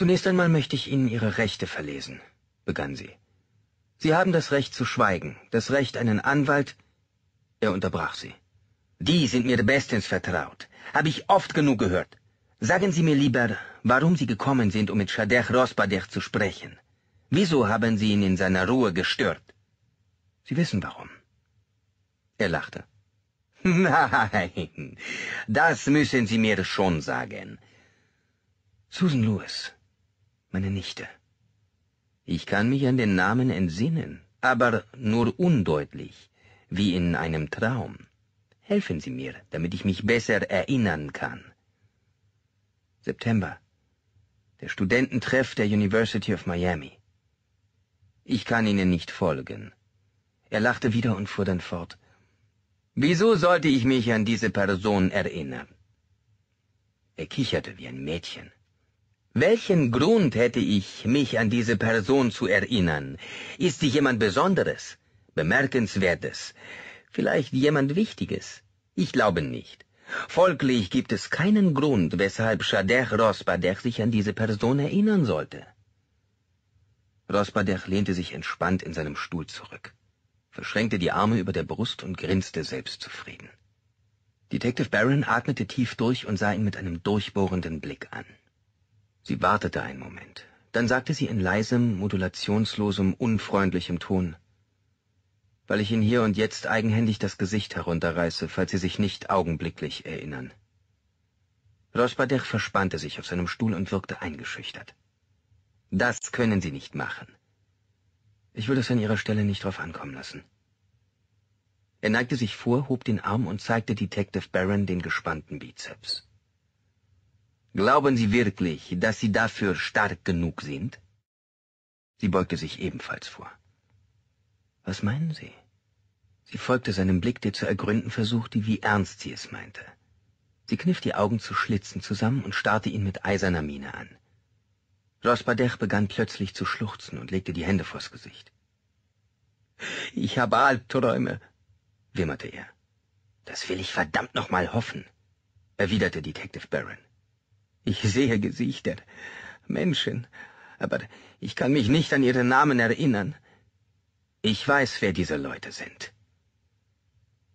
Zunächst einmal möchte ich Ihnen Ihre Rechte verlesen, begann sie. Sie haben das Recht zu schweigen, das Recht, einen Anwalt. Er unterbrach sie. Die sind mir bestens vertraut. Habe ich oft genug gehört. Sagen Sie mir lieber, warum Sie gekommen sind, um mit Shadech Rosbadech zu sprechen. Wieso haben Sie ihn in seiner Ruhe gestört? Sie wissen warum. Er lachte. Nein, das müssen Sie mir schon sagen. Susan Lewis, meine Nichte. Ich kann mich an den Namen entsinnen, aber nur undeutlich, wie in einem Traum. Helfen Sie mir, damit ich mich besser erinnern kann. September. Der Studententreff der University of Miami. Ich kann Ihnen nicht folgen. Er lachte wieder und fuhr dann fort. Wieso sollte ich mich an diese Person erinnern? Er kicherte wie ein Mädchen welchen Grund hätte ich, mich an diese Person zu erinnern? Ist sie jemand Besonderes, Bemerkenswertes, vielleicht jemand Wichtiges? Ich glaube nicht. Folglich gibt es keinen Grund, weshalb Schadech Rospadech sich an diese Person erinnern sollte. Rospadech lehnte sich entspannt in seinem Stuhl zurück, verschränkte die Arme über der Brust und grinste selbstzufrieden. Detective Barron atmete tief durch und sah ihn mit einem durchbohrenden Blick an. Sie wartete einen Moment, dann sagte sie in leisem, modulationslosem, unfreundlichem Ton, weil ich Ihnen hier und jetzt eigenhändig das Gesicht herunterreiße, falls Sie sich nicht augenblicklich erinnern. Rospadech verspannte sich auf seinem Stuhl und wirkte eingeschüchtert. Das können Sie nicht machen. Ich würde es an Ihrer Stelle nicht drauf ankommen lassen. Er neigte sich vor, hob den Arm und zeigte Detective Barron den gespannten Bizeps. Glauben Sie wirklich, dass Sie dafür stark genug sind? Sie beugte sich ebenfalls vor. Was meinen Sie? Sie folgte seinem Blick, der zu ergründen versuchte, wie ernst sie es meinte. Sie kniff die Augen zu Schlitzen zusammen und starrte ihn mit eiserner Miene an. Rospadech begann plötzlich zu schluchzen und legte die Hände vors Gesicht. Ich habe Albträume, wimmerte er. Das will ich verdammt nochmal hoffen, erwiderte Detective Barron. Ich sehe Gesichter, Menschen, aber ich kann mich nicht an ihre Namen erinnern. Ich weiß, wer diese Leute sind.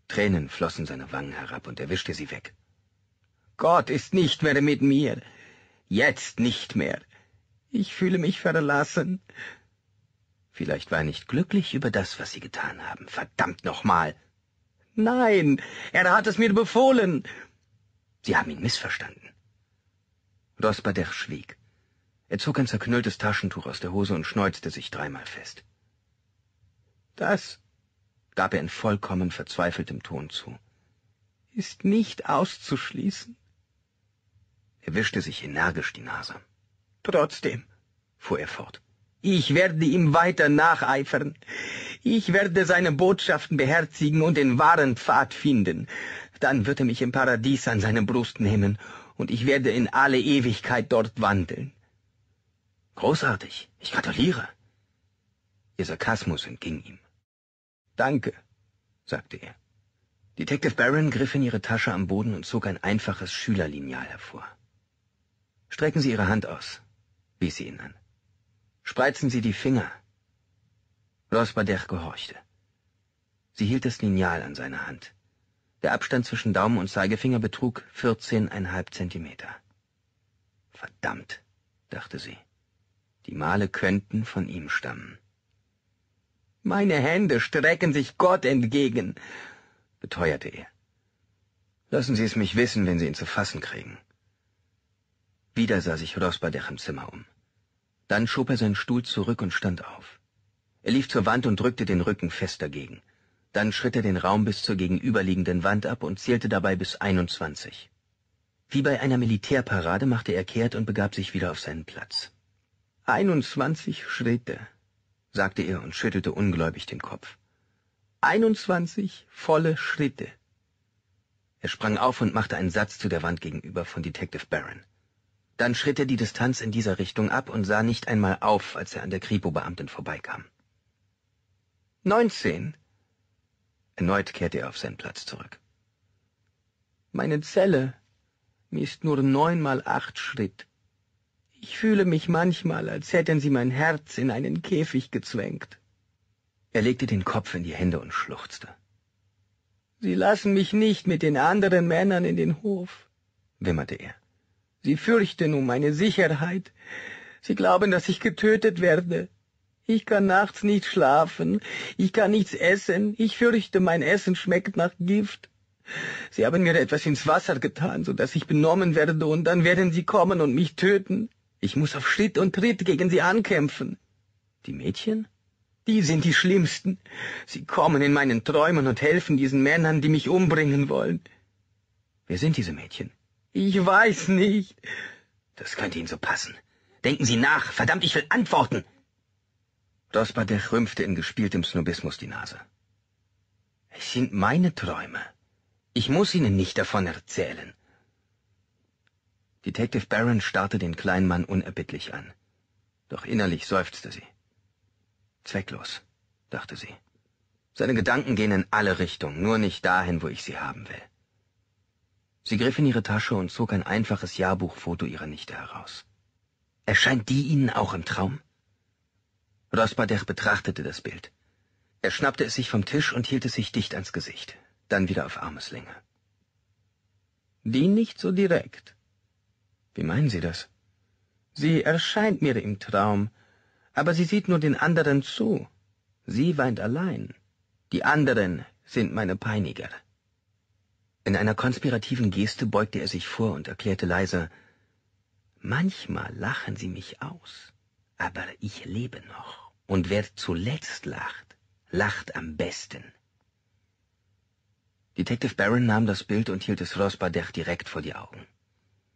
Tränen flossen seine Wangen herab und er wischte sie weg. Gott ist nicht mehr mit mir. Jetzt nicht mehr. Ich fühle mich verlassen. Vielleicht war er nicht glücklich über das, was sie getan haben. Verdammt nochmal. Nein, er hat es mir befohlen. Sie haben ihn missverstanden. Rosbader schwieg. Er zog ein zerknülltes Taschentuch aus der Hose und schneuzte sich dreimal fest. Das, gab er in vollkommen verzweifeltem Ton zu, ist nicht auszuschließen. Er wischte sich energisch die Nase. Trotzdem, fuhr er fort, ich werde ihm weiter nacheifern. Ich werde seine Botschaften beherzigen und den wahren Pfad finden. Dann wird er mich im Paradies an seine Brust nehmen und ich werde in alle Ewigkeit dort wandeln. Großartig, ich gratuliere. Ihr Sarkasmus entging ihm. Danke, sagte er. Detective Barron griff in ihre Tasche am Boden und zog ein einfaches Schülerlineal hervor. Strecken Sie Ihre Hand aus, wies sie ihn an. Spreizen Sie die Finger. Los Badech gehorchte. Sie hielt das Lineal an seiner Hand. Der Abstand zwischen Daumen und Zeigefinger betrug 14,5 Zentimeter. Verdammt, dachte sie. Die Male könnten von ihm stammen. Meine Hände strecken sich Gott entgegen, beteuerte er. Lassen Sie es mich wissen, wenn Sie ihn zu fassen kriegen. Wieder sah sich Rosbadech im Zimmer um. Dann schob er seinen Stuhl zurück und stand auf. Er lief zur Wand und drückte den Rücken fest dagegen. Dann schritt er den Raum bis zur gegenüberliegenden Wand ab und zählte dabei bis 21. Wie bei einer Militärparade machte er kehrt und begab sich wieder auf seinen Platz. 21 Schritte, sagte er und schüttelte ungläubig den Kopf. 21 volle Schritte. Er sprang auf und machte einen Satz zu der Wand gegenüber von Detective Barron. Dann schritt er die Distanz in dieser Richtung ab und sah nicht einmal auf, als er an der Kripo-Beamtin vorbeikam. 19, Erneut kehrte er auf seinen Platz zurück. Meine Zelle ist nur neun mal acht Schritt. Ich fühle mich manchmal, als hätten sie mein Herz in einen Käfig gezwängt. Er legte den Kopf in die Hände und schluchzte. Sie lassen mich nicht mit den anderen Männern in den Hof, wimmerte er. Sie fürchten um meine Sicherheit. Sie glauben, dass ich getötet werde. Ich kann nachts nicht schlafen. Ich kann nichts essen. Ich fürchte, mein Essen schmeckt nach Gift. Sie haben mir etwas ins Wasser getan, so dass ich benommen werde, und dann werden sie kommen und mich töten. Ich muss auf Schritt und Tritt gegen sie ankämpfen. Die Mädchen? Die sind die Schlimmsten. Sie kommen in meinen Träumen und helfen diesen Männern, die mich umbringen wollen. Wer sind diese Mädchen? Ich weiß nicht. Das könnte Ihnen so passen. Denken Sie nach. Verdammt, ich will antworten der rümpfte in gespieltem Snobismus die Nase. Es sind meine Träume. Ich muss Ihnen nicht davon erzählen. Detective Barron starrte den kleinen Mann unerbittlich an. Doch innerlich seufzte sie. Zwecklos, dachte sie. Seine Gedanken gehen in alle Richtungen, nur nicht dahin, wo ich sie haben will. Sie griff in ihre Tasche und zog ein einfaches Jahrbuchfoto ihrer Nichte heraus. Erscheint die Ihnen auch im Traum? Rospadech betrachtete das Bild. Er schnappte es sich vom Tisch und hielt es sich dicht ans Gesicht, dann wieder auf Armeslänge. Die nicht so direkt. Wie meinen Sie das? Sie erscheint mir im Traum, aber sie sieht nur den anderen zu. Sie weint allein. Die anderen sind meine Peiniger. In einer konspirativen Geste beugte er sich vor und erklärte leise Manchmal lachen sie mich aus, aber ich lebe noch. Und wer zuletzt lacht, lacht am besten. Detective Barron nahm das Bild und hielt es Rosbadech direkt vor die Augen.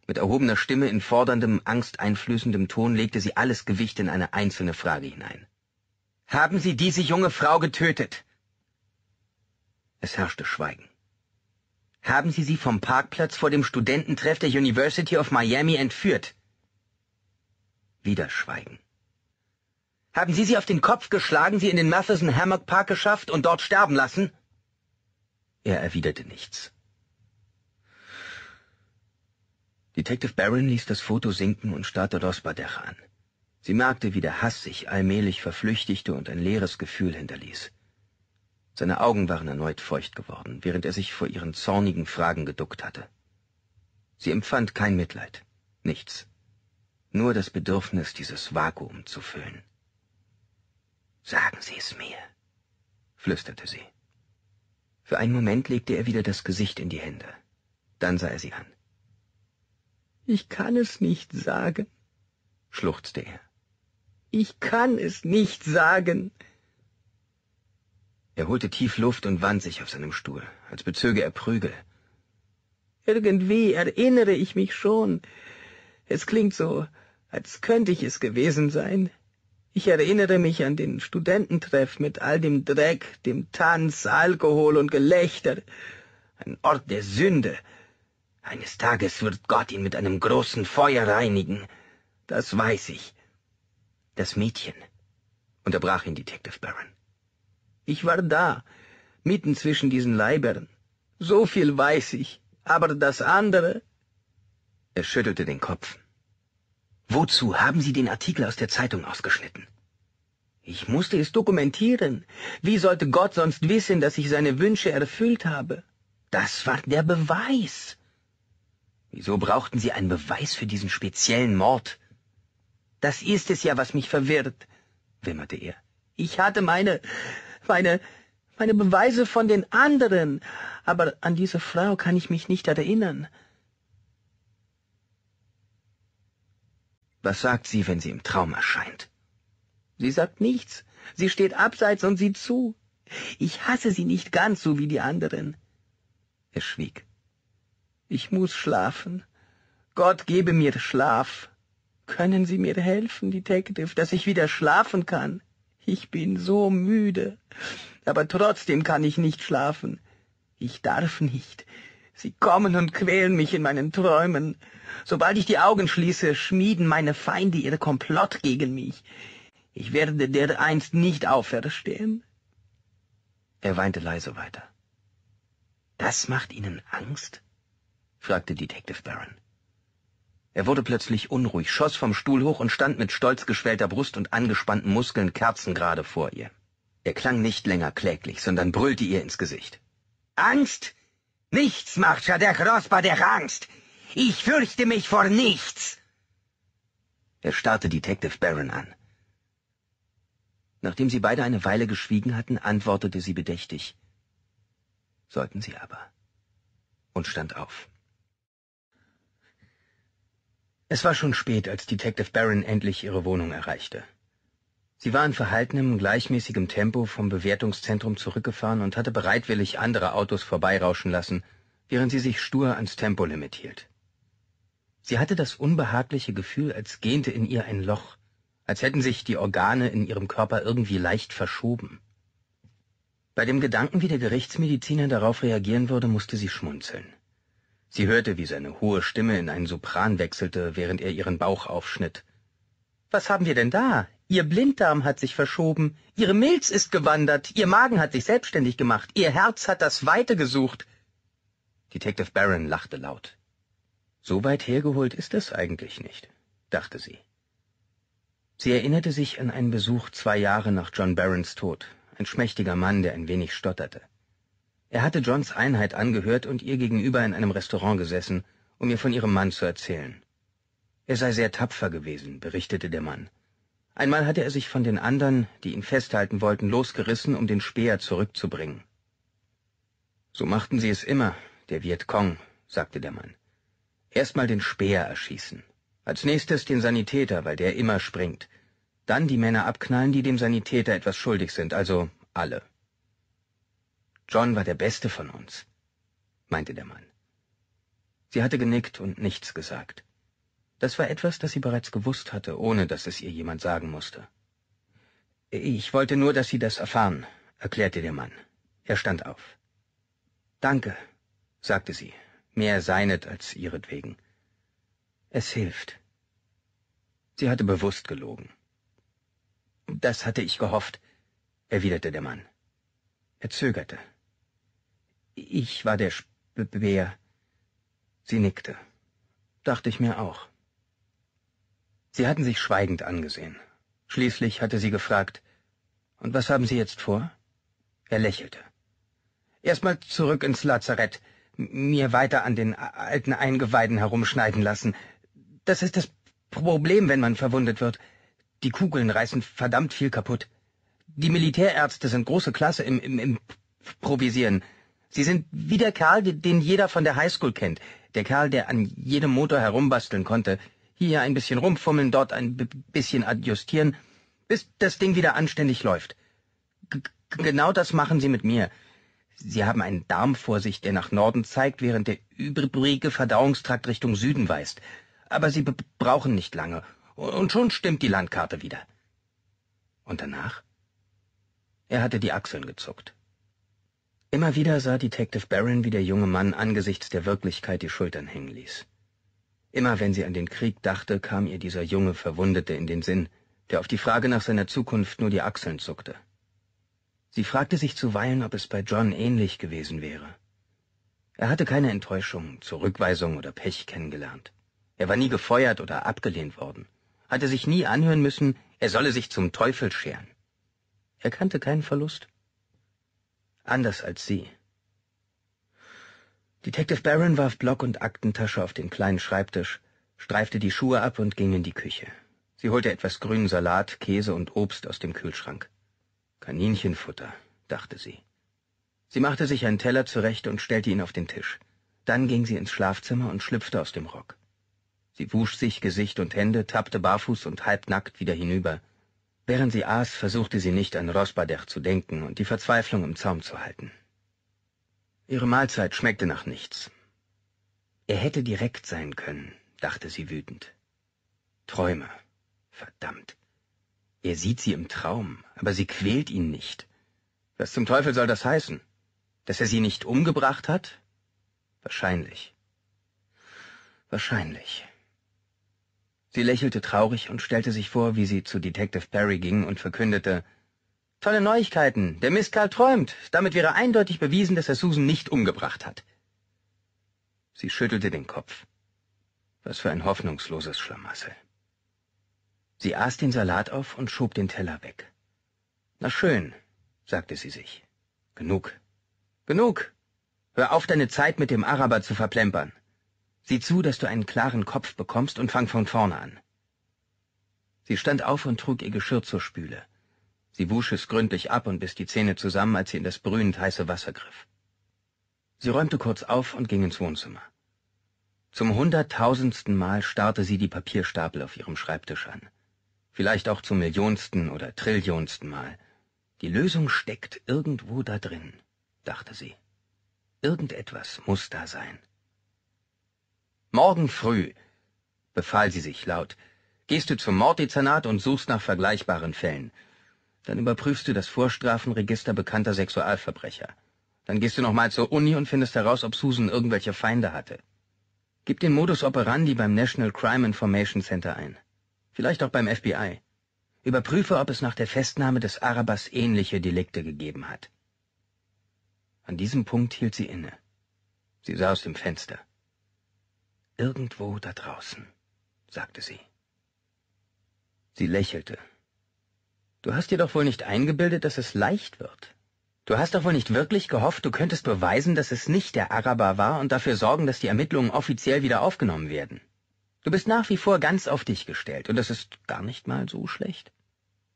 Mit erhobener Stimme in forderndem, angsteinflößendem Ton legte sie alles Gewicht in eine einzelne Frage hinein. Haben Sie diese junge Frau getötet? Es herrschte Schweigen. Haben Sie sie vom Parkplatz vor dem Studententreff der University of Miami entführt? Wieder Schweigen. Haben Sie sie auf den Kopf geschlagen, sie in den Matheson Hammock Park geschafft und dort sterben lassen? Er erwiderte nichts. Detective Barron ließ das Foto sinken und starrte Rosbadech an. Sie merkte, wie der Hass sich allmählich verflüchtigte und ein leeres Gefühl hinterließ. Seine Augen waren erneut feucht geworden, während er sich vor ihren zornigen Fragen geduckt hatte. Sie empfand kein Mitleid, nichts, nur das Bedürfnis, dieses Vakuum zu füllen. Sagen Sie es mir, flüsterte sie. Für einen Moment legte er wieder das Gesicht in die Hände. Dann sah er sie an. Ich kann es nicht sagen, schluchzte er. Ich kann es nicht sagen. Er holte tief Luft und wand sich auf seinem Stuhl, als bezöge er Prügel. Irgendwie erinnere ich mich schon. Es klingt so, als könnte ich es gewesen sein. Ich erinnere mich an den Studententreff mit all dem Dreck, dem Tanz, Alkohol und Gelächter. Ein Ort der Sünde. Eines Tages wird Gott ihn mit einem großen Feuer reinigen. Das weiß ich. Das Mädchen, unterbrach ihn Detective Barron. Ich war da, mitten zwischen diesen Leibern. So viel weiß ich, aber das andere. Er schüttelte den Kopf. Wozu haben Sie den Artikel aus der Zeitung ausgeschnitten? Ich musste es dokumentieren. Wie sollte Gott sonst wissen, dass ich seine Wünsche erfüllt habe? Das war der Beweis. Wieso brauchten Sie einen Beweis für diesen speziellen Mord? Das ist es ja, was mich verwirrt, wimmerte er. Ich hatte meine, meine, meine Beweise von den anderen, aber an diese Frau kann ich mich nicht erinnern. Was sagt sie, wenn sie im Traum erscheint? Sie sagt nichts. Sie steht abseits und sieht zu. Ich hasse sie nicht ganz so wie die anderen. Er schwieg. Ich muß schlafen. Gott gebe mir Schlaf. Können Sie mir helfen, Detective, dass ich wieder schlafen kann? Ich bin so müde. Aber trotzdem kann ich nicht schlafen. Ich darf nicht. Sie kommen und quälen mich in meinen Träumen. Sobald ich die Augen schließe, schmieden meine Feinde ihre Komplott gegen mich. Ich werde dereinst nicht auferstehen. Er weinte leise weiter. Das macht Ihnen Angst? fragte Detective Barron. Er wurde plötzlich unruhig, schoss vom Stuhl hoch und stand mit stolz geschwellter Brust und angespannten Muskeln kerzengerade vor ihr. Er klang nicht länger kläglich, sondern brüllte ihr ins Gesicht. Angst? Nichts macht Schadek Rospa der Angst. Ich fürchte mich vor nichts. Er starrte Detective Barron an. Nachdem sie beide eine Weile geschwiegen hatten, antwortete sie bedächtig. Sollten sie aber. Und stand auf. Es war schon spät, als Detective Barron endlich ihre Wohnung erreichte. Sie war in verhaltenem, gleichmäßigem Tempo vom Bewertungszentrum zurückgefahren und hatte bereitwillig andere Autos vorbeirauschen lassen, während sie sich stur ans Tempolimit hielt sie hatte das unbehagliche Gefühl, als gähnte in ihr ein Loch, als hätten sich die Organe in ihrem Körper irgendwie leicht verschoben. Bei dem Gedanken, wie der Gerichtsmediziner darauf reagieren würde, musste sie schmunzeln. Sie hörte, wie seine hohe Stimme in einen Sopran wechselte, während er ihren Bauch aufschnitt. Was haben wir denn da? Ihr Blinddarm hat sich verschoben, Ihre Milz ist gewandert, Ihr Magen hat sich selbstständig gemacht, Ihr Herz hat das Weite gesucht. Detective Barron lachte laut. So weit hergeholt ist es eigentlich nicht, dachte sie. Sie erinnerte sich an einen Besuch zwei Jahre nach John Barons Tod, ein schmächtiger Mann, der ein wenig stotterte. Er hatte Johns Einheit angehört und ihr gegenüber in einem Restaurant gesessen, um ihr von ihrem Mann zu erzählen. Er sei sehr tapfer gewesen, berichtete der Mann. Einmal hatte er sich von den anderen, die ihn festhalten wollten, losgerissen, um den Speer zurückzubringen. So machten sie es immer, der Viet Cong, sagte der Mann. Erstmal den Speer erschießen. Als nächstes den Sanitäter, weil der immer springt. Dann die Männer abknallen, die dem Sanitäter etwas schuldig sind, also alle. John war der Beste von uns, meinte der Mann. Sie hatte genickt und nichts gesagt. Das war etwas, das sie bereits gewusst hatte, ohne dass es ihr jemand sagen musste. Ich wollte nur, dass Sie das erfahren, erklärte der Mann. Er stand auf. Danke, sagte sie mehr seinet als ihretwegen. Es hilft. Sie hatte bewusst gelogen. Das hatte ich gehofft, erwiderte der Mann. Er zögerte. Ich war der Speer. Sie nickte. Dachte ich mir auch. Sie hatten sich schweigend angesehen. Schließlich hatte sie gefragt, und was haben Sie jetzt vor? Er lächelte. Erstmal zurück ins Lazarett mir weiter an den alten Eingeweiden herumschneiden lassen. Das ist das Problem, wenn man verwundet wird. Die Kugeln reißen verdammt viel kaputt. Die Militärärzte sind große Klasse im, im, im Provisieren. Sie sind wie der Kerl, den jeder von der Highschool kennt. Der Kerl, der an jedem Motor herumbasteln konnte. Hier ein bisschen rumfummeln, dort ein bisschen adjustieren, bis das Ding wieder anständig läuft. G genau das machen sie mit mir. Sie haben einen Darm vor sich, der nach Norden zeigt, während der übrige Verdauungstrakt Richtung Süden weist. Aber Sie brauchen nicht lange. Und schon stimmt die Landkarte wieder. Und danach? Er hatte die Achseln gezuckt. Immer wieder sah Detective Barron, wie der junge Mann angesichts der Wirklichkeit die Schultern hängen ließ. Immer wenn sie an den Krieg dachte, kam ihr dieser junge Verwundete in den Sinn, der auf die Frage nach seiner Zukunft nur die Achseln zuckte. Sie fragte sich zuweilen, ob es bei John ähnlich gewesen wäre. Er hatte keine Enttäuschung, Zurückweisung oder Pech kennengelernt. Er war nie gefeuert oder abgelehnt worden, hatte sich nie anhören müssen, er solle sich zum Teufel scheren. Er kannte keinen Verlust. Anders als sie. Detective Barron warf Block und Aktentasche auf den kleinen Schreibtisch, streifte die Schuhe ab und ging in die Küche. Sie holte etwas grünen Salat, Käse und Obst aus dem Kühlschrank. Kaninchenfutter, dachte sie. Sie machte sich einen Teller zurecht und stellte ihn auf den Tisch. Dann ging sie ins Schlafzimmer und schlüpfte aus dem Rock. Sie wusch sich Gesicht und Hände, tappte barfuß und halbnackt wieder hinüber. Während sie aß, versuchte sie nicht an Rosbadech zu denken und die Verzweiflung im Zaum zu halten. Ihre Mahlzeit schmeckte nach nichts. Er hätte direkt sein können, dachte sie wütend. Träume. Verdammt. Er sieht sie im Traum, aber sie quält ihn nicht. Was zum Teufel soll das heißen? Dass er sie nicht umgebracht hat? Wahrscheinlich. Wahrscheinlich. Sie lächelte traurig und stellte sich vor, wie sie zu Detective Perry ging und verkündete, Tolle Neuigkeiten, der Miskal träumt. Damit wäre eindeutig bewiesen, dass er Susan nicht umgebracht hat. Sie schüttelte den Kopf. Was für ein hoffnungsloses Schlamassel. Sie aß den Salat auf und schob den Teller weg. Na schön, sagte sie sich. Genug. Genug. Hör auf, deine Zeit mit dem Araber zu verplempern. Sieh zu, dass du einen klaren Kopf bekommst und fang von vorne an. Sie stand auf und trug ihr Geschirr zur Spüle. Sie wusch es gründlich ab und biss die Zähne zusammen, als sie in das brühend heiße Wasser griff. Sie räumte kurz auf und ging ins Wohnzimmer. Zum hunderttausendsten Mal starrte sie die Papierstapel auf ihrem Schreibtisch an vielleicht auch zum Millionsten oder Trillionsten Mal. Die Lösung steckt irgendwo da drin, dachte sie. Irgendetwas muss da sein. Morgen früh, befahl sie sich laut, gehst du zum Morddezernat und suchst nach vergleichbaren Fällen. Dann überprüfst du das Vorstrafenregister bekannter Sexualverbrecher. Dann gehst du nochmal zur Uni und findest heraus, ob Susan irgendwelche Feinde hatte. Gib den Modus operandi beim National Crime Information Center ein vielleicht auch beim FBI. Überprüfe, ob es nach der Festnahme des Arabers ähnliche Delikte gegeben hat. An diesem Punkt hielt sie inne. Sie sah aus dem Fenster. Irgendwo da draußen, sagte sie. Sie lächelte. Du hast dir doch wohl nicht eingebildet, dass es leicht wird. Du hast doch wohl nicht wirklich gehofft, du könntest beweisen, dass es nicht der Araber war und dafür sorgen, dass die Ermittlungen offiziell wieder aufgenommen werden. Du bist nach wie vor ganz auf dich gestellt, und das ist gar nicht mal so schlecht.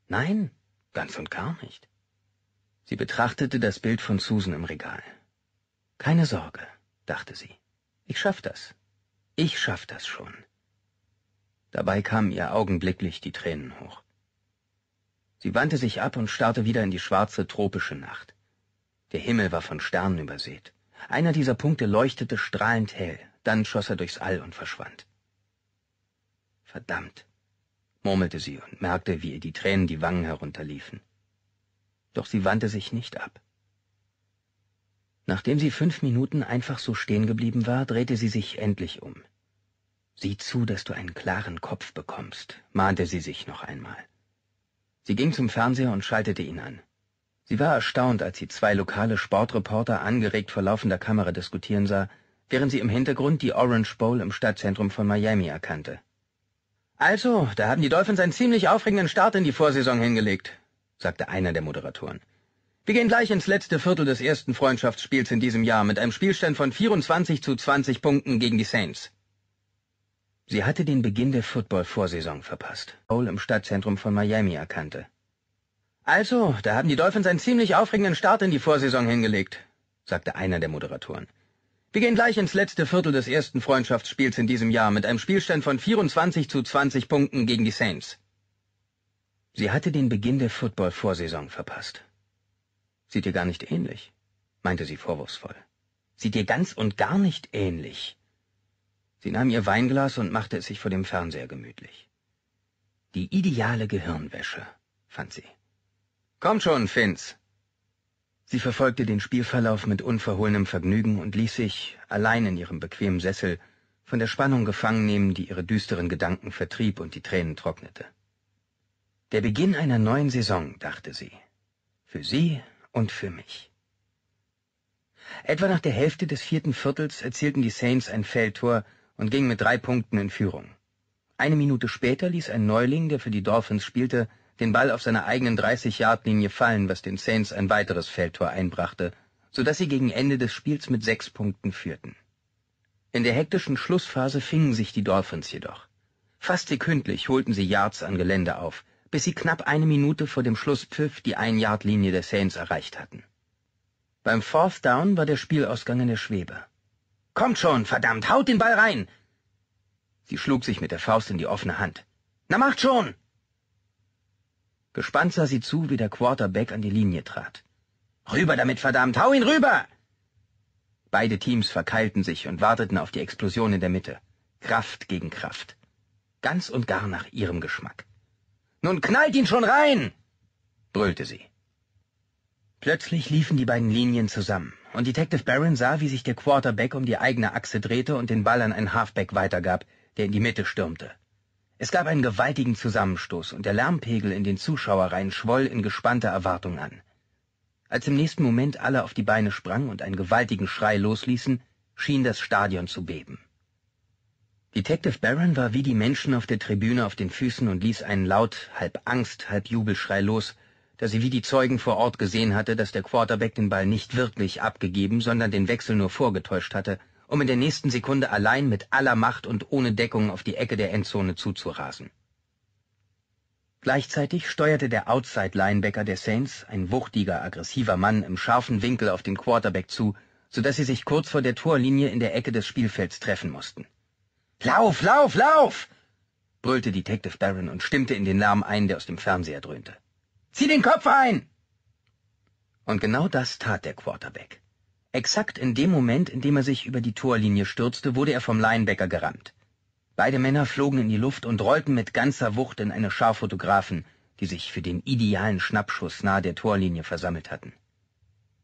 Nein, ganz und gar nicht. Sie betrachtete das Bild von Susan im Regal. Keine Sorge, dachte sie. Ich schaff das. Ich schaff das schon. Dabei kamen ihr augenblicklich die Tränen hoch. Sie wandte sich ab und starrte wieder in die schwarze tropische Nacht. Der Himmel war von Sternen übersät. Einer dieser Punkte leuchtete strahlend hell, dann schoss er durchs All und verschwand verdammt murmelte sie und merkte wie ihr die tränen die wangen herunterliefen doch sie wandte sich nicht ab nachdem sie fünf minuten einfach so stehen geblieben war drehte sie sich endlich um sieh zu dass du einen klaren kopf bekommst mahnte sie sich noch einmal sie ging zum fernseher und schaltete ihn an sie war erstaunt als sie zwei lokale sportreporter angeregt vor laufender kamera diskutieren sah während sie im hintergrund die orange bowl im stadtzentrum von miami erkannte also, da haben die Dolphins einen ziemlich aufregenden Start in die Vorsaison hingelegt, sagte einer der Moderatoren. Wir gehen gleich ins letzte Viertel des ersten Freundschaftsspiels in diesem Jahr mit einem Spielstand von 24 zu 20 Punkten gegen die Saints. Sie hatte den Beginn der Football-Vorsaison verpasst, Bowl im Stadtzentrum von Miami erkannte. Also, da haben die Dolphins einen ziemlich aufregenden Start in die Vorsaison hingelegt, sagte einer der Moderatoren. Wir gehen gleich ins letzte Viertel des ersten Freundschaftsspiels in diesem Jahr mit einem Spielstand von 24 zu 20 Punkten gegen die Saints. Sie hatte den Beginn der Football-Vorsaison verpasst. Sieht ihr gar nicht ähnlich, meinte sie vorwurfsvoll. Sieht ihr ganz und gar nicht ähnlich. Sie nahm ihr Weinglas und machte es sich vor dem Fernseher gemütlich. Die ideale Gehirnwäsche, fand sie. Kommt schon, Finz, sie verfolgte den spielverlauf mit unverhohlenem vergnügen und ließ sich allein in ihrem bequemen sessel von der spannung gefangen nehmen, die ihre düsteren gedanken vertrieb und die tränen trocknete der beginn einer neuen saison dachte sie für sie und für mich etwa nach der hälfte des vierten viertels erzielten die saints ein feldtor und gingen mit drei punkten in führung eine minute später ließ ein neuling der für die dolphins spielte den Ball auf seiner eigenen 30-Yard-Linie fallen, was den Saints ein weiteres Feldtor einbrachte, so dass sie gegen Ende des Spiels mit sechs Punkten führten. In der hektischen Schlussphase fingen sich die Dolphins jedoch. Fast sekündlich holten sie Yards an Gelände auf, bis sie knapp eine Minute vor dem Schlusspfiff die Ein-Yard-Linie der Saints erreicht hatten. Beim Fourth Down war der Spielausgang in der Schwebe. Kommt schon, verdammt, haut den Ball rein! Sie schlug sich mit der Faust in die offene Hand. Na macht schon! Gespannt sah sie zu, wie der Quarterback an die Linie trat. Rüber damit, verdammt, hau ihn rüber! Beide Teams verkeilten sich und warteten auf die Explosion in der Mitte. Kraft gegen Kraft. Ganz und gar nach ihrem Geschmack. Nun knallt ihn schon rein! brüllte sie. Plötzlich liefen die beiden Linien zusammen, und Detective Barron sah, wie sich der Quarterback um die eigene Achse drehte und den Ball an einen Halfback weitergab, der in die Mitte stürmte. Es gab einen gewaltigen Zusammenstoß und der Lärmpegel in den Zuschauerreihen schwoll in gespannter Erwartung an. Als im nächsten Moment alle auf die Beine sprangen und einen gewaltigen Schrei losließen, schien das Stadion zu beben. Detective Barron war wie die Menschen auf der Tribüne auf den Füßen und ließ einen laut, halb Angst, halb Jubelschrei los, da sie wie die Zeugen vor Ort gesehen hatte, dass der Quarterback den Ball nicht wirklich abgegeben, sondern den Wechsel nur vorgetäuscht hatte um in der nächsten Sekunde allein mit aller Macht und ohne Deckung auf die Ecke der Endzone zuzurasen. Gleichzeitig steuerte der Outside-Linebacker der Saints, ein wuchtiger, aggressiver Mann im scharfen Winkel auf den Quarterback zu, so dass sie sich kurz vor der Torlinie in der Ecke des Spielfelds treffen mussten. Lauf, lauf, lauf! brüllte Detective Barron und stimmte in den Lärm ein, der aus dem Fernseher dröhnte. Zieh den Kopf ein! Und genau das tat der Quarterback. Exakt in dem Moment, in dem er sich über die Torlinie stürzte, wurde er vom Linebacker gerammt. Beide Männer flogen in die Luft und rollten mit ganzer Wucht in eine Schar Fotografen, die sich für den idealen Schnappschuss nahe der Torlinie versammelt hatten.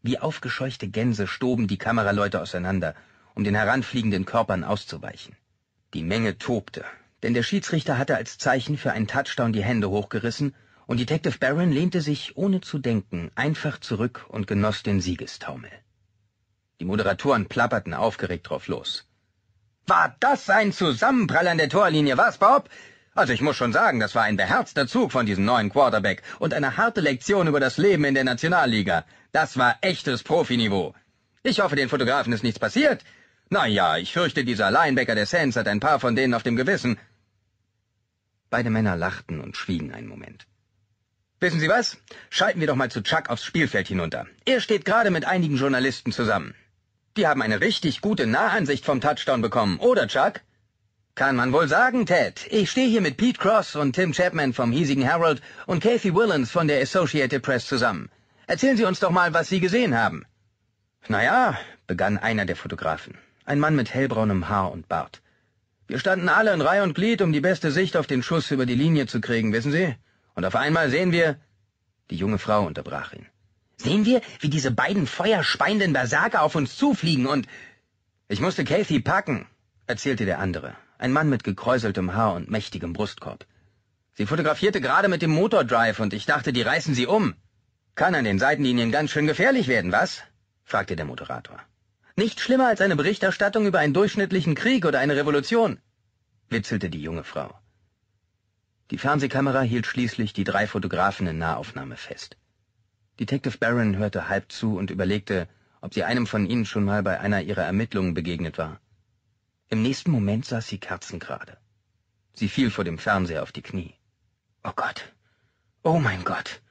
Wie aufgescheuchte Gänse stoben die Kameraleute auseinander, um den heranfliegenden Körpern auszuweichen. Die Menge tobte, denn der Schiedsrichter hatte als Zeichen für einen Touchdown die Hände hochgerissen und Detective Barron lehnte sich, ohne zu denken, einfach zurück und genoss den Siegestaumel. Die Moderatoren plapperten aufgeregt drauf los. War das ein Zusammenprall an der Torlinie, was, Bob? Also ich muss schon sagen, das war ein beherzter Zug von diesem neuen Quarterback und eine harte Lektion über das Leben in der Nationalliga. Das war echtes Profiniveau. Ich hoffe, den Fotografen ist nichts passiert. Na ja, ich fürchte, dieser Linebacker der Sands hat ein paar von denen auf dem Gewissen. Beide Männer lachten und schwiegen einen Moment. Wissen Sie was? Schalten wir doch mal zu Chuck aufs Spielfeld hinunter. Er steht gerade mit einigen Journalisten zusammen. Die haben eine richtig gute Nahansicht vom Touchdown bekommen, oder Chuck? Kann man wohl sagen, Ted. Ich stehe hier mit Pete Cross und Tim Chapman vom hiesigen Herald und Kathy Willens von der Associated Press zusammen. Erzählen Sie uns doch mal, was Sie gesehen haben. Naja, begann einer der Fotografen. Ein Mann mit hellbraunem Haar und Bart. Wir standen alle in Reihe und Glied, um die beste Sicht auf den Schuss über die Linie zu kriegen, wissen Sie? Und auf einmal sehen wir... Die junge Frau unterbrach ihn. Sehen wir, wie diese beiden feuerspeienden Berserker auf uns zufliegen und... Ich musste Kathy packen, erzählte der andere, ein Mann mit gekräuseltem Haar und mächtigem Brustkorb. Sie fotografierte gerade mit dem Motordrive und ich dachte, die reißen sie um. Kann an den Seitenlinien ganz schön gefährlich werden, was? fragte der Moderator. Nicht schlimmer als eine Berichterstattung über einen durchschnittlichen Krieg oder eine Revolution, witzelte die junge Frau. Die Fernsehkamera hielt schließlich die drei Fotografen in Nahaufnahme fest. Detective Barron hörte halb zu und überlegte, ob sie einem von ihnen schon mal bei einer ihrer Ermittlungen begegnet war. Im nächsten Moment saß sie kerzengerade. Sie fiel vor dem Fernseher auf die Knie. Oh Gott. Oh mein Gott.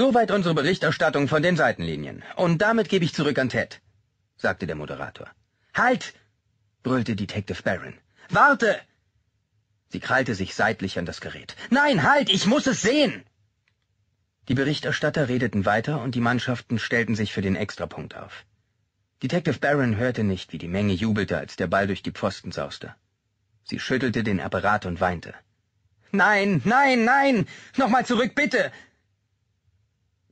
Soweit unsere Berichterstattung von den Seitenlinien. Und damit gebe ich zurück an Ted, sagte der Moderator. Halt! brüllte Detective Barron. Warte! Sie krallte sich seitlich an das Gerät. Nein, halt! Ich muss es sehen! Die Berichterstatter redeten weiter und die Mannschaften stellten sich für den Extrapunkt auf. Detective Barron hörte nicht, wie die Menge jubelte, als der Ball durch die Pfosten sauste. Sie schüttelte den Apparat und weinte. Nein, nein, nein! Nochmal zurück, bitte!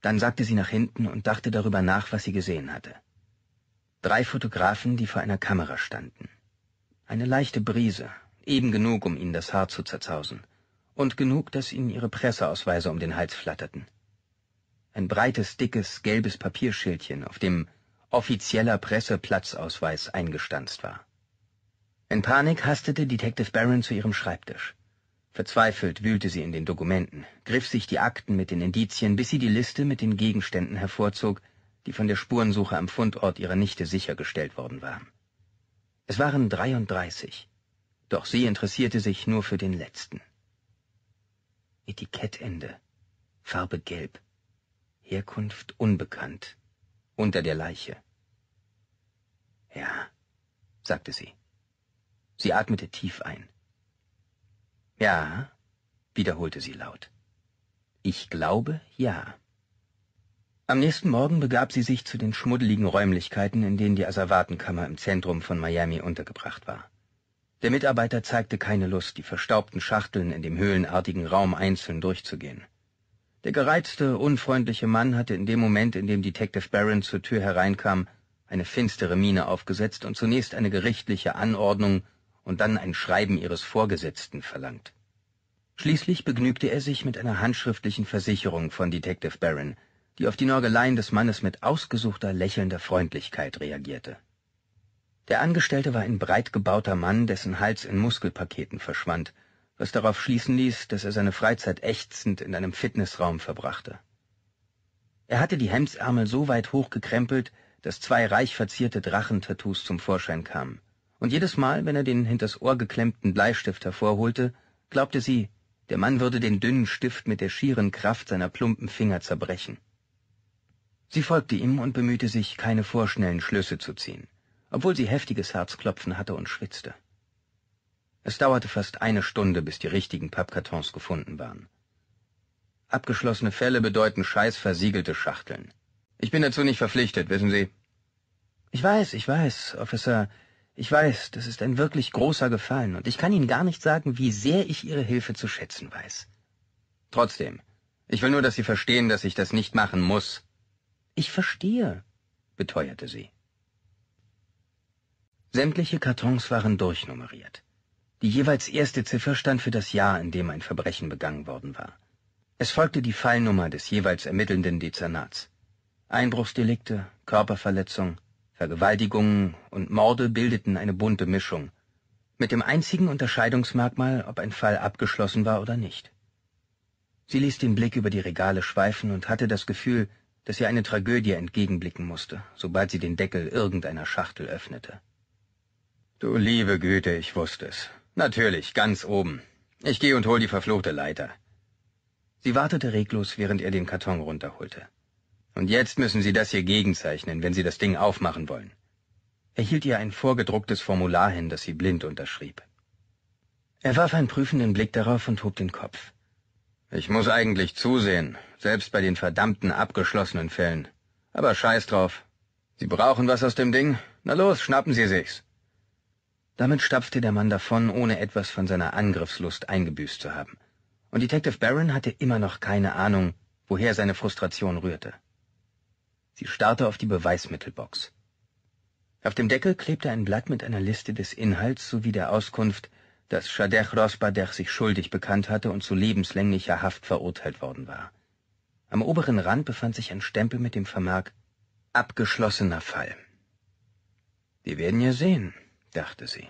Dann sagte sie nach hinten und dachte darüber nach, was sie gesehen hatte. Drei Fotografen, die vor einer Kamera standen. Eine leichte Brise, eben genug, um ihnen das Haar zu zerzausen, und genug, dass ihnen ihre Presseausweise um den Hals flatterten ein breites, dickes, gelbes Papierschildchen, auf dem offizieller Presseplatzausweis eingestanzt war. In Panik hastete Detective Barron zu ihrem Schreibtisch. Verzweifelt wühlte sie in den Dokumenten, griff sich die Akten mit den Indizien, bis sie die Liste mit den Gegenständen hervorzog, die von der Spurensuche am Fundort ihrer Nichte sichergestellt worden waren. Es waren 33, doch sie interessierte sich nur für den letzten. Etikettende, Farbe gelb. Herkunft unbekannt, unter der Leiche. Ja, sagte sie. Sie atmete tief ein. Ja, wiederholte sie laut. Ich glaube, ja. Am nächsten Morgen begab sie sich zu den schmuddeligen Räumlichkeiten, in denen die Asservatenkammer im Zentrum von Miami untergebracht war. Der Mitarbeiter zeigte keine Lust, die verstaubten Schachteln in dem höhlenartigen Raum einzeln durchzugehen. Der gereizte, unfreundliche Mann hatte in dem Moment, in dem Detective Barron zur Tür hereinkam, eine finstere Miene aufgesetzt und zunächst eine gerichtliche Anordnung und dann ein Schreiben ihres Vorgesetzten verlangt. Schließlich begnügte er sich mit einer handschriftlichen Versicherung von Detective Barron, die auf die Norgeleien des Mannes mit ausgesuchter, lächelnder Freundlichkeit reagierte. Der Angestellte war ein breitgebauter Mann, dessen Hals in Muskelpaketen verschwand, was darauf schließen ließ, dass er seine Freizeit ächzend in einem Fitnessraum verbrachte. Er hatte die Hemdsärmel so weit hochgekrempelt, dass zwei reich verzierte Drachentattoos zum Vorschein kamen. Und jedes Mal, wenn er den hinters Ohr geklemmten Bleistift hervorholte, glaubte sie, der Mann würde den dünnen Stift mit der schieren Kraft seiner plumpen Finger zerbrechen. Sie folgte ihm und bemühte sich, keine vorschnellen Schlüsse zu ziehen, obwohl sie heftiges Herzklopfen hatte und schwitzte. Es dauerte fast eine Stunde, bis die richtigen Pappkartons gefunden waren. Abgeschlossene Fälle bedeuten scheiß versiegelte Schachteln. Ich bin dazu nicht verpflichtet, wissen Sie. Ich weiß, ich weiß, Officer. Ich weiß, das ist ein wirklich großer Gefallen, und ich kann Ihnen gar nicht sagen, wie sehr ich Ihre Hilfe zu schätzen weiß. Trotzdem, ich will nur, dass Sie verstehen, dass ich das nicht machen muss. Ich verstehe, beteuerte sie. Sämtliche Kartons waren durchnummeriert. Die jeweils erste Ziffer stand für das Jahr, in dem ein Verbrechen begangen worden war. Es folgte die Fallnummer des jeweils ermittelnden Dezernats. Einbruchsdelikte, Körperverletzung, Vergewaltigungen und Morde bildeten eine bunte Mischung, mit dem einzigen Unterscheidungsmerkmal, ob ein Fall abgeschlossen war oder nicht. Sie ließ den Blick über die Regale schweifen und hatte das Gefühl, dass ihr eine Tragödie entgegenblicken musste, sobald sie den Deckel irgendeiner Schachtel öffnete. Du liebe Güte, ich wusste es, Natürlich, ganz oben. Ich geh und hol die verfluchte Leiter. Sie wartete reglos, während er den Karton runterholte. Und jetzt müssen Sie das hier gegenzeichnen, wenn Sie das Ding aufmachen wollen. Er hielt ihr ein vorgedrucktes Formular hin, das sie blind unterschrieb. Er warf einen prüfenden Blick darauf und hob den Kopf. Ich muss eigentlich zusehen, selbst bei den verdammten abgeschlossenen Fällen. Aber scheiß drauf. Sie brauchen was aus dem Ding? Na los, schnappen Sie sich's. Damit stapfte der Mann davon, ohne etwas von seiner Angriffslust eingebüßt zu haben. Und Detective Barron hatte immer noch keine Ahnung, woher seine Frustration rührte. Sie starrte auf die Beweismittelbox. Auf dem Deckel klebte ein Blatt mit einer Liste des Inhalts sowie der Auskunft, dass Shadech Rosbadech sich schuldig bekannt hatte und zu lebenslänglicher Haft verurteilt worden war. Am oberen Rand befand sich ein Stempel mit dem Vermerk Abgeschlossener Fall. Wir werden ja sehen, dachte sie.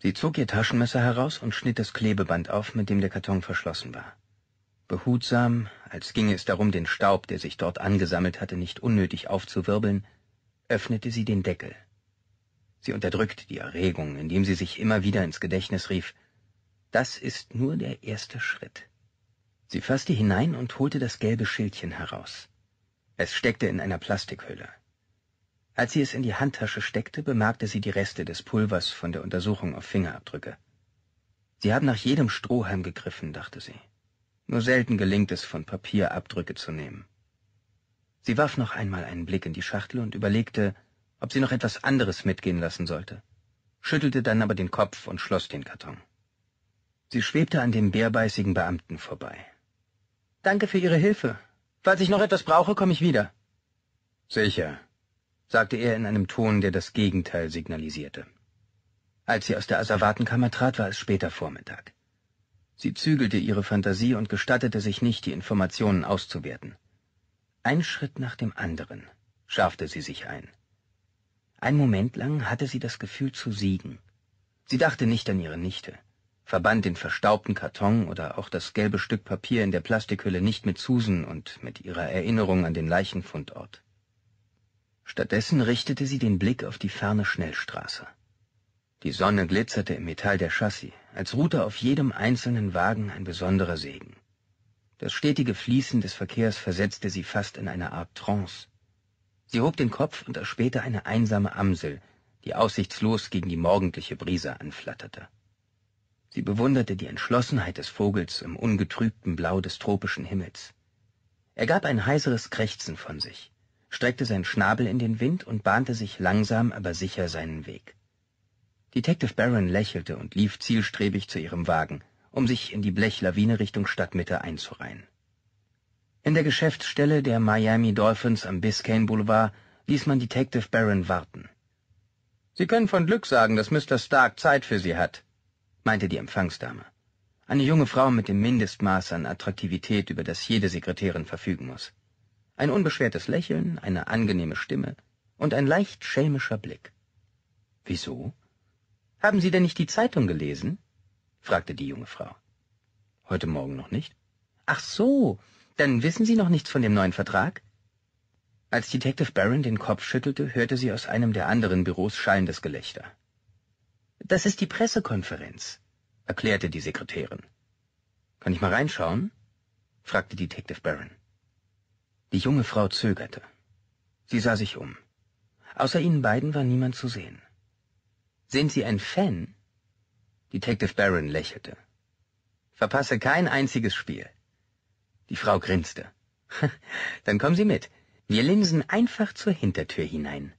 Sie zog ihr Taschenmesser heraus und schnitt das Klebeband auf, mit dem der Karton verschlossen war. Behutsam, als ginge es darum, den Staub, der sich dort angesammelt hatte, nicht unnötig aufzuwirbeln, öffnete sie den Deckel. Sie unterdrückte die Erregung, indem sie sich immer wieder ins Gedächtnis rief, das ist nur der erste Schritt. Sie fasste hinein und holte das gelbe Schildchen heraus. Es steckte in einer Plastikhülle. Als sie es in die Handtasche steckte, bemerkte sie die Reste des Pulvers von der Untersuchung auf Fingerabdrücke. Sie haben nach jedem Strohhalm gegriffen, dachte sie. Nur selten gelingt es, von Papier Abdrücke zu nehmen. Sie warf noch einmal einen Blick in die Schachtel und überlegte, ob sie noch etwas anderes mitgehen lassen sollte, schüttelte dann aber den Kopf und schloss den Karton. Sie schwebte an dem bärbeißigen Beamten vorbei. Danke für Ihre Hilfe. Falls ich noch etwas brauche, komme ich wieder. Sicher, sagte er in einem Ton, der das Gegenteil signalisierte. Als sie aus der Asservatenkammer trat, war es später Vormittag. Sie zügelte ihre Fantasie und gestattete sich nicht, die Informationen auszuwerten. Ein Schritt nach dem anderen schärfte sie sich ein. Ein Moment lang hatte sie das Gefühl zu siegen. Sie dachte nicht an ihre Nichte, verband den verstaubten Karton oder auch das gelbe Stück Papier in der Plastikhülle nicht mit Susan und mit ihrer Erinnerung an den Leichenfundort. Stattdessen richtete sie den Blick auf die ferne Schnellstraße. Die Sonne glitzerte im Metall der Chassis, als ruhte auf jedem einzelnen Wagen ein besonderer Segen. Das stetige Fließen des Verkehrs versetzte sie fast in eine Art Trance. Sie hob den Kopf und erspähte eine einsame Amsel, die aussichtslos gegen die morgendliche Brise anflatterte. Sie bewunderte die Entschlossenheit des Vogels im ungetrübten Blau des tropischen Himmels. Er gab ein heiseres Krächzen von sich streckte sein Schnabel in den Wind und bahnte sich langsam, aber sicher seinen Weg. Detective Barron lächelte und lief zielstrebig zu ihrem Wagen, um sich in die Blechlawine Richtung Stadtmitte einzureihen. In der Geschäftsstelle der Miami Dolphins am Biscayne Boulevard ließ man Detective Barron warten. Sie können von Glück sagen, dass Mr. Stark Zeit für Sie hat, meinte die Empfangsdame. Eine junge Frau mit dem Mindestmaß an Attraktivität, über das jede Sekretärin verfügen muss ein unbeschwertes Lächeln, eine angenehme Stimme und ein leicht schelmischer Blick. Wieso? Haben Sie denn nicht die Zeitung gelesen? fragte die junge Frau. Heute Morgen noch nicht. Ach so, dann wissen Sie noch nichts von dem neuen Vertrag? Als Detective Barron den Kopf schüttelte, hörte sie aus einem der anderen Büros schallendes Gelächter. Das ist die Pressekonferenz, erklärte die Sekretärin. Kann ich mal reinschauen? fragte Detective Barron. Die junge Frau zögerte. Sie sah sich um. Außer ihnen beiden war niemand zu sehen. Sind Sie ein Fan? Detective Barron lächelte. Verpasse kein einziges Spiel. Die Frau grinste. Dann kommen Sie mit. Wir linsen einfach zur Hintertür hinein.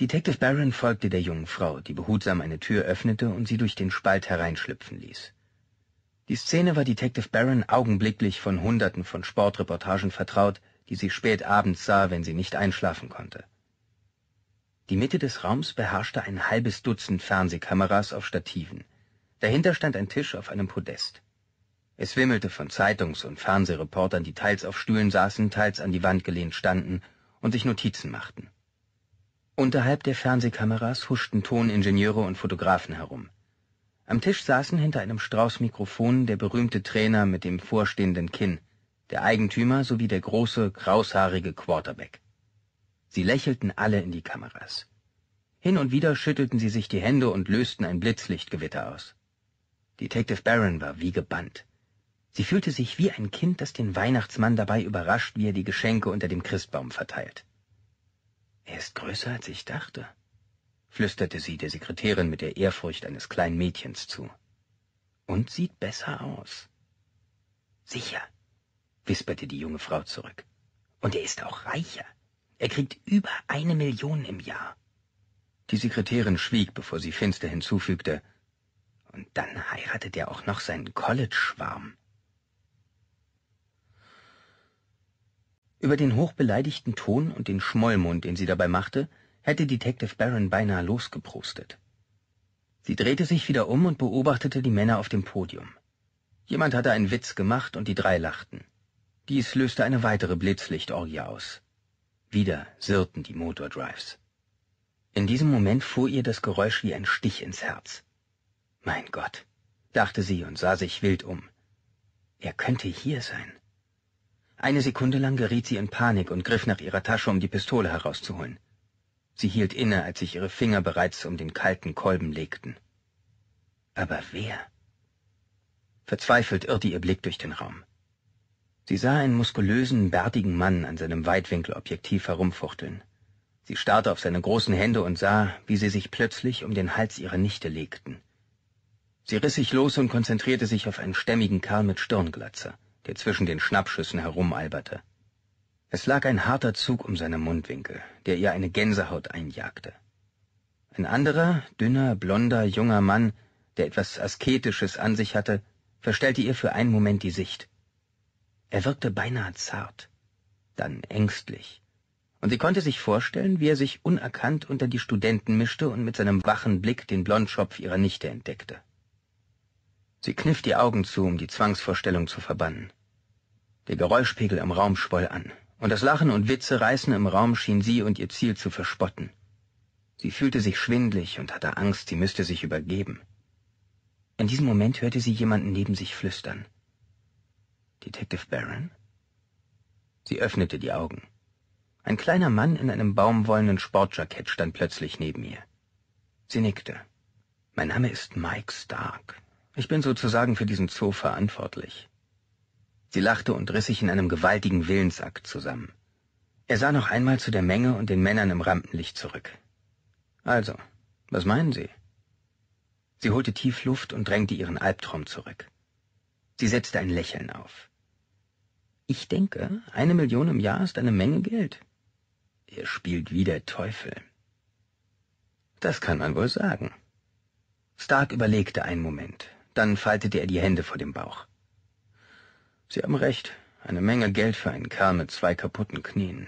Detective Barron folgte der jungen Frau, die behutsam eine Tür öffnete und sie durch den Spalt hereinschlüpfen ließ. Die Szene war Detective Barron augenblicklich von Hunderten von Sportreportagen vertraut, die sie spät abends sah, wenn sie nicht einschlafen konnte. Die Mitte des Raums beherrschte ein halbes Dutzend Fernsehkameras auf Stativen. Dahinter stand ein Tisch auf einem Podest. Es wimmelte von Zeitungs- und Fernsehreportern, die teils auf Stühlen saßen, teils an die Wand gelehnt standen und sich Notizen machten. Unterhalb der Fernsehkameras huschten Toningenieure und Fotografen herum. Am Tisch saßen hinter einem Strauß Mikrofon der berühmte Trainer mit dem vorstehenden Kinn, der Eigentümer sowie der große, kraushaarige Quarterback. Sie lächelten alle in die Kameras. Hin und wieder schüttelten sie sich die Hände und lösten ein Blitzlichtgewitter aus. Detective Barron war wie gebannt. Sie fühlte sich wie ein Kind, das den Weihnachtsmann dabei überrascht, wie er die Geschenke unter dem Christbaum verteilt. Er ist größer, als ich dachte, flüsterte sie der Sekretärin mit der Ehrfurcht eines kleinen Mädchens zu. Und sieht besser aus. Sicher, wisperte die junge Frau zurück. Und er ist auch reicher. Er kriegt über eine Million im Jahr. Die Sekretärin schwieg, bevor sie finster hinzufügte. Und dann heiratet er auch noch seinen College-Schwarm. Über den hochbeleidigten Ton und den Schmollmund, den sie dabei machte, hätte Detective Barron beinahe losgeprustet. Sie drehte sich wieder um und beobachtete die Männer auf dem Podium. Jemand hatte einen Witz gemacht und die drei lachten. Dies löste eine weitere Blitzlichtorgie aus. Wieder sirrten die Motordrives. In diesem Moment fuhr ihr das Geräusch wie ein Stich ins Herz. Mein Gott, dachte sie und sah sich wild um. Er könnte hier sein. Eine Sekunde lang geriet sie in Panik und griff nach ihrer Tasche, um die Pistole herauszuholen. Sie hielt inne, als sich ihre Finger bereits um den kalten Kolben legten. Aber wer? Verzweifelt irrte ihr Blick durch den Raum. Sie sah einen muskulösen, bärtigen Mann an seinem Weitwinkelobjektiv herumfuchteln. Sie starrte auf seine großen Hände und sah, wie sie sich plötzlich um den Hals ihrer Nichte legten. Sie riss sich los und konzentrierte sich auf einen stämmigen Kerl mit Stirnglatze, der zwischen den Schnappschüssen herumalberte. Es lag ein harter Zug um seine Mundwinkel, der ihr eine Gänsehaut einjagte. Ein anderer, dünner, blonder, junger Mann, der etwas Asketisches an sich hatte, verstellte ihr für einen Moment die Sicht. Er wirkte beinahe zart, dann ängstlich, und sie konnte sich vorstellen, wie er sich unerkannt unter die Studenten mischte und mit seinem wachen Blick den Blondschopf ihrer Nichte entdeckte. Sie kniff die Augen zu, um die Zwangsvorstellung zu verbannen. Der Geräuschpegel im Raum schwoll an und das Lachen und Witze reißen im Raum schien sie und ihr Ziel zu verspotten. Sie fühlte sich schwindlig und hatte Angst, sie müsste sich übergeben. In diesem Moment hörte sie jemanden neben sich flüstern. Detective Barron? Sie öffnete die Augen. Ein kleiner Mann in einem baumwollenen Sportjackett stand plötzlich neben ihr. Sie nickte. Mein Name ist Mike Stark. Ich bin sozusagen für diesen Zoo verantwortlich. Sie lachte und riss sich in einem gewaltigen Willensakt zusammen. Er sah noch einmal zu der Menge und den Männern im Rampenlicht zurück. Also, was meinen Sie? Sie holte tief Luft und drängte ihren Albtraum zurück. Sie setzte ein Lächeln auf. Ich denke, eine Million im Jahr ist eine Menge Geld. Ihr spielt wie der Teufel. Das kann man wohl sagen. Stark überlegte einen Moment, dann faltete er die Hände vor dem Bauch. Sie haben recht, eine Menge Geld für einen Kerl mit zwei kaputten Knien.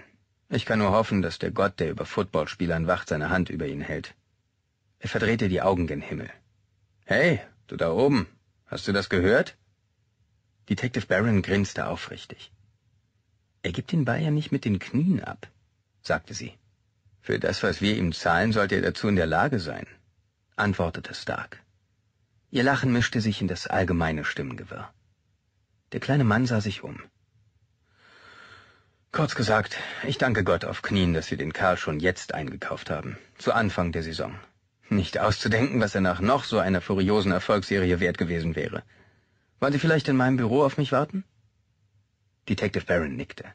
Ich kann nur hoffen, dass der Gott, der über Footballspielern wacht, seine Hand über ihn hält. Er verdrehte die Augen gen Himmel. Hey, du da oben, hast du das gehört? Detective Barron grinste aufrichtig. Er gibt den Ball ja nicht mit den Knien ab, sagte sie. Für das, was wir ihm zahlen, sollte er dazu in der Lage sein, antwortete Stark. Ihr Lachen mischte sich in das allgemeine Stimmengewirr. Der kleine Mann sah sich um. Kurz gesagt, ich danke Gott auf Knien, dass Sie den Karl schon jetzt eingekauft haben, zu Anfang der Saison. Nicht auszudenken, was er nach noch so einer furiosen Erfolgsserie wert gewesen wäre. Wollen Sie vielleicht in meinem Büro auf mich warten? Detective Barron nickte.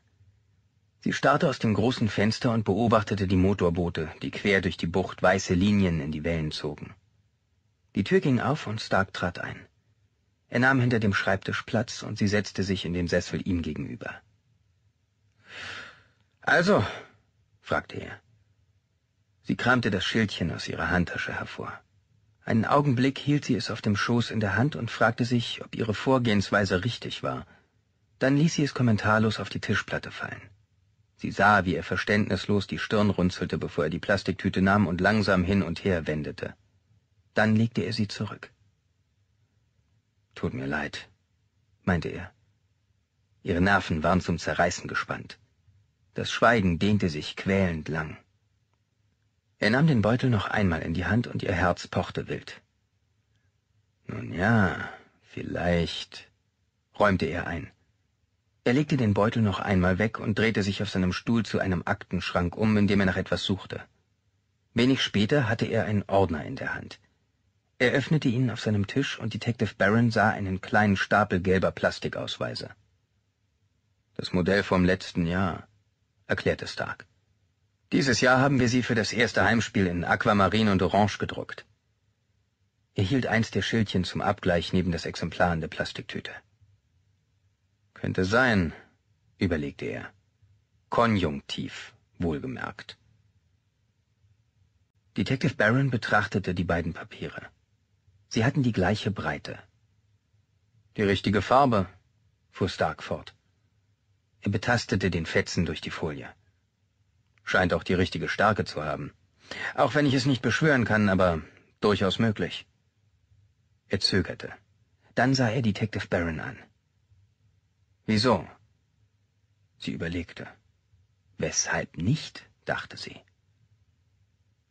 Sie starrte aus dem großen Fenster und beobachtete die Motorboote, die quer durch die Bucht weiße Linien in die Wellen zogen. Die Tür ging auf und Stark trat ein er nahm hinter dem Schreibtisch Platz und sie setzte sich in den Sessel ihm gegenüber. Also? fragte er. Sie kramte das Schildchen aus ihrer Handtasche hervor. Einen Augenblick hielt sie es auf dem Schoß in der Hand und fragte sich, ob ihre Vorgehensweise richtig war. Dann ließ sie es kommentarlos auf die Tischplatte fallen. Sie sah, wie er verständnislos die Stirn runzelte, bevor er die Plastiktüte nahm und langsam hin und her wendete. Dann legte er sie zurück. Tut mir leid, meinte er. Ihre Nerven waren zum Zerreißen gespannt. Das Schweigen dehnte sich quälend lang. Er nahm den Beutel noch einmal in die Hand und ihr Herz pochte wild. Nun ja, vielleicht, räumte er ein. Er legte den Beutel noch einmal weg und drehte sich auf seinem Stuhl zu einem Aktenschrank um, in dem er nach etwas suchte. Wenig später hatte er einen Ordner in der Hand. Er öffnete ihn auf seinem Tisch und Detective Barron sah einen kleinen Stapel gelber Plastikausweise. Das Modell vom letzten Jahr, erklärte Stark. Dieses Jahr haben wir sie für das erste Heimspiel in Aquamarin und Orange gedruckt. Er hielt eins der Schildchen zum Abgleich neben das Exemplar in der Plastiktüte. Könnte sein, überlegte er. Konjunktiv, wohlgemerkt. Detective Barron betrachtete die beiden Papiere. Sie hatten die gleiche Breite. Die richtige Farbe, fuhr Stark fort. Er betastete den Fetzen durch die Folie. Scheint auch die richtige Stärke zu haben. Auch wenn ich es nicht beschwören kann, aber durchaus möglich. Er zögerte. Dann sah er Detective Barron an. Wieso? Sie überlegte. Weshalb nicht, dachte sie.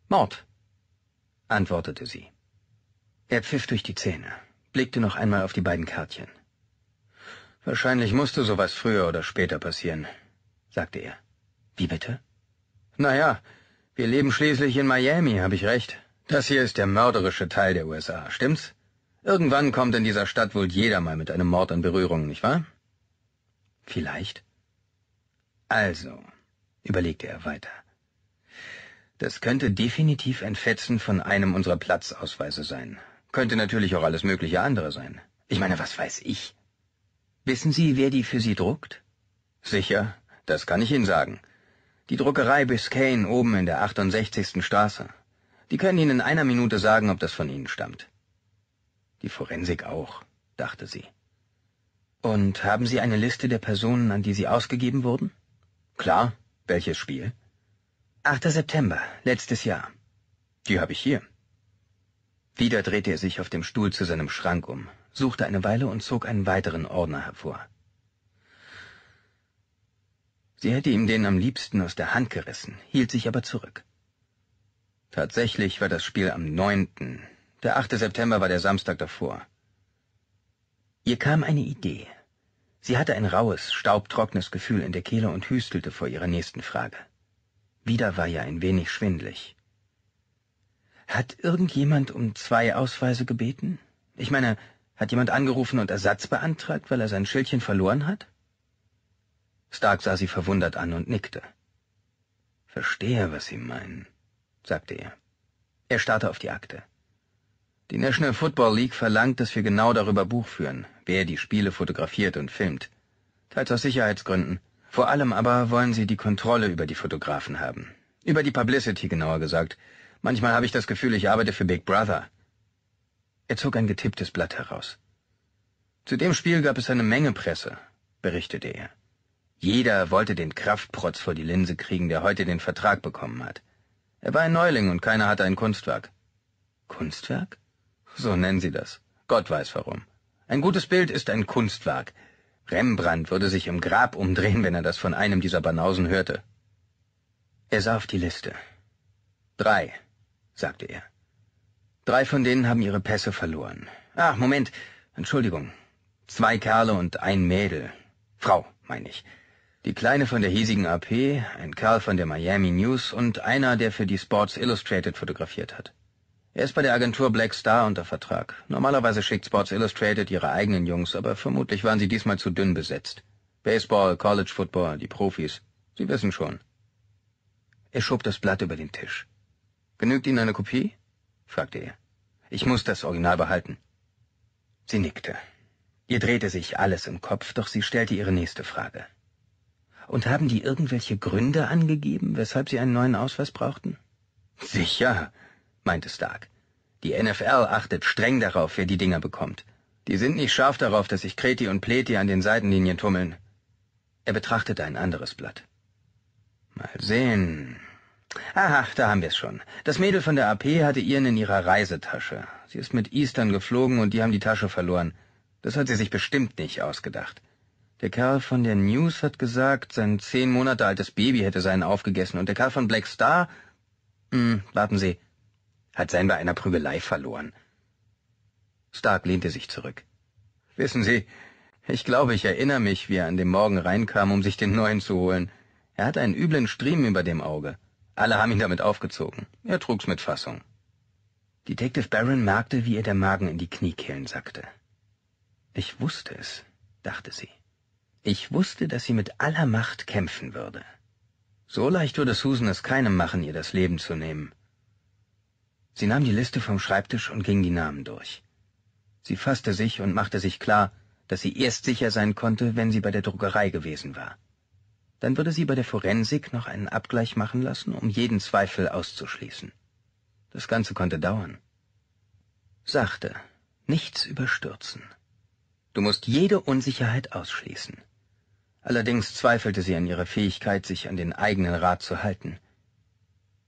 Mord, antwortete sie. Er pfiff durch die Zähne, blickte noch einmal auf die beiden Kärtchen. Wahrscheinlich musste sowas früher oder später passieren, sagte er. Wie bitte? Naja, wir leben schließlich in Miami, habe ich recht. Das hier ist der mörderische Teil der USA, stimmt's? Irgendwann kommt in dieser Stadt wohl jeder mal mit einem Mord in Berührung, nicht wahr? Vielleicht. Also, überlegte er weiter. Das könnte definitiv ein Fetzen von einem unserer Platzausweise sein, könnte natürlich auch alles mögliche andere sein. Ich meine, was weiß ich? Wissen Sie, wer die für Sie druckt? Sicher, das kann ich Ihnen sagen. Die Druckerei Biscayne oben in der 68. Straße. Die können Ihnen in einer Minute sagen, ob das von Ihnen stammt. Die Forensik auch, dachte sie. Und haben Sie eine Liste der Personen, an die Sie ausgegeben wurden? Klar. Welches Spiel? 8. September, letztes Jahr. Die habe ich hier. Wieder drehte er sich auf dem Stuhl zu seinem Schrank um, suchte eine Weile und zog einen weiteren Ordner hervor. Sie hätte ihm den am liebsten aus der Hand gerissen, hielt sich aber zurück. Tatsächlich war das Spiel am 9. Der 8. September war der Samstag davor. Ihr kam eine Idee. Sie hatte ein raues, staubtrocknes Gefühl in der Kehle und hüstelte vor ihrer nächsten Frage. Wieder war ihr ein wenig schwindlig. Hat irgendjemand um zwei Ausweise gebeten? Ich meine, hat jemand angerufen und Ersatz beantragt, weil er sein Schildchen verloren hat? Stark sah sie verwundert an und nickte. Verstehe, was Sie meinen, sagte er. Er starrte auf die Akte. Die National Football League verlangt, dass wir genau darüber Buch führen, wer die Spiele fotografiert und filmt. Teils aus Sicherheitsgründen. Vor allem aber wollen sie die Kontrolle über die Fotografen haben. Über die Publicity genauer gesagt. Manchmal habe ich das Gefühl, ich arbeite für Big Brother. Er zog ein getipptes Blatt heraus. Zu dem Spiel gab es eine Menge Presse, berichtete er. Jeder wollte den Kraftprotz vor die Linse kriegen, der heute den Vertrag bekommen hat. Er war ein Neuling und keiner hatte ein Kunstwerk. Kunstwerk? So nennen sie das. Gott weiß warum. Ein gutes Bild ist ein Kunstwerk. Rembrandt würde sich im Grab umdrehen, wenn er das von einem dieser Banausen hörte. Er sah auf die Liste. Drei, sagte er. Drei von denen haben ihre Pässe verloren. Ach, Moment, Entschuldigung. Zwei Kerle und ein Mädel. Frau, meine ich. Die Kleine von der hiesigen AP, ein Kerl von der Miami News und einer, der für die Sports Illustrated fotografiert hat. Er ist bei der Agentur Black Star unter Vertrag. Normalerweise schickt Sports Illustrated ihre eigenen Jungs, aber vermutlich waren sie diesmal zu dünn besetzt. Baseball, College Football, die Profis. Sie wissen schon. Er schob das Blatt über den Tisch. Genügt Ihnen eine Kopie? fragte er. Ich muss das Original behalten. Sie nickte. Ihr drehte sich alles im Kopf, doch sie stellte ihre nächste Frage. Und haben die irgendwelche Gründe angegeben, weshalb sie einen neuen Ausweis brauchten? Sicher, meinte Stark. Die NFL achtet streng darauf, wer die Dinger bekommt. Die sind nicht scharf darauf, dass sich Kreti und Pleti an den Seitenlinien tummeln. Er betrachtete ein anderes Blatt. Mal sehen, Aha, da haben wir's schon. Das Mädel von der AP hatte ihren in ihrer Reisetasche. Sie ist mit Eastern geflogen und die haben die Tasche verloren. Das hat sie sich bestimmt nicht ausgedacht. Der Kerl von der News hat gesagt, sein zehn Monate altes Baby hätte seinen aufgegessen. Und der Kerl von Black Star, hm, warten Sie, hat seinen bei einer Prügelei verloren. Stark lehnte sich zurück. Wissen Sie, ich glaube, ich erinnere mich, wie er an dem Morgen reinkam, um sich den neuen zu holen. Er hat einen üblen Striemen über dem Auge. Alle haben ihn damit aufgezogen. Er trug's mit Fassung. Detective Barron merkte, wie ihr der Magen in die Kniekehlen sackte. Ich wusste es, dachte sie. Ich wusste, dass sie mit aller Macht kämpfen würde. So leicht würde Susan es keinem machen, ihr das Leben zu nehmen. Sie nahm die Liste vom Schreibtisch und ging die Namen durch. Sie fasste sich und machte sich klar, dass sie erst sicher sein konnte, wenn sie bei der Druckerei gewesen war dann würde sie bei der Forensik noch einen Abgleich machen lassen, um jeden Zweifel auszuschließen. Das Ganze konnte dauern. Sachte, nichts überstürzen. Du musst jede Unsicherheit ausschließen. Allerdings zweifelte sie an ihrer Fähigkeit, sich an den eigenen Rat zu halten.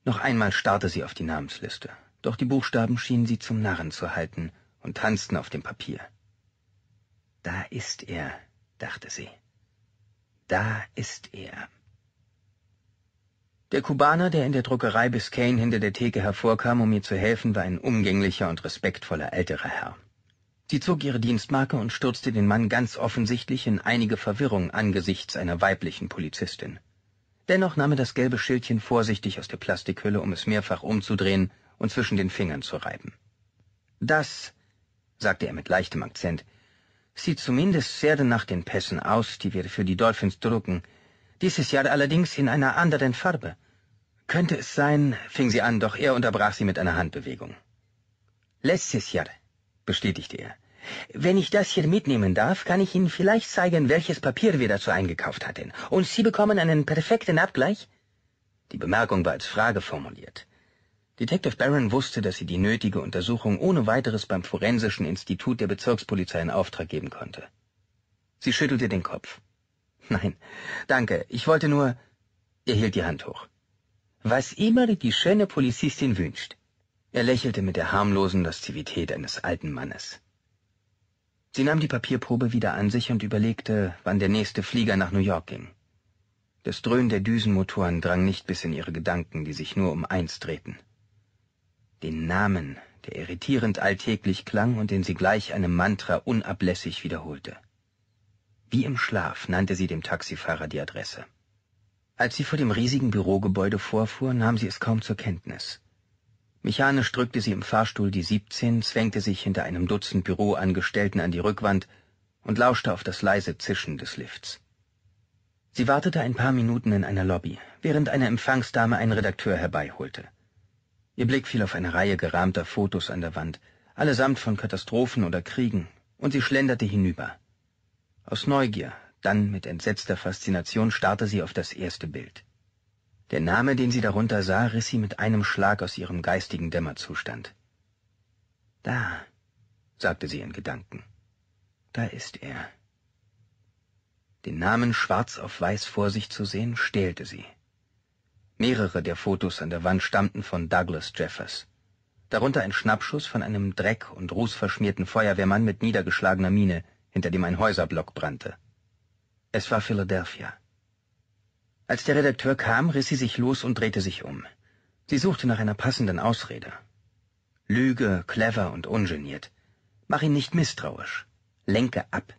Noch einmal starrte sie auf die Namensliste, doch die Buchstaben schienen sie zum Narren zu halten und tanzten auf dem Papier. Da ist er, dachte sie. Da ist er. Der Kubaner, der in der Druckerei Biscayne hinter der Theke hervorkam, um mir zu helfen, war ein umgänglicher und respektvoller älterer Herr. Sie zog ihre Dienstmarke und stürzte den Mann ganz offensichtlich in einige Verwirrung angesichts einer weiblichen Polizistin. Dennoch nahm er das gelbe Schildchen vorsichtig aus der Plastikhülle, um es mehrfach umzudrehen und zwischen den Fingern zu reiben. Das, sagte er mit leichtem Akzent, Sieht zumindest sehr nach den Pässen aus, die wir für die Dolphins drucken. Dieses Jahr allerdings in einer anderen Farbe. Könnte es sein, fing sie an, doch er unterbrach sie mit einer Handbewegung. Letztes Jahr, bestätigte er. Wenn ich das hier mitnehmen darf, kann ich Ihnen vielleicht zeigen, welches Papier wir dazu eingekauft hatten. Und Sie bekommen einen perfekten Abgleich? Die Bemerkung war als Frage formuliert. Detective Barron wusste, dass sie die nötige Untersuchung ohne weiteres beim Forensischen Institut der Bezirkspolizei in Auftrag geben konnte. Sie schüttelte den Kopf. Nein, danke, ich wollte nur. Er hielt die Hand hoch. Was immer die schöne Polizistin wünscht. Er lächelte mit der harmlosen Lastivität eines alten Mannes. Sie nahm die Papierprobe wieder an sich und überlegte, wann der nächste Flieger nach New York ging. Das Dröhnen der Düsenmotoren drang nicht bis in ihre Gedanken, die sich nur um eins drehten den Namen, der irritierend alltäglich klang und den sie gleich einem Mantra unablässig wiederholte. Wie im Schlaf nannte sie dem Taxifahrer die Adresse. Als sie vor dem riesigen Bürogebäude vorfuhr, nahm sie es kaum zur Kenntnis. Mechanisch drückte sie im Fahrstuhl die 17, zwängte sich hinter einem Dutzend Büroangestellten an die Rückwand und lauschte auf das leise Zischen des Lifts. Sie wartete ein paar Minuten in einer Lobby, während eine Empfangsdame einen Redakteur herbeiholte. Ihr Blick fiel auf eine Reihe gerahmter Fotos an der Wand, allesamt von Katastrophen oder Kriegen, und sie schlenderte hinüber. Aus Neugier, dann mit entsetzter Faszination starrte sie auf das erste Bild. Der Name, den sie darunter sah, riss sie mit einem Schlag aus ihrem geistigen Dämmerzustand. Da, sagte sie in Gedanken, da ist er. Den Namen schwarz auf weiß vor sich zu sehen, stählte sie. Mehrere der Fotos an der Wand stammten von Douglas Jeffers. Darunter ein Schnappschuss von einem dreck- und rußverschmierten Feuerwehrmann mit niedergeschlagener Miene, hinter dem ein Häuserblock brannte. Es war Philadelphia. Als der Redakteur kam, riss sie sich los und drehte sich um. Sie suchte nach einer passenden Ausrede. Lüge, clever und ungeniert. Mach ihn nicht misstrauisch. Lenke ab.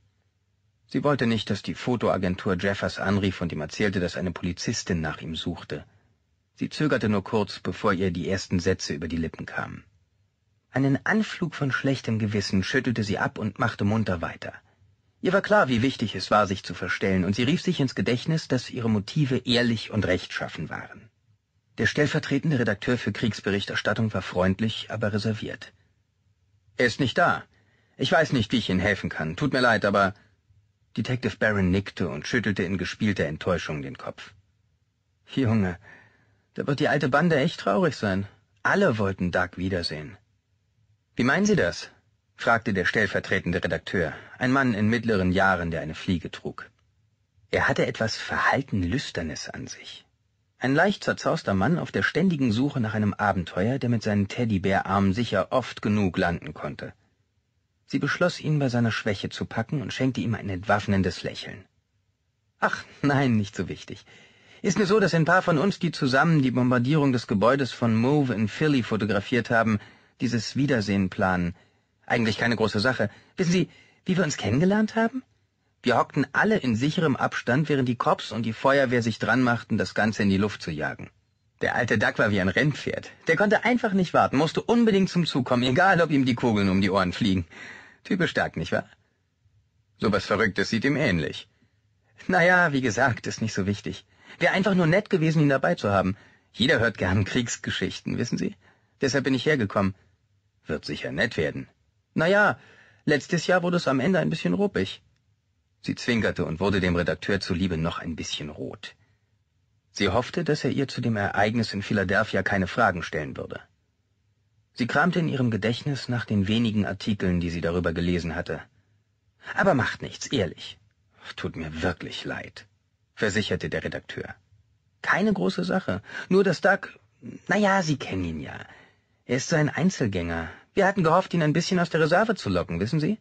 Sie wollte nicht, dass die Fotoagentur Jeffers anrief und ihm erzählte, dass eine Polizistin nach ihm suchte. Sie zögerte nur kurz, bevor ihr die ersten Sätze über die Lippen kamen. Einen Anflug von schlechtem Gewissen schüttelte sie ab und machte munter weiter. Ihr war klar, wie wichtig es war, sich zu verstellen, und sie rief sich ins Gedächtnis, dass ihre Motive ehrlich und rechtschaffen waren. Der stellvertretende Redakteur für Kriegsberichterstattung war freundlich, aber reserviert. Er ist nicht da. Ich weiß nicht, wie ich Ihnen helfen kann. Tut mir leid, aber... Detective Barron nickte und schüttelte in gespielter Enttäuschung den Kopf. Junge, da wird die alte Bande echt traurig sein. Alle wollten Doug wiedersehen. Wie meinen Sie das? fragte der stellvertretende Redakteur, ein Mann in mittleren Jahren, der eine Fliege trug. Er hatte etwas verhalten Lüsternes an sich. Ein leicht zerzauster Mann auf der ständigen Suche nach einem Abenteuer, der mit seinen Teddybärarmen sicher oft genug landen konnte. Sie beschloss, ihn bei seiner Schwäche zu packen und schenkte ihm ein entwaffnendes Lächeln. Ach, nein, nicht so wichtig. Ist mir so, dass ein paar von uns, die zusammen die Bombardierung des Gebäudes von Move in Philly fotografiert haben, dieses Wiedersehen planen? Eigentlich keine große Sache. Wissen Sie, wie wir uns kennengelernt haben? Wir hockten alle in sicherem Abstand, während die Cops und die Feuerwehr sich dran machten, das Ganze in die Luft zu jagen. Der alte Duck war wie ein Rennpferd. Der konnte einfach nicht warten, musste unbedingt zum Zug kommen, egal ob ihm die Kugeln um die Ohren fliegen. Typisch stark, nicht wahr? Sowas Verrücktes sieht ihm ähnlich. Naja, wie gesagt, ist nicht so wichtig. Wäre einfach nur nett gewesen, ihn dabei zu haben. Jeder hört gern Kriegsgeschichten, wissen Sie? Deshalb bin ich hergekommen. Wird sicher nett werden. Na ja, letztes Jahr wurde es am Ende ein bisschen ruppig. Sie zwinkerte und wurde dem Redakteur zuliebe noch ein bisschen rot. Sie hoffte, dass er ihr zu dem Ereignis in Philadelphia keine Fragen stellen würde. Sie kramte in ihrem Gedächtnis nach den wenigen Artikeln, die sie darüber gelesen hatte. Aber macht nichts, ehrlich. Tut mir wirklich leid versicherte der Redakteur. Keine große Sache. Nur, das Duck. Na ja, Sie kennen ihn ja. Er ist so ein Einzelgänger. Wir hatten gehofft, ihn ein bisschen aus der Reserve zu locken, wissen Sie?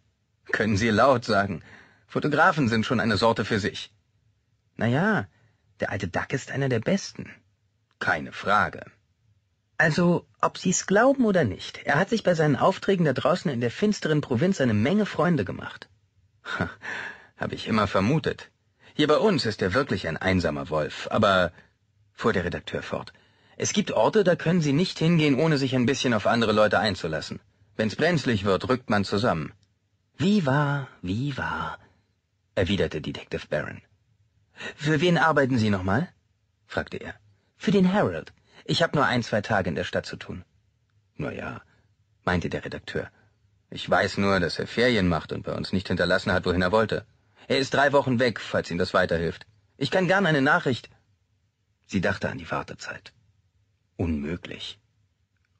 Können Sie laut sagen. Fotografen sind schon eine Sorte für sich. Na ja, der alte Duck ist einer der besten. Keine Frage. Also, ob Sie's glauben oder nicht, er hat sich bei seinen Aufträgen da draußen in der finsteren Provinz eine Menge Freunde gemacht. Habe ich immer vermutet. Hier bei uns ist er wirklich ein einsamer Wolf, aber, fuhr der Redakteur fort, es gibt Orte, da können Sie nicht hingehen, ohne sich ein bisschen auf andere Leute einzulassen. Wenn's brenzlig wird, rückt man zusammen. Wie wahr, wie wahr, erwiderte Detective Barron. Für wen arbeiten Sie nochmal? fragte er. Für den Herald. Ich habe nur ein, zwei Tage in der Stadt zu tun. Na ja, meinte der Redakteur. Ich weiß nur, dass er Ferien macht und bei uns nicht hinterlassen hat, wohin er wollte. Er ist drei Wochen weg, falls Ihnen das weiterhilft. Ich kann gern eine Nachricht. Sie dachte an die Wartezeit. Unmöglich.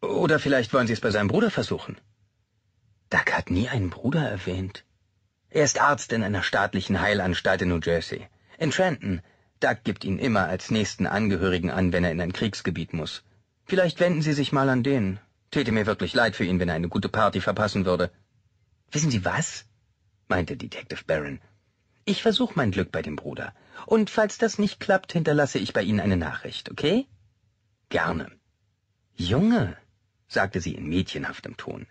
Oder vielleicht wollen Sie es bei seinem Bruder versuchen. Doug hat nie einen Bruder erwähnt. Er ist Arzt in einer staatlichen Heilanstalt in New Jersey. In Trenton. Doug gibt ihn immer als nächsten Angehörigen an, wenn er in ein Kriegsgebiet muss. Vielleicht wenden Sie sich mal an den. Täte mir wirklich leid für ihn, wenn er eine gute Party verpassen würde. Wissen Sie was? meinte Detective Barron ich versuche mein Glück bei dem Bruder. Und falls das nicht klappt, hinterlasse ich bei Ihnen eine Nachricht, okay? Gerne. Junge, sagte sie in mädchenhaftem Ton.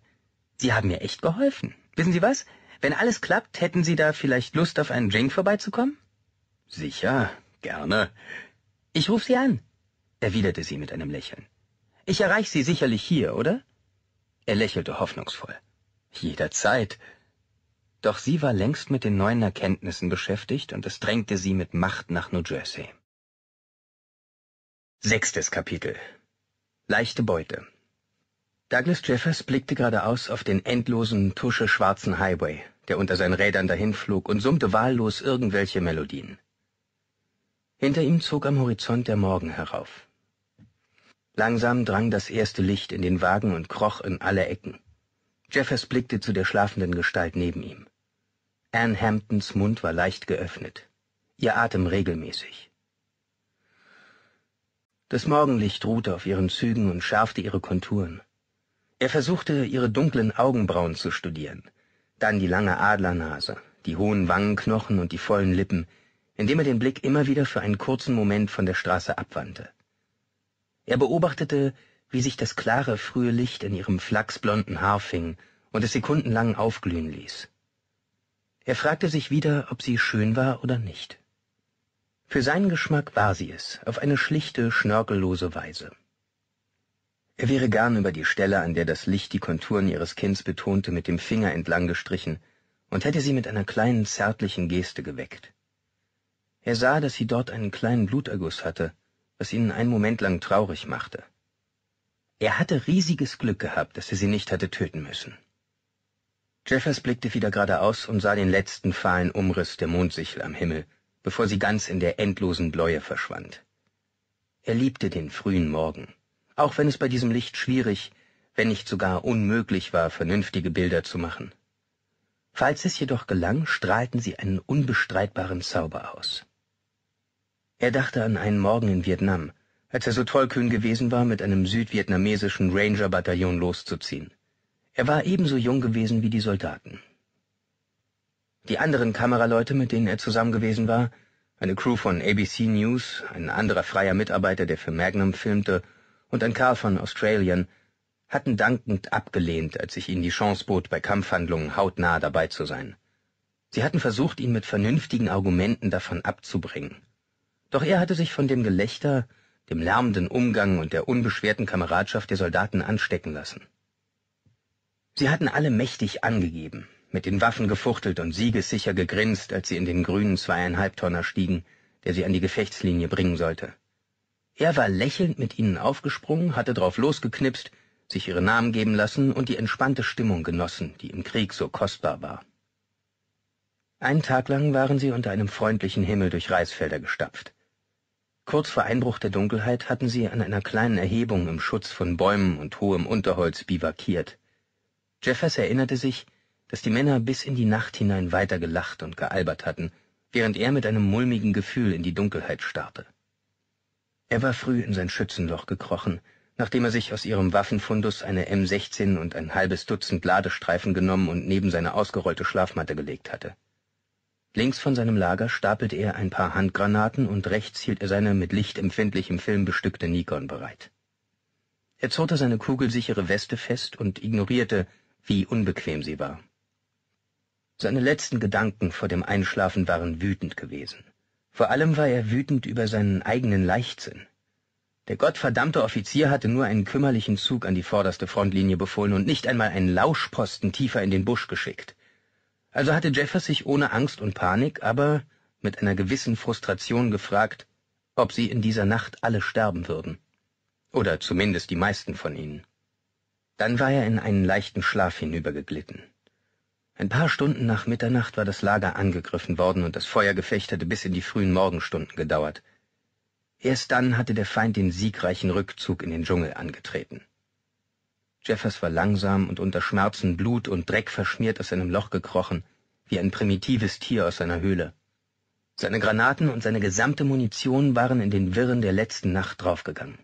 Sie haben mir echt geholfen. Wissen Sie was? Wenn alles klappt, hätten Sie da vielleicht Lust auf einen Drink vorbeizukommen? Sicher, gerne. Ich rufe Sie an, erwiderte sie mit einem Lächeln. Ich erreiche Sie sicherlich hier, oder? Er lächelte hoffnungsvoll. Jederzeit. Doch sie war längst mit den neuen Erkenntnissen beschäftigt und es drängte sie mit Macht nach New Jersey. Sechstes Kapitel Leichte Beute Douglas Jeffers blickte geradeaus auf den endlosen, tuscheschwarzen Highway, der unter seinen Rädern dahinflog und summte wahllos irgendwelche Melodien. Hinter ihm zog am Horizont der Morgen herauf. Langsam drang das erste Licht in den Wagen und kroch in alle Ecken. Jeffers blickte zu der schlafenden Gestalt neben ihm. Ann Hamptons Mund war leicht geöffnet, ihr Atem regelmäßig. Das Morgenlicht ruhte auf ihren Zügen und schärfte ihre Konturen. Er versuchte, ihre dunklen Augenbrauen zu studieren, dann die lange Adlernase, die hohen Wangenknochen und die vollen Lippen, indem er den Blick immer wieder für einen kurzen Moment von der Straße abwandte. Er beobachtete, wie sich das klare, frühe Licht in ihrem flachsblonden Haar fing und es sekundenlang aufglühen ließ. Er fragte sich wieder, ob sie schön war oder nicht. Für seinen Geschmack war sie es, auf eine schlichte, schnörkellose Weise. Er wäre gern über die Stelle, an der das Licht die Konturen ihres Kinns betonte, mit dem Finger entlang gestrichen und hätte sie mit einer kleinen zärtlichen Geste geweckt. Er sah, dass sie dort einen kleinen Bluterguss hatte, was ihn einen Moment lang traurig machte. Er hatte riesiges Glück gehabt, dass er sie nicht hatte töten müssen. Jeffers blickte wieder geradeaus und sah den letzten fahlen Umriss der Mondsichel am Himmel, bevor sie ganz in der endlosen Bläue verschwand. Er liebte den frühen Morgen, auch wenn es bei diesem Licht schwierig, wenn nicht sogar unmöglich war, vernünftige Bilder zu machen. Falls es jedoch gelang, strahlten sie einen unbestreitbaren Zauber aus. Er dachte an einen Morgen in Vietnam, als er so tollkühn gewesen war, mit einem südvietnamesischen Ranger-Bataillon loszuziehen er war ebenso jung gewesen wie die soldaten die anderen kameraleute mit denen er zusammen gewesen war eine crew von abc news ein anderer freier mitarbeiter der für magnum filmte und ein Karl von australian hatten dankend abgelehnt als ich ihnen die chance bot bei kampfhandlungen hautnah dabei zu sein sie hatten versucht ihn mit vernünftigen argumenten davon abzubringen doch er hatte sich von dem gelächter dem lärmenden umgang und der unbeschwerten kameradschaft der soldaten anstecken lassen sie hatten alle mächtig angegeben mit den waffen gefuchtelt und siegessicher gegrinst als sie in den grünen zweieinhalbtonner stiegen der sie an die gefechtslinie bringen sollte er war lächelnd mit ihnen aufgesprungen hatte drauf losgeknipst sich ihre namen geben lassen und die entspannte stimmung genossen die im krieg so kostbar war einen tag lang waren sie unter einem freundlichen himmel durch reisfelder gestapft kurz vor einbruch der dunkelheit hatten sie an einer kleinen erhebung im schutz von bäumen und hohem unterholz Jeffers erinnerte sich, dass die Männer bis in die Nacht hinein weiter gelacht und gealbert hatten, während er mit einem mulmigen Gefühl in die Dunkelheit starrte. Er war früh in sein Schützenloch gekrochen, nachdem er sich aus ihrem Waffenfundus eine M16 und ein halbes Dutzend Ladestreifen genommen und neben seine ausgerollte Schlafmatte gelegt hatte. Links von seinem Lager stapelte er ein paar Handgranaten und rechts hielt er seine mit lichtempfindlichem Film bestückte Nikon bereit. Er zog seine kugelsichere Weste fest und ignorierte, wie unbequem sie war. Seine letzten Gedanken vor dem Einschlafen waren wütend gewesen. Vor allem war er wütend über seinen eigenen Leichtsinn. Der gottverdammte Offizier hatte nur einen kümmerlichen Zug an die vorderste Frontlinie befohlen und nicht einmal einen Lauschposten tiefer in den Busch geschickt. Also hatte Jeffers sich ohne Angst und Panik, aber mit einer gewissen Frustration gefragt, ob sie in dieser Nacht alle sterben würden. Oder zumindest die meisten von ihnen. Dann war er in einen leichten Schlaf hinübergeglitten. Ein paar Stunden nach Mitternacht war das Lager angegriffen worden und das Feuergefecht hatte bis in die frühen Morgenstunden gedauert. Erst dann hatte der Feind den siegreichen Rückzug in den Dschungel angetreten. Jeffers war langsam und unter Schmerzen Blut und Dreck verschmiert aus seinem Loch gekrochen, wie ein primitives Tier aus seiner Höhle. Seine Granaten und seine gesamte Munition waren in den Wirren der letzten Nacht draufgegangen.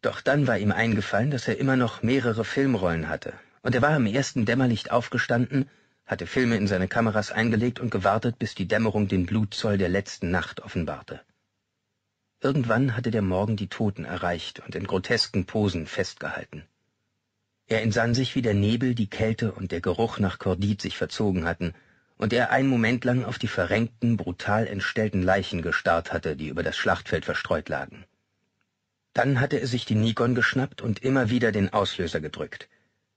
Doch dann war ihm eingefallen, dass er immer noch mehrere Filmrollen hatte, und er war im ersten Dämmerlicht aufgestanden, hatte Filme in seine Kameras eingelegt und gewartet, bis die Dämmerung den Blutzoll der letzten Nacht offenbarte. Irgendwann hatte der Morgen die Toten erreicht und in grotesken Posen festgehalten. Er entsann sich, wie der Nebel, die Kälte und der Geruch nach Kordit sich verzogen hatten, und er einen Moment lang auf die verrenkten, brutal entstellten Leichen gestarrt hatte, die über das Schlachtfeld verstreut lagen. Dann hatte er sich die Nikon geschnappt und immer wieder den Auslöser gedrückt.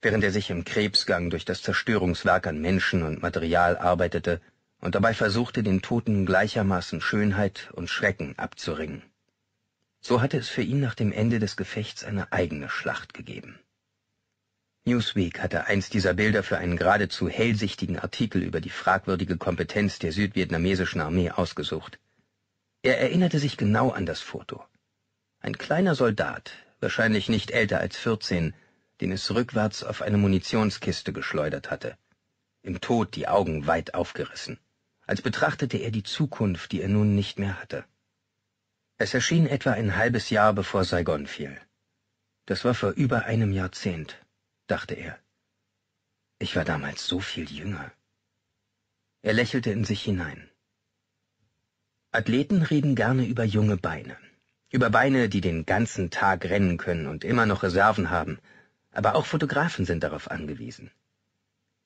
Während er sich im Krebsgang durch das Zerstörungswerk an Menschen und Material arbeitete und dabei versuchte, den Toten gleichermaßen Schönheit und Schrecken abzuringen. So hatte es für ihn nach dem Ende des Gefechts eine eigene Schlacht gegeben. Newsweek hatte eins dieser Bilder für einen geradezu hellsichtigen Artikel über die fragwürdige Kompetenz der südvietnamesischen Armee ausgesucht. Er erinnerte sich genau an das Foto. Ein kleiner Soldat, wahrscheinlich nicht älter als 14, den es rückwärts auf eine Munitionskiste geschleudert hatte. Im Tod die Augen weit aufgerissen, als betrachtete er die Zukunft, die er nun nicht mehr hatte. Es erschien etwa ein halbes Jahr, bevor Saigon fiel. Das war vor über einem Jahrzehnt, dachte er. Ich war damals so viel jünger. Er lächelte in sich hinein. Athleten reden gerne über junge Beine über Beine, die den ganzen Tag rennen können und immer noch Reserven haben, aber auch Fotografen sind darauf angewiesen.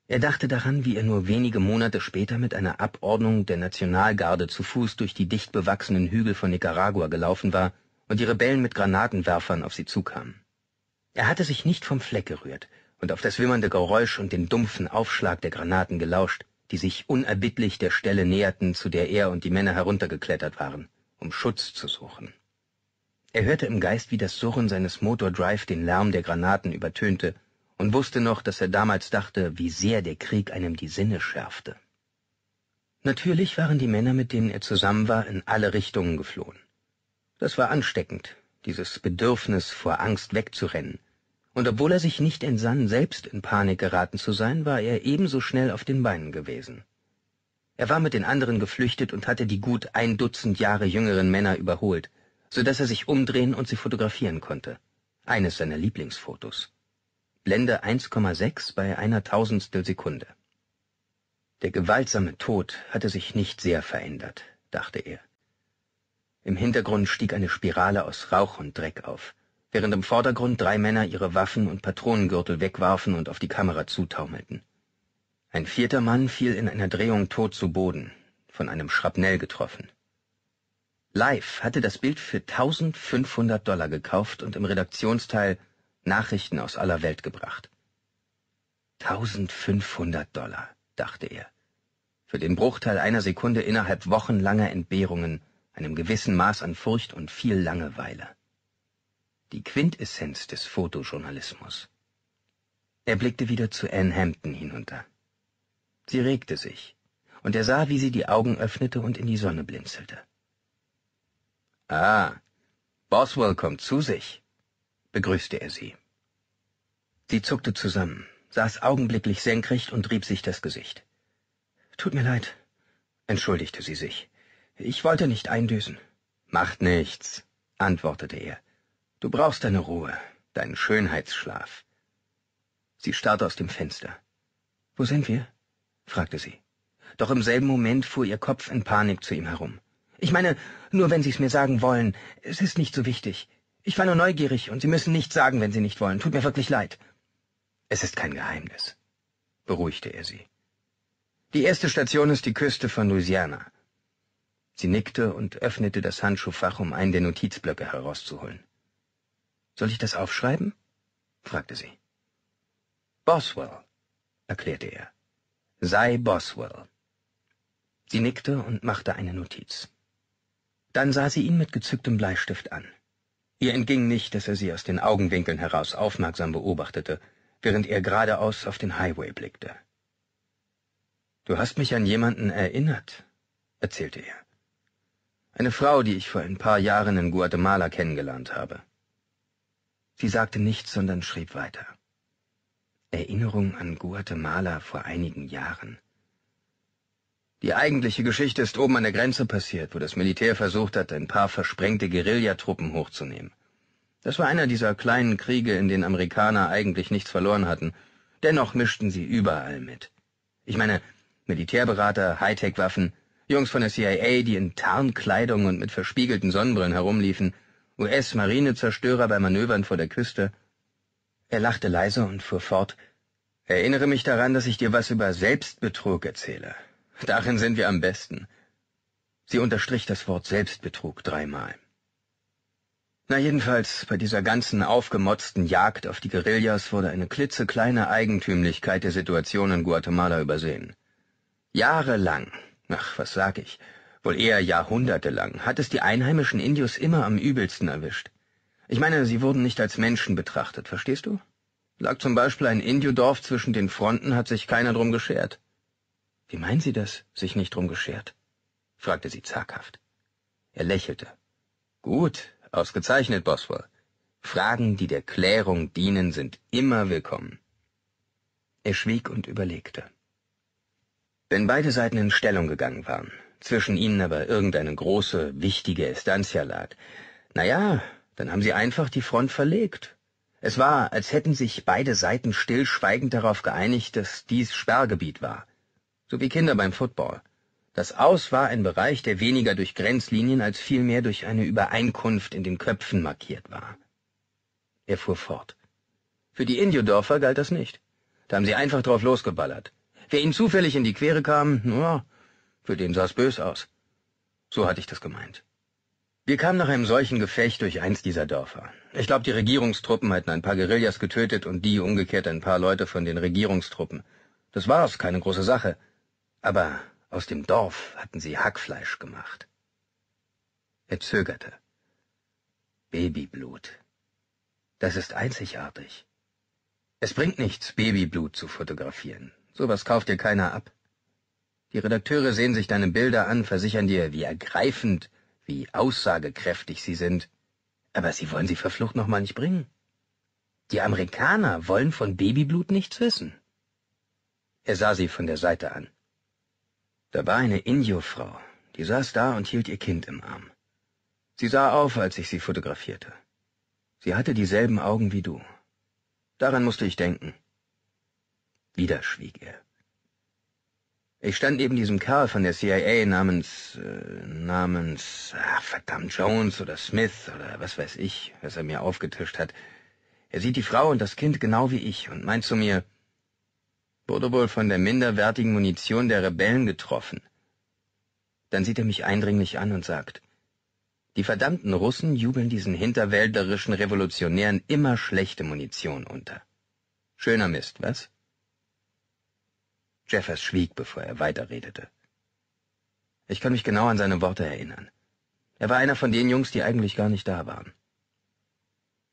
Er dachte daran, wie er nur wenige Monate später mit einer Abordnung der Nationalgarde zu Fuß durch die dicht bewachsenen Hügel von Nicaragua gelaufen war und die Rebellen mit Granatenwerfern auf sie zukamen. Er hatte sich nicht vom Fleck gerührt und auf das wimmernde Geräusch und den dumpfen Aufschlag der Granaten gelauscht, die sich unerbittlich der Stelle näherten, zu der er und die Männer heruntergeklettert waren, um Schutz zu suchen. Er hörte im Geist, wie das Surren seines Motor Drive den Lärm der Granaten übertönte und wusste noch, dass er damals dachte, wie sehr der Krieg einem die Sinne schärfte. Natürlich waren die Männer, mit denen er zusammen war, in alle Richtungen geflohen. Das war ansteckend, dieses Bedürfnis vor Angst wegzurennen. Und obwohl er sich nicht entsann, selbst in Panik geraten zu sein, war er ebenso schnell auf den Beinen gewesen. Er war mit den anderen geflüchtet und hatte die gut ein Dutzend Jahre jüngeren Männer überholt, so dass er sich umdrehen und sie fotografieren konnte. Eines seiner Lieblingsfotos. Blende 1,6 bei einer Tausendstel Sekunde. Der gewaltsame Tod hatte sich nicht sehr verändert, dachte er. Im Hintergrund stieg eine Spirale aus Rauch und Dreck auf, während im Vordergrund drei Männer ihre Waffen und Patronengürtel wegwarfen und auf die Kamera zutaumelten. Ein vierter Mann fiel in einer Drehung tot zu Boden, von einem Schrapnell getroffen. Live hatte das Bild für 1500 Dollar gekauft und im Redaktionsteil Nachrichten aus aller Welt gebracht. 1500 Dollar, dachte er. Für den Bruchteil einer Sekunde innerhalb wochenlanger Entbehrungen, einem gewissen Maß an Furcht und viel Langeweile. Die Quintessenz des Fotojournalismus. Er blickte wieder zu Anne Hampton hinunter. Sie regte sich, und er sah, wie sie die Augen öffnete und in die Sonne blinzelte. Ah, Boswell kommt zu sich, begrüßte er sie. Sie zuckte zusammen, saß augenblicklich senkrecht und rieb sich das Gesicht. Tut mir leid, entschuldigte sie sich. Ich wollte nicht eindüsen. Macht nichts, antwortete er. Du brauchst deine Ruhe, deinen Schönheitsschlaf. Sie starrte aus dem Fenster. Wo sind wir? fragte sie. Doch im selben Moment fuhr ihr Kopf in Panik zu ihm herum. Ich meine, nur wenn Sie es mir sagen wollen. Es ist nicht so wichtig. Ich war nur neugierig und Sie müssen nichts sagen, wenn Sie nicht wollen. Tut mir wirklich leid. Es ist kein Geheimnis, beruhigte er sie. Die erste Station ist die Küste von Louisiana. Sie nickte und öffnete das Handschuhfach, um einen der Notizblöcke herauszuholen. Soll ich das aufschreiben? fragte sie. Boswell, erklärte er. Sei Boswell. Sie nickte und machte eine Notiz dann sah sie ihn mit gezücktem bleistift an ihr entging nicht dass er sie aus den augenwinkeln heraus aufmerksam beobachtete während er geradeaus auf den highway blickte du hast mich an jemanden erinnert erzählte er eine frau die ich vor ein paar jahren in guatemala kennengelernt habe sie sagte nichts sondern schrieb weiter erinnerung an guatemala vor einigen jahren die eigentliche Geschichte ist oben an der Grenze passiert, wo das Militär versucht hat, ein paar versprengte Guerillatruppen hochzunehmen. Das war einer dieser kleinen Kriege, in denen Amerikaner eigentlich nichts verloren hatten. Dennoch mischten sie überall mit. Ich meine, Militärberater, Hightech-Waffen, Jungs von der CIA, die in Tarnkleidung und mit verspiegelten Sonnenbrillen herumliefen, US-Marinezerstörer bei Manövern vor der Küste. Er lachte leise und fuhr fort. Erinnere mich daran, dass ich dir was über Selbstbetrug erzähle. Darin sind wir am besten. Sie unterstrich das Wort Selbstbetrug dreimal. Na jedenfalls, bei dieser ganzen aufgemotzten Jagd auf die Guerillas wurde eine klitzekleine Eigentümlichkeit der Situation in Guatemala übersehen. Jahrelang, ach, was sag ich, wohl eher jahrhundertelang, hat es die einheimischen Indios immer am übelsten erwischt. Ich meine, sie wurden nicht als Menschen betrachtet, verstehst du? Lag zum Beispiel ein Indiodorf zwischen den Fronten, hat sich keiner drum geschert. Wie meinen Sie das, sich nicht drum geschert? fragte sie zaghaft. Er lächelte. Gut, ausgezeichnet, Boswell. Fragen, die der Klärung dienen, sind immer willkommen. Er schwieg und überlegte. Wenn beide Seiten in Stellung gegangen waren, zwischen ihnen aber irgendeine große, wichtige Estancia lag, na ja, dann haben sie einfach die Front verlegt. Es war, als hätten sich beide Seiten stillschweigend darauf geeinigt, dass dies Sperrgebiet war so wie Kinder beim Football. Das Aus war ein Bereich, der weniger durch Grenzlinien als vielmehr durch eine Übereinkunft in den Köpfen markiert war. Er fuhr fort. Für die Indiodorfer galt das nicht. Da haben sie einfach drauf losgeballert. Wer ihnen zufällig in die Quere kam, ja, für den sah es bös aus. So hatte ich das gemeint. Wir kamen nach einem solchen Gefecht durch eins dieser Dörfer. Ich glaube, die Regierungstruppen hatten ein paar Guerillas getötet und die umgekehrt ein paar Leute von den Regierungstruppen. Das war's, keine große Sache aber aus dem Dorf hatten sie Hackfleisch gemacht. Er zögerte. Babyblut. Das ist einzigartig. Es bringt nichts, Babyblut zu fotografieren. Sowas kauft dir keiner ab. Die Redakteure sehen sich deine Bilder an, versichern dir, wie ergreifend, wie aussagekräftig sie sind. Aber sie wollen sie verflucht nochmal nicht bringen. Die Amerikaner wollen von Babyblut nichts wissen. Er sah sie von der Seite an. Da war eine Injo-Frau, die saß da und hielt ihr Kind im Arm. Sie sah auf, als ich sie fotografierte. Sie hatte dieselben Augen wie du. Daran musste ich denken. Wieder schwieg er. Ich stand neben diesem Kerl von der CIA namens, äh, namens, ach, verdammt, Jones oder Smith oder was weiß ich, was er mir aufgetischt hat. Er sieht die Frau und das Kind genau wie ich und meint zu mir, wurde wohl von der minderwertigen Munition der Rebellen getroffen. Dann sieht er mich eindringlich an und sagt, die verdammten Russen jubeln diesen hinterwäldlerischen Revolutionären immer schlechte Munition unter. Schöner Mist, was? Jeffers schwieg, bevor er weiterredete. Ich kann mich genau an seine Worte erinnern. Er war einer von den Jungs, die eigentlich gar nicht da waren.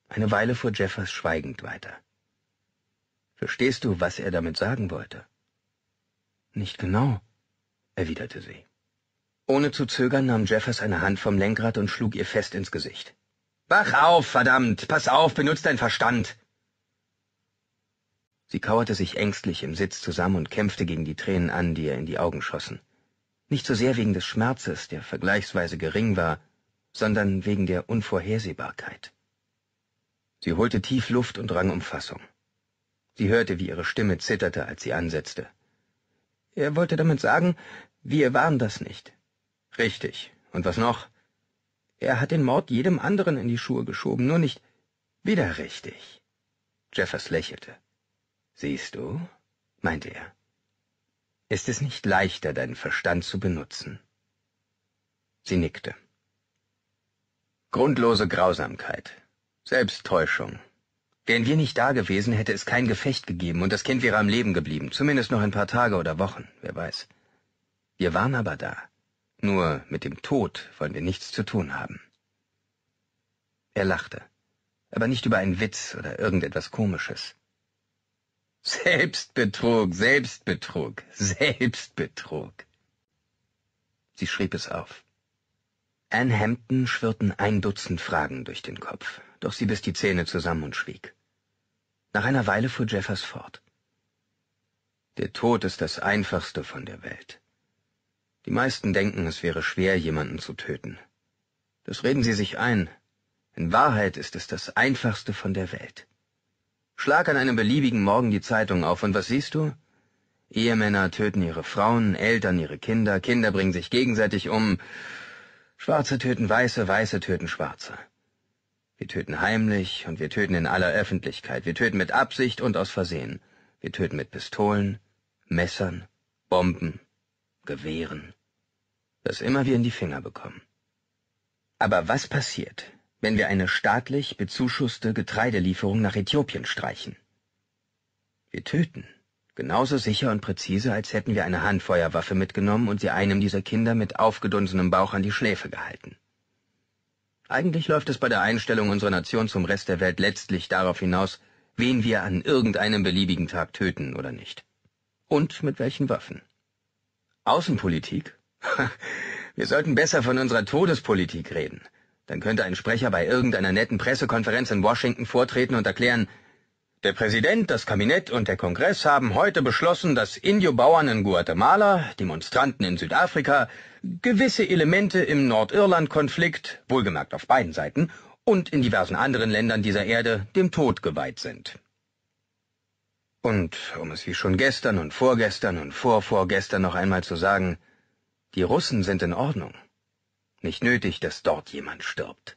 Eine Weile fuhr Jeffers schweigend weiter. Verstehst du, was er damit sagen wollte? Nicht genau, erwiderte sie. Ohne zu zögern nahm Jeffers eine Hand vom Lenkrad und schlug ihr fest ins Gesicht. Wach auf, verdammt! Pass auf, benutzt deinen Verstand! Sie kauerte sich ängstlich im Sitz zusammen und kämpfte gegen die Tränen an, die ihr in die Augen schossen. Nicht so sehr wegen des Schmerzes, der vergleichsweise gering war, sondern wegen der Unvorhersehbarkeit. Sie holte tief Luft und rang um Fassung. Sie hörte, wie ihre Stimme zitterte, als sie ansetzte. Er wollte damit sagen, wir waren das nicht. Richtig. Und was noch? Er hat den Mord jedem anderen in die Schuhe geschoben, nur nicht wieder richtig. Jeffers lächelte. Siehst du, meinte er, ist es nicht leichter, deinen Verstand zu benutzen? Sie nickte. Grundlose Grausamkeit, Selbsttäuschung, Wären wir nicht da gewesen, hätte es kein Gefecht gegeben und das Kind wäre am Leben geblieben, zumindest noch ein paar Tage oder Wochen, wer weiß. Wir waren aber da. Nur mit dem Tod wollen wir nichts zu tun haben. Er lachte, aber nicht über einen Witz oder irgendetwas Komisches. Selbstbetrug, Selbstbetrug, Selbstbetrug. Sie schrieb es auf. Anne Hampton schwirrten ein Dutzend Fragen durch den Kopf doch sie biß die Zähne zusammen und schwieg. Nach einer Weile fuhr Jeffers fort. Der Tod ist das Einfachste von der Welt. Die meisten denken, es wäre schwer, jemanden zu töten. Das reden sie sich ein. In Wahrheit ist es das Einfachste von der Welt. Schlag an einem beliebigen Morgen die Zeitung auf und was siehst du? Ehemänner töten ihre Frauen, Eltern ihre Kinder, Kinder bringen sich gegenseitig um, Schwarze töten Weiße, Weiße töten Schwarze. Wir töten heimlich und wir töten in aller Öffentlichkeit. Wir töten mit Absicht und aus Versehen. Wir töten mit Pistolen, Messern, Bomben, Gewehren. Was immer wir in die Finger bekommen. Aber was passiert, wenn wir eine staatlich bezuschusste Getreidelieferung nach Äthiopien streichen? Wir töten. Genauso sicher und präzise, als hätten wir eine Handfeuerwaffe mitgenommen und sie einem dieser Kinder mit aufgedunsenem Bauch an die Schläfe gehalten. Eigentlich läuft es bei der Einstellung unserer Nation zum Rest der Welt letztlich darauf hinaus, wen wir an irgendeinem beliebigen Tag töten oder nicht. Und mit welchen Waffen. Außenpolitik? Wir sollten besser von unserer Todespolitik reden. Dann könnte ein Sprecher bei irgendeiner netten Pressekonferenz in Washington vortreten und erklären, der Präsident, das Kabinett und der Kongress haben heute beschlossen, dass Indio-Bauern in Guatemala, Demonstranten in Südafrika, gewisse Elemente im Nordirland-Konflikt, wohlgemerkt auf beiden Seiten, und in diversen anderen Ländern dieser Erde dem Tod geweiht sind. Und um es wie schon gestern und vorgestern und vorvorgestern noch einmal zu sagen, die Russen sind in Ordnung. Nicht nötig, dass dort jemand stirbt.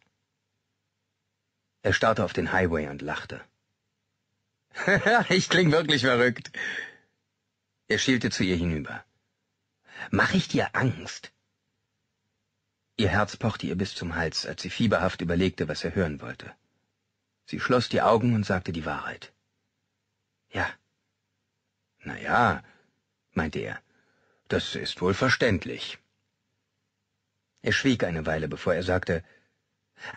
Er starrte auf den Highway und lachte. ich kling wirklich verrückt. Er schielte zu ihr hinüber. Mach ich dir Angst? Ihr Herz pochte ihr bis zum Hals, als sie fieberhaft überlegte, was er hören wollte. Sie schloss die Augen und sagte die Wahrheit. Ja. Na ja, meinte er, das ist wohl verständlich. Er schwieg eine Weile, bevor er sagte,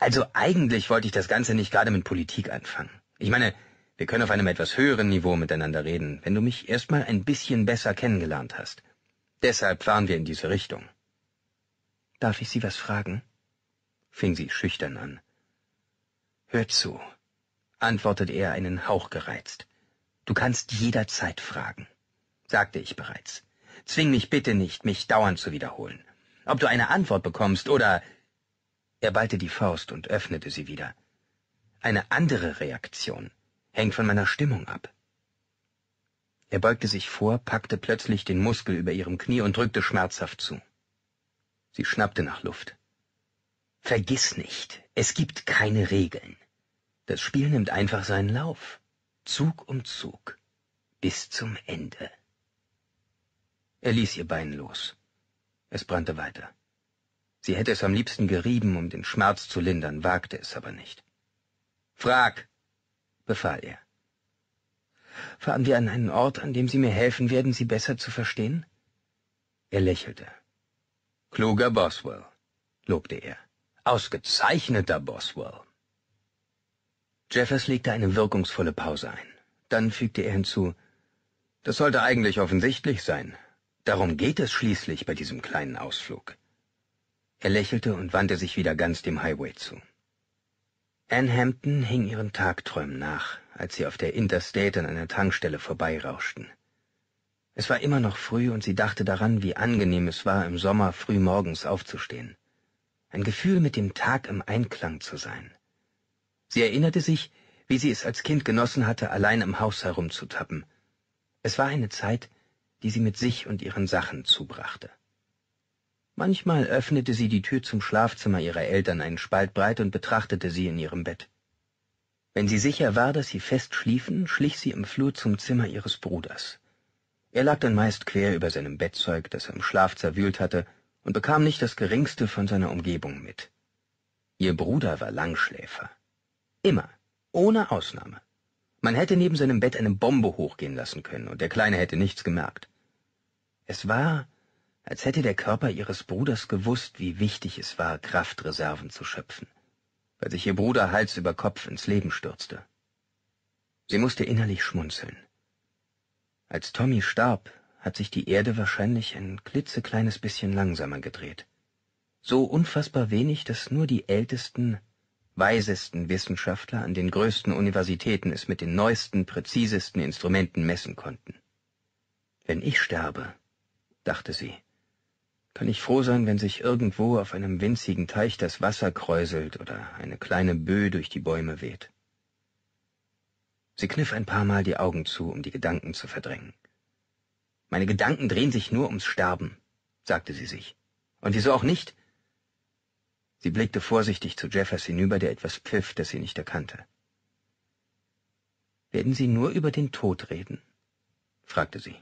also eigentlich wollte ich das Ganze nicht gerade mit Politik anfangen. Ich meine, wir können auf einem etwas höheren Niveau miteinander reden, wenn du mich erstmal ein bisschen besser kennengelernt hast. Deshalb fahren wir in diese Richtung. Darf ich Sie was fragen? fing sie schüchtern an. Hör zu, antwortete er einen Hauch gereizt. Du kannst jederzeit fragen, sagte ich bereits. Zwing mich bitte nicht, mich dauernd zu wiederholen. Ob du eine Antwort bekommst oder... Er ballte die Faust und öffnete sie wieder. Eine andere Reaktion hängt von meiner Stimmung ab. Er beugte sich vor, packte plötzlich den Muskel über ihrem Knie und drückte schmerzhaft zu. Sie schnappte nach Luft. Vergiss nicht, es gibt keine Regeln. Das Spiel nimmt einfach seinen Lauf, Zug um Zug, bis zum Ende. Er ließ ihr Bein los. Es brannte weiter. Sie hätte es am liebsten gerieben, um den Schmerz zu lindern, wagte es aber nicht. Frag, befahl er. Fahren wir an einen Ort, an dem Sie mir helfen werden, Sie besser zu verstehen? Er lächelte. Kluger Boswell, lobte er. Ausgezeichneter Boswell. Jeffers legte eine wirkungsvolle Pause ein. Dann fügte er hinzu, das sollte eigentlich offensichtlich sein. Darum geht es schließlich bei diesem kleinen Ausflug. Er lächelte und wandte sich wieder ganz dem Highway zu. Anne Hampton hing ihren Tagträumen nach, als sie auf der Interstate an einer Tankstelle vorbeirauschten. Es war immer noch früh und sie dachte daran, wie angenehm es war, im Sommer frühmorgens aufzustehen. Ein Gefühl, mit dem Tag im Einklang zu sein. Sie erinnerte sich, wie sie es als Kind genossen hatte, allein im Haus herumzutappen. Es war eine Zeit, die sie mit sich und ihren Sachen zubrachte. Manchmal öffnete sie die Tür zum Schlafzimmer ihrer Eltern einen Spalt breit und betrachtete sie in ihrem Bett. Wenn sie sicher war, dass sie fest schliefen, schlich sie im Flur zum Zimmer ihres Bruders. Er lag dann meist quer über seinem Bettzeug, das er im Schlaf zerwühlt hatte, und bekam nicht das geringste von seiner Umgebung mit. Ihr Bruder war Langschläfer. Immer, ohne Ausnahme. Man hätte neben seinem Bett eine Bombe hochgehen lassen können, und der Kleine hätte nichts gemerkt. Es war, als hätte der Körper ihres Bruders gewusst, wie wichtig es war, Kraftreserven zu schöpfen, weil sich ihr Bruder Hals über Kopf ins Leben stürzte. Sie musste innerlich schmunzeln. Als Tommy starb, hat sich die Erde wahrscheinlich ein klitzekleines bisschen langsamer gedreht. So unfassbar wenig, dass nur die ältesten, weisesten Wissenschaftler an den größten Universitäten es mit den neuesten, präzisesten Instrumenten messen konnten. Wenn ich sterbe, dachte sie, kann ich froh sein, wenn sich irgendwo auf einem winzigen Teich das Wasser kräuselt oder eine kleine Bö durch die Bäume weht. Sie kniff ein paar Mal die Augen zu, um die Gedanken zu verdrängen. Meine Gedanken drehen sich nur ums Sterben, sagte sie sich. Und wieso auch nicht? Sie blickte vorsichtig zu Jeffers hinüber, der etwas pfiff, das sie nicht erkannte. Werden Sie nur über den Tod reden? fragte sie.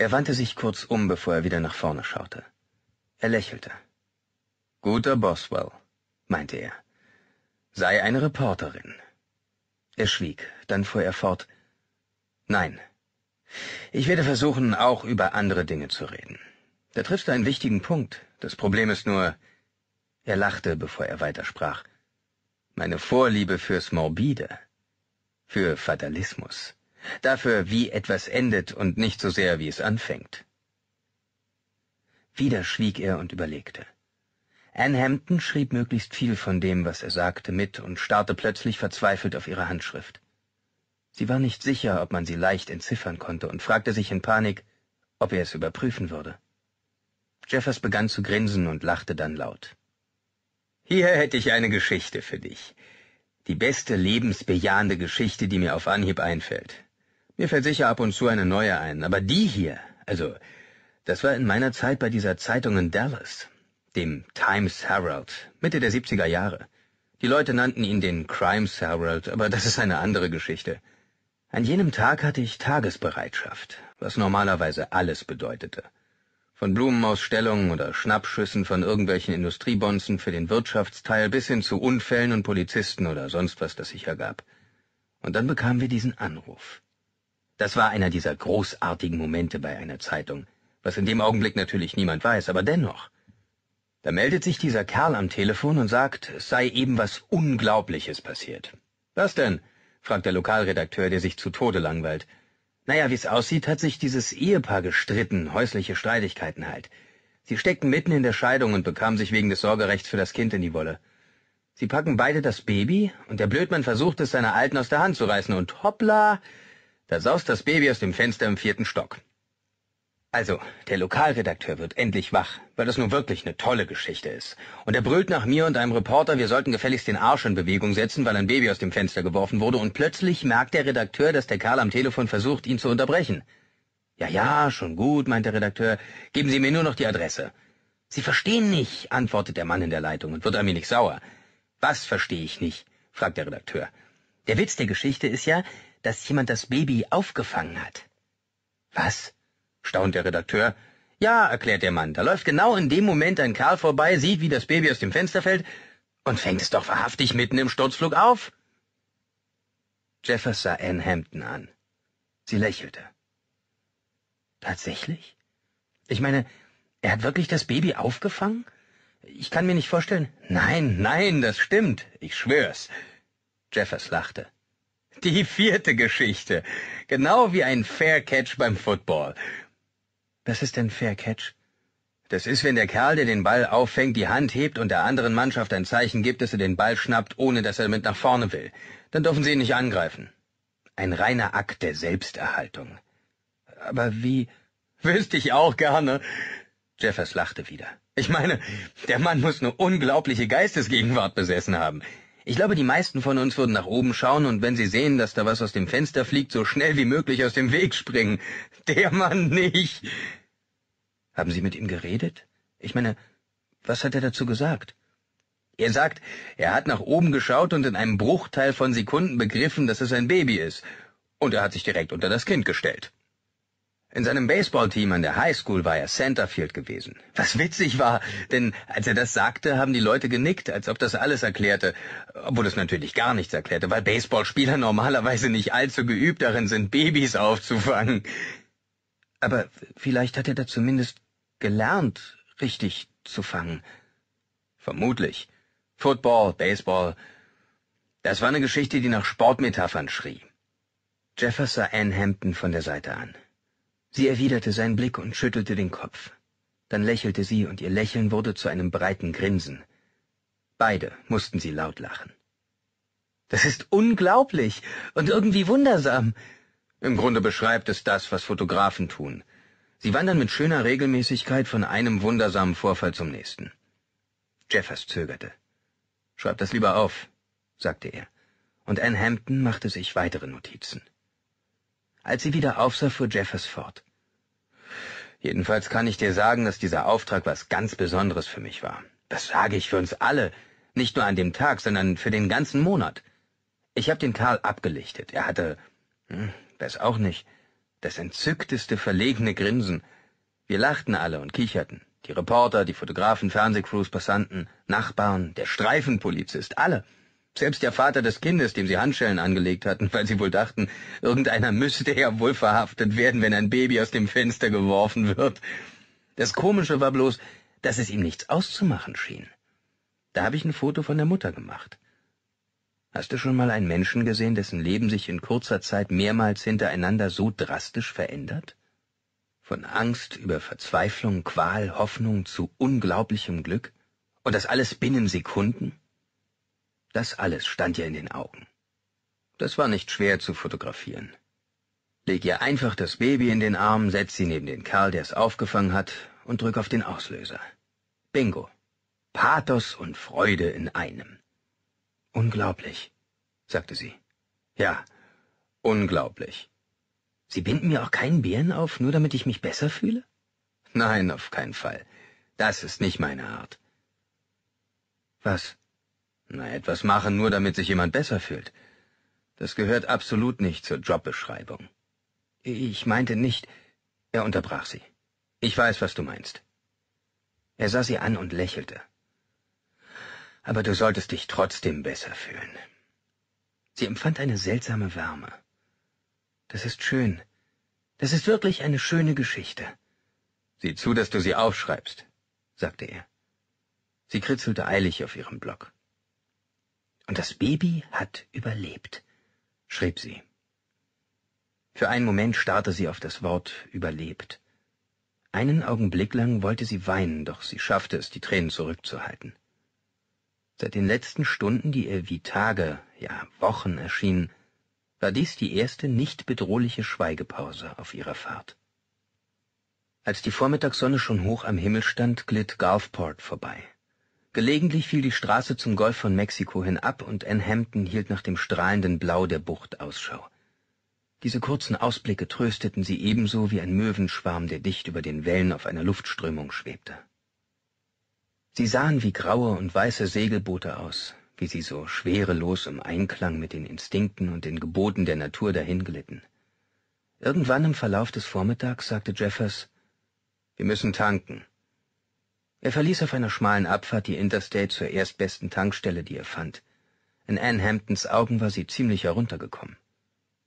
Er wandte sich kurz um, bevor er wieder nach vorne schaute. Er lächelte. Guter Boswell, meinte er. Sei eine Reporterin. Er schwieg, dann fuhr er fort. Nein. Ich werde versuchen, auch über andere Dinge zu reden. Da triffst du einen wichtigen Punkt. Das Problem ist nur. Er lachte, bevor er weitersprach. Meine Vorliebe fürs Morbide. Für Fatalismus dafür, wie etwas endet und nicht so sehr, wie es anfängt. Wieder schwieg er und überlegte. Anne Hampton schrieb möglichst viel von dem, was er sagte, mit und starrte plötzlich verzweifelt auf ihre Handschrift. Sie war nicht sicher, ob man sie leicht entziffern konnte und fragte sich in Panik, ob er es überprüfen würde. Jeffers begann zu grinsen und lachte dann laut. Hier hätte ich eine Geschichte für dich. Die beste lebensbejahende Geschichte, die mir auf Anhieb einfällt. Mir fällt sicher ab und zu eine neue ein, aber die hier, also, das war in meiner Zeit bei dieser Zeitung in Dallas, dem Times Herald, Mitte der 70er Jahre. Die Leute nannten ihn den Crimes Herald, aber das ist eine andere Geschichte. An jenem Tag hatte ich Tagesbereitschaft, was normalerweise alles bedeutete. Von Blumenausstellungen oder Schnappschüssen von irgendwelchen Industriebonzen für den Wirtschaftsteil bis hin zu Unfällen und Polizisten oder sonst was, das sich ergab. Und dann bekamen wir diesen Anruf. Das war einer dieser großartigen Momente bei einer Zeitung, was in dem Augenblick natürlich niemand weiß, aber dennoch. Da meldet sich dieser Kerl am Telefon und sagt, es sei eben was Unglaubliches passiert. Was denn? fragt der Lokalredakteur, der sich zu Tode langweilt. Naja, wie's aussieht, hat sich dieses Ehepaar gestritten, häusliche Streitigkeiten halt. Sie steckten mitten in der Scheidung und bekamen sich wegen des Sorgerechts für das Kind in die Wolle. Sie packen beide das Baby und der Blödmann versucht es seiner Alten aus der Hand zu reißen und hoppla, da saust das Baby aus dem Fenster im vierten Stock. Also, der Lokalredakteur wird endlich wach, weil das nun wirklich eine tolle Geschichte ist. Und er brüllt nach mir und einem Reporter, wir sollten gefälligst den Arsch in Bewegung setzen, weil ein Baby aus dem Fenster geworfen wurde, und plötzlich merkt der Redakteur, dass der Karl am Telefon versucht, ihn zu unterbrechen. Ja, ja, schon gut, meint der Redakteur, geben Sie mir nur noch die Adresse. Sie verstehen nicht, antwortet der Mann in der Leitung und wird ein wenig sauer. Was verstehe ich nicht? fragt der Redakteur. Der Witz der Geschichte ist ja, dass jemand das Baby aufgefangen hat. Was? staunt der Redakteur. Ja, erklärt der Mann, da läuft genau in dem Moment ein Kerl vorbei, sieht, wie das Baby aus dem Fenster fällt und fängt es doch wahrhaftig mitten im Sturzflug auf. Jeffers sah Anne Hampton an. Sie lächelte. Tatsächlich? Ich meine, er hat wirklich das Baby aufgefangen? Ich kann mir nicht vorstellen. Nein, nein, das stimmt. Ich schwör's. Jeffers lachte. Die vierte Geschichte. Genau wie ein Fair Catch beim Football. Was ist denn Fair Catch? Das ist, wenn der Kerl, der den Ball auffängt, die Hand hebt und der anderen Mannschaft ein Zeichen gibt, dass er den Ball schnappt, ohne dass er mit nach vorne will. Dann dürfen sie ihn nicht angreifen. Ein reiner Akt der Selbsterhaltung. Aber wie? Wüsste ich auch gerne. Jeffers lachte wieder. Ich meine, der Mann muss eine unglaubliche Geistesgegenwart besessen haben. Ich glaube, die meisten von uns würden nach oben schauen und wenn sie sehen, dass da was aus dem Fenster fliegt, so schnell wie möglich aus dem Weg springen. Der Mann nicht. Haben Sie mit ihm geredet? Ich meine, was hat er dazu gesagt? Er sagt, er hat nach oben geschaut und in einem Bruchteil von Sekunden begriffen, dass es ein Baby ist. Und er hat sich direkt unter das Kind gestellt. In seinem Baseballteam an der Highschool war er Centerfield gewesen. Was witzig war, denn als er das sagte, haben die Leute genickt, als ob das alles erklärte, obwohl es natürlich gar nichts erklärte, weil Baseballspieler normalerweise nicht allzu geübt darin sind, Babys aufzufangen. Aber vielleicht hat er da zumindest gelernt, richtig zu fangen. Vermutlich. Football, Baseball. Das war eine Geschichte, die nach Sportmetaphern schrie. Jeff sah Ann Hampton von der Seite an. Sie erwiderte seinen Blick und schüttelte den Kopf. Dann lächelte sie, und ihr Lächeln wurde zu einem breiten Grinsen. Beide mussten sie laut lachen. Das ist unglaublich und irgendwie wundersam. Im Grunde beschreibt es das, was Fotografen tun. Sie wandern mit schöner Regelmäßigkeit von einem wundersamen Vorfall zum nächsten. Jeffers zögerte. Schreib das lieber auf, sagte er, und Anne Hampton machte sich weitere Notizen. Als sie wieder aufsah, fuhr Jeffers fort. Jedenfalls kann ich dir sagen, dass dieser Auftrag was ganz Besonderes für mich war. Das sage ich für uns alle, nicht nur an dem Tag, sondern für den ganzen Monat. Ich habe den Karl abgelichtet. Er hatte, hm, weiß auch nicht, das entzückteste verlegene Grinsen. Wir lachten alle und kicherten. Die Reporter, die Fotografen, Fernsehcrews, Passanten, Nachbarn, der Streifenpolizist, alle. Selbst der Vater des Kindes, dem sie Handschellen angelegt hatten, weil sie wohl dachten, irgendeiner müsste ja wohl verhaftet werden, wenn ein Baby aus dem Fenster geworfen wird. Das Komische war bloß, dass es ihm nichts auszumachen schien. Da habe ich ein Foto von der Mutter gemacht. Hast du schon mal einen Menschen gesehen, dessen Leben sich in kurzer Zeit mehrmals hintereinander so drastisch verändert? Von Angst über Verzweiflung, Qual, Hoffnung zu unglaublichem Glück? Und das alles binnen Sekunden? Das alles stand ihr in den Augen. Das war nicht schwer zu fotografieren. Leg ihr einfach das Baby in den Arm, setz sie neben den Kerl, der es aufgefangen hat, und drück auf den Auslöser. Bingo. Pathos und Freude in einem. Unglaublich, sagte sie. Ja, unglaublich. Sie binden mir auch keinen Bären auf, nur damit ich mich besser fühle? Nein, auf keinen Fall. Das ist nicht meine Art. Was? Na, etwas machen, nur damit sich jemand besser fühlt. Das gehört absolut nicht zur Jobbeschreibung. Ich meinte nicht. Er unterbrach sie. Ich weiß, was du meinst. Er sah sie an und lächelte. Aber du solltest dich trotzdem besser fühlen. Sie empfand eine seltsame Wärme. Das ist schön. Das ist wirklich eine schöne Geschichte. Sieh zu, dass du sie aufschreibst, sagte er. Sie kritzelte eilig auf ihrem Block. Und das Baby hat überlebt, schrieb sie. Für einen Moment starrte sie auf das Wort überlebt. Einen Augenblick lang wollte sie weinen, doch sie schaffte es, die Tränen zurückzuhalten. Seit den letzten Stunden, die ihr wie Tage, ja Wochen erschienen, war dies die erste nicht bedrohliche Schweigepause auf ihrer Fahrt. Als die Vormittagssonne schon hoch am Himmel stand, glitt Gulfport vorbei. Gelegentlich fiel die Straße zum Golf von Mexiko hin ab und Ann Hampton hielt nach dem strahlenden Blau der Bucht Ausschau. Diese kurzen Ausblicke trösteten sie ebenso wie ein Möwenschwarm, der dicht über den Wellen auf einer Luftströmung schwebte. Sie sahen wie graue und weiße Segelboote aus, wie sie so schwerelos im Einklang mit den Instinkten und den Geboten der Natur dahinglitten. Irgendwann im Verlauf des Vormittags sagte Jeffers, wir müssen tanken. Er verließ auf einer schmalen Abfahrt die Interstate zur erstbesten Tankstelle, die er fand. In Ann Hamptons Augen war sie ziemlich heruntergekommen.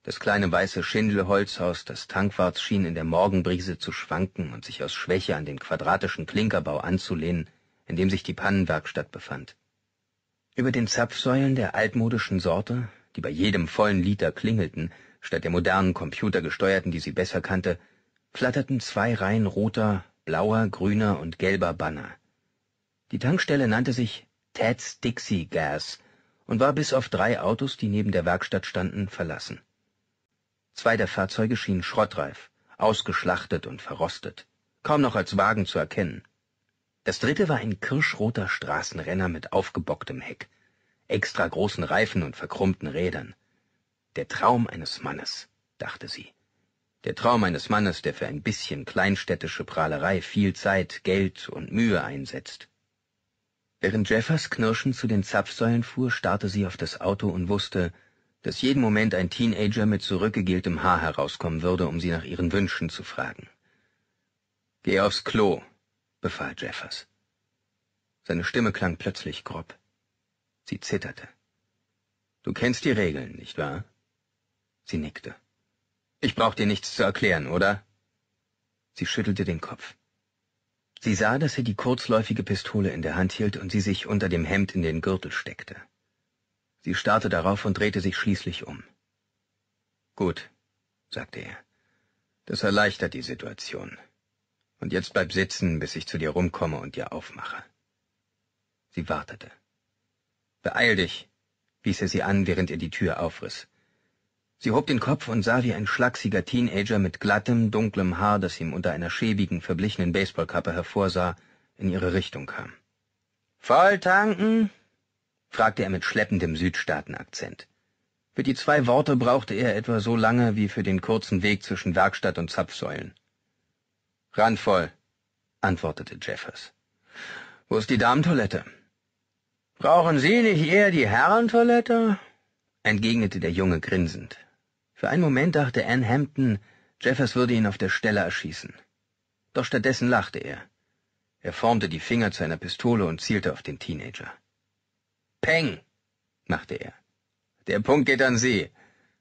Das kleine weiße Schindelholzhaus das Tankwarts schien in der Morgenbrise zu schwanken und sich aus Schwäche an den quadratischen Klinkerbau anzulehnen, in dem sich die Pannenwerkstatt befand. Über den Zapfsäulen der altmodischen Sorte, die bei jedem vollen Liter klingelten, statt der modernen computergesteuerten, die sie besser kannte, flatterten zwei Reihen roter, blauer, grüner und gelber Banner. Die Tankstelle nannte sich Ted's Dixie Gas und war bis auf drei Autos, die neben der Werkstatt standen, verlassen. Zwei der Fahrzeuge schienen schrottreif, ausgeschlachtet und verrostet, kaum noch als Wagen zu erkennen. Das dritte war ein kirschroter Straßenrenner mit aufgebocktem Heck, extra großen Reifen und verkrummten Rädern. Der Traum eines Mannes, dachte sie. Der Traum eines Mannes, der für ein bisschen kleinstädtische Prahlerei viel Zeit, Geld und Mühe einsetzt. Während Jeffers knirschend zu den Zapfsäulen fuhr, starrte sie auf das Auto und wusste, dass jeden Moment ein Teenager mit zurückgegeltem Haar herauskommen würde, um sie nach ihren Wünschen zu fragen. Geh aufs Klo, befahl Jeffers. Seine Stimme klang plötzlich grob. Sie zitterte. Du kennst die Regeln, nicht wahr? Sie nickte. Ich brauch dir nichts zu erklären, oder? Sie schüttelte den Kopf. Sie sah, dass er die kurzläufige Pistole in der Hand hielt und sie sich unter dem Hemd in den Gürtel steckte. Sie starrte darauf und drehte sich schließlich um. Gut, sagte er. Das erleichtert die Situation. Und jetzt bleib sitzen, bis ich zu dir rumkomme und dir aufmache. Sie wartete. Beeil dich, wies er sie an, während er die Tür aufriss. Sie hob den Kopf und sah wie ein schlaksiger Teenager mit glattem, dunklem Haar, das ihm unter einer schäbigen, verblichenen Baseballkappe hervorsah, in ihre Richtung kam. Voll tanken? fragte er mit schleppendem Südstaatenakzent. Für die zwei Worte brauchte er etwa so lange wie für den kurzen Weg zwischen Werkstatt und Zapfsäulen. Randvoll, antwortete Jeffers. Wo ist die Damentoilette? Brauchen Sie nicht eher die Herrentoilette? entgegnete der Junge grinsend. Für einen Moment dachte Ann Hampton, Jeffers würde ihn auf der Stelle erschießen. Doch stattdessen lachte er. Er formte die Finger zu einer Pistole und zielte auf den Teenager. Peng, machte er. Der Punkt geht an Sie.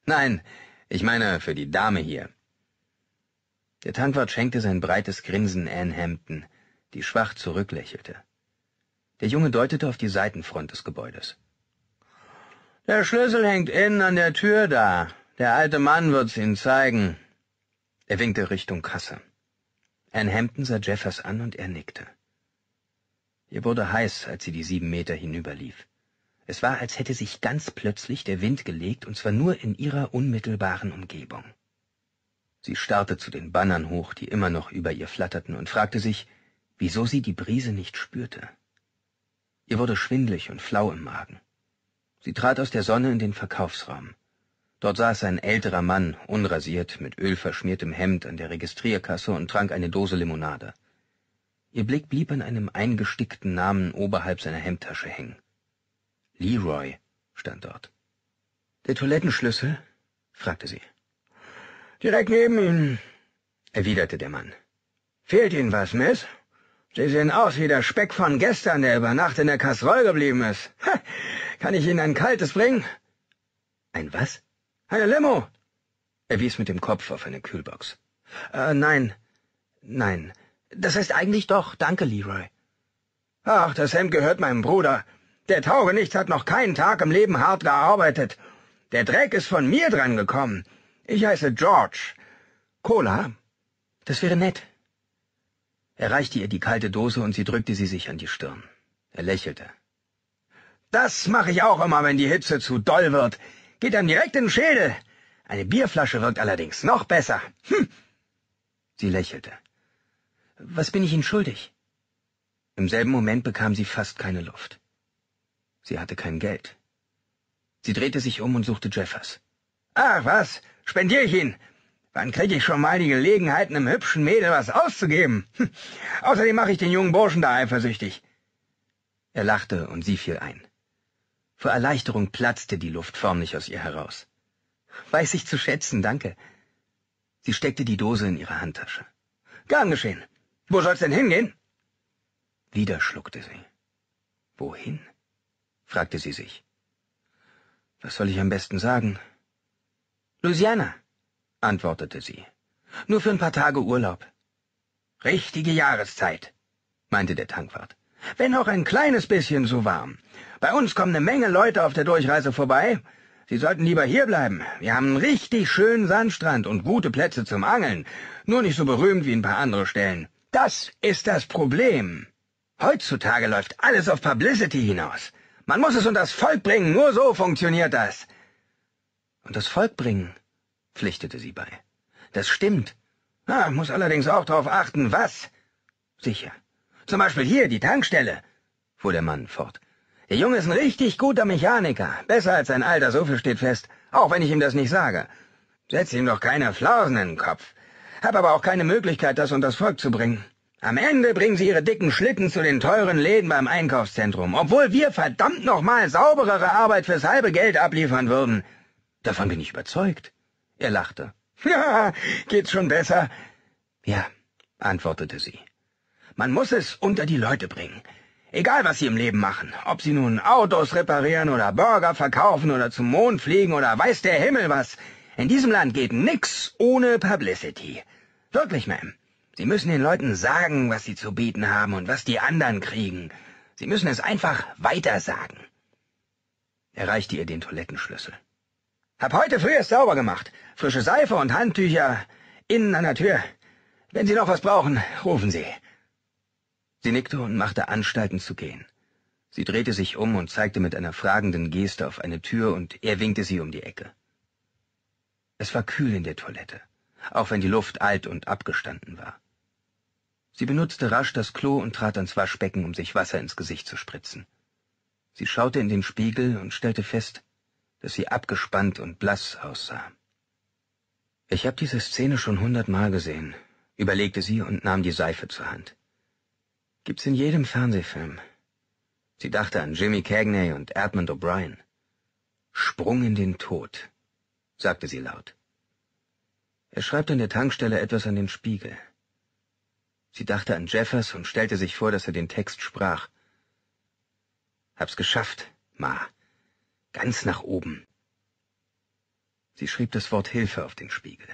Nein, ich meine für die Dame hier. Der Tankwart schenkte sein breites Grinsen Ann Hampton, die schwach zurücklächelte. Der Junge deutete auf die Seitenfront des Gebäudes. Der Schlüssel hängt innen an der Tür da, der alte Mann wird's Ihnen zeigen. Er winkte Richtung Kasse. Herrn Hampton sah Jeffers an und er nickte. Ihr wurde heiß, als sie die sieben Meter hinüberlief. Es war, als hätte sich ganz plötzlich der Wind gelegt, und zwar nur in ihrer unmittelbaren Umgebung. Sie starrte zu den Bannern hoch, die immer noch über ihr flatterten, und fragte sich, wieso sie die Brise nicht spürte. Ihr wurde schwindlig und flau im Magen. Sie trat aus der Sonne in den Verkaufsraum. Dort saß ein älterer Mann, unrasiert, mit ölverschmiertem Hemd an der Registrierkasse und trank eine Dose Limonade. Ihr Blick blieb an einem eingestickten Namen oberhalb seiner Hemdtasche hängen. Leroy stand dort. Der Toilettenschlüssel? fragte sie. Direkt neben Ihnen, erwiderte der Mann. Fehlt Ihnen was, Miss? Sie sehen aus wie der Speck von gestern, der über Nacht in der Kasserolle geblieben ist. Ha, kann ich Ihnen ein kaltes bringen? Ein was? Herr Lemo! Er wies mit dem Kopf auf eine Kühlbox. Äh, nein, nein. Das heißt eigentlich doch, danke, Leroy. Ach, das Hemd gehört meinem Bruder. Der Taugenichts hat noch keinen Tag im Leben hart gearbeitet. Der Dreck ist von mir dran gekommen. Ich heiße George. Cola? Das wäre nett. Er reichte ihr die kalte Dose und sie drückte sie sich an die Stirn. Er lächelte. Das mache ich auch immer, wenn die Hitze zu doll wird. Geht einem direkt in den Schädel. Eine Bierflasche wirkt allerdings noch besser. Hm. Sie lächelte. Was bin ich Ihnen schuldig? Im selben Moment bekam sie fast keine Luft. Sie hatte kein Geld. Sie drehte sich um und suchte Jeffers. Ach was, spendiere ich ihn. Wann kriege ich schon mal die Gelegenheit, einem hübschen Mädel was auszugeben? Hm. Außerdem mache ich den jungen Burschen da eifersüchtig. Er lachte und sie fiel ein. Vor Erleichterung platzte die Luft förmlich aus ihr heraus. Weiß ich zu schätzen, danke. Sie steckte die Dose in ihre Handtasche. Gern geschehen. Wo soll's denn hingehen? Wieder schluckte sie. Wohin? fragte sie sich. Was soll ich am besten sagen? Louisiana, antwortete sie. Nur für ein paar Tage Urlaub. Richtige Jahreszeit, meinte der Tankwart. Wenn auch ein kleines bisschen zu warm. Bei uns kommen eine Menge Leute auf der Durchreise vorbei. Sie sollten lieber hier bleiben. Wir haben einen richtig schönen Sandstrand und gute Plätze zum Angeln. Nur nicht so berühmt wie ein paar andere Stellen. Das ist das Problem. Heutzutage läuft alles auf Publicity hinaus. Man muss es unters Volk bringen, nur so funktioniert das. Und das Volk bringen, pflichtete sie bei. Das stimmt. Ah, muss allerdings auch darauf achten, was. Sicher. Zum Beispiel hier, die Tankstelle, fuhr der Mann fort. Der Junge ist ein richtig guter Mechaniker, besser als sein Alter, so viel steht fest, auch wenn ich ihm das nicht sage. Setz ihm doch keine Flausen in den Kopf. Hab aber auch keine Möglichkeit, das unters Volk zu bringen. Am Ende bringen sie ihre dicken Schlitten zu den teuren Läden beim Einkaufszentrum, obwohl wir verdammt nochmal sauberere Arbeit fürs halbe Geld abliefern würden. Davon bin ich überzeugt. Er lachte. Ja, geht's schon besser? Ja, antwortete sie. Man muss es unter die Leute bringen. Egal, was sie im Leben machen, ob sie nun Autos reparieren oder Burger verkaufen oder zum Mond fliegen oder weiß der Himmel was, in diesem Land geht nix ohne Publicity. Wirklich, Ma'am. Sie müssen den Leuten sagen, was sie zu bieten haben und was die anderen kriegen. Sie müssen es einfach weitersagen. Er reichte ihr den Toilettenschlüssel. Hab heute früh es sauber gemacht. Frische Seife und Handtücher innen an der Tür. Wenn Sie noch was brauchen, rufen Sie. Sie nickte und machte Anstalten zu gehen. Sie drehte sich um und zeigte mit einer fragenden Geste auf eine Tür, und er winkte sie um die Ecke. Es war kühl in der Toilette, auch wenn die Luft alt und abgestanden war. Sie benutzte rasch das Klo und trat ans Waschbecken, um sich Wasser ins Gesicht zu spritzen. Sie schaute in den Spiegel und stellte fest, dass sie abgespannt und blass aussah. Ich habe diese Szene schon hundertmal gesehen, überlegte sie und nahm die Seife zur Hand. Gibt's in jedem Fernsehfilm. Sie dachte an Jimmy Cagney und Edmund O'Brien. Sprung in den Tod, sagte sie laut. Er schreibt an der Tankstelle etwas an den Spiegel. Sie dachte an Jeffers und stellte sich vor, dass er den Text sprach. Hab's geschafft, Ma. Ganz nach oben. Sie schrieb das Wort Hilfe auf den Spiegel.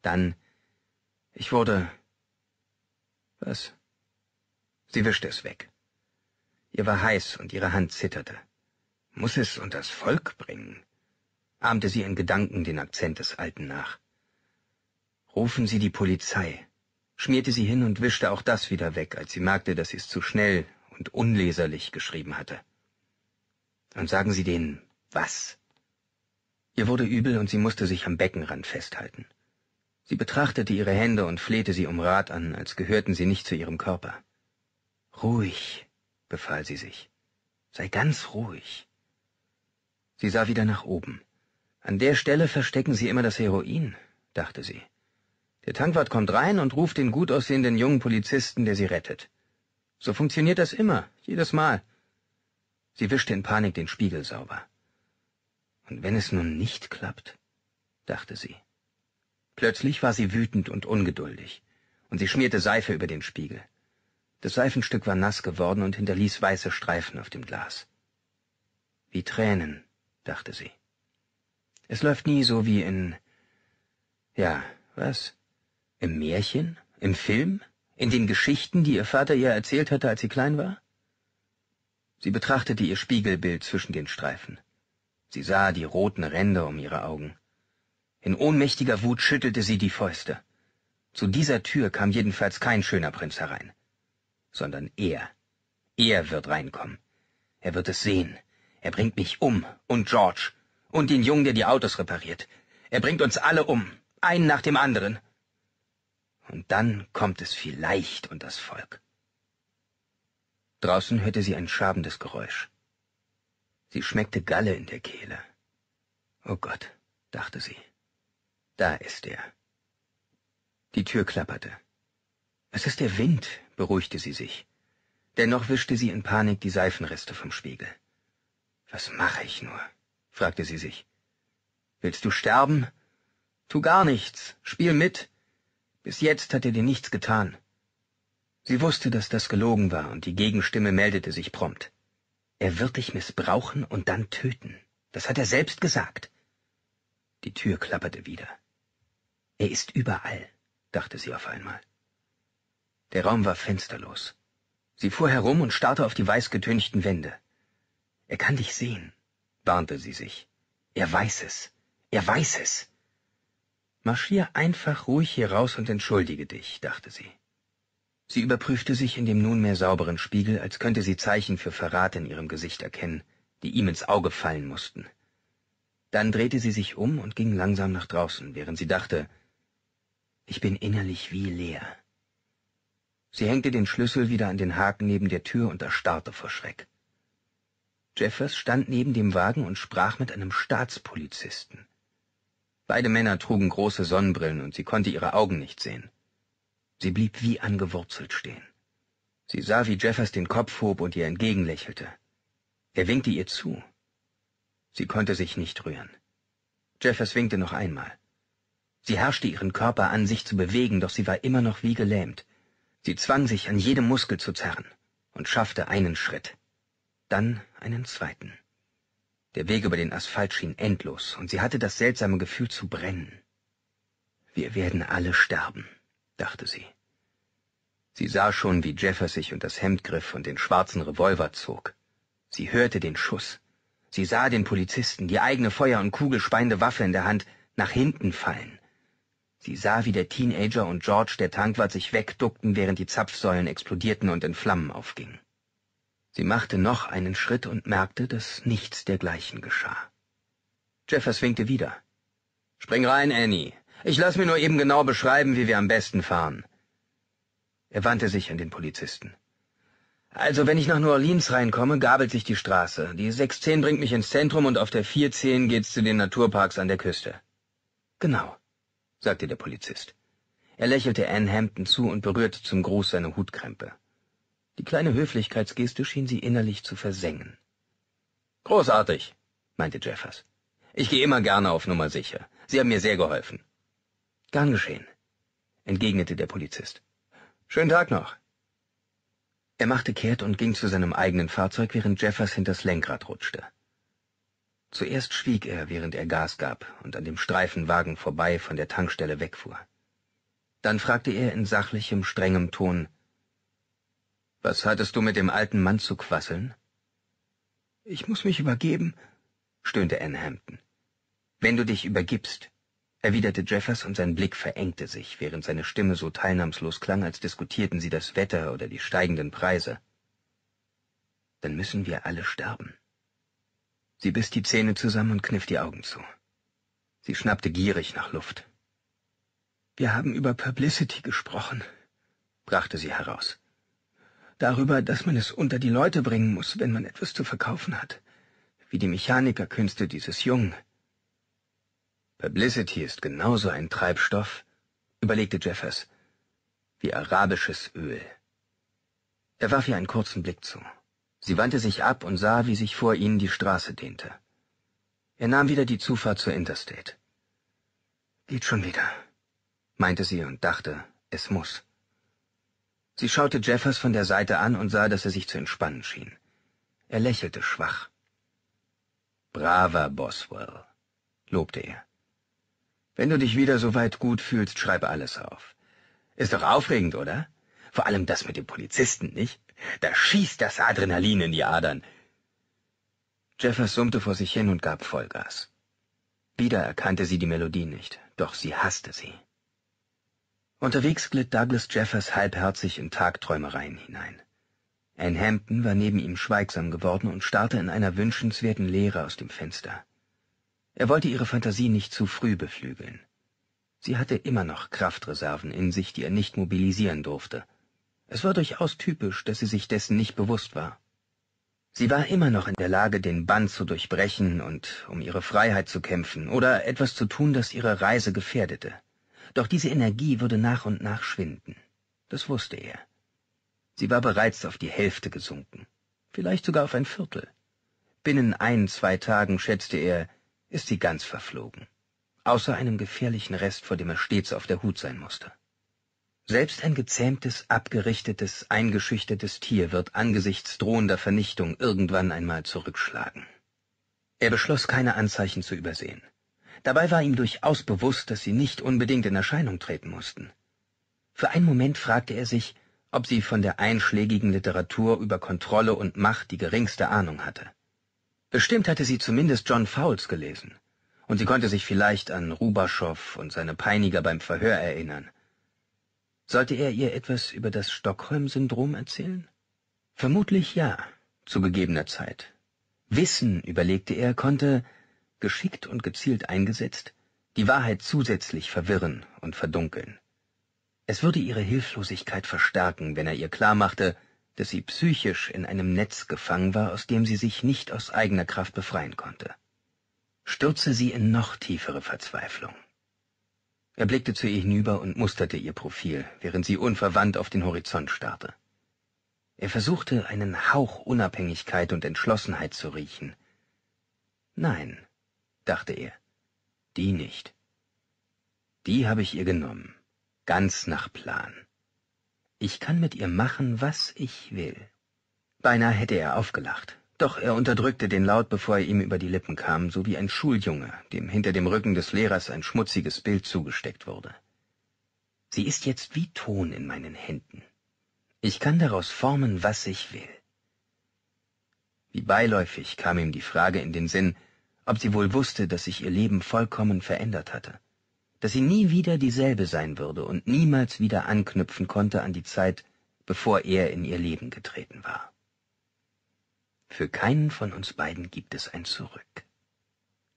Dann, ich wurde... Was? Sie wischte es weg. Ihr war heiß und ihre Hand zitterte. Muss es unters Volk bringen? ahmte sie in Gedanken den Akzent des Alten nach. Rufen Sie die Polizei, schmierte sie hin und wischte auch das wieder weg, als sie merkte, dass sie es zu schnell und unleserlich geschrieben hatte. Und sagen Sie denen was? Ihr wurde übel und sie musste sich am Beckenrand festhalten. Sie betrachtete ihre Hände und flehte sie um Rat an, als gehörten sie nicht zu ihrem Körper. Ruhig, befahl sie sich. Sei ganz ruhig. Sie sah wieder nach oben. An der Stelle verstecken sie immer das Heroin, dachte sie. Der Tankwart kommt rein und ruft den gut aussehenden jungen Polizisten, der sie rettet. So funktioniert das immer, jedes Mal. Sie wischte in Panik den Spiegel sauber. Und wenn es nun nicht klappt, dachte sie. Plötzlich war sie wütend und ungeduldig, und sie schmierte Seife über den Spiegel. Das Seifenstück war nass geworden und hinterließ weiße Streifen auf dem Glas. Wie Tränen, dachte sie. Es läuft nie so wie in... Ja, was? Im Märchen? Im Film? In den Geschichten, die ihr Vater ihr erzählt hatte, als sie klein war? Sie betrachtete ihr Spiegelbild zwischen den Streifen. Sie sah die roten Ränder um ihre Augen. In ohnmächtiger Wut schüttelte sie die Fäuste. Zu dieser Tür kam jedenfalls kein schöner Prinz herein sondern er. Er wird reinkommen. Er wird es sehen. Er bringt mich um und George und den Jungen, der die Autos repariert. Er bringt uns alle um, einen nach dem anderen. Und dann kommt es vielleicht und das Volk. Draußen hörte sie ein schabendes Geräusch. Sie schmeckte Galle in der Kehle. Oh Gott, dachte sie. Da ist er. Die Tür klapperte. Es ist der Wind, beruhigte sie sich. Dennoch wischte sie in Panik die Seifenreste vom Spiegel. Was mache ich nur? fragte sie sich. Willst du sterben? Tu gar nichts, spiel mit. Bis jetzt hat er dir nichts getan. Sie wusste, dass das gelogen war, und die Gegenstimme meldete sich prompt. Er wird dich missbrauchen und dann töten. Das hat er selbst gesagt. Die Tür klapperte wieder. Er ist überall, dachte sie auf einmal. Der Raum war fensterlos. Sie fuhr herum und starrte auf die weiß getünchten Wände. Er kann dich sehen, warnte sie sich. Er weiß es. Er weiß es. Marschier einfach ruhig hier raus und entschuldige dich, dachte sie. Sie überprüfte sich in dem nunmehr sauberen Spiegel, als könnte sie Zeichen für Verrat in ihrem Gesicht erkennen, die ihm ins Auge fallen mussten. Dann drehte sie sich um und ging langsam nach draußen, während sie dachte, ich bin innerlich wie leer. Sie hängte den Schlüssel wieder an den Haken neben der Tür und erstarrte vor Schreck. Jeffers stand neben dem Wagen und sprach mit einem Staatspolizisten. Beide Männer trugen große Sonnenbrillen und sie konnte ihre Augen nicht sehen. Sie blieb wie angewurzelt stehen. Sie sah, wie Jeffers den Kopf hob und ihr entgegenlächelte. Er winkte ihr zu. Sie konnte sich nicht rühren. Jeffers winkte noch einmal. Sie herrschte ihren Körper an, sich zu bewegen, doch sie war immer noch wie gelähmt. Sie zwang sich an jedem Muskel zu zerren und schaffte einen Schritt, dann einen zweiten. Der Weg über den Asphalt schien endlos, und sie hatte das seltsame Gefühl zu brennen. Wir werden alle sterben, dachte sie. Sie sah schon, wie Jeffers sich unter das Hemd griff und den schwarzen Revolver zog. Sie hörte den Schuss. Sie sah den Polizisten, die eigene Feuer- und kugelspeiende Waffe in der Hand, nach hinten fallen. Sie sah, wie der Teenager und George der Tankwart sich wegduckten, während die Zapfsäulen explodierten und in Flammen aufgingen. Sie machte noch einen Schritt und merkte, dass nichts dergleichen geschah. Jeffers winkte wieder. Spring rein, Annie. Ich lass mir nur eben genau beschreiben, wie wir am besten fahren. Er wandte sich an den Polizisten. Also, wenn ich nach New Orleans reinkomme, gabelt sich die Straße. Die 610 bringt mich ins Zentrum und auf der 410 geht's zu den Naturparks an der Küste. Genau sagte der Polizist. Er lächelte Anne Hampton zu und berührte zum Gruß seine Hutkrempe. Die kleine Höflichkeitsgeste schien sie innerlich zu versengen. Großartig, meinte Jeffers. Ich gehe immer gerne auf Nummer sicher. Sie haben mir sehr geholfen. Gern geschehen, entgegnete der Polizist. Schönen Tag noch. Er machte kehrt und ging zu seinem eigenen Fahrzeug, während Jeffers hinters Lenkrad rutschte. Zuerst schwieg er, während er Gas gab und an dem Streifenwagen vorbei von der Tankstelle wegfuhr. Dann fragte er in sachlichem, strengem Ton Was hattest du mit dem alten Mann zu quasseln? Ich muss mich übergeben, stöhnte Ann Hampton. Wenn du dich übergibst, erwiderte Jeffers und sein Blick verengte sich, während seine Stimme so teilnahmslos klang, als diskutierten sie das Wetter oder die steigenden Preise. Dann müssen wir alle sterben. Sie biss die Zähne zusammen und kniff die Augen zu. Sie schnappte gierig nach Luft. Wir haben über Publicity gesprochen, brachte sie heraus. Darüber, dass man es unter die Leute bringen muss, wenn man etwas zu verkaufen hat, wie die Mechanikerkünste dieses Jungen. Publicity ist genauso ein Treibstoff, überlegte Jeffers, wie arabisches Öl. Er warf ihr einen kurzen Blick zu. Sie wandte sich ab und sah, wie sich vor ihnen die Straße dehnte. Er nahm wieder die Zufahrt zur Interstate. Geht schon wieder, meinte sie und dachte, es muss. Sie schaute Jeffers von der Seite an und sah, dass er sich zu entspannen schien. Er lächelte schwach. Braver Boswell, lobte er. Wenn du dich wieder so weit gut fühlst, schreibe alles auf. Ist doch aufregend, oder? Vor allem das mit dem Polizisten, nicht? Da schießt das Adrenalin in die Adern. Jeffers summte vor sich hin und gab Vollgas. Wieder erkannte sie die Melodie nicht, doch sie hasste sie. Unterwegs glitt Douglas Jeffers halbherzig in Tagträumereien hinein. Anne Hampton war neben ihm schweigsam geworden und starrte in einer wünschenswerten Leere aus dem Fenster. Er wollte ihre Fantasie nicht zu früh beflügeln. Sie hatte immer noch Kraftreserven in sich, die er nicht mobilisieren durfte. Es war durchaus typisch, dass sie sich dessen nicht bewusst war. Sie war immer noch in der Lage, den Bann zu durchbrechen und um ihre Freiheit zu kämpfen oder etwas zu tun, das ihre Reise gefährdete. Doch diese Energie würde nach und nach schwinden. Das wusste er. Sie war bereits auf die Hälfte gesunken, vielleicht sogar auf ein Viertel. Binnen ein, zwei Tagen, schätzte er, ist sie ganz verflogen, außer einem gefährlichen Rest, vor dem er stets auf der Hut sein musste. Selbst ein gezähmtes, abgerichtetes, eingeschüchtertes Tier wird angesichts drohender Vernichtung irgendwann einmal zurückschlagen. Er beschloss, keine Anzeichen zu übersehen. Dabei war ihm durchaus bewusst, dass sie nicht unbedingt in Erscheinung treten mussten. Für einen Moment fragte er sich, ob sie von der einschlägigen Literatur über Kontrolle und Macht die geringste Ahnung hatte. Bestimmt hatte sie zumindest John Fowles gelesen, und sie konnte sich vielleicht an Rubaschow und seine Peiniger beim Verhör erinnern, sollte er ihr etwas über das Stockholm-Syndrom erzählen? Vermutlich ja, zu gegebener Zeit. Wissen, überlegte er, konnte, geschickt und gezielt eingesetzt, die Wahrheit zusätzlich verwirren und verdunkeln. Es würde ihre Hilflosigkeit verstärken, wenn er ihr klarmachte, dass sie psychisch in einem Netz gefangen war, aus dem sie sich nicht aus eigener Kraft befreien konnte. Stürze sie in noch tiefere Verzweiflung. Er blickte zu ihr hinüber und musterte ihr Profil, während sie unverwandt auf den Horizont starrte. Er versuchte, einen Hauch Unabhängigkeit und Entschlossenheit zu riechen. Nein, dachte er, die nicht. Die habe ich ihr genommen, ganz nach Plan. Ich kann mit ihr machen, was ich will. Beinahe hätte er aufgelacht. Doch er unterdrückte den Laut, bevor er ihm über die Lippen kam, so wie ein Schuljunge, dem hinter dem Rücken des Lehrers ein schmutziges Bild zugesteckt wurde. Sie ist jetzt wie Ton in meinen Händen. Ich kann daraus formen, was ich will. Wie beiläufig kam ihm die Frage in den Sinn, ob sie wohl wusste, dass sich ihr Leben vollkommen verändert hatte, dass sie nie wieder dieselbe sein würde und niemals wieder anknüpfen konnte an die Zeit, bevor er in ihr Leben getreten war. Für keinen von uns beiden gibt es ein Zurück.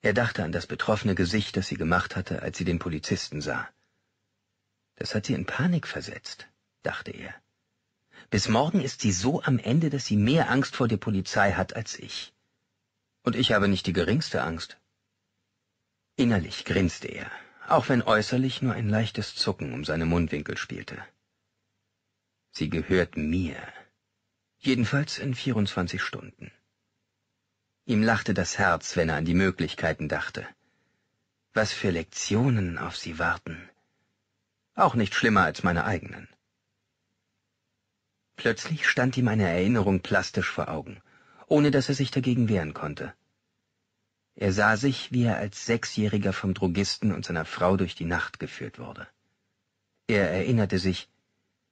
Er dachte an das betroffene Gesicht, das sie gemacht hatte, als sie den Polizisten sah. Das hat sie in Panik versetzt, dachte er. Bis morgen ist sie so am Ende, dass sie mehr Angst vor der Polizei hat als ich. Und ich habe nicht die geringste Angst. Innerlich grinste er, auch wenn äußerlich nur ein leichtes Zucken um seine Mundwinkel spielte. Sie gehört mir, jedenfalls in 24 Stunden. Ihm lachte das Herz, wenn er an die Möglichkeiten dachte. Was für Lektionen auf sie warten. Auch nicht schlimmer als meine eigenen. Plötzlich stand ihm eine Erinnerung plastisch vor Augen, ohne dass er sich dagegen wehren konnte. Er sah sich, wie er als Sechsjähriger vom Drogisten und seiner Frau durch die Nacht geführt wurde. Er erinnerte sich,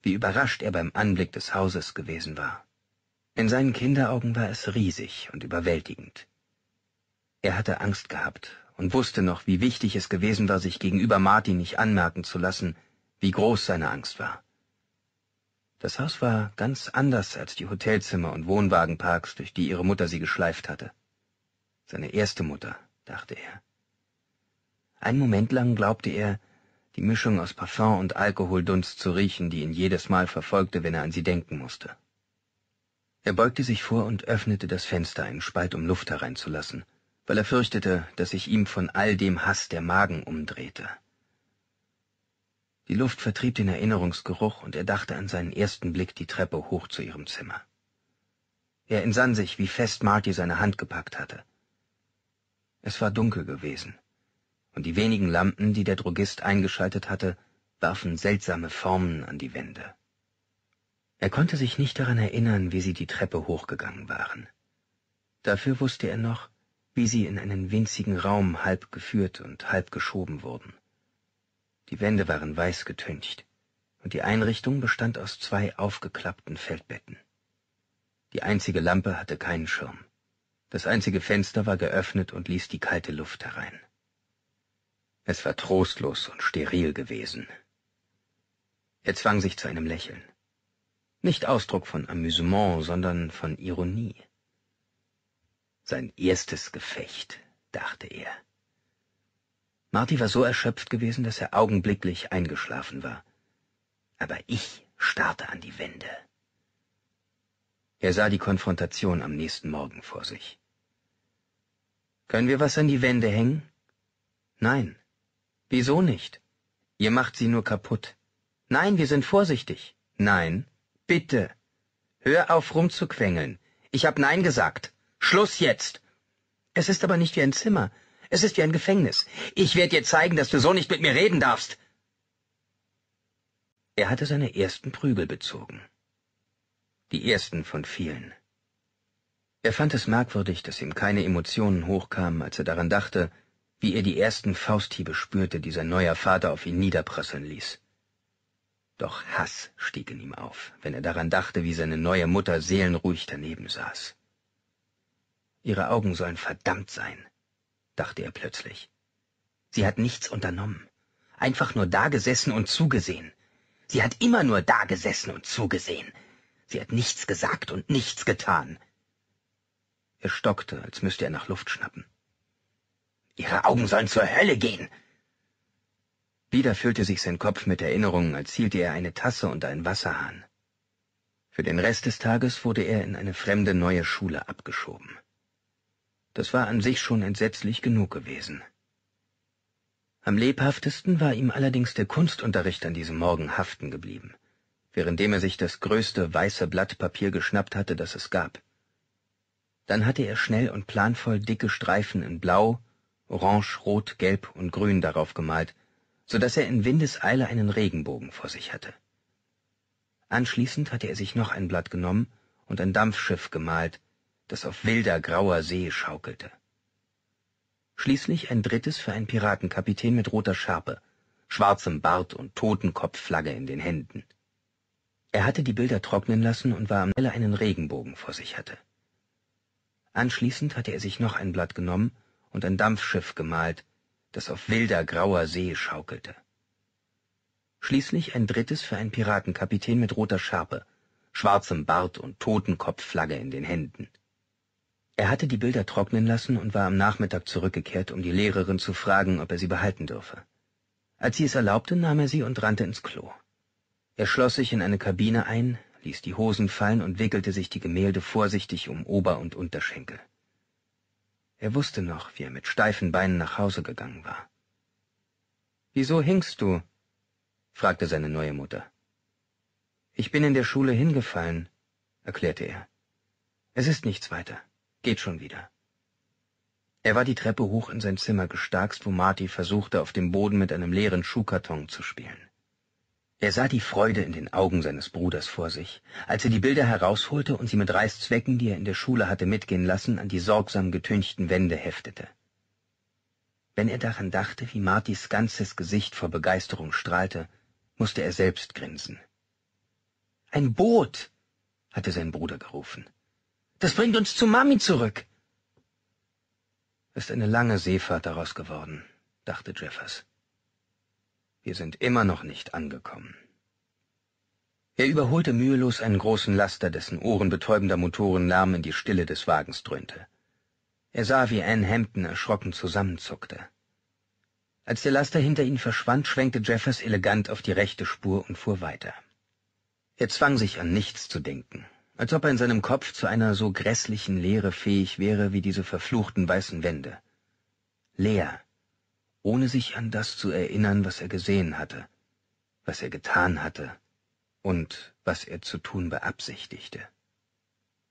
wie überrascht er beim Anblick des Hauses gewesen war. In seinen Kinderaugen war es riesig und überwältigend. Er hatte Angst gehabt und wusste noch, wie wichtig es gewesen war, sich gegenüber Martin nicht anmerken zu lassen, wie groß seine Angst war. Das Haus war ganz anders als die Hotelzimmer und Wohnwagenparks, durch die ihre Mutter sie geschleift hatte. Seine erste Mutter, dachte er. Einen Moment lang glaubte er, die Mischung aus Parfum und Alkoholdunst zu riechen, die ihn jedes Mal verfolgte, wenn er an sie denken musste er beugte sich vor und öffnete das fenster einen spalt um luft hereinzulassen weil er fürchtete dass sich ihm von all dem Hass der magen umdrehte die luft vertrieb den erinnerungsgeruch und er dachte an seinen ersten blick die treppe hoch zu ihrem zimmer er entsann sich wie fest Marty seine hand gepackt hatte es war dunkel gewesen und die wenigen lampen die der drogist eingeschaltet hatte warfen seltsame formen an die wände er konnte sich nicht daran erinnern, wie sie die Treppe hochgegangen waren. Dafür wusste er noch, wie sie in einen winzigen Raum halb geführt und halb geschoben wurden. Die Wände waren weiß getüncht, und die Einrichtung bestand aus zwei aufgeklappten Feldbetten. Die einzige Lampe hatte keinen Schirm. Das einzige Fenster war geöffnet und ließ die kalte Luft herein. Es war trostlos und steril gewesen. Er zwang sich zu einem Lächeln nicht Ausdruck von Amüsement, sondern von Ironie. Sein erstes Gefecht, dachte er. Marty war so erschöpft gewesen, dass er augenblicklich eingeschlafen war. Aber ich starrte an die Wände. Er sah die Konfrontation am nächsten Morgen vor sich. Können wir was an die Wände hängen? Nein. Wieso nicht? Ihr macht sie nur kaputt. Nein, wir sind vorsichtig. Nein, Bitte. Hör auf rumzuquengeln. Ich hab Nein gesagt. Schluss jetzt. Es ist aber nicht wie ein Zimmer. Es ist wie ein Gefängnis. Ich werde dir zeigen, dass du so nicht mit mir reden darfst. Er hatte seine ersten Prügel bezogen. Die ersten von vielen. Er fand es merkwürdig, dass ihm keine Emotionen hochkamen, als er daran dachte, wie er die ersten Fausthiebe spürte, die sein neuer Vater auf ihn niederprasseln ließ doch Hass stieg in ihm auf, wenn er daran dachte, wie seine neue Mutter seelenruhig daneben saß. Ihre Augen sollen verdammt sein, dachte er plötzlich. Sie hat nichts unternommen, einfach nur dagesessen und zugesehen. Sie hat immer nur dagesessen und zugesehen. Sie hat nichts gesagt und nichts getan. Er stockte, als müsste er nach Luft schnappen. Ihre Augen sollen zur Hölle gehen, wieder füllte sich sein Kopf mit Erinnerungen, als hielte er eine Tasse und einen Wasserhahn. Für den Rest des Tages wurde er in eine fremde neue Schule abgeschoben. Das war an sich schon entsetzlich genug gewesen. Am lebhaftesten war ihm allerdings der Kunstunterricht an diesem Morgen haften geblieben, währenddem er sich das größte weiße Blatt Papier geschnappt hatte, das es gab. Dann hatte er schnell und planvoll dicke Streifen in Blau, Orange, Rot, Gelb und Grün darauf gemalt, so dass er in Windeseile einen Regenbogen vor sich hatte. Anschließend hatte er sich noch ein Blatt genommen und ein Dampfschiff gemalt, das auf wilder grauer See schaukelte. Schließlich ein drittes für einen Piratenkapitän mit roter Schärpe, schwarzem Bart und Totenkopfflagge in den Händen. Er hatte die Bilder trocknen lassen und war am Ende einen Regenbogen vor sich hatte. Anschließend hatte er sich noch ein Blatt genommen und ein Dampfschiff gemalt, das auf wilder grauer see schaukelte. Schließlich ein drittes für einen Piratenkapitän mit roter Schärpe, schwarzem Bart und Totenkopfflagge in den Händen. Er hatte die Bilder trocknen lassen und war am Nachmittag zurückgekehrt, um die Lehrerin zu fragen, ob er sie behalten dürfe. Als sie es erlaubte, nahm er sie und rannte ins Klo. Er schloss sich in eine Kabine ein, ließ die Hosen fallen und wickelte sich die Gemälde vorsichtig um Ober- und Unterschenkel. Er wusste noch, wie er mit steifen Beinen nach Hause gegangen war. Wieso hinkst du? fragte seine neue Mutter. Ich bin in der Schule hingefallen, erklärte er. Es ist nichts weiter. Geht schon wieder. Er war die Treppe hoch in sein Zimmer gestarkst, wo Marty versuchte, auf dem Boden mit einem leeren Schuhkarton zu spielen er sah die Freude in den Augen seines Bruders vor sich, als er die Bilder herausholte und sie mit Reißzwecken, die er in der Schule hatte mitgehen lassen, an die sorgsam getünchten Wände heftete. Wenn er daran dachte, wie Martis ganzes Gesicht vor Begeisterung strahlte, musste er selbst grinsen. Ein Boot, hatte sein Bruder gerufen. Das bringt uns zu Mami zurück. Ist eine lange Seefahrt daraus geworden, dachte Jeffers. Wir sind immer noch nicht angekommen. Er überholte mühelos einen großen Laster, dessen ohrenbetäubender Motorenlärm in die Stille des Wagens dröhnte. Er sah, wie Anne Hampton erschrocken zusammenzuckte. Als der Laster hinter ihnen verschwand, schwenkte Jeffers elegant auf die rechte Spur und fuhr weiter. Er zwang sich an nichts zu denken, als ob er in seinem Kopf zu einer so grässlichen Leere fähig wäre wie diese verfluchten weißen Wände. Leer, ohne sich an das zu erinnern, was er gesehen hatte, was er getan hatte und was er zu tun beabsichtigte.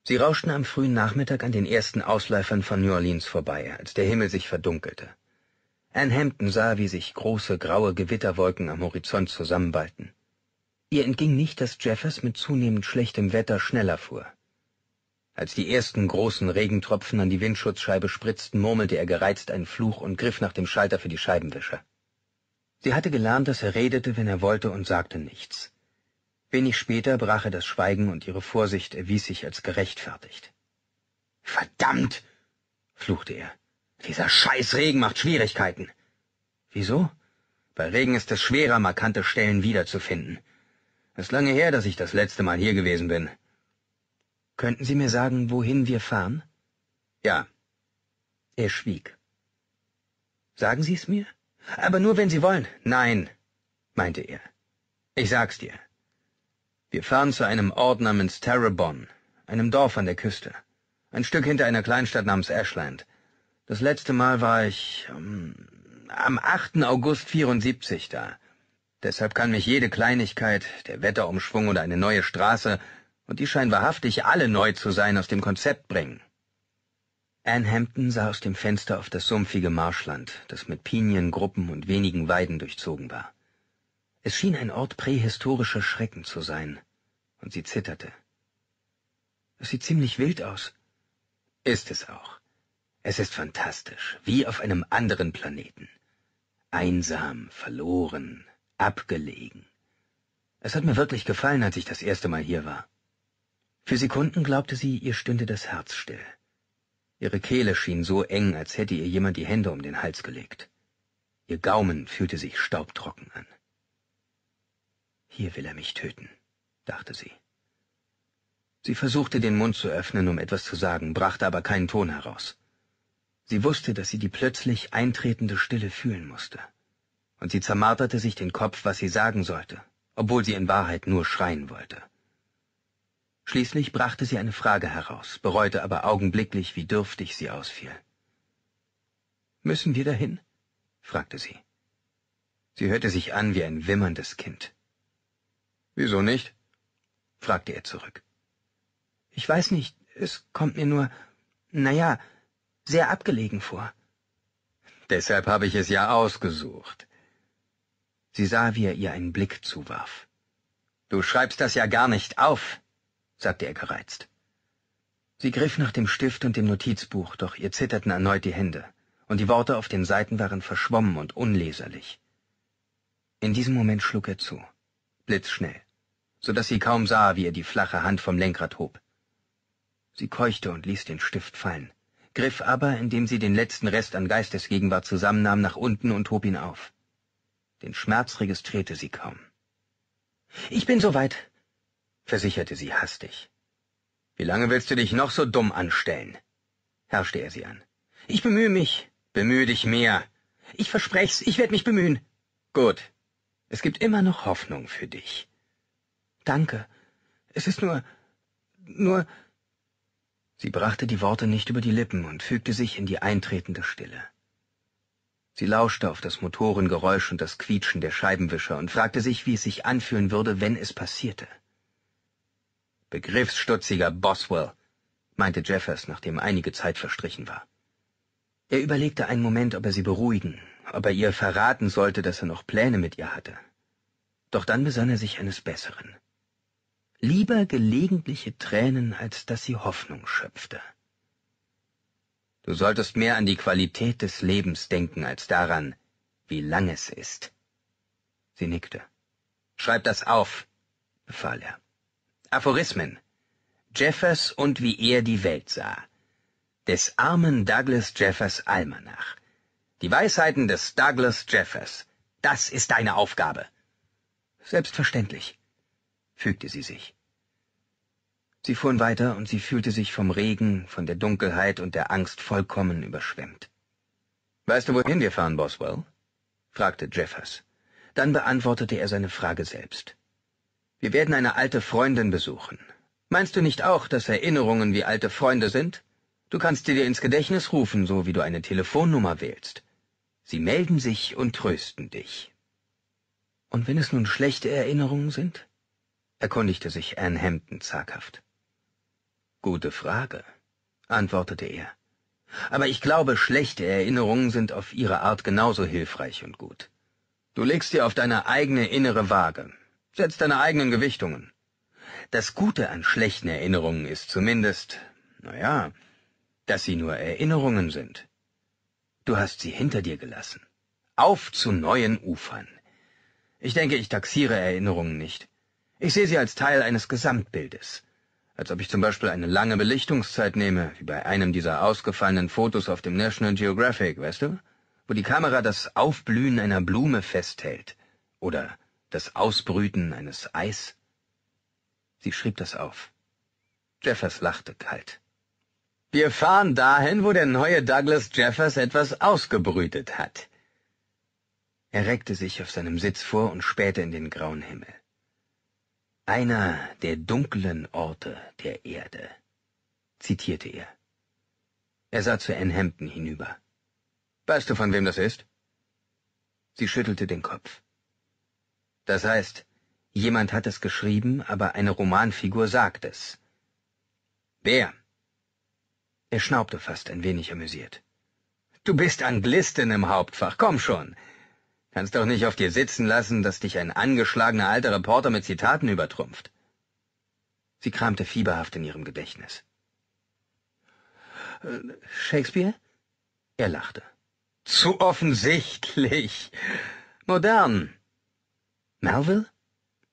Sie rauschten am frühen Nachmittag an den ersten Ausläufern von New Orleans vorbei, als der Himmel sich verdunkelte. Anne Hampton sah, wie sich große graue Gewitterwolken am Horizont zusammenballten. Ihr entging nicht, dass Jeffers mit zunehmend schlechtem Wetter schneller fuhr als die ersten großen regentropfen an die windschutzscheibe spritzten murmelte er gereizt einen fluch und griff nach dem schalter für die scheibenwischer sie hatte gelernt dass er redete wenn er wollte und sagte nichts wenig später brach er das schweigen und ihre vorsicht erwies sich als gerechtfertigt verdammt fluchte er dieser scheiß regen macht schwierigkeiten wieso bei regen ist es schwerer markante stellen wiederzufinden Es ist lange her dass ich das letzte mal hier gewesen bin Könnten Sie mir sagen, wohin wir fahren? Ja. Er schwieg. Sagen Sie es mir? Aber nur, wenn Sie wollen. Nein, meinte er. Ich sag's dir. Wir fahren zu einem Ort namens Terrebonne, einem Dorf an der Küste, ein Stück hinter einer Kleinstadt namens Ashland. Das letzte Mal war ich ähm, am 8. August 74 da. Deshalb kann mich jede Kleinigkeit, der Wetterumschwung oder eine neue Straße und die scheinen wahrhaftig alle neu zu sein, aus dem Konzept bringen. Anne Hampton sah aus dem Fenster auf das sumpfige Marschland, das mit Piniengruppen und wenigen Weiden durchzogen war. Es schien ein Ort prähistorischer Schrecken zu sein, und sie zitterte. Es sieht ziemlich wild aus. Ist es auch. Es ist fantastisch, wie auf einem anderen Planeten. Einsam, verloren, abgelegen. Es hat mir wirklich gefallen, als ich das erste Mal hier war für Sekunden glaubte sie, ihr stünde das Herz still. Ihre Kehle schien so eng, als hätte ihr jemand die Hände um den Hals gelegt. Ihr Gaumen fühlte sich staubtrocken an. Hier will er mich töten, dachte sie. Sie versuchte den Mund zu öffnen, um etwas zu sagen, brachte aber keinen Ton heraus. Sie wusste, dass sie die plötzlich eintretende Stille fühlen musste. Und sie zermarterte sich den Kopf, was sie sagen sollte, obwohl sie in Wahrheit nur schreien wollte. Schließlich brachte sie eine Frage heraus, bereute aber augenblicklich, wie dürftig sie ausfiel. Müssen wir dahin? fragte sie. Sie hörte sich an wie ein wimmerndes Kind. Wieso nicht? fragte er zurück. Ich weiß nicht, es kommt mir nur, na ja, sehr abgelegen vor. Deshalb habe ich es ja ausgesucht. Sie sah, wie er ihr einen Blick zuwarf. Du schreibst das ja gar nicht auf, sagte er gereizt. Sie griff nach dem Stift und dem Notizbuch, doch ihr zitterten erneut die Hände, und die Worte auf den Seiten waren verschwommen und unleserlich. In diesem Moment schlug er zu, blitzschnell, so dass sie kaum sah, wie er die flache Hand vom Lenkrad hob. Sie keuchte und ließ den Stift fallen, griff aber, indem sie den letzten Rest an Geistesgegenwart zusammennahm, nach unten und hob ihn auf. Den Schmerz registrierte sie kaum. Ich bin soweit, versicherte sie hastig. Wie lange willst du dich noch so dumm anstellen? herrschte er sie an. Ich bemühe mich. Bemühe dich mehr. Ich versprech's, ich werde mich bemühen. Gut. Es gibt immer noch Hoffnung für dich. Danke. Es ist nur. nur. Sie brachte die Worte nicht über die Lippen und fügte sich in die eintretende Stille. Sie lauschte auf das Motorengeräusch und das Quietschen der Scheibenwischer und fragte sich, wie es sich anfühlen würde, wenn es passierte begriffsstutziger Boswell, meinte Jeffers, nachdem einige Zeit verstrichen war. Er überlegte einen Moment, ob er sie beruhigen, ob er ihr verraten sollte, dass er noch Pläne mit ihr hatte. Doch dann besann er sich eines Besseren. Lieber gelegentliche Tränen, als dass sie Hoffnung schöpfte. Du solltest mehr an die Qualität des Lebens denken, als daran, wie lang es ist. Sie nickte. Schreib das auf, befahl er. Aphorismen. Jeffers und wie er die Welt sah. Des armen Douglas Jeffers Almanach. Die Weisheiten des Douglas Jeffers. Das ist deine Aufgabe. Selbstverständlich, fügte sie sich. Sie fuhren weiter und sie fühlte sich vom Regen, von der Dunkelheit und der Angst vollkommen überschwemmt. Weißt du, wohin wir fahren, Boswell? fragte Jeffers. Dann beantwortete er seine Frage selbst. Wir werden eine alte Freundin besuchen. Meinst du nicht auch, dass Erinnerungen wie alte Freunde sind? Du kannst sie dir ins Gedächtnis rufen, so wie du eine Telefonnummer wählst. Sie melden sich und trösten dich. Und wenn es nun schlechte Erinnerungen sind? erkundigte sich Anne Hampton zaghaft. Gute Frage, antwortete er. Aber ich glaube, schlechte Erinnerungen sind auf ihre Art genauso hilfreich und gut. Du legst dir auf deine eigene innere Waage, Setz deine eigenen Gewichtungen. Das Gute an schlechten Erinnerungen ist zumindest, naja, dass sie nur Erinnerungen sind. Du hast sie hinter dir gelassen. Auf zu neuen Ufern. Ich denke, ich taxiere Erinnerungen nicht. Ich sehe sie als Teil eines Gesamtbildes. Als ob ich zum Beispiel eine lange Belichtungszeit nehme, wie bei einem dieser ausgefallenen Fotos auf dem National Geographic, weißt du? Wo die Kamera das Aufblühen einer Blume festhält. Oder das Ausbrüten eines Eis. Sie schrieb das auf. Jeffers lachte kalt. Wir fahren dahin, wo der neue Douglas Jeffers etwas ausgebrütet hat. Er reckte sich auf seinem Sitz vor und spähte in den grauen Himmel. Einer der dunklen Orte der Erde, zitierte er. Er sah zu Ann Hampton hinüber. Weißt du, von wem das ist? Sie schüttelte den Kopf. Das heißt, jemand hat es geschrieben, aber eine Romanfigur sagt es. Wer? Er schnaubte fast ein wenig amüsiert. Du bist Anglistin im Hauptfach, komm schon. Kannst doch nicht auf dir sitzen lassen, dass dich ein angeschlagener alter Reporter mit Zitaten übertrumpft. Sie kramte fieberhaft in ihrem Gedächtnis. Äh, Shakespeare? Er lachte. Zu offensichtlich. Modern. Melville?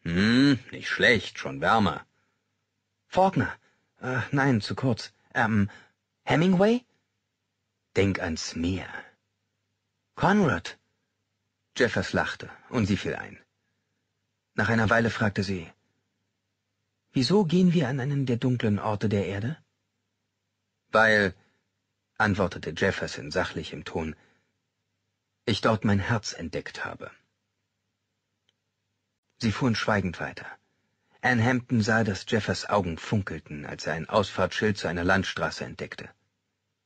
Hm, nicht schlecht, schon wärmer. Faulkner. Äh, nein, zu kurz. Ähm, Hemingway? Denk ans Meer. Conrad. Jeffers lachte, und sie fiel ein. Nach einer Weile fragte sie, Wieso gehen wir an einen der dunklen Orte der Erde? Weil, antwortete Jefferson sachlich im Ton, ich dort mein Herz entdeckt habe. Sie fuhren schweigend weiter. Ann Hampton sah, dass Jeffers Augen funkelten, als er ein Ausfahrtsschild zu einer Landstraße entdeckte.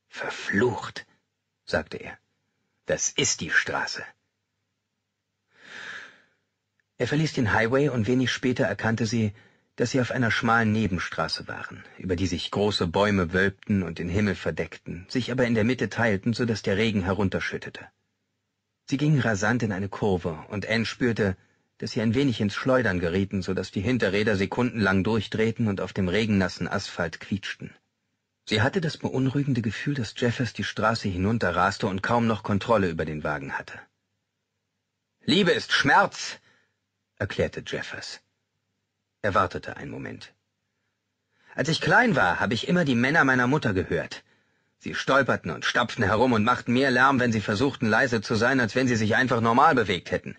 Verflucht, sagte er. Das ist die Straße. Er verließ den Highway und wenig später erkannte sie, dass sie auf einer schmalen Nebenstraße waren, über die sich große Bäume wölbten und den Himmel verdeckten, sich aber in der Mitte teilten, so dass der Regen herunterschüttete. Sie gingen rasant in eine Kurve, und Anne spürte, dass sie ein wenig ins Schleudern gerieten, so dass die Hinterräder sekundenlang durchdrehten und auf dem regennassen Asphalt quietschten. Sie hatte das beunruhigende Gefühl, dass Jeffers die Straße hinunterraste und kaum noch Kontrolle über den Wagen hatte. Liebe ist Schmerz, erklärte Jeffers. Er wartete einen Moment. Als ich klein war, habe ich immer die Männer meiner Mutter gehört. Sie stolperten und stapften herum und machten mehr Lärm, wenn sie versuchten leise zu sein, als wenn sie sich einfach normal bewegt hätten.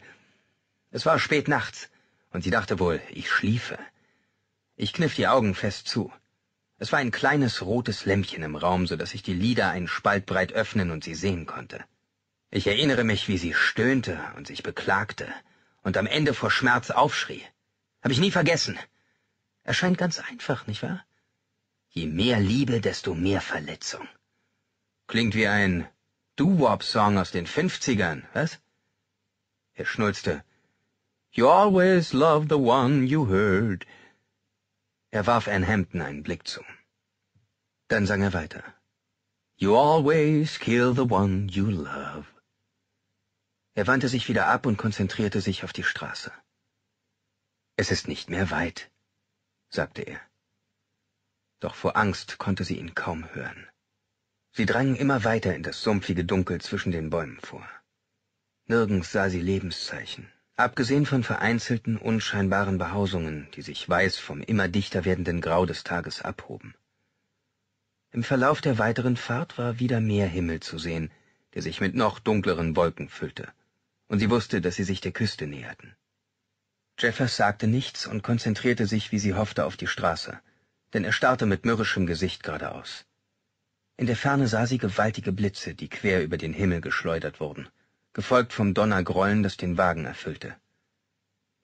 Es war spät nachts, und sie dachte wohl, ich schliefe. Ich kniff die Augen fest zu. Es war ein kleines rotes Lämpchen im Raum, so dass ich die Lider einen Spalt breit öffnen und sie sehen konnte. Ich erinnere mich, wie sie stöhnte und sich beklagte und am Ende vor Schmerz aufschrie. Hab ich nie vergessen. Erscheint ganz einfach, nicht wahr? Je mehr Liebe, desto mehr Verletzung. Klingt wie ein Doo-Wop-Song aus den Fünfzigern, was? Er schnulzte. You always love the one you heard. Er warf Ann Hampton einen Blick zu. Dann sang er weiter. You always kill the one you love. Er wandte sich wieder ab und konzentrierte sich auf die Straße. Es ist nicht mehr weit, sagte er. Doch vor Angst konnte sie ihn kaum hören. Sie drangen immer weiter in das sumpfige Dunkel zwischen den Bäumen vor. Nirgends sah sie Lebenszeichen. Abgesehen von vereinzelten, unscheinbaren Behausungen, die sich weiß vom immer dichter werdenden Grau des Tages abhoben. Im Verlauf der weiteren Fahrt war wieder mehr Himmel zu sehen, der sich mit noch dunkleren Wolken füllte, und sie wusste, dass sie sich der Küste näherten. Jeffers sagte nichts und konzentrierte sich, wie sie hoffte, auf die Straße, denn er starrte mit mürrischem Gesicht geradeaus. In der Ferne sah sie gewaltige Blitze, die quer über den Himmel geschleudert wurden gefolgt vom Donnergrollen, das den Wagen erfüllte.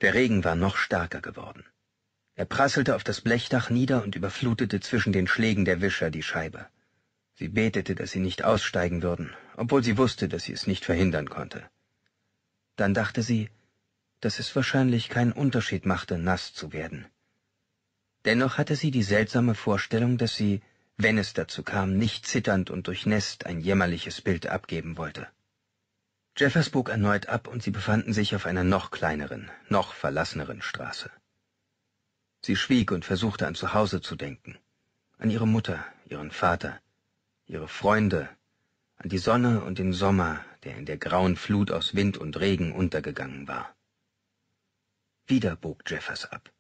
Der Regen war noch stärker geworden. Er prasselte auf das Blechdach nieder und überflutete zwischen den Schlägen der Wischer die Scheibe. Sie betete, dass sie nicht aussteigen würden, obwohl sie wusste, dass sie es nicht verhindern konnte. Dann dachte sie, dass es wahrscheinlich keinen Unterschied machte, nass zu werden. Dennoch hatte sie die seltsame Vorstellung, dass sie, wenn es dazu kam, nicht zitternd und durchnässt ein jämmerliches Bild abgeben wollte. Jeffers bog erneut ab und sie befanden sich auf einer noch kleineren, noch verlasseneren Straße. Sie schwieg und versuchte an zu Hause zu denken, an ihre Mutter, ihren Vater, ihre Freunde, an die Sonne und den Sommer, der in der grauen Flut aus Wind und Regen untergegangen war. Wieder bog Jeffers ab,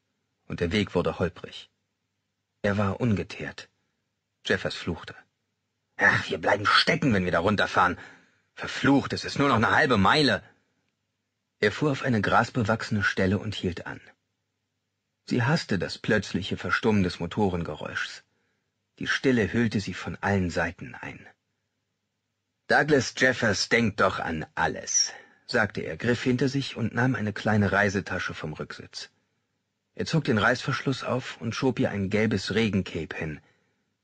und der Weg wurde holprig. Er war ungeteert. Jeffers fluchte. Ach, wir bleiben stecken, wenn wir da runterfahren, Verflucht, es ist nur noch eine halbe Meile. Er fuhr auf eine grasbewachsene Stelle und hielt an. Sie hasste das plötzliche Verstummen des Motorengeräuschs. Die Stille hüllte sie von allen Seiten ein. Douglas Jeffers denkt doch an alles, sagte er, griff hinter sich und nahm eine kleine Reisetasche vom Rücksitz. Er zog den Reißverschluss auf und schob ihr ein gelbes Regencape hin.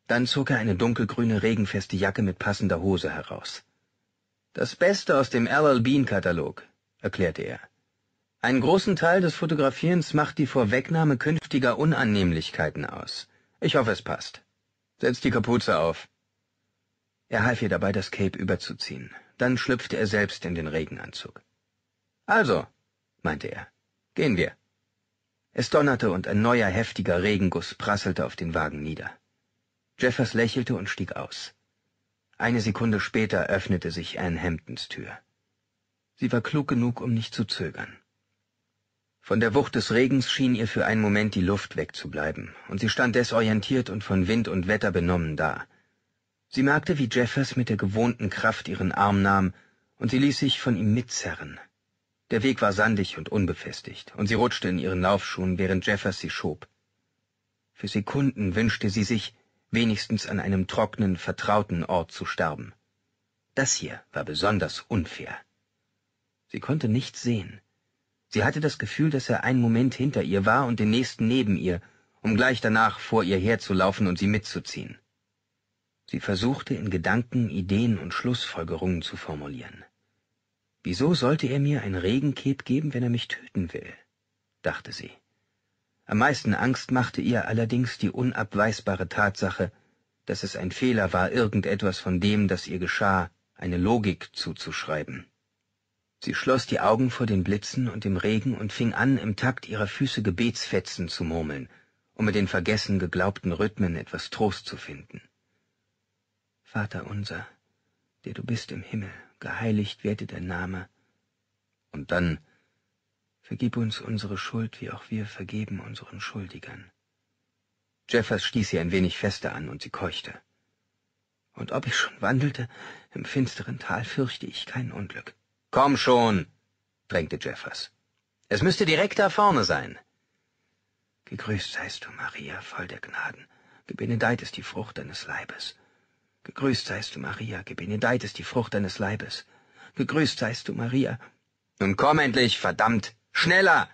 Dann zog er eine dunkelgrüne regenfeste Jacke mit passender Hose heraus. Das Beste aus dem LL Bean-Katalog, erklärte er. Einen großen Teil des Fotografierens macht die Vorwegnahme künftiger Unannehmlichkeiten aus. Ich hoffe, es passt. Setz die Kapuze auf. Er half ihr dabei, das Cape überzuziehen. Dann schlüpfte er selbst in den Regenanzug. Also, meinte er, gehen wir. Es donnerte und ein neuer heftiger Regenguss prasselte auf den Wagen nieder. Jeffers lächelte und stieg aus. Eine Sekunde später öffnete sich Anne Hamptons Tür. Sie war klug genug, um nicht zu zögern. Von der Wucht des Regens schien ihr für einen Moment die Luft wegzubleiben, und sie stand desorientiert und von Wind und Wetter benommen da. Sie merkte, wie Jeffers mit der gewohnten Kraft ihren Arm nahm, und sie ließ sich von ihm mitzerren. Der Weg war sandig und unbefestigt, und sie rutschte in ihren Laufschuhen, während Jeffers sie schob. Für Sekunden wünschte sie sich, wenigstens an einem trockenen, vertrauten Ort zu sterben. Das hier war besonders unfair. Sie konnte nichts sehen. Sie hatte das Gefühl, dass er einen Moment hinter ihr war und den nächsten neben ihr, um gleich danach vor ihr herzulaufen und sie mitzuziehen. Sie versuchte in Gedanken Ideen und Schlussfolgerungen zu formulieren. Wieso sollte er mir ein Regenkeb geben, wenn er mich töten will? dachte sie. Am meisten Angst machte ihr allerdings die unabweisbare Tatsache, dass es ein Fehler war, irgendetwas von dem, das ihr geschah, eine Logik zuzuschreiben. Sie schloss die Augen vor den Blitzen und dem Regen und fing an, im Takt ihrer Füße Gebetsfetzen zu murmeln, um mit den vergessen geglaubten Rhythmen etwas Trost zu finden. Vater unser, der du bist im Himmel, geheiligt werde dein Name. Und dann Vergib uns unsere Schuld, wie auch wir vergeben unseren Schuldigern. Jeffers stieß sie ein wenig fester an, und sie keuchte. Und ob ich schon wandelte, im finsteren Tal fürchte ich kein Unglück. Komm schon, drängte Jeffers. Es müsste direkt da vorne sein. Gegrüßt seist du, Maria, voll der Gnaden. Gebenedeit ist die Frucht deines Leibes. Gegrüßt seist du, Maria, gebenedeit ist die Frucht deines Leibes. Gegrüßt seist du, Maria. Nun komm endlich, verdammt! Schneller!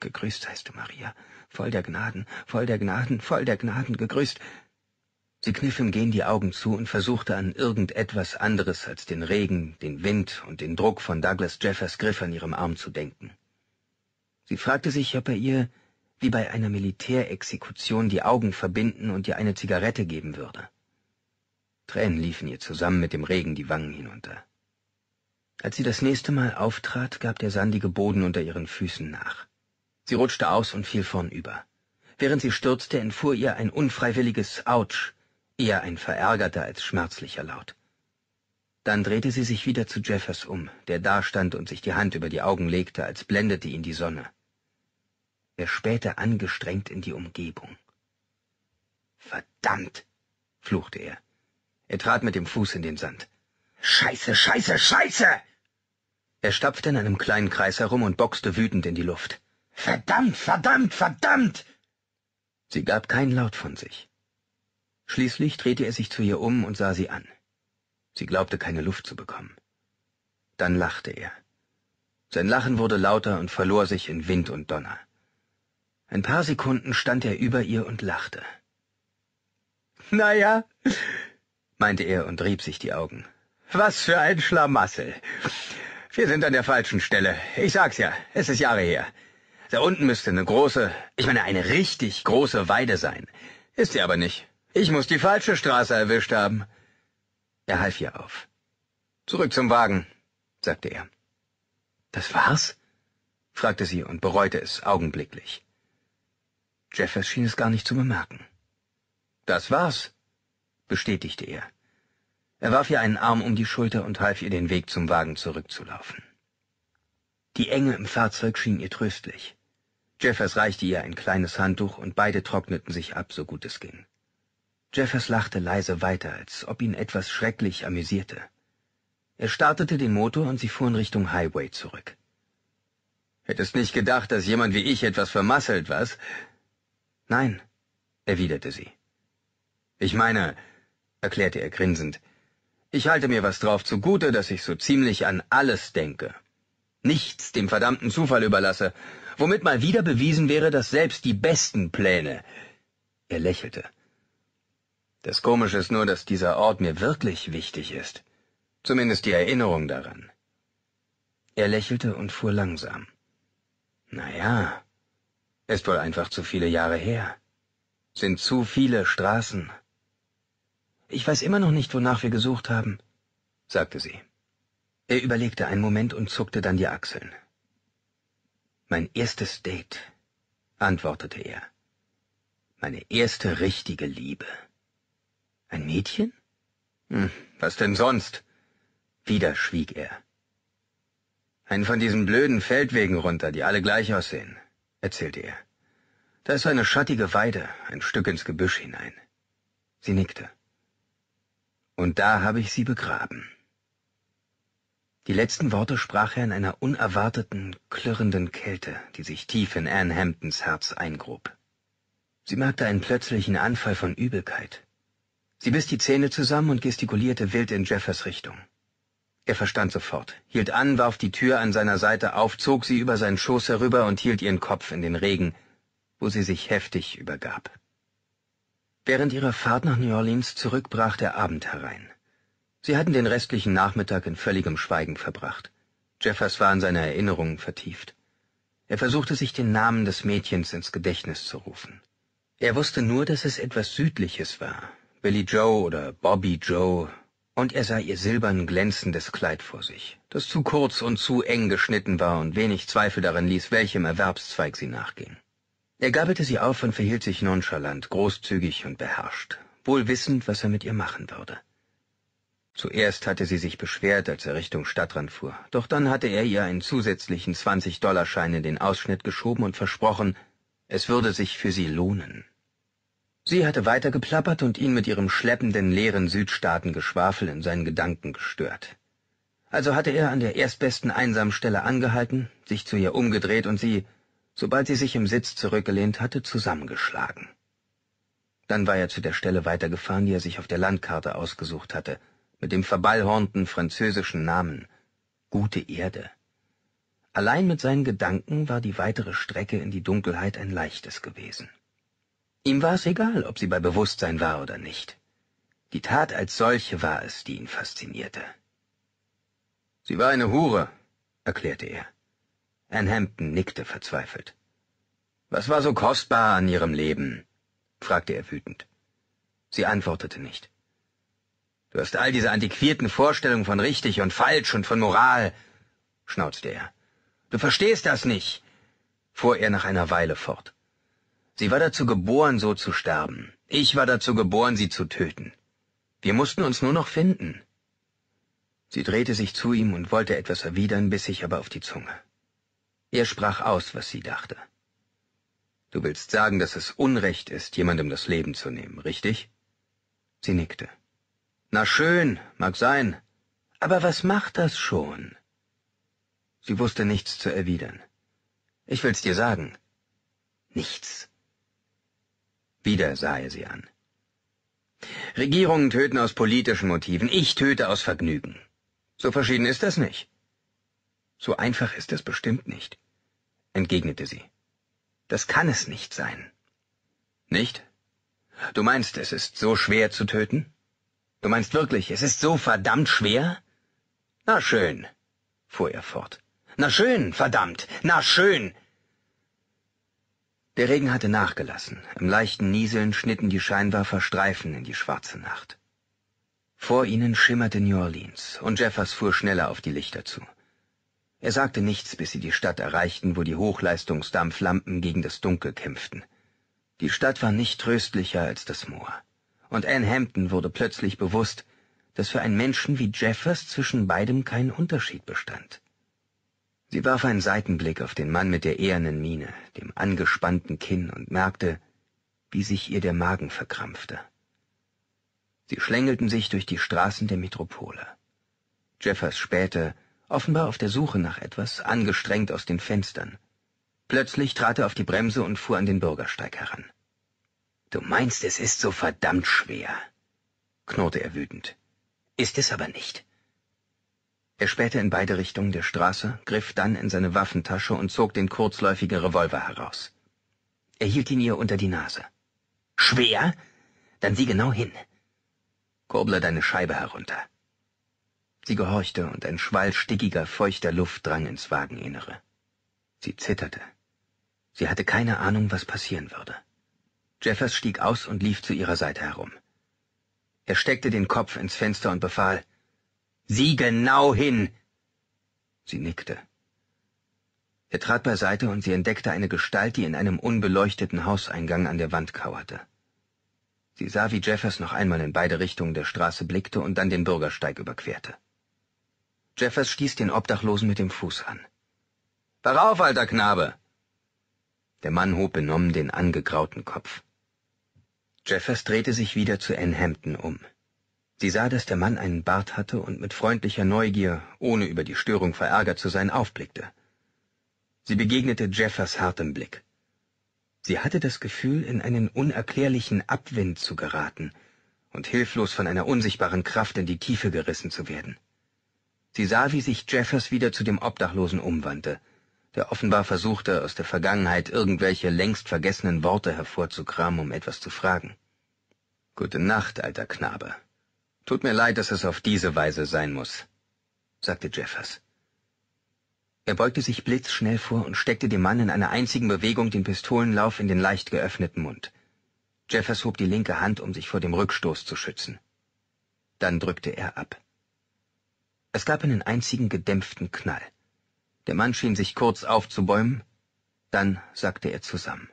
Gegrüßt seist du, Maria, voll der Gnaden, voll der Gnaden, voll der Gnaden, gegrüßt. Sie kniff im Gehen die Augen zu und versuchte an irgendetwas anderes als den Regen, den Wind und den Druck von Douglas Jeffers Griff an ihrem Arm zu denken. Sie fragte sich, ob er ihr, wie bei einer Militärexekution, die Augen verbinden und ihr eine Zigarette geben würde. Tränen liefen ihr zusammen mit dem Regen die Wangen hinunter. Als sie das nächste Mal auftrat, gab der sandige Boden unter ihren Füßen nach. Sie rutschte aus und fiel vornüber. Während sie stürzte, entfuhr ihr ein unfreiwilliges Autsch, eher ein verärgerter als schmerzlicher Laut. Dann drehte sie sich wieder zu Jeffers um, der dastand und sich die Hand über die Augen legte, als blendete ihn die Sonne. Er spähte angestrengt in die Umgebung. Verdammt! fluchte er. Er trat mit dem Fuß in den Sand. Scheiße, scheiße, scheiße! Er stapfte in einem kleinen Kreis herum und boxte wütend in die Luft. Verdammt, verdammt, verdammt! Sie gab keinen Laut von sich. Schließlich drehte er sich zu ihr um und sah sie an. Sie glaubte keine Luft zu bekommen. Dann lachte er. Sein Lachen wurde lauter und verlor sich in Wind und Donner. Ein paar Sekunden stand er über ihr und lachte. Na ja, meinte er und rieb sich die Augen. Was für ein Schlamassel. Wir sind an der falschen Stelle. Ich sag's ja, es ist Jahre her. Da unten müsste eine große, ich meine eine richtig große Weide sein. Ist sie aber nicht. Ich muss die falsche Straße erwischt haben. Er half ihr auf. Zurück zum Wagen, sagte er. Das war's? fragte sie und bereute es augenblicklich. Jeffers schien es gar nicht zu bemerken. Das war's, bestätigte er. Er warf ihr einen Arm um die Schulter und half ihr den Weg zum Wagen zurückzulaufen. Die Enge im Fahrzeug schien ihr tröstlich. Jeffers reichte ihr ein kleines Handtuch und beide trockneten sich ab, so gut es ging. Jeffers lachte leise weiter, als ob ihn etwas schrecklich amüsierte. Er startete den Motor und sie fuhren Richtung Highway zurück. Hättest nicht gedacht, dass jemand wie ich etwas vermasselt, was? Nein, erwiderte sie. Ich meine, erklärte er grinsend, ich halte mir was drauf zugute, dass ich so ziemlich an alles denke. Nichts dem verdammten Zufall überlasse, womit mal wieder bewiesen wäre, dass selbst die besten Pläne. Er lächelte. Das Komische ist nur, dass dieser Ort mir wirklich wichtig ist. Zumindest die Erinnerung daran. Er lächelte und fuhr langsam. Na ja, ist wohl einfach zu viele Jahre her. Sind zu viele Straßen. Ich weiß immer noch nicht, wonach wir gesucht haben, sagte sie. Er überlegte einen Moment und zuckte dann die Achseln. Mein erstes Date, antwortete er. Meine erste richtige Liebe. Ein Mädchen? Hm, was denn sonst? Wieder schwieg er. Einen von diesen blöden Feldwegen runter, die alle gleich aussehen, erzählte er. Da ist eine schattige Weide, ein Stück ins Gebüsch hinein. Sie nickte. Und da habe ich sie begraben. Die letzten Worte sprach er in einer unerwarteten, klirrenden Kälte, die sich tief in Anne Hamptons Herz eingrub. Sie merkte einen plötzlichen Anfall von Übelkeit. Sie biss die Zähne zusammen und gestikulierte wild in Jeffers Richtung. Er verstand sofort, hielt an, warf die Tür an seiner Seite auf, zog sie über seinen Schoß herüber und hielt ihren Kopf in den Regen, wo sie sich heftig übergab. Während ihrer Fahrt nach New Orleans zurück brach der Abend herein. Sie hatten den restlichen Nachmittag in völligem Schweigen verbracht. Jeffers war in seine Erinnerungen vertieft. Er versuchte sich den Namen des Mädchens ins Gedächtnis zu rufen. Er wusste nur, dass es etwas Südliches war, Billy Joe oder Bobby Joe, und er sah ihr silbern glänzendes Kleid vor sich, das zu kurz und zu eng geschnitten war und wenig Zweifel daran ließ, welchem Erwerbszweig sie nachging er gabelte sie auf und verhielt sich nonchalant großzügig und beherrscht wohl wissend was er mit ihr machen würde zuerst hatte sie sich beschwert als er richtung stadtrand fuhr doch dann hatte er ihr einen zusätzlichen zwanzigdollarschein in den ausschnitt geschoben und versprochen es würde sich für sie lohnen sie hatte weiter geplappert und ihn mit ihrem schleppenden leeren südstaatengeschwafel in seinen gedanken gestört also hatte er an der erstbesten einsamen stelle angehalten sich zu ihr umgedreht und sie sobald sie sich im Sitz zurückgelehnt hatte, zusammengeschlagen. Dann war er zu der Stelle weitergefahren, die er sich auf der Landkarte ausgesucht hatte, mit dem verballhornten französischen Namen Gute Erde. Allein mit seinen Gedanken war die weitere Strecke in die Dunkelheit ein leichtes gewesen. Ihm war es egal, ob sie bei Bewusstsein war oder nicht. Die Tat als solche war es, die ihn faszinierte. Sie war eine Hure, erklärte er. Ann Hampton nickte verzweifelt. Was war so kostbar an ihrem Leben? fragte er wütend. Sie antwortete nicht. Du hast all diese antiquierten Vorstellungen von richtig und falsch und von Moral, schnauzte er. Du verstehst das nicht, fuhr er nach einer Weile fort. Sie war dazu geboren, so zu sterben. Ich war dazu geboren, sie zu töten. Wir mussten uns nur noch finden. Sie drehte sich zu ihm und wollte etwas erwidern, biss sich aber auf die Zunge. Er sprach aus, was sie dachte. Du willst sagen, dass es Unrecht ist, jemandem das Leben zu nehmen, richtig? Sie nickte. Na schön, mag sein. Aber was macht das schon? Sie wusste nichts zu erwidern. Ich will's dir sagen. Nichts. Wieder sah er sie an. Regierungen töten aus politischen Motiven, ich töte aus Vergnügen. So verschieden ist das nicht. So einfach ist es bestimmt nicht, entgegnete sie. Das kann es nicht sein. Nicht? Du meinst, es ist so schwer zu töten? Du meinst wirklich, es ist so verdammt schwer? Na schön, fuhr er fort. Na schön, verdammt, na schön. Der Regen hatte nachgelassen. Im leichten Nieseln schnitten die Scheinwerfer Streifen in die schwarze Nacht. Vor ihnen schimmerte New Orleans, und Jeffers fuhr schneller auf die Lichter zu. Er sagte nichts, bis sie die Stadt erreichten, wo die Hochleistungsdampflampen gegen das Dunkel kämpften. Die Stadt war nicht tröstlicher als das Moor. Und Anne Hampton wurde plötzlich bewusst, dass für einen Menschen wie Jeffers zwischen beidem kein Unterschied bestand. Sie warf einen Seitenblick auf den Mann mit der ehernen Miene, dem angespannten Kinn und merkte, wie sich ihr der Magen verkrampfte. Sie schlängelten sich durch die Straßen der Metropole. Jeffers spähte, offenbar auf der Suche nach etwas, angestrengt aus den Fenstern. Plötzlich trat er auf die Bremse und fuhr an den Bürgersteig heran. Du meinst, es ist so verdammt schwer, knurrte er wütend. Ist es aber nicht. Er spähte in beide Richtungen der Straße, griff dann in seine Waffentasche und zog den kurzläufigen Revolver heraus. Er hielt ihn ihr unter die Nase. Schwer? Dann sieh genau hin. Kurble deine Scheibe herunter. Sie gehorchte, und ein Schwall stickiger, feuchter Luft drang ins Wageninnere. Sie zitterte. Sie hatte keine Ahnung, was passieren würde. Jeffers stieg aus und lief zu ihrer Seite herum. Er steckte den Kopf ins Fenster und befahl, Sieh genau hin! Sie nickte. Er trat beiseite und sie entdeckte eine Gestalt, die in einem unbeleuchteten Hauseingang an der Wand kauerte. Sie sah, wie Jeffers noch einmal in beide Richtungen der Straße blickte und dann den Bürgersteig überquerte. Jeffers stieß den Obdachlosen mit dem Fuß an. auf, alter Knabe! Der Mann hob benommen den angegrauten Kopf. Jeffers drehte sich wieder zu Ann Hampton um. Sie sah, dass der Mann einen Bart hatte und mit freundlicher Neugier, ohne über die Störung verärgert zu sein, aufblickte. Sie begegnete Jeffers hartem Blick. Sie hatte das Gefühl, in einen unerklärlichen Abwind zu geraten und hilflos von einer unsichtbaren Kraft in die Tiefe gerissen zu werden. Sie sah, wie sich Jeffers wieder zu dem Obdachlosen umwandte, der offenbar versuchte, aus der Vergangenheit irgendwelche längst vergessenen Worte hervorzukramen, um etwas zu fragen. Gute Nacht, alter Knabe. Tut mir leid, dass es auf diese Weise sein muss, sagte Jeffers. Er beugte sich blitzschnell vor und steckte dem Mann in einer einzigen Bewegung den Pistolenlauf in den leicht geöffneten Mund. Jeffers hob die linke Hand, um sich vor dem Rückstoß zu schützen. Dann drückte er ab es gab einen einzigen gedämpften knall der mann schien sich kurz aufzubäumen dann sackte er zusammen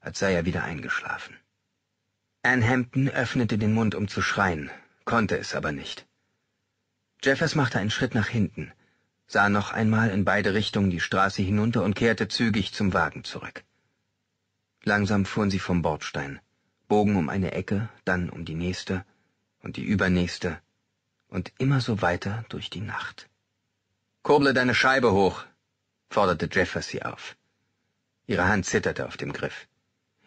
als sei er wieder eingeschlafen ann hampton öffnete den mund um zu schreien konnte es aber nicht jeffers machte einen schritt nach hinten sah noch einmal in beide richtungen die straße hinunter und kehrte zügig zum wagen zurück langsam fuhren sie vom bordstein bogen um eine ecke dann um die nächste und die übernächste und immer so weiter durch die Nacht. Kurble deine Scheibe hoch, forderte Jeffers sie auf. Ihre Hand zitterte auf dem Griff.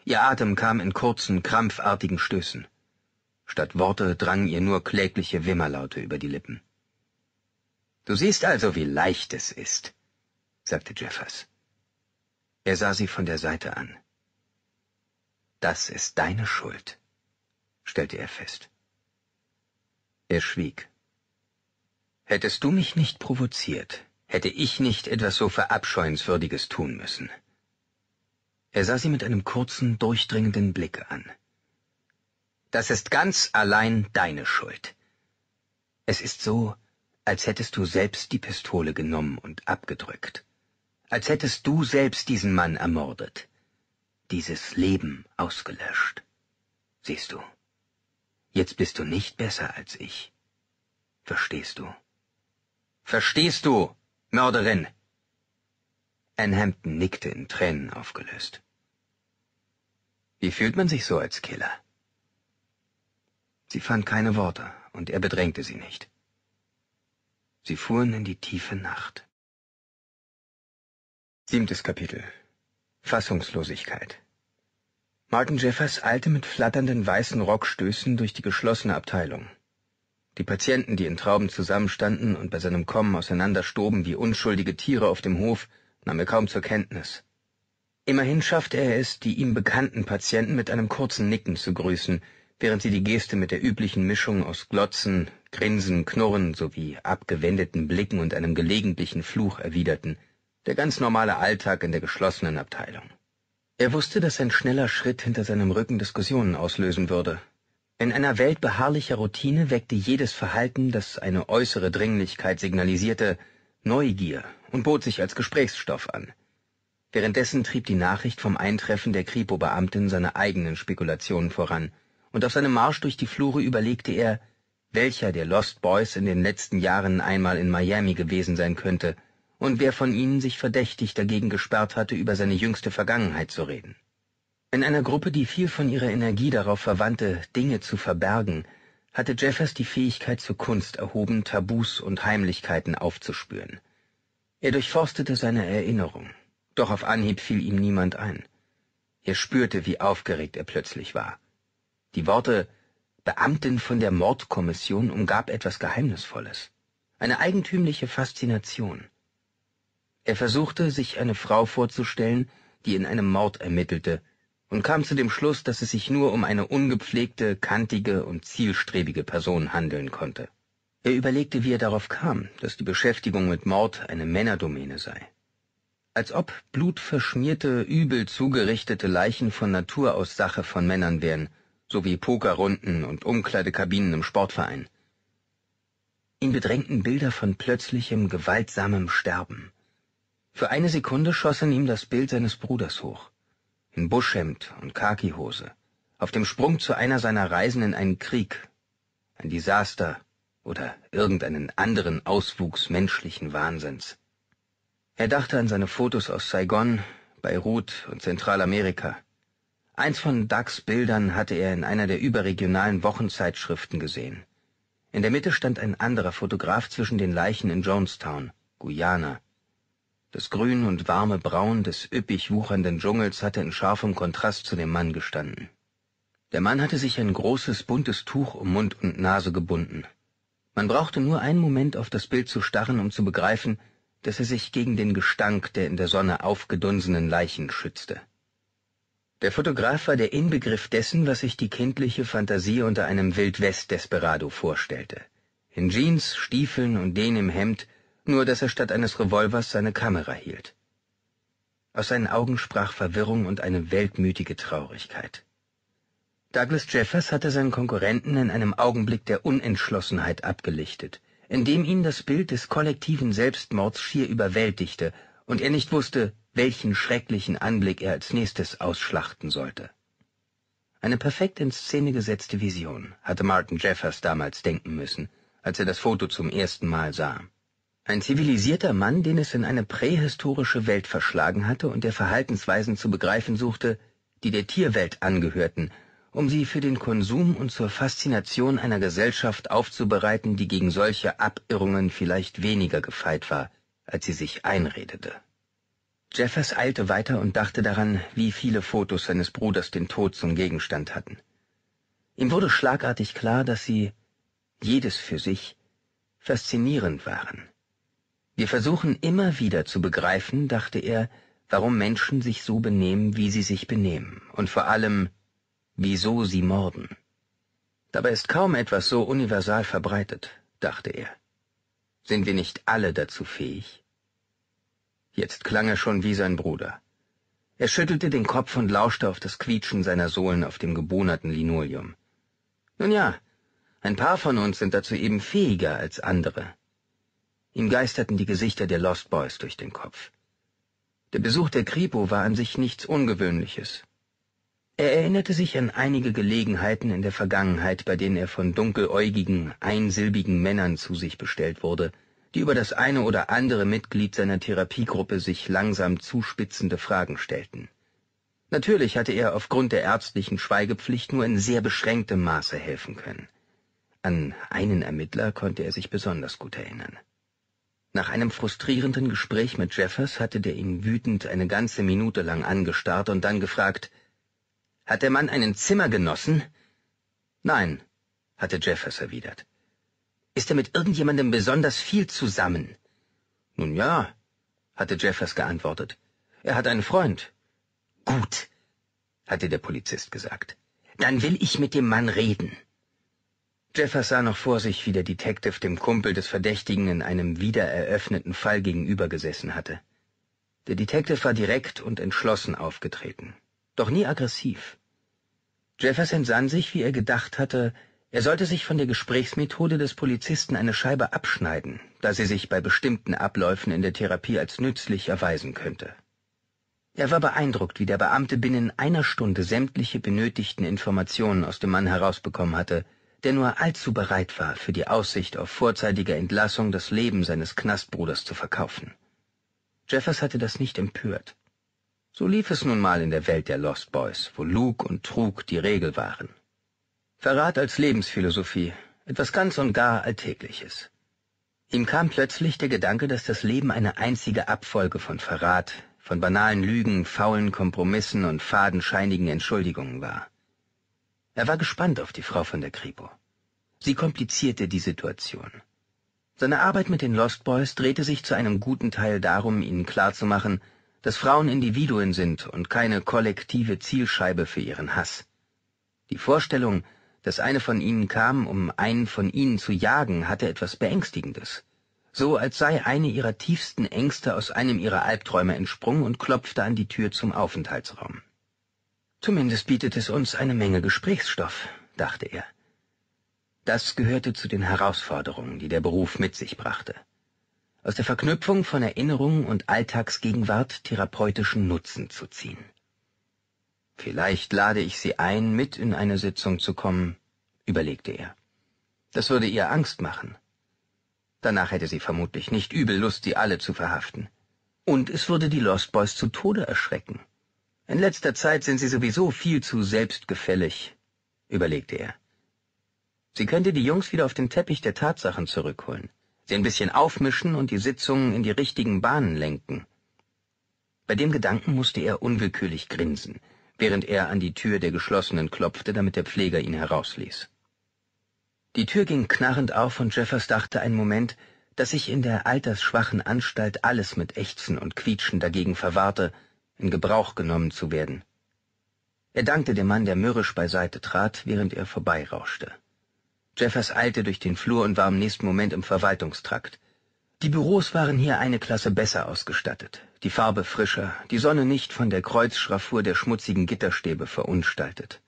Ihr Atem kam in kurzen, krampfartigen Stößen. Statt Worte drangen ihr nur klägliche Wimmerlaute über die Lippen. Du siehst also, wie leicht es ist, sagte Jeffers. Er sah sie von der Seite an. Das ist deine Schuld, stellte er fest. Er schwieg. Hättest du mich nicht provoziert, hätte ich nicht etwas so Verabscheuenswürdiges tun müssen. Er sah sie mit einem kurzen, durchdringenden Blick an. Das ist ganz allein deine Schuld. Es ist so, als hättest du selbst die Pistole genommen und abgedrückt, als hättest du selbst diesen Mann ermordet, dieses Leben ausgelöscht. Siehst du, jetzt bist du nicht besser als ich. Verstehst du? Verstehst du, Mörderin? Ann Hampton nickte in Tränen aufgelöst. Wie fühlt man sich so als Killer? Sie fand keine Worte, und er bedrängte sie nicht. Sie fuhren in die tiefe Nacht. Siebtes Kapitel Fassungslosigkeit Martin Jeffers eilte mit flatternden weißen Rockstößen durch die geschlossene Abteilung. Die Patienten, die in Trauben zusammenstanden und bei seinem Kommen auseinanderstoben wie unschuldige Tiere auf dem Hof, nahm er kaum zur Kenntnis. Immerhin schaffte er es, die ihm bekannten Patienten mit einem kurzen Nicken zu grüßen, während sie die Geste mit der üblichen Mischung aus Glotzen, Grinsen, Knurren sowie abgewendeten Blicken und einem gelegentlichen Fluch erwiderten, der ganz normale Alltag in der geschlossenen Abteilung. Er wusste, dass ein schneller Schritt hinter seinem Rücken Diskussionen auslösen würde, in einer Welt beharrlicher Routine weckte jedes Verhalten, das eine äußere Dringlichkeit signalisierte, Neugier und bot sich als Gesprächsstoff an. Währenddessen trieb die Nachricht vom Eintreffen der Kripo-Beamtin seine eigenen Spekulationen voran, und auf seinem Marsch durch die Flure überlegte er, welcher der Lost Boys in den letzten Jahren einmal in Miami gewesen sein könnte und wer von ihnen sich verdächtig dagegen gesperrt hatte, über seine jüngste Vergangenheit zu reden in einer Gruppe, die viel von ihrer Energie darauf verwandte, Dinge zu verbergen, hatte Jeffers die Fähigkeit zur Kunst erhoben, Tabus und Heimlichkeiten aufzuspüren. Er durchforstete seine Erinnerung, doch auf Anhieb fiel ihm niemand ein. Er spürte, wie aufgeregt er plötzlich war. Die Worte Beamtin von der Mordkommission umgab etwas Geheimnisvolles, eine eigentümliche Faszination. Er versuchte, sich eine Frau vorzustellen, die in einem Mord ermittelte, und kam zu dem Schluss, dass es sich nur um eine ungepflegte, kantige und zielstrebige Person handeln konnte. Er überlegte, wie er darauf kam, dass die Beschäftigung mit Mord eine Männerdomäne sei. Als ob blutverschmierte, übel zugerichtete Leichen von Natur aus Sache von Männern wären, sowie Pokerrunden und Umkleidekabinen im Sportverein. Ihn bedrängten Bilder von plötzlichem, gewaltsamem Sterben. Für eine Sekunde schoss in ihm das Bild seines Bruders hoch in Buschhemd und Khakihose, auf dem Sprung zu einer seiner Reisen in einen Krieg, ein Desaster oder irgendeinen anderen Auswuchs menschlichen Wahnsinns. Er dachte an seine Fotos aus Saigon, Beirut und Zentralamerika. Eins von Ducks Bildern hatte er in einer der überregionalen Wochenzeitschriften gesehen. In der Mitte stand ein anderer Fotograf zwischen den Leichen in Jonestown, Guyana, das grün und warme Braun des üppig wuchernden Dschungels hatte in scharfem Kontrast zu dem Mann gestanden. Der Mann hatte sich ein großes buntes Tuch um Mund und Nase gebunden. Man brauchte nur einen Moment auf das Bild zu starren, um zu begreifen, dass er sich gegen den Gestank der in der Sonne aufgedunsenen Leichen schützte. Der Fotograf war der Inbegriff dessen, was sich die kindliche Fantasie unter einem Wildwest-Desperado vorstellte. In Jeans, Stiefeln und denen im Hemd nur dass er statt eines Revolvers seine Kamera hielt. Aus seinen Augen sprach Verwirrung und eine weltmütige Traurigkeit. Douglas Jeffers hatte seinen Konkurrenten in einem Augenblick der Unentschlossenheit abgelichtet, in dem ihn das Bild des kollektiven Selbstmords schier überwältigte und er nicht wusste, welchen schrecklichen Anblick er als nächstes ausschlachten sollte. Eine perfekt in Szene gesetzte Vision hatte Martin Jeffers damals denken müssen, als er das Foto zum ersten Mal sah. Ein zivilisierter Mann, den es in eine prähistorische Welt verschlagen hatte und der Verhaltensweisen zu begreifen suchte, die der Tierwelt angehörten, um sie für den Konsum und zur Faszination einer Gesellschaft aufzubereiten, die gegen solche Abirrungen vielleicht weniger gefeit war, als sie sich einredete. Jeffers eilte weiter und dachte daran, wie viele Fotos seines Bruders den Tod zum Gegenstand hatten. Ihm wurde schlagartig klar, dass sie, jedes für sich, faszinierend waren wir versuchen immer wieder zu begreifen, dachte er, warum Menschen sich so benehmen, wie sie sich benehmen, und vor allem, wieso sie morden. Dabei ist kaum etwas so universal verbreitet, dachte er. Sind wir nicht alle dazu fähig? Jetzt klang er schon wie sein Bruder. Er schüttelte den Kopf und lauschte auf das Quietschen seiner Sohlen auf dem gebohnerten Linoleum. Nun ja, ein paar von uns sind dazu eben fähiger als andere, Ihm geisterten die Gesichter der Lost Boys durch den Kopf. Der Besuch der Kripo war an sich nichts Ungewöhnliches. Er erinnerte sich an einige Gelegenheiten in der Vergangenheit, bei denen er von dunkeläugigen, einsilbigen Männern zu sich bestellt wurde, die über das eine oder andere Mitglied seiner Therapiegruppe sich langsam zuspitzende Fragen stellten. Natürlich hatte er aufgrund der ärztlichen Schweigepflicht nur in sehr beschränktem Maße helfen können. An einen Ermittler konnte er sich besonders gut erinnern. Nach einem frustrierenden Gespräch mit Jeffers hatte der ihn wütend eine ganze Minute lang angestarrt und dann gefragt, hat der Mann einen Zimmer genossen? Nein, hatte Jeffers erwidert. Ist er mit irgendjemandem besonders viel zusammen? Nun ja, hatte Jeffers geantwortet. Er hat einen Freund. Gut, hatte der Polizist gesagt. Dann will ich mit dem Mann reden. Jeffers sah noch vor sich, wie der Detective dem Kumpel des Verdächtigen in einem wiedereröffneten Fall gegenübergesessen hatte. Der Detective war direkt und entschlossen aufgetreten, doch nie aggressiv. Jeffers entsann sich, wie er gedacht hatte, er sollte sich von der Gesprächsmethode des Polizisten eine Scheibe abschneiden, da sie sich bei bestimmten Abläufen in der Therapie als nützlich erweisen könnte. Er war beeindruckt, wie der Beamte binnen einer Stunde sämtliche benötigten Informationen aus dem Mann herausbekommen hatte, der nur allzu bereit war, für die Aussicht auf vorzeitige Entlassung das Leben seines Knastbruders zu verkaufen. Jeffers hatte das nicht empört. So lief es nun mal in der Welt der Lost Boys, wo Lug und Trug die Regel waren. Verrat als Lebensphilosophie, etwas ganz und gar Alltägliches. Ihm kam plötzlich der Gedanke, dass das Leben eine einzige Abfolge von Verrat, von banalen Lügen, faulen Kompromissen und fadenscheinigen Entschuldigungen war. Er war gespannt auf die Frau von der Kripo. Sie komplizierte die Situation. Seine Arbeit mit den Lost Boys drehte sich zu einem guten Teil darum, ihnen klarzumachen, dass Frauen Individuen sind und keine kollektive Zielscheibe für ihren Hass. Die Vorstellung, dass eine von ihnen kam, um einen von ihnen zu jagen, hatte etwas Beängstigendes. So als sei eine ihrer tiefsten Ängste aus einem ihrer Albträume entsprungen und klopfte an die Tür zum Aufenthaltsraum. Zumindest bietet es uns eine Menge Gesprächsstoff, dachte er. Das gehörte zu den Herausforderungen, die der Beruf mit sich brachte. Aus der Verknüpfung von Erinnerung und Alltagsgegenwart therapeutischen Nutzen zu ziehen. Vielleicht lade ich Sie ein, mit in eine Sitzung zu kommen, überlegte er. Das würde ihr Angst machen. Danach hätte sie vermutlich nicht übel Lust, die alle zu verhaften. Und es würde die Lost Boys zu Tode erschrecken. In letzter Zeit sind Sie sowieso viel zu selbstgefällig, überlegte er. Sie könnte die Jungs wieder auf den Teppich der Tatsachen zurückholen, sie ein bisschen aufmischen und die Sitzungen in die richtigen Bahnen lenken. Bei dem Gedanken musste er unwillkürlich grinsen, während er an die Tür der geschlossenen klopfte, damit der Pfleger ihn herausließ. Die Tür ging knarrend auf und Jeffers dachte einen Moment, dass sich in der altersschwachen Anstalt alles mit Ächzen und Quietschen dagegen verwahrte, in Gebrauch genommen zu werden. Er dankte dem Mann, der mürrisch beiseite trat, während er vorbeirauschte. Jeffers eilte durch den Flur und war im nächsten Moment im Verwaltungstrakt. Die Büros waren hier eine Klasse besser ausgestattet, die Farbe frischer, die Sonne nicht von der Kreuzschraffur der schmutzigen Gitterstäbe verunstaltet.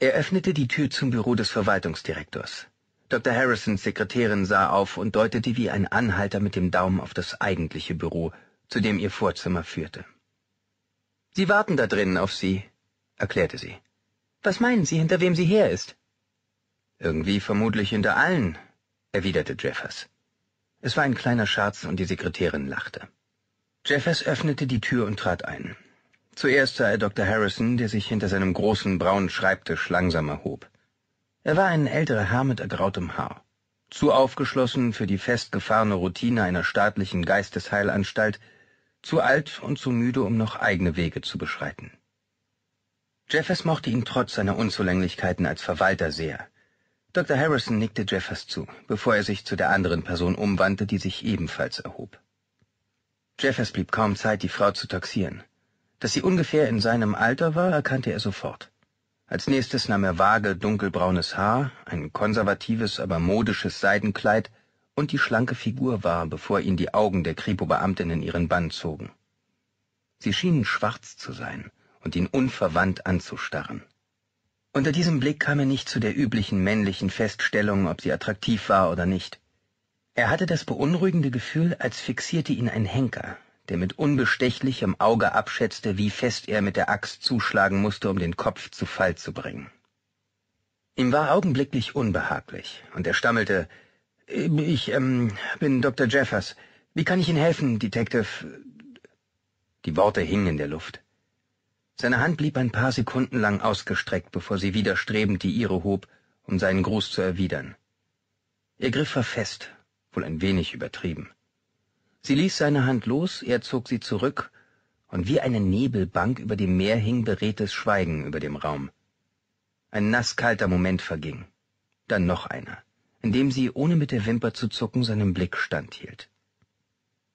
Er öffnete die Tür zum Büro des Verwaltungsdirektors. Dr. Harrisons Sekretärin sah auf und deutete wie ein Anhalter mit dem Daumen auf das eigentliche Büro, zu dem ihr Vorzimmer führte sie warten da drinnen auf sie erklärte sie was meinen sie hinter wem sie her ist irgendwie vermutlich hinter allen erwiderte jeffers es war ein kleiner scherz und die sekretärin lachte jeffers öffnete die tür und trat ein zuerst sah er Dr. harrison der sich hinter seinem großen braunen schreibtisch langsam erhob er war ein älterer herr mit ergrautem haar zu aufgeschlossen für die festgefahrene routine einer staatlichen geistesheilanstalt zu alt und zu müde, um noch eigene Wege zu beschreiten. Jeffers mochte ihn trotz seiner Unzulänglichkeiten als Verwalter sehr. Dr. Harrison nickte Jeffers zu, bevor er sich zu der anderen Person umwandte, die sich ebenfalls erhob. Jeffers blieb kaum Zeit, die Frau zu taxieren. Dass sie ungefähr in seinem Alter war, erkannte er sofort. Als nächstes nahm er vage dunkelbraunes Haar, ein konservatives, aber modisches Seidenkleid und die schlanke Figur war, bevor ihn die Augen der Kripo-Beamtinnen ihren Bann zogen. Sie schienen schwarz zu sein und ihn unverwandt anzustarren. Unter diesem Blick kam er nicht zu der üblichen männlichen Feststellung, ob sie attraktiv war oder nicht. Er hatte das beunruhigende Gefühl, als fixierte ihn ein Henker, der mit unbestechlichem Auge abschätzte, wie fest er mit der Axt zuschlagen musste, um den Kopf zu Fall zu bringen. Ihm war augenblicklich unbehaglich, und er stammelte ich ähm, bin Dr. Jeffers. Wie kann ich Ihnen helfen, Detective? Die Worte hingen in der Luft. Seine Hand blieb ein paar Sekunden lang ausgestreckt, bevor sie widerstrebend die ihre hob, um seinen Gruß zu erwidern. Ihr griff war fest, wohl ein wenig übertrieben. Sie ließ seine Hand los, er zog sie zurück, und wie eine Nebelbank über dem Meer hing beredtes Schweigen über dem Raum. Ein nasskalter Moment verging, dann noch einer indem sie, ohne mit der Wimper zu zucken, seinem Blick standhielt.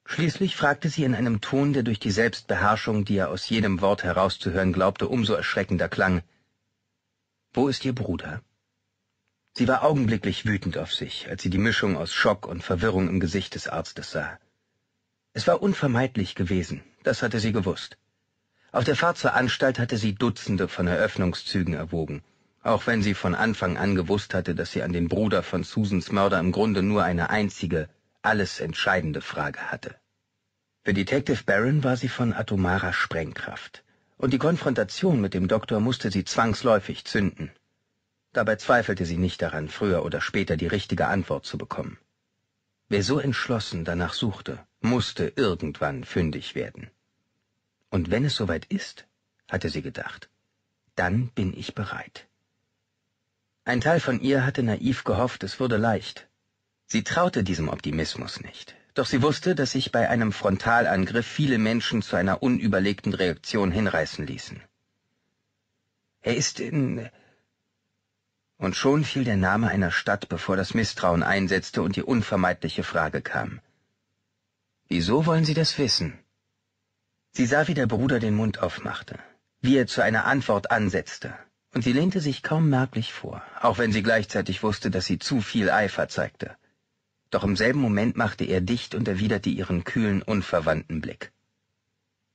Schließlich fragte sie in einem Ton, der durch die Selbstbeherrschung, die er aus jedem Wort herauszuhören glaubte, umso erschreckender klang Wo ist Ihr Bruder? Sie war augenblicklich wütend auf sich, als sie die Mischung aus Schock und Verwirrung im Gesicht des Arztes sah. Es war unvermeidlich gewesen, das hatte sie gewusst. Auf der Fahrt zur Anstalt hatte sie Dutzende von Eröffnungszügen erwogen, auch wenn sie von Anfang an gewusst hatte, dass sie an den Bruder von Susans Mörder im Grunde nur eine einzige, alles entscheidende Frage hatte. Für Detective Barron war sie von atomarer Sprengkraft, und die Konfrontation mit dem Doktor musste sie zwangsläufig zünden. Dabei zweifelte sie nicht daran, früher oder später die richtige Antwort zu bekommen. Wer so entschlossen danach suchte, musste irgendwann fündig werden. Und wenn es soweit ist, hatte sie gedacht, dann bin ich bereit. Ein Teil von ihr hatte naiv gehofft, es würde leicht. Sie traute diesem Optimismus nicht, doch sie wusste, dass sich bei einem Frontalangriff viele Menschen zu einer unüberlegten Reaktion hinreißen ließen. Er ist in... Und schon fiel der Name einer Stadt, bevor das Misstrauen einsetzte und die unvermeidliche Frage kam. Wieso wollen Sie das wissen? Sie sah, wie der Bruder den Mund aufmachte, wie er zu einer Antwort ansetzte, und sie lehnte sich kaum merklich vor, auch wenn sie gleichzeitig wusste, dass sie zu viel Eifer zeigte. Doch im selben Moment machte er dicht und erwiderte ihren kühlen, unverwandten Blick.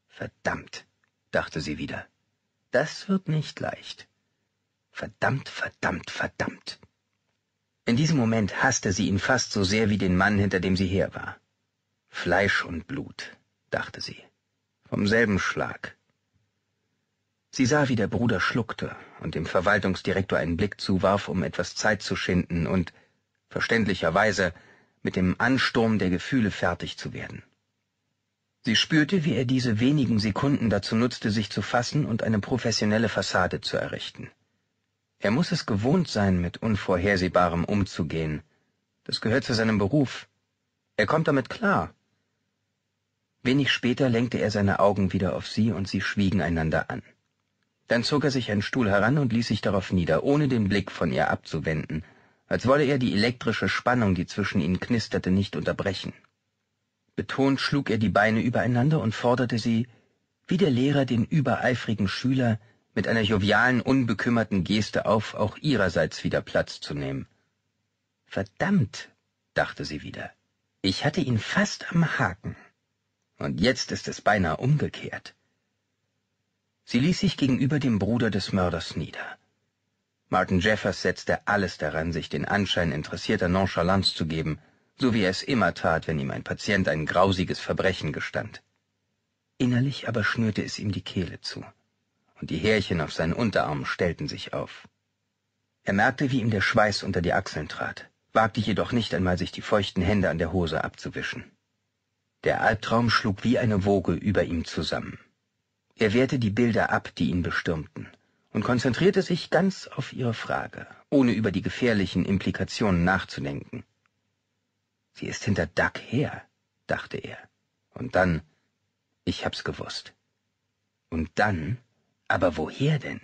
Verdammt, dachte sie wieder. Das wird nicht leicht. Verdammt, verdammt, verdammt. In diesem Moment hasste sie ihn fast so sehr wie den Mann, hinter dem sie her war. Fleisch und Blut, dachte sie. Vom selben Schlag sie sah wie der bruder schluckte und dem verwaltungsdirektor einen blick zuwarf um etwas zeit zu schinden und verständlicherweise mit dem ansturm der gefühle fertig zu werden sie spürte wie er diese wenigen sekunden dazu nutzte sich zu fassen und eine professionelle fassade zu errichten er muß es gewohnt sein mit unvorhersehbarem umzugehen das gehört zu seinem beruf er kommt damit klar wenig später lenkte er seine augen wieder auf sie und sie schwiegen einander an dann zog er sich einen Stuhl heran und ließ sich darauf nieder, ohne den Blick von ihr abzuwenden, als wolle er die elektrische Spannung, die zwischen ihnen knisterte, nicht unterbrechen. Betont schlug er die Beine übereinander und forderte sie, wie der Lehrer den übereifrigen Schüler, mit einer jovialen, unbekümmerten Geste auf, auch ihrerseits wieder Platz zu nehmen. Verdammt, dachte sie wieder, ich hatte ihn fast am Haken. Und jetzt ist es beinahe umgekehrt. Sie ließ sich gegenüber dem Bruder des Mörders nieder. Martin Jeffers setzte alles daran, sich den Anschein interessierter Nonchalance zu geben, so wie er es immer tat, wenn ihm ein Patient ein grausiges Verbrechen gestand. Innerlich aber schnürte es ihm die Kehle zu, und die Härchen auf seinen Unterarmen stellten sich auf. Er merkte, wie ihm der Schweiß unter die Achseln trat, wagte jedoch nicht einmal, sich die feuchten Hände an der Hose abzuwischen. Der Albtraum schlug wie eine Woge über ihm zusammen. Er wehrte die Bilder ab, die ihn bestürmten, und konzentrierte sich ganz auf ihre Frage, ohne über die gefährlichen Implikationen nachzudenken. Sie ist hinter Duck her, dachte er. Und dann, ich hab's gewusst. Und dann, aber woher denn?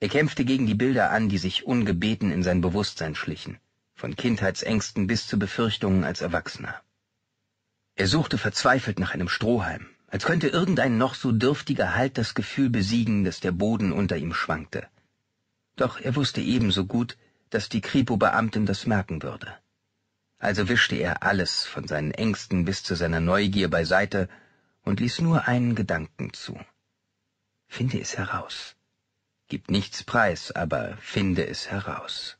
Er kämpfte gegen die Bilder an, die sich ungebeten in sein Bewusstsein schlichen, von Kindheitsängsten bis zu Befürchtungen als Erwachsener. Er suchte verzweifelt nach einem Strohhalm, als könnte irgendein noch so dürftiger Halt das Gefühl besiegen, dass der Boden unter ihm schwankte. Doch er wusste ebenso gut, dass die Kripo-Beamtin das merken würde. Also wischte er alles von seinen Ängsten bis zu seiner Neugier beiseite und ließ nur einen Gedanken zu. Finde es heraus. Gib nichts preis, aber finde es heraus.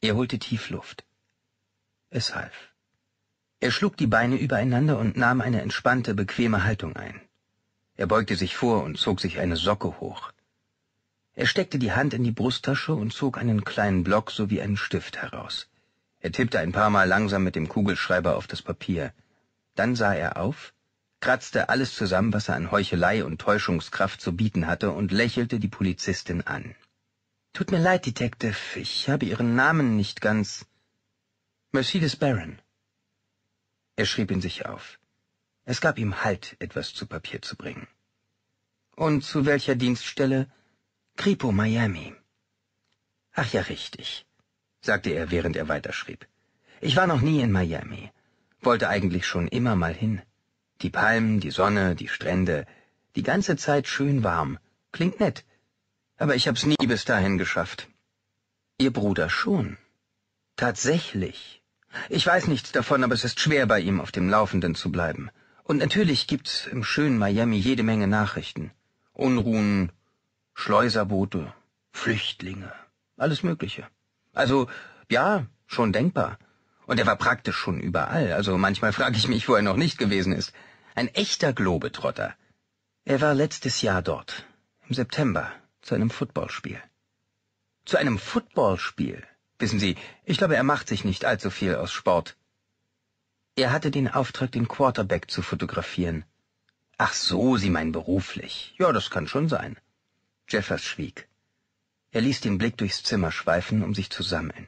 Er holte tief Luft. Es half. Er schlug die Beine übereinander und nahm eine entspannte, bequeme Haltung ein. Er beugte sich vor und zog sich eine Socke hoch. Er steckte die Hand in die Brusttasche und zog einen kleinen Block sowie einen Stift heraus. Er tippte ein paar Mal langsam mit dem Kugelschreiber auf das Papier. Dann sah er auf, kratzte alles zusammen, was er an Heuchelei und Täuschungskraft zu bieten hatte, und lächelte die Polizistin an. Tut mir leid, Detective, ich habe Ihren Namen nicht ganz. Mercedes Baron. Er schrieb ihn sich auf. Es gab ihm Halt, etwas zu Papier zu bringen. Und zu welcher Dienststelle? Kripo Miami. Ach ja, richtig, sagte er, während er weiterschrieb. Ich war noch nie in Miami, wollte eigentlich schon immer mal hin. Die Palmen, die Sonne, die Strände, die ganze Zeit schön warm. Klingt nett, aber ich hab's nie bis dahin geschafft. Ihr Bruder schon. Tatsächlich ich weiß nichts davon, aber es ist schwer, bei ihm auf dem Laufenden zu bleiben. Und natürlich gibt's im schönen Miami jede Menge Nachrichten. Unruhen, Schleuserboote, Flüchtlinge, alles Mögliche. Also, ja, schon denkbar. Und er war praktisch schon überall, also manchmal frage ich mich, wo er noch nicht gewesen ist. Ein echter Globetrotter. Er war letztes Jahr dort, im September, zu einem Footballspiel. Zu einem Footballspiel? Wissen Sie, ich glaube, er macht sich nicht allzu viel aus Sport. Er hatte den Auftrag, den Quarterback zu fotografieren. Ach so, Sie meinen beruflich. Ja, das kann schon sein. Jeffers schwieg. Er ließ den Blick durchs Zimmer schweifen, um sich zu sammeln.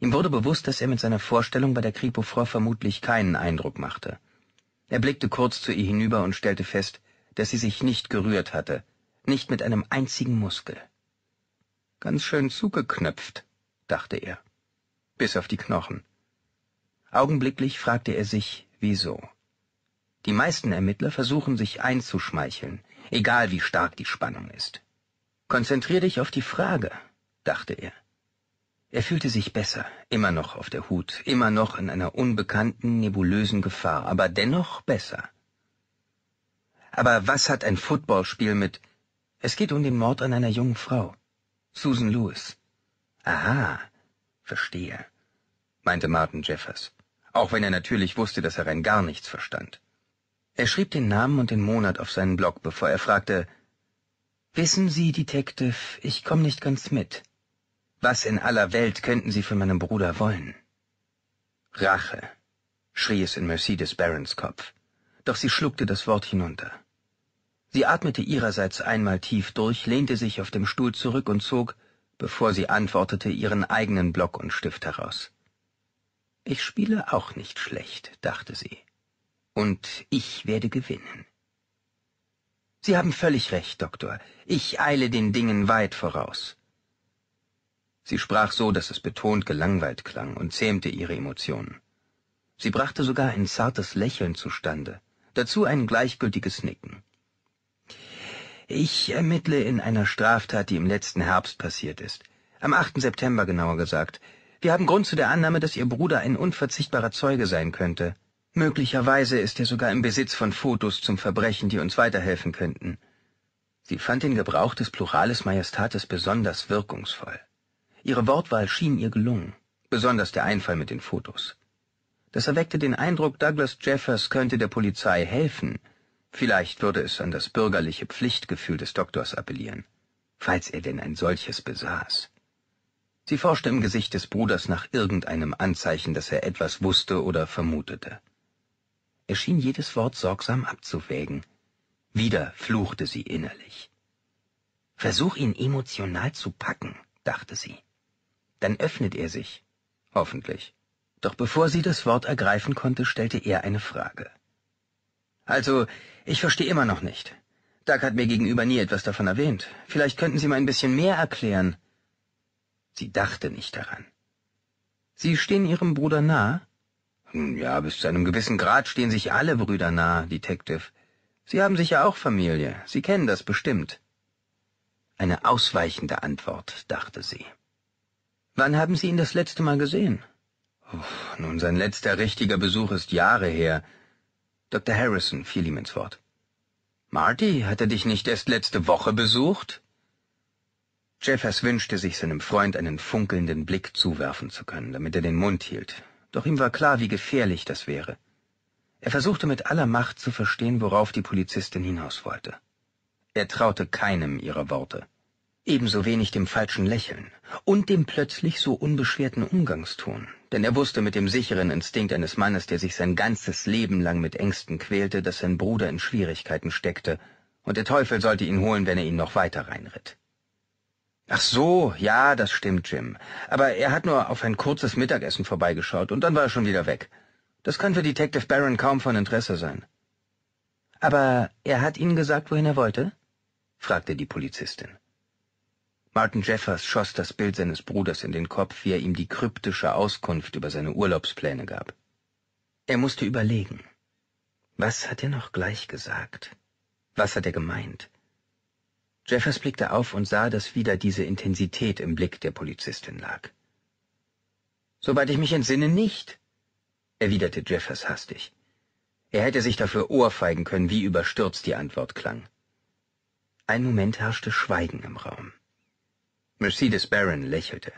Ihm wurde bewusst, dass er mit seiner Vorstellung bei der Kripo-Frau vermutlich keinen Eindruck machte. Er blickte kurz zu ihr hinüber und stellte fest, dass sie sich nicht gerührt hatte, nicht mit einem einzigen Muskel. Ganz schön zugeknöpft, dachte er, bis auf die Knochen. Augenblicklich fragte er sich, wieso. Die meisten Ermittler versuchen sich einzuschmeicheln, egal wie stark die Spannung ist. Konzentrier dich auf die Frage, dachte er. Er fühlte sich besser, immer noch auf der Hut, immer noch in einer unbekannten, nebulösen Gefahr, aber dennoch besser. Aber was hat ein Footballspiel mit... Es geht um den Mord an einer jungen Frau. Susan Lewis. Aha, verstehe, meinte Martin Jeffers, auch wenn er natürlich wusste, dass er rein gar nichts verstand. Er schrieb den Namen und den Monat auf seinen Blog, bevor er fragte, Wissen Sie, Detective, ich komme nicht ganz mit. Was in aller Welt könnten Sie von meinem Bruder wollen? Rache, schrie es in Mercedes Barons Kopf, doch sie schluckte das Wort hinunter. Sie atmete ihrerseits einmal tief durch, lehnte sich auf dem Stuhl zurück und zog, bevor sie antwortete, ihren eigenen Block und Stift heraus. Ich spiele auch nicht schlecht, dachte sie. Und ich werde gewinnen. Sie haben völlig recht, Doktor. Ich eile den Dingen weit voraus. Sie sprach so, dass es betont gelangweilt klang und zähmte ihre Emotionen. Sie brachte sogar ein zartes Lächeln zustande, dazu ein gleichgültiges Nicken. Ich ermittle in einer Straftat, die im letzten Herbst passiert ist. Am 8. September genauer gesagt. Wir haben Grund zu der Annahme, dass Ihr Bruder ein unverzichtbarer Zeuge sein könnte. Möglicherweise ist er sogar im Besitz von Fotos zum Verbrechen, die uns weiterhelfen könnten. Sie fand den Gebrauch des Plurales Majestates besonders wirkungsvoll. Ihre Wortwahl schien ihr gelungen, besonders der Einfall mit den Fotos. Das erweckte den Eindruck, Douglas Jeffers könnte der Polizei helfen, Vielleicht würde es an das bürgerliche Pflichtgefühl des Doktors appellieren, falls er denn ein solches besaß. Sie forschte im Gesicht des Bruders nach irgendeinem Anzeichen, dass er etwas wusste oder vermutete. Er schien jedes Wort sorgsam abzuwägen. Wieder fluchte sie innerlich. Versuch ihn emotional zu packen, dachte sie. Dann öffnet er sich, hoffentlich. Doch bevor sie das Wort ergreifen konnte, stellte er eine Frage. Also, ich verstehe immer noch nicht. Doug hat mir gegenüber nie etwas davon erwähnt. Vielleicht könnten Sie mal ein bisschen mehr erklären. Sie dachte nicht daran. Sie stehen Ihrem Bruder nah? Hm, ja, bis zu einem gewissen Grad stehen sich alle Brüder nah, Detective. Sie haben sicher auch Familie. Sie kennen das bestimmt. Eine ausweichende Antwort, dachte sie. Wann haben Sie ihn das letzte Mal gesehen? Uff, nun, sein letzter richtiger Besuch ist Jahre her. Dr. Harrison fiel ihm ins Wort. Marty, hat er dich nicht erst letzte Woche besucht? Jeffers wünschte sich, seinem Freund einen funkelnden Blick zuwerfen zu können, damit er den Mund hielt, doch ihm war klar, wie gefährlich das wäre. Er versuchte mit aller Macht zu verstehen, worauf die Polizistin hinaus wollte. Er traute keinem ihrer Worte ebenso wenig dem falschen Lächeln und dem plötzlich so unbeschwerten Umgangston, denn er wusste mit dem sicheren Instinkt eines Mannes, der sich sein ganzes Leben lang mit Ängsten quälte, dass sein Bruder in Schwierigkeiten steckte, und der Teufel sollte ihn holen, wenn er ihn noch weiter reinritt. Ach so, ja, das stimmt, Jim. Aber er hat nur auf ein kurzes Mittagessen vorbeigeschaut und dann war er schon wieder weg. Das kann für Detective Barron kaum von Interesse sein. Aber er hat Ihnen gesagt, wohin er wollte? fragte die Polizistin. Martin Jeffers schoss das Bild seines Bruders in den Kopf, wie er ihm die kryptische Auskunft über seine Urlaubspläne gab. Er musste überlegen. Was hat er noch gleich gesagt? Was hat er gemeint? Jeffers blickte auf und sah, dass wieder diese Intensität im Blick der Polizistin lag. Soweit ich mich entsinne, nicht, erwiderte Jeffers hastig. Er hätte sich dafür ohrfeigen können, wie überstürzt die Antwort klang. Ein Moment herrschte Schweigen im Raum. Mercedes Barron lächelte.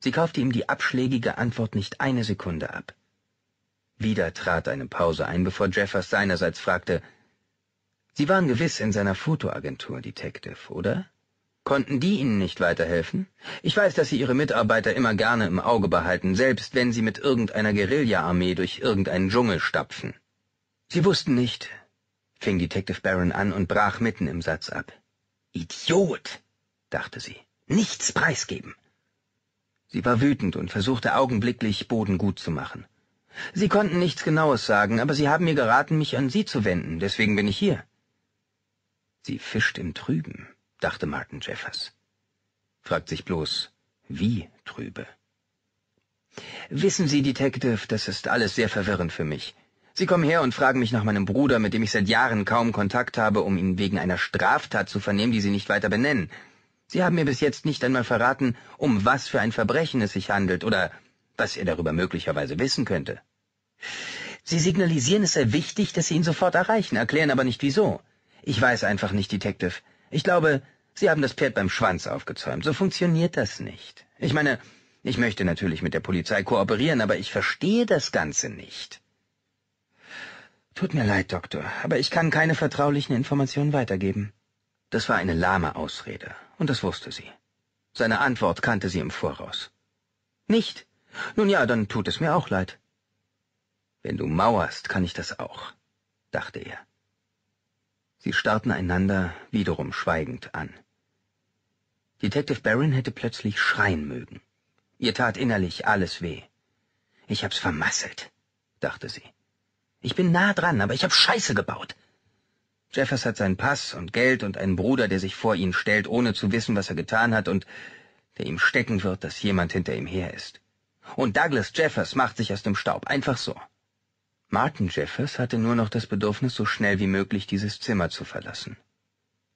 Sie kaufte ihm die abschlägige Antwort nicht eine Sekunde ab. Wieder trat eine Pause ein, bevor Jeffers seinerseits fragte, Sie waren gewiss in seiner Fotoagentur, Detective, oder? Konnten die Ihnen nicht weiterhelfen? Ich weiß, dass Sie Ihre Mitarbeiter immer gerne im Auge behalten, selbst wenn Sie mit irgendeiner Guerilla-Armee durch irgendeinen Dschungel stapfen. Sie wussten nicht, fing Detective Barron an und brach mitten im Satz ab. Idiot, dachte sie. Nichts preisgeben. Sie war wütend und versuchte augenblicklich Boden gut zu machen. Sie konnten nichts Genaues sagen, aber Sie haben mir geraten, mich an Sie zu wenden, deswegen bin ich hier. Sie fischt im Trüben, dachte Martin Jeffers. Fragt sich bloß, wie trübe? Wissen Sie, Detective, das ist alles sehr verwirrend für mich. Sie kommen her und fragen mich nach meinem Bruder, mit dem ich seit Jahren kaum Kontakt habe, um ihn wegen einer Straftat zu vernehmen, die Sie nicht weiter benennen. Sie haben mir bis jetzt nicht einmal verraten, um was für ein Verbrechen es sich handelt oder was er darüber möglicherweise wissen könnte. Sie signalisieren, es sei wichtig, dass Sie ihn sofort erreichen, erklären aber nicht wieso. Ich weiß einfach nicht, Detective. Ich glaube, Sie haben das Pferd beim Schwanz aufgezäumt. So funktioniert das nicht. Ich meine, ich möchte natürlich mit der Polizei kooperieren, aber ich verstehe das Ganze nicht. Tut mir leid, Doktor, aber ich kann keine vertraulichen Informationen weitergeben. Das war eine lahme Ausrede, und das wusste sie. Seine Antwort kannte sie im Voraus. Nicht? Nun ja, dann tut es mir auch leid. Wenn du mauerst, kann ich das auch, dachte er. Sie starrten einander wiederum schweigend an. Detective Barron hätte plötzlich schreien mögen. Ihr tat innerlich alles weh. Ich hab's vermasselt, dachte sie. Ich bin nah dran, aber ich hab Scheiße gebaut. Jeffers hat seinen Pass und Geld und einen Bruder, der sich vor ihn stellt, ohne zu wissen, was er getan hat und der ihm stecken wird, dass jemand hinter ihm her ist. Und Douglas Jeffers macht sich aus dem Staub, einfach so. Martin Jeffers hatte nur noch das Bedürfnis, so schnell wie möglich dieses Zimmer zu verlassen.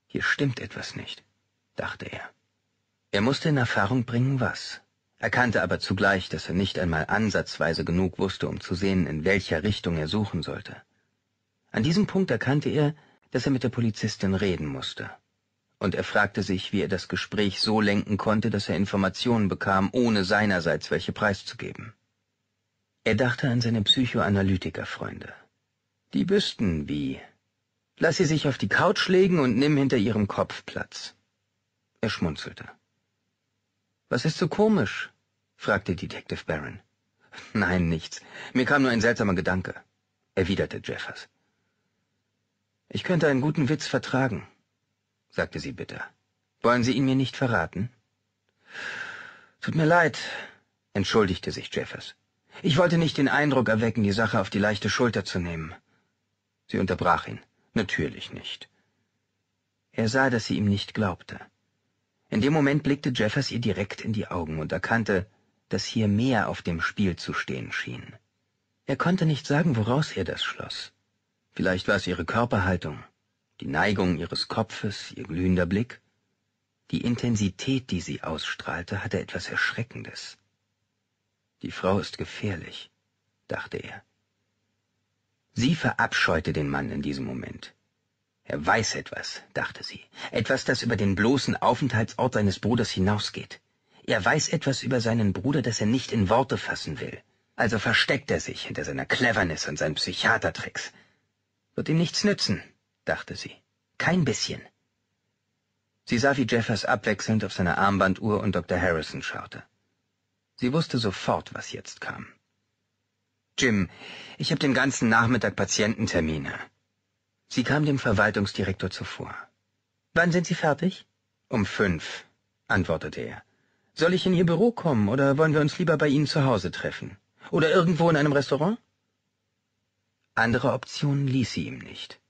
Hier stimmt etwas nicht, dachte er. Er musste in Erfahrung bringen, was. Erkannte aber zugleich, dass er nicht einmal ansatzweise genug wusste, um zu sehen, in welcher Richtung er suchen sollte. An diesem Punkt erkannte er, dass er mit der Polizistin reden musste. Und er fragte sich, wie er das Gespräch so lenken konnte, dass er Informationen bekam, ohne seinerseits welche preiszugeben. Er dachte an seine Psychoanalytikerfreunde. Die wüssten wie. Lass sie sich auf die Couch legen und nimm hinter ihrem Kopf Platz. Er schmunzelte. Was ist so komisch? fragte Detective Barron. Nein, nichts. Mir kam nur ein seltsamer Gedanke, erwiderte Jeffers. Ich könnte einen guten Witz vertragen, sagte sie bitter. Wollen Sie ihn mir nicht verraten? Tut mir leid, entschuldigte sich Jeffers. Ich wollte nicht den Eindruck erwecken, die Sache auf die leichte Schulter zu nehmen. Sie unterbrach ihn. Natürlich nicht. Er sah, dass sie ihm nicht glaubte. In dem Moment blickte Jeffers ihr direkt in die Augen und erkannte, dass hier mehr auf dem Spiel zu stehen schien. Er konnte nicht sagen, woraus er das schloss. Vielleicht war es ihre Körperhaltung, die Neigung ihres Kopfes, ihr glühender Blick. Die Intensität, die sie ausstrahlte, hatte etwas Erschreckendes. Die Frau ist gefährlich, dachte er. Sie verabscheute den Mann in diesem Moment. Er weiß etwas, dachte sie, etwas, das über den bloßen Aufenthaltsort seines Bruders hinausgeht. Er weiß etwas über seinen Bruder, das er nicht in Worte fassen will. Also versteckt er sich hinter seiner Cleverness und seinen Psychiatertricks. Wird ihm nichts nützen, dachte sie. Kein bisschen. Sie sah, wie Jeffers abwechselnd auf seine Armbanduhr und Dr. Harrison schaute. Sie wusste sofort, was jetzt kam. Jim, ich habe den ganzen Nachmittag Patiententermine. Sie kam dem Verwaltungsdirektor zuvor. Wann sind Sie fertig? Um fünf, antwortete er. Soll ich in Ihr Büro kommen oder wollen wir uns lieber bei Ihnen zu Hause treffen? Oder irgendwo in einem Restaurant? Andere Optionen ließ sie ihm nicht.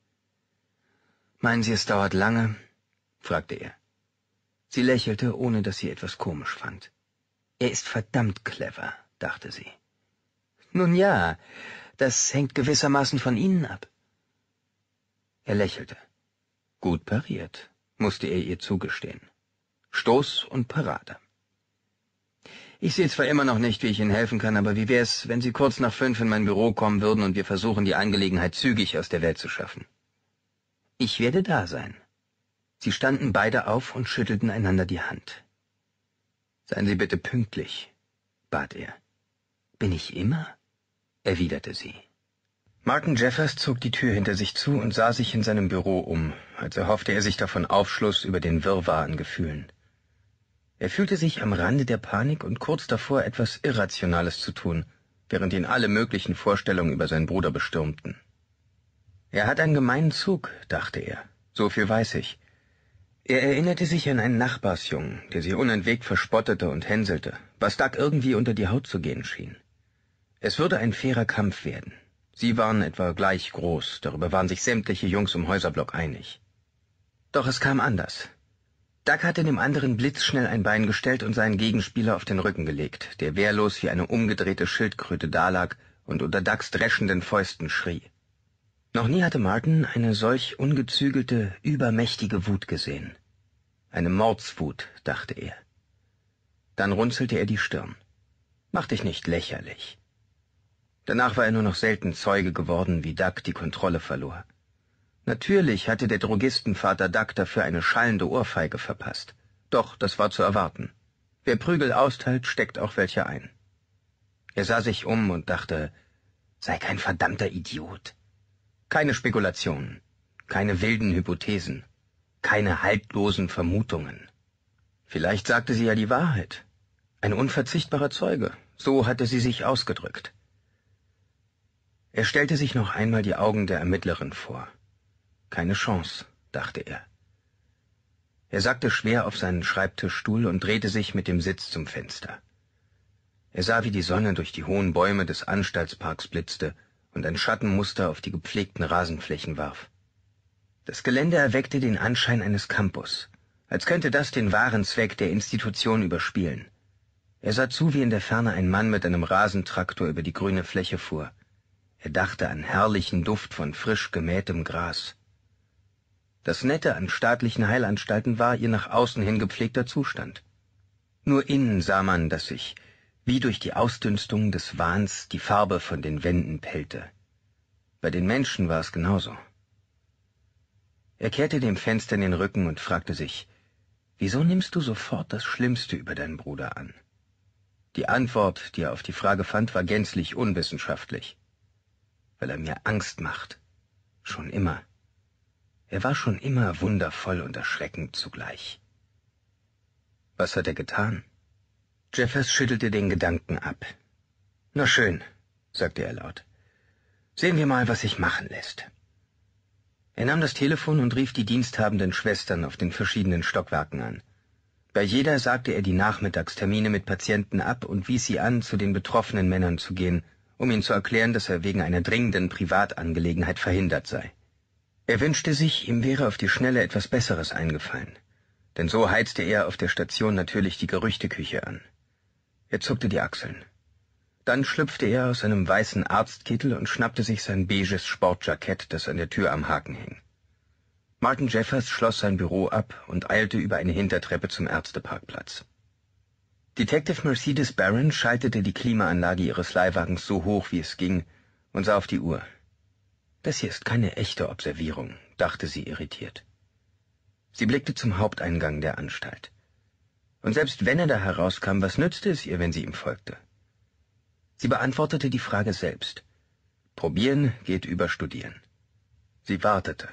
Meinen Sie, es dauert lange? fragte er. Sie lächelte, ohne dass sie etwas komisch fand. Er ist verdammt clever, dachte sie. Nun ja, das hängt gewissermaßen von Ihnen ab. Er lächelte. Gut pariert, musste er ihr zugestehen. Stoß und Parade. Ich sehe zwar immer noch nicht, wie ich Ihnen helfen kann, aber wie wär's, wenn Sie kurz nach fünf in mein Büro kommen würden und wir versuchen, die Angelegenheit zügig aus der Welt zu schaffen? Ich werde da sein. Sie standen beide auf und schüttelten einander die Hand. Seien Sie bitte pünktlich, bat er. Bin ich immer? erwiderte sie. Martin Jeffers zog die Tür hinter sich zu und sah sich in seinem Büro um, als erhoffte er sich davon Aufschluss über den Wirrwarr an Gefühlen er fühlte sich am rande der panik und kurz davor etwas irrationales zu tun während ihn alle möglichen vorstellungen über seinen bruder bestürmten er hat einen gemeinen zug dachte er so viel weiß ich er erinnerte sich an einen nachbarsjungen der sie unentwegt verspottete und hänselte was Doug irgendwie unter die haut zu gehen schien es würde ein fairer kampf werden sie waren etwa gleich groß darüber waren sich sämtliche jungs im häuserblock einig doch es kam anders Duck hatte dem anderen blitzschnell ein Bein gestellt und seinen Gegenspieler auf den Rücken gelegt, der wehrlos wie eine umgedrehte Schildkröte dalag und unter Ducks dreschenden Fäusten schrie. Noch nie hatte Martin eine solch ungezügelte, übermächtige Wut gesehen. Eine Mordswut, dachte er. Dann runzelte er die Stirn. Mach dich nicht lächerlich. Danach war er nur noch selten Zeuge geworden, wie Duck die Kontrolle verlor. Natürlich hatte der Drogistenvater Duck dafür eine schallende Ohrfeige verpasst. Doch das war zu erwarten. Wer Prügel austeilt, steckt auch welche ein. Er sah sich um und dachte, sei kein verdammter Idiot. Keine Spekulationen, keine wilden Hypothesen, keine haltlosen Vermutungen. Vielleicht sagte sie ja die Wahrheit. Ein unverzichtbarer Zeuge, so hatte sie sich ausgedrückt. Er stellte sich noch einmal die Augen der Ermittlerin vor. Keine Chance, dachte er. Er sackte schwer auf seinen Schreibtischstuhl und drehte sich mit dem Sitz zum Fenster. Er sah, wie die Sonne durch die hohen Bäume des Anstaltsparks blitzte und ein Schattenmuster auf die gepflegten Rasenflächen warf. Das Gelände erweckte den Anschein eines Campus, als könnte das den wahren Zweck der Institution überspielen. Er sah zu, wie in der Ferne ein Mann mit einem Rasentraktor über die grüne Fläche fuhr. Er dachte an herrlichen Duft von frisch gemähtem Gras. Das Nette an staatlichen Heilanstalten war ihr nach außen hin gepflegter Zustand. Nur innen sah man, dass sich, wie durch die Ausdünstung des Wahns, die Farbe von den Wänden pellte. Bei den Menschen war es genauso. Er kehrte dem Fenster in den Rücken und fragte sich, wieso nimmst du sofort das Schlimmste über deinen Bruder an? Die Antwort, die er auf die Frage fand, war gänzlich unwissenschaftlich. Weil er mir Angst macht. Schon immer. Er war schon immer wundervoll und erschreckend zugleich. Was hat er getan? Jeffers schüttelte den Gedanken ab. Na schön, sagte er laut. Sehen wir mal, was sich machen lässt. Er nahm das Telefon und rief die diensthabenden Schwestern auf den verschiedenen Stockwerken an. Bei jeder sagte er die Nachmittagstermine mit Patienten ab und wies sie an, zu den betroffenen Männern zu gehen, um ihnen zu erklären, dass er wegen einer dringenden Privatangelegenheit verhindert sei er wünschte sich ihm wäre auf die schnelle etwas besseres eingefallen denn so heizte er auf der station natürlich die gerüchteküche an er zuckte die achseln dann schlüpfte er aus seinem weißen arztkittel und schnappte sich sein beiges sportjackett das an der tür am haken hing martin jeffers schloss sein büro ab und eilte über eine hintertreppe zum ärzteparkplatz detective mercedes barron schaltete die klimaanlage ihres leihwagens so hoch wie es ging und sah auf die uhr das hier ist keine echte Observierung, dachte sie irritiert. Sie blickte zum Haupteingang der Anstalt. Und selbst wenn er da herauskam, was nützte es ihr, wenn sie ihm folgte? Sie beantwortete die Frage selbst. Probieren geht über Studieren. Sie wartete,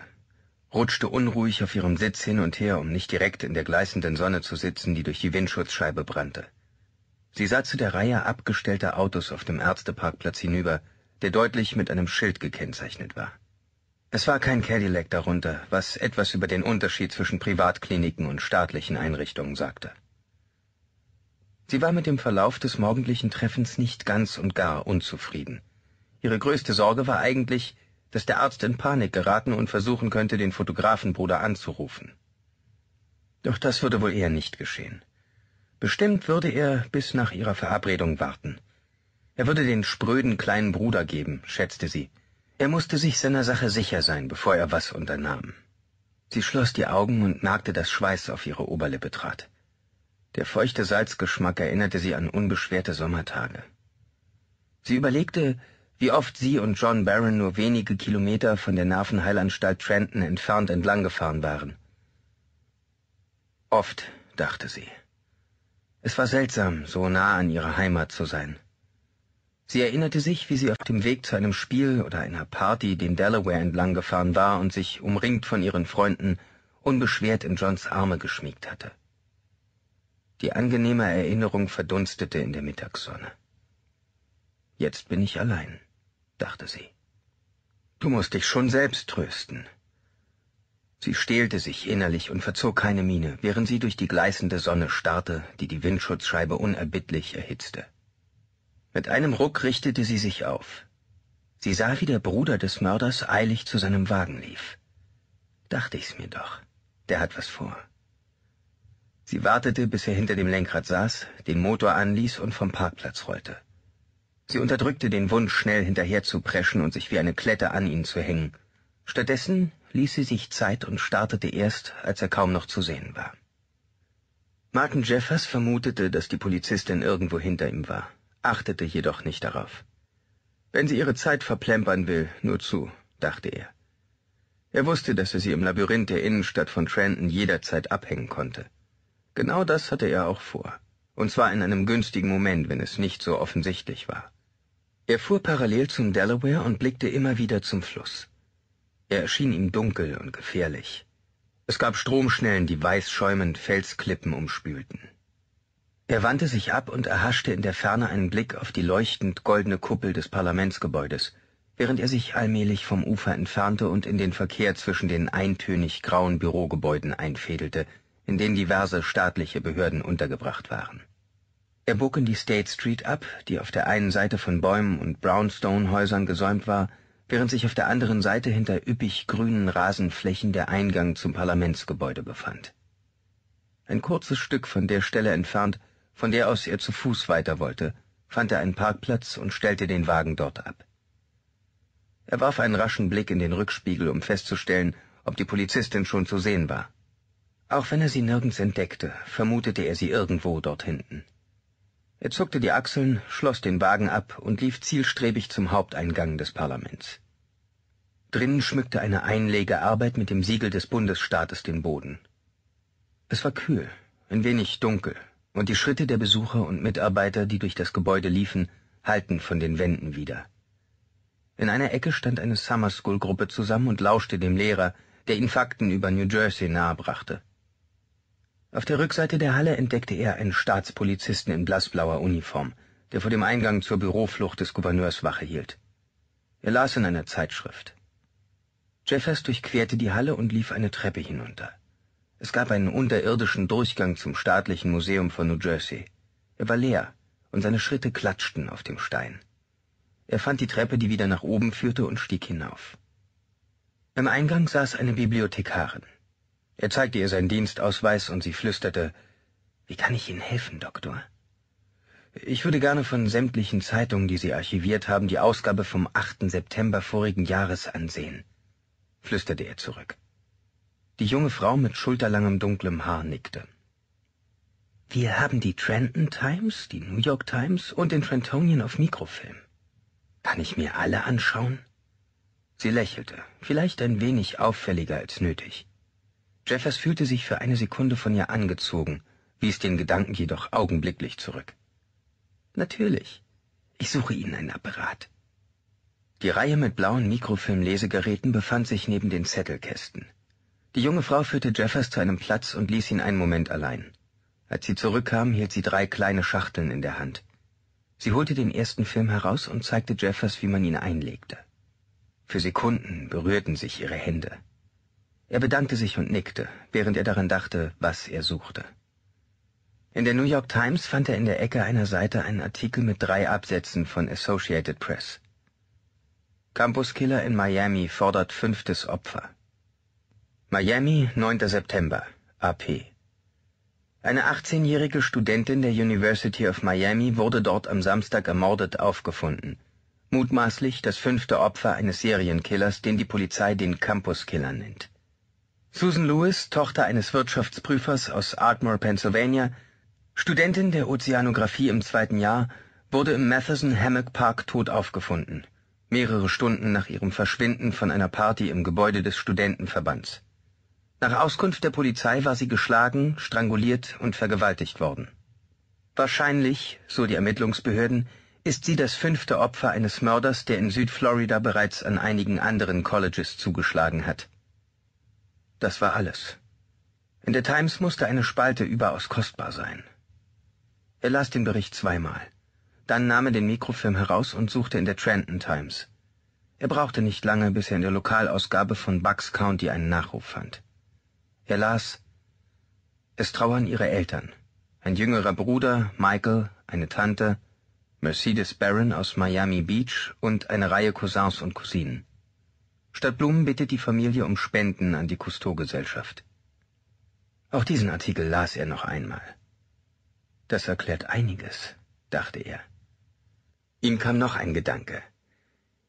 rutschte unruhig auf ihrem Sitz hin und her, um nicht direkt in der gleißenden Sonne zu sitzen, die durch die Windschutzscheibe brannte. Sie sah zu der Reihe abgestellter Autos auf dem Ärzteparkplatz hinüber, der deutlich mit einem Schild gekennzeichnet war. Es war kein Cadillac darunter, was etwas über den Unterschied zwischen Privatkliniken und staatlichen Einrichtungen sagte. Sie war mit dem Verlauf des morgendlichen Treffens nicht ganz und gar unzufrieden. Ihre größte Sorge war eigentlich, dass der Arzt in Panik geraten und versuchen könnte, den Fotografenbruder anzurufen. Doch das würde wohl eher nicht geschehen. Bestimmt würde er bis nach ihrer Verabredung warten er würde den spröden kleinen bruder geben schätzte sie er musste sich seiner sache sicher sein bevor er was unternahm sie schloss die augen und merkte dass schweiß auf ihre oberlippe trat der feuchte salzgeschmack erinnerte sie an unbeschwerte sommertage sie überlegte wie oft sie und john barron nur wenige kilometer von der nervenheilanstalt trenton entfernt entlanggefahren waren oft dachte sie es war seltsam so nah an ihrer heimat zu sein Sie erinnerte sich, wie sie auf dem Weg zu einem Spiel oder einer Party den Delaware entlang gefahren war und sich, umringt von ihren Freunden, unbeschwert in Johns Arme geschmiegt hatte. Die angenehme Erinnerung verdunstete in der Mittagssonne. Jetzt bin ich allein, dachte sie. Du musst dich schon selbst trösten. Sie stehlte sich innerlich und verzog keine Miene, während sie durch die gleißende Sonne starrte, die die Windschutzscheibe unerbittlich erhitzte mit einem ruck richtete sie sich auf sie sah wie der bruder des mörders eilig zu seinem wagen lief dachte ich's mir doch der hat was vor sie wartete bis er hinter dem lenkrad saß den motor anließ und vom parkplatz rollte sie unterdrückte den wunsch schnell hinterher zu preschen und sich wie eine klette an ihn zu hängen stattdessen ließ sie sich zeit und startete erst als er kaum noch zu sehen war Martin jeffers vermutete dass die polizistin irgendwo hinter ihm war achtete jedoch nicht darauf. Wenn sie ihre Zeit verplempern will, nur zu, dachte er. Er wusste, dass er sie im Labyrinth der Innenstadt von Trenton jederzeit abhängen konnte. Genau das hatte er auch vor, und zwar in einem günstigen Moment, wenn es nicht so offensichtlich war. Er fuhr parallel zum Delaware und blickte immer wieder zum Fluss. Er erschien ihm dunkel und gefährlich. Es gab Stromschnellen, die weiß schäumend Felsklippen umspülten. Er wandte sich ab und erhaschte in der Ferne einen Blick auf die leuchtend goldene Kuppel des Parlamentsgebäudes, während er sich allmählich vom Ufer entfernte und in den Verkehr zwischen den eintönig grauen Bürogebäuden einfädelte, in denen diverse staatliche Behörden untergebracht waren. Er bog in die State Street ab, die auf der einen Seite von Bäumen und Brownstone-Häusern gesäumt war, während sich auf der anderen Seite hinter üppig grünen Rasenflächen der Eingang zum Parlamentsgebäude befand. Ein kurzes Stück von der Stelle entfernt, von der aus er zu Fuß weiter wollte, fand er einen Parkplatz und stellte den Wagen dort ab. Er warf einen raschen Blick in den Rückspiegel, um festzustellen, ob die Polizistin schon zu sehen war. Auch wenn er sie nirgends entdeckte, vermutete er sie irgendwo dort hinten. Er zuckte die Achseln, schloss den Wagen ab und lief zielstrebig zum Haupteingang des Parlaments. Drinnen schmückte eine Einlegearbeit mit dem Siegel des Bundesstaates den Boden. Es war kühl, ein wenig dunkel, und die Schritte der Besucher und Mitarbeiter, die durch das Gebäude liefen, hallten von den Wänden wieder. In einer Ecke stand eine Summer School Gruppe zusammen und lauschte dem Lehrer, der ihn Fakten über New Jersey nahebrachte. Auf der Rückseite der Halle entdeckte er einen Staatspolizisten in blassblauer Uniform, der vor dem Eingang zur Büroflucht des Gouverneurs Wache hielt. Er las in einer Zeitschrift. Jeffers durchquerte die Halle und lief eine Treppe hinunter. Es gab einen unterirdischen Durchgang zum Staatlichen Museum von New Jersey. Er war leer, und seine Schritte klatschten auf dem Stein. Er fand die Treppe, die wieder nach oben führte, und stieg hinauf. Am Eingang saß eine Bibliothekarin. Er zeigte ihr seinen Dienstausweis und sie flüsterte Wie kann ich Ihnen helfen, Doktor? Ich würde gerne von sämtlichen Zeitungen, die Sie archiviert haben, die Ausgabe vom 8. September vorigen Jahres ansehen, flüsterte er zurück. Die junge Frau mit schulterlangem dunklem Haar nickte. Wir haben die Trenton Times, die New York Times und den Trentonian auf Mikrofilm. Kann ich mir alle anschauen? Sie lächelte, vielleicht ein wenig auffälliger als nötig. Jeffers fühlte sich für eine Sekunde von ihr angezogen, wies den Gedanken jedoch augenblicklich zurück. Natürlich. Ich suche Ihnen einen Apparat. Die Reihe mit blauen Mikrofilmlesegeräten befand sich neben den Zettelkästen. Die junge Frau führte Jeffers zu einem Platz und ließ ihn einen Moment allein. Als sie zurückkam, hielt sie drei kleine Schachteln in der Hand. Sie holte den ersten Film heraus und zeigte Jeffers, wie man ihn einlegte. Für Sekunden berührten sich ihre Hände. Er bedankte sich und nickte, während er daran dachte, was er suchte. In der New York Times fand er in der Ecke einer Seite einen Artikel mit drei Absätzen von Associated Press. Campuskiller in Miami fordert fünftes Opfer. Miami, 9. September, AP. Eine 18-jährige Studentin der University of Miami wurde dort am Samstag ermordet aufgefunden. Mutmaßlich das fünfte Opfer eines Serienkillers, den die Polizei den Campuskiller nennt. Susan Lewis, Tochter eines Wirtschaftsprüfers aus Ardmore, Pennsylvania, Studentin der Ozeanographie im zweiten Jahr, wurde im Matheson Hammock Park tot aufgefunden, mehrere Stunden nach ihrem Verschwinden von einer Party im Gebäude des Studentenverbands. Nach Auskunft der Polizei war sie geschlagen, stranguliert und vergewaltigt worden. Wahrscheinlich, so die Ermittlungsbehörden, ist sie das fünfte Opfer eines Mörders, der in Südflorida bereits an einigen anderen Colleges zugeschlagen hat. Das war alles. In der Times musste eine Spalte überaus kostbar sein. Er las den Bericht zweimal. Dann nahm er den Mikrofilm heraus und suchte in der Trenton Times. Er brauchte nicht lange, bis er in der Lokalausgabe von Bucks County einen Nachruf fand. Er las Es trauern ihre Eltern, ein jüngerer Bruder, Michael, eine Tante, Mercedes Barron aus Miami Beach und eine Reihe Cousins und Cousinen. Statt Blumen bittet die Familie um Spenden an die Cousteau-Gesellschaft. Auch diesen Artikel las er noch einmal. Das erklärt einiges, dachte er. Ihm kam noch ein Gedanke.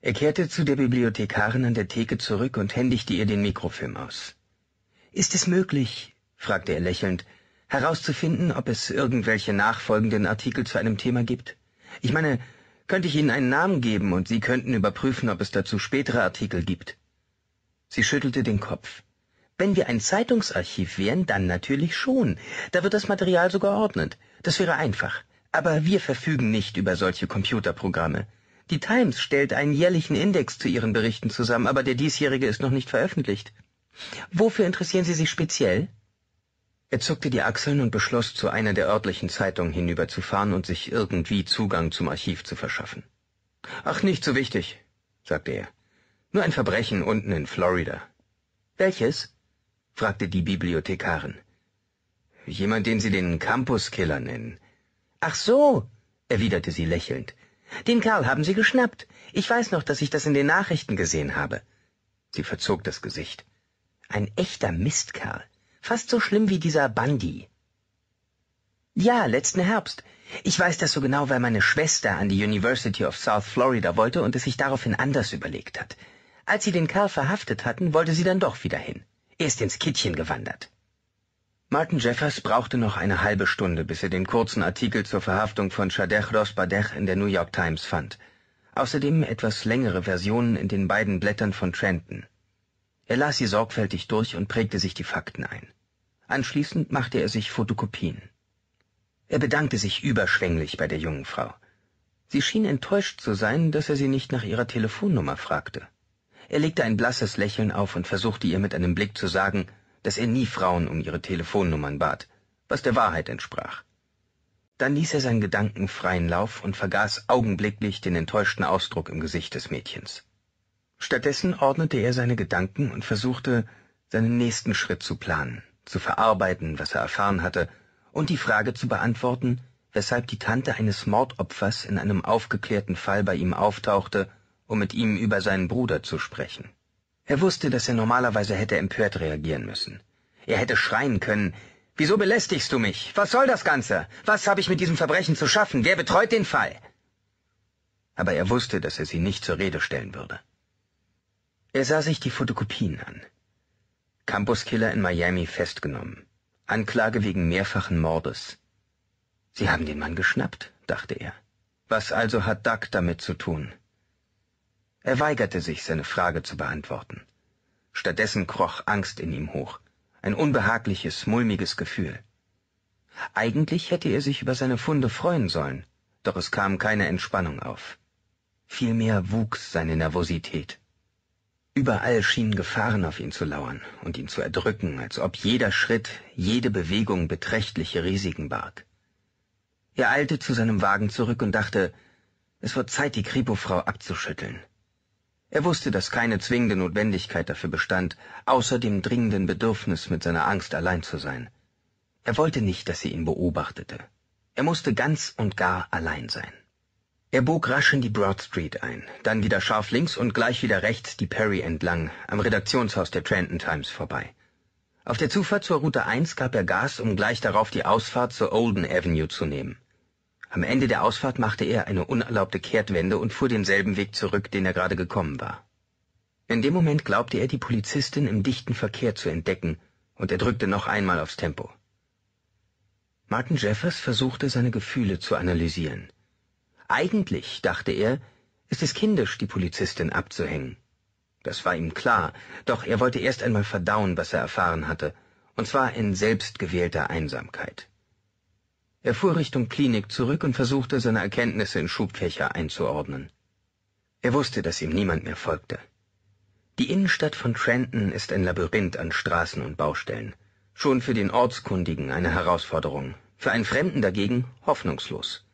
Er kehrte zu der Bibliothekarin an der Theke zurück und händigte ihr den Mikrofilm aus. Ist es möglich, fragte er lächelnd, herauszufinden, ob es irgendwelche nachfolgenden Artikel zu einem Thema gibt? Ich meine, könnte ich Ihnen einen Namen geben und Sie könnten überprüfen, ob es dazu spätere Artikel gibt. Sie schüttelte den Kopf. Wenn wir ein Zeitungsarchiv wären, dann natürlich schon. Da wird das Material so geordnet. Das wäre einfach. Aber wir verfügen nicht über solche Computerprogramme. Die Times stellt einen jährlichen Index zu ihren Berichten zusammen, aber der diesjährige ist noch nicht veröffentlicht. Wofür interessieren Sie sich speziell? Er zuckte die Achseln und beschloss, zu einer der örtlichen Zeitungen hinüberzufahren und sich irgendwie Zugang zum Archiv zu verschaffen. Ach, nicht so wichtig, sagte er. Nur ein Verbrechen unten in Florida. Welches? fragte die Bibliothekarin. Jemand, den Sie den Campuskiller nennen. Ach so, erwiderte sie lächelnd. Den Kerl haben Sie geschnappt. Ich weiß noch, dass ich das in den Nachrichten gesehen habe. Sie verzog das Gesicht. Ein echter Mistkerl. Fast so schlimm wie dieser Bandi. Ja, letzten Herbst. Ich weiß das so genau, weil meine Schwester an die University of South Florida wollte und es sich daraufhin anders überlegt hat. Als sie den Kerl verhaftet hatten, wollte sie dann doch wieder hin. Er ist ins Kittchen gewandert. Martin Jeffers brauchte noch eine halbe Stunde, bis er den kurzen Artikel zur Verhaftung von Shadech Rosbadech in der New York Times fand. Außerdem etwas längere Versionen in den beiden Blättern von Trenton er las sie sorgfältig durch und prägte sich die fakten ein anschließend machte er sich Fotokopien. er bedankte sich überschwänglich bei der jungen frau sie schien enttäuscht zu sein dass er sie nicht nach ihrer telefonnummer fragte er legte ein blasses lächeln auf und versuchte ihr mit einem blick zu sagen dass er nie frauen um ihre telefonnummern bat was der wahrheit entsprach dann ließ er seinen gedanken freien lauf und vergaß augenblicklich den enttäuschten ausdruck im gesicht des mädchens Stattdessen ordnete er seine Gedanken und versuchte, seinen nächsten Schritt zu planen, zu verarbeiten, was er erfahren hatte, und die Frage zu beantworten, weshalb die Tante eines Mordopfers in einem aufgeklärten Fall bei ihm auftauchte, um mit ihm über seinen Bruder zu sprechen. Er wusste, dass er normalerweise hätte empört reagieren müssen. Er hätte schreien können, Wieso belästigst du mich? Was soll das Ganze? Was habe ich mit diesem Verbrechen zu schaffen? Wer betreut den Fall? Aber er wusste, dass er sie nicht zur Rede stellen würde. Er sah sich die Fotokopien an. Campuskiller in Miami festgenommen. Anklage wegen mehrfachen Mordes. Sie haben den Mann geschnappt, dachte er. Was also hat Duck damit zu tun? Er weigerte sich, seine Frage zu beantworten. Stattdessen kroch Angst in ihm hoch, ein unbehagliches, mulmiges Gefühl. Eigentlich hätte er sich über seine Funde freuen sollen, doch es kam keine Entspannung auf. Vielmehr wuchs seine Nervosität überall schienen Gefahren auf ihn zu lauern und ihn zu erdrücken, als ob jeder Schritt, jede Bewegung beträchtliche Risiken barg. Er eilte zu seinem Wagen zurück und dachte, es wird Zeit, die Kripo-Frau abzuschütteln. Er wusste, dass keine zwingende Notwendigkeit dafür bestand, außer dem dringenden Bedürfnis, mit seiner Angst allein zu sein. Er wollte nicht, dass sie ihn beobachtete. Er musste ganz und gar allein sein er bog rasch in die broad street ein dann wieder scharf links und gleich wieder rechts die perry entlang am redaktionshaus der trenton times vorbei auf der zufahrt zur route 1 gab er gas um gleich darauf die ausfahrt zur Olden avenue zu nehmen am ende der ausfahrt machte er eine unerlaubte kehrtwende und fuhr denselben weg zurück den er gerade gekommen war in dem moment glaubte er die polizistin im dichten verkehr zu entdecken und er drückte noch einmal aufs tempo martin jeffers versuchte seine gefühle zu analysieren eigentlich, dachte er, ist es kindisch, die Polizistin abzuhängen. Das war ihm klar, doch er wollte erst einmal verdauen, was er erfahren hatte, und zwar in selbstgewählter Einsamkeit. Er fuhr Richtung Klinik zurück und versuchte, seine Erkenntnisse in Schubfächer einzuordnen. Er wusste, dass ihm niemand mehr folgte. Die Innenstadt von Trenton ist ein Labyrinth an Straßen und Baustellen. Schon für den Ortskundigen eine Herausforderung, für einen Fremden dagegen hoffnungslos.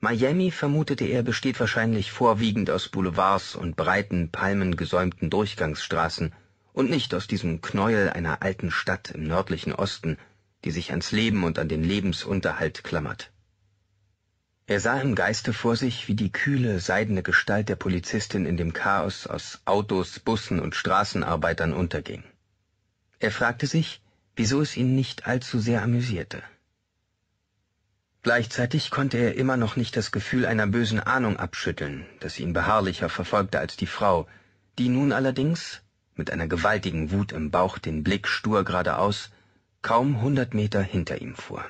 Miami, vermutete er, besteht wahrscheinlich vorwiegend aus Boulevards und breiten, palmengesäumten Durchgangsstraßen und nicht aus diesem Knäuel einer alten Stadt im nördlichen Osten, die sich ans Leben und an den Lebensunterhalt klammert. Er sah im Geiste vor sich, wie die kühle, seidene Gestalt der Polizistin in dem Chaos aus Autos, Bussen und Straßenarbeitern unterging. Er fragte sich, wieso es ihn nicht allzu sehr amüsierte. Gleichzeitig konnte er immer noch nicht das Gefühl einer bösen Ahnung abschütteln, das ihn beharrlicher verfolgte als die Frau, die nun allerdings, mit einer gewaltigen Wut im Bauch den Blick stur geradeaus, kaum hundert Meter hinter ihm fuhr.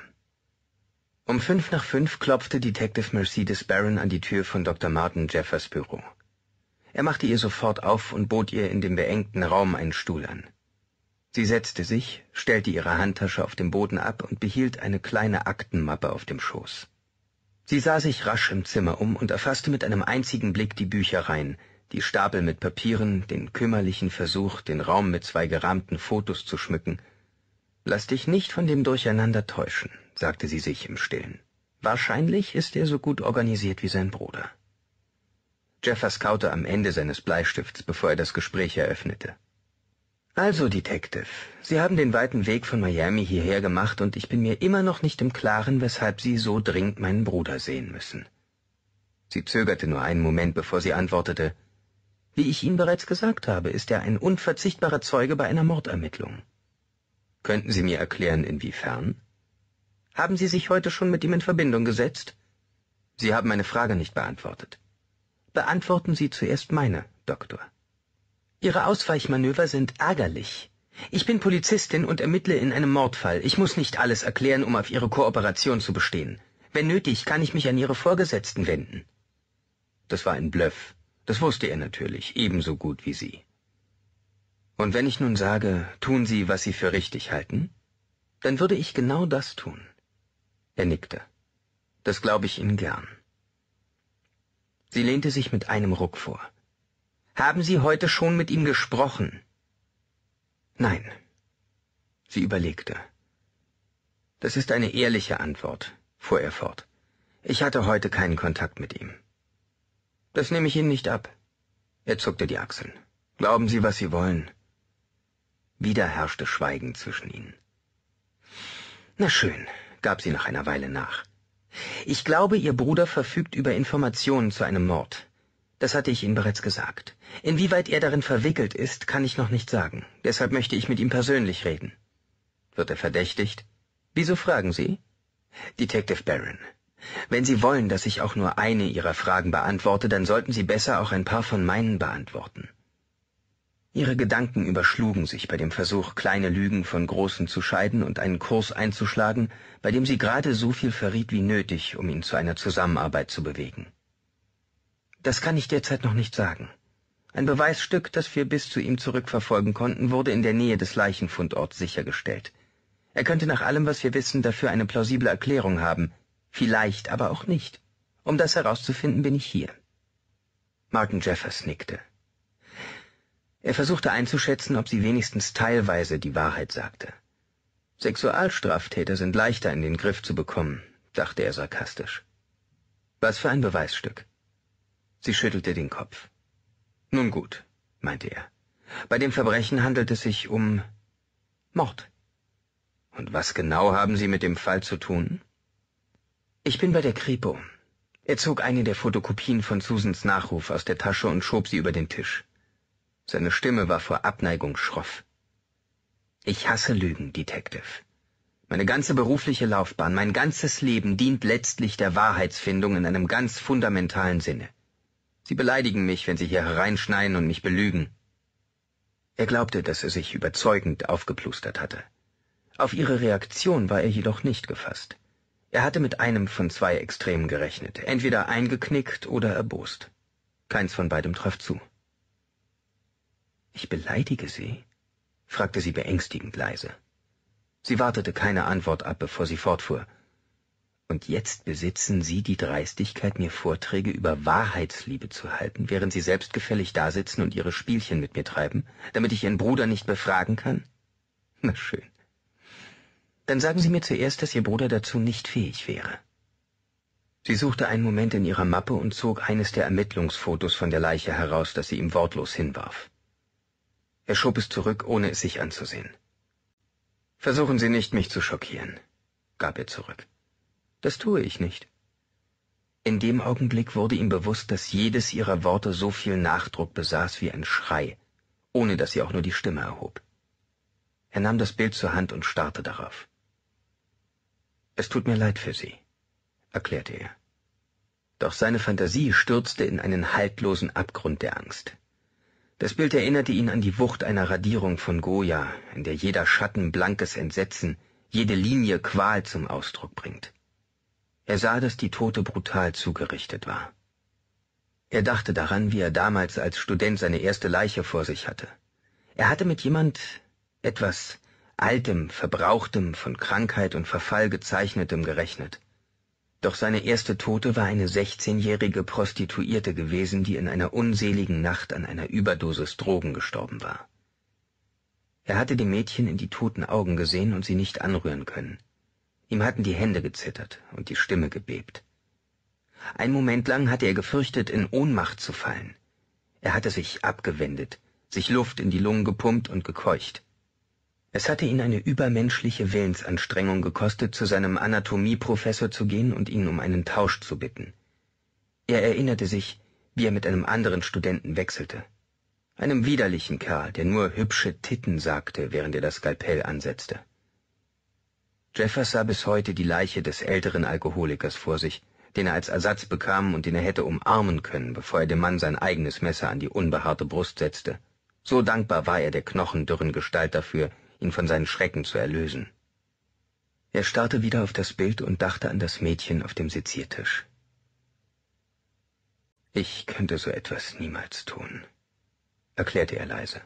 Um fünf nach fünf klopfte Detective Mercedes Barron an die Tür von Dr. Martin Jeffers Büro. Er machte ihr sofort auf und bot ihr in dem beengten Raum einen Stuhl an sie setzte sich stellte ihre handtasche auf dem boden ab und behielt eine kleine aktenmappe auf dem schoß sie sah sich rasch im zimmer um und erfasste mit einem einzigen blick die büchereien die stapel mit papieren den kümmerlichen versuch den raum mit zwei gerahmten fotos zu schmücken Lass dich nicht von dem durcheinander täuschen sagte sie sich im stillen wahrscheinlich ist er so gut organisiert wie sein bruder Jeffers kaute am ende seines bleistifts bevor er das gespräch eröffnete also, Detective, Sie haben den weiten Weg von Miami hierher gemacht und ich bin mir immer noch nicht im Klaren, weshalb Sie so dringend meinen Bruder sehen müssen. Sie zögerte nur einen Moment, bevor sie antwortete. Wie ich Ihnen bereits gesagt habe, ist er ein unverzichtbarer Zeuge bei einer Mordermittlung. Könnten Sie mir erklären, inwiefern? Haben Sie sich heute schon mit ihm in Verbindung gesetzt? Sie haben meine Frage nicht beantwortet. Beantworten Sie zuerst meine, Doktor ihre ausweichmanöver sind ärgerlich ich bin polizistin und ermittle in einem mordfall ich muss nicht alles erklären um auf ihre kooperation zu bestehen wenn nötig kann ich mich an ihre vorgesetzten wenden das war ein bluff das wusste er natürlich ebenso gut wie sie und wenn ich nun sage tun sie was sie für richtig halten dann würde ich genau das tun er nickte das glaube ich ihnen gern sie lehnte sich mit einem ruck vor haben Sie heute schon mit ihm gesprochen? Nein. Sie überlegte. Das ist eine ehrliche Antwort, fuhr er fort. Ich hatte heute keinen Kontakt mit ihm. Das nehme ich Ihnen nicht ab. Er zuckte die Achseln. Glauben Sie, was Sie wollen. Wieder herrschte Schweigen zwischen ihnen. Na schön, gab sie nach einer Weile nach. Ich glaube, Ihr Bruder verfügt über Informationen zu einem Mord. Das hatte ich Ihnen bereits gesagt. Inwieweit er darin verwickelt ist, kann ich noch nicht sagen. Deshalb möchte ich mit ihm persönlich reden. Wird er verdächtigt? Wieso fragen Sie? Detective Barron, wenn Sie wollen, dass ich auch nur eine Ihrer Fragen beantworte, dann sollten Sie besser auch ein paar von meinen beantworten. Ihre Gedanken überschlugen sich bei dem Versuch, kleine Lügen von großen zu scheiden und einen Kurs einzuschlagen, bei dem sie gerade so viel verriet wie nötig, um ihn zu einer Zusammenarbeit zu bewegen. Das kann ich derzeit noch nicht sagen. Ein Beweisstück, das wir bis zu ihm zurückverfolgen konnten, wurde in der Nähe des Leichenfundorts sichergestellt. Er könnte nach allem, was wir wissen, dafür eine plausible Erklärung haben, vielleicht aber auch nicht. Um das herauszufinden, bin ich hier. Martin Jeffers nickte. Er versuchte einzuschätzen, ob sie wenigstens teilweise die Wahrheit sagte. Sexualstraftäter sind leichter in den Griff zu bekommen, dachte er sarkastisch. Was für ein Beweisstück. Sie schüttelte den Kopf nun gut meinte er bei dem verbrechen handelt es sich um mord und was genau haben sie mit dem fall zu tun ich bin bei der kripo er zog eine der Fotokopien von susans nachruf aus der tasche und schob sie über den tisch seine stimme war vor abneigung schroff ich hasse lügen Detective. meine ganze berufliche Laufbahn, mein ganzes Leben dient letztlich der Wahrheitsfindung in einem ganz fundamentalen Sinne. Sie beleidigen mich, wenn Sie hier hereinschneien und mich belügen. Er glaubte, dass er sich überzeugend aufgeplustert hatte. Auf ihre Reaktion war er jedoch nicht gefasst. Er hatte mit einem von zwei Extremen gerechnet, entweder eingeknickt oder erbost. Keins von beidem traf zu. Ich beleidige Sie? fragte sie beängstigend leise. Sie wartete keine Antwort ab, bevor sie fortfuhr. Und jetzt besitzen Sie die Dreistigkeit, mir Vorträge über Wahrheitsliebe zu halten, während Sie selbstgefällig dasitzen und Ihre Spielchen mit mir treiben, damit ich Ihren Bruder nicht befragen kann? Na schön. Dann sagen Sie mir zuerst, dass Ihr Bruder dazu nicht fähig wäre. Sie suchte einen Moment in ihrer Mappe und zog eines der Ermittlungsfotos von der Leiche heraus, das sie ihm wortlos hinwarf. Er schob es zurück, ohne es sich anzusehen. Versuchen Sie nicht, mich zu schockieren, gab er zurück das tue ich nicht in dem augenblick wurde ihm bewusst, daß jedes ihrer worte so viel nachdruck besaß wie ein schrei ohne daß sie auch nur die stimme erhob er nahm das bild zur hand und starrte darauf es tut mir leid für sie erklärte er doch seine Fantasie stürzte in einen haltlosen abgrund der angst das bild erinnerte ihn an die wucht einer radierung von goya in der jeder schatten blankes entsetzen jede linie qual zum ausdruck bringt er sah, dass die Tote brutal zugerichtet war. Er dachte daran, wie er damals als Student seine erste Leiche vor sich hatte. Er hatte mit jemand etwas Altem, Verbrauchtem, von Krankheit und Verfall gezeichnetem gerechnet. Doch seine erste Tote war eine 16-jährige Prostituierte gewesen, die in einer unseligen Nacht an einer Überdosis Drogen gestorben war. Er hatte dem Mädchen in die toten Augen gesehen und sie nicht anrühren können ihm hatten die hände gezittert und die stimme gebebt Ein moment lang hatte er gefürchtet in ohnmacht zu fallen er hatte sich abgewendet sich luft in die lungen gepumpt und gekeucht es hatte ihn eine übermenschliche willensanstrengung gekostet zu seinem anatomieprofessor zu gehen und ihn um einen tausch zu bitten er erinnerte sich wie er mit einem anderen studenten wechselte einem widerlichen kerl der nur hübsche titten sagte während er das skalpell ansetzte Jeffers sah bis heute die Leiche des älteren Alkoholikers vor sich, den er als Ersatz bekam und den er hätte umarmen können, bevor er dem Mann sein eigenes Messer an die unbehaarte Brust setzte. So dankbar war er der knochendürren Gestalt dafür, ihn von seinen Schrecken zu erlösen. Er starrte wieder auf das Bild und dachte an das Mädchen auf dem Seziertisch. Ich könnte so etwas niemals tun, erklärte er leise.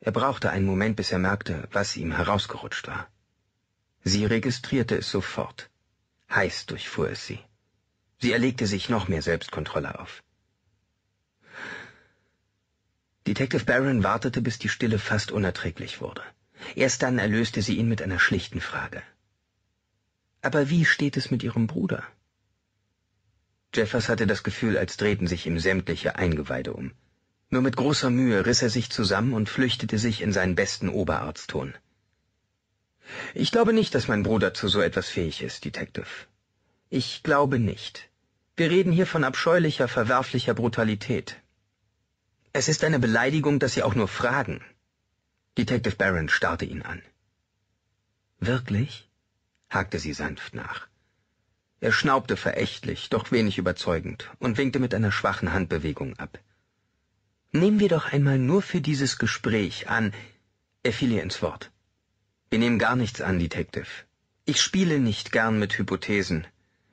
Er brauchte einen Moment, bis er merkte, was ihm herausgerutscht war sie registrierte es sofort heiß durchfuhr es sie sie erlegte sich noch mehr selbstkontrolle auf detective barron wartete bis die stille fast unerträglich wurde erst dann erlöste sie ihn mit einer schlichten frage aber wie steht es mit ihrem bruder jeffers hatte das gefühl als drehten sich ihm sämtliche eingeweide um nur mit großer mühe riß er sich zusammen und flüchtete sich in seinen besten Oberarztton. Ich glaube nicht, dass mein Bruder zu so etwas fähig ist, Detective. Ich glaube nicht. Wir reden hier von abscheulicher, verwerflicher Brutalität. Es ist eine Beleidigung, dass Sie auch nur fragen. Detective Barron starrte ihn an. Wirklich? hakte sie sanft nach. Er schnaubte verächtlich, doch wenig überzeugend, und winkte mit einer schwachen Handbewegung ab. Nehmen wir doch einmal nur für dieses Gespräch an. Er fiel ihr ins Wort. Wir nehmen gar nichts an, Detective. Ich spiele nicht gern mit Hypothesen.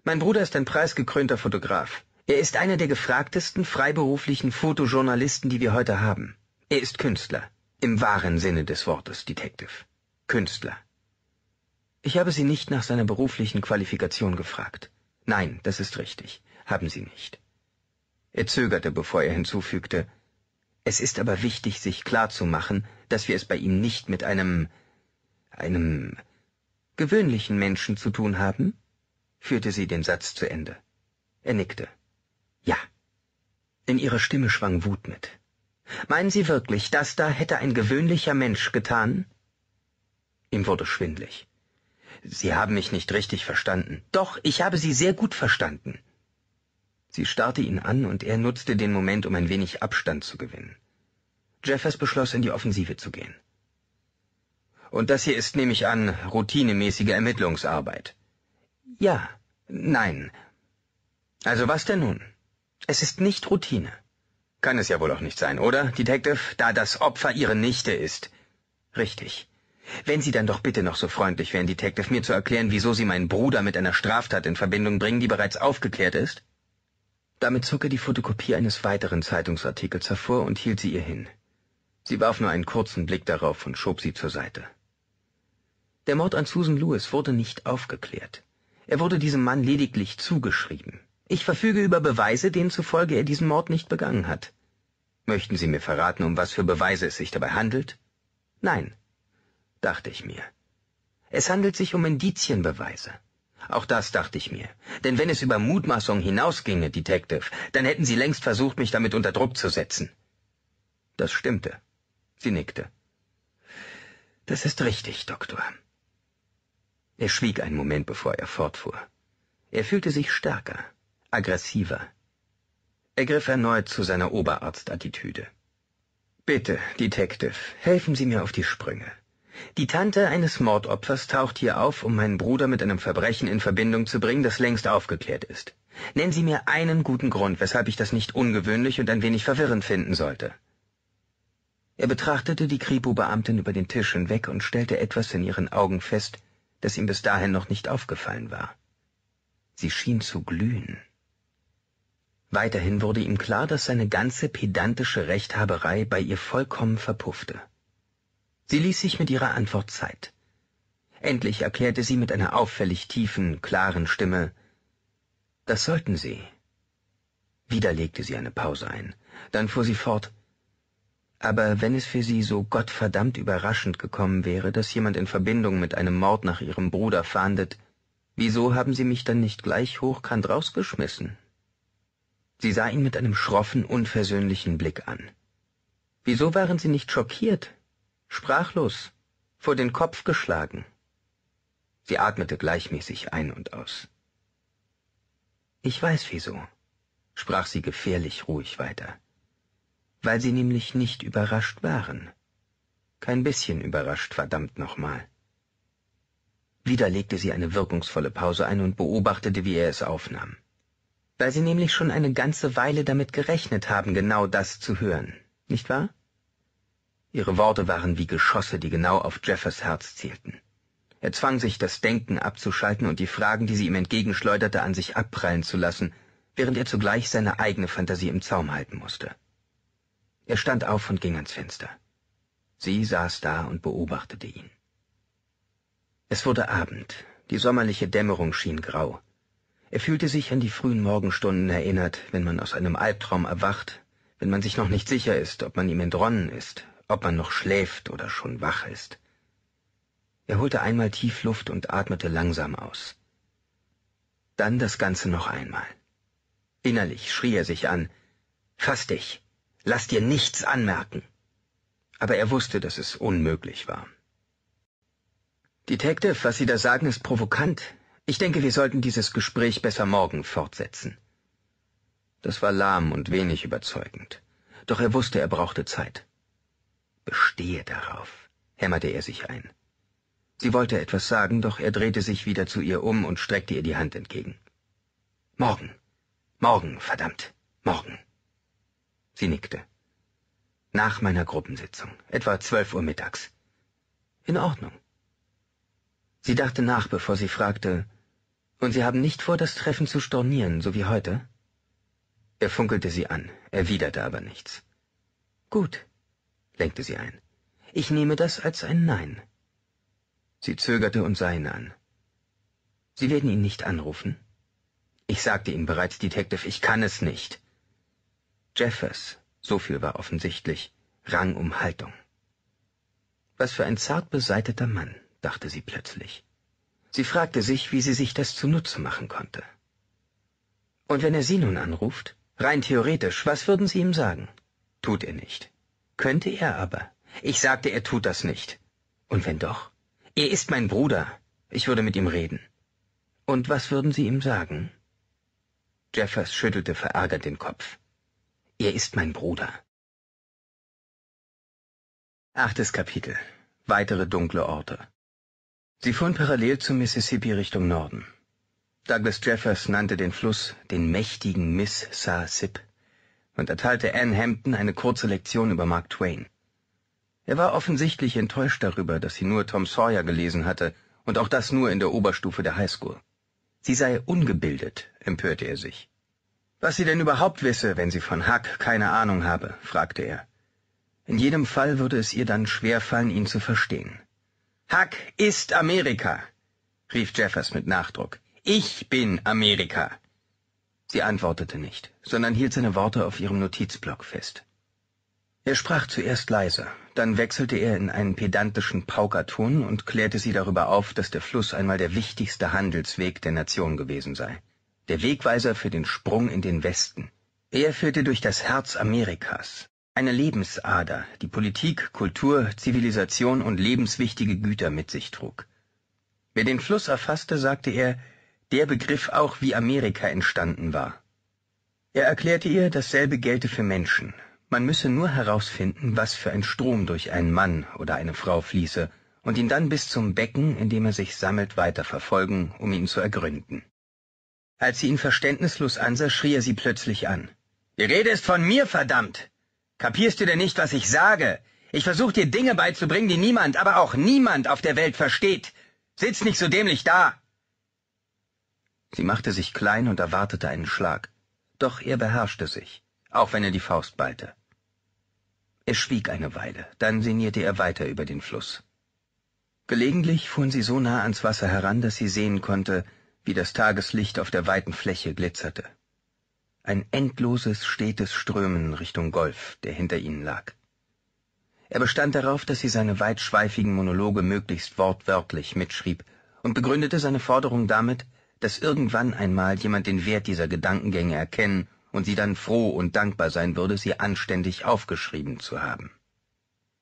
Mein Bruder ist ein preisgekrönter Fotograf. Er ist einer der gefragtesten freiberuflichen Fotojournalisten, die wir heute haben. Er ist Künstler. Im wahren Sinne des Wortes, Detective. Künstler. Ich habe Sie nicht nach seiner beruflichen Qualifikation gefragt. Nein, das ist richtig. Haben Sie nicht. Er zögerte, bevor er hinzufügte, es ist aber wichtig, sich klarzumachen, dass wir es bei ihm nicht mit einem einem gewöhnlichen Menschen zu tun haben? führte sie den Satz zu Ende. Er nickte. Ja. In ihrer Stimme schwang Wut mit. Meinen Sie wirklich, das da hätte ein gewöhnlicher Mensch getan? Ihm wurde schwindlig. Sie haben mich nicht richtig verstanden. Doch, ich habe Sie sehr gut verstanden. Sie starrte ihn an, und er nutzte den Moment, um ein wenig Abstand zu gewinnen. Jeffers beschloss, in die Offensive zu gehen. Und das hier ist, nehme ich an, routinemäßige Ermittlungsarbeit. Ja, nein. Also was denn nun? Es ist nicht Routine. Kann es ja wohl auch nicht sein, oder, Detective, da das Opfer Ihre Nichte ist. Richtig. Wenn Sie dann doch bitte noch so freundlich wären, Detective, mir zu erklären, wieso Sie meinen Bruder mit einer Straftat in Verbindung bringen, die bereits aufgeklärt ist? Damit zog er die Fotokopie eines weiteren Zeitungsartikels hervor und hielt sie ihr hin. Sie warf nur einen kurzen Blick darauf und schob sie zur Seite. Der Mord an Susan Lewis wurde nicht aufgeklärt. Er wurde diesem Mann lediglich zugeschrieben. Ich verfüge über Beweise, denen zufolge er diesen Mord nicht begangen hat. Möchten Sie mir verraten, um was für Beweise es sich dabei handelt? Nein, dachte ich mir. Es handelt sich um Indizienbeweise. Auch das dachte ich mir. Denn wenn es über Mutmaßungen hinausginge, Detective, dann hätten Sie längst versucht, mich damit unter Druck zu setzen. Das stimmte. Sie nickte. Das ist richtig, Doktor. Er schwieg einen Moment, bevor er fortfuhr. Er fühlte sich stärker, aggressiver. Er griff erneut zu seiner Oberarztattitüde. Bitte, Detective, helfen Sie mir auf die Sprünge. Die Tante eines Mordopfers taucht hier auf, um meinen Bruder mit einem Verbrechen in Verbindung zu bringen, das längst aufgeklärt ist. Nennen Sie mir einen guten Grund, weshalb ich das nicht ungewöhnlich und ein wenig verwirrend finden sollte. Er betrachtete die Kripo-Beamtin über den Tisch hinweg und stellte etwas in ihren Augen fest, das ihm bis dahin noch nicht aufgefallen war. Sie schien zu glühen. Weiterhin wurde ihm klar, dass seine ganze pedantische Rechthaberei bei ihr vollkommen verpuffte. Sie ließ sich mit ihrer Antwort Zeit. Endlich erklärte sie mit einer auffällig tiefen, klaren Stimme Das sollten Sie. Wieder legte sie eine Pause ein. Dann fuhr sie fort aber wenn es für sie so gottverdammt überraschend gekommen wäre, dass jemand in Verbindung mit einem Mord nach ihrem Bruder fahndet, wieso haben sie mich dann nicht gleich hochkant rausgeschmissen? Sie sah ihn mit einem schroffen, unversöhnlichen Blick an. Wieso waren sie nicht schockiert, sprachlos, vor den Kopf geschlagen? Sie atmete gleichmäßig ein und aus. Ich weiß wieso, sprach sie gefährlich ruhig weiter weil sie nämlich nicht überrascht waren. Kein bisschen überrascht, verdammt nochmal. Wieder legte sie eine wirkungsvolle Pause ein und beobachtete, wie er es aufnahm. Weil sie nämlich schon eine ganze Weile damit gerechnet haben, genau das zu hören, nicht wahr? Ihre Worte waren wie Geschosse, die genau auf Jeffers Herz zielten. Er zwang sich, das Denken abzuschalten und die Fragen, die sie ihm entgegenschleuderte, an sich abprallen zu lassen, während er zugleich seine eigene Fantasie im Zaum halten musste. Er stand auf und ging ans Fenster. Sie saß da und beobachtete ihn. Es wurde Abend, die sommerliche Dämmerung schien grau. Er fühlte sich an die frühen Morgenstunden erinnert, wenn man aus einem Albtraum erwacht, wenn man sich noch nicht sicher ist, ob man ihm entronnen ist, ob man noch schläft oder schon wach ist. Er holte einmal tief Luft und atmete langsam aus. Dann das Ganze noch einmal. Innerlich schrie er sich an Fass dich, Lass dir nichts anmerken. Aber er wusste, dass es unmöglich war. Detective, was Sie da sagen, ist provokant. Ich denke, wir sollten dieses Gespräch besser morgen fortsetzen. Das war lahm und wenig überzeugend. Doch er wusste, er brauchte Zeit. Bestehe darauf, hämmerte er sich ein. Sie wollte etwas sagen, doch er drehte sich wieder zu ihr um und streckte ihr die Hand entgegen. Morgen. Morgen, verdammt. Morgen. Sie nickte. Nach meiner Gruppensitzung, etwa zwölf Uhr mittags. In Ordnung. Sie dachte nach, bevor sie fragte, und Sie haben nicht vor, das Treffen zu stornieren, so wie heute? Er funkelte sie an, erwiderte aber nichts. Gut, lenkte sie ein. Ich nehme das als ein Nein. Sie zögerte und sah ihn an. Sie werden ihn nicht anrufen? Ich sagte ihm bereits, Detective, ich kann es nicht. Jeffers, so viel war offensichtlich, rang um Haltung. Was für ein zart beseiteter Mann, dachte sie plötzlich. Sie fragte sich, wie sie sich das zunutze machen konnte. Und wenn er Sie nun anruft, rein theoretisch, was würden Sie ihm sagen? Tut er nicht. Könnte er aber. Ich sagte, er tut das nicht. Und wenn doch? Er ist mein Bruder. Ich würde mit ihm reden. Und was würden Sie ihm sagen? Jeffers schüttelte verärgert den Kopf. Er ist mein Bruder. Achtes Kapitel. Weitere dunkle Orte. Sie fuhren parallel zum Mississippi Richtung Norden. Douglas Jeffers nannte den Fluss den mächtigen Miss Sa Mississip und erteilte Anne Hampton eine kurze Lektion über Mark Twain. Er war offensichtlich enttäuscht darüber, dass sie nur Tom Sawyer gelesen hatte und auch das nur in der Oberstufe der Highschool. Sie sei ungebildet, empörte er sich. Was sie denn überhaupt wisse, wenn sie von Huck keine Ahnung habe, fragte er. In jedem Fall würde es ihr dann schwerfallen, ihn zu verstehen. Huck ist Amerika, rief Jeffers mit Nachdruck. Ich bin Amerika. Sie antwortete nicht, sondern hielt seine Worte auf ihrem Notizblock fest. Er sprach zuerst leise, dann wechselte er in einen pedantischen Paukerton und klärte sie darüber auf, dass der Fluss einmal der wichtigste Handelsweg der Nation gewesen sei der Wegweiser für den Sprung in den Westen. Er führte durch das Herz Amerikas, eine Lebensader, die Politik, Kultur, Zivilisation und lebenswichtige Güter mit sich trug. Wer den Fluss erfasste, sagte er, der begriff auch, wie Amerika entstanden war. Er erklärte ihr, dasselbe gelte für Menschen. Man müsse nur herausfinden, was für ein Strom durch einen Mann oder eine Frau fließe, und ihn dann bis zum Becken, in dem er sich sammelt, weiter verfolgen, um ihn zu ergründen als sie ihn verständnislos ansah, schrie er sie plötzlich an. Die Rede ist von mir, verdammt! Kapierst du denn nicht, was ich sage? Ich versuche dir Dinge beizubringen, die niemand, aber auch niemand auf der Welt versteht. Sitz nicht so dämlich da! Sie machte sich klein und erwartete einen Schlag. Doch er beherrschte sich, auch wenn er die Faust ballte. Er schwieg eine Weile, dann sinnierte er weiter über den Fluss. Gelegentlich fuhren sie so nah ans Wasser heran, dass sie sehen konnte, wie das Tageslicht auf der weiten Fläche glitzerte. Ein endloses, stetes Strömen Richtung Golf, der hinter ihnen lag. Er bestand darauf, dass sie seine weitschweifigen Monologe möglichst wortwörtlich mitschrieb und begründete seine Forderung damit, dass irgendwann einmal jemand den Wert dieser Gedankengänge erkennen und sie dann froh und dankbar sein würde, sie anständig aufgeschrieben zu haben.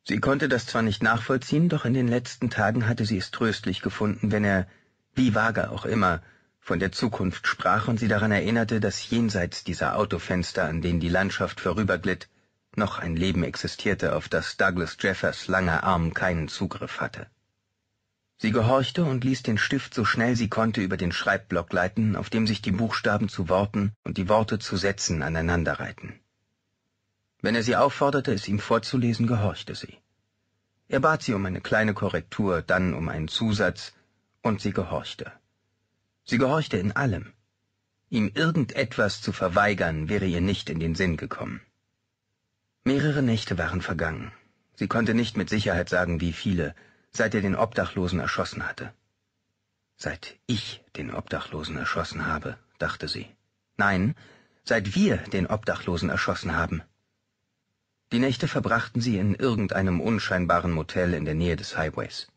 Sie konnte das zwar nicht nachvollziehen, doch in den letzten Tagen hatte sie es tröstlich gefunden, wenn er, wie vage auch immer, von der Zukunft sprach und sie daran erinnerte, dass jenseits dieser Autofenster, an denen die Landschaft vorüberglitt, noch ein Leben existierte, auf das Douglas Jeffers langer Arm keinen Zugriff hatte. Sie gehorchte und ließ den Stift so schnell sie konnte über den Schreibblock gleiten, auf dem sich die Buchstaben zu Worten und die Worte zu Sätzen aneinanderreihten. Wenn er sie aufforderte, es ihm vorzulesen, gehorchte sie. Er bat sie um eine kleine Korrektur, dann um einen Zusatz, und sie gehorchte. Sie gehorchte in allem. Ihm irgendetwas zu verweigern wäre ihr nicht in den Sinn gekommen. Mehrere Nächte waren vergangen. Sie konnte nicht mit Sicherheit sagen, wie viele, seit er den Obdachlosen erschossen hatte. Seit ich den Obdachlosen erschossen habe, dachte sie. Nein, seit wir den Obdachlosen erschossen haben. Die Nächte verbrachten sie in irgendeinem unscheinbaren Motel in der Nähe des Highways.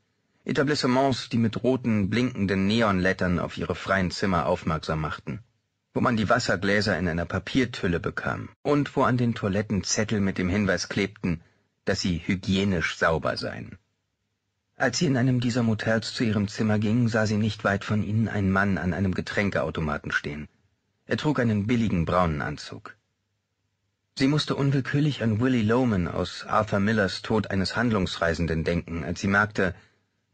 Etablissements, die mit roten, blinkenden Neonlettern auf ihre freien Zimmer aufmerksam machten, wo man die Wassergläser in einer Papiertülle bekam und wo an den Toiletten Zettel mit dem Hinweis klebten, dass sie hygienisch sauber seien. Als sie in einem dieser Motels zu ihrem Zimmer ging, sah sie nicht weit von ihnen einen Mann an einem Getränkeautomaten stehen. Er trug einen billigen braunen Anzug. Sie musste unwillkürlich an Willie Loman aus Arthur Millers Tod eines Handlungsreisenden denken, als sie merkte,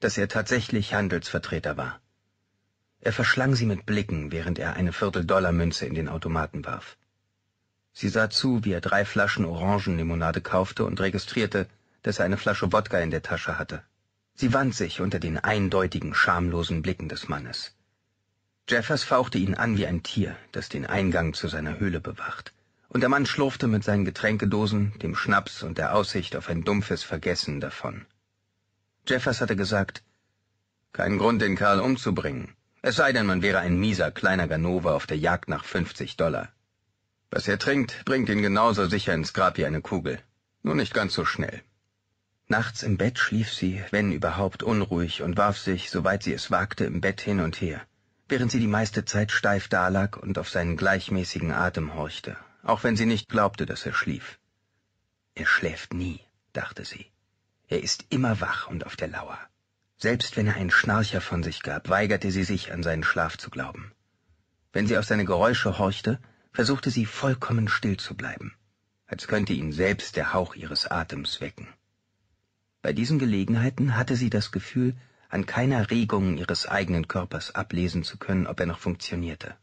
dass er tatsächlich Handelsvertreter war. Er verschlang sie mit Blicken, während er eine Vierteldollarmünze in den Automaten warf. Sie sah zu, wie er drei Flaschen Orangenlimonade kaufte und registrierte, dass er eine Flasche Wodka in der Tasche hatte. Sie wand sich unter den eindeutigen, schamlosen Blicken des Mannes. Jeffers fauchte ihn an wie ein Tier, das den Eingang zu seiner Höhle bewacht, und der Mann schlurfte mit seinen Getränkedosen, dem Schnaps und der Aussicht auf ein dumpfes Vergessen davon. Jeffers hatte gesagt, kein Grund, den Karl umzubringen. Es sei denn, man wäre ein mieser kleiner Ganova auf der Jagd nach 50 Dollar. Was er trinkt, bringt ihn genauso sicher ins Grab wie eine Kugel. Nur nicht ganz so schnell. Nachts im Bett schlief sie, wenn überhaupt, unruhig und warf sich, soweit sie es wagte, im Bett hin und her, während sie die meiste Zeit steif dalag und auf seinen gleichmäßigen Atem horchte, auch wenn sie nicht glaubte, dass er schlief. Er schläft nie, dachte sie er ist immer wach und auf der lauer selbst wenn er einen schnarcher von sich gab weigerte sie sich an seinen schlaf zu glauben wenn sie auf seine geräusche horchte versuchte sie vollkommen still zu bleiben als könnte ihn selbst der hauch ihres atems wecken bei diesen gelegenheiten hatte sie das gefühl an keiner regung ihres eigenen körpers ablesen zu können ob er noch funktionierte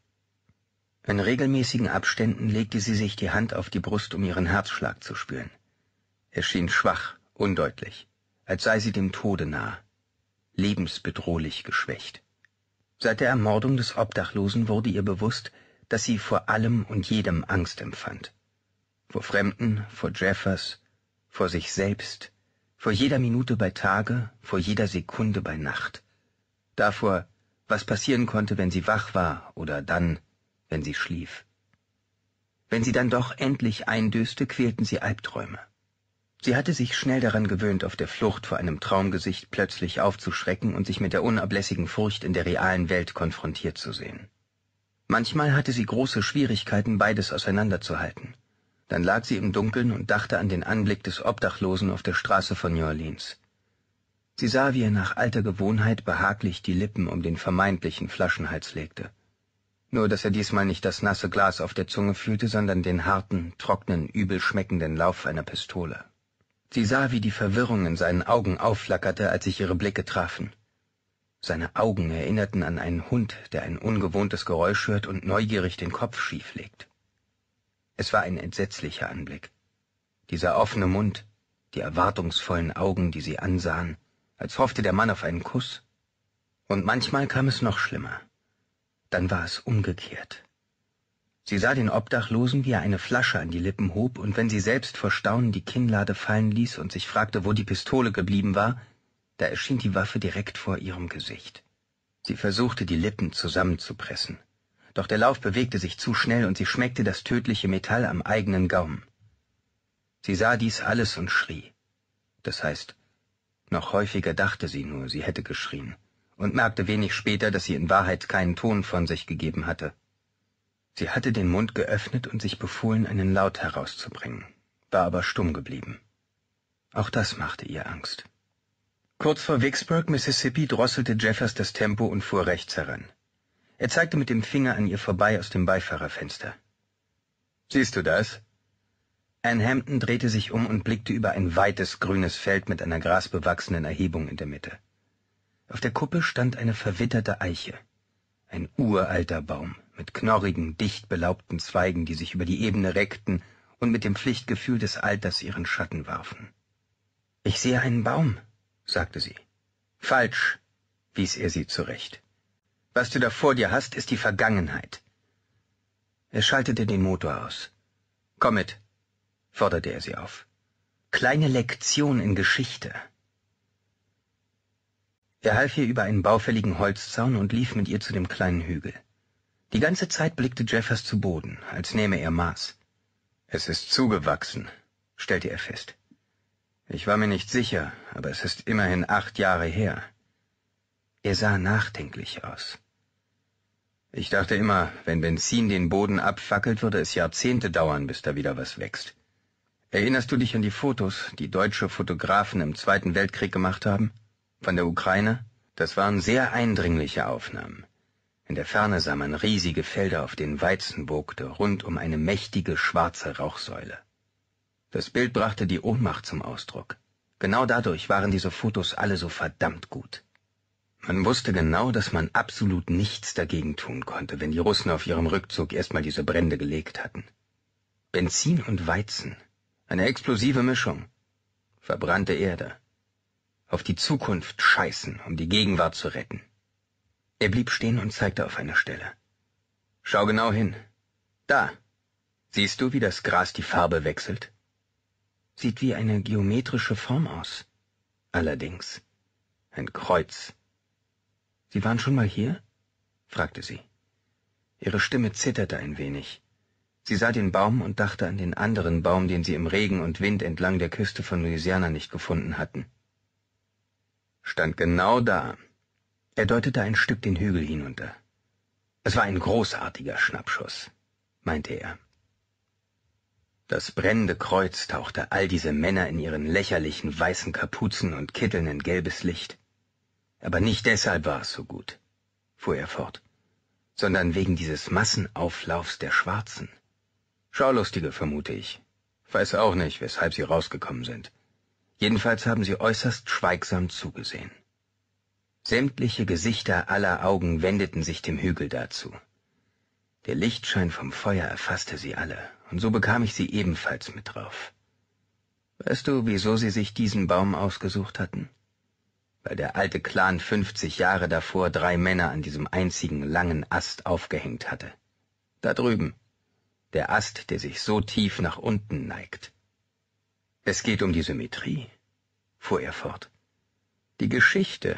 in regelmäßigen abständen legte sie sich die hand auf die brust um ihren herzschlag zu spüren er schien schwach undeutlich, als sei sie dem Tode nah, lebensbedrohlich geschwächt. Seit der Ermordung des Obdachlosen wurde ihr bewusst, dass sie vor allem und jedem Angst empfand. Vor Fremden, vor Jeffers, vor sich selbst, vor jeder Minute bei Tage, vor jeder Sekunde bei Nacht. Davor, was passieren konnte, wenn sie wach war oder dann, wenn sie schlief. Wenn sie dann doch endlich eindöste, quälten sie Albträume sie hatte sich schnell daran gewöhnt auf der flucht vor einem traumgesicht plötzlich aufzuschrecken und sich mit der unablässigen furcht in der realen welt konfrontiert zu sehen manchmal hatte sie große schwierigkeiten beides auseinanderzuhalten dann lag sie im dunkeln und dachte an den anblick des obdachlosen auf der straße von new orleans sie sah wie er nach alter gewohnheit behaglich die lippen um den vermeintlichen flaschenhals legte nur dass er diesmal nicht das nasse glas auf der zunge fühlte sondern den harten trockenen, übel schmeckenden lauf einer pistole Sie sah, wie die Verwirrung in seinen Augen aufflackerte, als sich ihre Blicke trafen. Seine Augen erinnerten an einen Hund, der ein ungewohntes Geräusch hört und neugierig den Kopf schief legt. Es war ein entsetzlicher Anblick. Dieser offene Mund, die erwartungsvollen Augen, die sie ansahen, als hoffte der Mann auf einen Kuss. Und manchmal kam es noch schlimmer. Dann war es umgekehrt. Sie sah den Obdachlosen, wie er eine Flasche an die Lippen hob und wenn sie selbst vor Staunen die Kinnlade fallen ließ und sich fragte, wo die Pistole geblieben war, da erschien die Waffe direkt vor ihrem Gesicht. Sie versuchte, die Lippen zusammenzupressen. Doch der Lauf bewegte sich zu schnell und sie schmeckte das tödliche Metall am eigenen Gaumen. Sie sah dies alles und schrie. Das heißt, noch häufiger dachte sie nur, sie hätte geschrien und merkte wenig später, dass sie in Wahrheit keinen Ton von sich gegeben hatte sie hatte den mund geöffnet und sich befohlen einen laut herauszubringen war aber stumm geblieben auch das machte ihr angst kurz vor vicksburg mississippi drosselte jeffers das tempo und fuhr rechts heran er zeigte mit dem finger an ihr vorbei aus dem beifahrerfenster siehst du das ann hampton drehte sich um und blickte über ein weites grünes feld mit einer grasbewachsenen erhebung in der mitte auf der kuppe stand eine verwitterte eiche ein uralter baum mit knorrigen, dicht belaubten Zweigen, die sich über die Ebene reckten und mit dem Pflichtgefühl des Alters ihren Schatten warfen. Ich sehe einen Baum, sagte sie. Falsch, wies er sie zurecht. Was du da vor dir hast, ist die Vergangenheit. Er schaltete den Motor aus. Komm mit, forderte er sie auf. Kleine Lektion in Geschichte. Er half ihr über einen baufälligen Holzzaun und lief mit ihr zu dem kleinen Hügel die ganze zeit blickte jeffers zu boden als nähme er maß es ist zugewachsen stellte er fest ich war mir nicht sicher aber es ist immerhin acht jahre her er sah nachdenklich aus ich dachte immer wenn benzin den boden abfackelt würde es jahrzehnte dauern bis da wieder was wächst erinnerst du dich an die fotos die deutsche Fotografen im zweiten weltkrieg gemacht haben von der ukraine das waren sehr eindringliche aufnahmen in der ferne sah man riesige felder auf denen weizen bogte, rund um eine mächtige schwarze rauchsäule das bild brachte die ohnmacht zum ausdruck genau dadurch waren diese fotos alle so verdammt gut man wusste genau dass man absolut nichts dagegen tun konnte wenn die russen auf ihrem rückzug erstmal diese brände gelegt hatten benzin und weizen eine explosive mischung verbrannte erde auf die zukunft scheißen um die gegenwart zu retten er blieb stehen und zeigte auf eine Stelle. Schau genau hin. Da. Siehst du, wie das Gras die Farbe wechselt? Sieht wie eine geometrische Form aus. Allerdings. Ein Kreuz. Sie waren schon mal hier? fragte sie. Ihre Stimme zitterte ein wenig. Sie sah den Baum und dachte an den anderen Baum, den sie im Regen und Wind entlang der Küste von Louisiana nicht gefunden hatten. Stand genau da, er deutete ein stück den hügel hinunter es war ein großartiger Schnappschuss, meinte er das brennende kreuz tauchte all diese männer in ihren lächerlichen weißen kapuzen und kitteln in gelbes licht aber nicht deshalb war es so gut fuhr er fort sondern wegen dieses massenauflaufs der schwarzen schaulustige vermute ich weiß auch nicht weshalb sie rausgekommen sind jedenfalls haben sie äußerst schweigsam zugesehen Sämtliche Gesichter aller Augen wendeten sich dem Hügel dazu. Der Lichtschein vom Feuer erfasste sie alle, und so bekam ich sie ebenfalls mit drauf. Weißt du, wieso sie sich diesen Baum ausgesucht hatten? Weil der alte Clan fünfzig Jahre davor drei Männer an diesem einzigen langen Ast aufgehängt hatte. Da drüben. Der Ast, der sich so tief nach unten neigt. Es geht um die Symmetrie, fuhr er fort. Die Geschichte,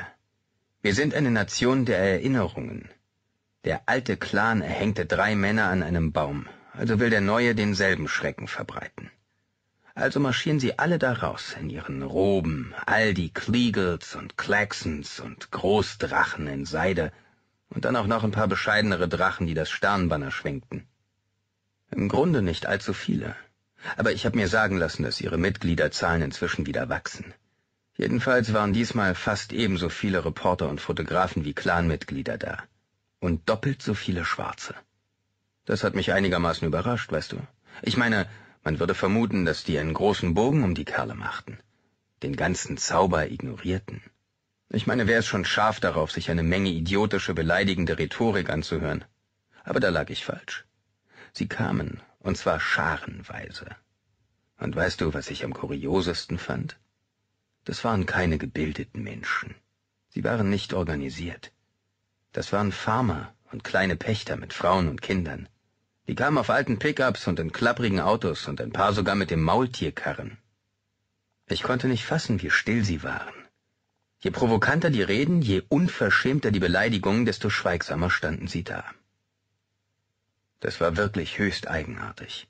wir sind eine Nation der Erinnerungen. Der alte Clan erhängte drei Männer an einem Baum, also will der neue denselben Schrecken verbreiten. Also marschieren sie alle daraus in ihren Roben, all die Kliegels und Claxons und Großdrachen in Seide und dann auch noch ein paar bescheidenere Drachen, die das Sternbanner schwenkten. Im Grunde nicht allzu viele, aber ich habe mir sagen lassen, dass ihre Mitgliederzahlen inzwischen wieder wachsen. Jedenfalls waren diesmal fast ebenso viele Reporter und Fotografen wie Clanmitglieder da. Und doppelt so viele Schwarze. Das hat mich einigermaßen überrascht, weißt du. Ich meine, man würde vermuten, dass die einen großen Bogen um die Kerle machten, den ganzen Zauber ignorierten. Ich meine, wer es schon scharf darauf, sich eine Menge idiotische, beleidigende Rhetorik anzuhören? Aber da lag ich falsch. Sie kamen, und zwar scharenweise. Und weißt du, was ich am kuriosesten fand? Das waren keine gebildeten Menschen. Sie waren nicht organisiert. Das waren Farmer und kleine Pächter mit Frauen und Kindern. Die kamen auf alten Pickups und in klapprigen Autos und ein paar sogar mit dem Maultierkarren. Ich konnte nicht fassen, wie still sie waren. Je provokanter die Reden, je unverschämter die Beleidigungen, desto schweigsamer standen sie da. Das war wirklich höchst eigenartig.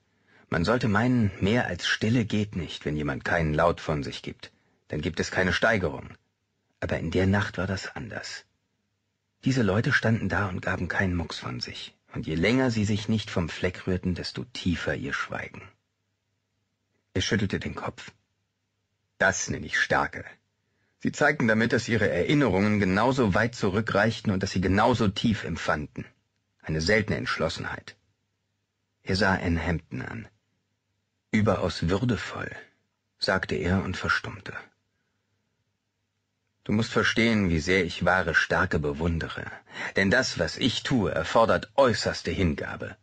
Man sollte meinen, mehr als Stille geht nicht, wenn jemand keinen Laut von sich gibt dann gibt es keine Steigerung. Aber in der Nacht war das anders. Diese Leute standen da und gaben keinen Mucks von sich, und je länger sie sich nicht vom Fleck rührten, desto tiefer ihr Schweigen. Er schüttelte den Kopf. Das nenne ich Stärke. Sie zeigten damit, dass ihre Erinnerungen genauso weit zurückreichten und dass sie genauso tief empfanden. Eine seltene Entschlossenheit. Er sah Anne Hampton an. Überaus würdevoll, sagte er und verstummte. Du musst verstehen, wie sehr ich wahre Stärke bewundere, denn das, was ich tue, erfordert äußerste Hingabe.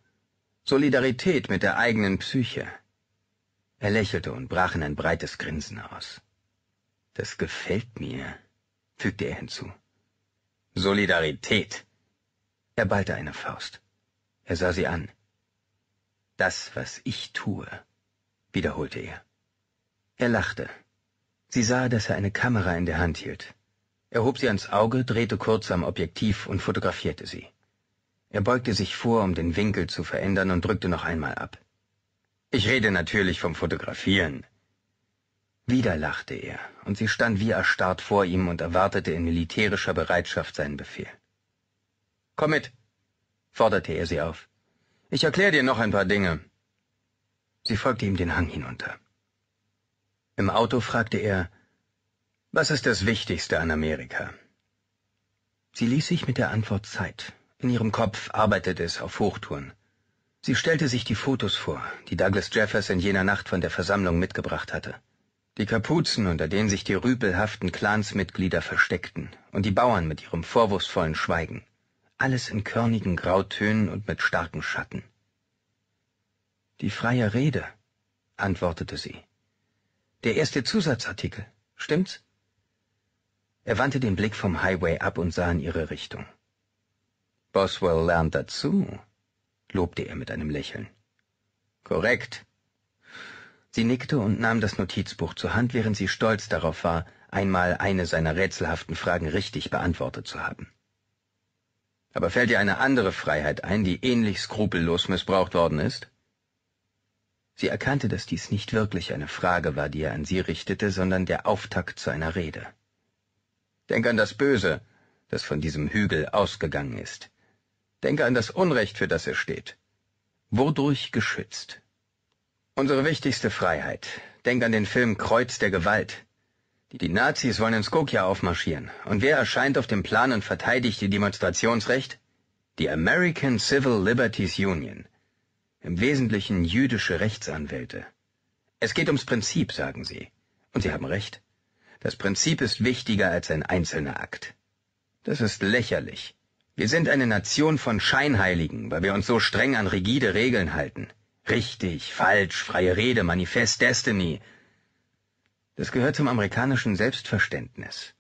Solidarität mit der eigenen Psyche. Er lächelte und brach in ein breites Grinsen aus. Das gefällt mir, fügte er hinzu. Solidarität. Er ballte eine Faust. Er sah sie an. Das, was ich tue, wiederholte er. Er lachte, Sie sah, dass er eine Kamera in der Hand hielt. Er hob sie ans Auge, drehte kurz am Objektiv und fotografierte sie. Er beugte sich vor, um den Winkel zu verändern und drückte noch einmal ab. Ich rede natürlich vom Fotografieren. Wieder lachte er, und sie stand wie erstarrt vor ihm und erwartete in militärischer Bereitschaft seinen Befehl. Komm mit, forderte er sie auf. Ich erkläre dir noch ein paar Dinge. Sie folgte ihm den Hang hinunter. Im Auto fragte er, was ist das Wichtigste an Amerika? Sie ließ sich mit der Antwort Zeit. In ihrem Kopf arbeitete es auf Hochtouren. Sie stellte sich die Fotos vor, die Douglas Jeffers in jener Nacht von der Versammlung mitgebracht hatte. Die Kapuzen, unter denen sich die rüpelhaften Clansmitglieder versteckten, und die Bauern mit ihrem vorwurfsvollen Schweigen. Alles in körnigen Grautönen und mit starken Schatten. Die freie Rede, antwortete sie. Der erste Zusatzartikel. Stimmt's? Er wandte den Blick vom Highway ab und sah in ihre Richtung. Boswell lernt dazu, lobte er mit einem Lächeln. Korrekt. Sie nickte und nahm das Notizbuch zur Hand, während sie stolz darauf war, einmal eine seiner rätselhaften Fragen richtig beantwortet zu haben. Aber fällt dir eine andere Freiheit ein, die ähnlich skrupellos missbraucht worden ist? Sie erkannte, dass dies nicht wirklich eine Frage war, die er an sie richtete, sondern der Auftakt zu einer Rede. Denk an das Böse, das von diesem Hügel ausgegangen ist. Denke an das Unrecht, für das er steht. Wodurch geschützt? Unsere wichtigste Freiheit. Denk an den Film Kreuz der Gewalt. Die Nazis wollen in Skokia aufmarschieren. Und wer erscheint auf dem Plan und verteidigt ihr Demonstrationsrecht? Die American Civil Liberties Union im Wesentlichen jüdische Rechtsanwälte. Es geht ums Prinzip, sagen sie. Und sie haben recht. Das Prinzip ist wichtiger als ein einzelner Akt. Das ist lächerlich. Wir sind eine Nation von Scheinheiligen, weil wir uns so streng an rigide Regeln halten. Richtig, falsch, freie Rede, Manifest Destiny. Das gehört zum amerikanischen Selbstverständnis.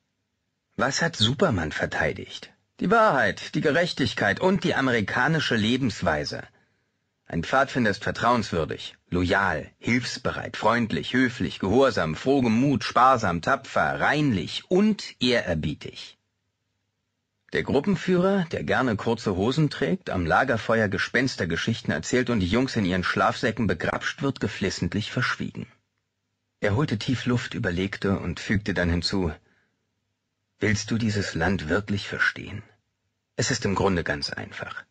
Was hat Superman verteidigt? Die Wahrheit, die Gerechtigkeit und die amerikanische Lebensweise. Ein Pfadfinder ist vertrauenswürdig, loyal, hilfsbereit, freundlich, höflich, gehorsam, frohem Mut, sparsam, tapfer, reinlich und ehrerbietig. Der Gruppenführer, der gerne kurze Hosen trägt, am Lagerfeuer Gespenstergeschichten erzählt und die Jungs in ihren Schlafsäcken begrapscht, wird geflissentlich verschwiegen. Er holte tief Luft, überlegte und fügte dann hinzu, Willst du dieses Land wirklich verstehen? Es ist im Grunde ganz einfach.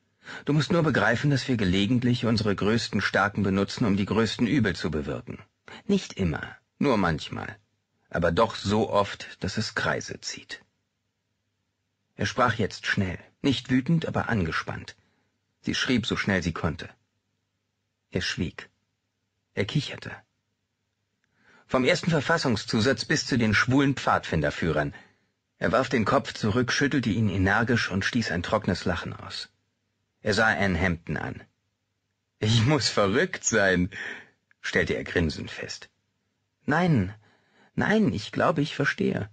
Du musst nur begreifen, dass wir gelegentlich unsere größten Stärken benutzen, um die größten Übel zu bewirken. Nicht immer, nur manchmal, aber doch so oft, dass es Kreise zieht. Er sprach jetzt schnell, nicht wütend, aber angespannt. Sie schrieb so schnell sie konnte. Er schwieg. Er kicherte. Vom ersten Verfassungszusatz bis zu den schwulen Pfadfinderführern. Er warf den Kopf zurück, schüttelte ihn energisch und stieß ein trockenes Lachen aus. Er sah Anne Hampton an. Ich muss verrückt sein, stellte er grinsend fest. Nein, nein, ich glaube, ich verstehe.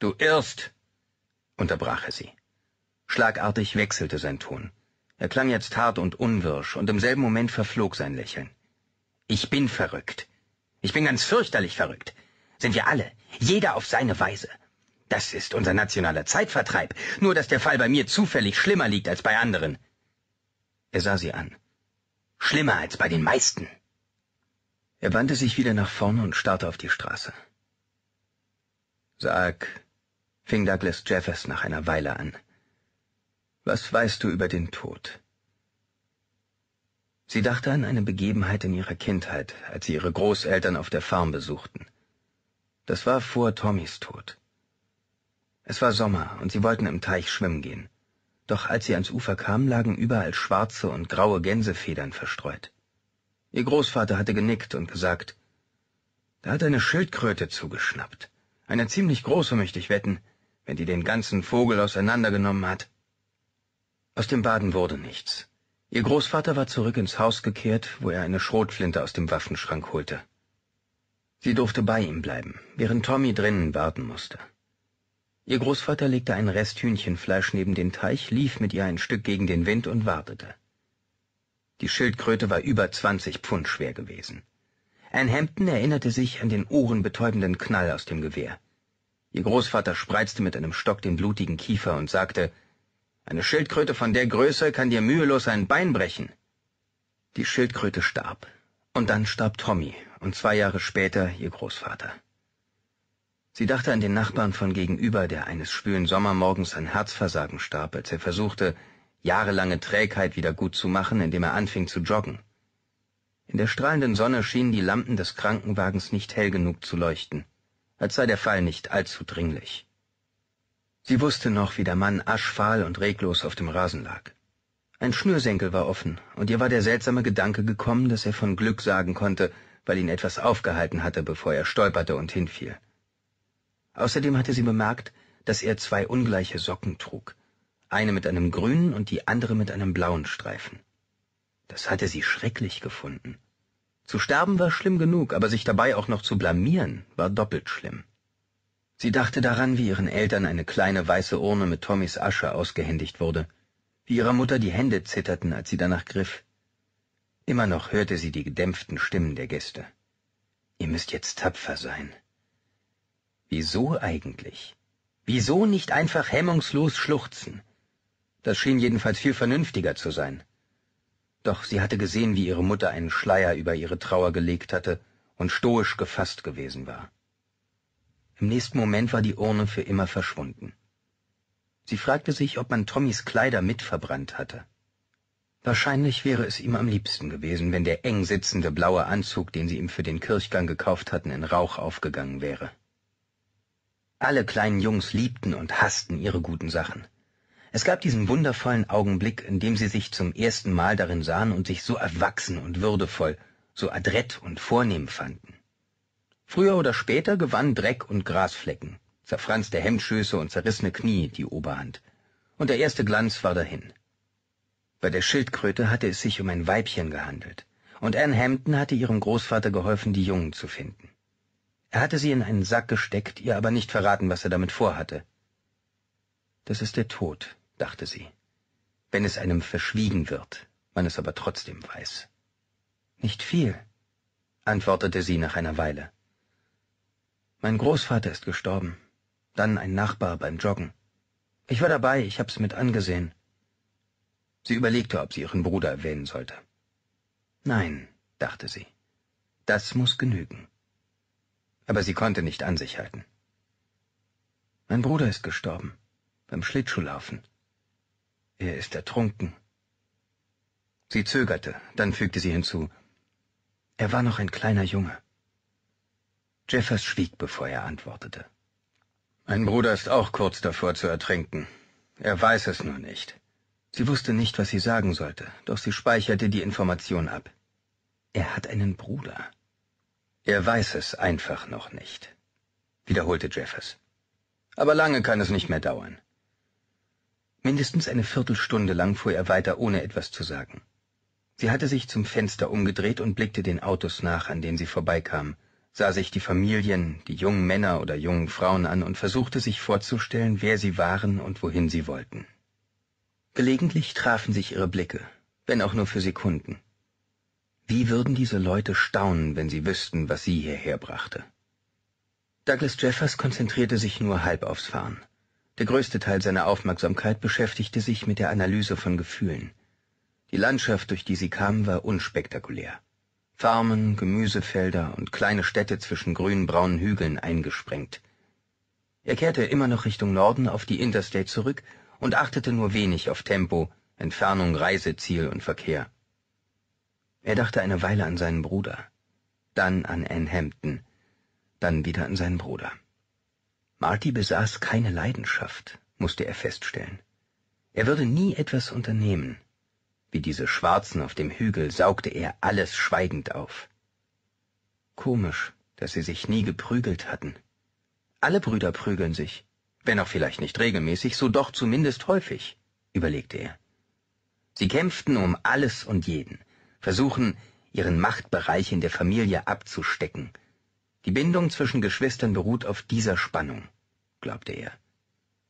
Du irrst, unterbrach er sie. Schlagartig wechselte sein Ton. Er klang jetzt hart und unwirsch, und im selben Moment verflog sein Lächeln. Ich bin verrückt. Ich bin ganz fürchterlich verrückt. Sind wir alle, jeder auf seine Weise. Das ist unser nationaler Zeitvertreib, nur dass der Fall bei mir zufällig schlimmer liegt als bei anderen. Er sah sie an. Schlimmer als bei den meisten. Er wandte sich wieder nach vorne und starrte auf die Straße. Sag, fing Douglas Jeffers nach einer Weile an, was weißt du über den Tod? Sie dachte an eine Begebenheit in ihrer Kindheit, als sie ihre Großeltern auf der Farm besuchten. Das war vor Tommys Tod. Es war Sommer und sie wollten im Teich schwimmen gehen doch als sie ans Ufer kam, lagen überall schwarze und graue Gänsefedern verstreut. Ihr Großvater hatte genickt und gesagt, da hat eine Schildkröte zugeschnappt. Eine ziemlich große möchte ich wetten, wenn die den ganzen Vogel auseinandergenommen hat. Aus dem Baden wurde nichts. Ihr Großvater war zurück ins Haus gekehrt, wo er eine Schrotflinte aus dem Waffenschrank holte. Sie durfte bei ihm bleiben, während Tommy drinnen warten musste. Ihr Großvater legte ein Rest Hühnchenfleisch neben den Teich, lief mit ihr ein Stück gegen den Wind und wartete. Die Schildkröte war über zwanzig Pfund schwer gewesen. Ann Hampton erinnerte sich an den ohrenbetäubenden Knall aus dem Gewehr. Ihr Großvater spreizte mit einem Stock den blutigen Kiefer und sagte, eine Schildkröte von der Größe kann dir mühelos ein Bein brechen. Die Schildkröte starb. Und dann starb Tommy und zwei Jahre später ihr Großvater. Sie dachte an den Nachbarn von gegenüber, der eines schwülen Sommermorgens an Herzversagen starb, als er versuchte, jahrelange Trägheit wieder gut zu machen, indem er anfing zu joggen. In der strahlenden Sonne schienen die Lampen des Krankenwagens nicht hell genug zu leuchten, als sei der Fall nicht allzu dringlich. Sie wusste noch, wie der Mann aschfahl und reglos auf dem Rasen lag. Ein Schnürsenkel war offen, und ihr war der seltsame Gedanke gekommen, dass er von Glück sagen konnte, weil ihn etwas aufgehalten hatte, bevor er stolperte und hinfiel. Außerdem hatte sie bemerkt, dass er zwei ungleiche Socken trug, eine mit einem grünen und die andere mit einem blauen Streifen. Das hatte sie schrecklich gefunden. Zu sterben war schlimm genug, aber sich dabei auch noch zu blamieren, war doppelt schlimm. Sie dachte daran, wie ihren Eltern eine kleine weiße Urne mit Tommys Asche ausgehändigt wurde, wie ihrer Mutter die Hände zitterten, als sie danach griff. Immer noch hörte sie die gedämpften Stimmen der Gäste. Ihr müsst jetzt tapfer sein, Wieso eigentlich? Wieso nicht einfach hemmungslos schluchzen? Das schien jedenfalls viel vernünftiger zu sein. Doch sie hatte gesehen, wie ihre Mutter einen Schleier über ihre Trauer gelegt hatte und stoisch gefasst gewesen war. Im nächsten Moment war die Urne für immer verschwunden. Sie fragte sich, ob man Tommys Kleider mitverbrannt hatte. Wahrscheinlich wäre es ihm am liebsten gewesen, wenn der eng sitzende blaue Anzug, den sie ihm für den Kirchgang gekauft hatten, in Rauch aufgegangen wäre. Alle kleinen Jungs liebten und hassten ihre guten Sachen. Es gab diesen wundervollen Augenblick, in dem sie sich zum ersten Mal darin sahen und sich so erwachsen und würdevoll, so adrett und vornehm fanden. Früher oder später gewann Dreck und Grasflecken, zerfranste Hemdschöße und zerrissene Knie die Oberhand. Und der erste Glanz war dahin. Bei der Schildkröte hatte es sich um ein Weibchen gehandelt, und Anne Hampton hatte ihrem Großvater geholfen, die Jungen zu finden er hatte sie in einen sack gesteckt ihr aber nicht verraten was er damit vorhatte das ist der tod dachte sie wenn es einem verschwiegen wird man es aber trotzdem weiß nicht viel antwortete sie nach einer weile mein großvater ist gestorben dann ein nachbar beim joggen ich war dabei ich hab's mit angesehen sie überlegte ob sie ihren bruder erwähnen sollte nein dachte sie das muss genügen aber sie konnte nicht an sich halten. Mein Bruder ist gestorben beim Schlittschuhlaufen. Er ist ertrunken. Sie zögerte, dann fügte sie hinzu. Er war noch ein kleiner Junge. Jeffers schwieg, bevor er antwortete. Mein Bruder ist auch kurz davor zu ertrinken. Er weiß es nur nicht. Sie wusste nicht, was sie sagen sollte, doch sie speicherte die Information ab. Er hat einen Bruder. Er weiß es einfach noch nicht, wiederholte Jeffers. Aber lange kann es nicht mehr dauern. Mindestens eine Viertelstunde lang fuhr er weiter, ohne etwas zu sagen. Sie hatte sich zum Fenster umgedreht und blickte den Autos nach, an denen sie vorbeikam, sah sich die Familien, die jungen Männer oder jungen Frauen an und versuchte sich vorzustellen, wer sie waren und wohin sie wollten. Gelegentlich trafen sich ihre Blicke, wenn auch nur für Sekunden. Wie würden diese Leute staunen, wenn sie wüssten, was sie hierher brachte? Douglas Jeffers konzentrierte sich nur halb aufs Fahren. Der größte Teil seiner Aufmerksamkeit beschäftigte sich mit der Analyse von Gefühlen. Die Landschaft, durch die sie kam, war unspektakulär. Farmen, Gemüsefelder und kleine Städte zwischen grün-braunen Hügeln eingesprengt. Er kehrte immer noch Richtung Norden auf die Interstate zurück und achtete nur wenig auf Tempo, Entfernung, Reiseziel und Verkehr. Er dachte eine Weile an seinen Bruder, dann an Ann Hampton, dann wieder an seinen Bruder. Marty besaß keine Leidenschaft, musste er feststellen. Er würde nie etwas unternehmen. Wie diese Schwarzen auf dem Hügel saugte er alles schweigend auf. Komisch, dass sie sich nie geprügelt hatten. Alle Brüder prügeln sich, wenn auch vielleicht nicht regelmäßig, so doch zumindest häufig, überlegte er. Sie kämpften um alles und jeden versuchen, ihren Machtbereich in der Familie abzustecken. Die Bindung zwischen Geschwistern beruht auf dieser Spannung, glaubte er.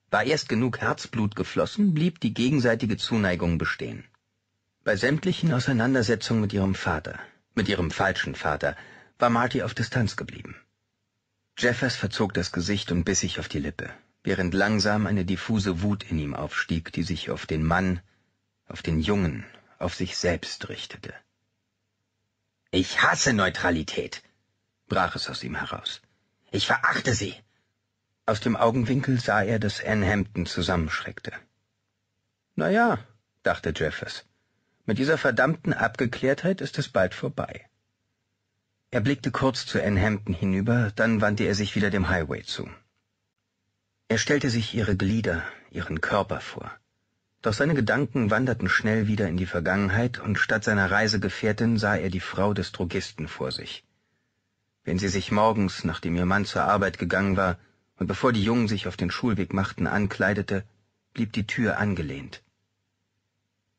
War erst genug Herzblut geflossen, blieb die gegenseitige Zuneigung bestehen. Bei sämtlichen Auseinandersetzungen mit ihrem Vater, mit ihrem falschen Vater, war Marty auf Distanz geblieben. Jeffers verzog das Gesicht und biss sich auf die Lippe, während langsam eine diffuse Wut in ihm aufstieg, die sich auf den Mann, auf den Jungen, auf sich selbst richtete. Ich hasse Neutralität, brach es aus ihm heraus. Ich verachte sie. Aus dem Augenwinkel sah er, dass Anne Hampton zusammenschreckte. Na ja, dachte Jeffers, mit dieser verdammten Abgeklärtheit ist es bald vorbei. Er blickte kurz zu Anne Hampton hinüber, dann wandte er sich wieder dem Highway zu. Er stellte sich ihre Glieder, ihren Körper vor doch seine Gedanken wanderten schnell wieder in die Vergangenheit, und statt seiner Reisegefährtin sah er die Frau des Drogisten vor sich. Wenn sie sich morgens, nachdem ihr Mann zur Arbeit gegangen war und bevor die Jungen sich auf den Schulweg machten, ankleidete, blieb die Tür angelehnt.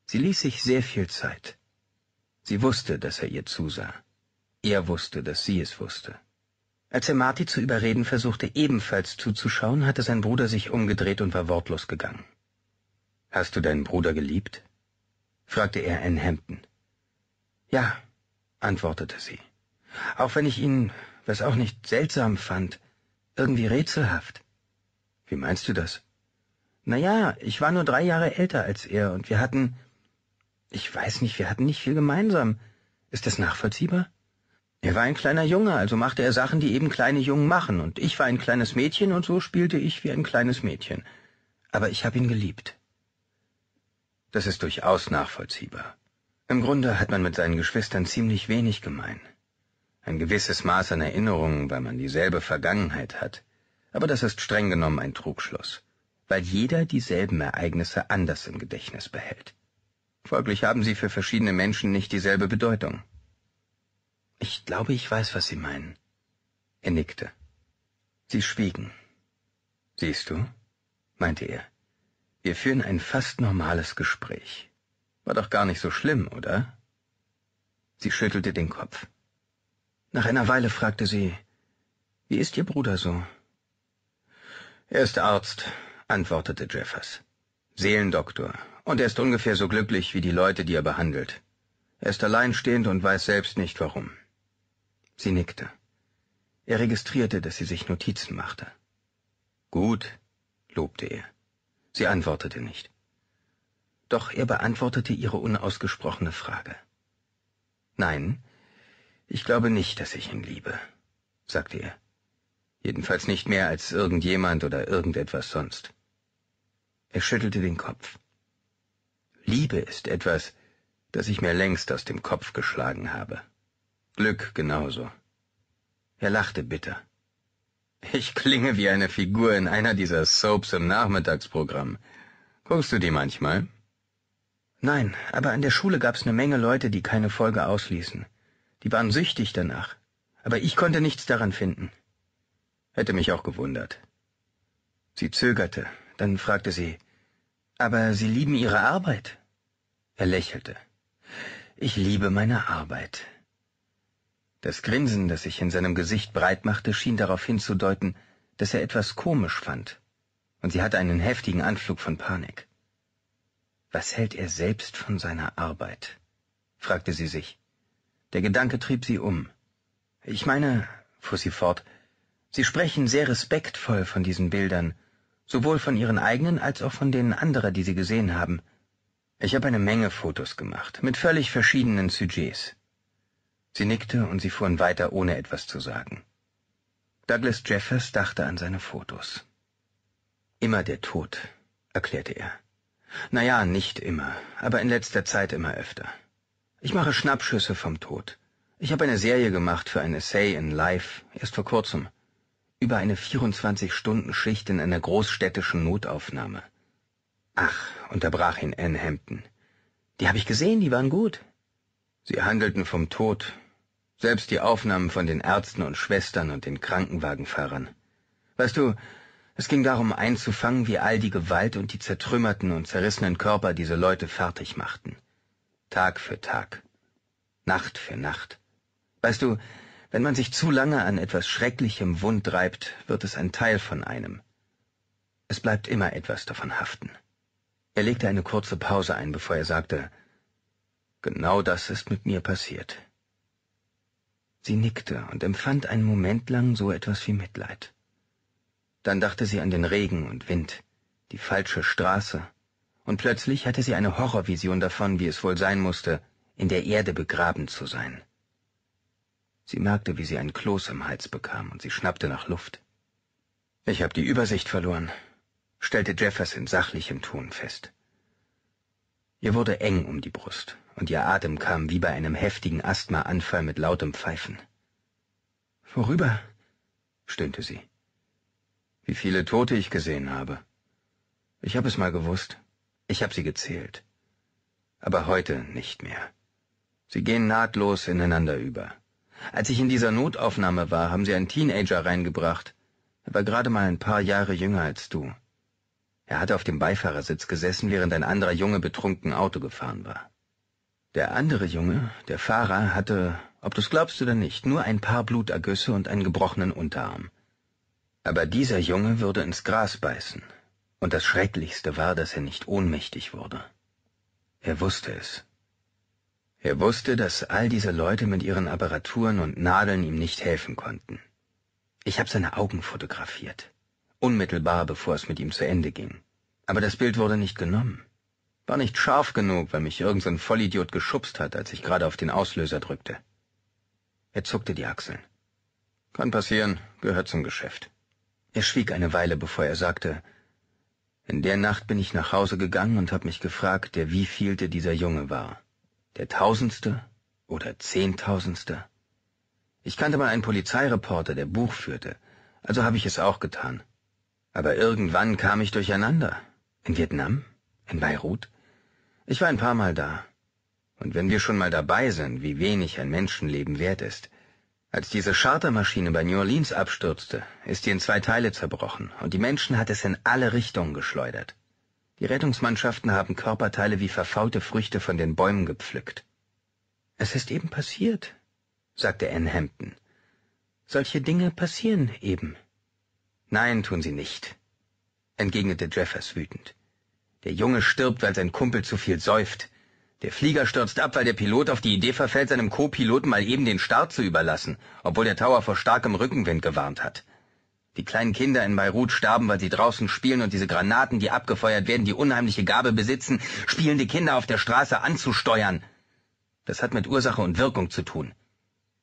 Sie ließ sich sehr viel Zeit. Sie wusste, dass er ihr zusah. Er wusste, dass sie es wusste. Als er Marty zu überreden versuchte, ebenfalls zuzuschauen, hatte sein Bruder sich umgedreht und war wortlos gegangen. Hast du deinen Bruder geliebt? fragte er Anne Hampton. Ja, antwortete sie. Auch wenn ich ihn, was auch nicht seltsam fand, irgendwie rätselhaft. Wie meinst du das? Na ja, ich war nur drei Jahre älter als er und wir hatten, ich weiß nicht, wir hatten nicht viel gemeinsam. Ist das nachvollziehbar? Er war ein kleiner Junge, also machte er Sachen, die eben kleine Jungen machen, und ich war ein kleines Mädchen, und so spielte ich wie ein kleines Mädchen. Aber ich habe ihn geliebt. Das ist durchaus nachvollziehbar. Im Grunde hat man mit seinen Geschwistern ziemlich wenig gemein. Ein gewisses Maß an Erinnerungen, weil man dieselbe Vergangenheit hat. Aber das ist streng genommen ein Trugschluss, weil jeder dieselben Ereignisse anders im Gedächtnis behält. Folglich haben sie für verschiedene Menschen nicht dieselbe Bedeutung. Ich glaube, ich weiß, was Sie meinen. Er nickte. Sie schwiegen. Siehst du? meinte er. Wir führen ein fast normales Gespräch. War doch gar nicht so schlimm, oder? Sie schüttelte den Kopf. Nach einer Weile fragte sie, wie ist Ihr Bruder so? Er ist Arzt, antwortete Jeffers. Seelendoktor, und er ist ungefähr so glücklich wie die Leute, die er behandelt. Er ist alleinstehend und weiß selbst nicht warum. Sie nickte. Er registrierte, dass sie sich Notizen machte. Gut, lobte er. Sie antwortete nicht. Doch er beantwortete ihre unausgesprochene Frage. Nein, ich glaube nicht, dass ich ihn liebe, sagte er. Jedenfalls nicht mehr als irgendjemand oder irgendetwas sonst. Er schüttelte den Kopf. Liebe ist etwas, das ich mir längst aus dem Kopf geschlagen habe. Glück genauso. Er lachte bitter. Ich klinge wie eine Figur in einer dieser Soaps im Nachmittagsprogramm. Guckst du die manchmal? Nein, aber an der Schule gab's eine Menge Leute, die keine Folge ausließen. Die waren süchtig danach. Aber ich konnte nichts daran finden. Hätte mich auch gewundert. Sie zögerte, dann fragte sie, aber Sie lieben Ihre Arbeit? Er lächelte. Ich liebe meine Arbeit. Das Grinsen, das sich in seinem Gesicht breitmachte, schien darauf hinzudeuten, dass er etwas komisch fand, und sie hatte einen heftigen Anflug von Panik. Was hält er selbst von seiner Arbeit? fragte sie sich. Der Gedanke trieb sie um. Ich meine, fuhr sie fort, Sie sprechen sehr respektvoll von diesen Bildern, sowohl von Ihren eigenen als auch von denen anderer, die Sie gesehen haben. Ich habe eine Menge Fotos gemacht, mit völlig verschiedenen Sujets. Sie nickte und sie fuhren weiter, ohne etwas zu sagen. Douglas Jeffers dachte an seine Fotos. Immer der Tod, erklärte er. Na ja, nicht immer, aber in letzter Zeit immer öfter. Ich mache Schnappschüsse vom Tod. Ich habe eine Serie gemacht für ein Essay in Life, erst vor kurzem. Über eine 24-Stunden-Schicht in einer großstädtischen Notaufnahme. Ach, unterbrach ihn Anne Hampton. Die habe ich gesehen, die waren gut. Sie handelten vom Tod, selbst die Aufnahmen von den Ärzten und Schwestern und den Krankenwagenfahrern. Weißt du, es ging darum einzufangen, wie all die Gewalt und die zertrümmerten und zerrissenen Körper diese Leute fertig machten. Tag für Tag. Nacht für Nacht. Weißt du, wenn man sich zu lange an etwas Schrecklichem wund reibt, wird es ein Teil von einem. Es bleibt immer etwas davon haften. Er legte eine kurze Pause ein, bevor er sagte, Genau das ist mit mir passiert. Sie nickte und empfand einen Moment lang so etwas wie Mitleid. Dann dachte sie an den Regen und Wind, die falsche Straße, und plötzlich hatte sie eine Horrorvision davon, wie es wohl sein musste, in der Erde begraben zu sein. Sie merkte, wie sie ein Kloß im Hals bekam, und sie schnappte nach Luft. Ich habe die Übersicht verloren, stellte Jeffers in sachlichem Ton fest. Ihr wurde eng um die Brust, und ihr Atem kam wie bei einem heftigen Asthmaanfall mit lautem Pfeifen. Vorüber, stöhnte sie. Wie viele Tote ich gesehen habe. Ich habe es mal gewusst. Ich habe sie gezählt. Aber heute nicht mehr. Sie gehen nahtlos ineinander über. Als ich in dieser Notaufnahme war, haben sie einen Teenager reingebracht. Er war gerade mal ein paar Jahre jünger als du. Er hatte auf dem Beifahrersitz gesessen, während ein anderer Junge betrunken Auto gefahren war. Der andere Junge, der Fahrer, hatte, ob du's glaubst oder nicht, nur ein paar Blutergüsse und einen gebrochenen Unterarm. Aber dieser Junge würde ins Gras beißen, und das Schrecklichste war, dass er nicht ohnmächtig wurde. Er wusste es. Er wusste, dass all diese Leute mit ihren Apparaturen und Nadeln ihm nicht helfen konnten. Ich habe seine Augen fotografiert, unmittelbar bevor es mit ihm zu Ende ging. Aber das Bild wurde nicht genommen. War nicht scharf genug, weil mich irgendein so Vollidiot geschubst hat, als ich gerade auf den Auslöser drückte. Er zuckte die Achseln. Kann passieren, gehört zum Geschäft. Er schwieg eine Weile, bevor er sagte, in der Nacht bin ich nach Hause gegangen und hab mich gefragt, der wievielte dieser Junge war. Der Tausendste oder Zehntausendste? Ich kannte mal einen Polizeireporter, der Buch führte, also habe ich es auch getan. Aber irgendwann kam ich durcheinander. In Vietnam? In Beirut? Ich war ein paar Mal da. Und wenn wir schon mal dabei sind, wie wenig ein Menschenleben wert ist. Als diese Chartermaschine bei New Orleans abstürzte, ist sie in zwei Teile zerbrochen und die Menschen hat es in alle Richtungen geschleudert. Die Rettungsmannschaften haben Körperteile wie verfaulte Früchte von den Bäumen gepflückt. Es ist eben passiert, sagte Anne Hampton. Solche Dinge passieren eben. Nein, tun sie nicht, entgegnete Jeffers wütend. Der Junge stirbt, weil sein Kumpel zu viel säuft. Der Flieger stürzt ab, weil der Pilot auf die Idee verfällt, seinem Co-Piloten mal eben den Start zu überlassen, obwohl der Tower vor starkem Rückenwind gewarnt hat. Die kleinen Kinder in Beirut starben, weil sie draußen spielen und diese Granaten, die abgefeuert werden, die unheimliche Gabe besitzen, spielende Kinder auf der Straße anzusteuern. Das hat mit Ursache und Wirkung zu tun.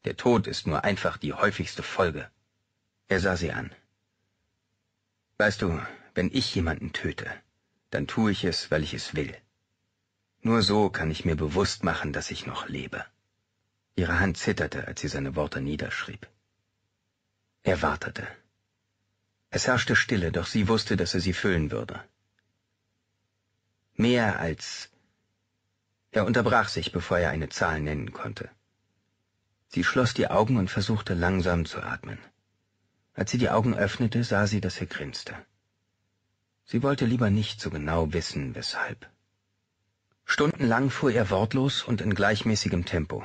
Der Tod ist nur einfach die häufigste Folge. Er sah sie an. Weißt du, wenn ich jemanden töte, dann tue ich es, weil ich es will. Nur so kann ich mir bewusst machen, dass ich noch lebe. Ihre Hand zitterte, als sie seine Worte niederschrieb. Er wartete. Es herrschte Stille, doch sie wusste, dass er sie füllen würde. Mehr als... Er unterbrach sich, bevor er eine Zahl nennen konnte. Sie schloss die Augen und versuchte langsam zu atmen. Als sie die Augen öffnete, sah sie, dass er grinste. Sie wollte lieber nicht so genau wissen, weshalb. Stundenlang fuhr er wortlos und in gleichmäßigem Tempo.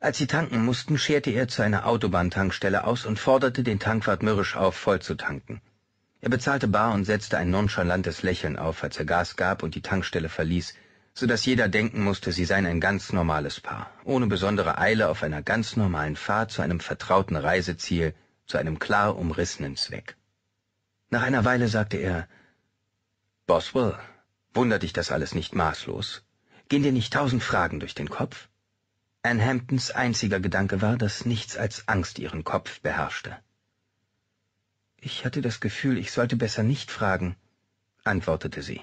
Als sie tanken mussten, scherte er zu einer Autobahntankstelle aus und forderte den Tankwart mürrisch auf, voll zu tanken. Er bezahlte bar und setzte ein nonchalantes Lächeln auf, als er Gas gab und die Tankstelle verließ, so dass jeder denken musste, sie seien ein ganz normales Paar, ohne besondere Eile auf einer ganz normalen Fahrt zu einem vertrauten Reiseziel, zu einem klar umrissenen Zweck. Nach einer Weile sagte er, boswell wundert dich das alles nicht maßlos gehen dir nicht tausend fragen durch den kopf Anne hamptons einziger gedanke war dass nichts als angst ihren kopf beherrschte ich hatte das gefühl ich sollte besser nicht fragen antwortete sie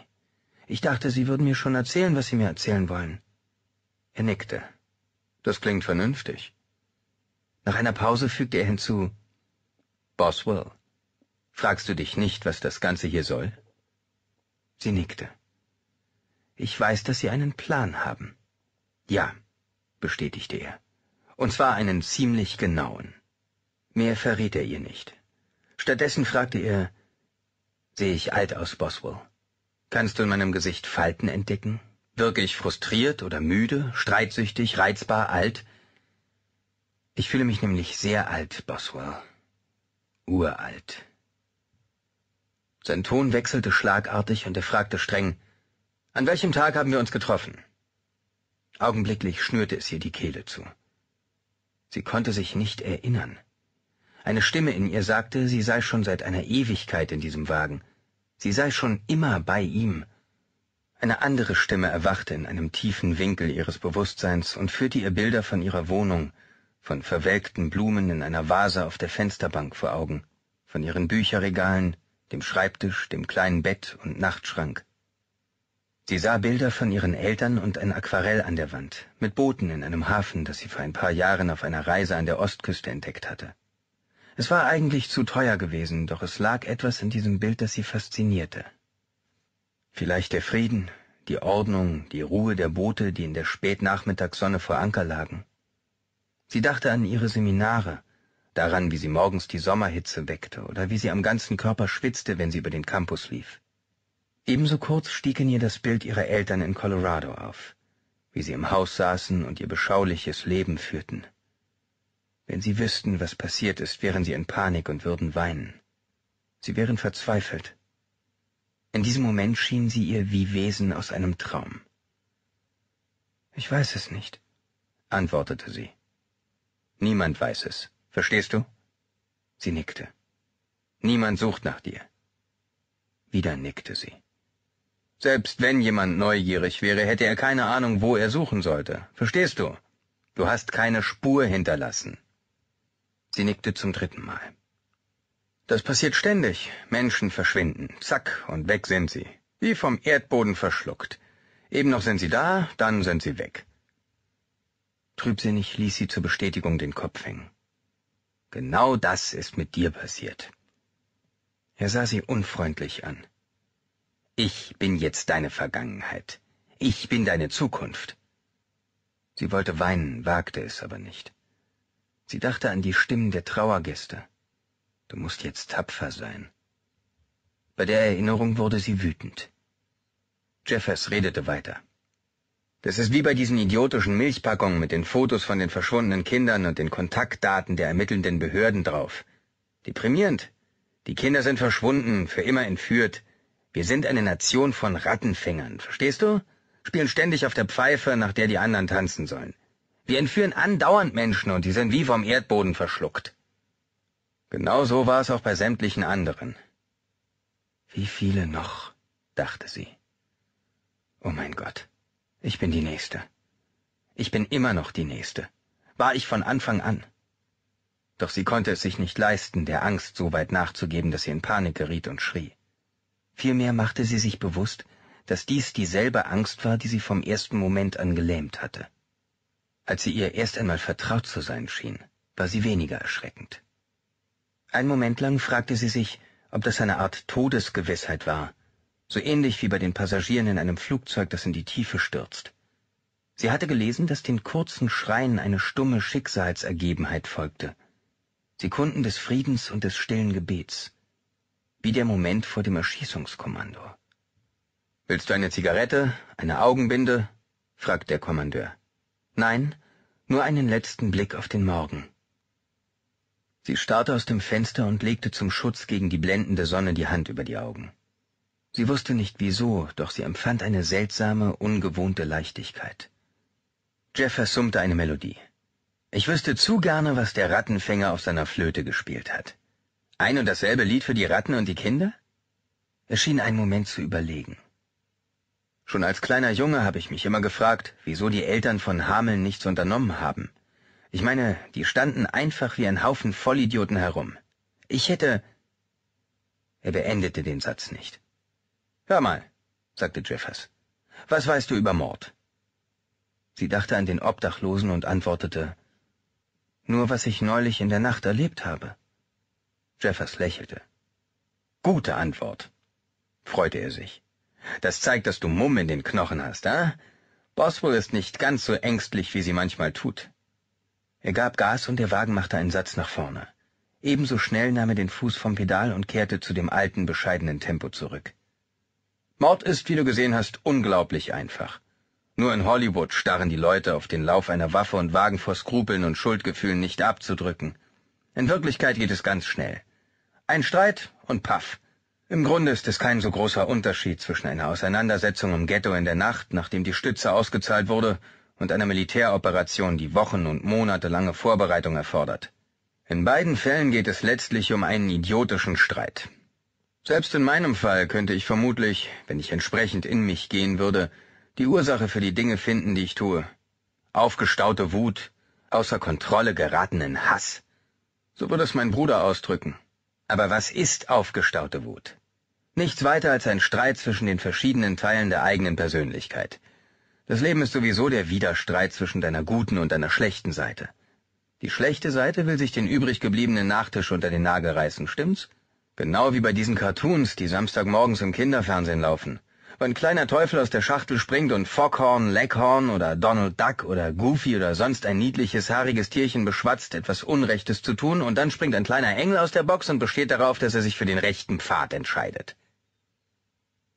ich dachte sie würden mir schon erzählen was sie mir erzählen wollen er nickte das klingt vernünftig nach einer pause fügte er hinzu boswell fragst du dich nicht was das ganze hier soll Sie nickte. Ich weiß, dass Sie einen Plan haben. Ja, bestätigte er. Und zwar einen ziemlich genauen. Mehr verriet er ihr nicht. Stattdessen fragte er, Sehe ich alt aus, Boswell? Kannst du in meinem Gesicht Falten entdecken? Wirke ich frustriert oder müde, streitsüchtig, reizbar, alt? Ich fühle mich nämlich sehr alt, Boswell. Uralt. Sein Ton wechselte schlagartig und er fragte streng, an welchem Tag haben wir uns getroffen? Augenblicklich schnürte es ihr die Kehle zu. Sie konnte sich nicht erinnern. Eine Stimme in ihr sagte, sie sei schon seit einer Ewigkeit in diesem Wagen. Sie sei schon immer bei ihm. Eine andere Stimme erwachte in einem tiefen Winkel ihres Bewusstseins und führte ihr Bilder von ihrer Wohnung, von verwelkten Blumen in einer Vase auf der Fensterbank vor Augen, von ihren Bücherregalen, dem Schreibtisch, dem kleinen Bett und Nachtschrank. Sie sah Bilder von ihren Eltern und ein Aquarell an der Wand, mit Booten in einem Hafen, das sie vor ein paar Jahren auf einer Reise an der Ostküste entdeckt hatte. Es war eigentlich zu teuer gewesen, doch es lag etwas in diesem Bild, das sie faszinierte. Vielleicht der Frieden, die Ordnung, die Ruhe der Boote, die in der Spätnachmittagssonne vor Anker lagen. Sie dachte an ihre Seminare, daran, wie sie morgens die Sommerhitze weckte oder wie sie am ganzen Körper schwitzte, wenn sie über den Campus lief. Ebenso kurz stieg in ihr das Bild ihrer Eltern in Colorado auf, wie sie im Haus saßen und ihr beschauliches Leben führten. Wenn sie wüssten, was passiert ist, wären sie in Panik und würden weinen. Sie wären verzweifelt. In diesem Moment schienen sie ihr wie Wesen aus einem Traum. Ich weiß es nicht, antwortete sie. Niemand weiß es. Verstehst du? Sie nickte. Niemand sucht nach dir. Wieder nickte sie. Selbst wenn jemand neugierig wäre, hätte er keine Ahnung, wo er suchen sollte. Verstehst du? Du hast keine Spur hinterlassen. Sie nickte zum dritten Mal. Das passiert ständig. Menschen verschwinden. Zack, und weg sind sie. Wie vom Erdboden verschluckt. Eben noch sind sie da, dann sind sie weg. Trübsinnig ließ sie zur Bestätigung den Kopf hängen. Genau das ist mit dir passiert. Er sah sie unfreundlich an. Ich bin jetzt deine Vergangenheit. Ich bin deine Zukunft. Sie wollte weinen, wagte es aber nicht. Sie dachte an die Stimmen der Trauergäste. Du musst jetzt tapfer sein. Bei der Erinnerung wurde sie wütend. Jeffers redete weiter. Das ist wie bei diesen idiotischen Milchpackungen mit den Fotos von den verschwundenen Kindern und den Kontaktdaten der ermittelnden Behörden drauf. Deprimierend. Die Kinder sind verschwunden, für immer entführt. Wir sind eine Nation von Rattenfängern, verstehst du? Spielen ständig auf der Pfeife, nach der die anderen tanzen sollen. Wir entführen andauernd Menschen und die sind wie vom Erdboden verschluckt. Genau so war es auch bei sämtlichen anderen. Wie viele noch? dachte sie. Oh mein Gott. Ich bin die Nächste. Ich bin immer noch die Nächste. War ich von Anfang an. Doch sie konnte es sich nicht leisten, der Angst so weit nachzugeben, dass sie in Panik geriet und schrie. Vielmehr machte sie sich bewusst, dass dies dieselbe Angst war, die sie vom ersten Moment an gelähmt hatte. Als sie ihr erst einmal vertraut zu sein schien, war sie weniger erschreckend. Ein Moment lang fragte sie sich, ob das eine Art Todesgewissheit war, so ähnlich wie bei den Passagieren in einem Flugzeug, das in die Tiefe stürzt. Sie hatte gelesen, dass den kurzen Schreien eine stumme Schicksalsergebenheit folgte. Sekunden des Friedens und des stillen Gebets. Wie der Moment vor dem Erschießungskommando. Willst du eine Zigarette, eine Augenbinde? fragt der Kommandeur. Nein, nur einen letzten Blick auf den Morgen. Sie starrte aus dem Fenster und legte zum Schutz gegen die blendende Sonne die Hand über die Augen. Sie wusste nicht wieso, doch sie empfand eine seltsame, ungewohnte Leichtigkeit. Jeff versummte eine Melodie. Ich wüsste zu gerne, was der Rattenfänger auf seiner Flöte gespielt hat. Ein und dasselbe Lied für die Ratten und die Kinder? Er schien einen Moment zu überlegen. Schon als kleiner Junge habe ich mich immer gefragt, wieso die Eltern von Hameln nichts unternommen haben. Ich meine, die standen einfach wie ein Haufen Vollidioten herum. Ich hätte... Er beendete den Satz nicht. Hör mal, sagte Jeffers, was weißt du über Mord? Sie dachte an den Obdachlosen und antwortete, nur was ich neulich in der Nacht erlebt habe. Jeffers lächelte. Gute Antwort, freute er sich. Das zeigt, dass du Mumm in den Knochen hast, ah? Boswell ist nicht ganz so ängstlich, wie sie manchmal tut. Er gab Gas und der Wagen machte einen Satz nach vorne. Ebenso schnell nahm er den Fuß vom Pedal und kehrte zu dem alten, bescheidenen Tempo zurück. Mord ist, wie du gesehen hast, unglaublich einfach. Nur in Hollywood starren die Leute auf den Lauf einer Waffe und wagen vor Skrupeln und Schuldgefühlen nicht abzudrücken. In Wirklichkeit geht es ganz schnell. Ein Streit und paff. Im Grunde ist es kein so großer Unterschied zwischen einer Auseinandersetzung im Ghetto in der Nacht, nachdem die Stütze ausgezahlt wurde, und einer Militäroperation, die Wochen und monatelange Vorbereitung erfordert. In beiden Fällen geht es letztlich um einen idiotischen Streit. Selbst in meinem Fall könnte ich vermutlich, wenn ich entsprechend in mich gehen würde, die Ursache für die Dinge finden, die ich tue. Aufgestaute Wut, außer Kontrolle geratenen Hass. So würde es mein Bruder ausdrücken. Aber was ist aufgestaute Wut? Nichts weiter als ein Streit zwischen den verschiedenen Teilen der eigenen Persönlichkeit. Das Leben ist sowieso der Widerstreit zwischen deiner guten und deiner schlechten Seite. Die schlechte Seite will sich den übrig gebliebenen Nachtisch unter den Nagel reißen, stimmt's? Genau wie bei diesen Cartoons, die samstagmorgens im Kinderfernsehen laufen. Wenn kleiner Teufel aus der Schachtel springt und Foghorn, Leghorn oder Donald Duck oder Goofy oder sonst ein niedliches, haariges Tierchen beschwatzt, etwas Unrechtes zu tun, und dann springt ein kleiner Engel aus der Box und besteht darauf, dass er sich für den rechten Pfad entscheidet.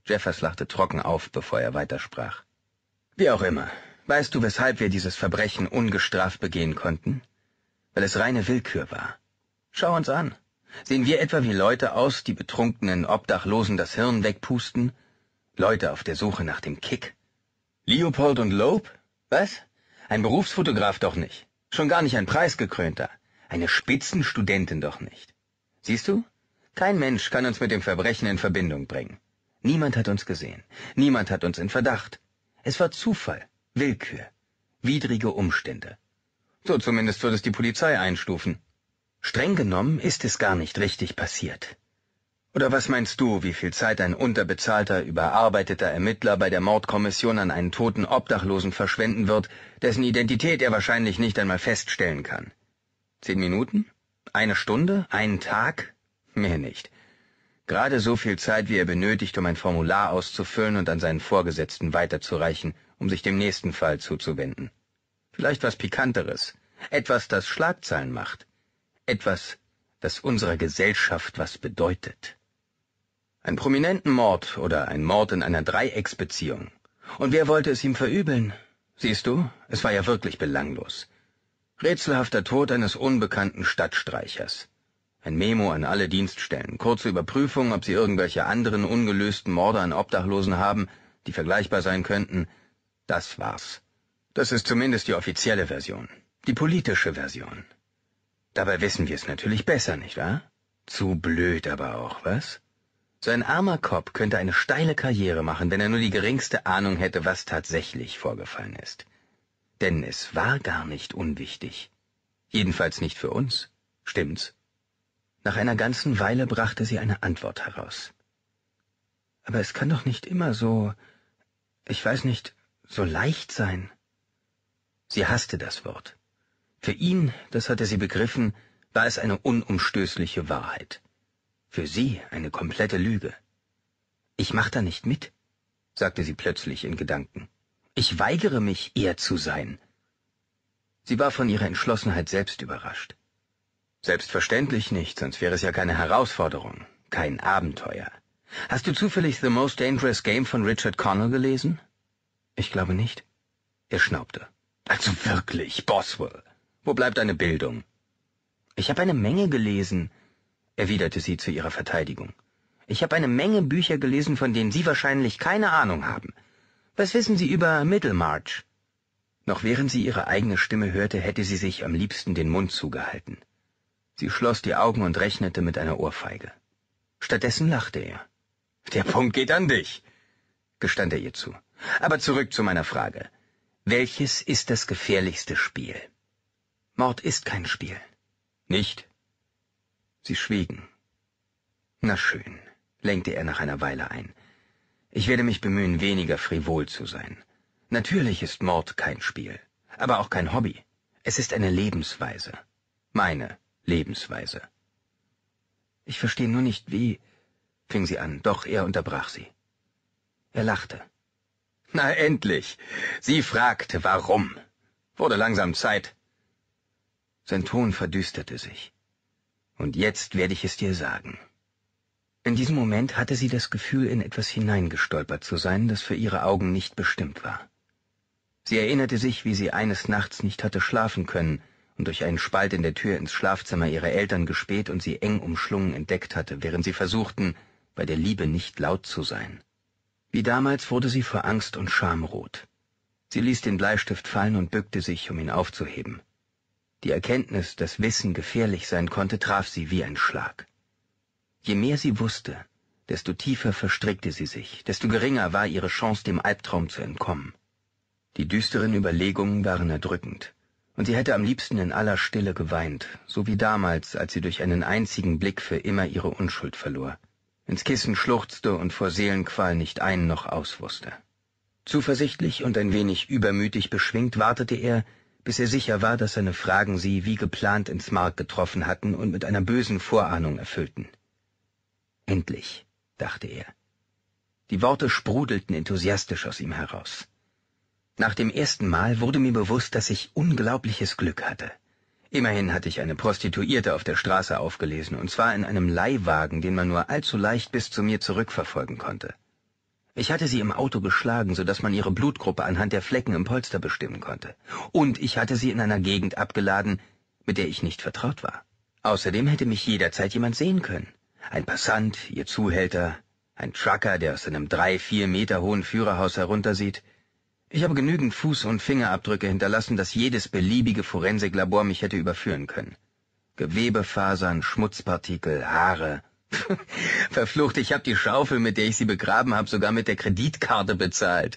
Jeffers lachte trocken auf, bevor er weitersprach. Wie auch immer, weißt du, weshalb wir dieses Verbrechen ungestraft begehen konnten? Weil es reine Willkür war. Schau uns an. Sehen wir etwa wie Leute aus, die betrunkenen Obdachlosen das Hirn wegpusten? Leute auf der Suche nach dem Kick? Leopold und Loeb? Was? Ein Berufsfotograf doch nicht. Schon gar nicht ein preisgekrönter. Eine Spitzenstudentin doch nicht. Siehst du? Kein Mensch kann uns mit dem Verbrechen in Verbindung bringen. Niemand hat uns gesehen. Niemand hat uns in Verdacht. Es war Zufall, Willkür, widrige Umstände. So zumindest würde es die Polizei einstufen. Streng genommen ist es gar nicht richtig passiert. Oder was meinst du, wie viel Zeit ein unterbezahlter, überarbeiteter Ermittler bei der Mordkommission an einen toten Obdachlosen verschwenden wird, dessen Identität er wahrscheinlich nicht einmal feststellen kann? Zehn Minuten? Eine Stunde? Einen Tag? Mehr nicht. Gerade so viel Zeit, wie er benötigt, um ein Formular auszufüllen und an seinen Vorgesetzten weiterzureichen, um sich dem nächsten Fall zuzuwenden. Vielleicht was Pikanteres. Etwas, das Schlagzeilen macht etwas, das unserer Gesellschaft was bedeutet. Ein prominenten Mord oder ein Mord in einer Dreiecksbeziehung. Und wer wollte es ihm verübeln? Siehst du, es war ja wirklich belanglos. Rätselhafter Tod eines unbekannten Stadtstreichers. Ein Memo an alle Dienststellen, kurze Überprüfung, ob sie irgendwelche anderen ungelösten Morde an Obdachlosen haben, die vergleichbar sein könnten, das war's. Das ist zumindest die offizielle Version, die politische Version. Dabei wissen wir es natürlich besser, nicht wahr? Zu blöd aber auch, was? So ein armer Cop könnte eine steile Karriere machen, wenn er nur die geringste Ahnung hätte, was tatsächlich vorgefallen ist. Denn es war gar nicht unwichtig. Jedenfalls nicht für uns, stimmt's? Nach einer ganzen Weile brachte sie eine Antwort heraus. Aber es kann doch nicht immer so, ich weiß nicht, so leicht sein. Sie hasste das Wort. Für ihn, das hatte sie begriffen, war es eine unumstößliche Wahrheit. Für sie eine komplette Lüge. Ich mach da nicht mit, sagte sie plötzlich in Gedanken. Ich weigere mich, er zu sein. Sie war von ihrer Entschlossenheit selbst überrascht. Selbstverständlich nicht, sonst wäre es ja keine Herausforderung, kein Abenteuer. Hast du zufällig The Most Dangerous Game von Richard Connell gelesen? Ich glaube nicht. Er schnaubte. Also wirklich, Boswell. Wo bleibt deine Bildung? Ich habe eine Menge gelesen, erwiderte sie zu ihrer Verteidigung. Ich habe eine Menge Bücher gelesen, von denen Sie wahrscheinlich keine Ahnung haben. Was wissen Sie über Middlemarch? Noch während sie ihre eigene Stimme hörte, hätte sie sich am liebsten den Mund zugehalten. Sie schloss die Augen und rechnete mit einer Ohrfeige. Stattdessen lachte er. Der Punkt geht an dich, gestand er ihr zu. Aber zurück zu meiner Frage. Welches ist das gefährlichste Spiel? mord ist kein spiel nicht sie schwiegen na schön lenkte er nach einer weile ein ich werde mich bemühen weniger frivol zu sein natürlich ist mord kein spiel aber auch kein hobby es ist eine lebensweise meine lebensweise ich verstehe nur nicht wie fing sie an doch er unterbrach sie er lachte na endlich sie fragte warum wurde langsam zeit sein Ton verdüsterte sich. Und jetzt werde ich es dir sagen. In diesem Moment hatte sie das Gefühl, in etwas hineingestolpert zu sein, das für ihre Augen nicht bestimmt war. Sie erinnerte sich, wie sie eines Nachts nicht hatte schlafen können und durch einen Spalt in der Tür ins Schlafzimmer ihrer Eltern gespäht und sie eng umschlungen entdeckt hatte, während sie versuchten, bei der Liebe nicht laut zu sein. Wie damals wurde sie vor Angst und Scham rot. Sie ließ den Bleistift fallen und bückte sich, um ihn aufzuheben. Die Erkenntnis, dass Wissen gefährlich sein konnte, traf sie wie ein Schlag. Je mehr sie wusste, desto tiefer verstrickte sie sich, desto geringer war ihre Chance, dem Albtraum zu entkommen. Die düsteren Überlegungen waren erdrückend, und sie hätte am liebsten in aller Stille geweint, so wie damals, als sie durch einen einzigen Blick für immer ihre Unschuld verlor, ins Kissen schluchzte und vor Seelenqual nicht ein noch aus wusste. Zuversichtlich und ein wenig übermütig beschwingt wartete er, bis er sicher war, dass seine Fragen sie wie geplant ins Mark getroffen hatten und mit einer bösen Vorahnung erfüllten. Endlich, dachte er. Die Worte sprudelten enthusiastisch aus ihm heraus. Nach dem ersten Mal wurde mir bewusst, dass ich unglaubliches Glück hatte. Immerhin hatte ich eine Prostituierte auf der Straße aufgelesen, und zwar in einem Leihwagen, den man nur allzu leicht bis zu mir zurückverfolgen konnte. Ich hatte sie im Auto geschlagen, so dass man ihre Blutgruppe anhand der Flecken im Polster bestimmen konnte. Und ich hatte sie in einer Gegend abgeladen, mit der ich nicht vertraut war. Außerdem hätte mich jederzeit jemand sehen können. Ein Passant, ihr Zuhälter, ein Trucker, der aus einem drei, vier Meter hohen Führerhaus heruntersieht. Ich habe genügend Fuß- und Fingerabdrücke hinterlassen, dass jedes beliebige Forensiklabor mich hätte überführen können. Gewebefasern, Schmutzpartikel, Haare, Verflucht, ich habe die Schaufel, mit der ich sie begraben habe, sogar mit der Kreditkarte bezahlt.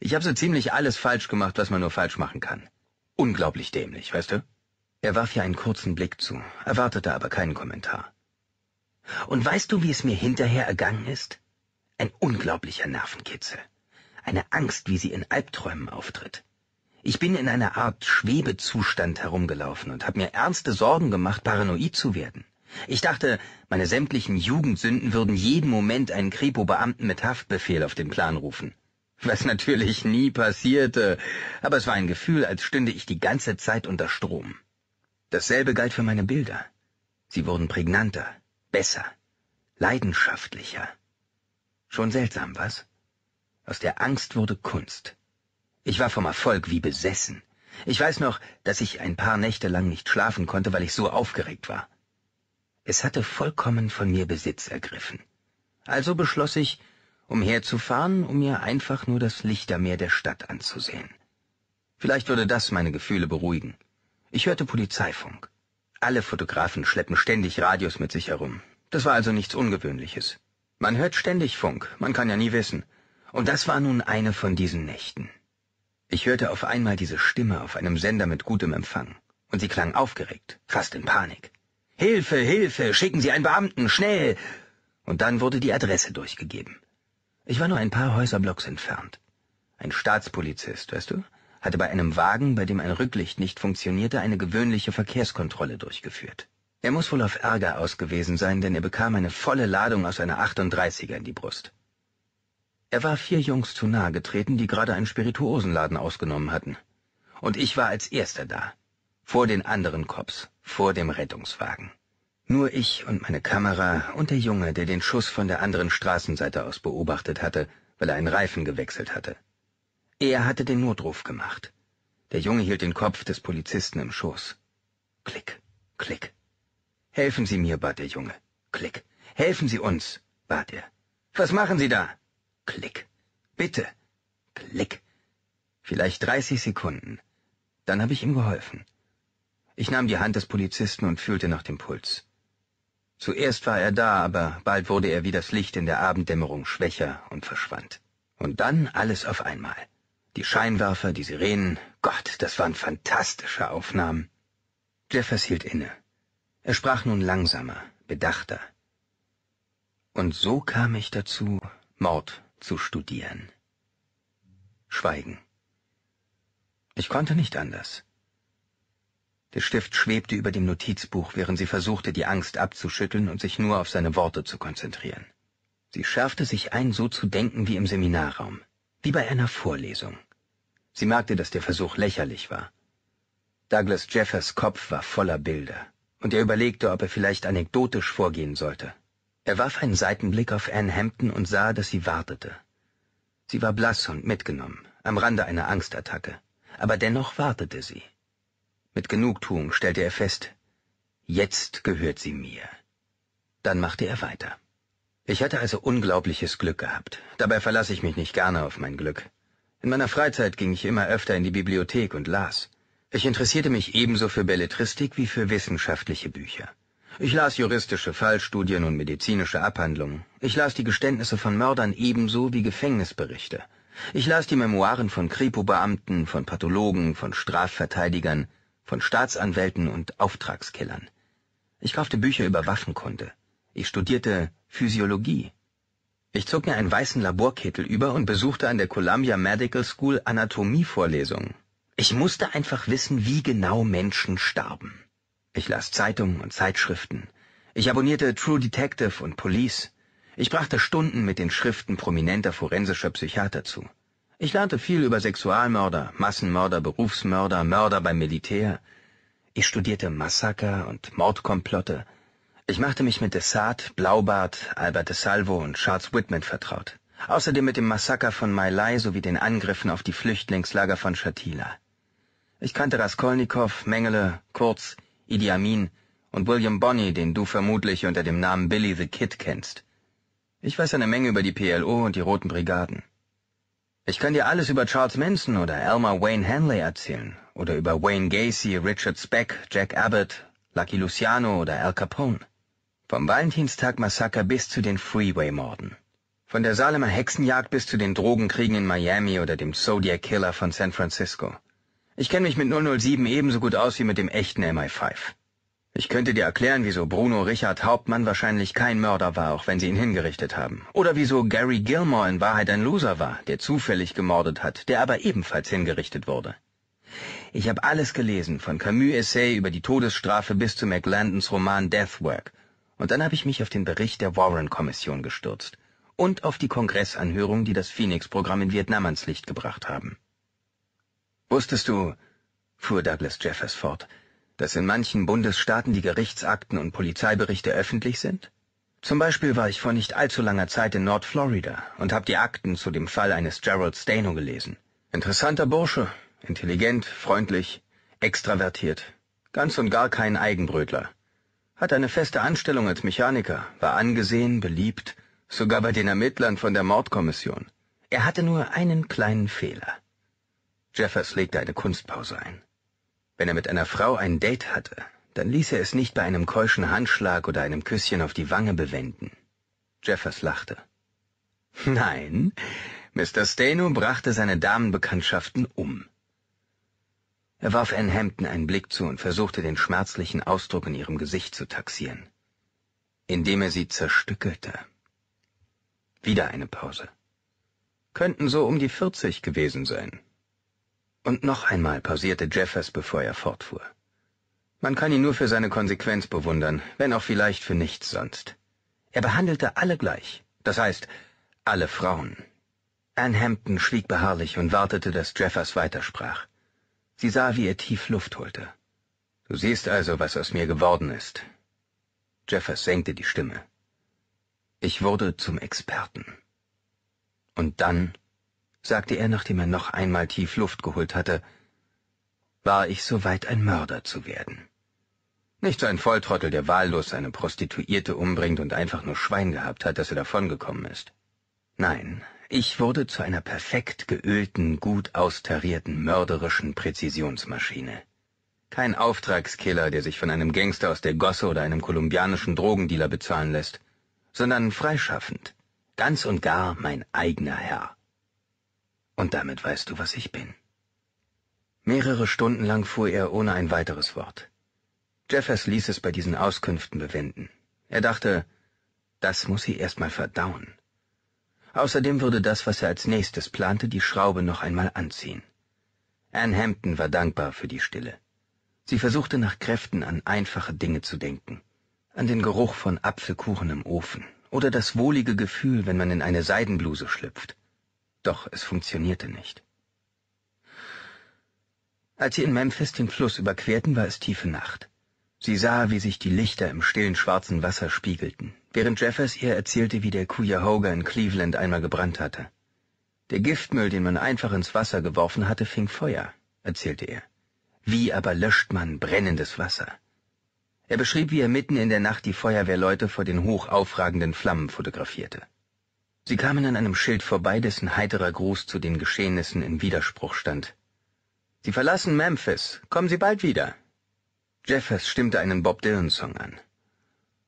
Ich habe so ziemlich alles falsch gemacht, was man nur falsch machen kann. Unglaublich dämlich, weißt du? Er warf ihr einen kurzen Blick zu, erwartete aber keinen Kommentar. Und weißt du, wie es mir hinterher ergangen ist? Ein unglaublicher Nervenkitzel. Eine Angst, wie sie in Albträumen auftritt. Ich bin in einer Art Schwebezustand herumgelaufen und habe mir ernste Sorgen gemacht, paranoid zu werden. Ich dachte, meine sämtlichen Jugendsünden würden jeden Moment einen Kripo-Beamten mit Haftbefehl auf den Plan rufen. Was natürlich nie passierte, aber es war ein Gefühl, als stünde ich die ganze Zeit unter Strom. Dasselbe galt für meine Bilder. Sie wurden prägnanter, besser, leidenschaftlicher. Schon seltsam, was? Aus der Angst wurde Kunst. Ich war vom Erfolg wie besessen. Ich weiß noch, dass ich ein paar Nächte lang nicht schlafen konnte, weil ich so aufgeregt war. Es hatte vollkommen von mir Besitz ergriffen. Also beschloss ich, umherzufahren, um mir einfach nur das Lichtermeer der Stadt anzusehen. Vielleicht würde das meine Gefühle beruhigen. Ich hörte Polizeifunk. Alle Fotografen schleppen ständig Radios mit sich herum. Das war also nichts Ungewöhnliches. Man hört ständig Funk, man kann ja nie wissen. Und das war nun eine von diesen Nächten. Ich hörte auf einmal diese Stimme auf einem Sender mit gutem Empfang, und sie klang aufgeregt, fast in Panik. Hilfe, Hilfe, schicken Sie einen Beamten, schnell! Und dann wurde die Adresse durchgegeben. Ich war nur ein paar Häuserblocks entfernt. Ein Staatspolizist, weißt du, hatte bei einem Wagen, bei dem ein Rücklicht nicht funktionierte, eine gewöhnliche Verkehrskontrolle durchgeführt. Er muss wohl auf Ärger ausgewesen sein, denn er bekam eine volle Ladung aus einer 38er in die Brust. Er war vier Jungs zu nahe getreten, die gerade einen Spirituosenladen ausgenommen hatten. Und ich war als erster da, vor den anderen Cops vor dem Rettungswagen. Nur ich und meine Kamera und der Junge, der den Schuss von der anderen Straßenseite aus beobachtet hatte, weil er einen Reifen gewechselt hatte. Er hatte den Notruf gemacht. Der Junge hielt den Kopf des Polizisten im Schoß. Klick, klick. Helfen Sie mir, bat der Junge. Klick. Helfen Sie uns, bat er. Was machen Sie da? Klick. Bitte. Klick. Vielleicht 30 Sekunden. Dann habe ich ihm geholfen. Ich nahm die Hand des Polizisten und fühlte nach dem Puls. Zuerst war er da, aber bald wurde er wie das Licht in der Abenddämmerung schwächer und verschwand. Und dann alles auf einmal. Die Scheinwerfer, die Sirenen, Gott, das waren fantastische Aufnahmen. Jeffers hielt inne. Er sprach nun langsamer, bedachter. Und so kam ich dazu, Mord zu studieren. Schweigen. Ich konnte nicht anders. Der Stift schwebte über dem Notizbuch, während sie versuchte, die Angst abzuschütteln und sich nur auf seine Worte zu konzentrieren. Sie schärfte sich ein, so zu denken wie im Seminarraum, wie bei einer Vorlesung. Sie merkte, dass der Versuch lächerlich war. Douglas Jeffers Kopf war voller Bilder, und er überlegte, ob er vielleicht anekdotisch vorgehen sollte. Er warf einen Seitenblick auf Anne Hampton und sah, dass sie wartete. Sie war blass und mitgenommen, am Rande einer Angstattacke, aber dennoch wartete sie. Mit Genugtuung stellte er fest, jetzt gehört sie mir. Dann machte er weiter. Ich hatte also unglaubliches Glück gehabt. Dabei verlasse ich mich nicht gerne auf mein Glück. In meiner Freizeit ging ich immer öfter in die Bibliothek und las. Ich interessierte mich ebenso für Belletristik wie für wissenschaftliche Bücher. Ich las juristische Fallstudien und medizinische Abhandlungen. Ich las die Geständnisse von Mördern ebenso wie Gefängnisberichte. Ich las die Memoiren von Kripo-Beamten, von Pathologen, von Strafverteidigern, von Staatsanwälten und Auftragskillern. Ich kaufte Bücher über Waffenkunde. Ich studierte Physiologie. Ich zog mir einen weißen Laborkittel über und besuchte an der Columbia Medical School Anatomievorlesungen. Ich musste einfach wissen, wie genau Menschen starben. Ich las Zeitungen und Zeitschriften. Ich abonnierte True Detective und Police. Ich brachte Stunden mit den Schriften prominenter forensischer Psychiater zu. Ich lernte viel über Sexualmörder, Massenmörder, Berufsmörder, Mörder beim Militär. Ich studierte Massaker und Mordkomplotte. Ich machte mich mit Dessart, Blaubart, Albert de Salvo und Charles Whitman vertraut. Außerdem mit dem Massaker von Mai Lai sowie den Angriffen auf die Flüchtlingslager von Shatila. Ich kannte Raskolnikow, Mengele, Kurz, Idi Amin und William Bonney, den du vermutlich unter dem Namen Billy the Kid kennst. Ich weiß eine Menge über die PLO und die Roten Brigaden. Ich kann dir alles über Charles Manson oder Elmer Wayne Hanley erzählen oder über Wayne Gacy, Richard Speck, Jack Abbott, Lucky Luciano oder Al Capone. Vom Valentinstag-Massaker bis zu den Freeway-Morden. Von der Salemer Hexenjagd bis zu den Drogenkriegen in Miami oder dem Zodiac Killer von San Francisco. Ich kenne mich mit 007 ebenso gut aus wie mit dem echten MI5. Ich könnte dir erklären, wieso Bruno Richard Hauptmann wahrscheinlich kein Mörder war, auch wenn sie ihn hingerichtet haben. Oder wieso Gary Gilmore in Wahrheit ein Loser war, der zufällig gemordet hat, der aber ebenfalls hingerichtet wurde. Ich habe alles gelesen, von Camus' Essay über die Todesstrafe bis zu McLandons Roman Deathwork. Und dann habe ich mich auf den Bericht der Warren-Kommission gestürzt und auf die Kongressanhörung, die das Phoenix-Programm in Vietnam ans Licht gebracht haben. Wusstest du, fuhr Douglas Jeffers fort, dass in manchen Bundesstaaten die Gerichtsakten und Polizeiberichte öffentlich sind? Zum Beispiel war ich vor nicht allzu langer Zeit in Nordflorida und habe die Akten zu dem Fall eines Gerald Stano gelesen. Interessanter Bursche, intelligent, freundlich, extravertiert, ganz und gar kein Eigenbrötler. Hat eine feste Anstellung als Mechaniker, war angesehen, beliebt, sogar bei den Ermittlern von der Mordkommission. Er hatte nur einen kleinen Fehler. Jeffers legte eine Kunstpause ein. Wenn er mit einer Frau ein Date hatte, dann ließ er es nicht bei einem keuschen Handschlag oder einem Küsschen auf die Wange bewenden. Jeffers lachte. Nein, Mr. Steno brachte seine Damenbekanntschaften um. Er warf Ann Hampton einen Blick zu und versuchte den schmerzlichen Ausdruck in ihrem Gesicht zu taxieren, indem er sie zerstückelte. Wieder eine Pause. Könnten so um die vierzig gewesen sein. Und noch einmal pausierte Jeffers, bevor er fortfuhr. Man kann ihn nur für seine Konsequenz bewundern, wenn auch vielleicht für nichts sonst. Er behandelte alle gleich, das heißt, alle Frauen. Anne Hampton schwieg beharrlich und wartete, dass Jeffers weitersprach. Sie sah, wie er tief Luft holte. Du siehst also, was aus mir geworden ist. Jeffers senkte die Stimme. Ich wurde zum Experten. Und dann sagte er, nachdem er noch einmal tief Luft geholt hatte, war ich so weit, ein Mörder zu werden. Nicht so ein Volltrottel, der wahllos eine Prostituierte umbringt und einfach nur Schwein gehabt hat, dass er davongekommen ist. Nein, ich wurde zu einer perfekt geölten, gut austarierten, mörderischen Präzisionsmaschine. Kein Auftragskiller, der sich von einem Gangster aus der Gosse oder einem kolumbianischen Drogendealer bezahlen lässt, sondern freischaffend, ganz und gar mein eigener Herr. Und damit weißt du, was ich bin. Mehrere Stunden lang fuhr er ohne ein weiteres Wort. Jeffers ließ es bei diesen Auskünften bewenden. Er dachte, das muss sie erstmal verdauen. Außerdem würde das, was er als nächstes plante, die Schraube noch einmal anziehen. Anne Hampton war dankbar für die Stille. Sie versuchte nach Kräften an einfache Dinge zu denken, an den Geruch von Apfelkuchen im Ofen oder das wohlige Gefühl, wenn man in eine Seidenbluse schlüpft doch es funktionierte nicht. Als sie in Memphis den Fluss überquerten, war es tiefe Nacht. Sie sah, wie sich die Lichter im stillen schwarzen Wasser spiegelten, während Jeffers ihr erzählte, wie der Cuyahoga in Cleveland einmal gebrannt hatte. Der Giftmüll, den man einfach ins Wasser geworfen hatte, fing Feuer, erzählte er. Wie aber löscht man brennendes Wasser? Er beschrieb, wie er mitten in der Nacht die Feuerwehrleute vor den hoch aufragenden Flammen fotografierte. Sie kamen an einem Schild vorbei, dessen heiterer Gruß zu den Geschehnissen in Widerspruch stand. Sie verlassen Memphis. Kommen Sie bald wieder. Jeffers stimmte einen Bob Dylan-Song an.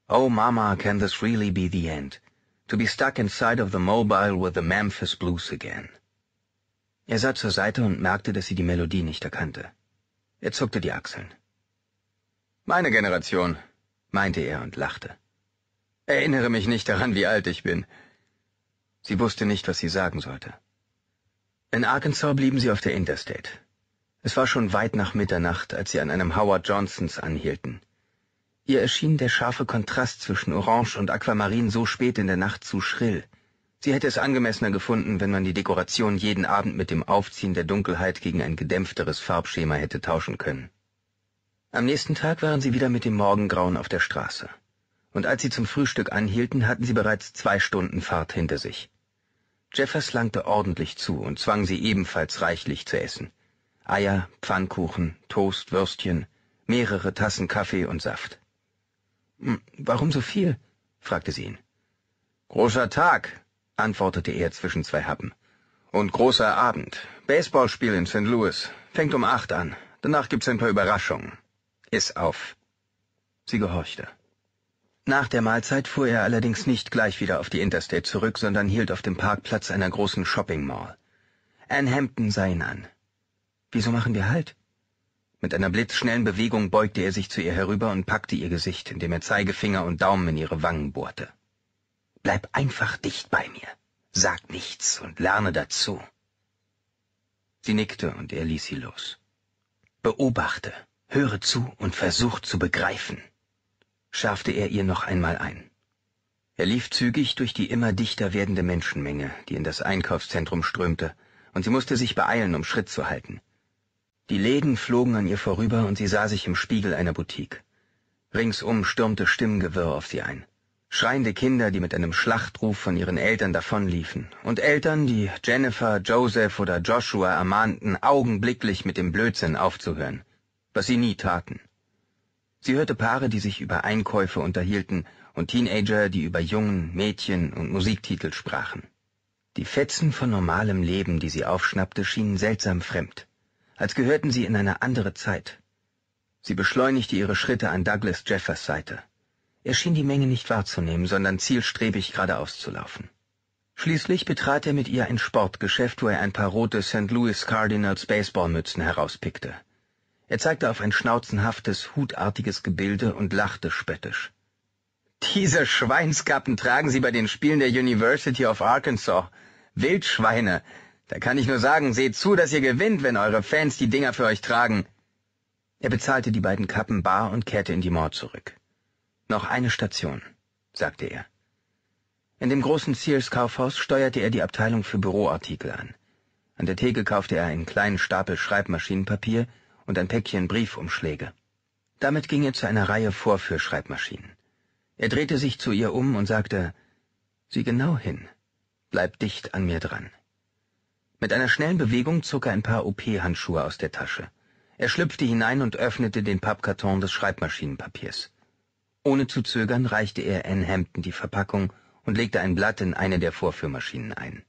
Oh Mama, can this really be the end? To be stuck inside of the mobile with the Memphis Blues again. Er sah zur Seite und merkte, dass sie die Melodie nicht erkannte. Er zuckte die Achseln. Meine Generation, meinte er und lachte. Erinnere mich nicht daran, wie alt ich bin. Sie wusste nicht, was sie sagen sollte. In Arkansas blieben sie auf der Interstate. Es war schon weit nach Mitternacht, als sie an einem Howard Johnsons anhielten. Ihr erschien der scharfe Kontrast zwischen Orange und Aquamarin so spät in der Nacht zu schrill. Sie hätte es angemessener gefunden, wenn man die Dekoration jeden Abend mit dem Aufziehen der Dunkelheit gegen ein gedämpfteres Farbschema hätte tauschen können. Am nächsten Tag waren sie wieder mit dem Morgengrauen auf der Straße. Und als sie zum Frühstück anhielten, hatten sie bereits zwei Stunden Fahrt hinter sich. Jeffers langte ordentlich zu und zwang sie ebenfalls reichlich zu essen. Eier, Pfannkuchen, Toast, Würstchen, mehrere Tassen Kaffee und Saft. Hm, warum so viel? fragte sie ihn. Großer Tag, antwortete er zwischen zwei Happen. Und großer Abend. Baseballspiel in St. Louis. Fängt um acht an. Danach gibt's ein paar Überraschungen. Iss auf. Sie gehorchte. Nach der Mahlzeit fuhr er allerdings nicht gleich wieder auf die Interstate zurück, sondern hielt auf dem Parkplatz einer großen Shopping Mall. Ann Hampton sah ihn an. Wieso machen wir Halt? Mit einer blitzschnellen Bewegung beugte er sich zu ihr herüber und packte ihr Gesicht, indem er Zeigefinger und Daumen in ihre Wangen bohrte. Bleib einfach dicht bei mir. Sag nichts und lerne dazu. Sie nickte und er ließ sie los. Beobachte, höre zu und versuch zu begreifen schärfte er ihr noch einmal ein. Er lief zügig durch die immer dichter werdende Menschenmenge, die in das Einkaufszentrum strömte, und sie musste sich beeilen, um Schritt zu halten. Die Läden flogen an ihr vorüber und sie sah sich im Spiegel einer Boutique. Ringsum stürmte Stimmengewirr auf sie ein. Schreiende Kinder, die mit einem Schlachtruf von ihren Eltern davonliefen, und Eltern, die Jennifer, Joseph oder Joshua ermahnten, augenblicklich mit dem Blödsinn aufzuhören, was sie nie taten. Sie hörte Paare, die sich über Einkäufe unterhielten und Teenager, die über Jungen, Mädchen und Musiktitel sprachen. Die Fetzen von normalem Leben, die sie aufschnappte, schienen seltsam fremd, als gehörten sie in eine andere Zeit. Sie beschleunigte ihre Schritte an Douglas Jeffers Seite. Er schien die Menge nicht wahrzunehmen, sondern zielstrebig geradeaus zu laufen. Schließlich betrat er mit ihr ein Sportgeschäft, wo er ein paar rote St. Louis Cardinals Baseballmützen herauspickte er zeigte auf ein schnauzenhaftes hutartiges gebilde und lachte spöttisch diese schweinskappen tragen sie bei den spielen der university of arkansas wildschweine da kann ich nur sagen seht zu daß ihr gewinnt wenn eure fans die dinger für euch tragen er bezahlte die beiden kappen bar und kehrte in die mall zurück noch eine station sagte er in dem großen sears kaufhaus steuerte er die abteilung für Büroartikel an an der theke kaufte er einen kleinen stapel schreibmaschinenpapier und ein Päckchen Briefumschläge. Damit ging er zu einer Reihe Vorführschreibmaschinen. Er drehte sich zu ihr um und sagte, Sieh genau hin, bleib dicht an mir dran. Mit einer schnellen Bewegung zog er ein paar OP-Handschuhe aus der Tasche. Er schlüpfte hinein und öffnete den Pappkarton des Schreibmaschinenpapiers. Ohne zu zögern reichte er Anne Hampton die Verpackung und legte ein Blatt in eine der Vorführmaschinen ein.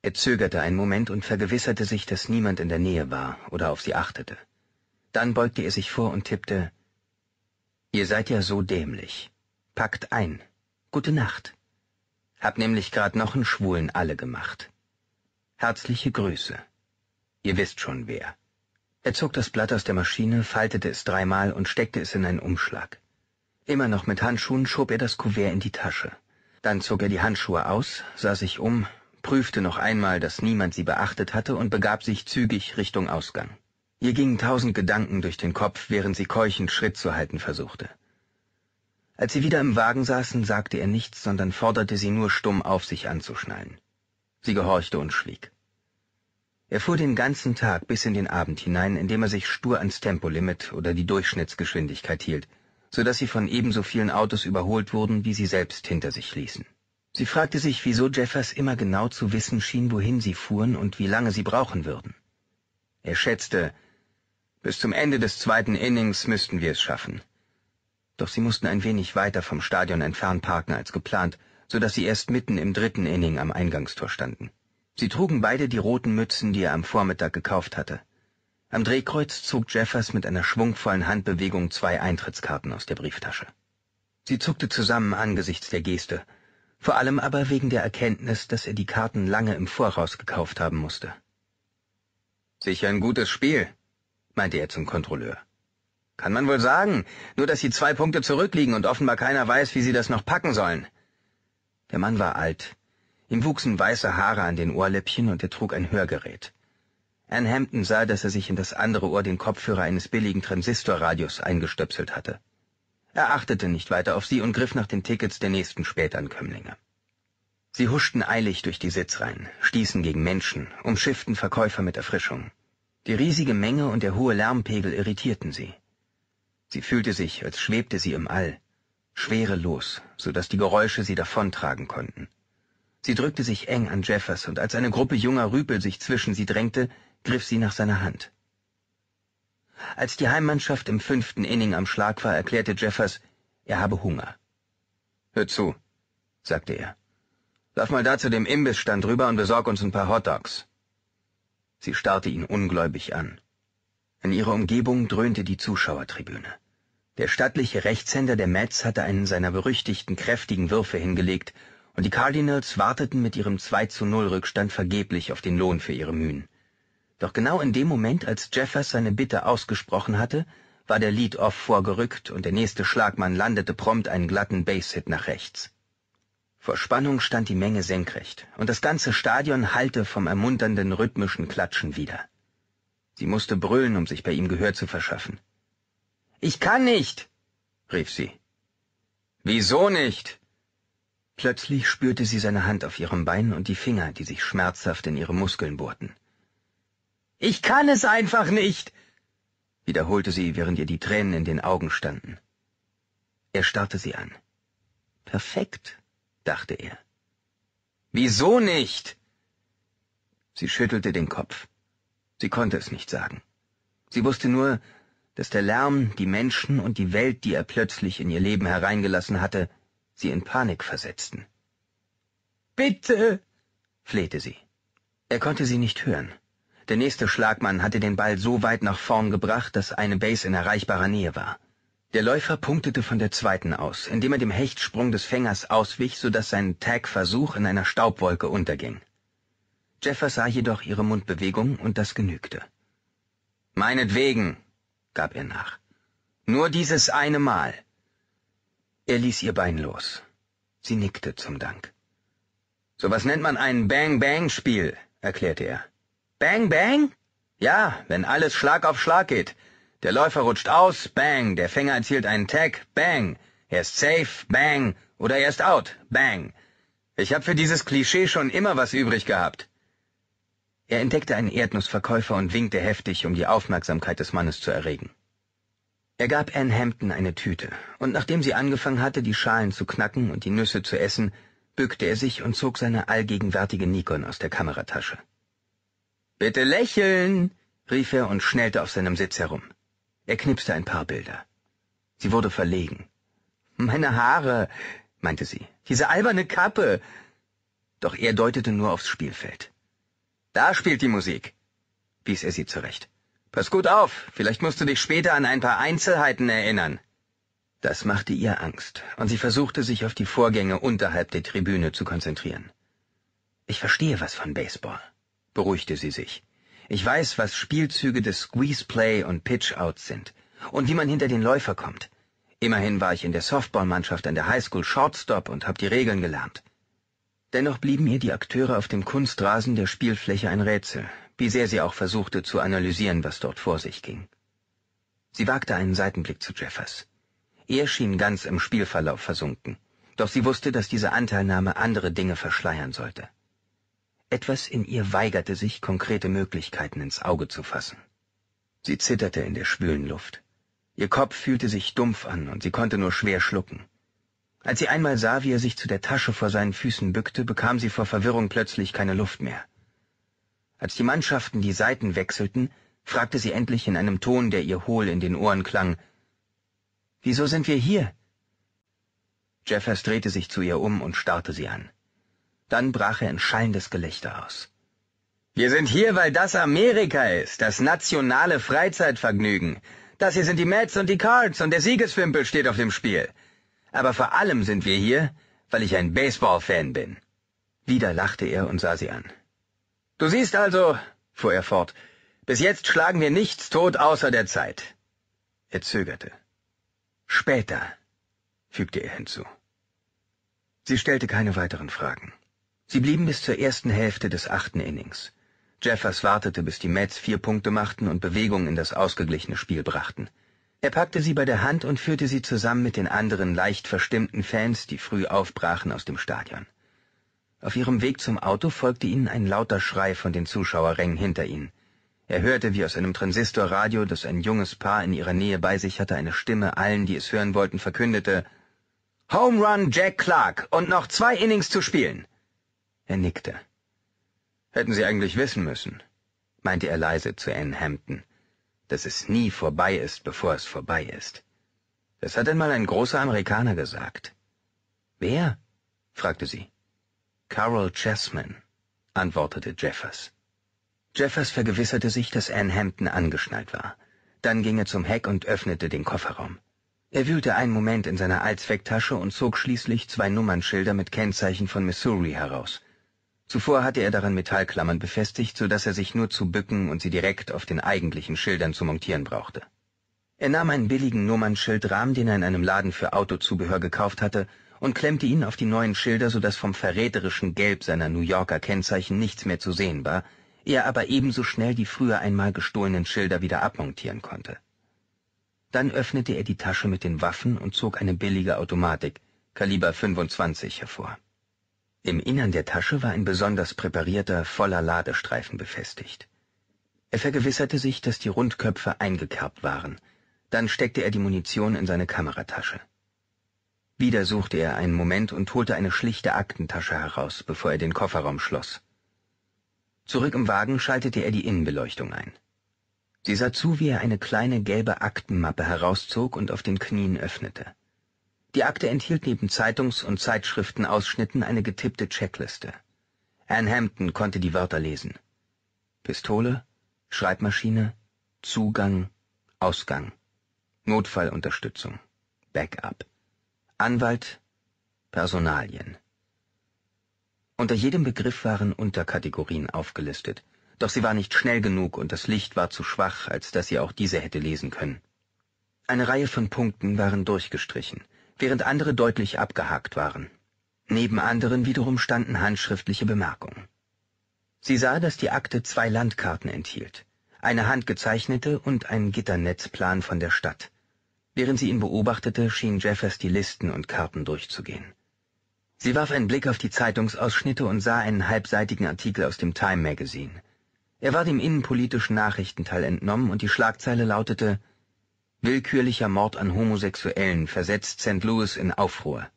Er zögerte einen Moment und vergewisserte sich, dass niemand in der Nähe war oder auf sie achtete. Dann beugte er sich vor und tippte Ihr seid ja so dämlich. Packt ein. Gute Nacht. Hab nämlich grad noch einen Schwulen alle gemacht. Herzliche Grüße. Ihr wisst schon wer. Er zog das Blatt aus der Maschine, faltete es dreimal und steckte es in einen Umschlag. Immer noch mit Handschuhen schob er das Kuvert in die Tasche. Dann zog er die Handschuhe aus, sah sich um, prüfte noch einmal, dass niemand sie beachtet hatte und begab sich zügig Richtung Ausgang. Ihr gingen tausend Gedanken durch den Kopf, während sie keuchend Schritt zu halten versuchte. Als sie wieder im Wagen saßen, sagte er nichts, sondern forderte sie nur stumm auf, sich anzuschnallen. Sie gehorchte und schwieg. Er fuhr den ganzen Tag bis in den Abend hinein, indem er sich stur ans Tempolimit oder die Durchschnittsgeschwindigkeit hielt, so dass sie von ebenso vielen Autos überholt wurden, wie sie selbst hinter sich ließen. Sie fragte sich, wieso Jeffers immer genau zu wissen schien, wohin sie fuhren und wie lange sie brauchen würden. Er schätzte, bis zum Ende des zweiten Innings müssten wir es schaffen. Doch sie mussten ein wenig weiter vom Stadion entfernt parken als geplant, so dass sie erst mitten im dritten Inning am Eingangstor standen. Sie trugen beide die roten Mützen, die er am Vormittag gekauft hatte. Am Drehkreuz zog Jeffers mit einer schwungvollen Handbewegung zwei Eintrittskarten aus der Brieftasche. Sie zuckte zusammen angesichts der Geste, vor allem aber wegen der Erkenntnis, dass er die Karten lange im Voraus gekauft haben musste. Sicher ein gutes Spiel, meinte er zum Kontrolleur. Kann man wohl sagen, nur dass sie zwei Punkte zurückliegen und offenbar keiner weiß, wie sie das noch packen sollen. Der Mann war alt. Ihm wuchsen weiße Haare an den Ohrläppchen und er trug ein Hörgerät. Ann Hampton sah, dass er sich in das andere Ohr den Kopfhörer eines billigen Transistorradios eingestöpselt hatte er achtete nicht weiter auf sie und griff nach den tickets der nächsten Spätankömmlinge. Sie huschten eilig durch die Sitzreihen, stießen gegen Menschen, umschifften Verkäufer mit Erfrischung. Die riesige Menge und der hohe Lärmpegel irritierten sie. Sie fühlte sich, als schwebte sie im All, schwerelos, so dass die Geräusche sie davontragen konnten. Sie drückte sich eng an Jeffers, und als eine Gruppe junger Rüpel sich zwischen sie drängte, griff sie nach seiner Hand. Als die Heimmannschaft im fünften Inning am Schlag war, erklärte Jeffers, er habe Hunger. Hör zu, sagte er. Lauf mal da zu dem Imbissstand rüber und besorg uns ein paar Hotdogs. Sie starrte ihn ungläubig an. In ihrer Umgebung dröhnte die Zuschauertribüne. Der stattliche Rechtshänder der Mets hatte einen seiner berüchtigten kräftigen Würfe hingelegt, und die Cardinals warteten mit ihrem 2 zu 0 Rückstand vergeblich auf den Lohn für ihre Mühen. Doch genau in dem Moment, als Jeffers seine Bitte ausgesprochen hatte, war der Lead-Off vorgerückt und der nächste Schlagmann landete prompt einen glatten Base-Hit nach rechts. Vor Spannung stand die Menge senkrecht, und das ganze Stadion hallte vom ermunternden rhythmischen Klatschen wieder. Sie musste brüllen, um sich bei ihm Gehör zu verschaffen. Ich kann nicht, rief sie. Wieso nicht? Plötzlich spürte sie seine Hand auf ihrem Bein und die Finger, die sich schmerzhaft in ihre Muskeln bohrten. Ich kann es einfach nicht, wiederholte sie, während ihr die Tränen in den Augen standen. Er starrte sie an. Perfekt, dachte er. Wieso nicht? Sie schüttelte den Kopf. Sie konnte es nicht sagen. Sie wusste nur, dass der Lärm, die Menschen und die Welt, die er plötzlich in ihr Leben hereingelassen hatte, sie in Panik versetzten. Bitte, flehte sie. Er konnte sie nicht hören. Der nächste Schlagmann hatte den Ball so weit nach vorn gebracht, dass eine Base in erreichbarer Nähe war. Der Läufer punktete von der zweiten aus, indem er dem Hechtsprung des Fängers auswich, so dass sein Tag-Versuch in einer Staubwolke unterging. Jeffers sah jedoch ihre Mundbewegung und das genügte. Meinetwegen, gab er nach. Nur dieses eine Mal. Er ließ ihr Bein los. Sie nickte zum Dank. Sowas nennt man ein Bang-Bang-Spiel, erklärte er. Bang, bang? Ja, wenn alles Schlag auf Schlag geht. Der Läufer rutscht aus, bang, der Fänger erzielt einen Tag, bang, er ist safe, bang, oder er ist out, bang. Ich habe für dieses Klischee schon immer was übrig gehabt. Er entdeckte einen Erdnussverkäufer und winkte heftig, um die Aufmerksamkeit des Mannes zu erregen. Er gab Anne Hampton eine Tüte, und nachdem sie angefangen hatte, die Schalen zu knacken und die Nüsse zu essen, bückte er sich und zog seine allgegenwärtige Nikon aus der Kameratasche. Bitte lächeln, rief er und schnellte auf seinem Sitz herum. Er knipste ein paar Bilder. Sie wurde verlegen. Meine Haare, meinte sie, diese alberne Kappe. Doch er deutete nur aufs Spielfeld. Da spielt die Musik, wies er sie zurecht. Pass gut auf, vielleicht musst du dich später an ein paar Einzelheiten erinnern. Das machte ihr Angst, und sie versuchte sich auf die Vorgänge unterhalb der Tribüne zu konzentrieren. Ich verstehe was von Baseball beruhigte sie sich. Ich weiß, was Spielzüge des Squeeze Play und Pitch Outs sind und wie man hinter den Läufer kommt. Immerhin war ich in der Softballmannschaft an der Highschool Shortstop und hab die Regeln gelernt. Dennoch blieben mir die Akteure auf dem Kunstrasen der Spielfläche ein Rätsel, wie sehr sie auch versuchte zu analysieren, was dort vor sich ging. Sie wagte einen Seitenblick zu Jeffers. Er schien ganz im Spielverlauf versunken, doch sie wusste, dass diese Anteilnahme andere Dinge verschleiern sollte. Etwas in ihr weigerte sich, konkrete Möglichkeiten ins Auge zu fassen. Sie zitterte in der schwülen Luft. Ihr Kopf fühlte sich dumpf an und sie konnte nur schwer schlucken. Als sie einmal sah, wie er sich zu der Tasche vor seinen Füßen bückte, bekam sie vor Verwirrung plötzlich keine Luft mehr. Als die Mannschaften die Seiten wechselten, fragte sie endlich in einem Ton, der ihr hohl in den Ohren klang, Wieso sind wir hier? Jeffers drehte sich zu ihr um und starrte sie an. Dann brach er in schallendes Gelächter aus. Wir sind hier, weil das Amerika ist, das nationale Freizeitvergnügen. Das hier sind die Mets und die Cards und der Siegeswimpel steht auf dem Spiel. Aber vor allem sind wir hier, weil ich ein Baseball-Fan bin. Wieder lachte er und sah sie an. Du siehst also, fuhr er fort, bis jetzt schlagen wir nichts tot außer der Zeit. Er zögerte. Später, fügte er hinzu. Sie stellte keine weiteren Fragen. Sie blieben bis zur ersten Hälfte des achten Innings. Jeffers wartete, bis die Mets vier Punkte machten und Bewegung in das ausgeglichene Spiel brachten. Er packte sie bei der Hand und führte sie zusammen mit den anderen leicht verstimmten Fans, die früh aufbrachen, aus dem Stadion. Auf ihrem Weg zum Auto folgte ihnen ein lauter Schrei von den Zuschauerrängen hinter ihnen. Er hörte wie aus einem Transistorradio, das ein junges Paar in ihrer Nähe bei sich hatte, eine Stimme allen, die es hören wollten, verkündete Home Run Jack Clark und noch zwei Innings zu spielen er nickte. Hätten Sie eigentlich wissen müssen, meinte er leise zu Anne Hampton, dass es nie vorbei ist, bevor es vorbei ist. Das hat einmal ein großer Amerikaner gesagt. Wer? fragte sie. Carol Chessman, antwortete Jeffers. Jeffers vergewisserte sich, dass Anne Hampton angeschnallt war. Dann ging er zum Heck und öffnete den Kofferraum. Er wühlte einen Moment in seiner Allzwecktasche und zog schließlich zwei Nummernschilder mit Kennzeichen von Missouri heraus. Zuvor hatte er daran Metallklammern befestigt, so dass er sich nur zu bücken und sie direkt auf den eigentlichen Schildern zu montieren brauchte. Er nahm einen billigen Nummernschildrahmen, den er in einem Laden für Autozubehör gekauft hatte, und klemmte ihn auf die neuen Schilder, so dass vom verräterischen Gelb seiner New Yorker Kennzeichen nichts mehr zu sehen war, er aber ebenso schnell die früher einmal gestohlenen Schilder wieder abmontieren konnte. Dann öffnete er die Tasche mit den Waffen und zog eine billige Automatik, Kaliber 25, hervor. Im Innern der Tasche war ein besonders präparierter, voller Ladestreifen befestigt. Er vergewisserte sich, dass die Rundköpfe eingekerbt waren. Dann steckte er die Munition in seine Kameratasche. Wieder suchte er einen Moment und holte eine schlichte Aktentasche heraus, bevor er den Kofferraum schloss. Zurück im Wagen schaltete er die Innenbeleuchtung ein. Sie sah zu, wie er eine kleine gelbe Aktenmappe herauszog und auf den Knien öffnete. Die Akte enthielt neben Zeitungs- und Zeitschriftenausschnitten eine getippte Checkliste. Ann Hampton konnte die Wörter lesen. Pistole, Schreibmaschine, Zugang, Ausgang, Notfallunterstützung, Backup, Anwalt, Personalien. Unter jedem Begriff waren Unterkategorien aufgelistet, doch sie war nicht schnell genug und das Licht war zu schwach, als dass sie auch diese hätte lesen können. Eine Reihe von Punkten waren durchgestrichen, während andere deutlich abgehakt waren. Neben anderen wiederum standen handschriftliche Bemerkungen. Sie sah, dass die Akte zwei Landkarten enthielt, eine handgezeichnete und einen Gitternetzplan von der Stadt. Während sie ihn beobachtete, schien Jeffers die Listen und Karten durchzugehen. Sie warf einen Blick auf die Zeitungsausschnitte und sah einen halbseitigen Artikel aus dem Time Magazine. Er war dem innenpolitischen Nachrichtenteil entnommen und die Schlagzeile lautete Willkürlicher Mord an Homosexuellen versetzt St. Louis in Aufruhr.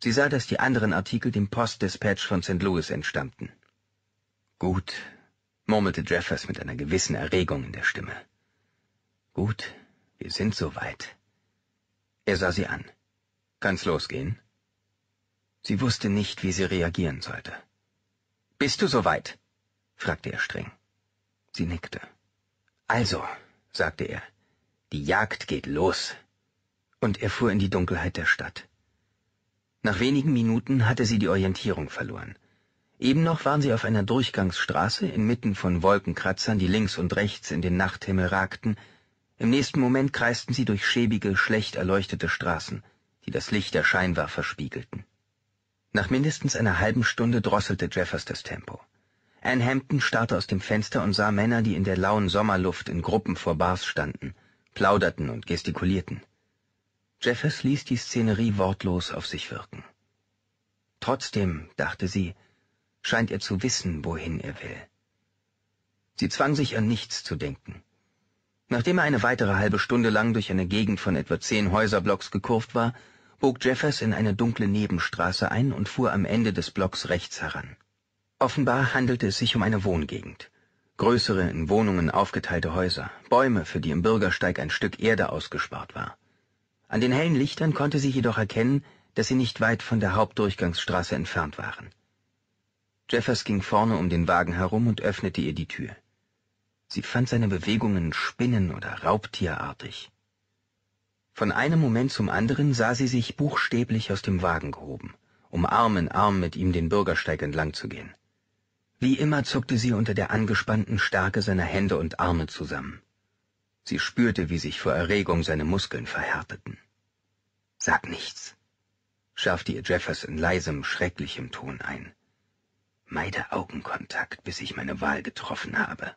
Sie sah, dass die anderen Artikel dem Postdispatch von St. Louis entstammten. Gut, murmelte Jeffers mit einer gewissen Erregung in der Stimme. Gut, wir sind soweit. Er sah sie an. Kann's losgehen? Sie wusste nicht, wie sie reagieren sollte. Bist du soweit? fragte er streng. Sie nickte. Also, sagte er, die Jagd geht los. Und er fuhr in die Dunkelheit der Stadt. Nach wenigen Minuten hatte sie die Orientierung verloren. Eben noch waren sie auf einer Durchgangsstraße inmitten von Wolkenkratzern, die links und rechts in den Nachthimmel ragten. Im nächsten Moment kreisten sie durch schäbige, schlecht erleuchtete Straßen, die das Licht der Scheinwerfer spiegelten. Nach mindestens einer halben Stunde drosselte Jeffers das Tempo. Anne Hampton starrte aus dem Fenster und sah Männer, die in der lauen Sommerluft in Gruppen vor Bars standen plauderten und gestikulierten. Jeffers ließ die Szenerie wortlos auf sich wirken. Trotzdem, dachte sie, scheint er zu wissen, wohin er will. Sie zwang sich an nichts zu denken. Nachdem er eine weitere halbe Stunde lang durch eine Gegend von etwa zehn Häuserblocks gekurft war, bog Jeffers in eine dunkle Nebenstraße ein und fuhr am Ende des Blocks rechts heran. Offenbar handelte es sich um eine Wohngegend größere in Wohnungen aufgeteilte Häuser, Bäume, für die im Bürgersteig ein Stück Erde ausgespart war. An den hellen Lichtern konnte sie jedoch erkennen, dass sie nicht weit von der Hauptdurchgangsstraße entfernt waren. Jeffers ging vorne um den Wagen herum und öffnete ihr die Tür. Sie fand seine Bewegungen spinnen- oder raubtierartig. Von einem Moment zum anderen sah sie sich buchstäblich aus dem Wagen gehoben, um Arm in Arm mit ihm den Bürgersteig entlang zu gehen. Wie immer zuckte sie unter der angespannten Stärke seiner Hände und Arme zusammen. Sie spürte, wie sich vor Erregung seine Muskeln verhärteten. Sag nichts, schärfte ihr Jeffers in leisem, schrecklichem Ton ein. Meide Augenkontakt, bis ich meine Wahl getroffen habe.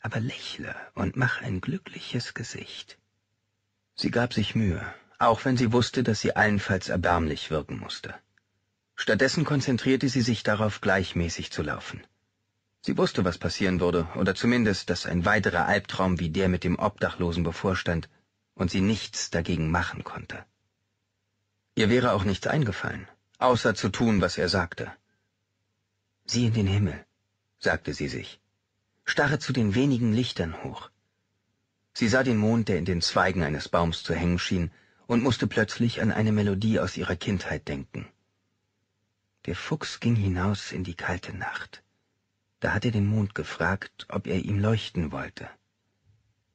Aber lächle und mach ein glückliches Gesicht. Sie gab sich Mühe, auch wenn sie wusste, dass sie allenfalls erbärmlich wirken musste. Stattdessen konzentrierte sie sich darauf, gleichmäßig zu laufen. Sie wusste, was passieren würde, oder zumindest, dass ein weiterer Albtraum wie der mit dem Obdachlosen bevorstand und sie nichts dagegen machen konnte. Ihr wäre auch nichts eingefallen, außer zu tun, was er sagte. Sieh in den Himmel, sagte sie sich. Starre zu den wenigen Lichtern hoch. Sie sah den Mond, der in den Zweigen eines Baums zu hängen schien, und musste plötzlich an eine Melodie aus ihrer Kindheit denken. Der Fuchs ging hinaus in die kalte Nacht. Da hat er den Mond gefragt, ob er ihm leuchten wollte.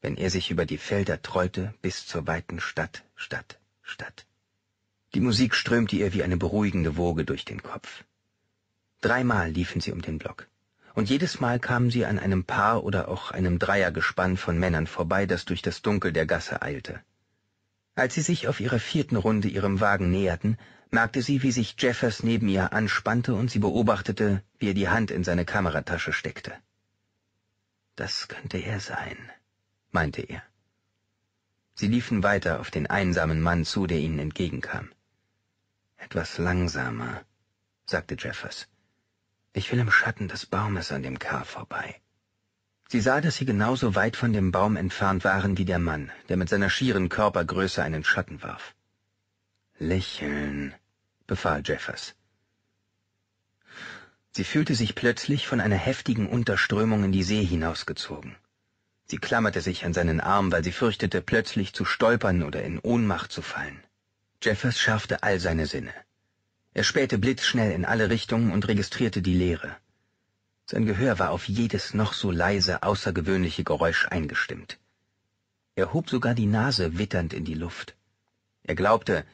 Wenn er sich über die Felder trollte, bis zur weiten Stadt, Stadt, Stadt. Die Musik strömte ihr wie eine beruhigende Woge durch den Kopf. Dreimal liefen sie um den Block, und jedes Mal kamen sie an einem Paar oder auch einem Dreiergespann von Männern vorbei, das durch das Dunkel der Gasse eilte. Als sie sich auf ihrer vierten Runde ihrem Wagen näherten, merkte sie, wie sich Jeffers neben ihr anspannte und sie beobachtete, wie er die Hand in seine Kameratasche steckte. Das könnte er sein, meinte er. Sie liefen weiter auf den einsamen Mann zu, der ihnen entgegenkam. Etwas langsamer, sagte Jeffers. Ich will im Schatten des Baumes an dem Kar vorbei. Sie sah, dass sie genauso weit von dem Baum entfernt waren wie der Mann, der mit seiner schieren Körpergröße einen Schatten warf. Lächeln, befahl Jeffers. Sie fühlte sich plötzlich von einer heftigen Unterströmung in die See hinausgezogen. Sie klammerte sich an seinen Arm, weil sie fürchtete, plötzlich zu stolpern oder in Ohnmacht zu fallen. Jeffers schärfte all seine Sinne. Er spähte blitzschnell in alle Richtungen und registrierte die Leere. Sein Gehör war auf jedes noch so leise außergewöhnliche Geräusch eingestimmt. Er hob sogar die Nase witternd in die Luft. Er glaubte,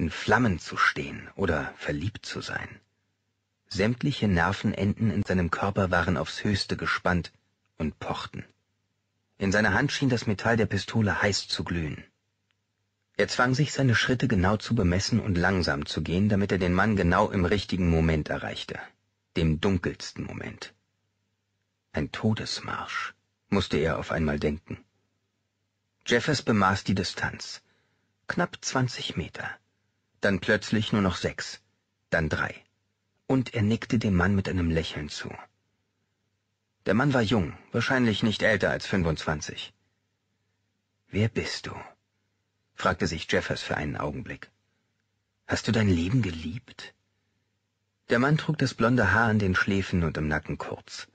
in Flammen zu stehen oder verliebt zu sein. Sämtliche Nervenenden in seinem Körper waren aufs höchste gespannt und pochten. In seiner Hand schien das Metall der Pistole heiß zu glühen. Er zwang sich, seine Schritte genau zu bemessen und langsam zu gehen, damit er den Mann genau im richtigen Moment erreichte, dem dunkelsten Moment. Ein Todesmarsch, musste er auf einmal denken. Jeffers bemaß die Distanz. Knapp zwanzig Meter dann plötzlich nur noch sechs, dann drei. Und er nickte dem Mann mit einem Lächeln zu. Der Mann war jung, wahrscheinlich nicht älter als 25. Wer bist du? fragte sich Jeffers für einen Augenblick. Hast du dein Leben geliebt? Der Mann trug das blonde Haar an den Schläfen und im Nacken kurz.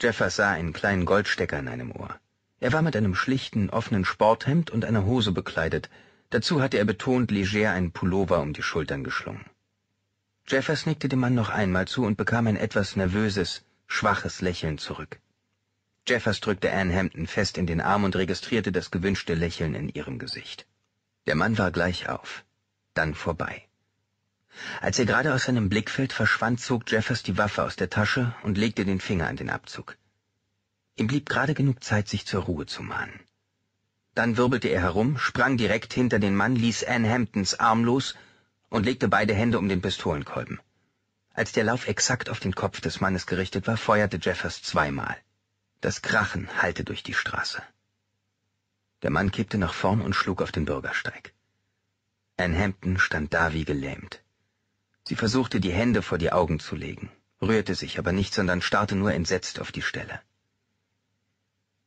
Jeffers sah einen kleinen Goldstecker in einem Ohr. Er war mit einem schlichten, offenen Sporthemd und einer Hose bekleidet, Dazu hatte er betont leger einen Pullover um die Schultern geschlungen. Jeffers nickte dem Mann noch einmal zu und bekam ein etwas nervöses, schwaches Lächeln zurück. Jeffers drückte Anne Hampton fest in den Arm und registrierte das gewünschte Lächeln in ihrem Gesicht. Der Mann war gleich auf, dann vorbei. Als er gerade aus seinem Blickfeld verschwand, zog Jeffers die Waffe aus der Tasche und legte den Finger an den Abzug. Ihm blieb gerade genug Zeit, sich zur Ruhe zu mahnen. Dann wirbelte er herum, sprang direkt hinter den Mann, ließ Ann Hamptons Arm los und legte beide Hände um den Pistolenkolben. Als der Lauf exakt auf den Kopf des Mannes gerichtet war, feuerte Jeffers zweimal. Das Krachen hallte durch die Straße. Der Mann kippte nach vorn und schlug auf den Bürgersteig. Ann Hampton stand da wie gelähmt. Sie versuchte, die Hände vor die Augen zu legen, rührte sich aber nicht, sondern starrte nur entsetzt auf die Stelle.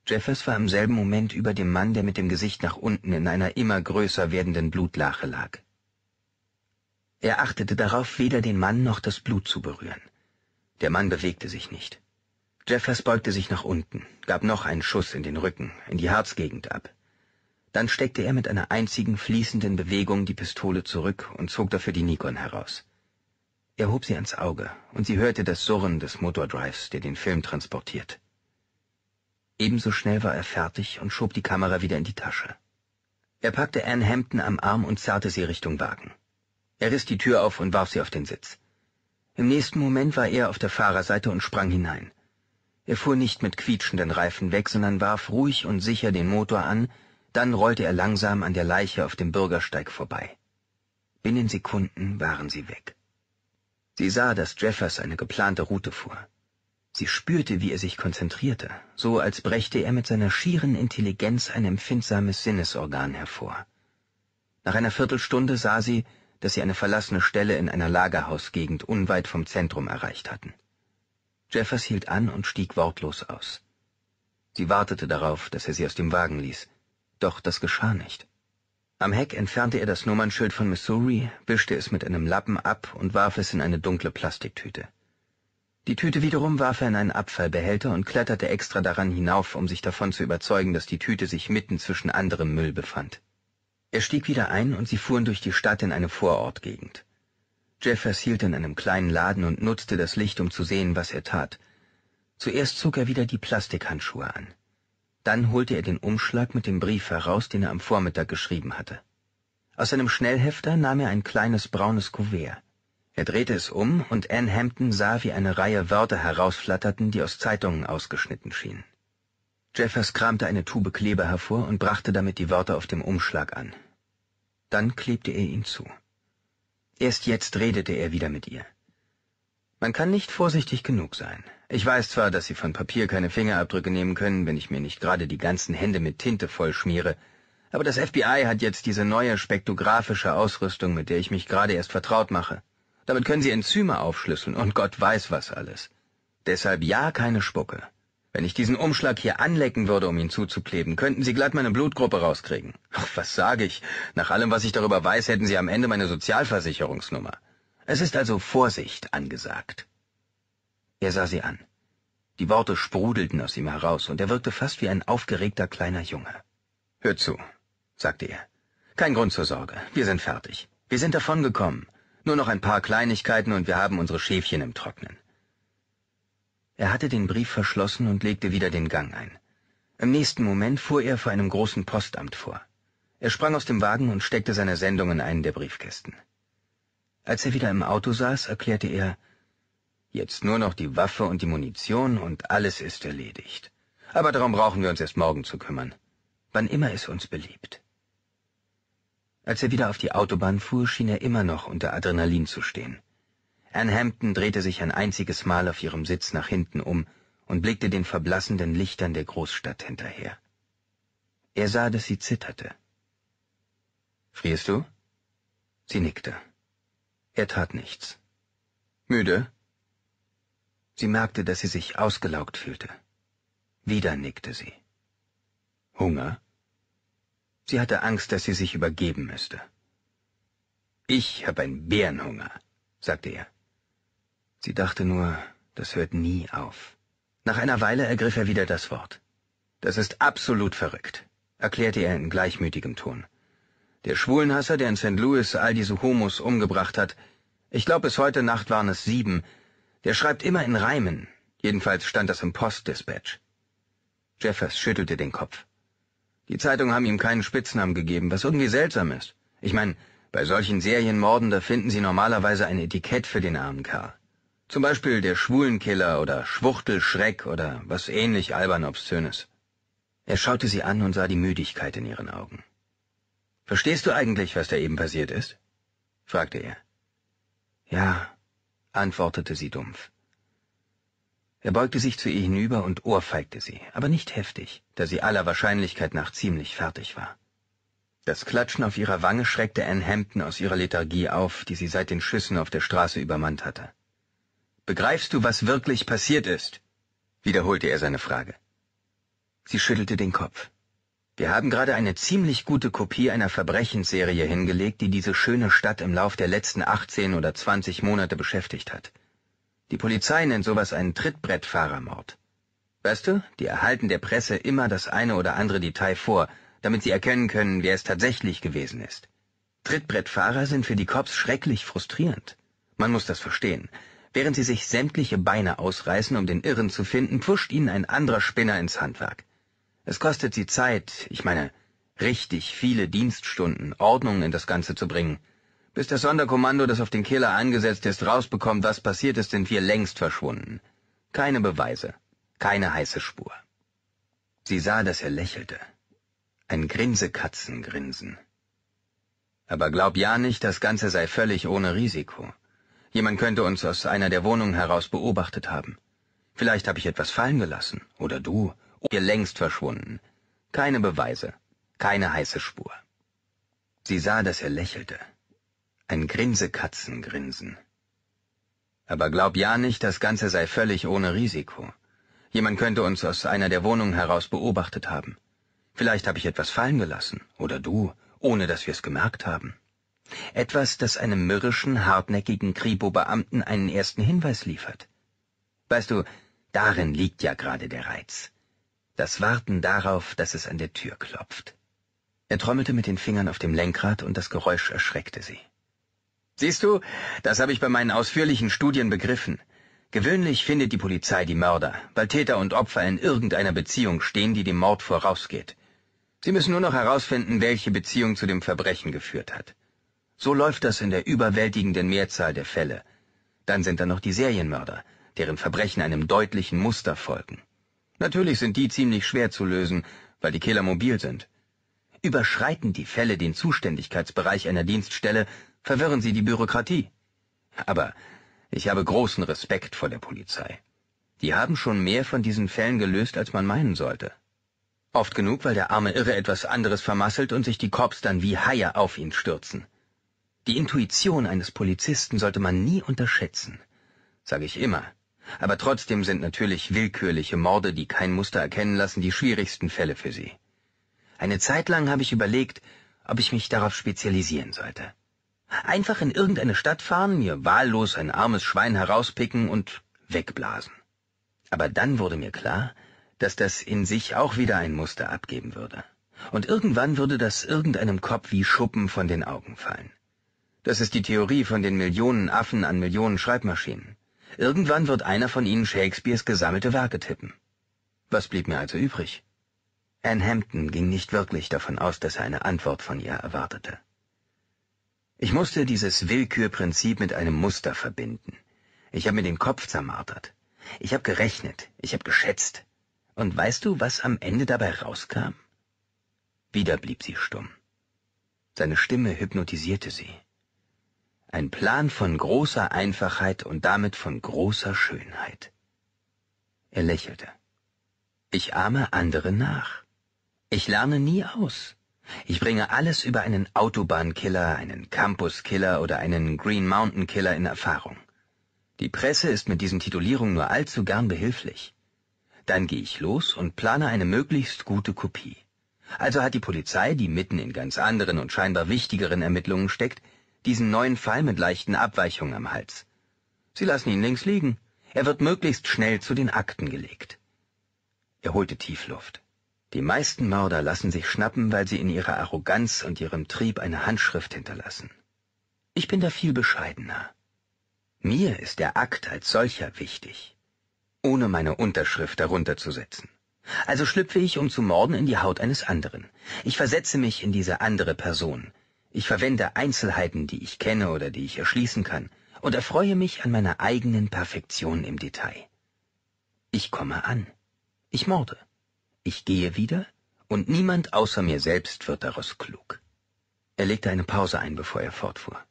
Jeffers war im selben Moment über dem Mann, der mit dem Gesicht nach unten in einer immer größer werdenden Blutlache lag. Er achtete darauf, weder den Mann noch das Blut zu berühren. Der Mann bewegte sich nicht. Jeffers beugte sich nach unten, gab noch einen Schuss in den Rücken, in die Harzgegend ab. Dann steckte er mit einer einzigen fließenden Bewegung die Pistole zurück und zog dafür die Nikon heraus. Er hob sie ans Auge, und sie hörte das Surren des Motordrives, der den Film transportiert. Ebenso schnell war er fertig und schob die Kamera wieder in die Tasche. Er packte Anne Hampton am Arm und zerrte sie Richtung Wagen. Er riss die Tür auf und warf sie auf den Sitz. Im nächsten Moment war er auf der Fahrerseite und sprang hinein. Er fuhr nicht mit quietschenden Reifen weg, sondern warf ruhig und sicher den Motor an, dann rollte er langsam an der Leiche auf dem Bürgersteig vorbei. Binnen Sekunden waren sie weg. Sie sah, dass Jeffers eine geplante Route fuhr. Sie spürte, wie er sich konzentrierte, so als brächte er mit seiner schieren Intelligenz ein empfindsames Sinnesorgan hervor. Nach einer Viertelstunde sah sie, dass sie eine verlassene Stelle in einer Lagerhausgegend unweit vom Zentrum erreicht hatten. Jeffers hielt an und stieg wortlos aus. Sie wartete darauf, dass er sie aus dem Wagen ließ, doch das geschah nicht. Am Heck entfernte er das Nummernschild von Missouri, wischte es mit einem Lappen ab und warf es in eine dunkle Plastiktüte. Die Tüte wiederum warf er in einen Abfallbehälter und kletterte extra daran hinauf, um sich davon zu überzeugen, dass die Tüte sich mitten zwischen anderem Müll befand. Er stieg wieder ein und sie fuhren durch die Stadt in eine Vorortgegend. Jeffers hielt in einem kleinen Laden und nutzte das Licht, um zu sehen, was er tat. Zuerst zog er wieder die Plastikhandschuhe an. Dann holte er den Umschlag mit dem Brief heraus, den er am Vormittag geschrieben hatte. Aus seinem Schnellhefter nahm er ein kleines braunes Kuvert er drehte es um, und Anne Hampton sah, wie eine Reihe Wörter herausflatterten, die aus Zeitungen ausgeschnitten schienen. Jeffers kramte eine Tube Kleber hervor und brachte damit die Wörter auf dem Umschlag an. Dann klebte er ihn zu. Erst jetzt redete er wieder mit ihr. Man kann nicht vorsichtig genug sein. Ich weiß zwar, dass Sie von Papier keine Fingerabdrücke nehmen können, wenn ich mir nicht gerade die ganzen Hände mit Tinte vollschmiere, aber das FBI hat jetzt diese neue spektographische Ausrüstung, mit der ich mich gerade erst vertraut mache. Damit können Sie Enzyme aufschlüsseln und Gott weiß was alles. Deshalb ja keine Spucke. Wenn ich diesen Umschlag hier anlecken würde, um ihn zuzukleben, könnten Sie glatt meine Blutgruppe rauskriegen. Ach, was sage ich? Nach allem, was ich darüber weiß, hätten Sie am Ende meine Sozialversicherungsnummer. Es ist also Vorsicht angesagt. Er sah sie an. Die Worte sprudelten aus ihm heraus, und er wirkte fast wie ein aufgeregter kleiner Junge. Hör zu, sagte er. Kein Grund zur Sorge. Wir sind fertig. Wir sind davongekommen. Nur noch ein paar Kleinigkeiten und wir haben unsere Schäfchen im Trocknen. Er hatte den Brief verschlossen und legte wieder den Gang ein. Im nächsten Moment fuhr er vor einem großen Postamt vor. Er sprang aus dem Wagen und steckte seine Sendung in einen der Briefkästen. Als er wieder im Auto saß, erklärte er, jetzt nur noch die Waffe und die Munition und alles ist erledigt. Aber darum brauchen wir uns erst morgen zu kümmern. Wann immer es uns beliebt. Als er wieder auf die Autobahn fuhr, schien er immer noch unter Adrenalin zu stehen. Anne Hampton drehte sich ein einziges Mal auf ihrem Sitz nach hinten um und blickte den verblassenden Lichtern der Großstadt hinterher. Er sah, dass sie zitterte. Frierst du? Sie nickte. Er tat nichts. Müde? Sie merkte, dass sie sich ausgelaugt fühlte. Wieder nickte sie. Hunger? Sie hatte Angst, dass sie sich übergeben müsste. Ich hab einen Bärenhunger, sagte er. Sie dachte nur, das hört nie auf. Nach einer Weile ergriff er wieder das Wort. Das ist absolut verrückt, erklärte er in gleichmütigem Ton. Der Schwulenhasser, der in St. Louis all diese Homos umgebracht hat, ich glaube bis heute Nacht waren es sieben, der schreibt immer in Reimen. Jedenfalls stand das im Postdispatch. Jeffers schüttelte den Kopf. Die Zeitungen haben ihm keinen Spitznamen gegeben, was irgendwie seltsam ist. Ich meine, bei solchen Serienmorden, da finden Sie normalerweise ein Etikett für den armen Kerl. Zum Beispiel der Schwulenkiller oder Schwuchtelschreck oder was ähnlich albern obszönes. Er schaute sie an und sah die Müdigkeit in ihren Augen. Verstehst du eigentlich, was da eben passiert ist? fragte er. Ja, antwortete sie dumpf. Er beugte sich zu ihr hinüber und ohrfeigte sie, aber nicht heftig, da sie aller Wahrscheinlichkeit nach ziemlich fertig war. Das Klatschen auf ihrer Wange schreckte Anne Hampton aus ihrer Lethargie auf, die sie seit den Schüssen auf der Straße übermannt hatte. Begreifst du, was wirklich passiert ist? wiederholte er seine Frage. Sie schüttelte den Kopf. Wir haben gerade eine ziemlich gute Kopie einer Verbrechensserie hingelegt, die diese schöne Stadt im Lauf der letzten 18 oder 20 Monate beschäftigt hat. Die Polizei nennt sowas einen Trittbrettfahrermord. Weißt du, die erhalten der Presse immer das eine oder andere Detail vor, damit sie erkennen können, wer es tatsächlich gewesen ist. Trittbrettfahrer sind für die Cops schrecklich frustrierend. Man muss das verstehen. Während sie sich sämtliche Beine ausreißen, um den Irren zu finden, pfuscht ihnen ein anderer Spinner ins Handwerk. Es kostet sie Zeit, ich meine, richtig viele Dienststunden, Ordnung in das Ganze zu bringen. Bis das Sonderkommando, das auf den Killer angesetzt ist, rausbekommt, was passiert ist, sind wir längst verschwunden. Keine Beweise, keine heiße Spur. Sie sah, dass er lächelte. Ein Grinsekatzengrinsen. Aber glaub ja nicht, das Ganze sei völlig ohne Risiko. Jemand könnte uns aus einer der Wohnungen heraus beobachtet haben. Vielleicht habe ich etwas fallen gelassen, oder du, ihr längst verschwunden. Keine Beweise, keine heiße Spur. Sie sah, dass er lächelte ein Grinsekatzengrinsen. Aber glaub ja nicht, das Ganze sei völlig ohne Risiko. Jemand könnte uns aus einer der Wohnungen heraus beobachtet haben. Vielleicht habe ich etwas fallen gelassen, oder du, ohne dass wir es gemerkt haben. Etwas, das einem mürrischen, hartnäckigen kribo beamten einen ersten Hinweis liefert. Weißt du, darin liegt ja gerade der Reiz. Das Warten darauf, dass es an der Tür klopft. Er trommelte mit den Fingern auf dem Lenkrad und das Geräusch erschreckte sie. Siehst du, das habe ich bei meinen ausführlichen Studien begriffen. Gewöhnlich findet die Polizei die Mörder, weil Täter und Opfer in irgendeiner Beziehung stehen, die dem Mord vorausgeht. Sie müssen nur noch herausfinden, welche Beziehung zu dem Verbrechen geführt hat. So läuft das in der überwältigenden Mehrzahl der Fälle. Dann sind da noch die Serienmörder, deren Verbrechen einem deutlichen Muster folgen. Natürlich sind die ziemlich schwer zu lösen, weil die Killer mobil sind. Überschreiten die Fälle den Zuständigkeitsbereich einer Dienststelle, verwirren Sie die Bürokratie. Aber ich habe großen Respekt vor der Polizei. Die haben schon mehr von diesen Fällen gelöst, als man meinen sollte. Oft genug, weil der arme Irre etwas anderes vermasselt und sich die Korps dann wie Haie auf ihn stürzen. Die Intuition eines Polizisten sollte man nie unterschätzen, sage ich immer. Aber trotzdem sind natürlich willkürliche Morde, die kein Muster erkennen lassen, die schwierigsten Fälle für sie. Eine Zeit lang habe ich überlegt, ob ich mich darauf spezialisieren sollte. Einfach in irgendeine Stadt fahren, mir wahllos ein armes Schwein herauspicken und wegblasen. Aber dann wurde mir klar, dass das in sich auch wieder ein Muster abgeben würde. Und irgendwann würde das irgendeinem Kopf wie Schuppen von den Augen fallen. Das ist die Theorie von den Millionen Affen an Millionen Schreibmaschinen. Irgendwann wird einer von ihnen Shakespeares gesammelte Werke tippen. Was blieb mir also übrig? Anne Hampton ging nicht wirklich davon aus, dass er eine Antwort von ihr erwartete. Ich musste dieses Willkürprinzip mit einem Muster verbinden. Ich habe mir den Kopf zermartert. Ich habe gerechnet. Ich habe geschätzt. Und weißt du, was am Ende dabei rauskam? Wieder blieb sie stumm. Seine Stimme hypnotisierte sie. Ein Plan von großer Einfachheit und damit von großer Schönheit. Er lächelte. Ich ahme andere nach. Ich lerne nie aus. Ich bringe alles über einen Autobahnkiller, einen Campuskiller oder einen Green Mountain Killer in Erfahrung. Die Presse ist mit diesen Titulierungen nur allzu gern behilflich. Dann gehe ich los und plane eine möglichst gute Kopie. Also hat die Polizei, die mitten in ganz anderen und scheinbar wichtigeren Ermittlungen steckt, diesen neuen Fall mit leichten Abweichungen am Hals. Sie lassen ihn links liegen. Er wird möglichst schnell zu den Akten gelegt. Er holte Tiefluft. Die meisten Mörder lassen sich schnappen, weil sie in ihrer Arroganz und ihrem Trieb eine Handschrift hinterlassen. Ich bin da viel bescheidener. Mir ist der Akt als solcher wichtig, ohne meine Unterschrift darunter zu setzen. Also schlüpfe ich, um zu morden, in die Haut eines anderen. Ich versetze mich in diese andere Person. Ich verwende Einzelheiten, die ich kenne oder die ich erschließen kann, und erfreue mich an meiner eigenen Perfektion im Detail. Ich komme an. Ich morde. Ich gehe wieder, und niemand außer mir selbst wird daraus klug. Er legte eine Pause ein, bevor er fortfuhr.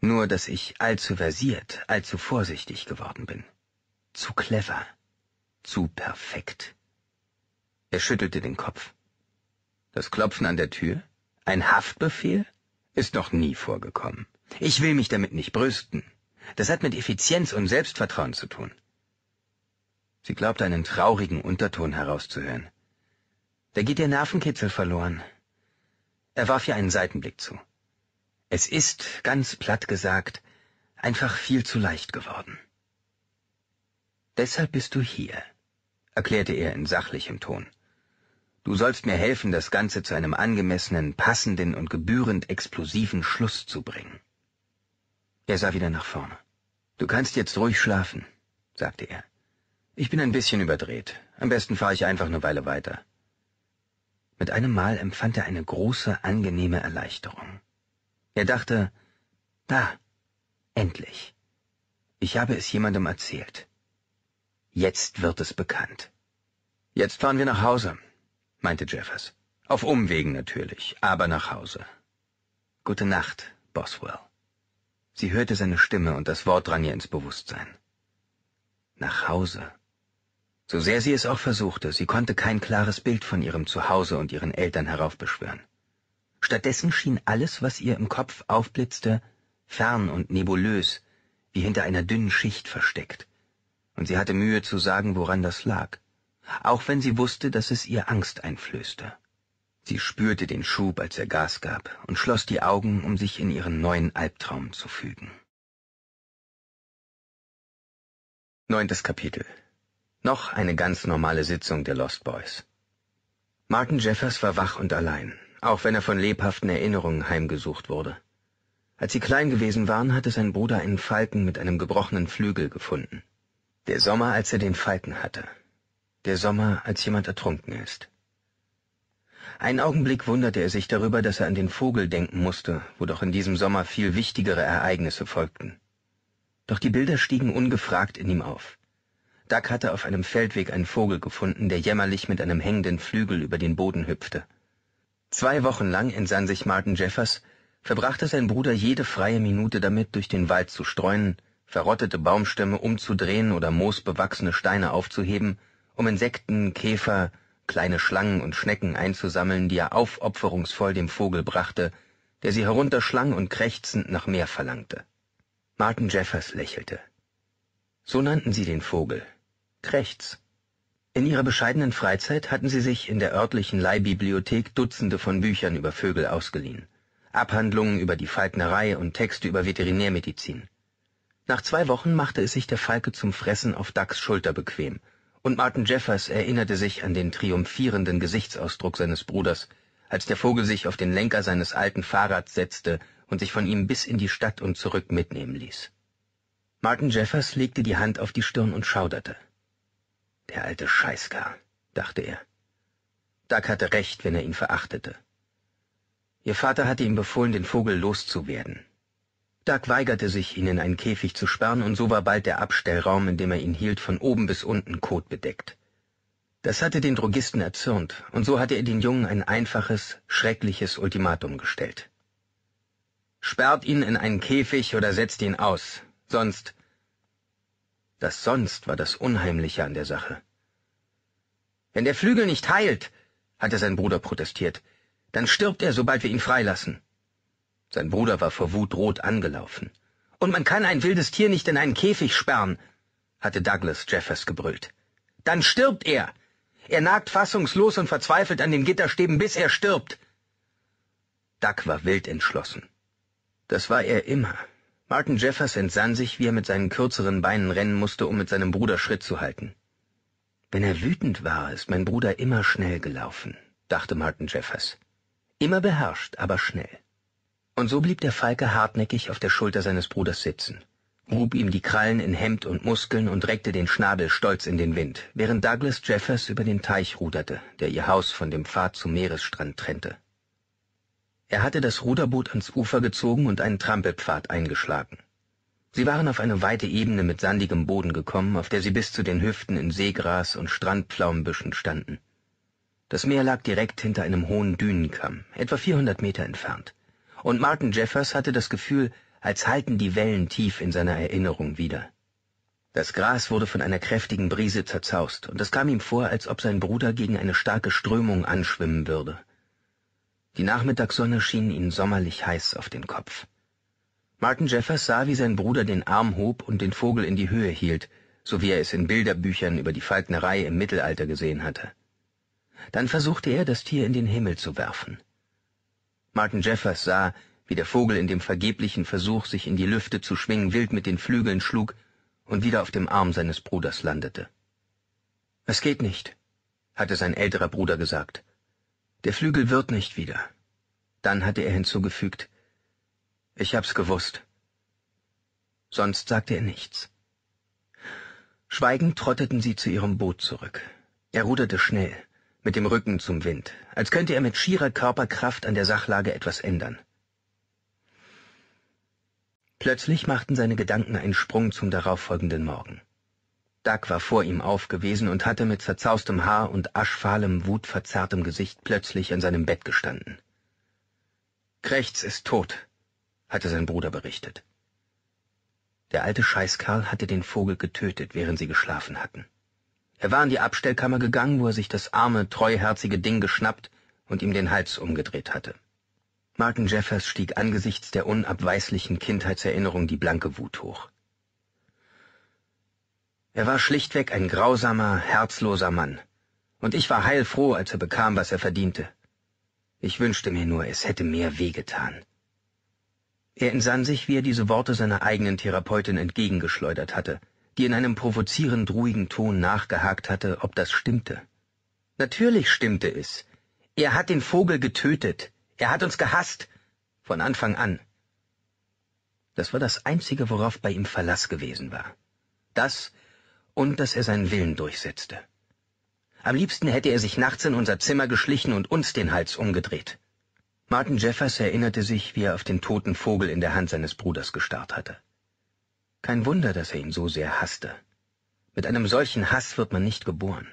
Nur, dass ich allzu versiert, allzu vorsichtig geworden bin. Zu clever. Zu perfekt. Er schüttelte den Kopf. Das Klopfen an der Tür? Ein Haftbefehl? Ist noch nie vorgekommen. Ich will mich damit nicht brüsten. Das hat mit Effizienz und Selbstvertrauen zu tun. Sie glaubte einen traurigen Unterton herauszuhören. Da geht ihr Nervenkitzel verloren. Er warf ihr einen Seitenblick zu. Es ist, ganz platt gesagt, einfach viel zu leicht geworden. Deshalb bist du hier, erklärte er in sachlichem Ton. Du sollst mir helfen, das Ganze zu einem angemessenen, passenden und gebührend explosiven Schluss zu bringen. Er sah wieder nach vorne. Du kannst jetzt ruhig schlafen, sagte er. Ich bin ein bisschen überdreht. Am besten fahre ich einfach eine Weile weiter. Mit einem Mal empfand er eine große, angenehme Erleichterung. Er dachte, da, endlich. Ich habe es jemandem erzählt. Jetzt wird es bekannt. Jetzt fahren wir nach Hause, meinte Jeffers. Auf Umwegen natürlich, aber nach Hause. Gute Nacht, Boswell. Sie hörte seine Stimme und das Wort drang ihr ins Bewusstsein. Nach Hause. So sehr sie es auch versuchte, sie konnte kein klares Bild von ihrem Zuhause und ihren Eltern heraufbeschwören. Stattdessen schien alles, was ihr im Kopf aufblitzte, fern und nebulös, wie hinter einer dünnen Schicht versteckt. Und sie hatte Mühe zu sagen, woran das lag, auch wenn sie wusste, dass es ihr Angst einflößte. Sie spürte den Schub, als er Gas gab, und schloss die Augen, um sich in ihren neuen Albtraum zu fügen. Neuntes Kapitel noch eine ganz normale Sitzung der Lost Boys. Martin Jeffers war wach und allein, auch wenn er von lebhaften Erinnerungen heimgesucht wurde. Als sie klein gewesen waren, hatte sein Bruder einen Falken mit einem gebrochenen Flügel gefunden. Der Sommer, als er den Falken hatte. Der Sommer, als jemand ertrunken ist. Einen Augenblick wunderte er sich darüber, dass er an den Vogel denken musste, wo doch in diesem Sommer viel wichtigere Ereignisse folgten. Doch die Bilder stiegen ungefragt in ihm auf. Duck hatte auf einem Feldweg einen Vogel gefunden, der jämmerlich mit einem hängenden Flügel über den Boden hüpfte. Zwei Wochen lang entsann sich Martin Jeffers, verbrachte sein Bruder jede freie Minute damit, durch den Wald zu streuen, verrottete Baumstämme umzudrehen oder moosbewachsene Steine aufzuheben, um Insekten, Käfer, kleine Schlangen und Schnecken einzusammeln, die er aufopferungsvoll dem Vogel brachte, der sie herunterschlang und krächzend nach mehr verlangte. Martin Jeffers lächelte. So nannten sie den Vogel, Krechts. In ihrer bescheidenen Freizeit hatten sie sich in der örtlichen Leihbibliothek Dutzende von Büchern über Vögel ausgeliehen, Abhandlungen über die Falknerei und Texte über Veterinärmedizin. Nach zwei Wochen machte es sich der Falke zum Fressen auf Ducks Schulter bequem, und Martin Jeffers erinnerte sich an den triumphierenden Gesichtsausdruck seines Bruders, als der Vogel sich auf den Lenker seines alten Fahrrads setzte und sich von ihm bis in die Stadt und zurück mitnehmen ließ. Martin Jeffers legte die Hand auf die Stirn und schauderte. Der alte Scheißkerl, dachte er. Doug hatte recht, wenn er ihn verachtete. Ihr Vater hatte ihm befohlen, den Vogel loszuwerden. Doug weigerte sich, ihn in einen Käfig zu sperren, und so war bald der Abstellraum, in dem er ihn hielt, von oben bis unten kotbedeckt. Das hatte den Drogisten erzürnt, und so hatte er den Jungen ein einfaches, schreckliches Ultimatum gestellt. Sperrt ihn in einen Käfig oder setzt ihn aus, sonst das sonst war das Unheimliche an der Sache. Wenn der Flügel nicht heilt, hatte sein Bruder protestiert, dann stirbt er, sobald wir ihn freilassen. Sein Bruder war vor Wut rot angelaufen. Und man kann ein wildes Tier nicht in einen Käfig sperren, hatte Douglas Jeffers gebrüllt. Dann stirbt er. Er nagt fassungslos und verzweifelt an den Gitterstäben, bis er stirbt. Duck war wild entschlossen. Das war er immer. Martin Jeffers entsann sich, wie er mit seinen kürzeren Beinen rennen musste, um mit seinem Bruder Schritt zu halten. Wenn er wütend war, ist mein Bruder immer schnell gelaufen, dachte Martin Jeffers. Immer beherrscht, aber schnell. Und so blieb der Falke hartnäckig auf der Schulter seines Bruders sitzen, hob ihm die Krallen in Hemd und Muskeln und reckte den Schnabel stolz in den Wind, während Douglas Jeffers über den Teich ruderte, der ihr Haus von dem Pfad zum Meeresstrand trennte. Er hatte das Ruderboot ans Ufer gezogen und einen Trampelpfad eingeschlagen. Sie waren auf eine weite Ebene mit sandigem Boden gekommen, auf der sie bis zu den Hüften in Seegras und Strandpflaumenbüschen standen. Das Meer lag direkt hinter einem hohen Dünenkamm, etwa 400 Meter entfernt, und Martin Jeffers hatte das Gefühl, als halten die Wellen tief in seiner Erinnerung wieder. Das Gras wurde von einer kräftigen Brise zerzaust, und es kam ihm vor, als ob sein Bruder gegen eine starke Strömung anschwimmen würde. Die Nachmittagssonne schien ihm sommerlich heiß auf den Kopf. Martin Jeffers sah, wie sein Bruder den Arm hob und den Vogel in die Höhe hielt, so wie er es in Bilderbüchern über die Falknerei im Mittelalter gesehen hatte. Dann versuchte er, das Tier in den Himmel zu werfen. Martin Jeffers sah, wie der Vogel in dem vergeblichen Versuch, sich in die Lüfte zu schwingen, wild mit den Flügeln schlug und wieder auf dem Arm seines Bruders landete. Es geht nicht, hatte sein älterer Bruder gesagt. Der Flügel wird nicht wieder. Dann hatte er hinzugefügt, ich hab's gewusst. Sonst sagte er nichts. Schweigend trotteten sie zu ihrem Boot zurück. Er ruderte schnell, mit dem Rücken zum Wind, als könnte er mit schierer Körperkraft an der Sachlage etwas ändern. Plötzlich machten seine Gedanken einen Sprung zum darauffolgenden Morgen. Dag war vor ihm aufgewesen und hatte mit zerzaustem Haar und aschfahlem, wutverzerrtem Gesicht plötzlich an seinem Bett gestanden. Krechts ist tot, hatte sein Bruder berichtet. Der alte Scheißkerl hatte den Vogel getötet, während sie geschlafen hatten. Er war in die Abstellkammer gegangen, wo er sich das arme, treuherzige Ding geschnappt und ihm den Hals umgedreht hatte. Martin Jeffers stieg angesichts der unabweislichen Kindheitserinnerung die blanke Wut hoch. Er war schlichtweg ein grausamer, herzloser Mann, und ich war heilfroh, als er bekam, was er verdiente. Ich wünschte mir nur, es hätte mehr wehgetan. Er entsann sich, wie er diese Worte seiner eigenen Therapeutin entgegengeschleudert hatte, die in einem provozierend ruhigen Ton nachgehakt hatte, ob das stimmte. Natürlich stimmte es. Er hat den Vogel getötet. Er hat uns gehasst. Von Anfang an. Das war das Einzige, worauf bei ihm Verlass gewesen war. Das, und dass er seinen Willen durchsetzte. Am liebsten hätte er sich nachts in unser Zimmer geschlichen und uns den Hals umgedreht. Martin Jeffers erinnerte sich, wie er auf den toten Vogel in der Hand seines Bruders gestarrt hatte. Kein Wunder, dass er ihn so sehr hasste. Mit einem solchen Hass wird man nicht geboren.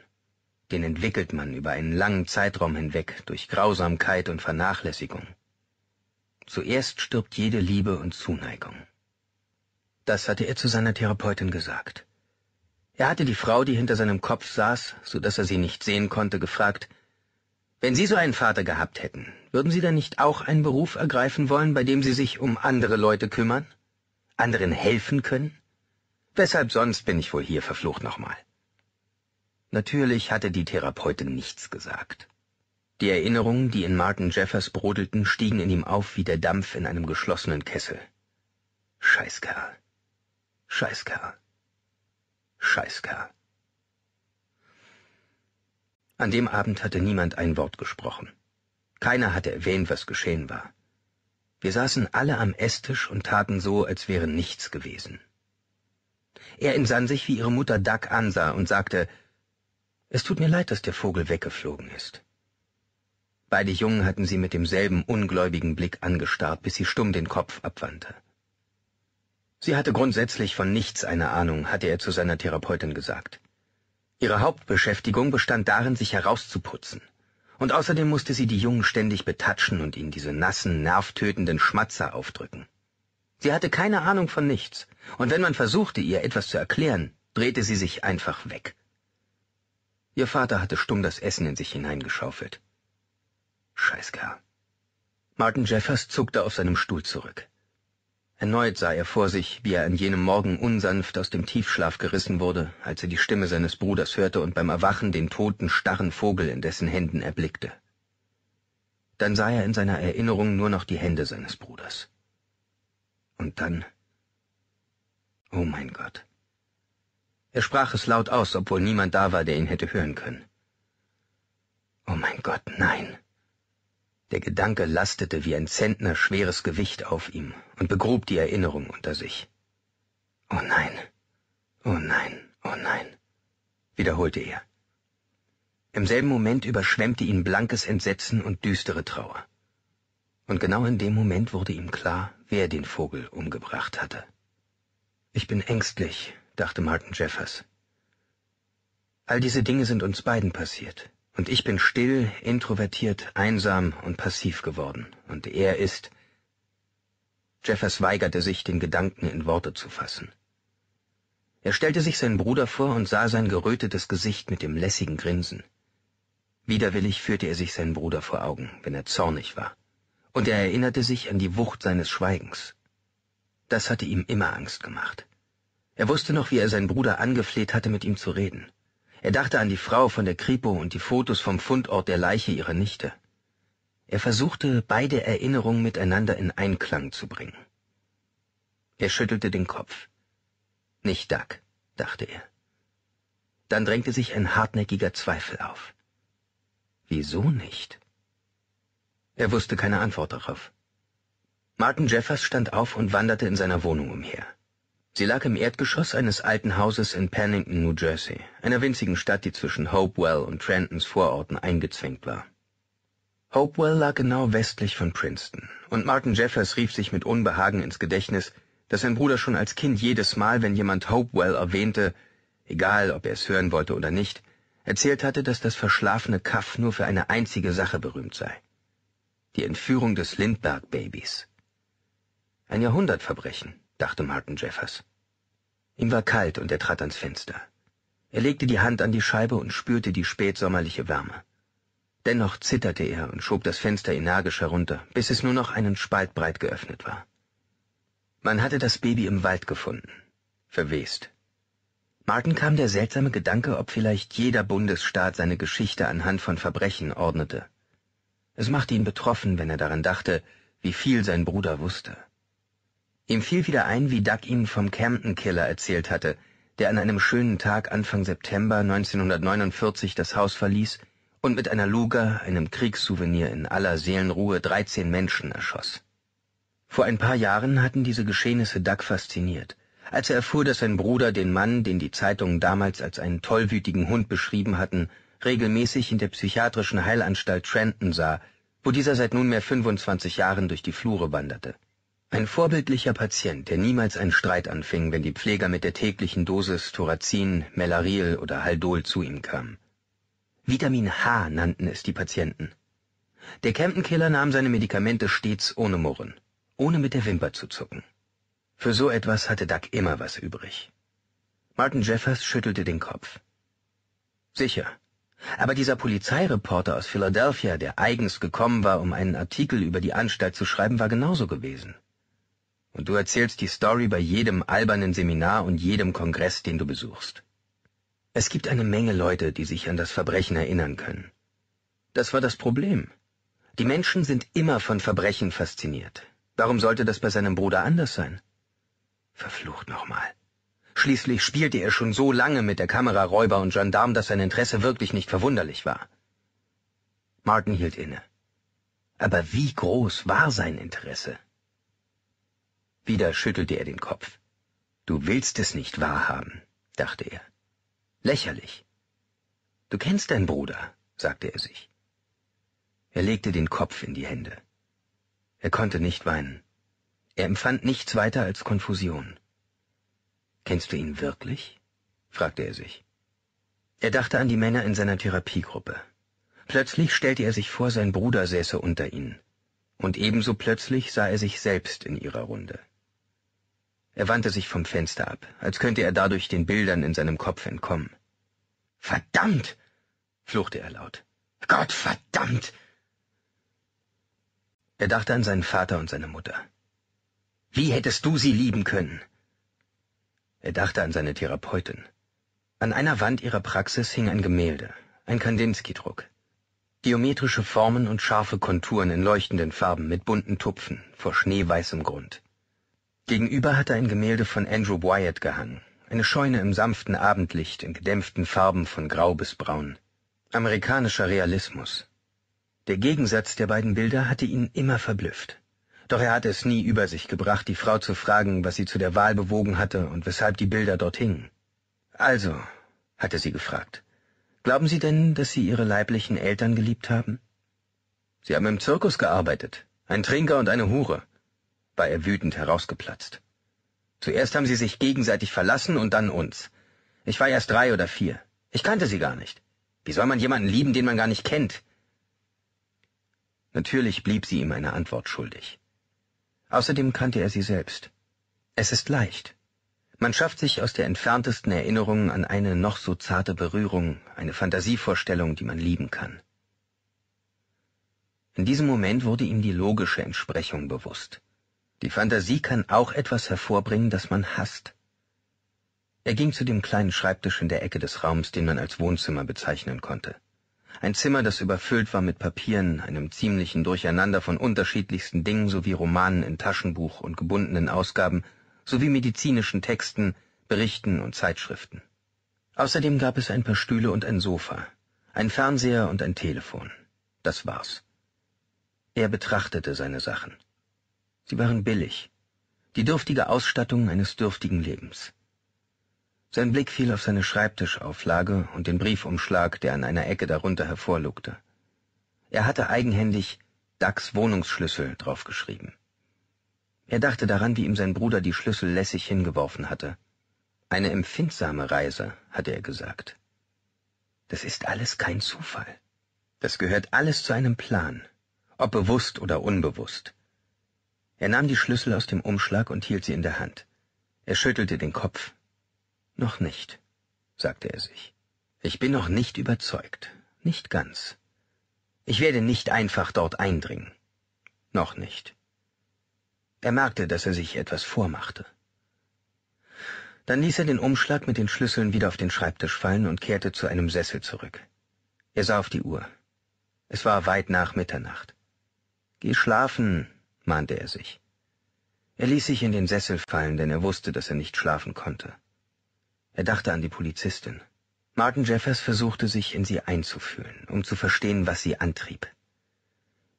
Den entwickelt man über einen langen Zeitraum hinweg durch Grausamkeit und Vernachlässigung. Zuerst stirbt jede Liebe und Zuneigung. Das hatte er zu seiner Therapeutin gesagt. Er hatte die Frau, die hinter seinem Kopf saß, so dass er sie nicht sehen konnte, gefragt, wenn Sie so einen Vater gehabt hätten, würden Sie dann nicht auch einen Beruf ergreifen wollen, bei dem Sie sich um andere Leute kümmern? Anderen helfen können? Weshalb sonst bin ich wohl hier, verflucht nochmal. Natürlich hatte die Therapeutin nichts gesagt. Die Erinnerungen, die in Martin Jeffers brodelten, stiegen in ihm auf wie der Dampf in einem geschlossenen Kessel. Scheißkerl. Scheißkerl. Scheißkerl. An dem Abend hatte niemand ein Wort gesprochen. Keiner hatte erwähnt, was geschehen war. Wir saßen alle am Esstisch und taten so, als wäre nichts gewesen. Er entsann sich, wie ihre Mutter Duck ansah und sagte, es tut mir leid, dass der Vogel weggeflogen ist. Beide Jungen hatten sie mit demselben ungläubigen Blick angestarrt, bis sie stumm den Kopf abwandte. Sie hatte grundsätzlich von nichts eine Ahnung, hatte er zu seiner Therapeutin gesagt. Ihre Hauptbeschäftigung bestand darin, sich herauszuputzen. Und außerdem musste sie die Jungen ständig betatschen und ihnen diese nassen, nervtötenden Schmatzer aufdrücken. Sie hatte keine Ahnung von nichts, und wenn man versuchte, ihr etwas zu erklären, drehte sie sich einfach weg. Ihr Vater hatte stumm das Essen in sich hineingeschaufelt. Scheißkerl. Martin Jeffers zuckte auf seinem Stuhl zurück. Erneut sah er vor sich, wie er an jenem Morgen unsanft aus dem Tiefschlaf gerissen wurde, als er die Stimme seines Bruders hörte und beim Erwachen den toten, starren Vogel in dessen Händen erblickte. Dann sah er in seiner Erinnerung nur noch die Hände seines Bruders. Und dann... Oh mein Gott. Er sprach es laut aus, obwohl niemand da war, der ihn hätte hören können. Oh mein Gott, nein. Der Gedanke lastete wie ein Zentner schweres Gewicht auf ihm und begrub die Erinnerung unter sich. Oh nein, oh nein, oh nein, wiederholte er. Im selben Moment überschwemmte ihn blankes Entsetzen und düstere Trauer. Und genau in dem Moment wurde ihm klar, wer den Vogel umgebracht hatte. Ich bin ängstlich, dachte Martin Jeffers. All diese Dinge sind uns beiden passiert, und ich bin still, introvertiert, einsam und passiv geworden, und er ist, Jeffers weigerte sich, den Gedanken in Worte zu fassen. Er stellte sich seinen Bruder vor und sah sein gerötetes Gesicht mit dem lässigen Grinsen. Widerwillig führte er sich seinen Bruder vor Augen, wenn er zornig war, und er erinnerte sich an die Wucht seines Schweigens. Das hatte ihm immer Angst gemacht. Er wusste noch, wie er seinen Bruder angefleht hatte, mit ihm zu reden. Er dachte an die Frau von der Kripo und die Fotos vom Fundort der Leiche ihrer Nichte. Er versuchte, beide Erinnerungen miteinander in Einklang zu bringen. Er schüttelte den Kopf. Nicht Duck, dachte er. Dann drängte sich ein hartnäckiger Zweifel auf. Wieso nicht? Er wusste keine Antwort darauf. Martin Jeffers stand auf und wanderte in seiner Wohnung umher. Sie lag im Erdgeschoss eines alten Hauses in Pennington, New Jersey, einer winzigen Stadt, die zwischen Hopewell und Trentons Vororten eingezwängt war. Hopewell lag genau westlich von Princeton, und Martin Jeffers rief sich mit Unbehagen ins Gedächtnis, dass sein Bruder schon als Kind jedes Mal, wenn jemand Hopewell erwähnte, egal ob er es hören wollte oder nicht, erzählt hatte, dass das verschlafene Kaff nur für eine einzige Sache berühmt sei. Die Entführung des Lindbergh-Babys. Ein Jahrhundertverbrechen, dachte Martin Jeffers. Ihm war kalt und er trat ans Fenster. Er legte die Hand an die Scheibe und spürte die spätsommerliche Wärme. Dennoch zitterte er und schob das Fenster energisch herunter, bis es nur noch einen Spalt breit geöffnet war. Man hatte das Baby im Wald gefunden, verwest. Martin kam der seltsame Gedanke, ob vielleicht jeder Bundesstaat seine Geschichte anhand von Verbrechen ordnete. Es machte ihn betroffen, wenn er daran dachte, wie viel sein Bruder wusste. Ihm fiel wieder ein, wie Duck ihm vom Camden Killer erzählt hatte, der an einem schönen Tag Anfang September 1949 das Haus verließ und mit einer Luga, einem Kriegssouvenir, in aller Seelenruhe 13 Menschen erschoss. Vor ein paar Jahren hatten diese Geschehnisse Duck fasziniert. Als er erfuhr, dass sein Bruder den Mann, den die Zeitungen damals als einen tollwütigen Hund beschrieben hatten, regelmäßig in der psychiatrischen Heilanstalt Trenton sah, wo dieser seit nunmehr 25 Jahren durch die Flure wanderte. Ein vorbildlicher Patient, der niemals einen Streit anfing, wenn die Pfleger mit der täglichen Dosis Thorazin, Melaril oder Haldol zu ihm kamen. Vitamin H nannten es die Patienten. Der Campenkiller nahm seine Medikamente stets ohne Murren, ohne mit der Wimper zu zucken. Für so etwas hatte Duck immer was übrig. Martin Jeffers schüttelte den Kopf. Sicher. Aber dieser Polizeireporter aus Philadelphia, der eigens gekommen war, um einen Artikel über die Anstalt zu schreiben, war genauso gewesen. Und du erzählst die Story bei jedem albernen Seminar und jedem Kongress, den du besuchst. Es gibt eine Menge Leute, die sich an das Verbrechen erinnern können. Das war das Problem. Die Menschen sind immer von Verbrechen fasziniert. Warum sollte das bei seinem Bruder anders sein? Verflucht nochmal. Schließlich spielte er schon so lange mit der Kamera Räuber und Gendarm, dass sein Interesse wirklich nicht verwunderlich war. Martin hielt inne. Aber wie groß war sein Interesse? Wieder schüttelte er den Kopf. Du willst es nicht wahrhaben, dachte er. Lächerlich. Du kennst deinen Bruder, sagte er sich. Er legte den Kopf in die Hände. Er konnte nicht weinen. Er empfand nichts weiter als Konfusion. Kennst du ihn wirklich? fragte er sich. Er dachte an die Männer in seiner Therapiegruppe. Plötzlich stellte er sich vor, sein Bruder säße unter ihnen. Und ebenso plötzlich sah er sich selbst in ihrer Runde. Er wandte sich vom Fenster ab, als könnte er dadurch den Bildern in seinem Kopf entkommen. Verdammt! fluchte er laut. Gott verdammt! Er dachte an seinen Vater und seine Mutter. Wie hättest du sie lieben können? Er dachte an seine Therapeutin. An einer Wand ihrer Praxis hing ein Gemälde, ein Kandinsky-Druck. Geometrische Formen und scharfe Konturen in leuchtenden Farben mit bunten Tupfen vor schneeweißem Grund. Gegenüber hatte ein Gemälde von Andrew Wyatt gehangen, eine Scheune im sanften Abendlicht in gedämpften Farben von grau bis braun. Amerikanischer Realismus. Der Gegensatz der beiden Bilder hatte ihn immer verblüfft. Doch er hatte es nie über sich gebracht, die Frau zu fragen, was sie zu der Wahl bewogen hatte und weshalb die Bilder dort hingen. Also, hatte sie gefragt, glauben Sie denn, dass Sie Ihre leiblichen Eltern geliebt haben? Sie haben im Zirkus gearbeitet, ein Trinker und eine Hure war er wütend herausgeplatzt. Zuerst haben sie sich gegenseitig verlassen und dann uns. Ich war erst drei oder vier. Ich kannte sie gar nicht. Wie soll man jemanden lieben, den man gar nicht kennt? Natürlich blieb sie ihm eine Antwort schuldig. Außerdem kannte er sie selbst. Es ist leicht. Man schafft sich aus der entferntesten Erinnerung an eine noch so zarte Berührung eine Fantasievorstellung, die man lieben kann. In diesem Moment wurde ihm die logische Entsprechung bewusst. Die Fantasie kann auch etwas hervorbringen, das man hasst. Er ging zu dem kleinen Schreibtisch in der Ecke des Raums, den man als Wohnzimmer bezeichnen konnte. Ein Zimmer, das überfüllt war mit Papieren, einem ziemlichen Durcheinander von unterschiedlichsten Dingen sowie Romanen in Taschenbuch und gebundenen Ausgaben, sowie medizinischen Texten, Berichten und Zeitschriften. Außerdem gab es ein paar Stühle und ein Sofa, ein Fernseher und ein Telefon. Das war's. Er betrachtete seine Sachen. Sie waren billig, die dürftige Ausstattung eines dürftigen Lebens. Sein Blick fiel auf seine Schreibtischauflage und den Briefumschlag, der an einer Ecke darunter hervorlugte. Er hatte eigenhändig Ducks Wohnungsschlüssel draufgeschrieben. Er dachte daran, wie ihm sein Bruder die Schlüssel lässig hingeworfen hatte. Eine empfindsame Reise, hatte er gesagt. Das ist alles kein Zufall. Das gehört alles zu einem Plan, ob bewusst oder unbewusst. Er nahm die Schlüssel aus dem Umschlag und hielt sie in der Hand. Er schüttelte den Kopf. Noch nicht, sagte er sich. Ich bin noch nicht überzeugt, nicht ganz. Ich werde nicht einfach dort eindringen. Noch nicht. Er merkte, dass er sich etwas vormachte. Dann ließ er den Umschlag mit den Schlüsseln wieder auf den Schreibtisch fallen und kehrte zu einem Sessel zurück. Er sah auf die Uhr. Es war weit nach Mitternacht. Geh schlafen, mahnte er sich. Er ließ sich in den Sessel fallen, denn er wusste, dass er nicht schlafen konnte. Er dachte an die Polizistin. Martin Jeffers versuchte sich in sie einzufühlen, um zu verstehen, was sie antrieb.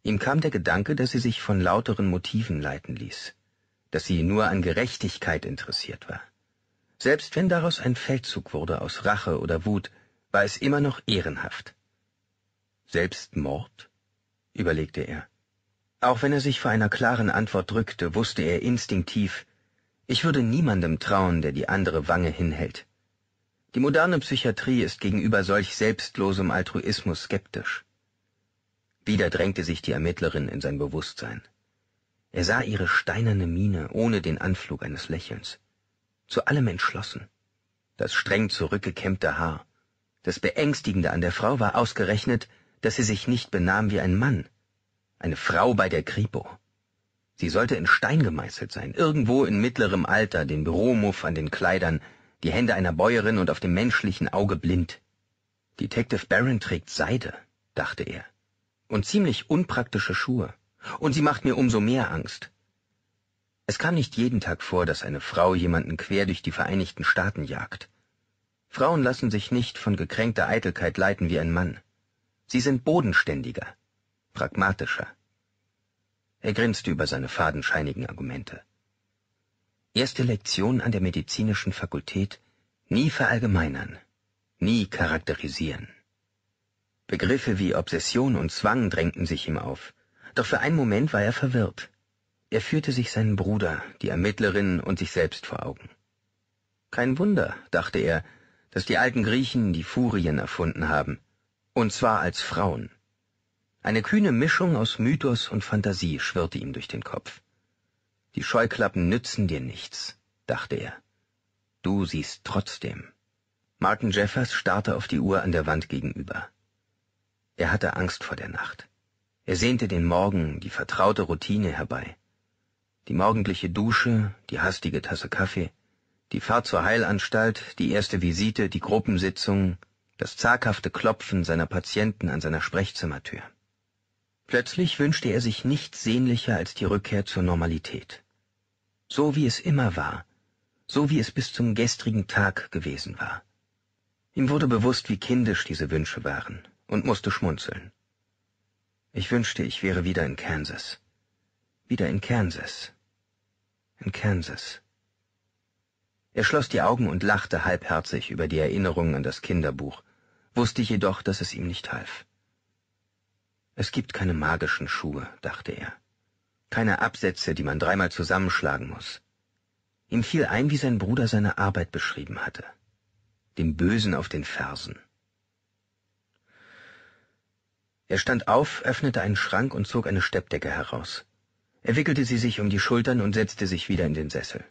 Ihm kam der Gedanke, dass sie sich von lauteren Motiven leiten ließ, dass sie nur an Gerechtigkeit interessiert war. Selbst wenn daraus ein Feldzug wurde aus Rache oder Wut, war es immer noch ehrenhaft. Selbst Mord? überlegte er. Auch wenn er sich vor einer klaren Antwort drückte, wusste er instinktiv, ich würde niemandem trauen, der die andere Wange hinhält. Die moderne Psychiatrie ist gegenüber solch selbstlosem Altruismus skeptisch. Wieder drängte sich die Ermittlerin in sein Bewusstsein. Er sah ihre steinerne Miene ohne den Anflug eines Lächelns. Zu allem entschlossen. Das streng zurückgekämmte Haar. Das Beängstigende an der Frau war ausgerechnet, dass sie sich nicht benahm wie ein Mann, eine Frau bei der Kripo. Sie sollte in Stein gemeißelt sein, irgendwo in mittlerem Alter, den Büromuff an den Kleidern, die Hände einer Bäuerin und auf dem menschlichen Auge blind. Detective Barron trägt Seide, dachte er. Und ziemlich unpraktische Schuhe. Und sie macht mir umso mehr Angst. Es kam nicht jeden Tag vor, dass eine Frau jemanden quer durch die Vereinigten Staaten jagt. Frauen lassen sich nicht von gekränkter Eitelkeit leiten wie ein Mann. Sie sind bodenständiger, pragmatischer. Er grinste über seine fadenscheinigen Argumente. Erste Lektion an der medizinischen Fakultät, nie verallgemeinern, nie charakterisieren. Begriffe wie Obsession und Zwang drängten sich ihm auf, doch für einen Moment war er verwirrt. Er führte sich seinen Bruder, die Ermittlerin und sich selbst vor Augen. Kein Wunder, dachte er, dass die alten Griechen die Furien erfunden haben, und zwar als Frauen. Eine kühne Mischung aus Mythos und Fantasie schwirrte ihm durch den Kopf. Die Scheuklappen nützen dir nichts, dachte er. Du siehst trotzdem. Martin Jeffers starrte auf die Uhr an der Wand gegenüber. Er hatte Angst vor der Nacht. Er sehnte den Morgen, die vertraute Routine herbei. Die morgendliche Dusche, die hastige Tasse Kaffee, die Fahrt zur Heilanstalt, die erste Visite, die Gruppensitzung, das zaghafte Klopfen seiner Patienten an seiner Sprechzimmertür. Plötzlich wünschte er sich nichts sehnlicher als die Rückkehr zur Normalität. So wie es immer war, so wie es bis zum gestrigen Tag gewesen war. Ihm wurde bewusst, wie kindisch diese Wünsche waren, und musste schmunzeln. Ich wünschte, ich wäre wieder in Kansas. Wieder in Kansas. In Kansas. Er schloss die Augen und lachte halbherzig über die Erinnerungen an das Kinderbuch, wusste jedoch, dass es ihm nicht half. Es gibt keine magischen Schuhe, dachte er. Keine Absätze, die man dreimal zusammenschlagen muss. Ihm fiel ein, wie sein Bruder seine Arbeit beschrieben hatte. Dem Bösen auf den Fersen. Er stand auf, öffnete einen Schrank und zog eine Steppdecke heraus. Er wickelte sie sich um die Schultern und setzte sich wieder in den Sessel.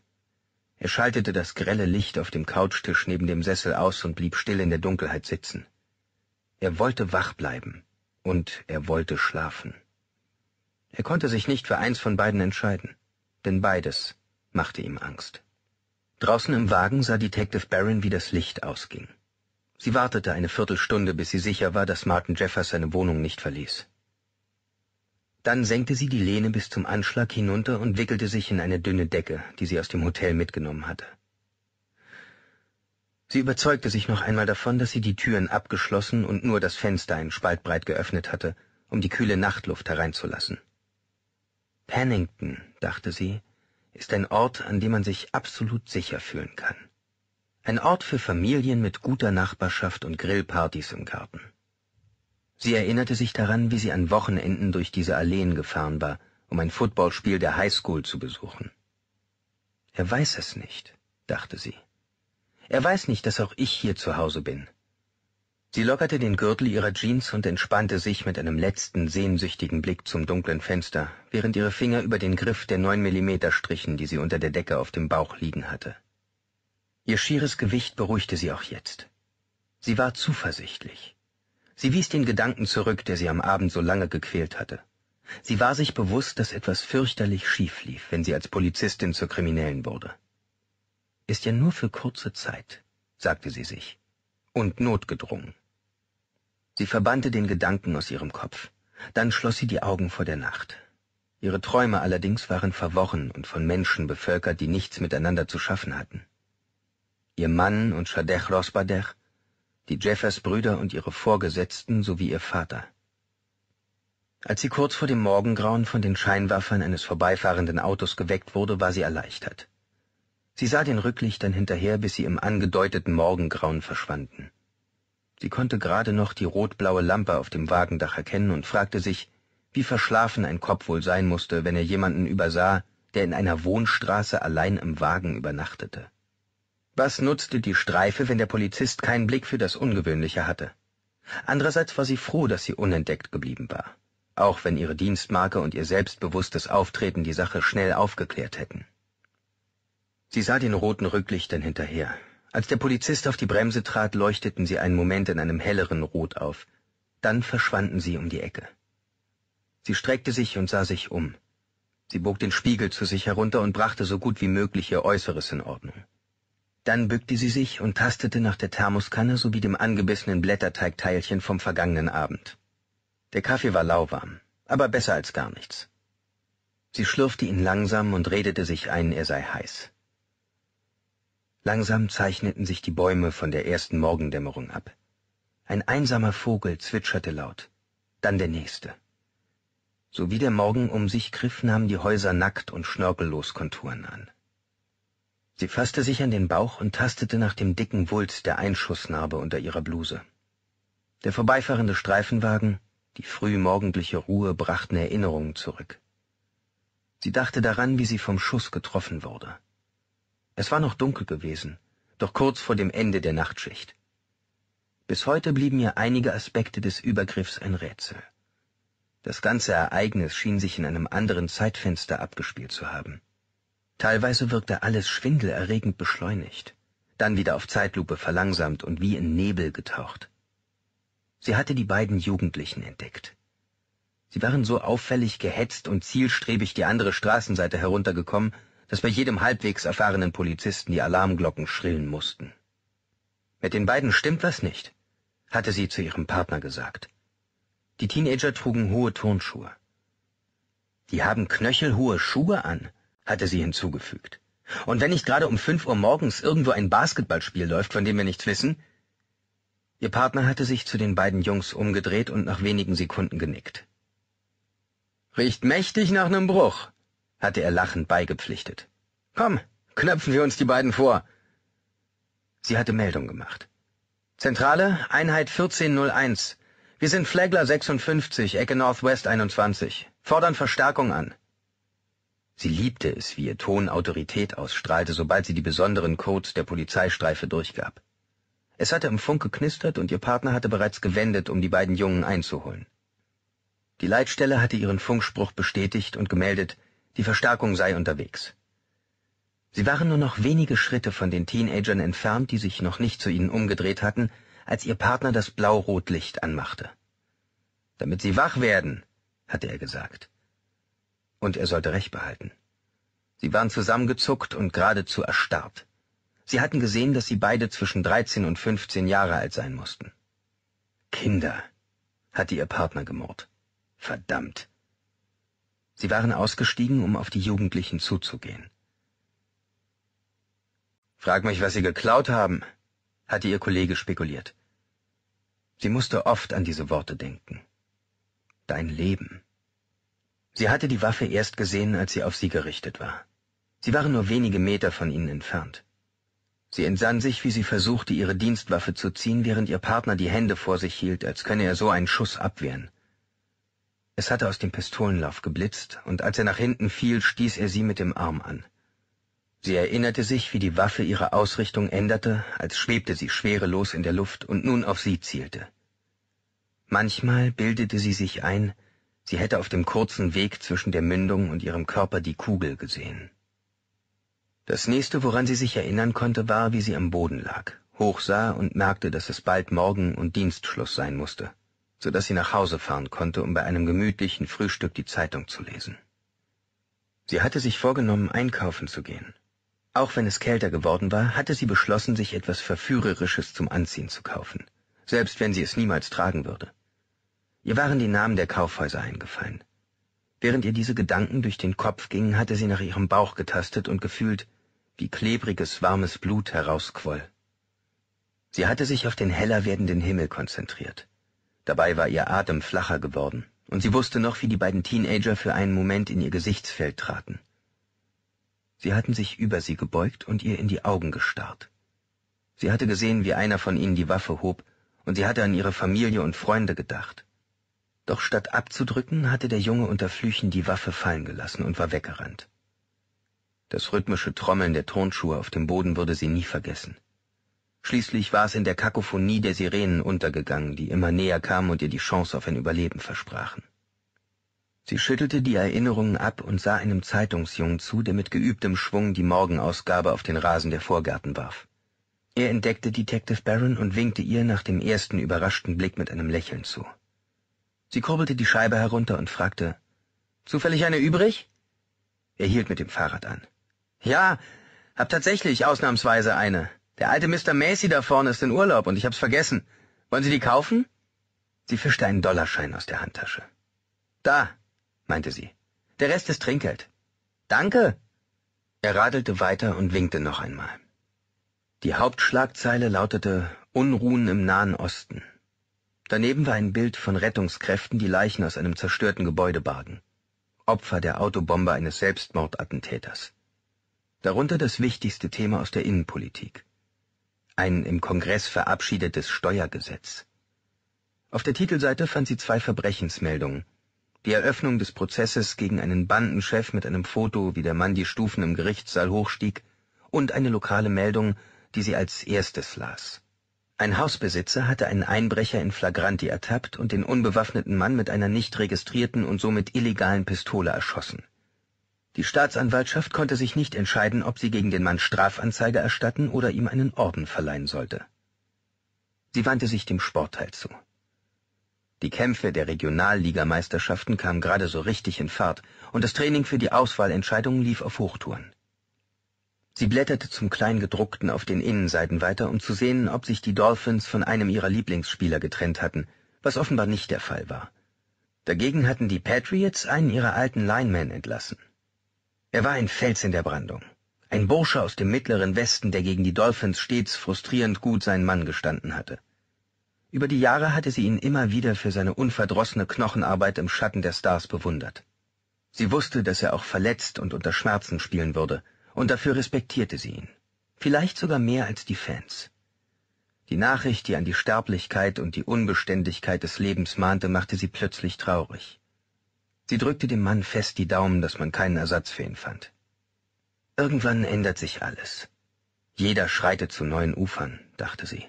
Er schaltete das grelle Licht auf dem Couchtisch neben dem Sessel aus und blieb still in der Dunkelheit sitzen. Er wollte wach bleiben und er wollte schlafen. Er konnte sich nicht für eins von beiden entscheiden, denn beides machte ihm Angst. Draußen im Wagen sah Detective Barron, wie das Licht ausging. Sie wartete eine Viertelstunde, bis sie sicher war, dass Martin Jeffers seine Wohnung nicht verließ. Dann senkte sie die Lehne bis zum Anschlag hinunter und wickelte sich in eine dünne Decke, die sie aus dem Hotel mitgenommen hatte. Sie überzeugte sich noch einmal davon, dass sie die Türen abgeschlossen und nur das Fenster einen Spaltbreit geöffnet hatte, um die kühle Nachtluft hereinzulassen. Pennington, dachte sie, ist ein Ort, an dem man sich absolut sicher fühlen kann. Ein Ort für Familien mit guter Nachbarschaft und Grillpartys im Garten. Sie erinnerte sich daran, wie sie an Wochenenden durch diese Alleen gefahren war, um ein Footballspiel der Highschool zu besuchen. Er weiß es nicht, dachte sie. Er weiß nicht, dass auch ich hier zu Hause bin. Sie lockerte den Gürtel ihrer Jeans und entspannte sich mit einem letzten sehnsüchtigen Blick zum dunklen Fenster, während ihre Finger über den Griff der neun Millimeter strichen, die sie unter der Decke auf dem Bauch liegen hatte. Ihr schieres Gewicht beruhigte sie auch jetzt. Sie war zuversichtlich. Sie wies den Gedanken zurück, der sie am Abend so lange gequält hatte. Sie war sich bewusst, dass etwas fürchterlich schief lief, wenn sie als Polizistin zur Kriminellen wurde ist ja nur für kurze Zeit, sagte sie sich, und notgedrungen. Sie verbannte den Gedanken aus ihrem Kopf, dann schloss sie die Augen vor der Nacht. Ihre Träume allerdings waren verworren und von Menschen bevölkert, die nichts miteinander zu schaffen hatten. Ihr Mann und Shadech Rosbadech, die Jeffers-Brüder und ihre Vorgesetzten sowie ihr Vater. Als sie kurz vor dem Morgengrauen von den Scheinwerfern eines vorbeifahrenden Autos geweckt wurde, war sie erleichtert. Sie sah den Rücklichtern hinterher, bis sie im angedeuteten Morgengrauen verschwanden. Sie konnte gerade noch die rotblaue Lampe auf dem Wagendach erkennen und fragte sich, wie verschlafen ein Kopf wohl sein musste, wenn er jemanden übersah, der in einer Wohnstraße allein im Wagen übernachtete. Was nutzte die Streife, wenn der Polizist keinen Blick für das Ungewöhnliche hatte? Andererseits war sie froh, dass sie unentdeckt geblieben war, auch wenn ihre Dienstmarke und ihr selbstbewusstes Auftreten die Sache schnell aufgeklärt hätten. Sie sah den roten Rücklichtern hinterher. Als der Polizist auf die Bremse trat, leuchteten sie einen Moment in einem helleren Rot auf. Dann verschwanden sie um die Ecke. Sie streckte sich und sah sich um. Sie bog den Spiegel zu sich herunter und brachte so gut wie möglich ihr Äußeres in Ordnung. Dann bückte sie sich und tastete nach der Thermoskanne sowie dem angebissenen Blätterteigteilchen vom vergangenen Abend. Der Kaffee war lauwarm, aber besser als gar nichts. Sie schlürfte ihn langsam und redete sich ein, er sei heiß langsam zeichneten sich die bäume von der ersten morgendämmerung ab ein einsamer vogel zwitscherte laut dann der nächste sowie der morgen um sich griff nahmen die häuser nackt und schnörkellos konturen an sie fasste sich an den bauch und tastete nach dem dicken wulst der Einschussnarbe unter ihrer bluse der vorbeifahrende streifenwagen die frühmorgendliche ruhe brachten erinnerungen zurück sie dachte daran wie sie vom Schuss getroffen wurde es war noch dunkel gewesen, doch kurz vor dem Ende der Nachtschicht. Bis heute blieben mir einige Aspekte des Übergriffs ein Rätsel. Das ganze Ereignis schien sich in einem anderen Zeitfenster abgespielt zu haben. Teilweise wirkte alles schwindelerregend beschleunigt, dann wieder auf Zeitlupe verlangsamt und wie in Nebel getaucht. Sie hatte die beiden Jugendlichen entdeckt. Sie waren so auffällig gehetzt und zielstrebig die andere Straßenseite heruntergekommen, dass bei jedem halbwegs erfahrenen Polizisten die Alarmglocken schrillen mussten. Mit den beiden stimmt was nicht, hatte sie zu ihrem Partner gesagt. Die Teenager trugen hohe Turnschuhe. Die haben knöchelhohe Schuhe an, hatte sie hinzugefügt. Und wenn nicht gerade um fünf Uhr morgens irgendwo ein Basketballspiel läuft, von dem wir nichts wissen. Ihr Partner hatte sich zu den beiden Jungs umgedreht und nach wenigen Sekunden genickt. Riecht mächtig nach nem Bruch, hatte er lachend beigepflichtet. Komm, knöpfen wir uns die beiden vor. Sie hatte Meldung gemacht. Zentrale, Einheit 1401. Wir sind Flagler 56, Ecke Northwest 21. Fordern Verstärkung an. Sie liebte es, wie ihr Ton Autorität ausstrahlte, sobald sie die besonderen Codes der Polizeistreife durchgab. Es hatte im Funk geknistert und ihr Partner hatte bereits gewendet, um die beiden Jungen einzuholen. Die Leitstelle hatte ihren Funkspruch bestätigt und gemeldet, die Verstärkung sei unterwegs. Sie waren nur noch wenige Schritte von den Teenagern entfernt, die sich noch nicht zu ihnen umgedreht hatten, als ihr Partner das Blau-Rot-Licht anmachte. Damit sie wach werden, hatte er gesagt. Und er sollte recht behalten. Sie waren zusammengezuckt und geradezu erstarrt. Sie hatten gesehen, dass sie beide zwischen 13 und 15 Jahre alt sein mussten. Kinder, hatte ihr Partner gemurrt. Verdammt. Sie waren ausgestiegen, um auf die Jugendlichen zuzugehen. Frag mich, was Sie geklaut haben, hatte ihr Kollege spekuliert. Sie musste oft an diese Worte denken. Dein Leben. Sie hatte die Waffe erst gesehen, als sie auf sie gerichtet war. Sie waren nur wenige Meter von ihnen entfernt. Sie entsann sich, wie sie versuchte, ihre Dienstwaffe zu ziehen, während ihr Partner die Hände vor sich hielt, als könne er so einen Schuss abwehren. Es hatte aus dem Pistolenlauf geblitzt, und als er nach hinten fiel, stieß er sie mit dem Arm an. Sie erinnerte sich, wie die Waffe ihre Ausrichtung änderte, als schwebte sie schwerelos in der Luft und nun auf sie zielte. Manchmal bildete sie sich ein, sie hätte auf dem kurzen Weg zwischen der Mündung und ihrem Körper die Kugel gesehen. Das nächste, woran sie sich erinnern konnte, war, wie sie am Boden lag, hoch sah und merkte, dass es bald Morgen und Dienstschluss sein musste so dass sie nach Hause fahren konnte, um bei einem gemütlichen Frühstück die Zeitung zu lesen. Sie hatte sich vorgenommen, einkaufen zu gehen. Auch wenn es kälter geworden war, hatte sie beschlossen, sich etwas Verführerisches zum Anziehen zu kaufen, selbst wenn sie es niemals tragen würde. Ihr waren die Namen der Kaufhäuser eingefallen. Während ihr diese Gedanken durch den Kopf gingen, hatte sie nach ihrem Bauch getastet und gefühlt, wie klebriges, warmes Blut herausquoll. Sie hatte sich auf den heller werdenden Himmel konzentriert. Dabei war ihr Atem flacher geworden, und sie wusste noch, wie die beiden Teenager für einen Moment in ihr Gesichtsfeld traten. Sie hatten sich über sie gebeugt und ihr in die Augen gestarrt. Sie hatte gesehen, wie einer von ihnen die Waffe hob, und sie hatte an ihre Familie und Freunde gedacht. Doch statt abzudrücken, hatte der Junge unter Flüchen die Waffe fallen gelassen und war weggerannt. Das rhythmische Trommeln der Turnschuhe auf dem Boden würde sie nie vergessen. Schließlich war es in der Kakophonie der Sirenen untergegangen, die immer näher kamen und ihr die Chance auf ein Überleben versprachen. Sie schüttelte die Erinnerungen ab und sah einem Zeitungsjungen zu, der mit geübtem Schwung die Morgenausgabe auf den Rasen der Vorgärten warf. Er entdeckte Detective Barron und winkte ihr nach dem ersten überraschten Blick mit einem Lächeln zu. Sie kurbelte die Scheibe herunter und fragte, Zufällig eine übrig? Er hielt mit dem Fahrrad an. Ja, hab tatsächlich ausnahmsweise eine. Der alte Mr. Macy da vorne ist in Urlaub und ich hab's vergessen. Wollen Sie die kaufen? Sie fischte einen Dollarschein aus der Handtasche. Da, meinte sie. Der Rest ist Trinkgeld. Danke. Er radelte weiter und winkte noch einmal. Die Hauptschlagzeile lautete Unruhen im Nahen Osten. Daneben war ein Bild von Rettungskräften, die Leichen aus einem zerstörten Gebäude bargen. Opfer der Autobombe eines Selbstmordattentäters. Darunter das wichtigste Thema aus der Innenpolitik ein im Kongress verabschiedetes Steuergesetz. Auf der Titelseite fand sie zwei Verbrechensmeldungen. Die Eröffnung des Prozesses gegen einen Bandenchef mit einem Foto, wie der Mann die Stufen im Gerichtssaal hochstieg, und eine lokale Meldung, die sie als erstes las. Ein Hausbesitzer hatte einen Einbrecher in Flagranti ertappt und den unbewaffneten Mann mit einer nicht registrierten und somit illegalen Pistole erschossen die Staatsanwaltschaft konnte sich nicht entscheiden, ob sie gegen den Mann Strafanzeige erstatten oder ihm einen Orden verleihen sollte. Sie wandte sich dem Sportteil zu. Die Kämpfe der Regionalligameisterschaften kamen gerade so richtig in Fahrt und das Training für die Auswahlentscheidungen lief auf Hochtouren. Sie blätterte zum Kleingedruckten auf den Innenseiten weiter, um zu sehen, ob sich die Dolphins von einem ihrer Lieblingsspieler getrennt hatten, was offenbar nicht der Fall war. Dagegen hatten die Patriots einen ihrer alten Linemen entlassen. Er war ein Fels in der Brandung. Ein Bursche aus dem mittleren Westen, der gegen die Dolphins stets frustrierend gut seinen Mann gestanden hatte. Über die Jahre hatte sie ihn immer wieder für seine unverdrossene Knochenarbeit im Schatten der Stars bewundert. Sie wusste, dass er auch verletzt und unter Schmerzen spielen würde, und dafür respektierte sie ihn. Vielleicht sogar mehr als die Fans. Die Nachricht, die an die Sterblichkeit und die Unbeständigkeit des Lebens mahnte, machte sie plötzlich traurig. Sie drückte dem Mann fest die Daumen, dass man keinen Ersatz für ihn fand. Irgendwann ändert sich alles. Jeder schreitet zu neuen Ufern, dachte sie.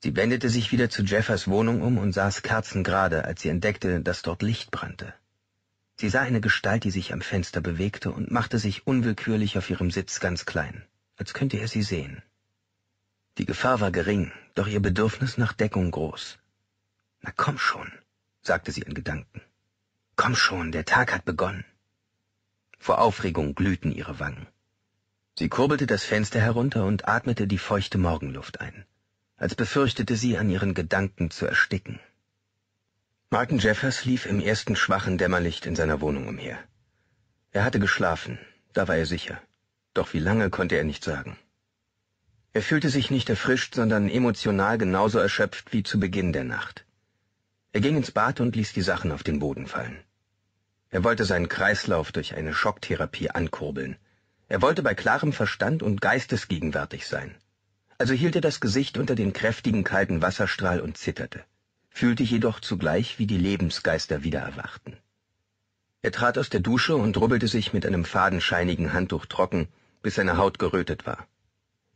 Sie wendete sich wieder zu Jeffers Wohnung um und saß kerzengerade, als sie entdeckte, dass dort Licht brannte. Sie sah eine Gestalt, die sich am Fenster bewegte und machte sich unwillkürlich auf ihrem Sitz ganz klein, als könnte er sie sehen. Die Gefahr war gering, doch ihr Bedürfnis nach Deckung groß. Na komm schon, sagte sie in Gedanken. Komm schon, der Tag hat begonnen. Vor Aufregung glühten ihre Wangen. Sie kurbelte das Fenster herunter und atmete die feuchte Morgenluft ein, als befürchtete sie, an ihren Gedanken zu ersticken. Martin Jeffers lief im ersten schwachen Dämmerlicht in seiner Wohnung umher. Er hatte geschlafen, da war er sicher. Doch wie lange konnte er nicht sagen. Er fühlte sich nicht erfrischt, sondern emotional genauso erschöpft wie zu Beginn der Nacht. Er ging ins Bad und ließ die Sachen auf den Boden fallen. Er wollte seinen Kreislauf durch eine Schocktherapie ankurbeln. Er wollte bei klarem Verstand und geistesgegenwärtig sein. Also hielt er das Gesicht unter den kräftigen kalten Wasserstrahl und zitterte, fühlte jedoch zugleich, wie die Lebensgeister wieder erwachten. Er trat aus der Dusche und rubbelte sich mit einem fadenscheinigen Handtuch trocken, bis seine Haut gerötet war.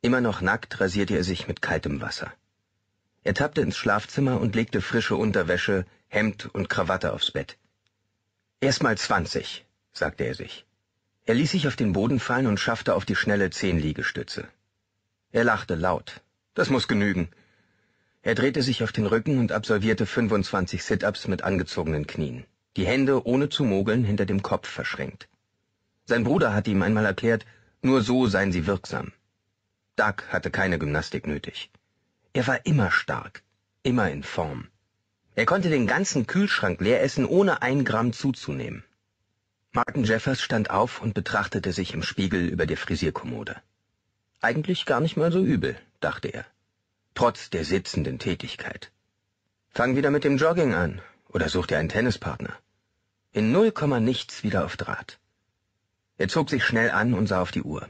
Immer noch nackt rasierte er sich mit kaltem Wasser. Er tappte ins Schlafzimmer und legte frische Unterwäsche, Hemd und Krawatte aufs Bett. Erstmal mal zwanzig, sagte er sich. Er ließ sich auf den Boden fallen und schaffte auf die schnelle zehn Liegestütze. Er lachte laut. Das muss genügen. Er drehte sich auf den Rücken und absolvierte 25 Sit-ups mit angezogenen Knien, die Hände ohne zu mogeln hinter dem Kopf verschränkt. Sein Bruder hatte ihm einmal erklärt, nur so seien sie wirksam. Doug hatte keine Gymnastik nötig. Er war immer stark, immer in Form. Er konnte den ganzen Kühlschrank leer essen, ohne ein Gramm zuzunehmen. Martin Jeffers stand auf und betrachtete sich im Spiegel über der Frisierkommode. Eigentlich gar nicht mal so übel, dachte er, trotz der sitzenden Tätigkeit. Fang wieder mit dem Jogging an oder such dir einen Tennispartner. In null Komma nichts wieder auf Draht. Er zog sich schnell an und sah auf die Uhr.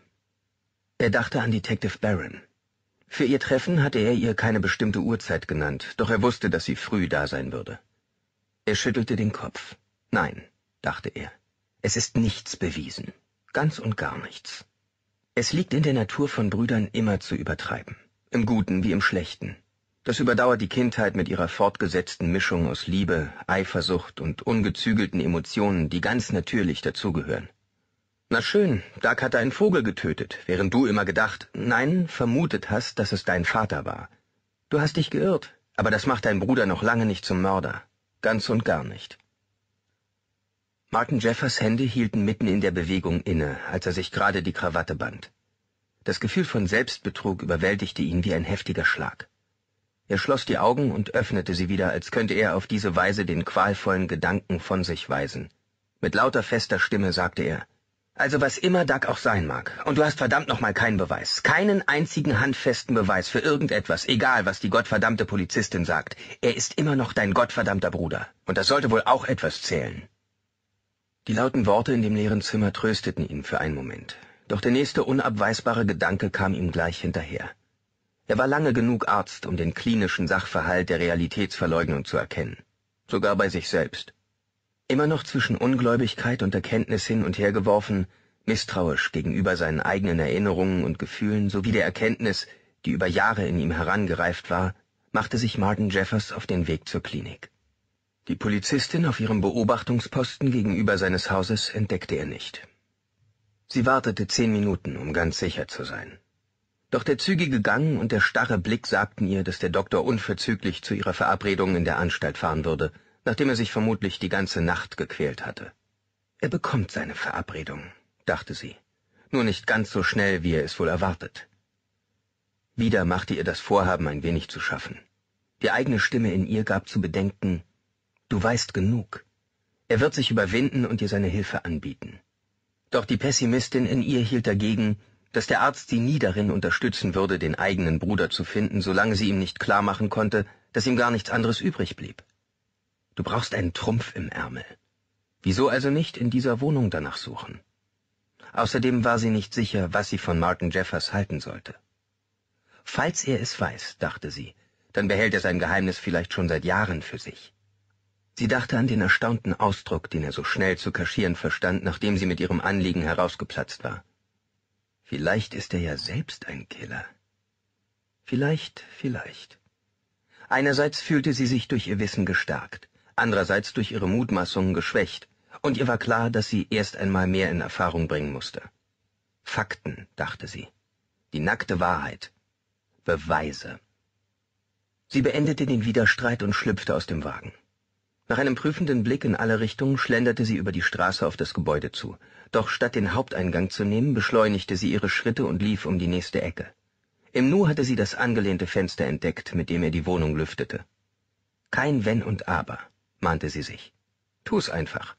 Er dachte an Detective Barron. Für ihr Treffen hatte er ihr keine bestimmte Uhrzeit genannt, doch er wusste, dass sie früh da sein würde. Er schüttelte den Kopf. Nein, dachte er, es ist nichts bewiesen, ganz und gar nichts. Es liegt in der Natur von Brüdern immer zu übertreiben, im Guten wie im Schlechten. Das überdauert die Kindheit mit ihrer fortgesetzten Mischung aus Liebe, Eifersucht und ungezügelten Emotionen, die ganz natürlich dazugehören. Na schön, Doug hat einen Vogel getötet, während du immer gedacht, nein, vermutet hast, dass es dein Vater war. Du hast dich geirrt, aber das macht dein Bruder noch lange nicht zum Mörder. Ganz und gar nicht. Martin Jeffers Hände hielten mitten in der Bewegung inne, als er sich gerade die Krawatte band. Das Gefühl von Selbstbetrug überwältigte ihn wie ein heftiger Schlag. Er schloss die Augen und öffnete sie wieder, als könnte er auf diese Weise den qualvollen Gedanken von sich weisen. Mit lauter fester Stimme sagte er also was immer Duck auch sein mag. Und du hast verdammt nochmal keinen Beweis. Keinen einzigen handfesten Beweis für irgendetwas, egal was die gottverdammte Polizistin sagt. Er ist immer noch dein gottverdammter Bruder. Und das sollte wohl auch etwas zählen. Die lauten Worte in dem leeren Zimmer trösteten ihn für einen Moment. Doch der nächste unabweisbare Gedanke kam ihm gleich hinterher. Er war lange genug Arzt, um den klinischen Sachverhalt der Realitätsverleugnung zu erkennen. Sogar bei sich selbst immer noch zwischen Ungläubigkeit und Erkenntnis hin und her geworfen, misstrauisch gegenüber seinen eigenen Erinnerungen und Gefühlen sowie der Erkenntnis, die über Jahre in ihm herangereift war, machte sich Martin Jeffers auf den Weg zur Klinik. Die Polizistin auf ihrem Beobachtungsposten gegenüber seines Hauses entdeckte er nicht. Sie wartete zehn Minuten, um ganz sicher zu sein. Doch der zügige Gang und der starre Blick sagten ihr, dass der Doktor unverzüglich zu ihrer Verabredung in der Anstalt fahren würde, nachdem er sich vermutlich die ganze Nacht gequält hatte. Er bekommt seine Verabredung, dachte sie, nur nicht ganz so schnell, wie er es wohl erwartet. Wieder machte ihr das Vorhaben ein wenig zu schaffen. Die eigene Stimme in ihr gab zu bedenken, du weißt genug. Er wird sich überwinden und dir seine Hilfe anbieten. Doch die Pessimistin in ihr hielt dagegen, dass der Arzt sie nie darin unterstützen würde, den eigenen Bruder zu finden, solange sie ihm nicht klar machen konnte, dass ihm gar nichts anderes übrig blieb. Du brauchst einen Trumpf im Ärmel. Wieso also nicht in dieser Wohnung danach suchen? Außerdem war sie nicht sicher, was sie von Martin Jeffers halten sollte. Falls er es weiß, dachte sie, dann behält er sein Geheimnis vielleicht schon seit Jahren für sich. Sie dachte an den erstaunten Ausdruck, den er so schnell zu kaschieren verstand, nachdem sie mit ihrem Anliegen herausgeplatzt war. Vielleicht ist er ja selbst ein Killer. Vielleicht, vielleicht. Einerseits fühlte sie sich durch ihr Wissen gestärkt andererseits durch ihre Mutmaßungen geschwächt, und ihr war klar, dass sie erst einmal mehr in Erfahrung bringen musste. Fakten, dachte sie. Die nackte Wahrheit. Beweise. Sie beendete den Widerstreit und schlüpfte aus dem Wagen. Nach einem prüfenden Blick in alle Richtungen schlenderte sie über die Straße auf das Gebäude zu, doch statt den Haupteingang zu nehmen, beschleunigte sie ihre Schritte und lief um die nächste Ecke. Im Nu hatte sie das angelehnte Fenster entdeckt, mit dem er die Wohnung lüftete. Kein Wenn und Aber mahnte sie sich. Tu's einfach.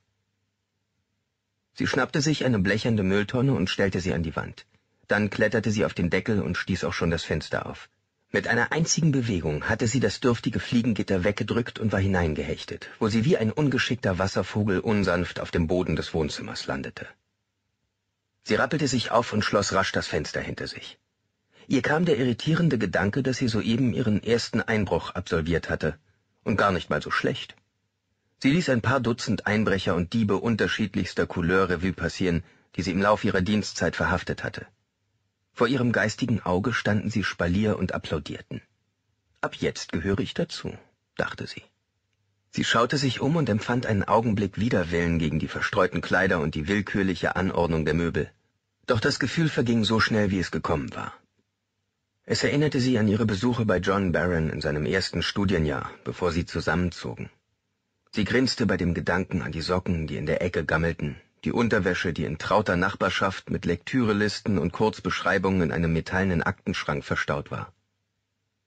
Sie schnappte sich eine blechernde Mülltonne und stellte sie an die Wand. Dann kletterte sie auf den Deckel und stieß auch schon das Fenster auf. Mit einer einzigen Bewegung hatte sie das dürftige Fliegengitter weggedrückt und war hineingehechtet, wo sie wie ein ungeschickter Wasservogel unsanft auf dem Boden des Wohnzimmers landete. Sie rappelte sich auf und schloss rasch das Fenster hinter sich. Ihr kam der irritierende Gedanke, dass sie soeben ihren ersten Einbruch absolviert hatte, und gar nicht mal so schlecht. Sie ließ ein paar Dutzend Einbrecher und Diebe unterschiedlichster Couleur Revue passieren, die sie im Lauf ihrer Dienstzeit verhaftet hatte. Vor ihrem geistigen Auge standen sie Spalier und applaudierten. Ab jetzt gehöre ich dazu, dachte sie. Sie schaute sich um und empfand einen Augenblick Widerwillen gegen die verstreuten Kleider und die willkürliche Anordnung der Möbel. Doch das Gefühl verging so schnell, wie es gekommen war. Es erinnerte sie an ihre Besuche bei John Barron in seinem ersten Studienjahr, bevor sie zusammenzogen. Sie grinste bei dem Gedanken an die Socken, die in der Ecke gammelten, die Unterwäsche, die in trauter Nachbarschaft mit Lektürelisten und Kurzbeschreibungen in einem metallenen Aktenschrank verstaut war.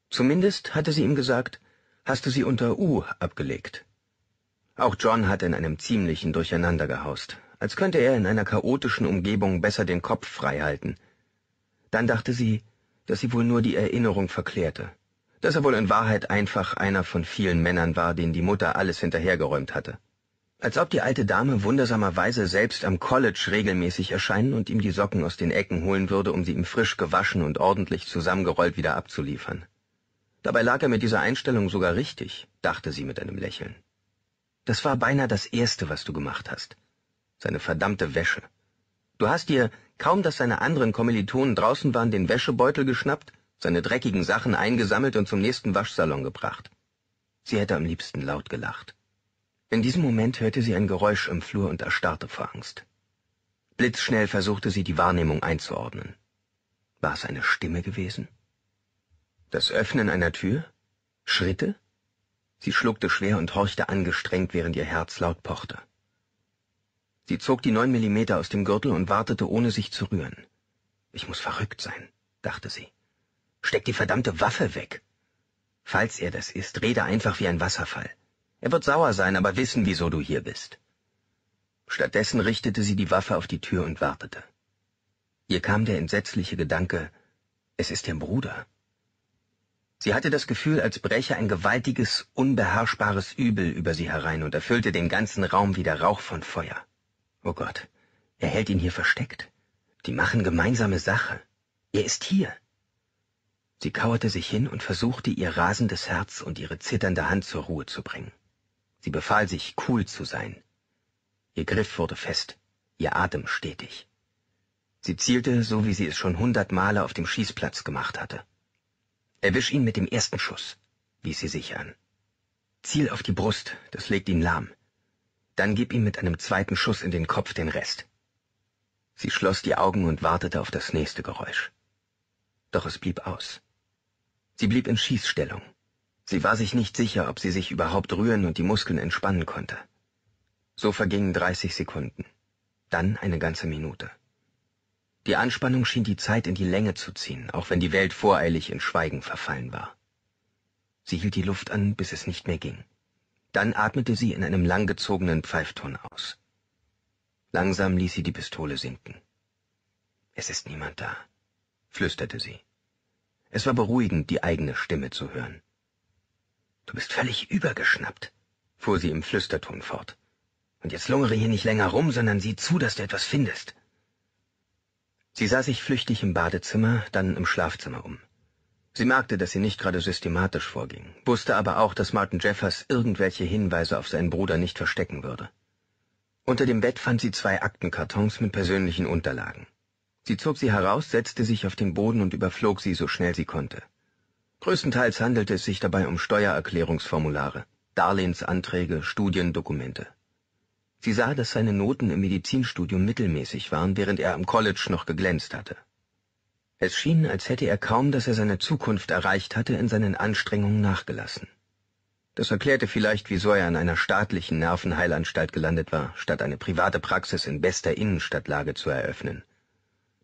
Zumindest, hatte sie ihm gesagt, hast du sie unter U abgelegt. Auch John hatte in einem ziemlichen Durcheinander gehaust, als könnte er in einer chaotischen Umgebung besser den Kopf frei halten. Dann dachte sie, dass sie wohl nur die Erinnerung verklärte, dass er wohl in Wahrheit einfach einer von vielen Männern war, denen die Mutter alles hinterhergeräumt hatte. Als ob die alte Dame wundersamerweise selbst am College regelmäßig erscheinen und ihm die Socken aus den Ecken holen würde, um sie ihm frisch gewaschen und ordentlich zusammengerollt wieder abzuliefern. Dabei lag er mit dieser Einstellung sogar richtig, dachte sie mit einem Lächeln. Das war beinahe das Erste, was du gemacht hast. Seine verdammte Wäsche. Du hast dir, kaum dass seine anderen Kommilitonen draußen waren, den Wäschebeutel geschnappt seine dreckigen Sachen eingesammelt und zum nächsten Waschsalon gebracht. Sie hätte am liebsten laut gelacht. In diesem Moment hörte sie ein Geräusch im Flur und erstarrte vor Angst. Blitzschnell versuchte sie die Wahrnehmung einzuordnen. War es eine Stimme gewesen? Das Öffnen einer Tür? Schritte? Sie schluckte schwer und horchte angestrengt, während ihr Herz laut pochte. Sie zog die neun Millimeter aus dem Gürtel und wartete, ohne sich zu rühren. Ich muss verrückt sein, dachte sie. Steck die verdammte Waffe weg. Falls er das ist, rede einfach wie ein Wasserfall. Er wird sauer sein, aber wissen, wieso du hier bist. Stattdessen richtete sie die Waffe auf die Tür und wartete. Ihr kam der entsetzliche Gedanke, es ist ihr Bruder. Sie hatte das Gefühl, als breche ein gewaltiges, unbeherrschbares Übel über sie herein und erfüllte den ganzen Raum wie der Rauch von Feuer. Oh Gott, er hält ihn hier versteckt. Die machen gemeinsame Sache. Er ist hier. Sie kauerte sich hin und versuchte, ihr rasendes Herz und ihre zitternde Hand zur Ruhe zu bringen. Sie befahl sich, cool zu sein. Ihr Griff wurde fest, ihr Atem stetig. Sie zielte, so wie sie es schon hundert Male auf dem Schießplatz gemacht hatte. Erwisch ihn mit dem ersten Schuss, wies sie sich an. Ziel auf die Brust, das legt ihn lahm. Dann gib ihm mit einem zweiten Schuss in den Kopf den Rest. Sie schloss die Augen und wartete auf das nächste Geräusch. Doch es blieb aus. Sie blieb in Schießstellung. Sie war sich nicht sicher, ob sie sich überhaupt rühren und die Muskeln entspannen konnte. So vergingen 30 Sekunden, dann eine ganze Minute. Die Anspannung schien die Zeit in die Länge zu ziehen, auch wenn die Welt voreilig in Schweigen verfallen war. Sie hielt die Luft an, bis es nicht mehr ging. Dann atmete sie in einem langgezogenen Pfeifton aus. Langsam ließ sie die Pistole sinken. Es ist niemand da, flüsterte sie. Es war beruhigend, die eigene Stimme zu hören. Du bist völlig übergeschnappt, fuhr sie im Flüsterton fort. Und jetzt lungere hier nicht länger rum, sondern sieh zu, dass du etwas findest. Sie sah sich flüchtig im Badezimmer, dann im Schlafzimmer um. Sie merkte, dass sie nicht gerade systematisch vorging, wusste aber auch, dass Martin Jeffers irgendwelche Hinweise auf seinen Bruder nicht verstecken würde. Unter dem Bett fand sie zwei Aktenkartons mit persönlichen Unterlagen. Sie zog sie heraus, setzte sich auf den Boden und überflog sie so schnell sie konnte. Größtenteils handelte es sich dabei um Steuererklärungsformulare, Darlehensanträge, Studiendokumente. Sie sah, dass seine Noten im Medizinstudium mittelmäßig waren, während er am College noch geglänzt hatte. Es schien, als hätte er kaum, dass er seine Zukunft erreicht hatte, in seinen Anstrengungen nachgelassen. Das erklärte vielleicht, wieso er an einer staatlichen Nervenheilanstalt gelandet war, statt eine private Praxis in bester Innenstadtlage zu eröffnen.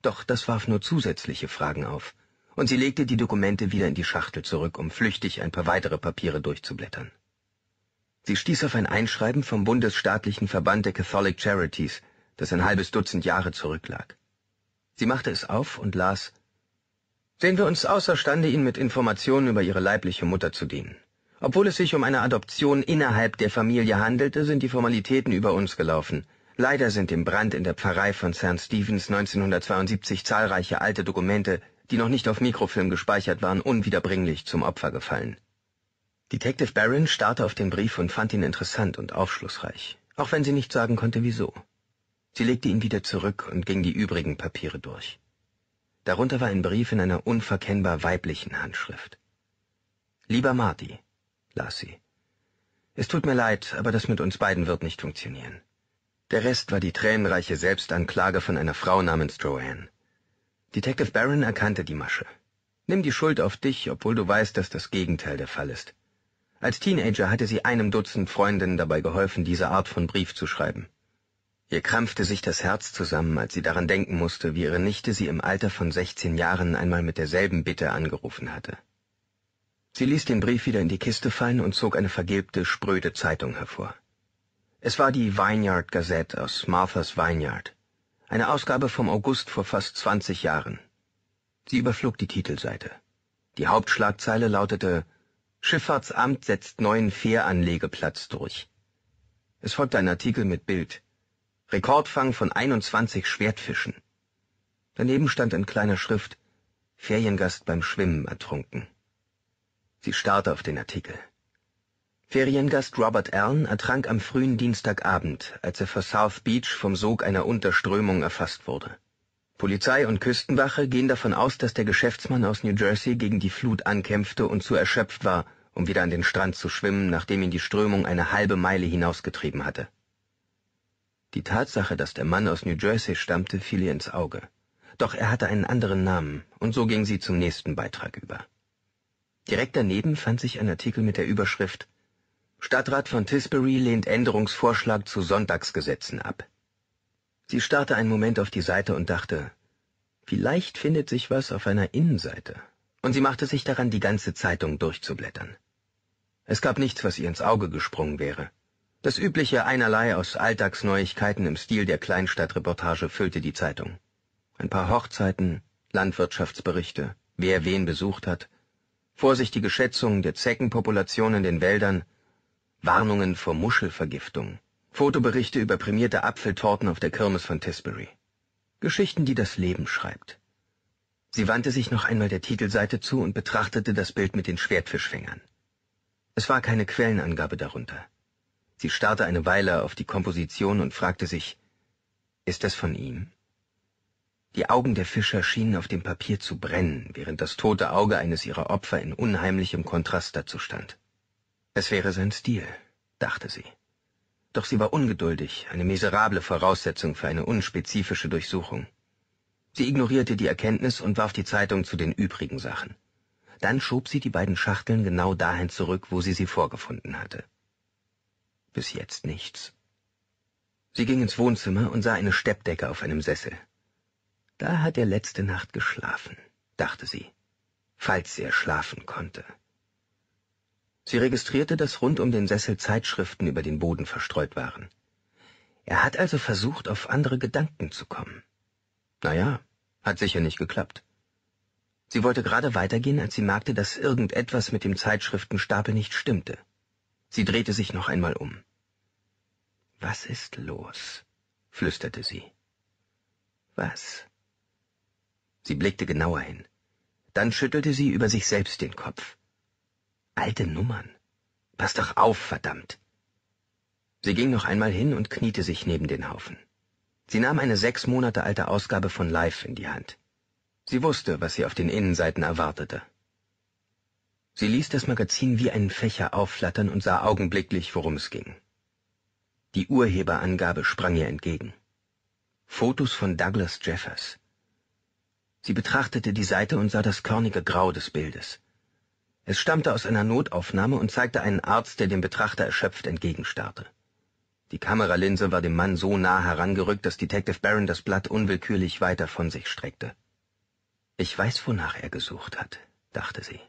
Doch das warf nur zusätzliche Fragen auf, und sie legte die Dokumente wieder in die Schachtel zurück, um flüchtig ein paar weitere Papiere durchzublättern. Sie stieß auf ein Einschreiben vom Bundesstaatlichen Verband der Catholic Charities, das ein halbes Dutzend Jahre zurücklag. Sie machte es auf und las Sehen wir uns außerstande, Ihnen mit Informationen über Ihre leibliche Mutter zu dienen. Obwohl es sich um eine Adoption innerhalb der Familie handelte, sind die Formalitäten über uns gelaufen. Leider sind dem Brand in der Pfarrei von St. Stephens 1972 zahlreiche alte Dokumente, die noch nicht auf Mikrofilm gespeichert waren, unwiederbringlich zum Opfer gefallen. Detective Barron starrte auf den Brief und fand ihn interessant und aufschlussreich, auch wenn sie nicht sagen konnte, wieso. Sie legte ihn wieder zurück und ging die übrigen Papiere durch. Darunter war ein Brief in einer unverkennbar weiblichen Handschrift. Lieber Marty, las sie, es tut mir leid, aber das mit uns beiden wird nicht funktionieren. Der Rest war die tränenreiche Selbstanklage von einer Frau namens Joanne. Detective Barron erkannte die Masche. Nimm die Schuld auf dich, obwohl du weißt, dass das Gegenteil der Fall ist. Als Teenager hatte sie einem Dutzend Freundinnen dabei geholfen, diese Art von Brief zu schreiben. Ihr krampfte sich das Herz zusammen, als sie daran denken musste, wie ihre Nichte sie im Alter von 16 Jahren einmal mit derselben Bitte angerufen hatte. Sie ließ den Brief wieder in die Kiste fallen und zog eine vergilbte, spröde Zeitung hervor. Es war die Vineyard Gazette aus Martha's Vineyard, eine Ausgabe vom August vor fast 20 Jahren. Sie überflog die Titelseite. Die Hauptschlagzeile lautete Schifffahrtsamt setzt neuen Fähranlegeplatz durch. Es folgte ein Artikel mit Bild. Rekordfang von 21 Schwertfischen. Daneben stand in kleiner Schrift Feriengast beim Schwimmen ertrunken. Sie starrte auf den Artikel. Feriengast Robert Allen ertrank am frühen Dienstagabend, als er vor South Beach vom Sog einer Unterströmung erfasst wurde. Polizei und Küstenwache gehen davon aus, dass der Geschäftsmann aus New Jersey gegen die Flut ankämpfte und zu erschöpft war, um wieder an den Strand zu schwimmen, nachdem ihn die Strömung eine halbe Meile hinausgetrieben hatte. Die Tatsache, dass der Mann aus New Jersey stammte, fiel ihr ins Auge. Doch er hatte einen anderen Namen, und so ging sie zum nächsten Beitrag über. Direkt daneben fand sich ein Artikel mit der Überschrift Stadtrat von Tisbury lehnt Änderungsvorschlag zu Sonntagsgesetzen ab. Sie starrte einen Moment auf die Seite und dachte, vielleicht findet sich was auf einer Innenseite. Und sie machte sich daran, die ganze Zeitung durchzublättern. Es gab nichts, was ihr ins Auge gesprungen wäre. Das übliche Einerlei aus Alltagsneuigkeiten im Stil der Kleinstadtreportage füllte die Zeitung. Ein paar Hochzeiten, Landwirtschaftsberichte, wer wen besucht hat, vorsichtige Schätzungen der Zeckenpopulation in den Wäldern, Warnungen vor Muschelvergiftung, Fotoberichte über prämierte Apfeltorten auf der Kirmes von Tisbury. Geschichten, die das Leben schreibt. Sie wandte sich noch einmal der Titelseite zu und betrachtete das Bild mit den Schwertfischfängern. Es war keine Quellenangabe darunter. Sie starrte eine Weile auf die Komposition und fragte sich, ist das von ihm? Die Augen der Fischer schienen auf dem Papier zu brennen, während das tote Auge eines ihrer Opfer in unheimlichem Kontrast dazu stand. Es wäre sein Stil, dachte sie. Doch sie war ungeduldig, eine miserable Voraussetzung für eine unspezifische Durchsuchung. Sie ignorierte die Erkenntnis und warf die Zeitung zu den übrigen Sachen. Dann schob sie die beiden Schachteln genau dahin zurück, wo sie sie vorgefunden hatte. Bis jetzt nichts. Sie ging ins Wohnzimmer und sah eine Steppdecke auf einem Sessel. Da hat er letzte Nacht geschlafen, dachte sie, falls er schlafen konnte. Sie registrierte, dass rund um den Sessel Zeitschriften über den Boden verstreut waren. Er hat also versucht, auf andere Gedanken zu kommen. Naja, hat sicher nicht geklappt. Sie wollte gerade weitergehen, als sie merkte, dass irgendetwas mit dem Zeitschriftenstapel nicht stimmte. Sie drehte sich noch einmal um. Was ist los? flüsterte sie. Was? Sie blickte genauer hin. Dann schüttelte sie über sich selbst den Kopf. Alte Nummern. Pass doch auf, verdammt. Sie ging noch einmal hin und kniete sich neben den Haufen. Sie nahm eine sechs Monate alte Ausgabe von Life in die Hand. Sie wusste, was sie auf den Innenseiten erwartete. Sie ließ das Magazin wie einen Fächer aufflattern und sah augenblicklich, worum es ging. Die Urheberangabe sprang ihr entgegen. Fotos von Douglas Jeffers. Sie betrachtete die Seite und sah das körnige Grau des Bildes. Es stammte aus einer Notaufnahme und zeigte einen Arzt, der dem Betrachter erschöpft entgegenstarrte. Die Kameralinse war dem Mann so nah herangerückt, dass Detective Barron das Blatt unwillkürlich weiter von sich streckte. Ich weiß, wonach er gesucht hat, dachte sie.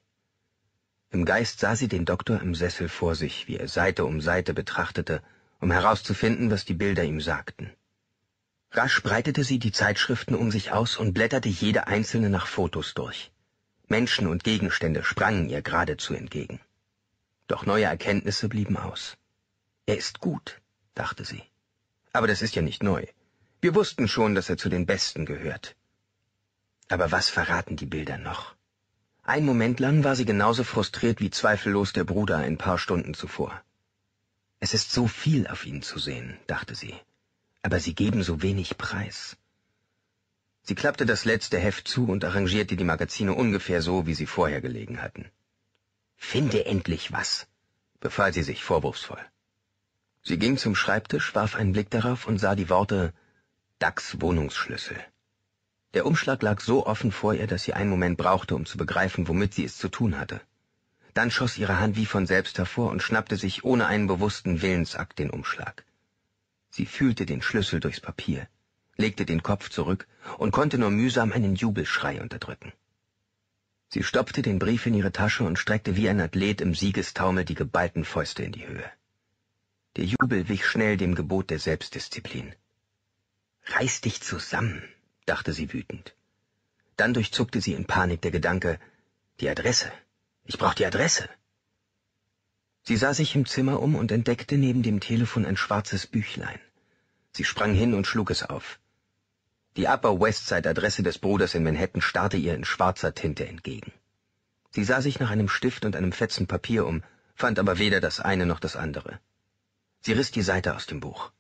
Im Geist sah sie den Doktor im Sessel vor sich, wie er Seite um Seite betrachtete, um herauszufinden, was die Bilder ihm sagten. Rasch breitete sie die Zeitschriften um sich aus und blätterte jede einzelne nach Fotos durch. Menschen und Gegenstände sprangen ihr geradezu entgegen. Doch neue Erkenntnisse blieben aus. Er ist gut, dachte sie. Aber das ist ja nicht neu. Wir wussten schon, dass er zu den Besten gehört. Aber was verraten die Bilder noch? Ein Moment lang war sie genauso frustriert wie zweifellos der Bruder ein paar Stunden zuvor. Es ist so viel auf ihnen zu sehen, dachte sie, aber sie geben so wenig preis. Sie klappte das letzte Heft zu und arrangierte die Magazine ungefähr so, wie sie vorher gelegen hatten. Finde endlich was, befahl sie sich vorwurfsvoll. Sie ging zum Schreibtisch, warf einen Blick darauf und sah die Worte Dachs Wohnungsschlüssel. Der Umschlag lag so offen vor ihr, dass sie einen Moment brauchte, um zu begreifen, womit sie es zu tun hatte. Dann schoss ihre Hand wie von selbst hervor und schnappte sich ohne einen bewussten Willensakt den Umschlag. Sie fühlte den Schlüssel durchs Papier legte den Kopf zurück und konnte nur mühsam einen Jubelschrei unterdrücken. Sie stopfte den Brief in ihre Tasche und streckte wie ein Athlet im Siegestaumel die geballten Fäuste in die Höhe. Der Jubel wich schnell dem Gebot der Selbstdisziplin. Reiß dich zusammen, dachte sie wütend. Dann durchzuckte sie in Panik der Gedanke, die Adresse. Ich brauch die Adresse. Sie sah sich im Zimmer um und entdeckte neben dem Telefon ein schwarzes Büchlein. Sie sprang hin und schlug es auf. Die Upper West Side Adresse des Bruders in Manhattan starrte ihr in schwarzer Tinte entgegen. Sie sah sich nach einem Stift und einem Fetzen Papier um, fand aber weder das eine noch das andere. Sie riss die Seite aus dem Buch.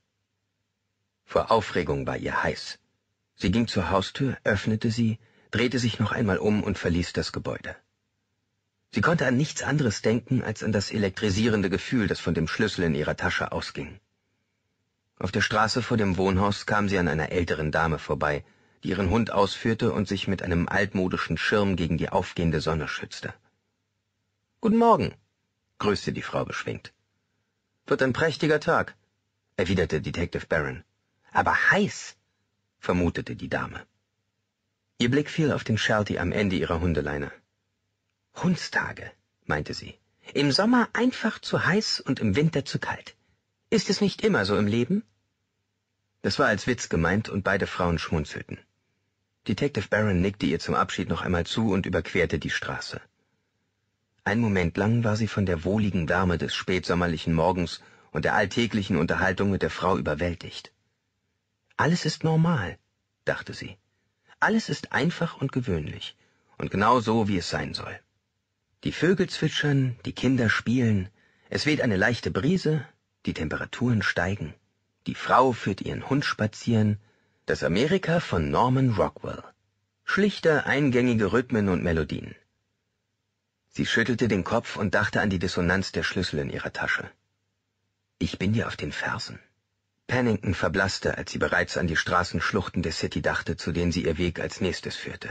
Vor Aufregung war ihr heiß. Sie ging zur Haustür, öffnete sie, drehte sich noch einmal um und verließ das Gebäude. Sie konnte an nichts anderes denken als an das elektrisierende Gefühl, das von dem Schlüssel in ihrer Tasche ausging. Auf der Straße vor dem Wohnhaus kam sie an einer älteren Dame vorbei, die ihren Hund ausführte und sich mit einem altmodischen Schirm gegen die aufgehende Sonne schützte. Guten Morgen, grüßte die Frau beschwingt. Wird ein prächtiger Tag, erwiderte Detective Barron. Aber heiß, vermutete die Dame. Ihr Blick fiel auf den Shelty am Ende ihrer Hundeleine. Hundstage, meinte sie. Im Sommer einfach zu heiß und im Winter zu kalt. Ist es nicht immer so im Leben? Das war als Witz gemeint und beide Frauen schmunzelten. Detective Barron nickte ihr zum Abschied noch einmal zu und überquerte die Straße. Ein Moment lang war sie von der wohligen Wärme des spätsommerlichen Morgens und der alltäglichen Unterhaltung mit der Frau überwältigt. Alles ist normal, dachte sie. Alles ist einfach und gewöhnlich und genau so, wie es sein soll. Die Vögel zwitschern, die Kinder spielen, es weht eine leichte Brise, die Temperaturen steigen, die Frau führt ihren Hund spazieren, das Amerika von Norman Rockwell. Schlichte, eingängige Rhythmen und Melodien. Sie schüttelte den Kopf und dachte an die Dissonanz der Schlüssel in ihrer Tasche. Ich bin dir auf den Fersen. Pennington verblasste, als sie bereits an die Straßenschluchten der City dachte, zu denen sie ihr Weg als nächstes führte.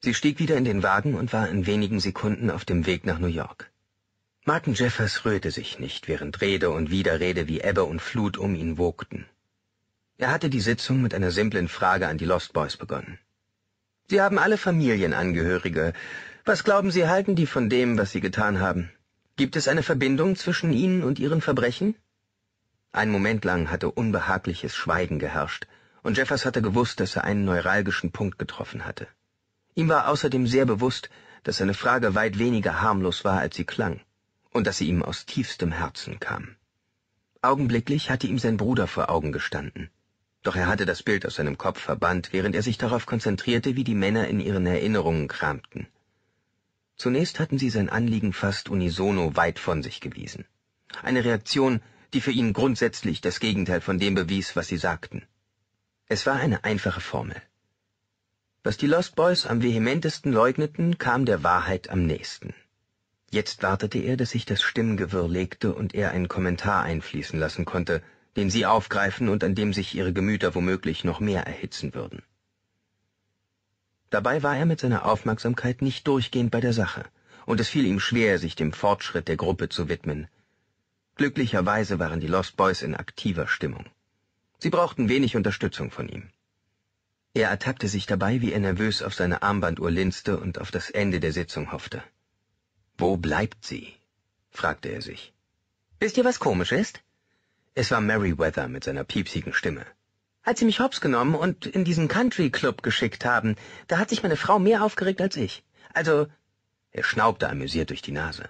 Sie stieg wieder in den Wagen und war in wenigen Sekunden auf dem Weg nach New York. Martin Jeffers rührte sich nicht, während Rede und Widerrede wie Ebbe und Flut um ihn wogten. Er hatte die Sitzung mit einer simplen Frage an die Lost Boys begonnen. Sie haben alle Familienangehörige. Was glauben Sie, halten die von dem, was Sie getan haben? Gibt es eine Verbindung zwischen Ihnen und Ihren Verbrechen? Ein Moment lang hatte unbehagliches Schweigen geherrscht, und Jeffers hatte gewusst, dass er einen neuralgischen Punkt getroffen hatte. Ihm war außerdem sehr bewusst, dass seine Frage weit weniger harmlos war, als sie klang und dass sie ihm aus tiefstem Herzen kam. Augenblicklich hatte ihm sein Bruder vor Augen gestanden. Doch er hatte das Bild aus seinem Kopf verbannt, während er sich darauf konzentrierte, wie die Männer in ihren Erinnerungen kramten. Zunächst hatten sie sein Anliegen fast unisono weit von sich gewiesen. Eine Reaktion, die für ihn grundsätzlich das Gegenteil von dem bewies, was sie sagten. Es war eine einfache Formel. Was die Lost Boys am vehementesten leugneten, kam der Wahrheit am nächsten jetzt wartete er dass sich das Stimmengewirr legte und er einen kommentar einfließen lassen konnte den sie aufgreifen und an dem sich ihre gemüter womöglich noch mehr erhitzen würden dabei war er mit seiner aufmerksamkeit nicht durchgehend bei der sache und es fiel ihm schwer sich dem fortschritt der gruppe zu widmen glücklicherweise waren die lost boys in aktiver stimmung sie brauchten wenig unterstützung von ihm er ertappte sich dabei wie er nervös auf seine armbanduhr linste und auf das ende der sitzung hoffte wo bleibt sie? fragte er sich. Wisst ihr, was komisch ist? Es war Merriweather mit seiner piepsigen Stimme. Als sie mich hops genommen und in diesen Country Club geschickt haben, da hat sich meine Frau mehr aufgeregt als ich. Also, er schnaubte amüsiert durch die Nase.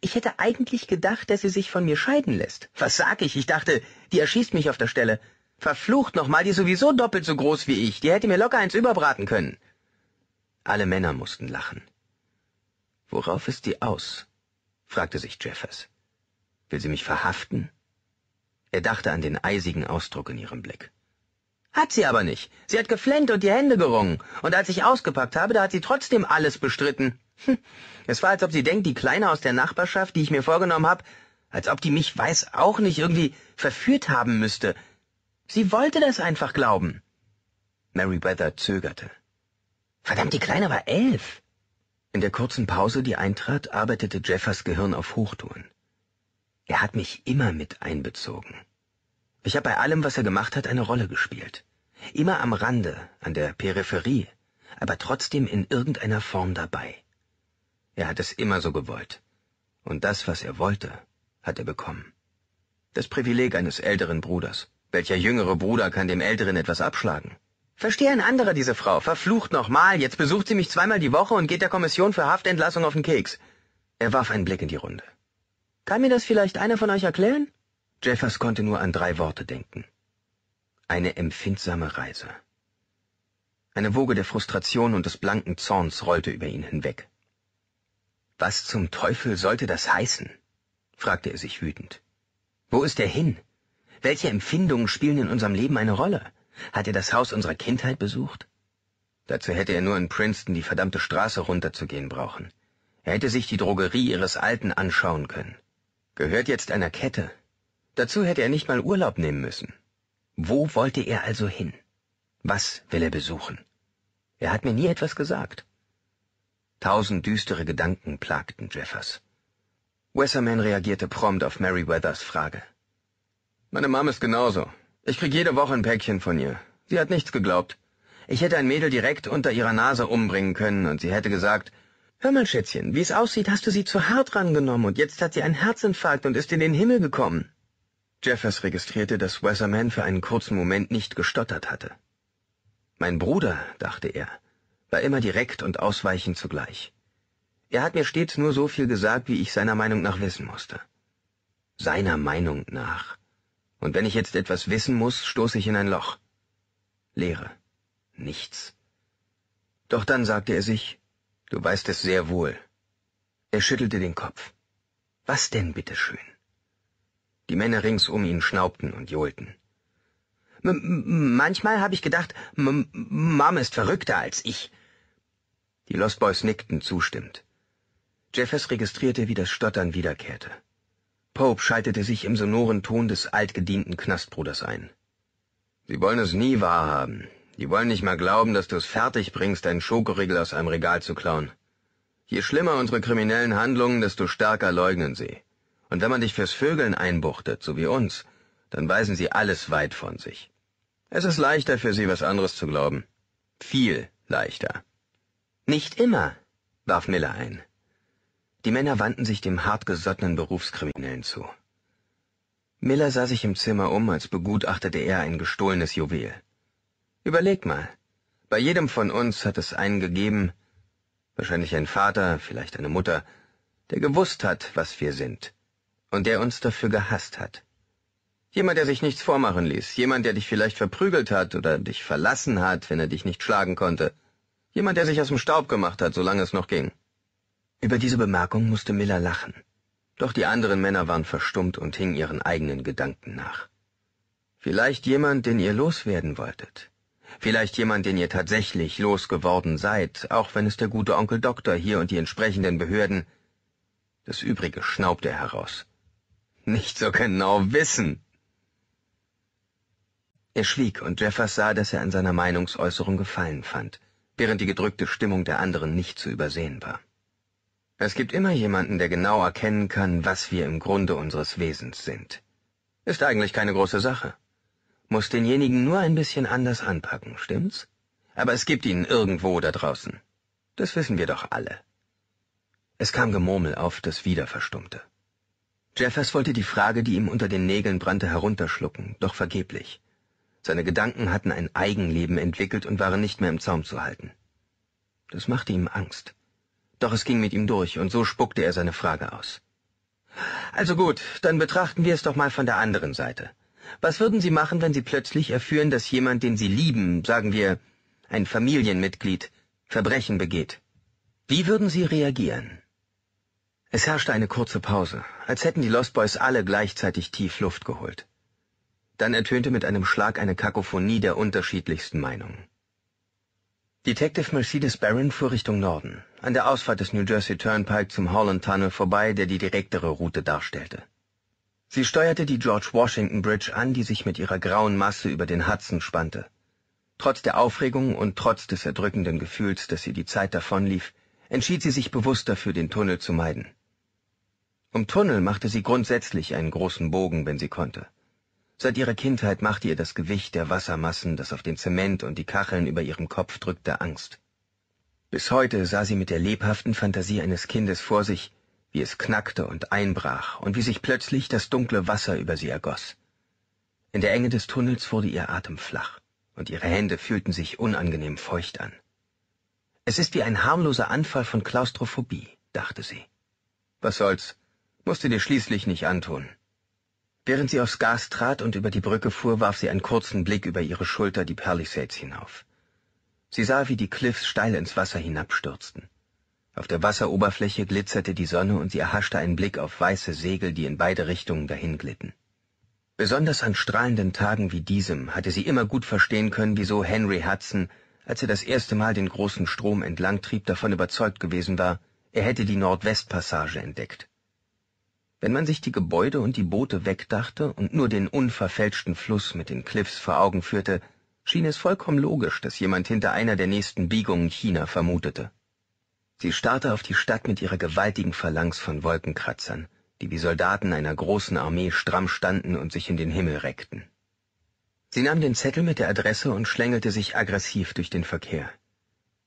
Ich hätte eigentlich gedacht, dass sie sich von mir scheiden lässt. Was sag ich? Ich dachte, die erschießt mich auf der Stelle. Verflucht nochmal, die ist sowieso doppelt so groß wie ich. Die hätte mir locker eins überbraten können. Alle Männer mussten lachen. Worauf ist die aus? fragte sich Jeffers. Will sie mich verhaften? Er dachte an den eisigen Ausdruck in ihrem Blick. Hat sie aber nicht. Sie hat geflennt und die Hände gerungen. Und als ich ausgepackt habe, da hat sie trotzdem alles bestritten. Hm. Es war, als ob sie denkt, die Kleine aus der Nachbarschaft, die ich mir vorgenommen habe, als ob die mich weiß auch nicht irgendwie verführt haben müsste. Sie wollte das einfach glauben. Mary Weather zögerte. Verdammt, die Kleine war elf. In der kurzen Pause, die eintrat, arbeitete Jeffers Gehirn auf Hochtouren. Er hat mich immer mit einbezogen. Ich habe bei allem, was er gemacht hat, eine Rolle gespielt. Immer am Rande, an der Peripherie, aber trotzdem in irgendeiner Form dabei. Er hat es immer so gewollt. Und das, was er wollte, hat er bekommen. Das Privileg eines älteren Bruders. Welcher jüngere Bruder kann dem Älteren etwas abschlagen? Verstehe ein anderer diese Frau. Verflucht nochmal. Jetzt besucht sie mich zweimal die Woche und geht der Kommission für Haftentlassung auf den Keks. Er warf einen Blick in die Runde. Kann mir das vielleicht einer von euch erklären? Jeffers konnte nur an drei Worte denken. Eine empfindsame Reise. Eine Woge der Frustration und des blanken Zorns rollte über ihn hinweg. Was zum Teufel sollte das heißen? fragte er sich wütend. Wo ist er hin? Welche Empfindungen spielen in unserem Leben eine Rolle? Hat er das Haus unserer Kindheit besucht? Dazu hätte er nur in Princeton die verdammte Straße runterzugehen brauchen. Er hätte sich die Drogerie ihres Alten anschauen können. Gehört jetzt einer Kette. Dazu hätte er nicht mal Urlaub nehmen müssen. Wo wollte er also hin? Was will er besuchen? Er hat mir nie etwas gesagt. Tausend düstere Gedanken plagten Jeffers. Wesserman reagierte prompt auf Meriwethers Frage. Meine Mom ist genauso. Ich krieg jede Woche ein Päckchen von ihr. Sie hat nichts geglaubt. Ich hätte ein Mädel direkt unter ihrer Nase umbringen können, und sie hätte gesagt, Hör mal, Schätzchen, wie es aussieht, hast du sie zu hart rangenommen, und jetzt hat sie einen Herzinfarkt und ist in den Himmel gekommen. Jeffers registrierte, dass Wasserman für einen kurzen Moment nicht gestottert hatte. Mein Bruder, dachte er, war immer direkt und ausweichend zugleich. Er hat mir stets nur so viel gesagt, wie ich seiner Meinung nach wissen musste. Seiner Meinung nach. Und wenn ich jetzt etwas wissen muss, stoße ich in ein Loch. Leere. Nichts. Doch dann sagte er sich, du weißt es sehr wohl. Er schüttelte den Kopf. Was denn, bitteschön? Die Männer rings um ihn schnaubten und johlten. M manchmal habe ich gedacht, M Mom ist verrückter als ich. Die Lost Boys nickten zustimmend. Jeffers registrierte, wie das Stottern wiederkehrte. Pope schaltete sich im sonoren Ton des altgedienten Knastbruders ein. Sie wollen es nie wahrhaben. Die wollen nicht mal glauben, dass du es fertig bringst, deinen Schokoriegel aus einem Regal zu klauen. Je schlimmer unsere kriminellen Handlungen, desto stärker leugnen sie. Und wenn man dich fürs Vögeln einbuchtet, so wie uns, dann weisen sie alles weit von sich. Es ist leichter für sie, was anderes zu glauben. Viel leichter. Nicht immer, warf Miller ein. Die Männer wandten sich dem hartgesottenen Berufskriminellen zu. Miller sah sich im Zimmer um, als begutachtete er ein gestohlenes Juwel. Überleg mal, bei jedem von uns hat es einen gegeben, wahrscheinlich ein Vater, vielleicht eine Mutter, der gewusst hat, was wir sind und der uns dafür gehasst hat. Jemand, der sich nichts vormachen ließ, jemand, der dich vielleicht verprügelt hat oder dich verlassen hat, wenn er dich nicht schlagen konnte, jemand, der sich aus dem Staub gemacht hat, solange es noch ging über diese bemerkung musste miller lachen doch die anderen männer waren verstummt und hingen ihren eigenen gedanken nach vielleicht jemand den ihr loswerden wolltet vielleicht jemand den ihr tatsächlich losgeworden seid auch wenn es der gute onkel doktor hier und die entsprechenden behörden das übrige schnaubte er heraus nicht so genau wissen er schwieg, und Jeffers sah, dass er an seiner Meinungsäußerung Gefallen fand, während die gedrückte Stimmung der anderen nicht zu übersehen war. Es gibt immer jemanden, der genau erkennen kann, was wir im Grunde unseres Wesens sind. Ist eigentlich keine große Sache. Muss denjenigen nur ein bisschen anders anpacken, stimmt's? Aber es gibt ihn irgendwo da draußen. Das wissen wir doch alle. Es kam Gemurmel auf, das wieder verstummte. Jeffers wollte die Frage, die ihm unter den Nägeln brannte, herunterschlucken, doch vergeblich. Seine Gedanken hatten ein Eigenleben entwickelt und waren nicht mehr im Zaum zu halten. Das machte ihm Angst doch es ging mit ihm durch, und so spuckte er seine Frage aus. Also gut, dann betrachten wir es doch mal von der anderen Seite. Was würden Sie machen, wenn Sie plötzlich erführen, dass jemand, den Sie lieben, sagen wir, ein Familienmitglied, Verbrechen begeht? Wie würden Sie reagieren? Es herrschte eine kurze Pause, als hätten die Lost Boys alle gleichzeitig tief Luft geholt. Dann ertönte mit einem Schlag eine Kakophonie der unterschiedlichsten Meinungen. Detective Mercedes Barron fuhr Richtung Norden an der Ausfahrt des New Jersey Turnpike zum Holland Tunnel vorbei, der die direktere Route darstellte. Sie steuerte die George Washington Bridge an, die sich mit ihrer grauen Masse über den Hudson spannte. Trotz der Aufregung und trotz des erdrückenden Gefühls, dass sie die Zeit davonlief, entschied sie sich bewusst dafür, den Tunnel zu meiden. Um Tunnel machte sie grundsätzlich einen großen Bogen, wenn sie konnte. Seit ihrer Kindheit machte ihr das Gewicht der Wassermassen, das auf den Zement und die Kacheln über ihrem Kopf drückte, Angst. Bis heute sah sie mit der lebhaften Fantasie eines Kindes vor sich, wie es knackte und einbrach und wie sich plötzlich das dunkle Wasser über sie ergoss. In der Enge des Tunnels wurde ihr Atem flach, und ihre Hände fühlten sich unangenehm feucht an. Es ist wie ein harmloser Anfall von Klaustrophobie, dachte sie. Was soll's, musste dir schließlich nicht antun. Während sie aufs Gas trat und über die Brücke fuhr, warf sie einen kurzen Blick über ihre Schulter die Palisades hinauf. Sie sah, wie die Cliffs steil ins Wasser hinabstürzten. Auf der Wasseroberfläche glitzerte die Sonne und sie erhaschte einen Blick auf weiße Segel, die in beide Richtungen dahinglitten. Besonders an strahlenden Tagen wie diesem hatte sie immer gut verstehen können, wieso Henry Hudson, als er das erste Mal den großen Strom entlang trieb, davon überzeugt gewesen war, er hätte die Nordwestpassage entdeckt. Wenn man sich die Gebäude und die Boote wegdachte und nur den unverfälschten Fluss mit den Cliffs vor Augen führte, schien es vollkommen logisch, dass jemand hinter einer der nächsten Biegungen China vermutete. Sie starrte auf die Stadt mit ihrer gewaltigen Phalanx von Wolkenkratzern, die wie Soldaten einer großen Armee stramm standen und sich in den Himmel reckten. Sie nahm den Zettel mit der Adresse und schlängelte sich aggressiv durch den Verkehr.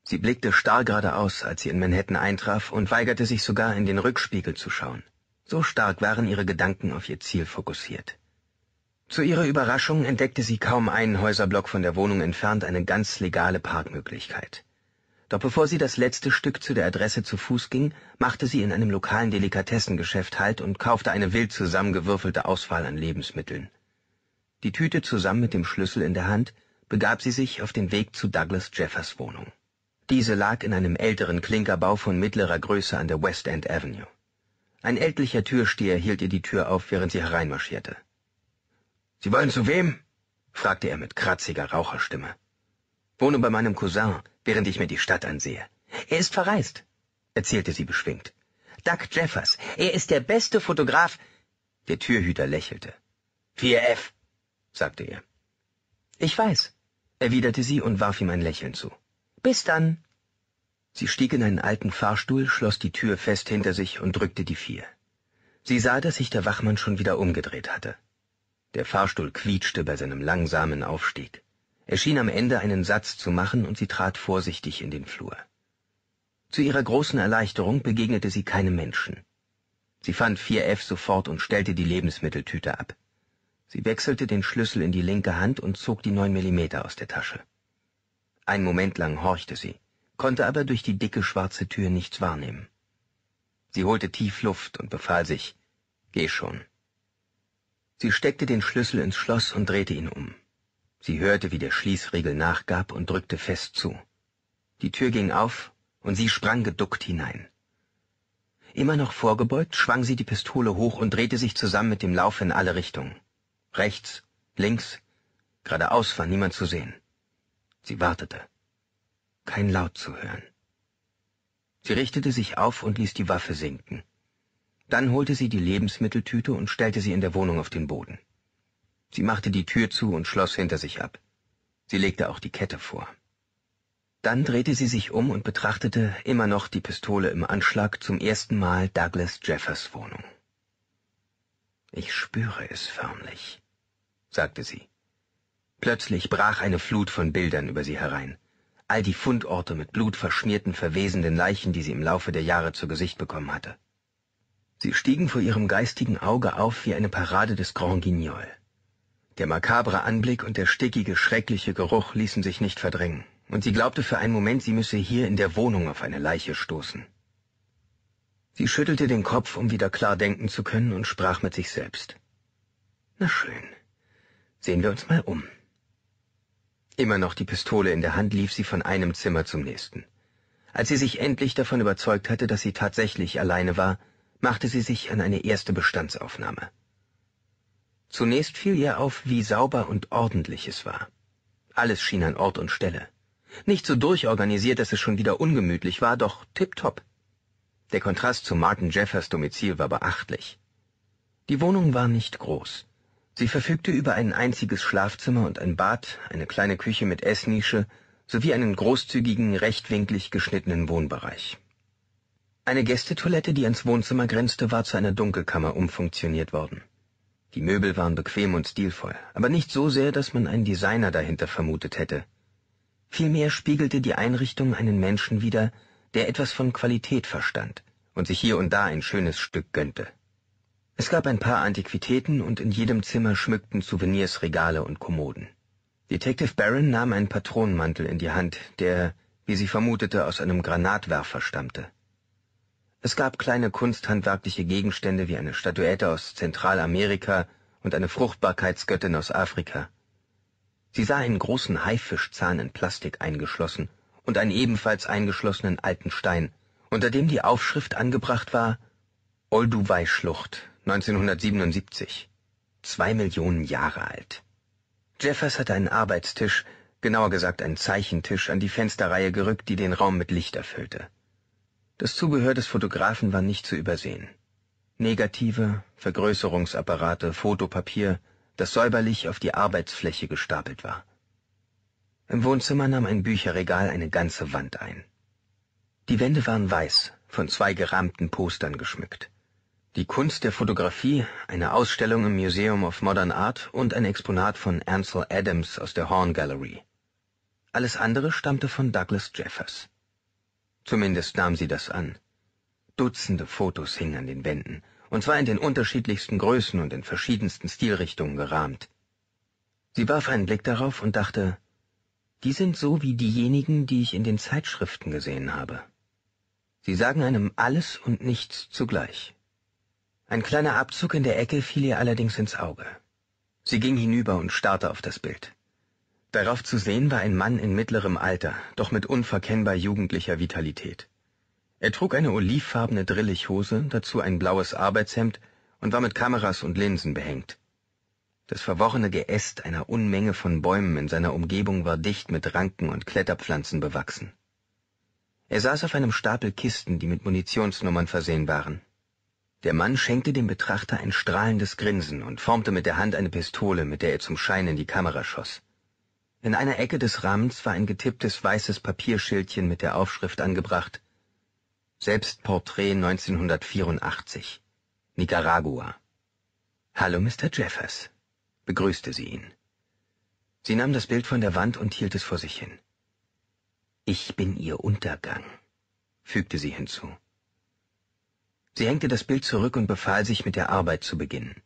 Sie blickte starr geradeaus, als sie in Manhattan eintraf, und weigerte sich sogar in den Rückspiegel zu schauen. So stark waren ihre Gedanken auf ihr Ziel fokussiert. Zu ihrer Überraschung entdeckte sie kaum einen Häuserblock von der Wohnung entfernt eine ganz legale Parkmöglichkeit. Doch bevor sie das letzte Stück zu der Adresse zu Fuß ging, machte sie in einem lokalen Delikatessengeschäft Halt und kaufte eine wild zusammengewürfelte Auswahl an Lebensmitteln. Die Tüte zusammen mit dem Schlüssel in der Hand begab sie sich auf den Weg zu Douglas Jeffers Wohnung. Diese lag in einem älteren Klinkerbau von mittlerer Größe an der West End Avenue. Ein ältlicher Türsteher hielt ihr die Tür auf, während sie hereinmarschierte. Sie wollen zu wem? fragte er mit kratziger Raucherstimme. Wohne bei meinem Cousin, während ich mir die Stadt ansehe. Er ist verreist, erzählte sie beschwingt. Doug Jeffers, er ist der beste Fotograf. Der Türhüter lächelte. 4F, sagte er. Ich weiß, erwiderte sie und warf ihm ein Lächeln zu. Bis dann. Sie stieg in einen alten Fahrstuhl, schloss die Tür fest hinter sich und drückte die vier. Sie sah, dass sich der Wachmann schon wieder umgedreht hatte der fahrstuhl quietschte bei seinem langsamen aufstieg er schien am ende einen satz zu machen und sie trat vorsichtig in den flur zu ihrer großen erleichterung begegnete sie keinem menschen sie fand 4F sofort und stellte die lebensmitteltüte ab sie wechselte den schlüssel in die linke hand und zog die neun millimeter aus der tasche Ein moment lang horchte sie konnte aber durch die dicke schwarze tür nichts wahrnehmen sie holte tief luft und befahl sich geh schon Sie steckte den Schlüssel ins Schloss und drehte ihn um. Sie hörte, wie der Schließriegel nachgab und drückte fest zu. Die Tür ging auf, und sie sprang geduckt hinein. Immer noch vorgebeugt, schwang sie die Pistole hoch und drehte sich zusammen mit dem Lauf in alle Richtungen. Rechts, links, geradeaus war niemand zu sehen. Sie wartete. Kein Laut zu hören. Sie richtete sich auf und ließ die Waffe sinken. Dann holte sie die Lebensmitteltüte und stellte sie in der Wohnung auf den Boden. Sie machte die Tür zu und schloss hinter sich ab. Sie legte auch die Kette vor. Dann drehte sie sich um und betrachtete, immer noch die Pistole im Anschlag, zum ersten Mal Douglas Jeffers Wohnung. Ich spüre es förmlich, sagte sie. Plötzlich brach eine Flut von Bildern über sie herein. All die Fundorte mit blutverschmierten, verwesenden Leichen, die sie im Laufe der Jahre zu Gesicht bekommen hatte. Sie stiegen vor ihrem geistigen Auge auf wie eine Parade des Grand Guignol. Der makabre Anblick und der stickige, schreckliche Geruch ließen sich nicht verdrängen, und sie glaubte für einen Moment, sie müsse hier in der Wohnung auf eine Leiche stoßen. Sie schüttelte den Kopf, um wieder klar denken zu können, und sprach mit sich selbst. Na schön, sehen wir uns mal um. Immer noch die Pistole in der Hand lief sie von einem Zimmer zum nächsten. Als sie sich endlich davon überzeugt hatte, dass sie tatsächlich alleine war, machte sie sich an eine erste Bestandsaufnahme. Zunächst fiel ihr auf, wie sauber und ordentlich es war. Alles schien an Ort und Stelle. Nicht so durchorganisiert, dass es schon wieder ungemütlich war, doch tipptopp. Der Kontrast zu Martin Jeffers Domizil war beachtlich. Die Wohnung war nicht groß. Sie verfügte über ein einziges Schlafzimmer und ein Bad, eine kleine Küche mit Essnische sowie einen großzügigen, rechtwinklig geschnittenen Wohnbereich. Eine Gästetoilette, die ans Wohnzimmer grenzte, war zu einer Dunkelkammer umfunktioniert worden. Die Möbel waren bequem und stilvoll, aber nicht so sehr, dass man einen Designer dahinter vermutet hätte. Vielmehr spiegelte die Einrichtung einen Menschen wider, der etwas von Qualität verstand und sich hier und da ein schönes Stück gönnte. Es gab ein paar Antiquitäten und in jedem Zimmer schmückten Souvenirs Regale und Kommoden. Detective Barron nahm einen Patronenmantel in die Hand, der, wie sie vermutete, aus einem Granatwerfer stammte. Es gab kleine kunsthandwerkliche Gegenstände wie eine Statuette aus Zentralamerika und eine Fruchtbarkeitsgöttin aus Afrika. Sie sah einen großen Haifischzahn in Plastik eingeschlossen und einen ebenfalls eingeschlossenen alten Stein, unter dem die Aufschrift angebracht war Olduvai-Schlucht, 1977. Zwei Millionen Jahre alt. Jeffers hatte einen Arbeitstisch, genauer gesagt einen Zeichentisch, an die Fensterreihe gerückt, die den Raum mit Licht erfüllte. Das Zubehör des Fotografen war nicht zu übersehen. Negative, Vergrößerungsapparate, Fotopapier, das säuberlich auf die Arbeitsfläche gestapelt war. Im Wohnzimmer nahm ein Bücherregal eine ganze Wand ein. Die Wände waren weiß, von zwei gerahmten Postern geschmückt. Die Kunst der Fotografie, eine Ausstellung im Museum of Modern Art und ein Exponat von Ansel Adams aus der Horn Gallery. Alles andere stammte von Douglas Jeffers. Zumindest nahm sie das an. Dutzende Fotos hingen an den Wänden, und zwar in den unterschiedlichsten Größen und in verschiedensten Stilrichtungen gerahmt. Sie warf einen Blick darauf und dachte, die sind so wie diejenigen, die ich in den Zeitschriften gesehen habe. Sie sagen einem alles und nichts zugleich. Ein kleiner Abzug in der Ecke fiel ihr allerdings ins Auge. Sie ging hinüber und starrte auf das Bild. Darauf zu sehen war ein Mann in mittlerem Alter, doch mit unverkennbar jugendlicher Vitalität. Er trug eine olivfarbene Drillichhose, dazu ein blaues Arbeitshemd und war mit Kameras und Linsen behängt. Das verworrene Geäst einer Unmenge von Bäumen in seiner Umgebung war dicht mit Ranken und Kletterpflanzen bewachsen. Er saß auf einem Stapel Kisten, die mit Munitionsnummern versehen waren. Der Mann schenkte dem Betrachter ein strahlendes Grinsen und formte mit der Hand eine Pistole, mit der er zum Schein in die Kamera schoss. In einer Ecke des Rahmens war ein getipptes weißes Papierschildchen mit der Aufschrift angebracht Selbstporträt 1984 Nicaragua Hallo, Mr. Jeffers, begrüßte sie ihn. Sie nahm das Bild von der Wand und hielt es vor sich hin. Ich bin Ihr Untergang, fügte sie hinzu. Sie hängte das Bild zurück und befahl sich, mit der Arbeit zu beginnen.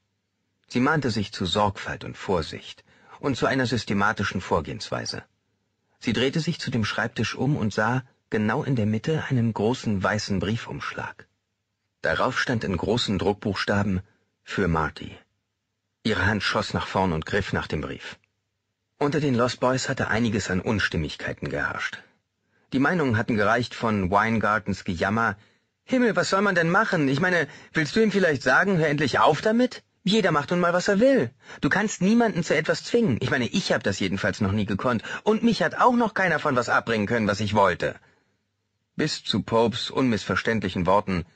Sie mahnte sich zu Sorgfalt und Vorsicht, und zu einer systematischen Vorgehensweise. Sie drehte sich zu dem Schreibtisch um und sah, genau in der Mitte, einen großen weißen Briefumschlag. Darauf stand in großen Druckbuchstaben für Marty. Ihre Hand schoss nach vorn und griff nach dem Brief. Unter den Lost Boys hatte einiges an Unstimmigkeiten geherrscht. Die Meinungen hatten gereicht von Weingartens Gejammer, Himmel, was soll man denn machen? Ich meine, willst du ihm vielleicht sagen, hör endlich auf damit? Jeder macht nun mal, was er will. Du kannst niemanden zu etwas zwingen. Ich meine, ich habe das jedenfalls noch nie gekonnt. Und mich hat auch noch keiner von was abbringen können, was ich wollte. Bis zu Popes unmissverständlichen Worten.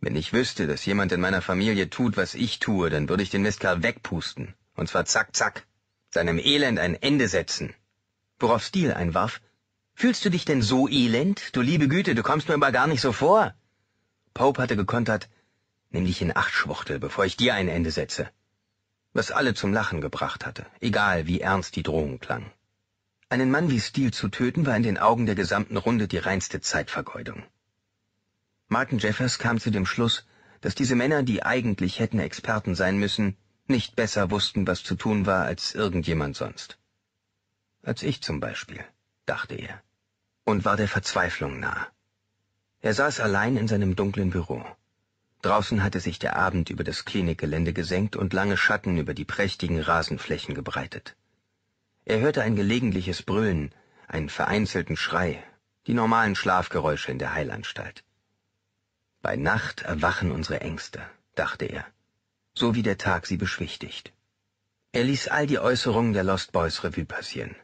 Wenn ich wüsste, dass jemand in meiner Familie tut, was ich tue, dann würde ich den Mistkerl wegpusten. Und zwar zack, zack. Seinem Elend ein Ende setzen. Worauf Steele einwarf. Fühlst du dich denn so elend? Du liebe Güte, du kommst mir aber gar nicht so vor. Pope hatte gekontert, Nimm dich in Acht, Schwuchtel, bevor ich dir ein Ende setze. Was alle zum Lachen gebracht hatte, egal wie ernst die Drohung klang. Einen Mann wie Steele zu töten, war in den Augen der gesamten Runde die reinste Zeitvergeudung. Martin Jeffers kam zu dem Schluss, dass diese Männer, die eigentlich hätten Experten sein müssen, nicht besser wussten, was zu tun war, als irgendjemand sonst. Als ich zum Beispiel, dachte er, und war der Verzweiflung nahe. Er saß allein in seinem dunklen Büro. Draußen hatte sich der Abend über das Klinikgelände gesenkt und lange Schatten über die prächtigen Rasenflächen gebreitet. Er hörte ein gelegentliches Brüllen, einen vereinzelten Schrei, die normalen Schlafgeräusche in der Heilanstalt. Bei Nacht erwachen unsere Ängste, dachte er, so wie der Tag sie beschwichtigt. Er ließ all die Äußerungen der Lost Boys Revue passieren.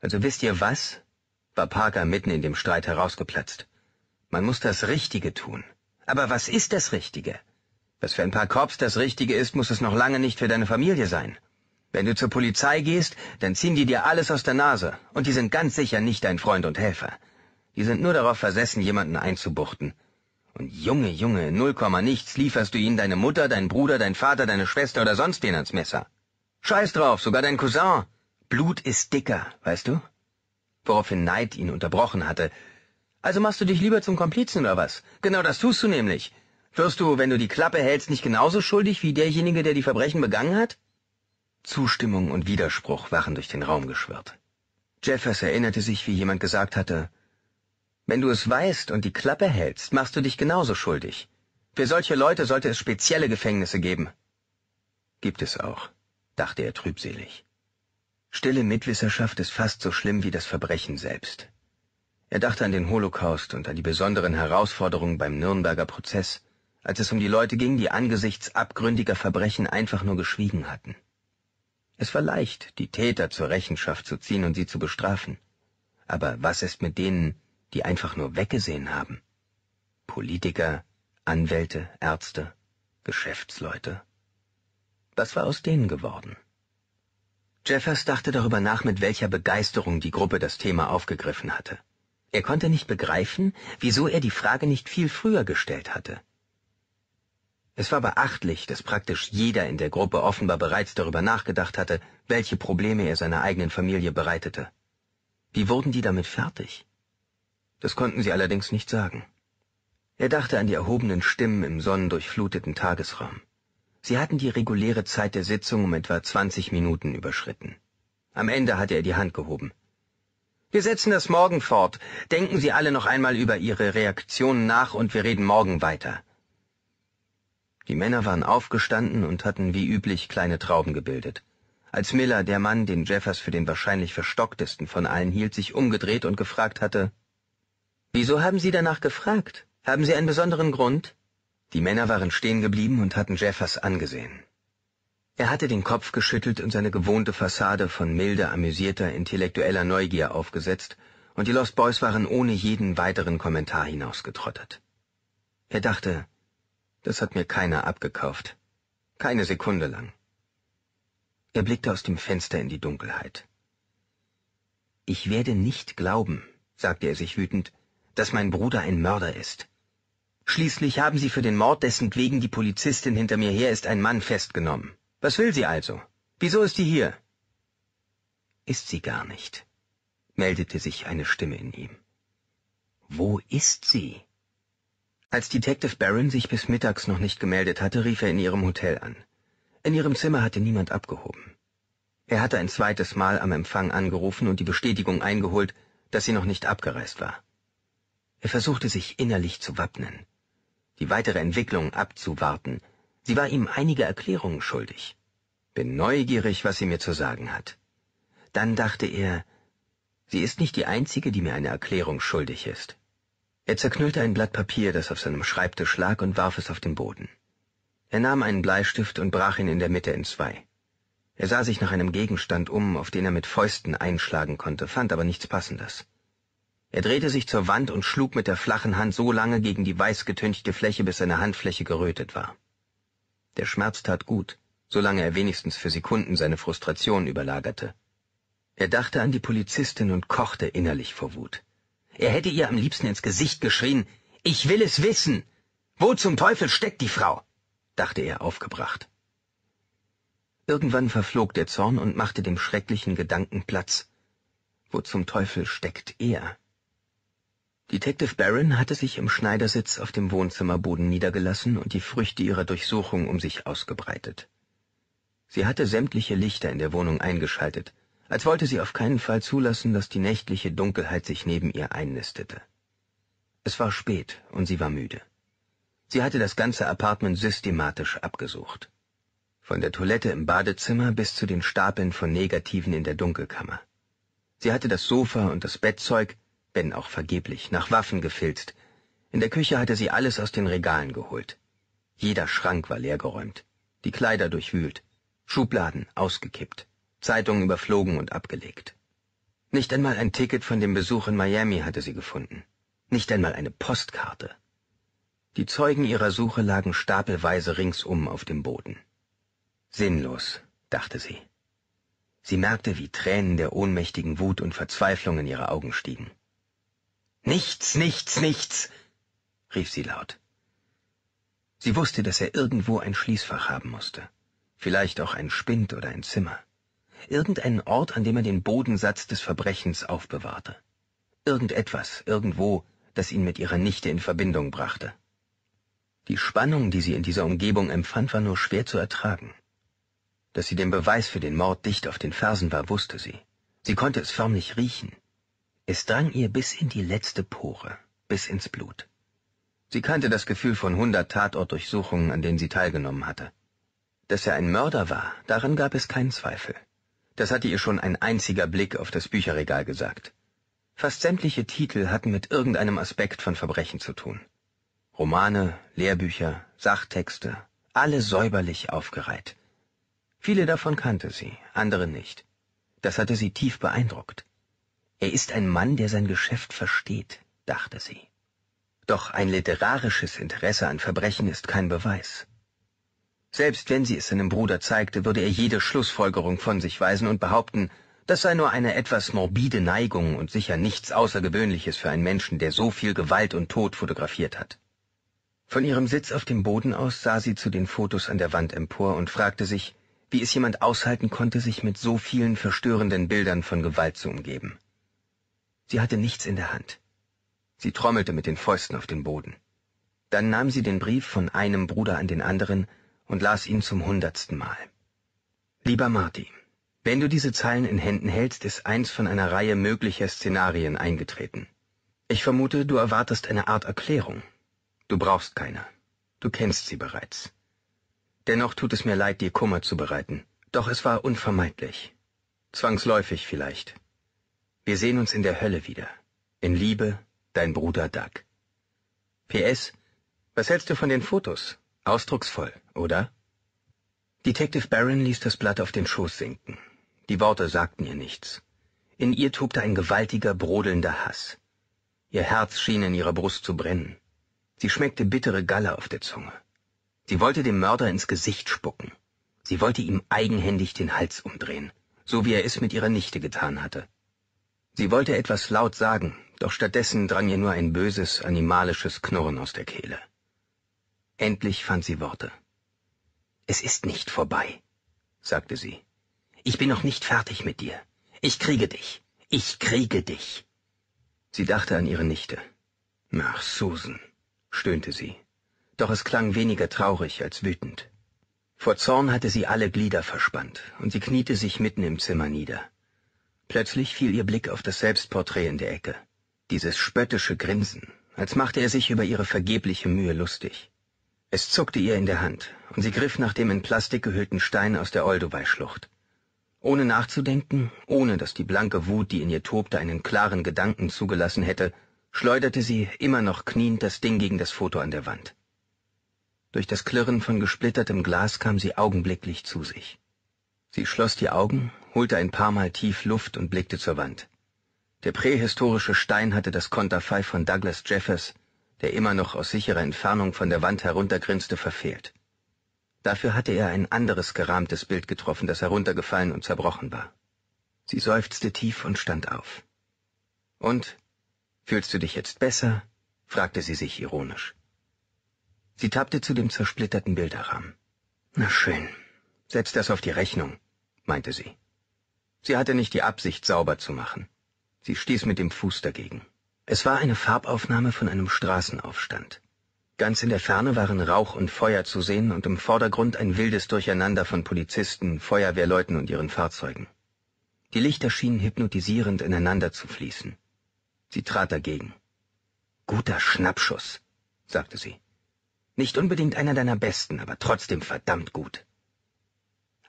Also wisst ihr was? war Parker mitten in dem Streit herausgeplatzt. Man muss das Richtige tun. Aber was ist das Richtige? Was für ein paar Korps das Richtige ist, muss es noch lange nicht für deine Familie sein. Wenn du zur Polizei gehst, dann ziehen die dir alles aus der Nase, und die sind ganz sicher nicht dein Freund und Helfer. Die sind nur darauf versessen, jemanden einzubuchten. Und Junge, Junge, null Komma nichts lieferst du ihnen deine Mutter, deinen Bruder, deinen Vater, deine Schwester oder sonst wen ans Messer. Scheiß drauf, sogar dein Cousin. Blut ist dicker, weißt du? Woraufhin Neid ihn unterbrochen hatte, also machst du dich lieber zum Komplizen oder was? Genau das tust du nämlich. Wirst du, wenn du die Klappe hältst, nicht genauso schuldig wie derjenige, der die Verbrechen begangen hat? Zustimmung und Widerspruch waren durch den Raum geschwirrt. Jeffers erinnerte sich, wie jemand gesagt hatte, wenn du es weißt und die Klappe hältst, machst du dich genauso schuldig. Für solche Leute sollte es spezielle Gefängnisse geben. Gibt es auch, dachte er trübselig. Stille Mitwisserschaft ist fast so schlimm wie das Verbrechen selbst. Er dachte an den Holocaust und an die besonderen Herausforderungen beim Nürnberger Prozess, als es um die Leute ging, die angesichts abgründiger Verbrechen einfach nur geschwiegen hatten. Es war leicht, die Täter zur Rechenschaft zu ziehen und sie zu bestrafen. Aber was ist mit denen, die einfach nur weggesehen haben? Politiker, Anwälte, Ärzte, Geschäftsleute. Was war aus denen geworden? Jeffers dachte darüber nach, mit welcher Begeisterung die Gruppe das Thema aufgegriffen hatte. Er konnte nicht begreifen, wieso er die Frage nicht viel früher gestellt hatte. Es war beachtlich, dass praktisch jeder in der Gruppe offenbar bereits darüber nachgedacht hatte, welche Probleme er seiner eigenen Familie bereitete. Wie wurden die damit fertig? Das konnten sie allerdings nicht sagen. Er dachte an die erhobenen Stimmen im sonnendurchfluteten Tagesraum. Sie hatten die reguläre Zeit der Sitzung um etwa 20 Minuten überschritten. Am Ende hatte er die Hand gehoben. Wir setzen das morgen fort. Denken Sie alle noch einmal über Ihre Reaktionen nach und wir reden morgen weiter. Die Männer waren aufgestanden und hatten wie üblich kleine Trauben gebildet. Als Miller, der Mann, den Jeffers für den wahrscheinlich verstocktesten von allen hielt, sich umgedreht und gefragt hatte, Wieso haben Sie danach gefragt? Haben Sie einen besonderen Grund? Die Männer waren stehen geblieben und hatten Jeffers angesehen er hatte den kopf geschüttelt und seine gewohnte fassade von milder amüsierter intellektueller neugier aufgesetzt und die lost boys waren ohne jeden weiteren kommentar hinausgetrottet er dachte das hat mir keiner abgekauft keine sekunde lang er blickte aus dem fenster in die dunkelheit ich werde nicht glauben sagte er sich wütend dass mein bruder ein mörder ist schließlich haben sie für den mord dessentwegen die polizistin hinter mir her ist ein mann festgenommen was will sie also? Wieso ist sie hier? Ist sie gar nicht, meldete sich eine Stimme in ihm. Wo ist sie? Als Detective Barron sich bis mittags noch nicht gemeldet hatte, rief er in ihrem Hotel an. In ihrem Zimmer hatte niemand abgehoben. Er hatte ein zweites Mal am Empfang angerufen und die Bestätigung eingeholt, dass sie noch nicht abgereist war. Er versuchte sich innerlich zu wappnen, die weitere Entwicklung abzuwarten, Sie war ihm einige Erklärungen schuldig. Bin neugierig, was sie mir zu sagen hat. Dann dachte er, sie ist nicht die Einzige, die mir eine Erklärung schuldig ist. Er zerknüllte ein Blatt Papier, das auf seinem Schreibtisch lag, und warf es auf den Boden. Er nahm einen Bleistift und brach ihn in der Mitte in zwei. Er sah sich nach einem Gegenstand um, auf den er mit Fäusten einschlagen konnte, fand aber nichts Passendes. Er drehte sich zur Wand und schlug mit der flachen Hand so lange gegen die weiß getünchte Fläche, bis seine Handfläche gerötet war. Der Schmerz tat gut, solange er wenigstens für Sekunden seine Frustration überlagerte. Er dachte an die Polizistin und kochte innerlich vor Wut. Er hätte ihr am liebsten ins Gesicht geschrien, ich will es wissen! Wo zum Teufel steckt die Frau? dachte er aufgebracht. Irgendwann verflog der Zorn und machte dem schrecklichen Gedanken Platz. Wo zum Teufel steckt er? Detective Barron hatte sich im Schneidersitz auf dem Wohnzimmerboden niedergelassen und die Früchte ihrer Durchsuchung um sich ausgebreitet. Sie hatte sämtliche Lichter in der Wohnung eingeschaltet, als wollte sie auf keinen Fall zulassen, dass die nächtliche Dunkelheit sich neben ihr einnistete. Es war spät und sie war müde. Sie hatte das ganze Apartment systematisch abgesucht. Von der Toilette im Badezimmer bis zu den Stapeln von Negativen in der Dunkelkammer. Sie hatte das Sofa und das Bettzeug, wenn auch vergeblich, nach Waffen gefilzt. In der Küche hatte sie alles aus den Regalen geholt. Jeder Schrank war leergeräumt, die Kleider durchwühlt, Schubladen ausgekippt, Zeitungen überflogen und abgelegt. Nicht einmal ein Ticket von dem Besuch in Miami hatte sie gefunden, nicht einmal eine Postkarte. Die Zeugen ihrer Suche lagen stapelweise ringsum auf dem Boden. Sinnlos, dachte sie. Sie merkte, wie Tränen der ohnmächtigen Wut und Verzweiflung in ihre Augen stiegen. Nichts, nichts, nichts, rief sie laut. Sie wusste, dass er irgendwo ein Schließfach haben musste, vielleicht auch ein Spind oder ein Zimmer, irgendeinen Ort, an dem er den Bodensatz des Verbrechens aufbewahrte, irgendetwas, irgendwo, das ihn mit ihrer Nichte in Verbindung brachte. Die Spannung, die sie in dieser Umgebung empfand, war nur schwer zu ertragen. Dass sie dem Beweis für den Mord dicht auf den Fersen war, wusste sie. Sie konnte es förmlich riechen. Es drang ihr bis in die letzte Pore, bis ins Blut. Sie kannte das Gefühl von hundert Tatortdurchsuchungen, an denen sie teilgenommen hatte. Dass er ein Mörder war, daran gab es keinen Zweifel. Das hatte ihr schon ein einziger Blick auf das Bücherregal gesagt. Fast sämtliche Titel hatten mit irgendeinem Aspekt von Verbrechen zu tun. Romane, Lehrbücher, Sachtexte, alle säuberlich aufgereiht. Viele davon kannte sie, andere nicht. Das hatte sie tief beeindruckt. Er ist ein Mann, der sein Geschäft versteht, dachte sie. Doch ein literarisches Interesse an Verbrechen ist kein Beweis. Selbst wenn sie es seinem Bruder zeigte, würde er jede Schlussfolgerung von sich weisen und behaupten, das sei nur eine etwas morbide Neigung und sicher nichts Außergewöhnliches für einen Menschen, der so viel Gewalt und Tod fotografiert hat. Von ihrem Sitz auf dem Boden aus sah sie zu den Fotos an der Wand empor und fragte sich, wie es jemand aushalten konnte, sich mit so vielen verstörenden Bildern von Gewalt zu umgeben. Sie hatte nichts in der Hand. Sie trommelte mit den Fäusten auf den Boden. Dann nahm sie den Brief von einem Bruder an den anderen und las ihn zum hundertsten Mal. Lieber Marty, wenn du diese Zeilen in Händen hältst, ist eins von einer Reihe möglicher Szenarien eingetreten. Ich vermute, du erwartest eine Art Erklärung. Du brauchst keine. Du kennst sie bereits. Dennoch tut es mir leid, dir Kummer zu bereiten, doch es war unvermeidlich. Zwangsläufig vielleicht. Wir sehen uns in der Hölle wieder. In Liebe, dein Bruder Doug. PS, was hältst du von den Fotos? Ausdrucksvoll, oder? Detective Barron ließ das Blatt auf den Schoß sinken. Die Worte sagten ihr nichts. In ihr tobte ein gewaltiger, brodelnder Hass. Ihr Herz schien in ihrer Brust zu brennen. Sie schmeckte bittere Galle auf der Zunge. Sie wollte dem Mörder ins Gesicht spucken. Sie wollte ihm eigenhändig den Hals umdrehen, so wie er es mit ihrer Nichte getan hatte. Sie wollte etwas laut sagen, doch stattdessen drang ihr nur ein böses, animalisches Knurren aus der Kehle. Endlich fand sie Worte. Es ist nicht vorbei, sagte sie. Ich bin noch nicht fertig mit dir. Ich kriege dich. Ich kriege dich. Sie dachte an ihre Nichte. Ach, Susan, stöhnte sie. Doch es klang weniger traurig als wütend. Vor Zorn hatte sie alle Glieder verspannt, und sie kniete sich mitten im Zimmer nieder. Plötzlich fiel ihr Blick auf das Selbstporträt in der Ecke. Dieses spöttische Grinsen, als machte er sich über ihre vergebliche Mühe lustig. Es zuckte ihr in der Hand, und sie griff nach dem in Plastik gehüllten Stein aus der Olduvai-Schlucht. Ohne nachzudenken, ohne dass die blanke Wut, die in ihr tobte, einen klaren Gedanken zugelassen hätte, schleuderte sie, immer noch kniend, das Ding gegen das Foto an der Wand. Durch das Klirren von gesplittertem Glas kam sie augenblicklich zu sich. Sie schloss die Augen holte ein paar Mal tief Luft und blickte zur Wand. Der prähistorische Stein hatte das Konterfei von Douglas Jeffers, der immer noch aus sicherer Entfernung von der Wand heruntergrinste, verfehlt. Dafür hatte er ein anderes gerahmtes Bild getroffen, das heruntergefallen und zerbrochen war. Sie seufzte tief und stand auf. Und? Fühlst du dich jetzt besser? fragte sie sich ironisch. Sie tappte zu dem zersplitterten Bilderrahmen. Na schön, setz das auf die Rechnung, meinte sie. Sie hatte nicht die Absicht, sauber zu machen. Sie stieß mit dem Fuß dagegen. Es war eine Farbaufnahme von einem Straßenaufstand. Ganz in der Ferne waren Rauch und Feuer zu sehen und im Vordergrund ein wildes Durcheinander von Polizisten, Feuerwehrleuten und ihren Fahrzeugen. Die Lichter schienen hypnotisierend ineinander zu fließen. Sie trat dagegen. Guter Schnappschuss, sagte sie. Nicht unbedingt einer deiner besten, aber trotzdem verdammt gut.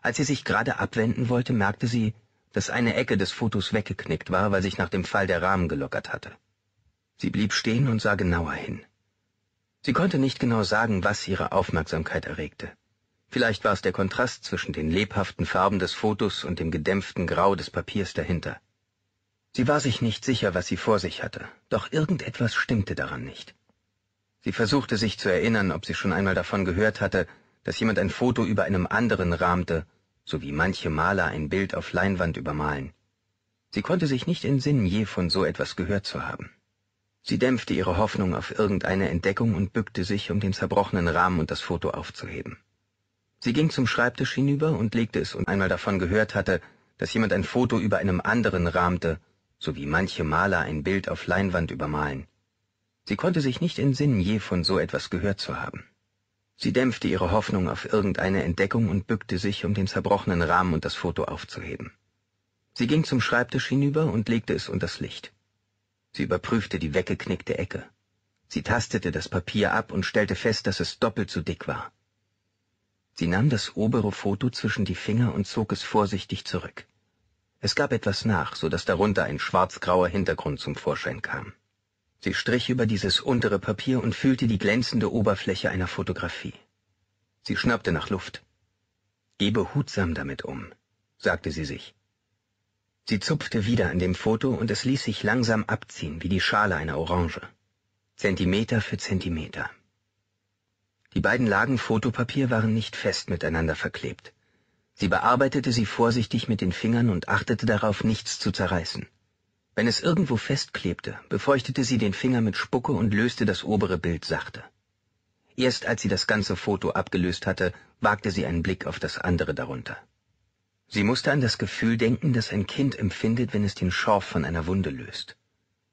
Als sie sich gerade abwenden wollte, merkte sie, dass eine Ecke des Fotos weggeknickt war, weil sich nach dem Fall der Rahmen gelockert hatte. Sie blieb stehen und sah genauer hin. Sie konnte nicht genau sagen, was ihre Aufmerksamkeit erregte. Vielleicht war es der Kontrast zwischen den lebhaften Farben des Fotos und dem gedämpften Grau des Papiers dahinter. Sie war sich nicht sicher, was sie vor sich hatte, doch irgendetwas stimmte daran nicht. Sie versuchte sich zu erinnern, ob sie schon einmal davon gehört hatte, dass jemand ein Foto über einem anderen rahmte so wie manche Maler ein Bild auf Leinwand übermalen. Sie konnte sich nicht in entsinnen, je von so etwas gehört zu haben. Sie dämpfte ihre Hoffnung auf irgendeine Entdeckung und bückte sich, um den zerbrochenen Rahmen und das Foto aufzuheben. Sie ging zum Schreibtisch hinüber und legte es und einmal davon gehört hatte, dass jemand ein Foto über einem anderen rahmte, so wie manche Maler ein Bild auf Leinwand übermalen. Sie konnte sich nicht in entsinnen, je von so etwas gehört zu haben. Sie dämpfte ihre Hoffnung auf irgendeine Entdeckung und bückte sich, um den zerbrochenen Rahmen und das Foto aufzuheben. Sie ging zum Schreibtisch hinüber und legte es unter das Licht. Sie überprüfte die weggeknickte Ecke. Sie tastete das Papier ab und stellte fest, dass es doppelt so dick war. Sie nahm das obere Foto zwischen die Finger und zog es vorsichtig zurück. Es gab etwas nach, so dass darunter ein schwarzgrauer Hintergrund zum Vorschein kam. Sie strich über dieses untere Papier und fühlte die glänzende Oberfläche einer Fotografie. Sie schnappte nach Luft. Geh behutsam damit um, sagte sie sich. Sie zupfte wieder an dem Foto und es ließ sich langsam abziehen wie die Schale einer Orange. Zentimeter für Zentimeter. Die beiden Lagen Fotopapier waren nicht fest miteinander verklebt. Sie bearbeitete sie vorsichtig mit den Fingern und achtete darauf, nichts zu zerreißen. Wenn es irgendwo festklebte, befeuchtete sie den Finger mit Spucke und löste das obere Bild sachte. Erst als sie das ganze Foto abgelöst hatte, wagte sie einen Blick auf das andere darunter. Sie musste an das Gefühl denken, das ein Kind empfindet, wenn es den Schorf von einer Wunde löst.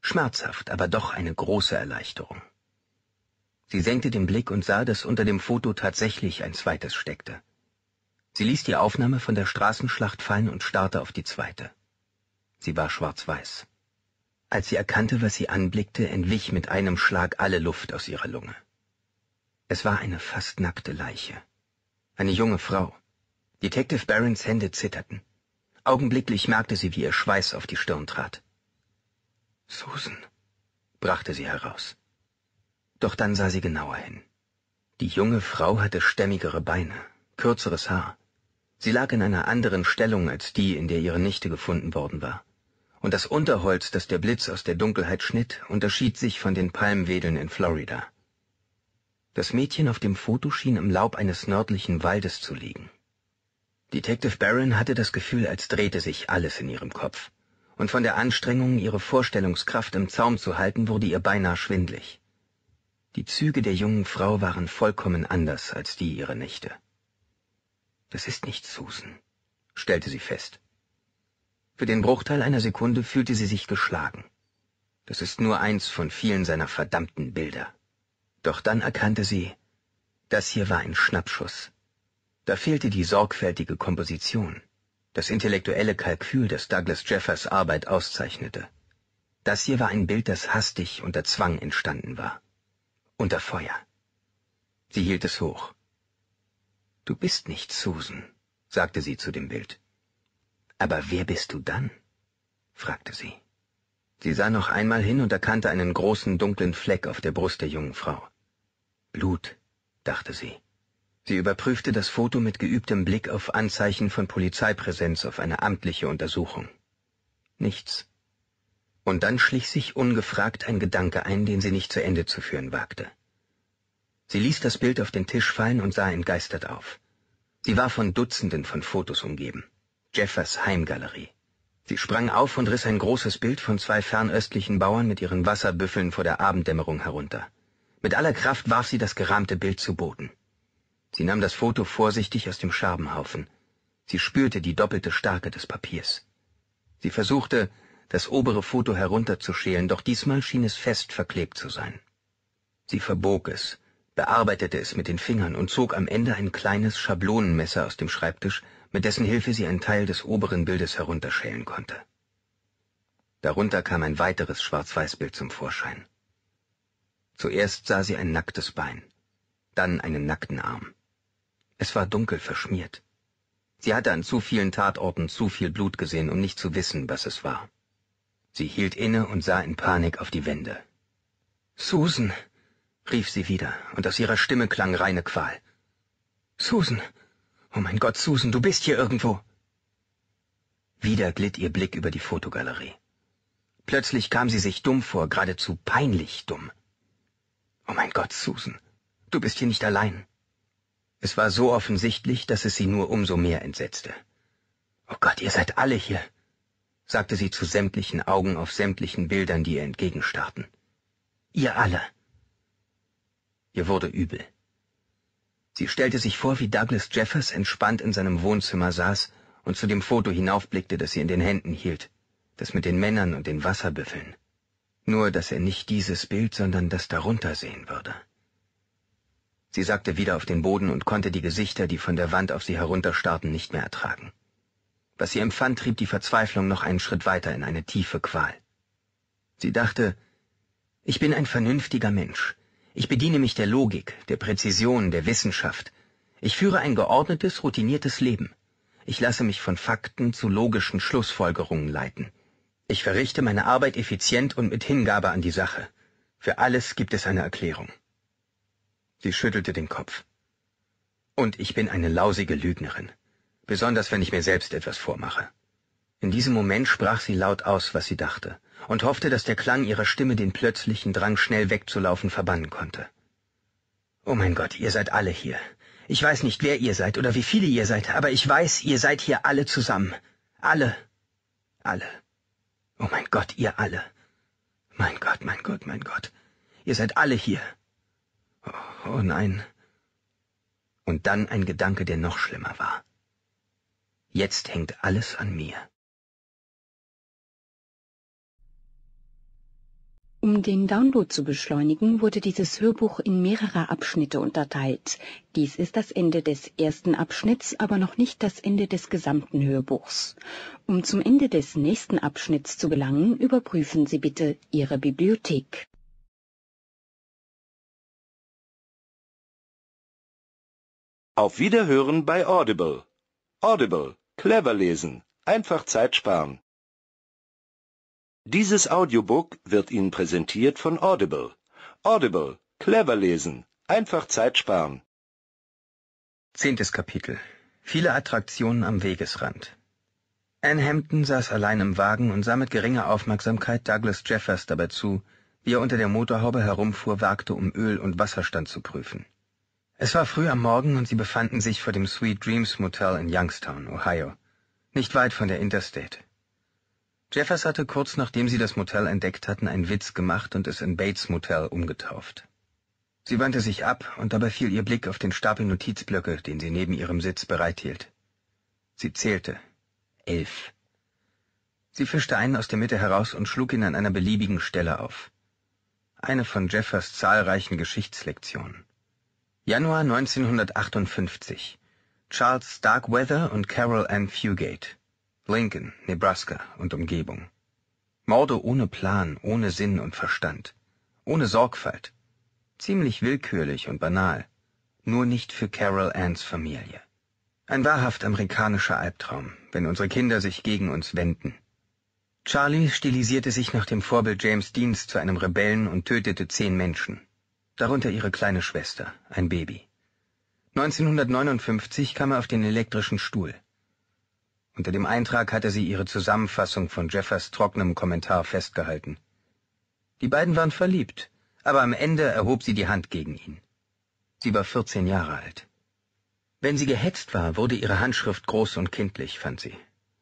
Schmerzhaft, aber doch eine große Erleichterung. Sie senkte den Blick und sah, dass unter dem Foto tatsächlich ein zweites steckte. Sie ließ die Aufnahme von der Straßenschlacht fallen und starrte auf die zweite. Sie war schwarz-weiß. Als sie erkannte, was sie anblickte, entwich mit einem Schlag alle Luft aus ihrer Lunge. Es war eine fast nackte Leiche. Eine junge Frau. Detective Barons Hände zitterten. Augenblicklich merkte sie, wie ihr Schweiß auf die Stirn trat. Susan, brachte sie heraus. Doch dann sah sie genauer hin. Die junge Frau hatte stämmigere Beine, kürzeres Haar. Sie lag in einer anderen Stellung als die, in der ihre Nichte gefunden worden war und das Unterholz, das der Blitz aus der Dunkelheit schnitt, unterschied sich von den Palmwedeln in Florida. Das Mädchen auf dem Foto schien im Laub eines nördlichen Waldes zu liegen. Detective Barron hatte das Gefühl, als drehte sich alles in ihrem Kopf, und von der Anstrengung, ihre Vorstellungskraft im Zaum zu halten, wurde ihr beinahe schwindlig. Die Züge der jungen Frau waren vollkommen anders als die ihrer Nichte. Das ist nicht Susan, stellte sie fest. Für den Bruchteil einer Sekunde fühlte sie sich geschlagen. Das ist nur eins von vielen seiner verdammten Bilder. Doch dann erkannte sie, das hier war ein Schnappschuss. Da fehlte die sorgfältige Komposition, das intellektuelle Kalkül, das Douglas Jeffers Arbeit auszeichnete. Das hier war ein Bild, das hastig unter Zwang entstanden war. Unter Feuer. Sie hielt es hoch. Du bist nicht Susan, sagte sie zu dem Bild. Aber wer bist du dann? fragte sie. Sie sah noch einmal hin und erkannte einen großen dunklen Fleck auf der Brust der jungen Frau. Blut, dachte sie. Sie überprüfte das Foto mit geübtem Blick auf Anzeichen von Polizeipräsenz auf eine amtliche Untersuchung. Nichts. Und dann schlich sich ungefragt ein Gedanke ein, den sie nicht zu Ende zu führen wagte. Sie ließ das Bild auf den Tisch fallen und sah entgeistert auf. Sie war von Dutzenden von Fotos umgeben. Jeffers Heimgalerie. Sie sprang auf und riss ein großes Bild von zwei fernöstlichen Bauern mit ihren Wasserbüffeln vor der Abenddämmerung herunter. Mit aller Kraft warf sie das gerahmte Bild zu Boden. Sie nahm das Foto vorsichtig aus dem Scherbenhaufen. Sie spürte die doppelte Stärke des Papiers. Sie versuchte, das obere Foto herunterzuschälen, doch diesmal schien es fest verklebt zu sein. Sie verbog es, bearbeitete es mit den Fingern und zog am Ende ein kleines Schablonenmesser aus dem Schreibtisch, mit dessen Hilfe sie einen Teil des oberen Bildes herunterschälen konnte. Darunter kam ein weiteres Schwarz-Weiß-Bild zum Vorschein. Zuerst sah sie ein nacktes Bein, dann einen nackten Arm. Es war dunkel verschmiert. Sie hatte an zu vielen Tatorten zu viel Blut gesehen, um nicht zu wissen, was es war. Sie hielt inne und sah in Panik auf die Wände. Susan, rief sie wieder, und aus ihrer Stimme klang reine Qual. Susan, Oh mein Gott, Susan, du bist hier irgendwo. Wieder glitt ihr Blick über die Fotogalerie. Plötzlich kam sie sich dumm vor, geradezu peinlich dumm. Oh mein Gott, Susan, du bist hier nicht allein. Es war so offensichtlich, dass es sie nur umso mehr entsetzte. Oh Gott, ihr seid alle hier, sagte sie zu sämtlichen Augen auf sämtlichen Bildern, die ihr entgegenstarrten. Ihr alle. Ihr wurde übel. Sie stellte sich vor, wie Douglas Jeffers entspannt in seinem Wohnzimmer saß und zu dem Foto hinaufblickte, das sie in den Händen hielt, das mit den Männern und den Wasserbüffeln. Nur, dass er nicht dieses Bild, sondern das darunter sehen würde. Sie sagte wieder auf den Boden und konnte die Gesichter, die von der Wand auf sie herunterstarrten, nicht mehr ertragen. Was sie empfand, trieb die Verzweiflung noch einen Schritt weiter in eine tiefe Qual. Sie dachte, ich bin ein vernünftiger Mensch. Ich bediene mich der Logik, der Präzision, der Wissenschaft. Ich führe ein geordnetes, routiniertes Leben. Ich lasse mich von Fakten zu logischen Schlussfolgerungen leiten. Ich verrichte meine Arbeit effizient und mit Hingabe an die Sache. Für alles gibt es eine Erklärung. Sie schüttelte den Kopf. Und ich bin eine lausige Lügnerin, besonders wenn ich mir selbst etwas vormache. In diesem Moment sprach sie laut aus, was sie dachte, und hoffte, dass der Klang ihrer Stimme den plötzlichen Drang, schnell wegzulaufen, verbannen konnte. Oh mein Gott, ihr seid alle hier. Ich weiß nicht, wer ihr seid oder wie viele ihr seid, aber ich weiß, ihr seid hier alle zusammen. Alle. Alle. Oh mein Gott, ihr alle. Mein Gott, mein Gott, mein Gott. Ihr seid alle hier. Oh, oh nein. Und dann ein Gedanke, der noch schlimmer war. Jetzt hängt alles an mir. Um den Download zu beschleunigen, wurde dieses Hörbuch in mehrere Abschnitte unterteilt. Dies ist das Ende des ersten Abschnitts, aber noch nicht das Ende des gesamten Hörbuchs. Um zum Ende des nächsten Abschnitts zu gelangen, überprüfen Sie bitte Ihre Bibliothek. Auf Wiederhören bei Audible. Audible. Clever lesen. Einfach Zeit sparen. Dieses Audiobook wird Ihnen präsentiert von Audible. Audible. Clever lesen. Einfach Zeit sparen. Zehntes Kapitel. Viele Attraktionen am Wegesrand. Anne Hampton saß allein im Wagen und sah mit geringer Aufmerksamkeit Douglas Jeffers dabei zu, wie er unter der Motorhaube herumfuhr, wagte, um Öl- und Wasserstand zu prüfen. Es war früh am Morgen und sie befanden sich vor dem Sweet Dreams Motel in Youngstown, Ohio, nicht weit von der Interstate. Jeffers hatte kurz nachdem sie das Motel entdeckt hatten, einen Witz gemacht und es in Bates Motel umgetauft. Sie wandte sich ab, und dabei fiel ihr Blick auf den Stapel Notizblöcke, den sie neben ihrem Sitz bereithielt. Sie zählte. Elf. Sie fischte einen aus der Mitte heraus und schlug ihn an einer beliebigen Stelle auf. Eine von Jeffers zahlreichen Geschichtslektionen. Januar 1958. Charles Starkweather und Carol Ann Fugate. Lincoln, Nebraska und Umgebung. Morde ohne Plan, ohne Sinn und Verstand, ohne Sorgfalt, ziemlich willkürlich und banal, nur nicht für Carol Anns Familie. Ein wahrhaft amerikanischer Albtraum, wenn unsere Kinder sich gegen uns wenden. Charlie stilisierte sich nach dem Vorbild James Deans zu einem Rebellen und tötete zehn Menschen, darunter ihre kleine Schwester, ein Baby. 1959 kam er auf den elektrischen Stuhl. Unter dem Eintrag hatte sie ihre Zusammenfassung von Jeffers trockenem Kommentar festgehalten. Die beiden waren verliebt, aber am Ende erhob sie die Hand gegen ihn. Sie war 14 Jahre alt. Wenn sie gehetzt war, wurde ihre Handschrift groß und kindlich, fand sie.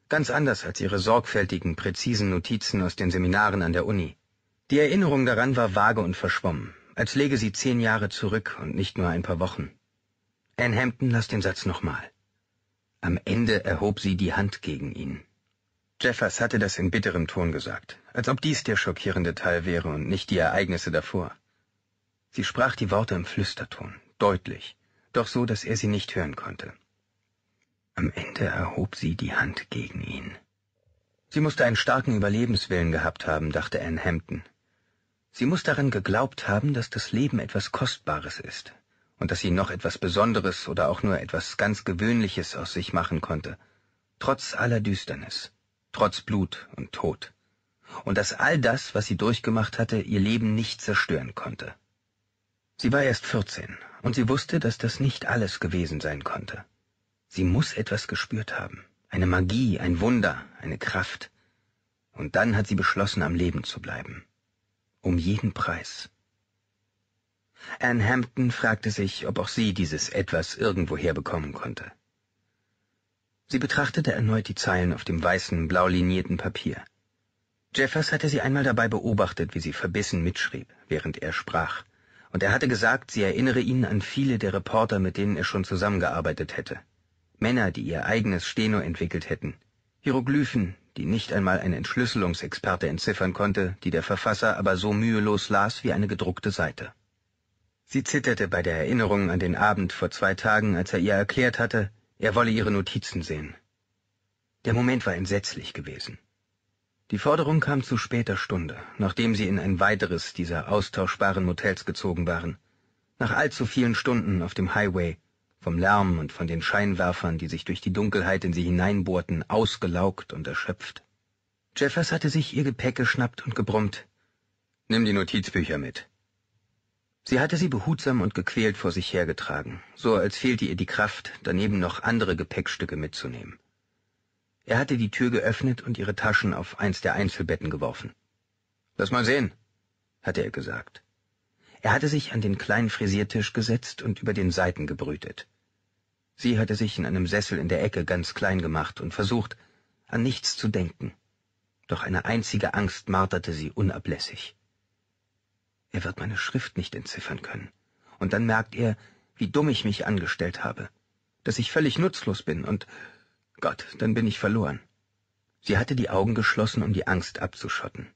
Ganz anders als ihre sorgfältigen, präzisen Notizen aus den Seminaren an der Uni. Die Erinnerung daran war vage und verschwommen, als läge sie zehn Jahre zurück und nicht nur ein paar Wochen. Anne Hampton las den Satz nochmal. Am Ende erhob sie die Hand gegen ihn. Jeffers hatte das in bitterem Ton gesagt, als ob dies der schockierende Teil wäre und nicht die Ereignisse davor. Sie sprach die Worte im Flüsterton, deutlich, doch so, dass er sie nicht hören konnte. Am Ende erhob sie die Hand gegen ihn. Sie musste einen starken Überlebenswillen gehabt haben, dachte Anne Hampton. Sie muss daran geglaubt haben, dass das Leben etwas Kostbares ist, und dass sie noch etwas Besonderes oder auch nur etwas ganz Gewöhnliches aus sich machen konnte, trotz aller Düsternis, trotz Blut und Tod, und dass all das, was sie durchgemacht hatte, ihr Leben nicht zerstören konnte. Sie war erst vierzehn, und sie wusste, dass das nicht alles gewesen sein konnte. Sie muss etwas gespürt haben, eine Magie, ein Wunder, eine Kraft, und dann hat sie beschlossen, am Leben zu bleiben. Um jeden Preis anne hampton fragte sich ob auch sie dieses etwas irgendwo herbekommen konnte sie betrachtete erneut die zeilen auf dem weißen blaulinierten papier jeffers hatte sie einmal dabei beobachtet wie sie verbissen mitschrieb während er sprach und er hatte gesagt sie erinnere ihn an viele der reporter mit denen er schon zusammengearbeitet hätte männer die ihr eigenes steno entwickelt hätten hieroglyphen die nicht einmal ein entschlüsselungsexperte entziffern konnte die der verfasser aber so mühelos las wie eine gedruckte seite Sie zitterte bei der Erinnerung an den Abend vor zwei Tagen, als er ihr erklärt hatte, er wolle ihre Notizen sehen. Der Moment war entsetzlich gewesen. Die Forderung kam zu später Stunde, nachdem sie in ein weiteres dieser austauschbaren Motels gezogen waren, nach allzu vielen Stunden auf dem Highway, vom Lärm und von den Scheinwerfern, die sich durch die Dunkelheit in sie hineinbohrten, ausgelaugt und erschöpft. Jeffers hatte sich ihr Gepäck geschnappt und gebrummt Nimm die Notizbücher mit. Sie hatte sie behutsam und gequält vor sich hergetragen, so als fehlte ihr die Kraft, daneben noch andere Gepäckstücke mitzunehmen. Er hatte die Tür geöffnet und ihre Taschen auf eins der Einzelbetten geworfen. Lass mal sehen, hatte er gesagt. Er hatte sich an den kleinen Frisiertisch gesetzt und über den Seiten gebrütet. Sie hatte sich in einem Sessel in der Ecke ganz klein gemacht und versucht, an nichts zu denken. Doch eine einzige Angst marterte sie unablässig. Er wird meine Schrift nicht entziffern können. Und dann merkt er, wie dumm ich mich angestellt habe, dass ich völlig nutzlos bin und Gott, dann bin ich verloren. Sie hatte die Augen geschlossen, um die Angst abzuschotten.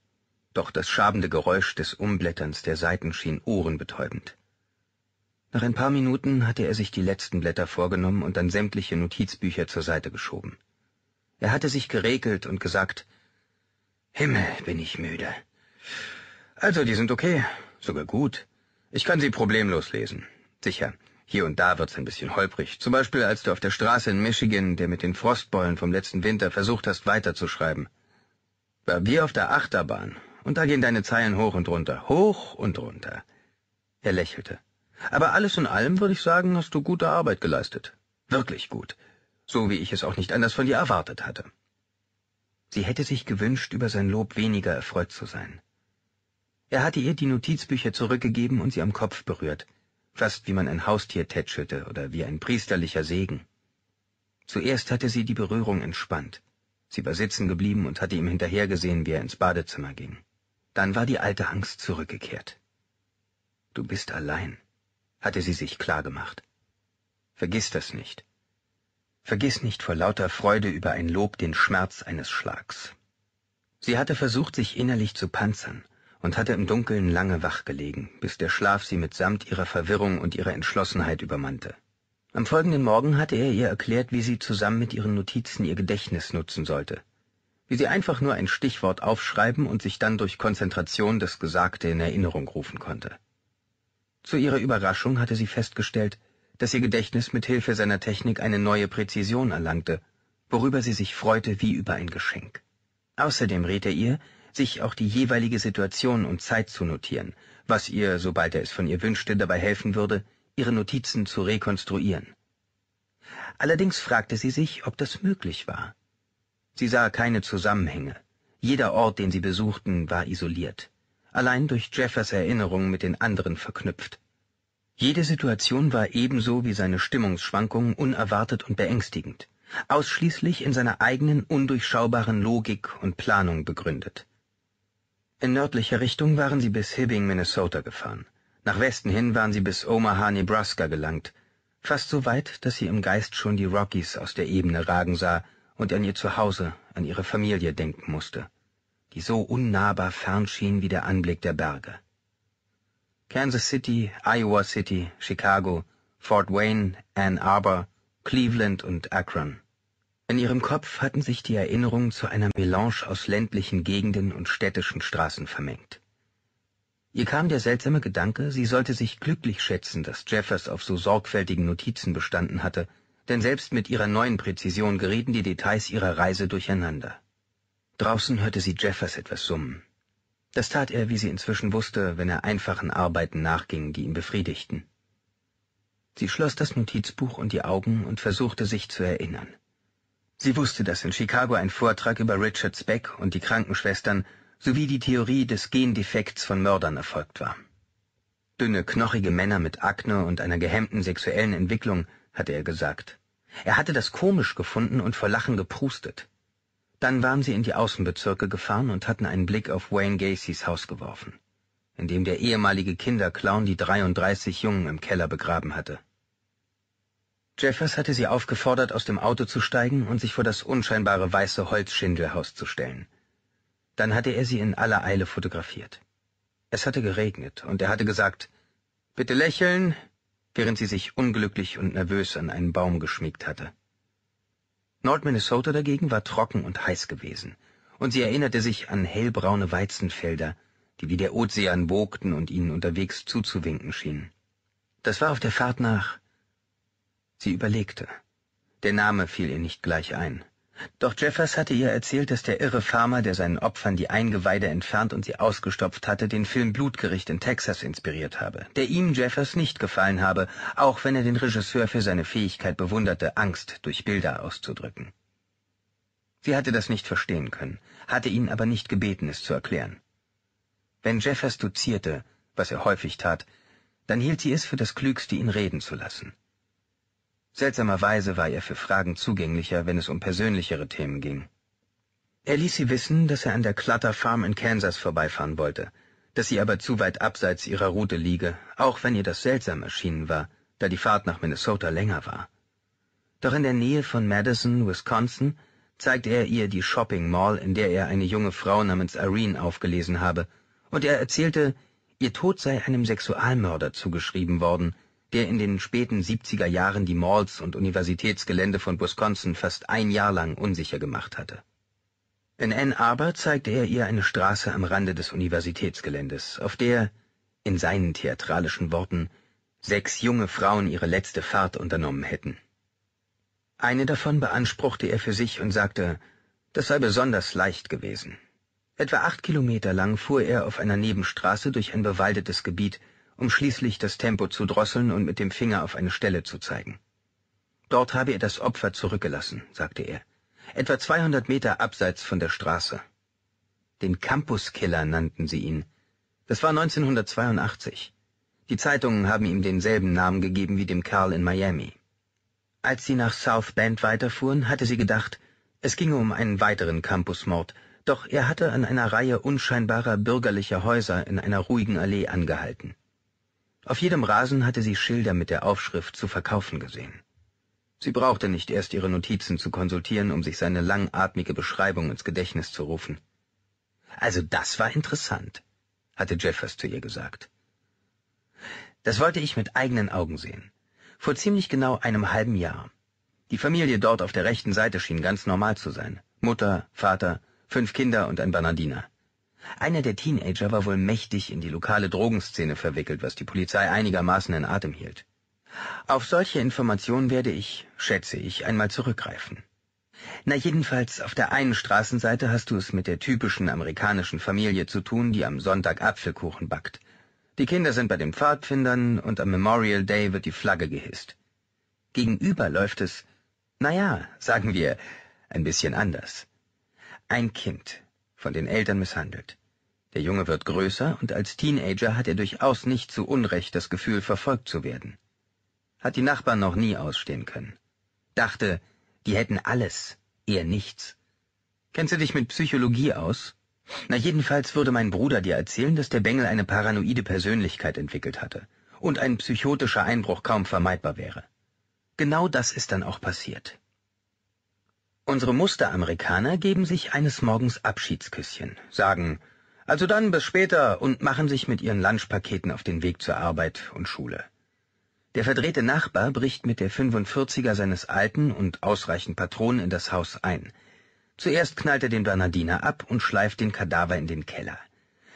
Doch das schabende Geräusch des Umblätterns der Seiten schien ohrenbetäubend. Nach ein paar Minuten hatte er sich die letzten Blätter vorgenommen und dann sämtliche Notizbücher zur Seite geschoben. Er hatte sich geregelt und gesagt, Himmel, bin ich müde. Also, die sind okay sogar gut. Ich kann sie problemlos lesen. Sicher, hier und da wird's ein bisschen holprig. Zum Beispiel, als du auf der Straße in Michigan, der mit den Frostbeulen vom letzten Winter versucht hast, weiterzuschreiben. War wir auf der Achterbahn. Und da gehen deine Zeilen hoch und runter. Hoch und runter. Er lächelte. Aber alles in allem würde ich sagen, hast du gute Arbeit geleistet. Wirklich gut. So wie ich es auch nicht anders von dir erwartet hatte. Sie hätte sich gewünscht, über sein Lob weniger erfreut zu sein er hatte ihr die Notizbücher zurückgegeben und sie am Kopf berührt, fast wie man ein Haustier tätschelte oder wie ein priesterlicher Segen. Zuerst hatte sie die Berührung entspannt. Sie war sitzen geblieben und hatte ihm hinterhergesehen, wie er ins Badezimmer ging. Dann war die alte Angst zurückgekehrt. Du bist allein, hatte sie sich klargemacht. Vergiss das nicht. Vergiss nicht vor lauter Freude über ein Lob den Schmerz eines Schlags. Sie hatte versucht, sich innerlich zu panzern, und hatte im Dunkeln lange wach gelegen, bis der Schlaf sie mitsamt ihrer Verwirrung und ihrer Entschlossenheit übermannte. Am folgenden Morgen hatte er ihr erklärt, wie sie zusammen mit ihren Notizen ihr Gedächtnis nutzen sollte, wie sie einfach nur ein Stichwort aufschreiben und sich dann durch Konzentration das Gesagte in Erinnerung rufen konnte. Zu ihrer Überraschung hatte sie festgestellt, dass ihr Gedächtnis mit Hilfe seiner Technik eine neue Präzision erlangte, worüber sie sich freute wie über ein Geschenk. Außerdem riet er ihr, sich auch die jeweilige Situation und Zeit zu notieren, was ihr, sobald er es von ihr wünschte, dabei helfen würde, ihre Notizen zu rekonstruieren. Allerdings fragte sie sich, ob das möglich war. Sie sah keine Zusammenhänge. Jeder Ort, den sie besuchten, war isoliert, allein durch Jeffers Erinnerung mit den anderen verknüpft. Jede Situation war ebenso wie seine Stimmungsschwankungen unerwartet und beängstigend, ausschließlich in seiner eigenen undurchschaubaren Logik und Planung begründet. In nördlicher Richtung waren sie bis Hibbing, Minnesota gefahren. Nach Westen hin waren sie bis Omaha, Nebraska gelangt, fast so weit, dass sie im Geist schon die Rockies aus der Ebene ragen sah und an ihr Zuhause, an ihre Familie denken musste, die so unnahbar fern schien wie der Anblick der Berge. Kansas City, Iowa City, Chicago, Fort Wayne, Ann Arbor, Cleveland und Akron. In ihrem Kopf hatten sich die Erinnerungen zu einer Melange aus ländlichen Gegenden und städtischen Straßen vermengt. Ihr kam der seltsame Gedanke, sie sollte sich glücklich schätzen, dass Jeffers auf so sorgfältigen Notizen bestanden hatte, denn selbst mit ihrer neuen Präzision gerieten die Details ihrer Reise durcheinander. Draußen hörte sie Jeffers etwas summen. Das tat er, wie sie inzwischen wusste, wenn er einfachen Arbeiten nachging, die ihn befriedigten. Sie schloss das Notizbuch und die Augen und versuchte sich zu erinnern. Sie wusste, dass in Chicago ein Vortrag über Richard Speck und die Krankenschwestern sowie die Theorie des Gendefekts von Mördern erfolgt war. Dünne, knochige Männer mit Akne und einer gehemmten sexuellen Entwicklung, hatte er gesagt. Er hatte das komisch gefunden und vor Lachen geprustet. Dann waren sie in die Außenbezirke gefahren und hatten einen Blick auf Wayne Gacys Haus geworfen, in dem der ehemalige Kinderclown die 33 Jungen im Keller begraben hatte. Jeffers hatte sie aufgefordert, aus dem Auto zu steigen und sich vor das unscheinbare weiße Holzschindelhaus zu stellen. Dann hatte er sie in aller Eile fotografiert. Es hatte geregnet, und er hatte gesagt, Bitte lächeln, während sie sich unglücklich und nervös an einen Baum geschmiegt hatte. Nordminnesota dagegen war trocken und heiß gewesen, und sie erinnerte sich an hellbraune Weizenfelder, die wie der Ozean wogten und ihnen unterwegs zuzuwinken schienen. Das war auf der Fahrt nach, Sie überlegte. Der Name fiel ihr nicht gleich ein. Doch Jeffers hatte ihr erzählt, dass der irre Farmer, der seinen Opfern die Eingeweide entfernt und sie ausgestopft hatte, den Film Blutgericht in Texas inspiriert habe, der ihm Jeffers nicht gefallen habe, auch wenn er den Regisseur für seine Fähigkeit bewunderte, Angst durch Bilder auszudrücken. Sie hatte das nicht verstehen können, hatte ihn aber nicht gebeten, es zu erklären. Wenn Jeffers dozierte, was er häufig tat, dann hielt sie es für das Klügste, ihn reden zu lassen. Seltsamerweise war er für Fragen zugänglicher, wenn es um persönlichere Themen ging. Er ließ sie wissen, dass er an der Clutter Farm in Kansas vorbeifahren wollte, dass sie aber zu weit abseits ihrer Route liege, auch wenn ihr das seltsam erschienen war, da die Fahrt nach Minnesota länger war. Doch in der Nähe von Madison, Wisconsin, zeigte er ihr die Shopping Mall, in der er eine junge Frau namens Irene aufgelesen habe, und er erzählte, ihr Tod sei einem Sexualmörder zugeschrieben worden, der in den späten 70er Jahren die Malls und Universitätsgelände von Wisconsin fast ein Jahr lang unsicher gemacht hatte. In Ann Arbor zeigte er ihr eine Straße am Rande des Universitätsgeländes, auf der, in seinen theatralischen Worten, sechs junge Frauen ihre letzte Fahrt unternommen hätten. Eine davon beanspruchte er für sich und sagte, das sei besonders leicht gewesen. Etwa acht Kilometer lang fuhr er auf einer Nebenstraße durch ein bewaldetes Gebiet, um schließlich das Tempo zu drosseln und mit dem Finger auf eine Stelle zu zeigen. Dort habe er das Opfer zurückgelassen, sagte er, etwa 200 Meter abseits von der Straße. Den Campuskiller nannten sie ihn. Das war 1982. Die Zeitungen haben ihm denselben Namen gegeben wie dem Karl in Miami. Als sie nach South Bend weiterfuhren, hatte sie gedacht, es ginge um einen weiteren Campusmord, doch er hatte an einer Reihe unscheinbarer bürgerlicher Häuser in einer ruhigen Allee angehalten. Auf jedem Rasen hatte sie Schilder mit der Aufschrift zu verkaufen gesehen. Sie brauchte nicht erst ihre Notizen zu konsultieren, um sich seine langatmige Beschreibung ins Gedächtnis zu rufen. Also das war interessant, hatte Jeffers zu ihr gesagt. Das wollte ich mit eigenen Augen sehen. Vor ziemlich genau einem halben Jahr. Die Familie dort auf der rechten Seite schien ganz normal zu sein. Mutter, Vater, fünf Kinder und ein Bernardiner. Einer der Teenager war wohl mächtig in die lokale Drogenszene verwickelt, was die Polizei einigermaßen in Atem hielt. Auf solche Informationen werde ich, schätze ich, einmal zurückgreifen. Na jedenfalls, auf der einen Straßenseite hast du es mit der typischen amerikanischen Familie zu tun, die am Sonntag Apfelkuchen backt. Die Kinder sind bei den Pfadfindern und am Memorial Day wird die Flagge gehisst. Gegenüber läuft es, naja, sagen wir, ein bisschen anders. Ein Kind, von den Eltern misshandelt. Der Junge wird größer und als Teenager hat er durchaus nicht zu Unrecht das Gefühl, verfolgt zu werden. Hat die Nachbarn noch nie ausstehen können. Dachte, die hätten alles, eher nichts. Kennst du dich mit Psychologie aus? Na jedenfalls würde mein Bruder dir erzählen, dass der Bengel eine paranoide Persönlichkeit entwickelt hatte und ein psychotischer Einbruch kaum vermeidbar wäre. Genau das ist dann auch passiert. Unsere Musteramerikaner geben sich eines Morgens Abschiedsküsschen, sagen Also dann, bis später und machen sich mit ihren Lunchpaketen auf den Weg zur Arbeit und Schule. Der verdrehte Nachbar bricht mit der 45er seines alten und ausreichend Patronen in das Haus ein. Zuerst knallt er den Bernardiner ab und schleift den Kadaver in den Keller.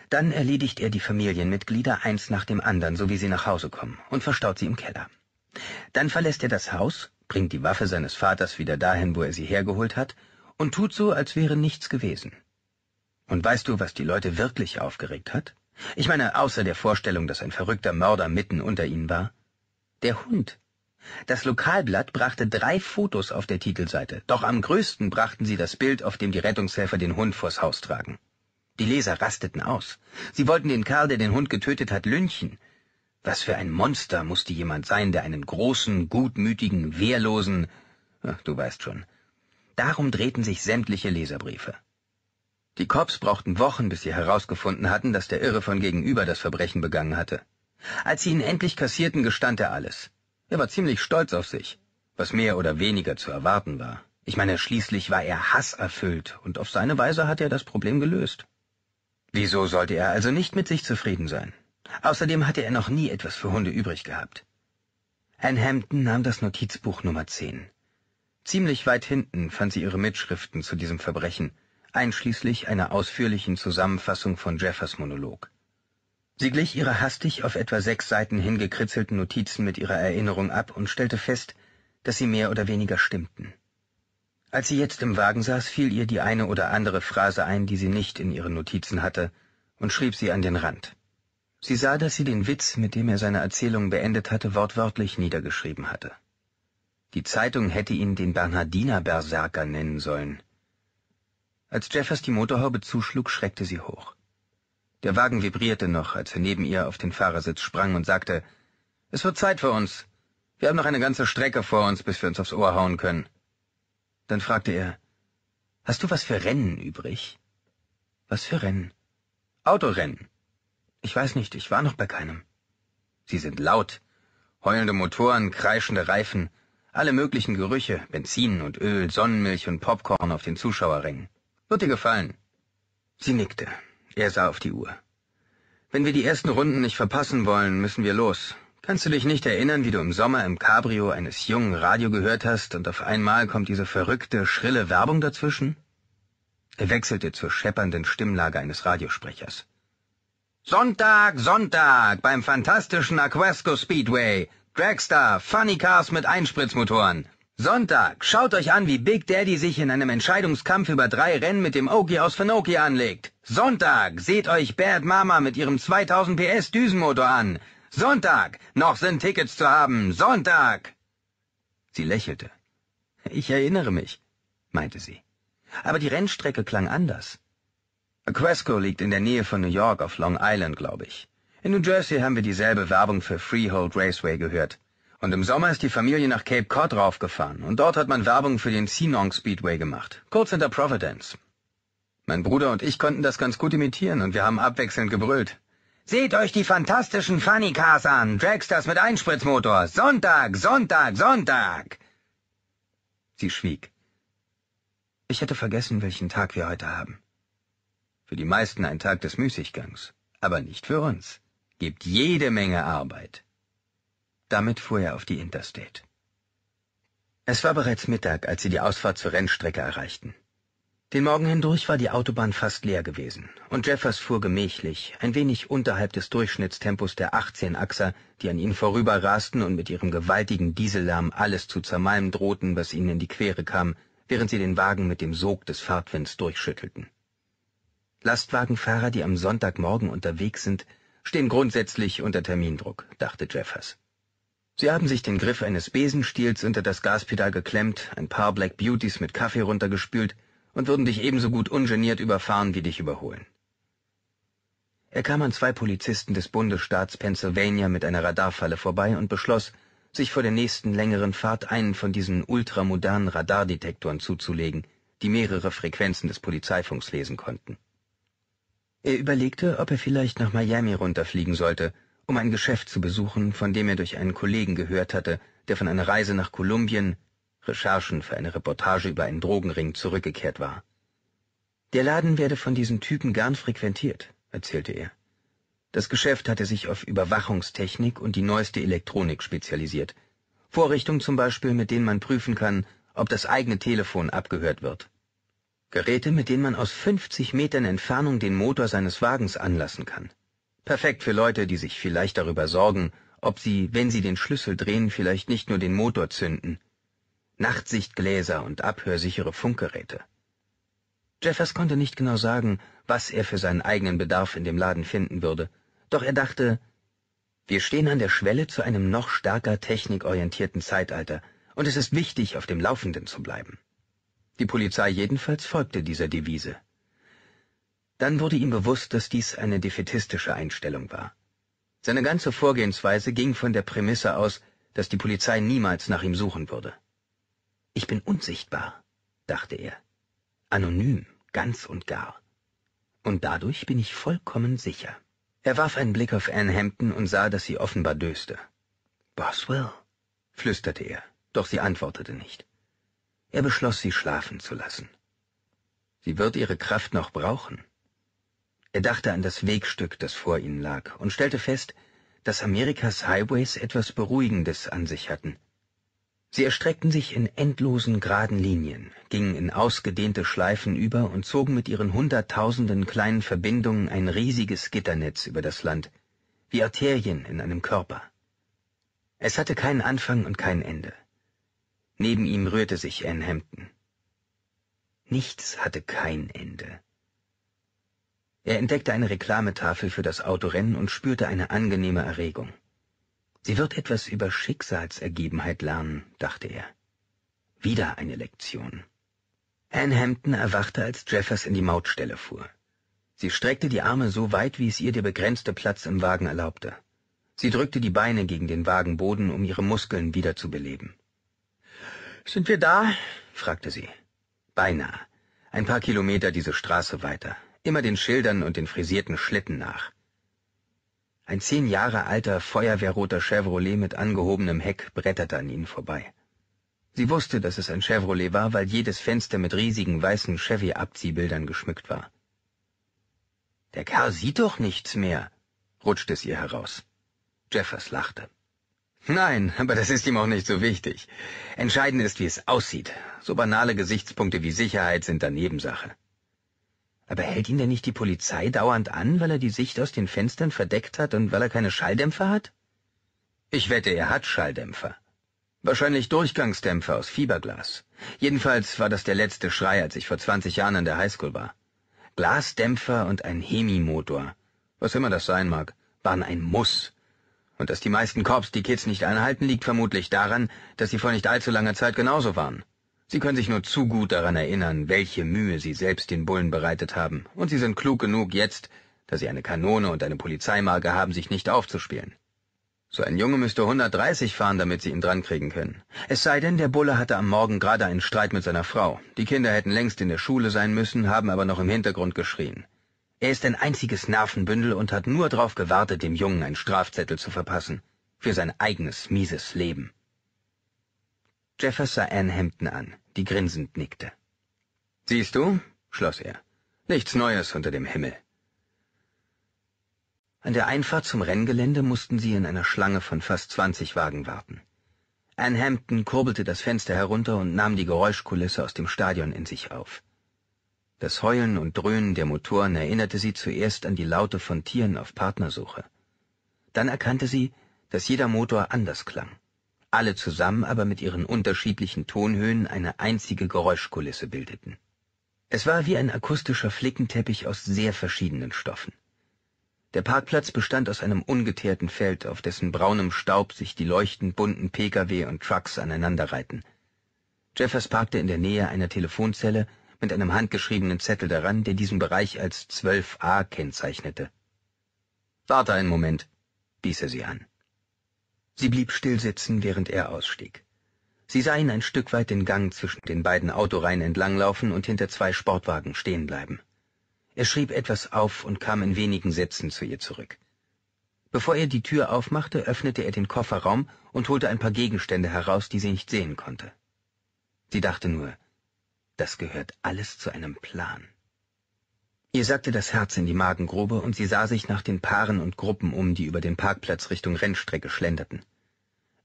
Dann erledigt er die Familienmitglieder eins nach dem anderen, so wie sie nach Hause kommen, und verstaut sie im Keller. Dann verlässt er das Haus, bringt die Waffe seines Vaters wieder dahin, wo er sie hergeholt hat, und tut so, als wäre nichts gewesen. Und weißt du, was die Leute wirklich aufgeregt hat? Ich meine, außer der Vorstellung, dass ein verrückter Mörder mitten unter ihnen war. Der Hund. Das Lokalblatt brachte drei Fotos auf der Titelseite, doch am größten brachten sie das Bild, auf dem die Rettungshelfer den Hund vors Haus tragen. Die Leser rasteten aus. Sie wollten den Kerl, der den Hund getötet hat, lynchen. Was für ein Monster musste jemand sein, der einen großen, gutmütigen, wehrlosen... Ach, du weißt schon. Darum drehten sich sämtliche Leserbriefe. Die Cops brauchten Wochen, bis sie herausgefunden hatten, dass der Irre von gegenüber das Verbrechen begangen hatte. Als sie ihn endlich kassierten, gestand er alles. Er war ziemlich stolz auf sich, was mehr oder weniger zu erwarten war. Ich meine, schließlich war er hasserfüllt, und auf seine Weise hatte er das Problem gelöst. Wieso sollte er also nicht mit sich zufrieden sein? Außerdem hatte er noch nie etwas für Hunde übrig gehabt. Anne Hampton nahm das Notizbuch Nummer 10. Ziemlich weit hinten fand sie ihre Mitschriften zu diesem Verbrechen, einschließlich einer ausführlichen Zusammenfassung von Jeffers Monolog. Sie glich ihre hastig auf etwa sechs Seiten hingekritzelten Notizen mit ihrer Erinnerung ab und stellte fest, dass sie mehr oder weniger stimmten. Als sie jetzt im Wagen saß, fiel ihr die eine oder andere Phrase ein, die sie nicht in ihren Notizen hatte, und schrieb sie an den Rand. Sie sah, dass sie den Witz, mit dem er seine Erzählung beendet hatte, wortwörtlich niedergeschrieben hatte. Die Zeitung hätte ihn den Bernhardiner-Berserker nennen sollen. Als Jeffers die Motorhaube zuschlug, schreckte sie hoch. Der Wagen vibrierte noch, als er neben ihr auf den Fahrersitz sprang und sagte, Es wird Zeit für uns. Wir haben noch eine ganze Strecke vor uns, bis wir uns aufs Ohr hauen können. Dann fragte er, Hast du was für Rennen übrig? Was für Rennen? Autorennen. Ich weiß nicht, ich war noch bei keinem. Sie sind laut. Heulende Motoren, kreischende Reifen, alle möglichen Gerüche, Benzin und Öl, Sonnenmilch und Popcorn auf den Zuschauerrängen. Wird dir gefallen. Sie nickte. Er sah auf die Uhr. Wenn wir die ersten Runden nicht verpassen wollen, müssen wir los. Kannst du dich nicht erinnern, wie du im Sommer im Cabrio eines jungen Radio gehört hast und auf einmal kommt diese verrückte, schrille Werbung dazwischen? Er wechselte zur scheppernden Stimmlage eines Radiosprechers. Sonntag, Sonntag beim fantastischen Aquasco Speedway. Dragstar, Funny Cars mit Einspritzmotoren. Sonntag, schaut euch an, wie Big Daddy sich in einem Entscheidungskampf über drei Rennen mit dem Oki aus Fenoki anlegt. Sonntag, seht euch Bad Mama mit ihrem 2000 PS Düsenmotor an. Sonntag, noch sind Tickets zu haben. Sonntag! Sie lächelte. Ich erinnere mich, meinte sie. Aber die Rennstrecke klang anders. Cresco liegt in der Nähe von New York auf Long Island, glaube ich. In New Jersey haben wir dieselbe Werbung für Freehold Raceway gehört. Und im Sommer ist die Familie nach Cape Cod raufgefahren und dort hat man Werbung für den Sinong Speedway gemacht, kurz hinter Providence. Mein Bruder und ich konnten das ganz gut imitieren und wir haben abwechselnd gebrüllt. Seht euch die fantastischen Funny Cars an, Dragsters mit Einspritzmotor. Sonntag, Sonntag, Sonntag. Sie schwieg. Ich hätte vergessen, welchen Tag wir heute haben für die meisten ein Tag des Müßiggangs, aber nicht für uns. Gibt jede Menge Arbeit. Damit fuhr er auf die Interstate. Es war bereits Mittag, als sie die Ausfahrt zur Rennstrecke erreichten. Den Morgen hindurch war die Autobahn fast leer gewesen, und Jeffers fuhr gemächlich, ein wenig unterhalb des Durchschnittstempos der 18 Achser, die an ihnen vorüberrasten und mit ihrem gewaltigen Diesellärm alles zu zermalmen drohten, was ihnen in die Quere kam, während sie den Wagen mit dem Sog des Fahrtwinds durchschüttelten. Lastwagenfahrer, die am Sonntagmorgen unterwegs sind, stehen grundsätzlich unter Termindruck, dachte Jeffers. Sie haben sich den Griff eines Besenstiels unter das Gaspedal geklemmt, ein paar Black Beauties mit Kaffee runtergespült und würden dich ebenso gut ungeniert überfahren wie dich überholen. Er kam an zwei Polizisten des Bundesstaats Pennsylvania mit einer Radarfalle vorbei und beschloss, sich vor der nächsten längeren Fahrt einen von diesen ultramodernen Radardetektoren zuzulegen, die mehrere Frequenzen des Polizeifunks lesen konnten. Er überlegte, ob er vielleicht nach Miami runterfliegen sollte, um ein Geschäft zu besuchen, von dem er durch einen Kollegen gehört hatte, der von einer Reise nach Kolumbien, Recherchen für eine Reportage über einen Drogenring zurückgekehrt war. Der Laden werde von diesen Typen gern frequentiert, erzählte er. Das Geschäft hatte sich auf Überwachungstechnik und die neueste Elektronik spezialisiert. Vorrichtungen zum Beispiel, mit denen man prüfen kann, ob das eigene Telefon abgehört wird. Geräte, mit denen man aus 50 Metern Entfernung den Motor seines Wagens anlassen kann. Perfekt für Leute, die sich vielleicht darüber sorgen, ob sie, wenn sie den Schlüssel drehen, vielleicht nicht nur den Motor zünden. Nachtsichtgläser und abhörsichere Funkgeräte. Jeffers konnte nicht genau sagen, was er für seinen eigenen Bedarf in dem Laden finden würde, doch er dachte, wir stehen an der Schwelle zu einem noch stärker technikorientierten Zeitalter, und es ist wichtig, auf dem Laufenden zu bleiben. Die Polizei jedenfalls folgte dieser Devise. Dann wurde ihm bewusst, dass dies eine defetistische Einstellung war. Seine ganze Vorgehensweise ging von der Prämisse aus, dass die Polizei niemals nach ihm suchen würde. Ich bin unsichtbar, dachte er, anonym, ganz und gar. Und dadurch bin ich vollkommen sicher. Er warf einen Blick auf Anne Hampton und sah, dass sie offenbar döste. Boswell, flüsterte er, doch sie antwortete nicht. Er beschloss, sie schlafen zu lassen. Sie wird ihre Kraft noch brauchen. Er dachte an das Wegstück, das vor ihnen lag, und stellte fest, dass Amerikas Highways etwas Beruhigendes an sich hatten. Sie erstreckten sich in endlosen geraden Linien, gingen in ausgedehnte Schleifen über und zogen mit ihren hunderttausenden kleinen Verbindungen ein riesiges Gitternetz über das Land, wie Arterien in einem Körper. Es hatte keinen Anfang und kein Ende. Neben ihm rührte sich Anne Hampton. Nichts hatte kein Ende. Er entdeckte eine Reklametafel für das Autorennen und spürte eine angenehme Erregung. Sie wird etwas über Schicksalsergebenheit lernen, dachte er. Wieder eine Lektion. Anne Hampton erwachte, als Jeffers in die Mautstelle fuhr. Sie streckte die Arme so weit, wie es ihr der begrenzte Platz im Wagen erlaubte. Sie drückte die Beine gegen den Wagenboden, um ihre Muskeln wiederzubeleben. Sind wir da? fragte sie. Beinahe. Ein paar Kilometer diese Straße weiter, immer den Schildern und den frisierten Schlitten nach. Ein zehn Jahre alter, feuerwehrroter Chevrolet mit angehobenem Heck bretterte an ihnen vorbei. Sie wusste, dass es ein Chevrolet war, weil jedes Fenster mit riesigen weißen Chevy-Abziehbildern geschmückt war. Der Kerl sieht doch nichts mehr, rutschte es ihr heraus. Jeffers lachte. Nein, aber das ist ihm auch nicht so wichtig. Entscheidend ist, wie es aussieht. So banale Gesichtspunkte wie Sicherheit sind dann Nebensache. Aber hält ihn denn nicht die Polizei dauernd an, weil er die Sicht aus den Fenstern verdeckt hat und weil er keine Schalldämpfer hat? Ich wette, er hat Schalldämpfer. Wahrscheinlich Durchgangsdämpfer aus Fiberglas. Jedenfalls war das der letzte Schrei, als ich vor 20 Jahren an der Highschool war. Glasdämpfer und ein Hemimotor, was immer das sein mag, waren ein Muss. Und dass die meisten Korps die Kids nicht einhalten, liegt vermutlich daran, dass sie vor nicht allzu langer Zeit genauso waren. Sie können sich nur zu gut daran erinnern, welche Mühe sie selbst den Bullen bereitet haben, und sie sind klug genug jetzt, da sie eine Kanone und eine Polizeimarke haben, sich nicht aufzuspielen. So ein Junge müsste 130 fahren, damit sie ihn drankriegen können. Es sei denn, der Bulle hatte am Morgen gerade einen Streit mit seiner Frau. Die Kinder hätten längst in der Schule sein müssen, haben aber noch im Hintergrund geschrien er ist ein einziges Nervenbündel und hat nur drauf gewartet, dem Jungen einen Strafzettel zu verpassen. Für sein eigenes, mieses Leben. Jeffers sah Anne Hampton an, die grinsend nickte. Siehst du, schloss er, nichts Neues unter dem Himmel. An der Einfahrt zum Renngelände mussten sie in einer Schlange von fast zwanzig Wagen warten. Anne Hampton kurbelte das Fenster herunter und nahm die Geräuschkulisse aus dem Stadion in sich auf. Das Heulen und Dröhnen der Motoren erinnerte sie zuerst an die Laute von Tieren auf Partnersuche. Dann erkannte sie, dass jeder Motor anders klang, alle zusammen aber mit ihren unterschiedlichen Tonhöhen eine einzige Geräuschkulisse bildeten. Es war wie ein akustischer Flickenteppich aus sehr verschiedenen Stoffen. Der Parkplatz bestand aus einem ungeteerten Feld, auf dessen braunem Staub sich die leuchtend bunten Pkw und Trucks aneinanderreihten. Jeffers parkte in der Nähe einer Telefonzelle, mit einem handgeschriebenen Zettel daran, der diesen Bereich als 12a kennzeichnete. Warte einen Moment, wies er sie an. Sie blieb still sitzen, während er ausstieg. Sie sah ihn ein Stück weit den Gang zwischen den beiden Autoreihen entlanglaufen und hinter zwei Sportwagen stehen bleiben. Er schrieb etwas auf und kam in wenigen Sätzen zu ihr zurück. Bevor er die Tür aufmachte, öffnete er den Kofferraum und holte ein paar Gegenstände heraus, die sie nicht sehen konnte. Sie dachte nur, das gehört alles zu einem Plan. Ihr sackte das Herz in die Magengrube und sie sah sich nach den Paaren und Gruppen um, die über den Parkplatz Richtung Rennstrecke schlenderten.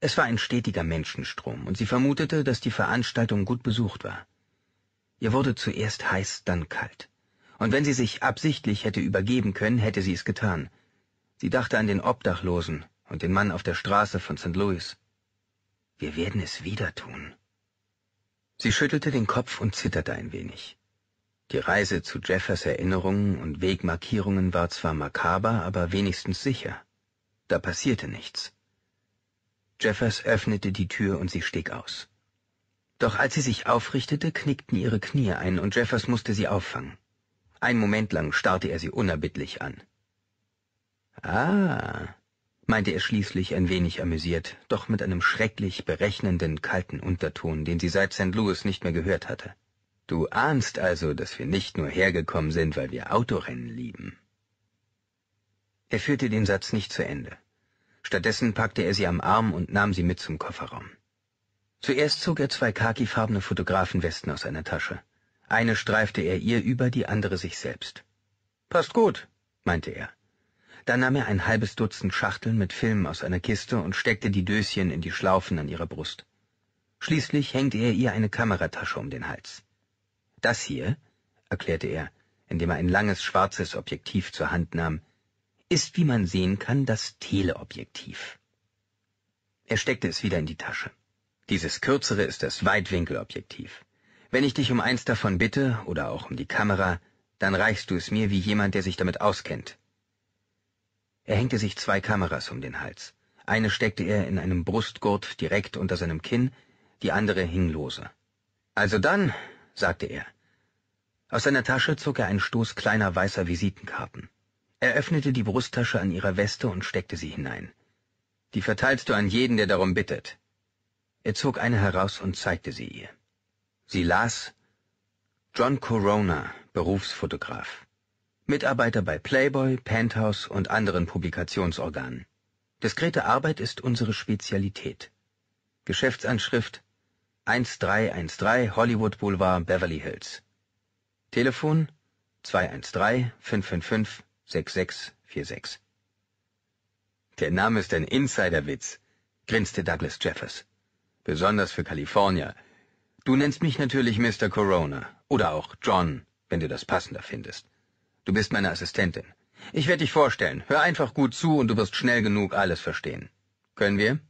Es war ein stetiger Menschenstrom und sie vermutete, dass die Veranstaltung gut besucht war. Ihr wurde zuerst heiß, dann kalt. Und wenn sie sich absichtlich hätte übergeben können, hätte sie es getan. Sie dachte an den Obdachlosen und den Mann auf der Straße von St. Louis. Wir werden es wieder tun, Sie schüttelte den Kopf und zitterte ein wenig. Die Reise zu Jeffers Erinnerungen und Wegmarkierungen war zwar makaber, aber wenigstens sicher. Da passierte nichts. Jeffers öffnete die Tür und sie stieg aus. Doch als sie sich aufrichtete, knickten ihre Knie ein und Jeffers musste sie auffangen. Ein Moment lang starrte er sie unerbittlich an. Ah, meinte er schließlich ein wenig amüsiert, doch mit einem schrecklich berechnenden, kalten Unterton, den sie seit St. Louis nicht mehr gehört hatte. Du ahnst also, dass wir nicht nur hergekommen sind, weil wir Autorennen lieben. Er führte den Satz nicht zu Ende. Stattdessen packte er sie am Arm und nahm sie mit zum Kofferraum. Zuerst zog er zwei khakifarbene Fotografenwesten aus einer Tasche. Eine streifte er ihr über, die andere sich selbst. Passt gut, meinte er. Dann nahm er ein halbes Dutzend Schachteln mit Filmen aus einer Kiste und steckte die Döschen in die Schlaufen an ihrer Brust. Schließlich hängte er ihr eine Kameratasche um den Hals. Das hier, erklärte er, indem er ein langes schwarzes Objektiv zur Hand nahm, ist, wie man sehen kann, das Teleobjektiv. Er steckte es wieder in die Tasche. Dieses kürzere ist das Weitwinkelobjektiv. Wenn ich dich um eins davon bitte, oder auch um die Kamera, dann reichst du es mir wie jemand, der sich damit auskennt er hängte sich zwei kameras um den hals eine steckte er in einem brustgurt direkt unter seinem kinn die andere hing lose also dann sagte er aus seiner tasche zog er einen stoß kleiner weißer visitenkarten er öffnete die brusttasche an ihrer weste und steckte sie hinein die verteilst du an jeden der darum bittet er zog eine heraus und zeigte sie ihr sie las john corona Berufsfotograf. Mitarbeiter bei Playboy, Penthouse und anderen Publikationsorganen. Diskrete Arbeit ist unsere Spezialität. Geschäftsanschrift 1313 Hollywood Boulevard, Beverly Hills. Telefon 213 555 6646. Der Name ist ein Insiderwitz, grinste Douglas Jeffers. Besonders für Kalifornier. Du nennst mich natürlich Mr. Corona oder auch John, wenn du das passender findest. Du bist meine Assistentin. Ich werde dich vorstellen. Hör einfach gut zu und du wirst schnell genug alles verstehen. Können wir?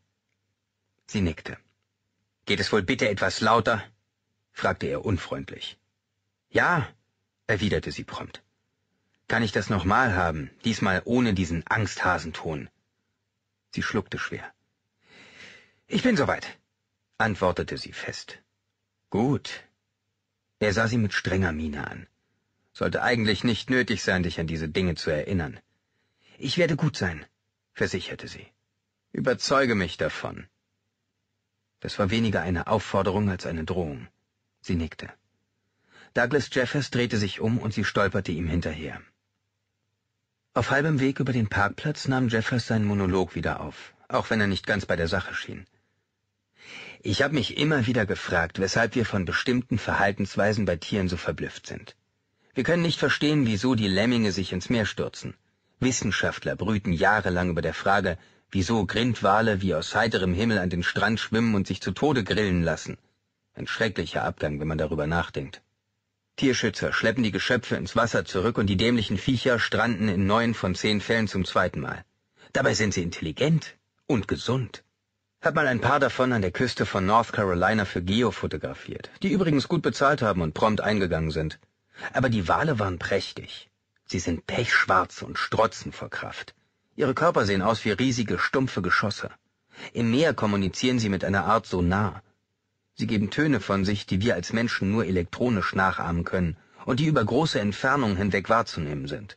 Sie nickte. Geht es wohl bitte etwas lauter? fragte er unfreundlich. Ja, erwiderte sie prompt. Kann ich das nochmal haben, diesmal ohne diesen Angsthasenton? Sie schluckte schwer. Ich bin soweit, antwortete sie fest. Gut. Er sah sie mit strenger Miene an. Sollte eigentlich nicht nötig sein, dich an diese Dinge zu erinnern. Ich werde gut sein, versicherte sie. Überzeuge mich davon. Das war weniger eine Aufforderung als eine Drohung. Sie nickte. Douglas Jeffers drehte sich um und sie stolperte ihm hinterher. Auf halbem Weg über den Parkplatz nahm Jeffers seinen Monolog wieder auf, auch wenn er nicht ganz bei der Sache schien. Ich habe mich immer wieder gefragt, weshalb wir von bestimmten Verhaltensweisen bei Tieren so verblüfft sind. Wir können nicht verstehen, wieso die Lemminge sich ins Meer stürzen. Wissenschaftler brüten jahrelang über der Frage, wieso Grindwale wie aus heiterem Himmel an den Strand schwimmen und sich zu Tode grillen lassen. Ein schrecklicher Abgang, wenn man darüber nachdenkt. Tierschützer schleppen die Geschöpfe ins Wasser zurück und die dämlichen Viecher stranden in neun von zehn Fällen zum zweiten Mal. Dabei sind sie intelligent und gesund. Hab mal ein paar davon an der Küste von North Carolina für Geo fotografiert, die übrigens gut bezahlt haben und prompt eingegangen sind. Aber die Wale waren prächtig. Sie sind pechschwarz und strotzen vor Kraft. Ihre Körper sehen aus wie riesige, stumpfe Geschosse. Im Meer kommunizieren sie mit einer Art Sonar. Sie geben Töne von sich, die wir als Menschen nur elektronisch nachahmen können und die über große Entfernungen hinweg wahrzunehmen sind.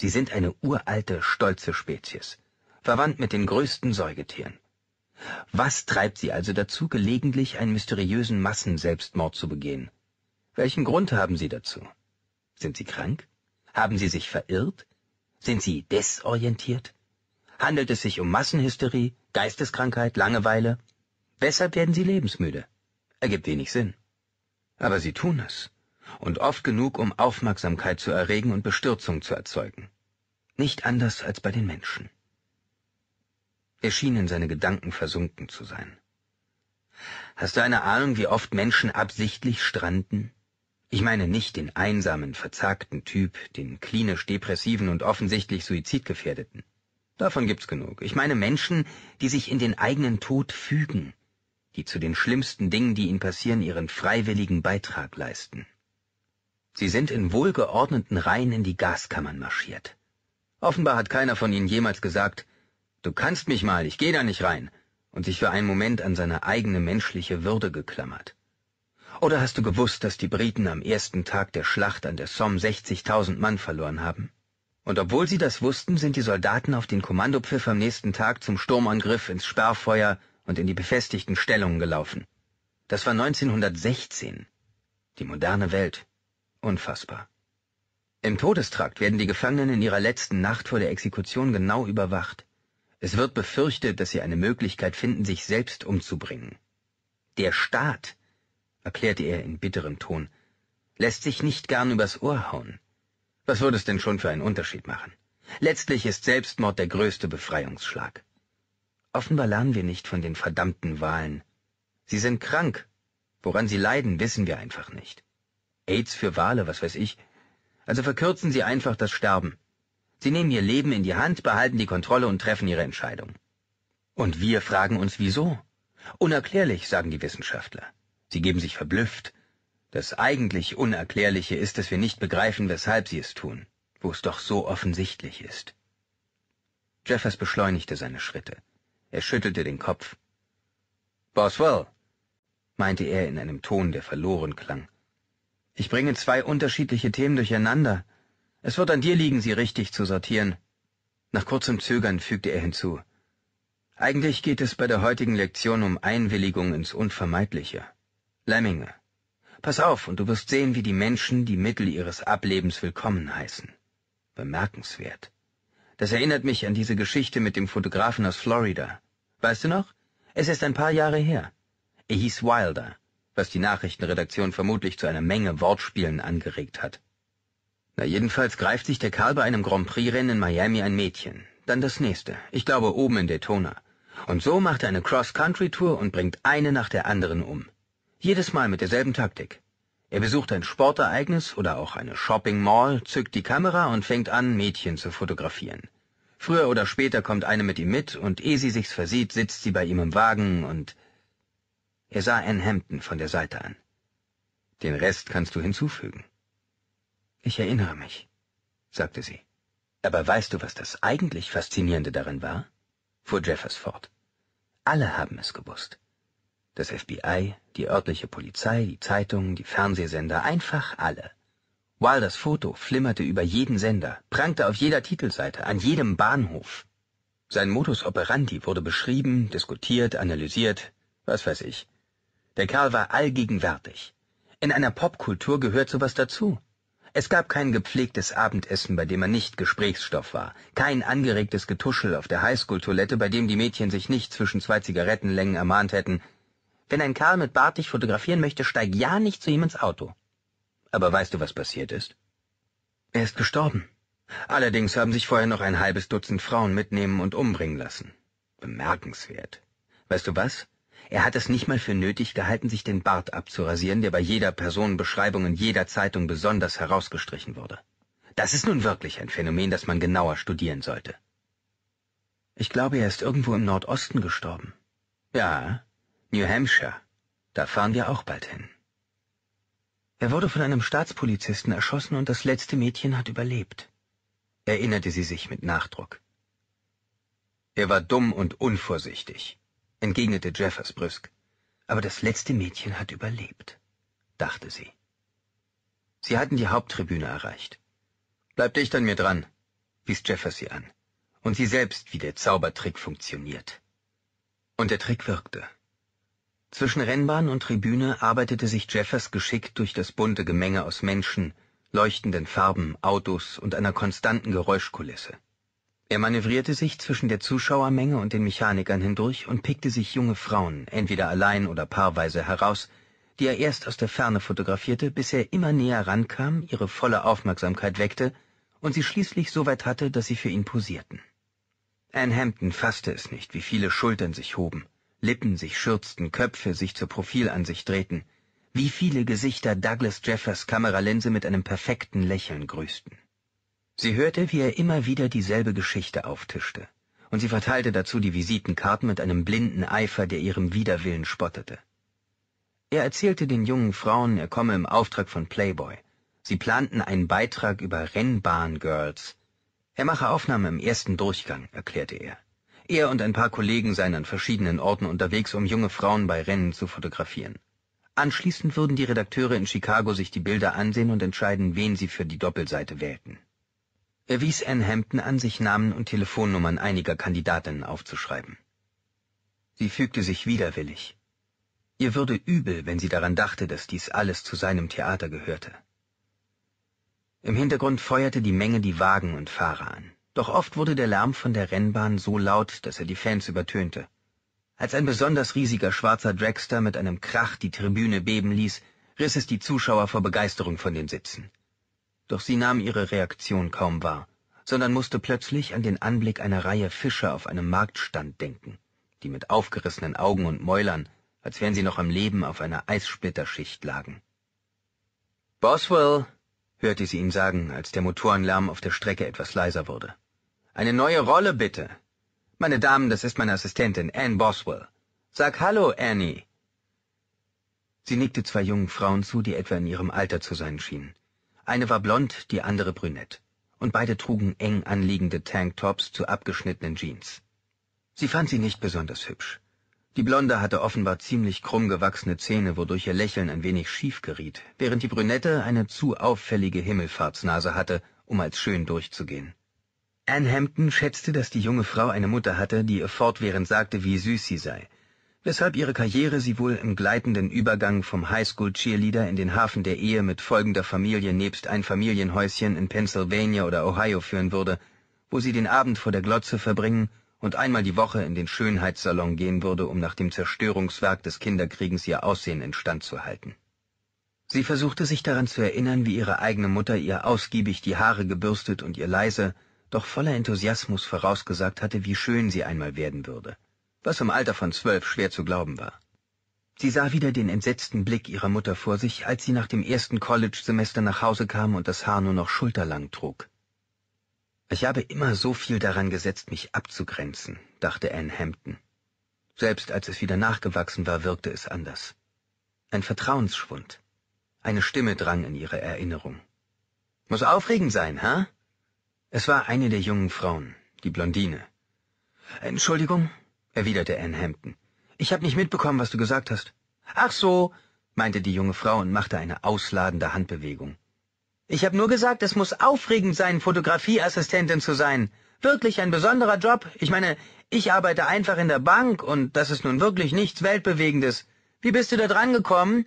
Sie sind eine uralte, stolze Spezies, verwandt mit den größten Säugetieren. Was treibt sie also dazu, gelegentlich einen mysteriösen Massenselbstmord zu begehen, welchen Grund haben Sie dazu? Sind Sie krank? Haben Sie sich verirrt? Sind Sie desorientiert? Handelt es sich um Massenhysterie, Geisteskrankheit, Langeweile? Weshalb werden Sie lebensmüde? Ergibt wenig Sinn. Aber Sie tun es. Und oft genug, um Aufmerksamkeit zu erregen und Bestürzung zu erzeugen. Nicht anders als bei den Menschen. Er schien in seine Gedanken versunken zu sein. Hast du eine Ahnung, wie oft Menschen absichtlich stranden? Ich meine nicht den einsamen, verzagten Typ, den klinisch depressiven und offensichtlich suizidgefährdeten. Davon gibt's genug. Ich meine Menschen, die sich in den eigenen Tod fügen, die zu den schlimmsten Dingen, die ihnen passieren, ihren freiwilligen Beitrag leisten. Sie sind in wohlgeordneten Reihen in die Gaskammern marschiert. Offenbar hat keiner von ihnen jemals gesagt, du kannst mich mal, ich geh da nicht rein, und sich für einen Moment an seine eigene menschliche Würde geklammert. Oder hast du gewusst, dass die Briten am ersten Tag der Schlacht an der Somme 60.000 Mann verloren haben? Und obwohl sie das wussten, sind die Soldaten auf den Kommandopfiff am nächsten Tag zum Sturmangriff ins Sperrfeuer und in die befestigten Stellungen gelaufen. Das war 1916. Die moderne Welt. Unfassbar. Im Todestrakt werden die Gefangenen in ihrer letzten Nacht vor der Exekution genau überwacht. Es wird befürchtet, dass sie eine Möglichkeit finden, sich selbst umzubringen. Der Staat erklärte er in bitterem Ton, lässt sich nicht gern übers Ohr hauen. Was würde es denn schon für einen Unterschied machen? Letztlich ist Selbstmord der größte Befreiungsschlag. Offenbar lernen wir nicht von den verdammten Wahlen. Sie sind krank. Woran sie leiden, wissen wir einfach nicht. AIDS für Wale, was weiß ich. Also verkürzen sie einfach das Sterben. Sie nehmen ihr Leben in die Hand, behalten die Kontrolle und treffen ihre Entscheidung. Und wir fragen uns wieso. Unerklärlich, sagen die Wissenschaftler. Sie geben sich verblüfft. Das eigentlich Unerklärliche ist, dass wir nicht begreifen, weshalb sie es tun, wo es doch so offensichtlich ist. Jeffers beschleunigte seine Schritte. Er schüttelte den Kopf. Boswell, meinte er in einem Ton, der verloren klang. Ich bringe zwei unterschiedliche Themen durcheinander. Es wird an dir liegen, sie richtig zu sortieren. Nach kurzem Zögern fügte er hinzu. Eigentlich geht es bei der heutigen Lektion um Einwilligung ins Unvermeidliche. Lemminge. Pass auf, und du wirst sehen, wie die Menschen die Mittel ihres Ablebens willkommen heißen. Bemerkenswert. Das erinnert mich an diese Geschichte mit dem Fotografen aus Florida. Weißt du noch? Es ist ein paar Jahre her. Er hieß Wilder, was die Nachrichtenredaktion vermutlich zu einer Menge Wortspielen angeregt hat. Na jedenfalls greift sich der Karl bei einem Grand Prix-Rennen in Miami ein Mädchen, dann das nächste, ich glaube oben in Daytona. Und so macht er eine Cross-Country-Tour und bringt eine nach der anderen um. Jedes Mal mit derselben Taktik. Er besucht ein Sportereignis oder auch eine Shopping Mall, zückt die Kamera und fängt an, Mädchen zu fotografieren. Früher oder später kommt eine mit ihm mit und ehe sie sich's versieht, sitzt sie bei ihm im Wagen und... Er sah Ann Hampton von der Seite an. Den Rest kannst du hinzufügen. Ich erinnere mich, sagte sie. Aber weißt du, was das eigentlich Faszinierende darin war? fuhr Jeffers fort. Alle haben es gewusst das FBI, die örtliche Polizei, die Zeitungen, die Fernsehsender, einfach alle. Wilders Foto flimmerte über jeden Sender, prangte auf jeder Titelseite, an jedem Bahnhof. Sein Modus operandi wurde beschrieben, diskutiert, analysiert, was weiß ich. Der Kerl war allgegenwärtig. In einer Popkultur gehört sowas dazu. Es gab kein gepflegtes Abendessen, bei dem er nicht Gesprächsstoff war, kein angeregtes Getuschel auf der Highschool-Toilette, bei dem die Mädchen sich nicht zwischen zwei Zigarettenlängen ermahnt hätten, wenn ein Kerl mit Bart dich fotografieren möchte, steig ja nicht zu ihm ins Auto. Aber weißt du, was passiert ist? Er ist gestorben. Allerdings haben sich vorher noch ein halbes Dutzend Frauen mitnehmen und umbringen lassen. Bemerkenswert. Weißt du was? Er hat es nicht mal für nötig gehalten, sich den Bart abzurasieren, der bei jeder Personenbeschreibung in jeder Zeitung besonders herausgestrichen wurde. Das ist nun wirklich ein Phänomen, das man genauer studieren sollte. Ich glaube, er ist irgendwo im Nordosten gestorben. Ja, New Hampshire. Da fahren wir auch bald hin. Er wurde von einem Staatspolizisten erschossen und das letzte Mädchen hat überlebt, erinnerte sie sich mit Nachdruck. Er war dumm und unvorsichtig, entgegnete Jeffers brüsk. Aber das letzte Mädchen hat überlebt, dachte sie. Sie hatten die Haupttribüne erreicht. Bleib dicht an mir dran, wies Jeffers sie an, und sie selbst, wie der Zaubertrick funktioniert. Und der Trick wirkte. Zwischen Rennbahn und Tribüne arbeitete sich Jeffers geschickt durch das bunte Gemenge aus Menschen, leuchtenden Farben, Autos und einer konstanten Geräuschkulisse. Er manövrierte sich zwischen der Zuschauermenge und den Mechanikern hindurch und pickte sich junge Frauen, entweder allein oder paarweise heraus, die er erst aus der Ferne fotografierte, bis er immer näher rankam, ihre volle Aufmerksamkeit weckte und sie schließlich so weit hatte, dass sie für ihn posierten. Anne Hampton fasste es nicht, wie viele Schultern sich hoben Lippen sich schürzten, Köpfe sich zur Profilansicht drehten, wie viele Gesichter Douglas Jeffers Kameralinse mit einem perfekten Lächeln grüßten. Sie hörte, wie er immer wieder dieselbe Geschichte auftischte, und sie verteilte dazu die Visitenkarten mit einem blinden Eifer, der ihrem Widerwillen spottete. Er erzählte den jungen Frauen, er komme im Auftrag von Playboy. Sie planten einen Beitrag über Rennbahn-Girls. Er mache Aufnahmen im ersten Durchgang, erklärte er. Er und ein paar Kollegen seien an verschiedenen Orten unterwegs, um junge Frauen bei Rennen zu fotografieren. Anschließend würden die Redakteure in Chicago sich die Bilder ansehen und entscheiden, wen sie für die Doppelseite wählten. Er wies Ann Hampton an, sich Namen und Telefonnummern einiger Kandidatinnen aufzuschreiben. Sie fügte sich widerwillig. Ihr würde übel, wenn sie daran dachte, dass dies alles zu seinem Theater gehörte. Im Hintergrund feuerte die Menge die Wagen und Fahrer an. Doch oft wurde der Lärm von der Rennbahn so laut, dass er die Fans übertönte. Als ein besonders riesiger schwarzer Dragster mit einem Krach die Tribüne beben ließ, riss es die Zuschauer vor Begeisterung von den Sitzen. Doch sie nahm ihre Reaktion kaum wahr, sondern musste plötzlich an den Anblick einer Reihe Fischer auf einem Marktstand denken, die mit aufgerissenen Augen und Mäulern, als wären sie noch am Leben, auf einer Eissplitterschicht lagen. Boswell, hörte sie ihn sagen, als der Motorenlärm auf der Strecke etwas leiser wurde. Eine neue Rolle bitte. Meine Damen, das ist meine Assistentin Anne Boswell. Sag Hallo, Annie. Sie nickte zwei jungen Frauen zu, die etwa in ihrem Alter zu sein schienen. Eine war blond, die andere brünett, und beide trugen eng anliegende Tanktops zu abgeschnittenen Jeans. Sie fand sie nicht besonders hübsch. Die Blonde hatte offenbar ziemlich krumm gewachsene Zähne, wodurch ihr Lächeln ein wenig schief geriet, während die Brünette eine zu auffällige Himmelfahrtsnase hatte, um als schön durchzugehen. Anne Hampton schätzte, dass die junge Frau eine Mutter hatte, die ihr fortwährend sagte, wie süß sie sei, weshalb ihre Karriere sie wohl im gleitenden Übergang vom Highschool-Cheerleader in den Hafen der Ehe mit folgender Familie nebst ein Familienhäuschen in Pennsylvania oder Ohio führen würde, wo sie den Abend vor der Glotze verbringen und einmal die Woche in den Schönheitssalon gehen würde, um nach dem Zerstörungswerk des Kinderkriegens ihr Aussehen instand zu halten. Sie versuchte sich daran zu erinnern, wie ihre eigene Mutter ihr ausgiebig die Haare gebürstet und ihr leise, doch voller Enthusiasmus vorausgesagt hatte, wie schön sie einmal werden würde, was im Alter von zwölf schwer zu glauben war. Sie sah wieder den entsetzten Blick ihrer Mutter vor sich, als sie nach dem ersten College-Semester nach Hause kam und das Haar nur noch schulterlang trug. Ich habe immer so viel daran gesetzt, mich abzugrenzen, dachte Anne Hampton. Selbst als es wieder nachgewachsen war, wirkte es anders. Ein Vertrauensschwund. Eine Stimme drang in ihre Erinnerung. Muss aufregend sein, ha? Es war eine der jungen Frauen, die Blondine. Entschuldigung, erwiderte Anne Hampton. Ich habe nicht mitbekommen, was du gesagt hast. Ach so, meinte die junge Frau und machte eine ausladende Handbewegung. Ich habe nur gesagt, es muss aufregend sein, Fotografieassistentin zu sein. Wirklich ein besonderer Job. Ich meine, ich arbeite einfach in der Bank und das ist nun wirklich nichts Weltbewegendes. Wie bist du da dran gekommen?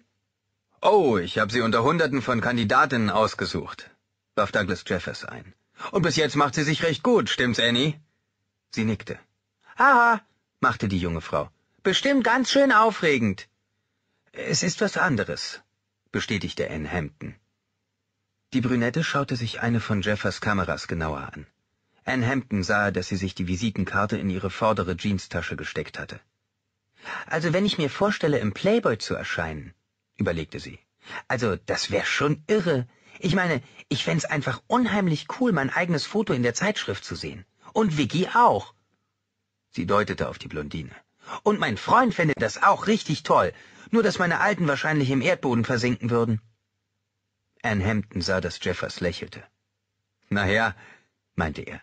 Oh, ich habe sie unter Hunderten von Kandidatinnen ausgesucht, warf Douglas Jeffers ein. Und bis jetzt macht sie sich recht gut, stimmt's, Annie? Sie nickte. Haha, machte die junge Frau. Bestimmt ganz schön aufregend. Es ist was anderes, bestätigte Anne Hampton. Die Brünette schaute sich eine von Jeffers Kameras genauer an. Anne Hampton sah, dass sie sich die Visitenkarte in ihre vordere Jeanstasche gesteckt hatte. Also wenn ich mir vorstelle, im Playboy zu erscheinen, überlegte sie. Also das wäre schon irre, ich meine, ich fänd's einfach unheimlich cool, mein eigenes Foto in der Zeitschrift zu sehen. Und Vicky auch. Sie deutete auf die Blondine. Und mein Freund fände das auch richtig toll, nur dass meine Alten wahrscheinlich im Erdboden versinken würden. Ann Hampton sah, dass Jeffers lächelte. Na ja, meinte er.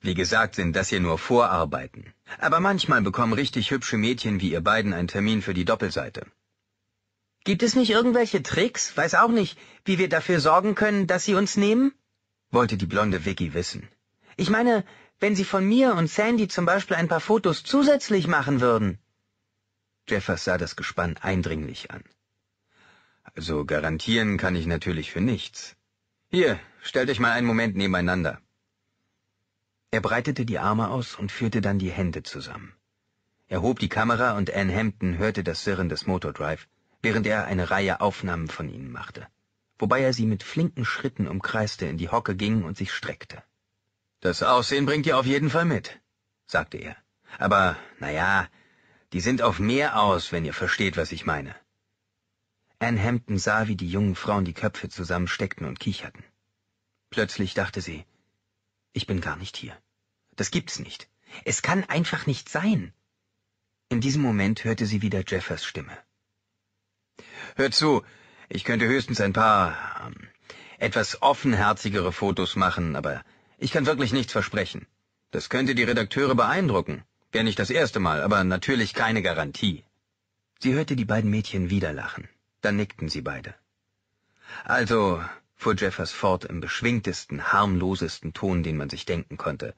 Wie gesagt sind das hier nur Vorarbeiten. Aber manchmal bekommen richtig hübsche Mädchen wie ihr beiden einen Termin für die Doppelseite. Gibt es nicht irgendwelche Tricks, weiß auch nicht, wie wir dafür sorgen können, dass sie uns nehmen? wollte die blonde Vicky wissen. Ich meine, wenn sie von mir und Sandy zum Beispiel ein paar Fotos zusätzlich machen würden. Jeffers sah das Gespann eindringlich an. Also garantieren kann ich natürlich für nichts. Hier, stellt euch mal einen Moment nebeneinander. Er breitete die Arme aus und führte dann die Hände zusammen. Er hob die Kamera und Ann Hampton hörte das Sirren des Motordrive während er eine Reihe Aufnahmen von ihnen machte, wobei er sie mit flinken Schritten umkreiste, in die Hocke ging und sich streckte. Das Aussehen bringt ihr auf jeden Fall mit, sagte er. Aber, na ja, die sind auf mehr aus, wenn ihr versteht, was ich meine. Anne Hampton sah, wie die jungen Frauen die Köpfe zusammensteckten und kicherten. Plötzlich dachte sie, ich bin gar nicht hier. Das gibt's nicht. Es kann einfach nicht sein. In diesem Moment hörte sie wieder Jeffers Stimme. Hör zu, ich könnte höchstens ein paar ähm, etwas offenherzigere Fotos machen, aber ich kann wirklich nichts versprechen. Das könnte die Redakteure beeindrucken. Wäre nicht das erste Mal, aber natürlich keine Garantie. Sie hörte die beiden Mädchen wieder lachen. Dann nickten sie beide. Also, fuhr Jeffers fort im beschwingtesten, harmlosesten Ton, den man sich denken konnte.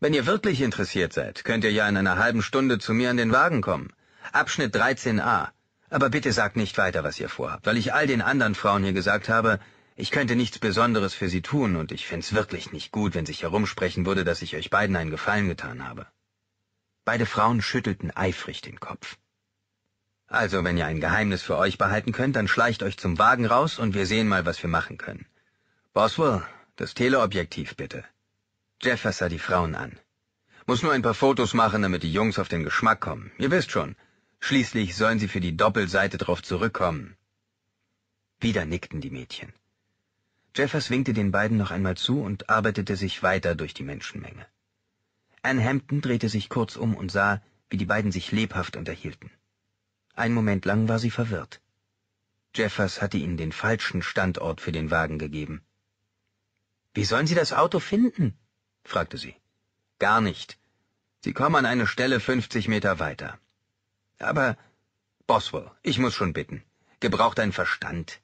Wenn ihr wirklich interessiert seid, könnt ihr ja in einer halben Stunde zu mir an den Wagen kommen. Abschnitt 13a. Aber bitte sagt nicht weiter, was ihr vorhabt, weil ich all den anderen Frauen hier gesagt habe, ich könnte nichts Besonderes für sie tun, und ich find's wirklich nicht gut, wenn sich herumsprechen würde, dass ich euch beiden einen Gefallen getan habe. Beide Frauen schüttelten eifrig den Kopf. Also, wenn ihr ein Geheimnis für euch behalten könnt, dann schleicht euch zum Wagen raus und wir sehen mal, was wir machen können. Boswell, das Teleobjektiv bitte. Jeffers sah die Frauen an. Muss nur ein paar Fotos machen, damit die Jungs auf den Geschmack kommen. Ihr wisst schon, Schließlich sollen sie für die Doppelseite drauf zurückkommen. Wieder nickten die Mädchen. Jeffers winkte den beiden noch einmal zu und arbeitete sich weiter durch die Menschenmenge. Anne Hampton drehte sich kurz um und sah, wie die beiden sich lebhaft unterhielten. Ein Moment lang war sie verwirrt. Jeffers hatte ihnen den falschen Standort für den Wagen gegeben. Wie sollen Sie das Auto finden? fragte sie. Gar nicht. Sie kommen an eine Stelle fünfzig Meter weiter. Aber Boswell, ich muss schon bitten, gebraucht deinen Verstand.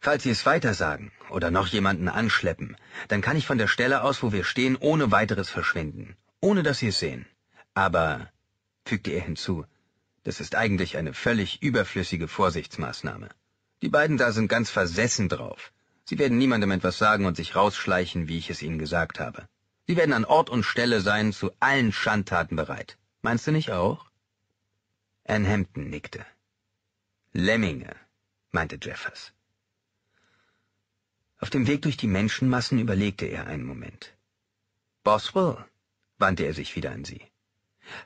Falls Sie es weitersagen oder noch jemanden anschleppen, dann kann ich von der Stelle aus, wo wir stehen, ohne weiteres verschwinden, ohne dass Sie es sehen. Aber, fügte er hinzu, das ist eigentlich eine völlig überflüssige Vorsichtsmaßnahme. Die beiden da sind ganz versessen drauf. Sie werden niemandem etwas sagen und sich rausschleichen, wie ich es ihnen gesagt habe. Sie werden an Ort und Stelle sein, zu allen Schandtaten bereit. Meinst du nicht auch? Ann Hampton nickte. Lemminge, meinte Jeffers. Auf dem Weg durch die Menschenmassen überlegte er einen Moment. Boswell, wandte er sich wieder an sie.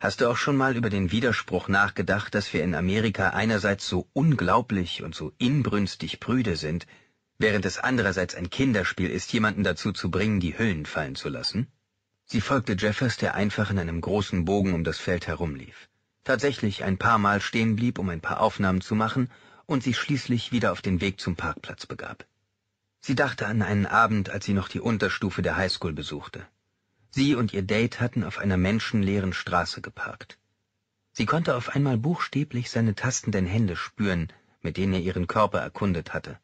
Hast du auch schon mal über den Widerspruch nachgedacht, dass wir in Amerika einerseits so unglaublich und so inbrünstig prüde sind, während es andererseits ein Kinderspiel ist, jemanden dazu zu bringen, die Hüllen fallen zu lassen? Sie folgte Jeffers, der einfach in einem großen Bogen um das Feld herumlief tatsächlich ein paar Mal stehen blieb, um ein paar Aufnahmen zu machen, und sich schließlich wieder auf den Weg zum Parkplatz begab. Sie dachte an einen Abend, als sie noch die Unterstufe der Highschool besuchte. Sie und ihr Date hatten auf einer menschenleeren Straße geparkt. Sie konnte auf einmal buchstäblich seine tastenden Hände spüren, mit denen er ihren Körper erkundet hatte.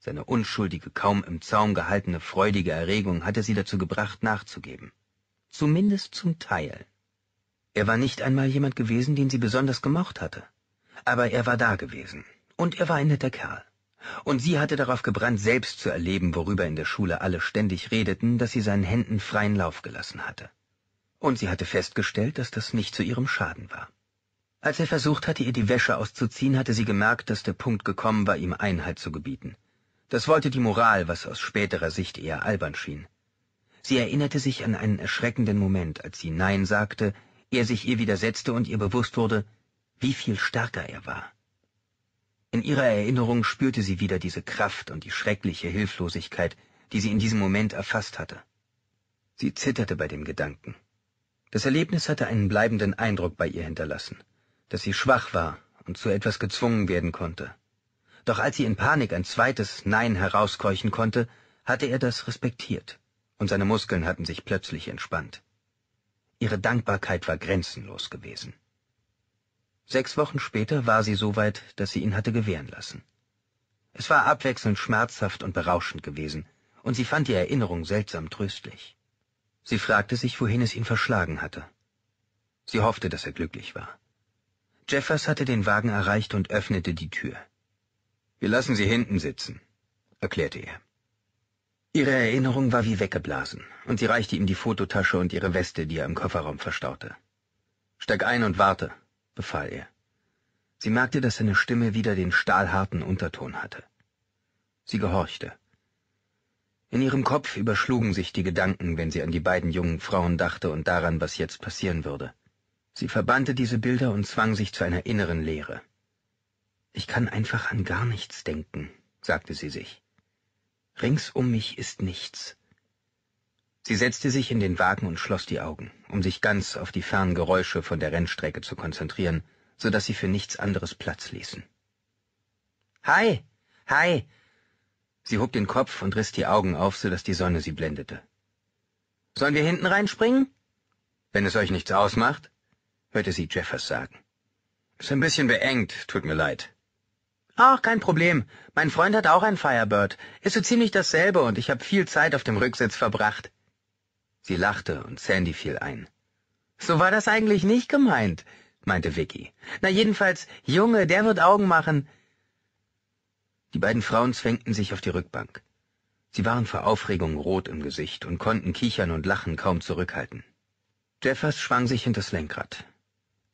Seine unschuldige, kaum im Zaum gehaltene, freudige Erregung hatte sie dazu gebracht, nachzugeben. Zumindest zum Teil. Er war nicht einmal jemand gewesen, den sie besonders gemocht hatte. Aber er war da gewesen. Und er war ein netter Kerl. Und sie hatte darauf gebrannt, selbst zu erleben, worüber in der Schule alle ständig redeten, dass sie seinen Händen freien Lauf gelassen hatte. Und sie hatte festgestellt, dass das nicht zu ihrem Schaden war. Als er versucht hatte, ihr die Wäsche auszuziehen, hatte sie gemerkt, dass der Punkt gekommen war, ihm Einhalt zu gebieten. Das wollte die Moral, was aus späterer Sicht eher albern schien. Sie erinnerte sich an einen erschreckenden Moment, als sie Nein sagte, er sich ihr widersetzte und ihr bewusst wurde, wie viel stärker er war. In ihrer Erinnerung spürte sie wieder diese Kraft und die schreckliche Hilflosigkeit, die sie in diesem Moment erfasst hatte. Sie zitterte bei dem Gedanken. Das Erlebnis hatte einen bleibenden Eindruck bei ihr hinterlassen, dass sie schwach war und zu etwas gezwungen werden konnte. Doch als sie in Panik ein zweites Nein herauskeuchen konnte, hatte er das respektiert, und seine Muskeln hatten sich plötzlich entspannt. Ihre Dankbarkeit war grenzenlos gewesen. Sechs Wochen später war sie so weit, dass sie ihn hatte gewähren lassen. Es war abwechselnd schmerzhaft und berauschend gewesen, und sie fand die Erinnerung seltsam tröstlich. Sie fragte sich, wohin es ihn verschlagen hatte. Sie hoffte, dass er glücklich war. Jeffers hatte den Wagen erreicht und öffnete die Tür. Wir lassen Sie hinten sitzen, erklärte er. Ihre Erinnerung war wie weggeblasen, und sie reichte ihm die Fototasche und ihre Weste, die er im Kofferraum verstaute. Steig ein und warte, befahl er. Sie merkte, dass seine Stimme wieder den stahlharten Unterton hatte. Sie gehorchte. In ihrem Kopf überschlugen sich die Gedanken, wenn sie an die beiden jungen Frauen dachte und daran, was jetzt passieren würde. Sie verbannte diese Bilder und zwang sich zu einer inneren Leere. Ich kann einfach an gar nichts denken, sagte sie sich. Rings um mich ist nichts. Sie setzte sich in den Wagen und schloss die Augen, um sich ganz auf die fernen Geräusche von der Rennstrecke zu konzentrieren, so dass sie für nichts anderes Platz ließen. Hi, hi! Sie hob den Kopf und riss die Augen auf, so dass die Sonne sie blendete. Sollen wir hinten reinspringen? Wenn es euch nichts ausmacht, hörte sie Jeffers sagen. Ist ein bisschen beengt, tut mir leid. Ach, kein Problem. Mein Freund hat auch ein Firebird. Ist so ziemlich dasselbe und ich habe viel Zeit auf dem Rücksitz verbracht. Sie lachte und Sandy fiel ein. So war das eigentlich nicht gemeint, meinte Vicky. Na jedenfalls, Junge, der wird Augen machen. Die beiden Frauen zwängten sich auf die Rückbank. Sie waren vor Aufregung rot im Gesicht und konnten Kichern und Lachen kaum zurückhalten. Jeffers schwang sich hinters Lenkrad.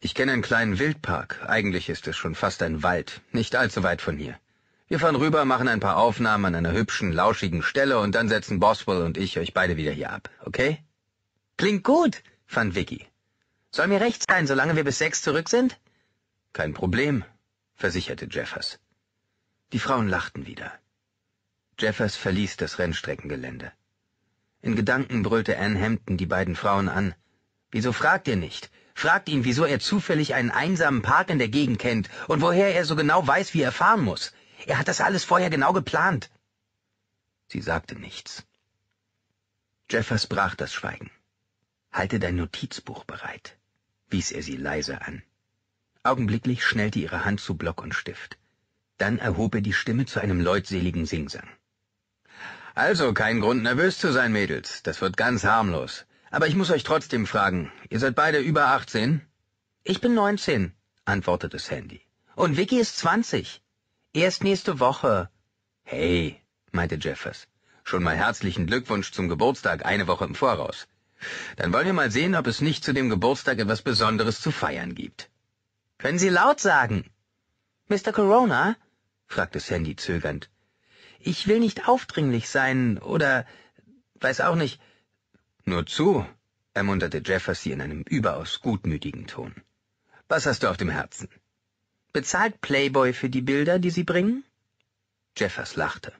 Ich kenne einen kleinen Wildpark. Eigentlich ist es schon fast ein Wald, nicht allzu weit von hier. Wir fahren rüber, machen ein paar Aufnahmen an einer hübschen, lauschigen Stelle und dann setzen Boswell und ich euch beide wieder hier ab, okay? Klingt gut, fand Vicky. Soll mir recht sein, solange wir bis sechs zurück sind? Kein Problem, versicherte Jeffers. Die Frauen lachten wieder. Jeffers verließ das Rennstreckengelände. In Gedanken brüllte Ann Hampton die beiden Frauen an. Wieso fragt ihr nicht? fragt ihn, wieso er zufällig einen einsamen Park in der Gegend kennt und woher er so genau weiß, wie er fahren muss. Er hat das alles vorher genau geplant. Sie sagte nichts. Jeffers brach das Schweigen. Halte dein Notizbuch bereit, wies er sie leise an. Augenblicklich schnellte ihre Hand zu Block und Stift. Dann erhob er die Stimme zu einem leutseligen Singsang. Also kein Grund, nervös zu sein, Mädels. Das wird ganz harmlos. Aber ich muss euch trotzdem fragen, ihr seid beide über 18? Ich bin 19, antwortete Sandy. Und Vicky ist 20. Erst nächste Woche. Hey, meinte Jeffers. Schon mal herzlichen Glückwunsch zum Geburtstag eine Woche im Voraus. Dann wollen wir mal sehen, ob es nicht zu dem Geburtstag etwas Besonderes zu feiern gibt. Können Sie laut sagen? Mr. Corona? fragte Sandy zögernd. Ich will nicht aufdringlich sein oder weiß auch nicht nur zu ermunterte jeffers sie in einem überaus gutmütigen ton was hast du auf dem herzen bezahlt playboy für die bilder die sie bringen jeffers lachte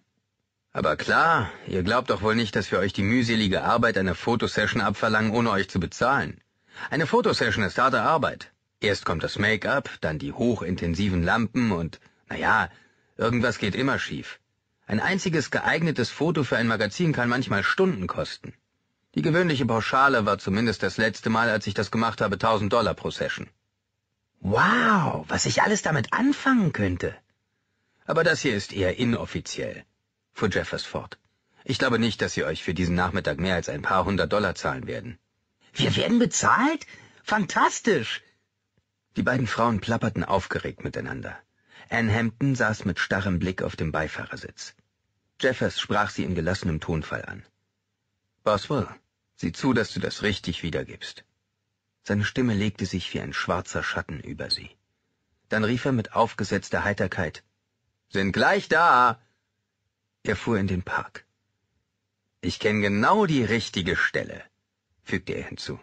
aber klar ihr glaubt doch wohl nicht dass wir euch die mühselige arbeit einer fotosession abverlangen ohne euch zu bezahlen eine fotosession ist harte arbeit erst kommt das make-up dann die hochintensiven lampen und naja, irgendwas geht immer schief ein einziges geeignetes foto für ein magazin kann manchmal stunden kosten die gewöhnliche Pauschale war zumindest das letzte Mal, als ich das gemacht habe, 1000 Dollar pro Session. Wow, was ich alles damit anfangen könnte. Aber das hier ist eher inoffiziell, fuhr Jeffers fort. Ich glaube nicht, dass Sie euch für diesen Nachmittag mehr als ein paar hundert Dollar zahlen werden. Wir werden bezahlt? Fantastisch! Die beiden Frauen plapperten aufgeregt miteinander. Anne Hampton saß mit starrem Blick auf dem Beifahrersitz. Jeffers sprach sie in gelassenem Tonfall an. Boswell, sieh zu, dass du das richtig wiedergibst. Seine Stimme legte sich wie ein schwarzer Schatten über sie. Dann rief er mit aufgesetzter Heiterkeit Sind gleich da. Er fuhr in den Park. Ich kenne genau die richtige Stelle, fügte er hinzu.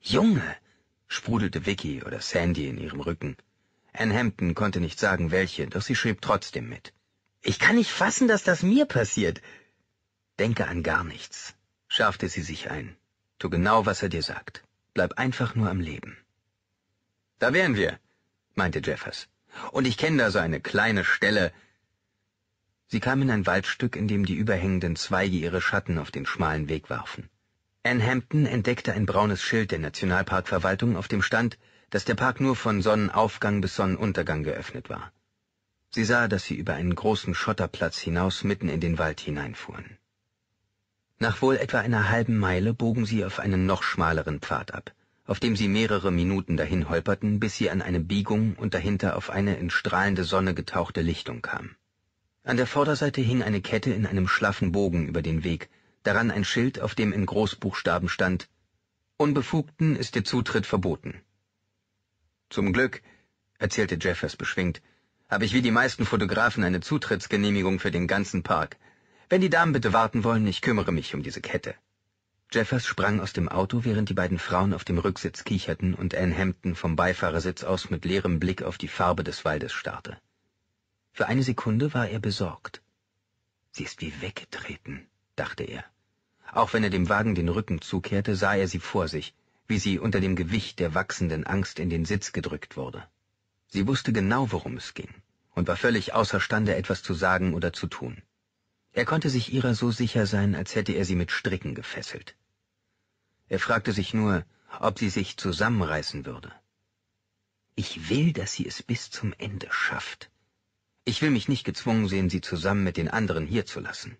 Junge, sprudelte Vicky oder Sandy in ihrem Rücken. Ann Hampton konnte nicht sagen, welche, doch sie schrieb trotzdem mit. Ich kann nicht fassen, dass das mir passiert. Denke an gar nichts, schärfte sie sich ein. Tu genau, was er dir sagt. Bleib einfach nur am Leben. Da wären wir, meinte Jeffers. Und ich kenne da so eine kleine Stelle. Sie kam in ein Waldstück, in dem die überhängenden Zweige ihre Schatten auf den schmalen Weg warfen. Ann Hampton entdeckte ein braunes Schild der Nationalparkverwaltung, auf dem stand, dass der Park nur von Sonnenaufgang bis Sonnenuntergang geöffnet war. Sie sah, dass sie über einen großen Schotterplatz hinaus mitten in den Wald hineinfuhren. Nach wohl etwa einer halben Meile bogen sie auf einen noch schmaleren Pfad ab, auf dem sie mehrere Minuten dahin holperten, bis sie an eine Biegung und dahinter auf eine in strahlende Sonne getauchte Lichtung kamen. An der Vorderseite hing eine Kette in einem schlaffen Bogen über den Weg, daran ein Schild, auf dem in Großbuchstaben stand Unbefugten ist der Zutritt verboten. Zum Glück, erzählte Jeffers beschwingt, habe ich wie die meisten Fotografen eine Zutrittsgenehmigung für den ganzen Park. Wenn die Damen bitte warten wollen, ich kümmere mich um diese Kette. Jeffers sprang aus dem Auto, während die beiden Frauen auf dem Rücksitz kicherten und Anne Hampton vom Beifahrersitz aus mit leerem Blick auf die Farbe des Waldes starrte. Für eine Sekunde war er besorgt. Sie ist wie weggetreten, dachte er. Auch wenn er dem Wagen den Rücken zukehrte, sah er sie vor sich, wie sie unter dem Gewicht der wachsenden Angst in den Sitz gedrückt wurde. Sie wusste genau, worum es ging und war völlig außerstande, etwas zu sagen oder zu tun. Er konnte sich ihrer so sicher sein, als hätte er sie mit Stricken gefesselt. Er fragte sich nur, ob sie sich zusammenreißen würde. Ich will, dass sie es bis zum Ende schafft. Ich will mich nicht gezwungen sehen, sie zusammen mit den anderen hier zu lassen.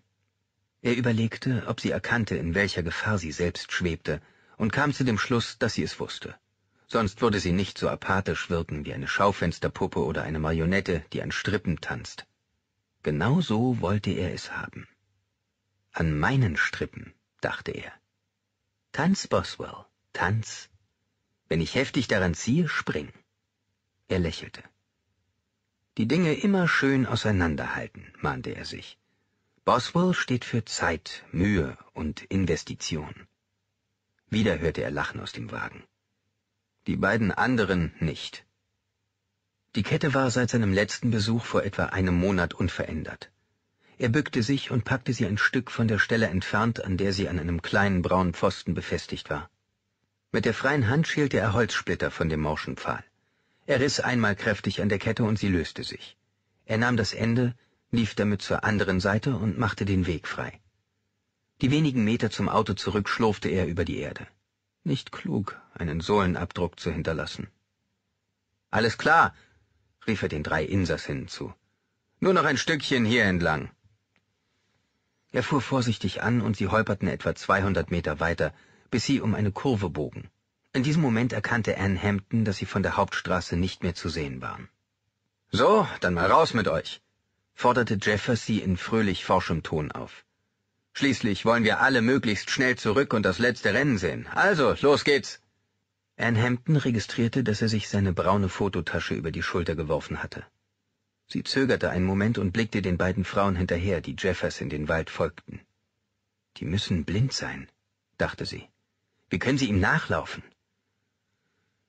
Er überlegte, ob sie erkannte, in welcher Gefahr sie selbst schwebte, und kam zu dem Schluss, dass sie es wusste. Sonst würde sie nicht so apathisch wirken wie eine Schaufensterpuppe oder eine Marionette, die an Strippen tanzt. Genau so wollte er es haben. An meinen Strippen, dachte er. Tanz, Boswell, tanz. Wenn ich heftig daran ziehe, spring. Er lächelte. Die Dinge immer schön auseinanderhalten, mahnte er sich. Boswell steht für Zeit, Mühe und Investition. Wieder hörte er Lachen aus dem Wagen. Die beiden anderen nicht. Die Kette war seit seinem letzten Besuch vor etwa einem Monat unverändert. Er bückte sich und packte sie ein Stück von der Stelle entfernt, an der sie an einem kleinen braunen Pfosten befestigt war. Mit der freien Hand schälte er Holzsplitter von dem morschen Pfahl. Er riss einmal kräftig an der Kette und sie löste sich. Er nahm das Ende, lief damit zur anderen Seite und machte den Weg frei. Die wenigen Meter zum Auto zurück schlurfte er über die Erde. Nicht klug, einen Sohlenabdruck zu hinterlassen. Alles klar, rief er den drei Insassen zu. Nur noch ein Stückchen hier entlang. Er fuhr vorsichtig an und sie holperten etwa 200 Meter weiter, bis sie um eine Kurve bogen. In diesem Moment erkannte Anne Hampton, dass sie von der Hauptstraße nicht mehr zu sehen waren. So, dann mal raus mit euch, forderte Jeffers sie in fröhlich forschem Ton auf. Schließlich wollen wir alle möglichst schnell zurück und das letzte Rennen sehen. Also, los geht's! Ann Hampton registrierte, dass er sich seine braune Fototasche über die Schulter geworfen hatte. Sie zögerte einen Moment und blickte den beiden Frauen hinterher, die Jeffers in den Wald folgten. Die müssen blind sein, dachte sie. Wie können sie ihm nachlaufen?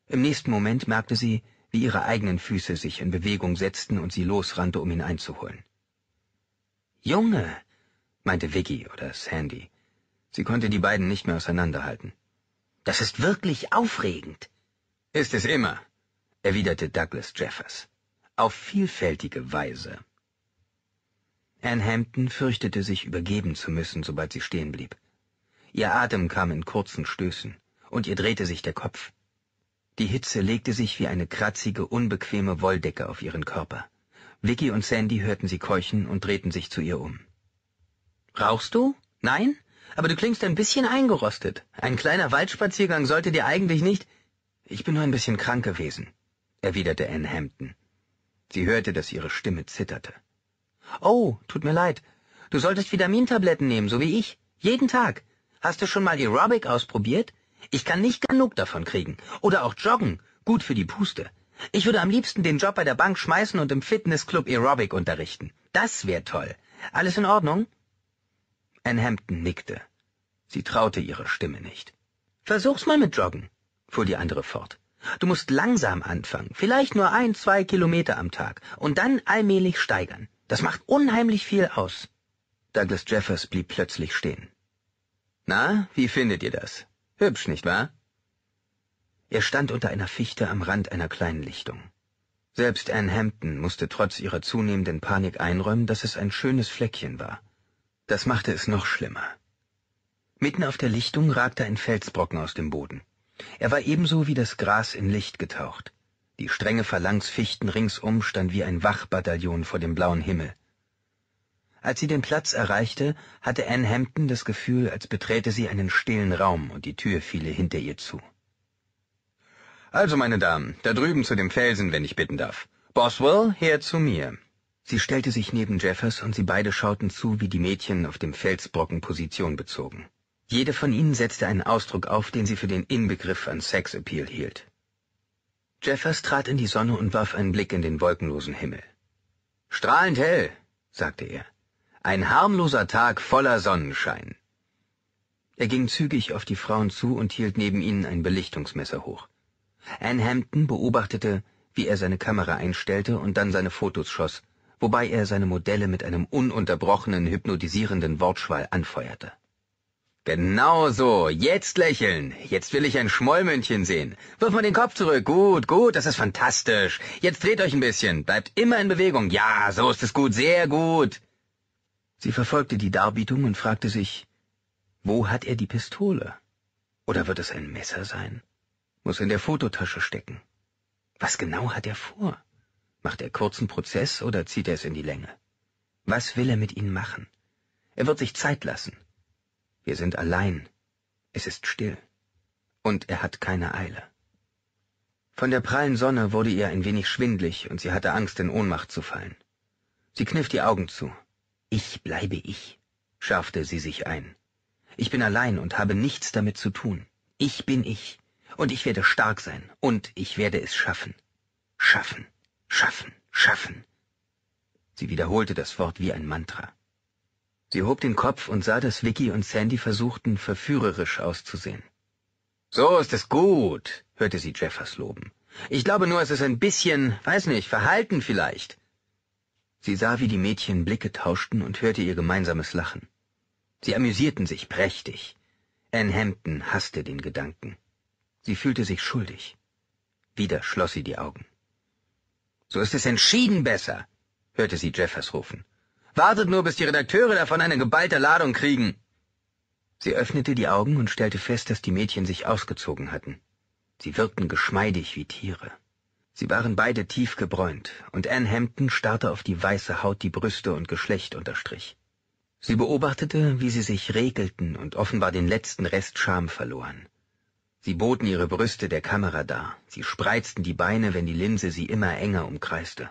Im nächsten Moment merkte sie, wie ihre eigenen Füße sich in Bewegung setzten und sie losrannte, um ihn einzuholen. Junge, meinte Vicky oder Sandy. Sie konnte die beiden nicht mehr auseinanderhalten. Das ist wirklich aufregend. Ist es immer, erwiderte Douglas Jeffers, auf vielfältige Weise. Anne Hampton fürchtete sich übergeben zu müssen, sobald sie stehen blieb. Ihr Atem kam in kurzen Stößen, und ihr drehte sich der Kopf. Die Hitze legte sich wie eine kratzige, unbequeme Wolldecke auf ihren Körper. Vicky und Sandy hörten sie keuchen und drehten sich zu ihr um. Rauchst du? Nein? aber du klingst ein bisschen eingerostet. Ein kleiner Waldspaziergang sollte dir eigentlich nicht... Ich bin nur ein bisschen krank gewesen, erwiderte Anne Hampton. Sie hörte, dass ihre Stimme zitterte. Oh, tut mir leid. Du solltest Vitamintabletten nehmen, so wie ich. Jeden Tag. Hast du schon mal Aerobic ausprobiert? Ich kann nicht genug davon kriegen. Oder auch joggen. Gut für die Puste. Ich würde am liebsten den Job bei der Bank schmeißen und im Fitnessclub Aerobic unterrichten. Das wäre toll. Alles in Ordnung? Anne Hampton nickte. Sie traute ihrer Stimme nicht. Versuch's mal mit Joggen, fuhr die andere fort. Du musst langsam anfangen, vielleicht nur ein, zwei Kilometer am Tag und dann allmählich steigern. Das macht unheimlich viel aus. Douglas Jeffers blieb plötzlich stehen. Na, wie findet ihr das? Hübsch, nicht wahr? Er stand unter einer Fichte am Rand einer kleinen Lichtung. Selbst Anne Hampton musste trotz ihrer zunehmenden Panik einräumen, dass es ein schönes Fleckchen war. Das machte es noch schlimmer. Mitten auf der Lichtung ragte ein Felsbrocken aus dem Boden. Er war ebenso wie das Gras in Licht getaucht. Die strenge Phalanx Fichten ringsum stand wie ein Wachbataillon vor dem blauen Himmel. Als sie den Platz erreichte, hatte Anne Hampton das Gefühl, als beträte sie einen stillen Raum und die Tür fiele hinter ihr zu. Also, meine Damen, da drüben zu dem Felsen, wenn ich bitten darf. Boswell, her zu mir. Sie stellte sich neben Jeffers und sie beide schauten zu, wie die Mädchen auf dem Felsbrocken Position bezogen. Jede von ihnen setzte einen Ausdruck auf, den sie für den Inbegriff von Sexappeal hielt. Jeffers trat in die Sonne und warf einen Blick in den wolkenlosen Himmel. Strahlend hell, sagte er. Ein harmloser Tag voller Sonnenschein. Er ging zügig auf die Frauen zu und hielt neben ihnen ein Belichtungsmesser hoch. Ann Hampton beobachtete, wie er seine Kamera einstellte und dann seine Fotos schoss, wobei er seine Modelle mit einem ununterbrochenen, hypnotisierenden Wortschwall anfeuerte. Genau so, jetzt lächeln. Jetzt will ich ein Schmollmündchen sehen. Wirf mal den Kopf zurück. Gut, gut, das ist fantastisch. Jetzt dreht euch ein bisschen. Bleibt immer in Bewegung. Ja, so ist es gut, sehr gut. Sie verfolgte die Darbietung und fragte sich, wo hat er die Pistole? Oder wird es ein Messer sein? Muss in der Fototasche stecken. Was genau hat er vor? Macht er kurzen Prozess oder zieht er es in die Länge? Was will er mit ihnen machen? Er wird sich Zeit lassen. Wir sind allein. Es ist still. Und er hat keine Eile. Von der prallen Sonne wurde ihr ein wenig schwindlig und sie hatte Angst, in Ohnmacht zu fallen. Sie kniff die Augen zu. Ich bleibe ich, schärfte sie sich ein. Ich bin allein und habe nichts damit zu tun. Ich bin ich. Und ich werde stark sein. Und ich werde es schaffen. Schaffen, schaffen, schaffen. Sie wiederholte das Wort wie ein Mantra. Sie hob den Kopf und sah, dass Vicky und Sandy versuchten, verführerisch auszusehen. So ist es gut, hörte sie Jeffers loben. Ich glaube nur, es ist ein bisschen, weiß nicht, verhalten vielleicht. Sie sah, wie die Mädchen Blicke tauschten und hörte ihr gemeinsames Lachen. Sie amüsierten sich prächtig. Anne Hampton hasste den Gedanken. Sie fühlte sich schuldig. Wieder schloss sie die Augen. So ist es entschieden besser, hörte sie Jeffers rufen. Wartet nur, bis die Redakteure davon eine geballte Ladung kriegen. Sie öffnete die Augen und stellte fest, dass die Mädchen sich ausgezogen hatten. Sie wirkten geschmeidig wie Tiere. Sie waren beide tief gebräunt, und Anne Hampton starrte auf die weiße Haut, die Brüste und Geschlecht unterstrich. Sie beobachtete, wie sie sich regelten und offenbar den letzten Rest Scham verloren. Sie boten ihre Brüste der Kamera dar, sie spreizten die Beine, wenn die Linse sie immer enger umkreiste.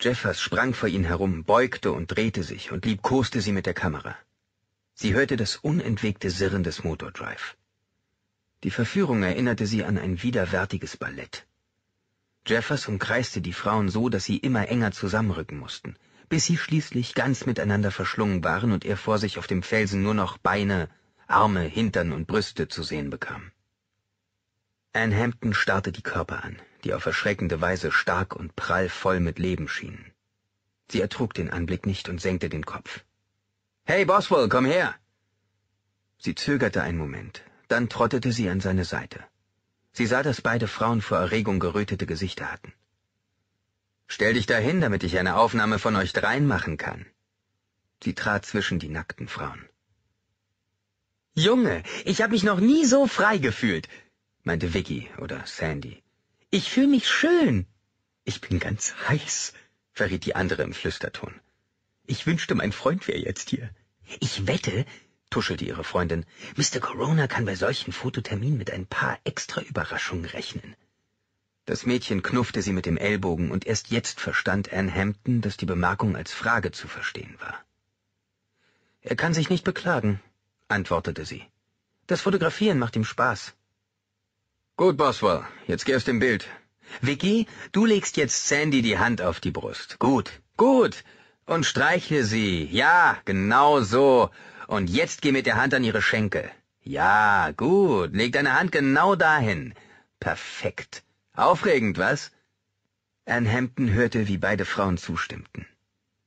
Jeffers sprang vor ihnen herum, beugte und drehte sich und liebkoste sie mit der Kamera. Sie hörte das unentwegte Sirren des Motordrive. Die Verführung erinnerte sie an ein widerwärtiges Ballett. Jeffers umkreiste die Frauen so, dass sie immer enger zusammenrücken mussten, bis sie schließlich ganz miteinander verschlungen waren und er vor sich auf dem Felsen nur noch Beine, Arme, Hintern und Brüste zu sehen bekam. Anne Hampton starrte die Körper an, die auf erschreckende Weise stark und prall voll mit Leben schienen. Sie ertrug den Anblick nicht und senkte den Kopf. Hey, Boswell, komm her! Sie zögerte einen Moment, dann trottete sie an seine Seite. Sie sah, dass beide Frauen vor Erregung gerötete Gesichter hatten. Stell dich dahin, damit ich eine Aufnahme von euch dreien machen kann. Sie trat zwischen die nackten Frauen. Junge, ich habe mich noch nie so frei gefühlt, meinte Vicky oder Sandy. Ich fühl mich schön. Ich bin ganz heiß, verriet die andere im Flüsterton. Ich wünschte, mein Freund wäre jetzt hier. Ich wette, tuschelte ihre Freundin, Mr. Corona kann bei solchen Fototerminen mit ein paar extra Überraschungen rechnen. Das Mädchen knuffte sie mit dem Ellbogen, und erst jetzt verstand Anne Hampton, dass die Bemerkung als Frage zu verstehen war. Er kann sich nicht beklagen, antwortete sie. Das Fotografieren macht ihm Spaß. Gut, Boswell, jetzt geh aus dem Bild. Vicky, du legst jetzt Sandy die Hand auf die Brust. Gut, gut. Und streichle sie. Ja, genau so. Und jetzt geh mit der Hand an ihre Schenkel. Ja, gut. Leg deine Hand genau dahin. Perfekt. Aufregend, was? Ann Hampton hörte, wie beide Frauen zustimmten.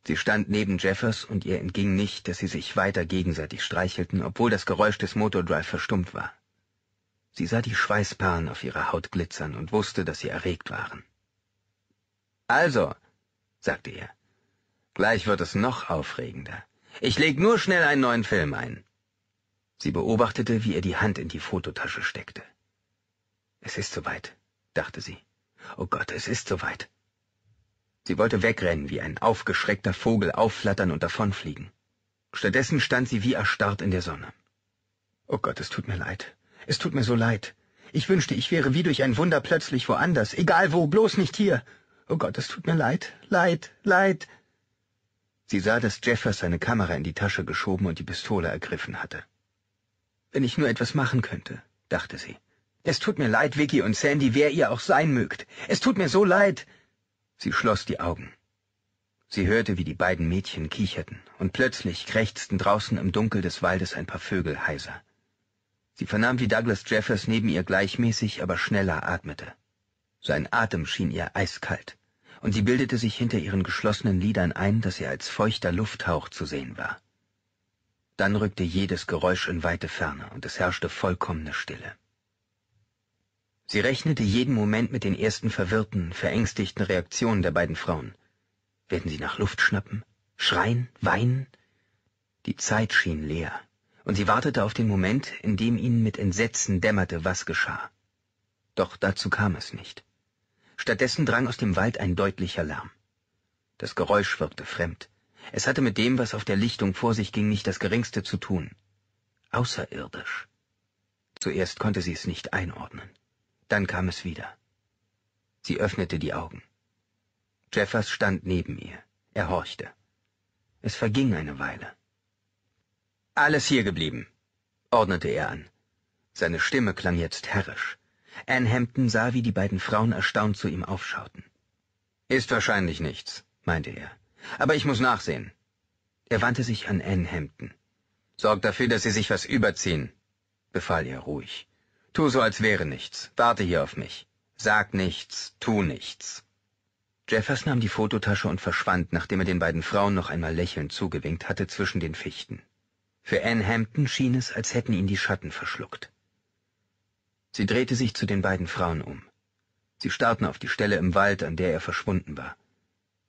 Sie stand neben Jeffers und ihr entging nicht, dass sie sich weiter gegenseitig streichelten, obwohl das Geräusch des Motordrive verstummt war. Sie sah die Schweißperlen auf ihrer Haut glitzern und wusste, dass sie erregt waren. Also, sagte er, gleich wird es noch aufregender. Ich leg nur schnell einen neuen Film ein. Sie beobachtete, wie er die Hand in die Fototasche steckte. Es ist soweit, dachte sie. Oh Gott, es ist soweit. Sie wollte wegrennen, wie ein aufgeschreckter Vogel aufflattern und davonfliegen. Stattdessen stand sie wie erstarrt in der Sonne. Oh Gott, es tut mir leid, es tut mir so leid. Ich wünschte, ich wäre wie durch ein Wunder plötzlich woanders. Egal wo, bloß nicht hier. Oh Gott, es tut mir leid, leid, leid. Sie sah, dass Jeffers seine Kamera in die Tasche geschoben und die Pistole ergriffen hatte. Wenn ich nur etwas machen könnte, dachte sie. Es tut mir leid, Vicky und Sandy, wer ihr auch sein mögt. Es tut mir so leid. Sie schloss die Augen. Sie hörte, wie die beiden Mädchen kicherten, und plötzlich krächzten draußen im Dunkel des Waldes ein paar Vögel heiser. Sie vernahm, wie Douglas Jeffers neben ihr gleichmäßig, aber schneller atmete. Sein Atem schien ihr eiskalt, und sie bildete sich hinter ihren geschlossenen Lidern ein, dass er als feuchter Lufthauch zu sehen war. Dann rückte jedes Geräusch in weite Ferne, und es herrschte vollkommene Stille. Sie rechnete jeden Moment mit den ersten verwirrten, verängstigten Reaktionen der beiden Frauen. Werden sie nach Luft schnappen? Schreien? Weinen? Die Zeit schien leer und sie wartete auf den Moment, in dem ihnen mit Entsetzen dämmerte, was geschah. Doch dazu kam es nicht. Stattdessen drang aus dem Wald ein deutlicher Lärm. Das Geräusch wirkte fremd. Es hatte mit dem, was auf der Lichtung vor sich ging, nicht das geringste zu tun. Außerirdisch. Zuerst konnte sie es nicht einordnen. Dann kam es wieder. Sie öffnete die Augen. Jeffers stand neben ihr. Er horchte. Es verging eine Weile. Alles hier geblieben, ordnete er an. Seine Stimme klang jetzt herrisch. Ann Hampton sah, wie die beiden Frauen erstaunt zu ihm aufschauten. Ist wahrscheinlich nichts, meinte er. Aber ich muss nachsehen. Er wandte sich an Ann Hampton. Sorg dafür, dass sie sich was überziehen, befahl er ruhig. Tu so, als wäre nichts. Warte hier auf mich. Sag nichts, tu nichts. Jeffers nahm die Fototasche und verschwand, nachdem er den beiden Frauen noch einmal lächelnd zugewinkt hatte, zwischen den Fichten. Für Anne Hampton schien es, als hätten ihn die Schatten verschluckt. Sie drehte sich zu den beiden Frauen um. Sie starrten auf die Stelle im Wald, an der er verschwunden war.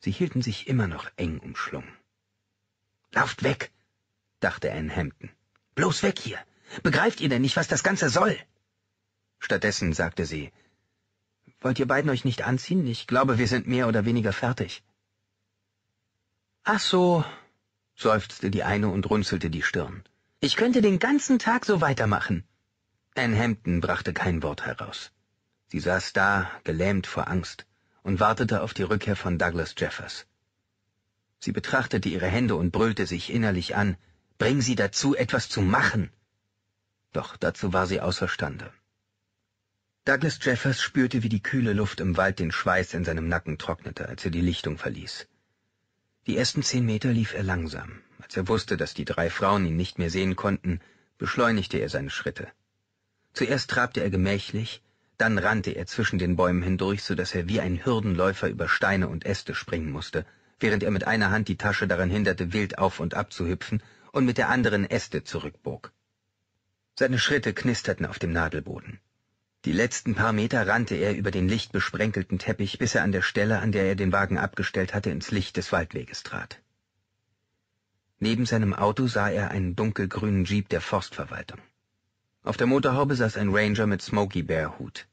Sie hielten sich immer noch eng umschlungen. Lauft weg, dachte Anne Hampton. Bloß weg hier. Begreift ihr denn nicht, was das Ganze soll? Stattdessen sagte sie, Wollt ihr beiden euch nicht anziehen? Ich glaube, wir sind mehr oder weniger fertig. Ach so, seufzte die eine und runzelte die Stirn. Ich könnte den ganzen Tag so weitermachen. Anne Hampton brachte kein Wort heraus. Sie saß da, gelähmt vor Angst, und wartete auf die Rückkehr von Douglas Jeffers. Sie betrachtete ihre Hände und brüllte sich innerlich an, Bring sie dazu, etwas zu machen. Doch dazu war sie außerstande. Douglas Jeffers spürte, wie die kühle Luft im Wald den Schweiß in seinem Nacken trocknete, als er die Lichtung verließ. Die ersten zehn Meter lief er langsam. Als er wusste, dass die drei Frauen ihn nicht mehr sehen konnten, beschleunigte er seine Schritte. Zuerst trabte er gemächlich, dann rannte er zwischen den Bäumen hindurch, so dass er wie ein Hürdenläufer über Steine und Äste springen musste, während er mit einer Hand die Tasche daran hinderte, wild auf und ab zu hüpfen und mit der anderen Äste zurückbog. Seine Schritte knisterten auf dem Nadelboden. Die letzten paar Meter rannte er über den lichtbesprenkelten Teppich, bis er an der Stelle, an der er den Wagen abgestellt hatte, ins Licht des Waldweges trat. Neben seinem Auto sah er einen dunkelgrünen Jeep der Forstverwaltung. Auf der Motorhaube saß ein Ranger mit Smoky Bear Hut.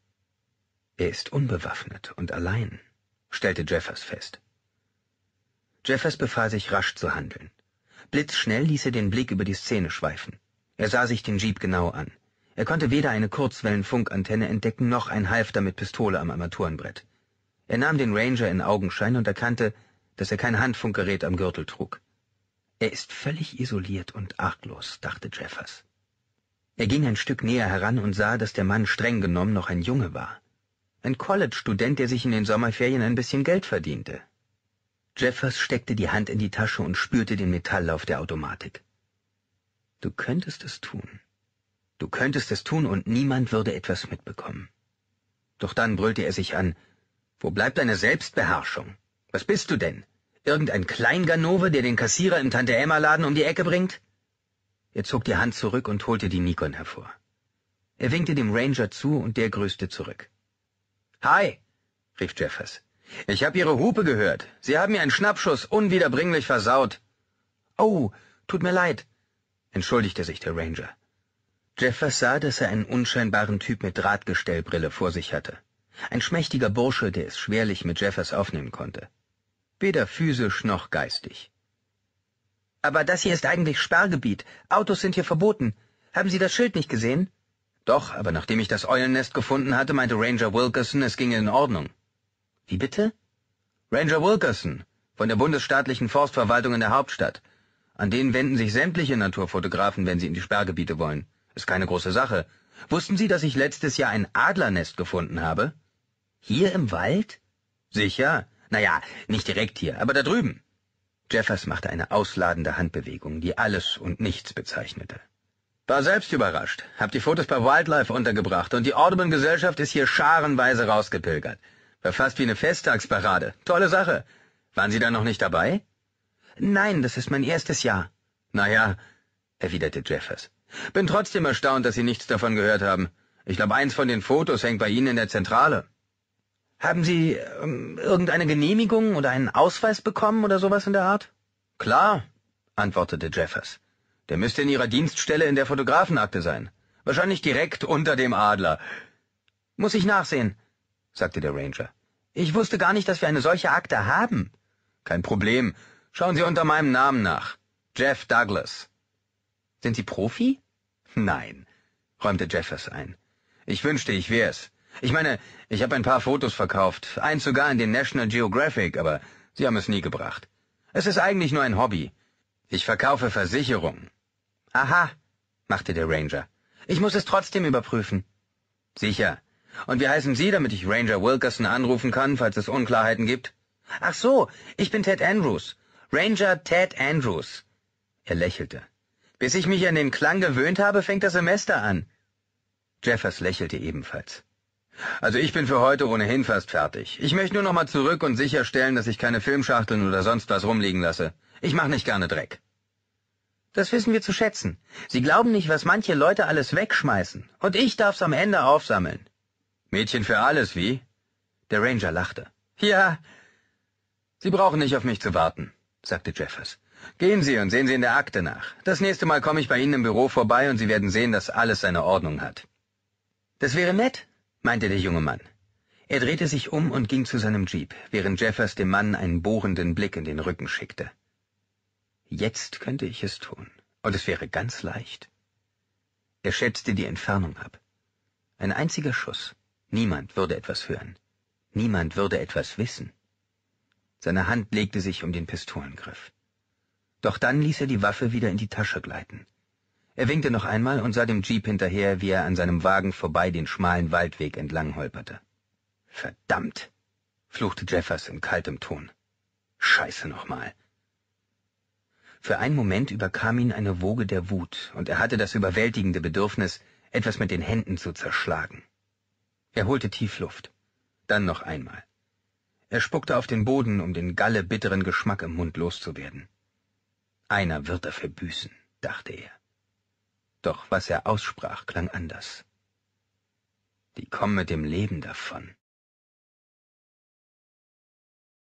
Er ist unbewaffnet und allein, stellte Jeffers fest. Jeffers befahl sich rasch zu handeln. Blitzschnell ließ er den Blick über die Szene schweifen. Er sah sich den Jeep genau an. Er konnte weder eine Kurzwellenfunkantenne entdecken noch ein Halfter mit Pistole am Armaturenbrett. Er nahm den Ranger in Augenschein und erkannte, dass er kein Handfunkgerät am Gürtel trug. Er ist völlig isoliert und arglos, dachte Jeffers. Er ging ein Stück näher heran und sah, dass der Mann streng genommen noch ein Junge war. Ein College-Student, der sich in den Sommerferien ein bisschen Geld verdiente. Jeffers steckte die Hand in die Tasche und spürte den Metalllauf der Automatik. Du könntest es tun. Du könntest es tun und niemand würde etwas mitbekommen. Doch dann brüllte er sich an. Wo bleibt deine Selbstbeherrschung? Was bist du denn? Irgendein Kleinganove, der den Kassierer im Tante-Emma-Laden um die Ecke bringt? Er zog die Hand zurück und holte die Nikon hervor. Er winkte dem Ranger zu und der grüßte zurück. Hi, rief Jeffers. Ich habe Ihre Hupe gehört. Sie haben mir einen Schnappschuss unwiederbringlich versaut. Oh, tut mir leid, entschuldigte sich der Ranger. Jeffers sah, dass er einen unscheinbaren Typ mit Drahtgestellbrille vor sich hatte. Ein schmächtiger Bursche, der es schwerlich mit Jeffers aufnehmen konnte. Weder physisch noch geistig. Aber das hier ist eigentlich Sperrgebiet. Autos sind hier verboten. Haben Sie das Schild nicht gesehen? Doch, aber nachdem ich das Eulennest gefunden hatte, meinte Ranger Wilkerson, es ginge in Ordnung. Wie bitte? Ranger Wilkerson, von der bundesstaatlichen Forstverwaltung in der Hauptstadt. An den wenden sich sämtliche Naturfotografen, wenn sie in die Sperrgebiete wollen. Ist keine große Sache. Wussten Sie, dass ich letztes Jahr ein Adlernest gefunden habe? Hier im Wald? Sicher. Naja, nicht direkt hier, aber da drüben. Jeffers machte eine ausladende Handbewegung, die alles und nichts bezeichnete. War selbst überrascht, hab die Fotos bei Wildlife untergebracht und die Audubon-Gesellschaft ist hier scharenweise rausgepilgert. War fast wie eine Festtagsparade. Tolle Sache. Waren Sie da noch nicht dabei? Nein, das ist mein erstes Jahr. Naja, erwiderte Jeffers. Bin trotzdem erstaunt, dass Sie nichts davon gehört haben. Ich glaube, eins von den Fotos hängt bei Ihnen in der Zentrale. Haben Sie ähm, irgendeine Genehmigung oder einen Ausweis bekommen oder sowas in der Art? Klar, antwortete Jeffers. Der müsste in Ihrer Dienststelle in der Fotografenakte sein. Wahrscheinlich direkt unter dem Adler. Muss ich nachsehen, sagte der Ranger. Ich wusste gar nicht, dass wir eine solche Akte haben. Kein Problem. Schauen Sie unter meinem Namen nach. Jeff Douglas. Sind Sie Profi? Nein, räumte Jeffers ein. Ich wünschte, ich wär's. Ich meine, ich habe ein paar Fotos verkauft, eins sogar in den National Geographic, aber Sie haben es nie gebracht. Es ist eigentlich nur ein Hobby. Ich verkaufe Versicherungen. Aha, machte der Ranger. Ich muss es trotzdem überprüfen. Sicher. Und wie heißen Sie, damit ich Ranger Wilkerson anrufen kann, falls es Unklarheiten gibt? Ach so, ich bin Ted Andrews. Ranger Ted Andrews. Er lächelte. Bis ich mich an den Klang gewöhnt habe, fängt das Semester an. Jeffers lächelte ebenfalls. Also ich bin für heute ohnehin fast fertig. Ich möchte nur noch mal zurück und sicherstellen, dass ich keine Filmschachteln oder sonst was rumliegen lasse. Ich mache nicht gerne Dreck. Das wissen wir zu schätzen. Sie glauben nicht, was manche Leute alles wegschmeißen. Und ich darf's am Ende aufsammeln. Mädchen für alles, wie? Der Ranger lachte. Ja. Sie brauchen nicht auf mich zu warten, sagte Jeffers. Gehen Sie und sehen Sie in der Akte nach. Das nächste Mal komme ich bei Ihnen im Büro vorbei und Sie werden sehen, dass alles seine Ordnung hat. Das wäre nett, meinte der junge Mann. Er drehte sich um und ging zu seinem Jeep, während Jeffers dem Mann einen bohrenden Blick in den Rücken schickte. Jetzt könnte ich es tun, und es wäre ganz leicht. Er schätzte die Entfernung ab. Ein einziger Schuss. Niemand würde etwas hören. Niemand würde etwas wissen. Seine Hand legte sich um den Pistolengriff. Doch dann ließ er die Waffe wieder in die Tasche gleiten. Er winkte noch einmal und sah dem Jeep hinterher, wie er an seinem Wagen vorbei den schmalen Waldweg entlang holperte. Verdammt! fluchte Jeffers in kaltem Ton. Scheiße nochmal. Für einen Moment überkam ihn eine Woge der Wut, und er hatte das überwältigende Bedürfnis, etwas mit den Händen zu zerschlagen. Er holte tief Luft. Dann noch einmal. Er spuckte auf den Boden, um den galle bitteren Geschmack im Mund loszuwerden. Einer wird dafür büßen, dachte er. Doch was er aussprach, klang anders. Die kommen mit dem Leben davon,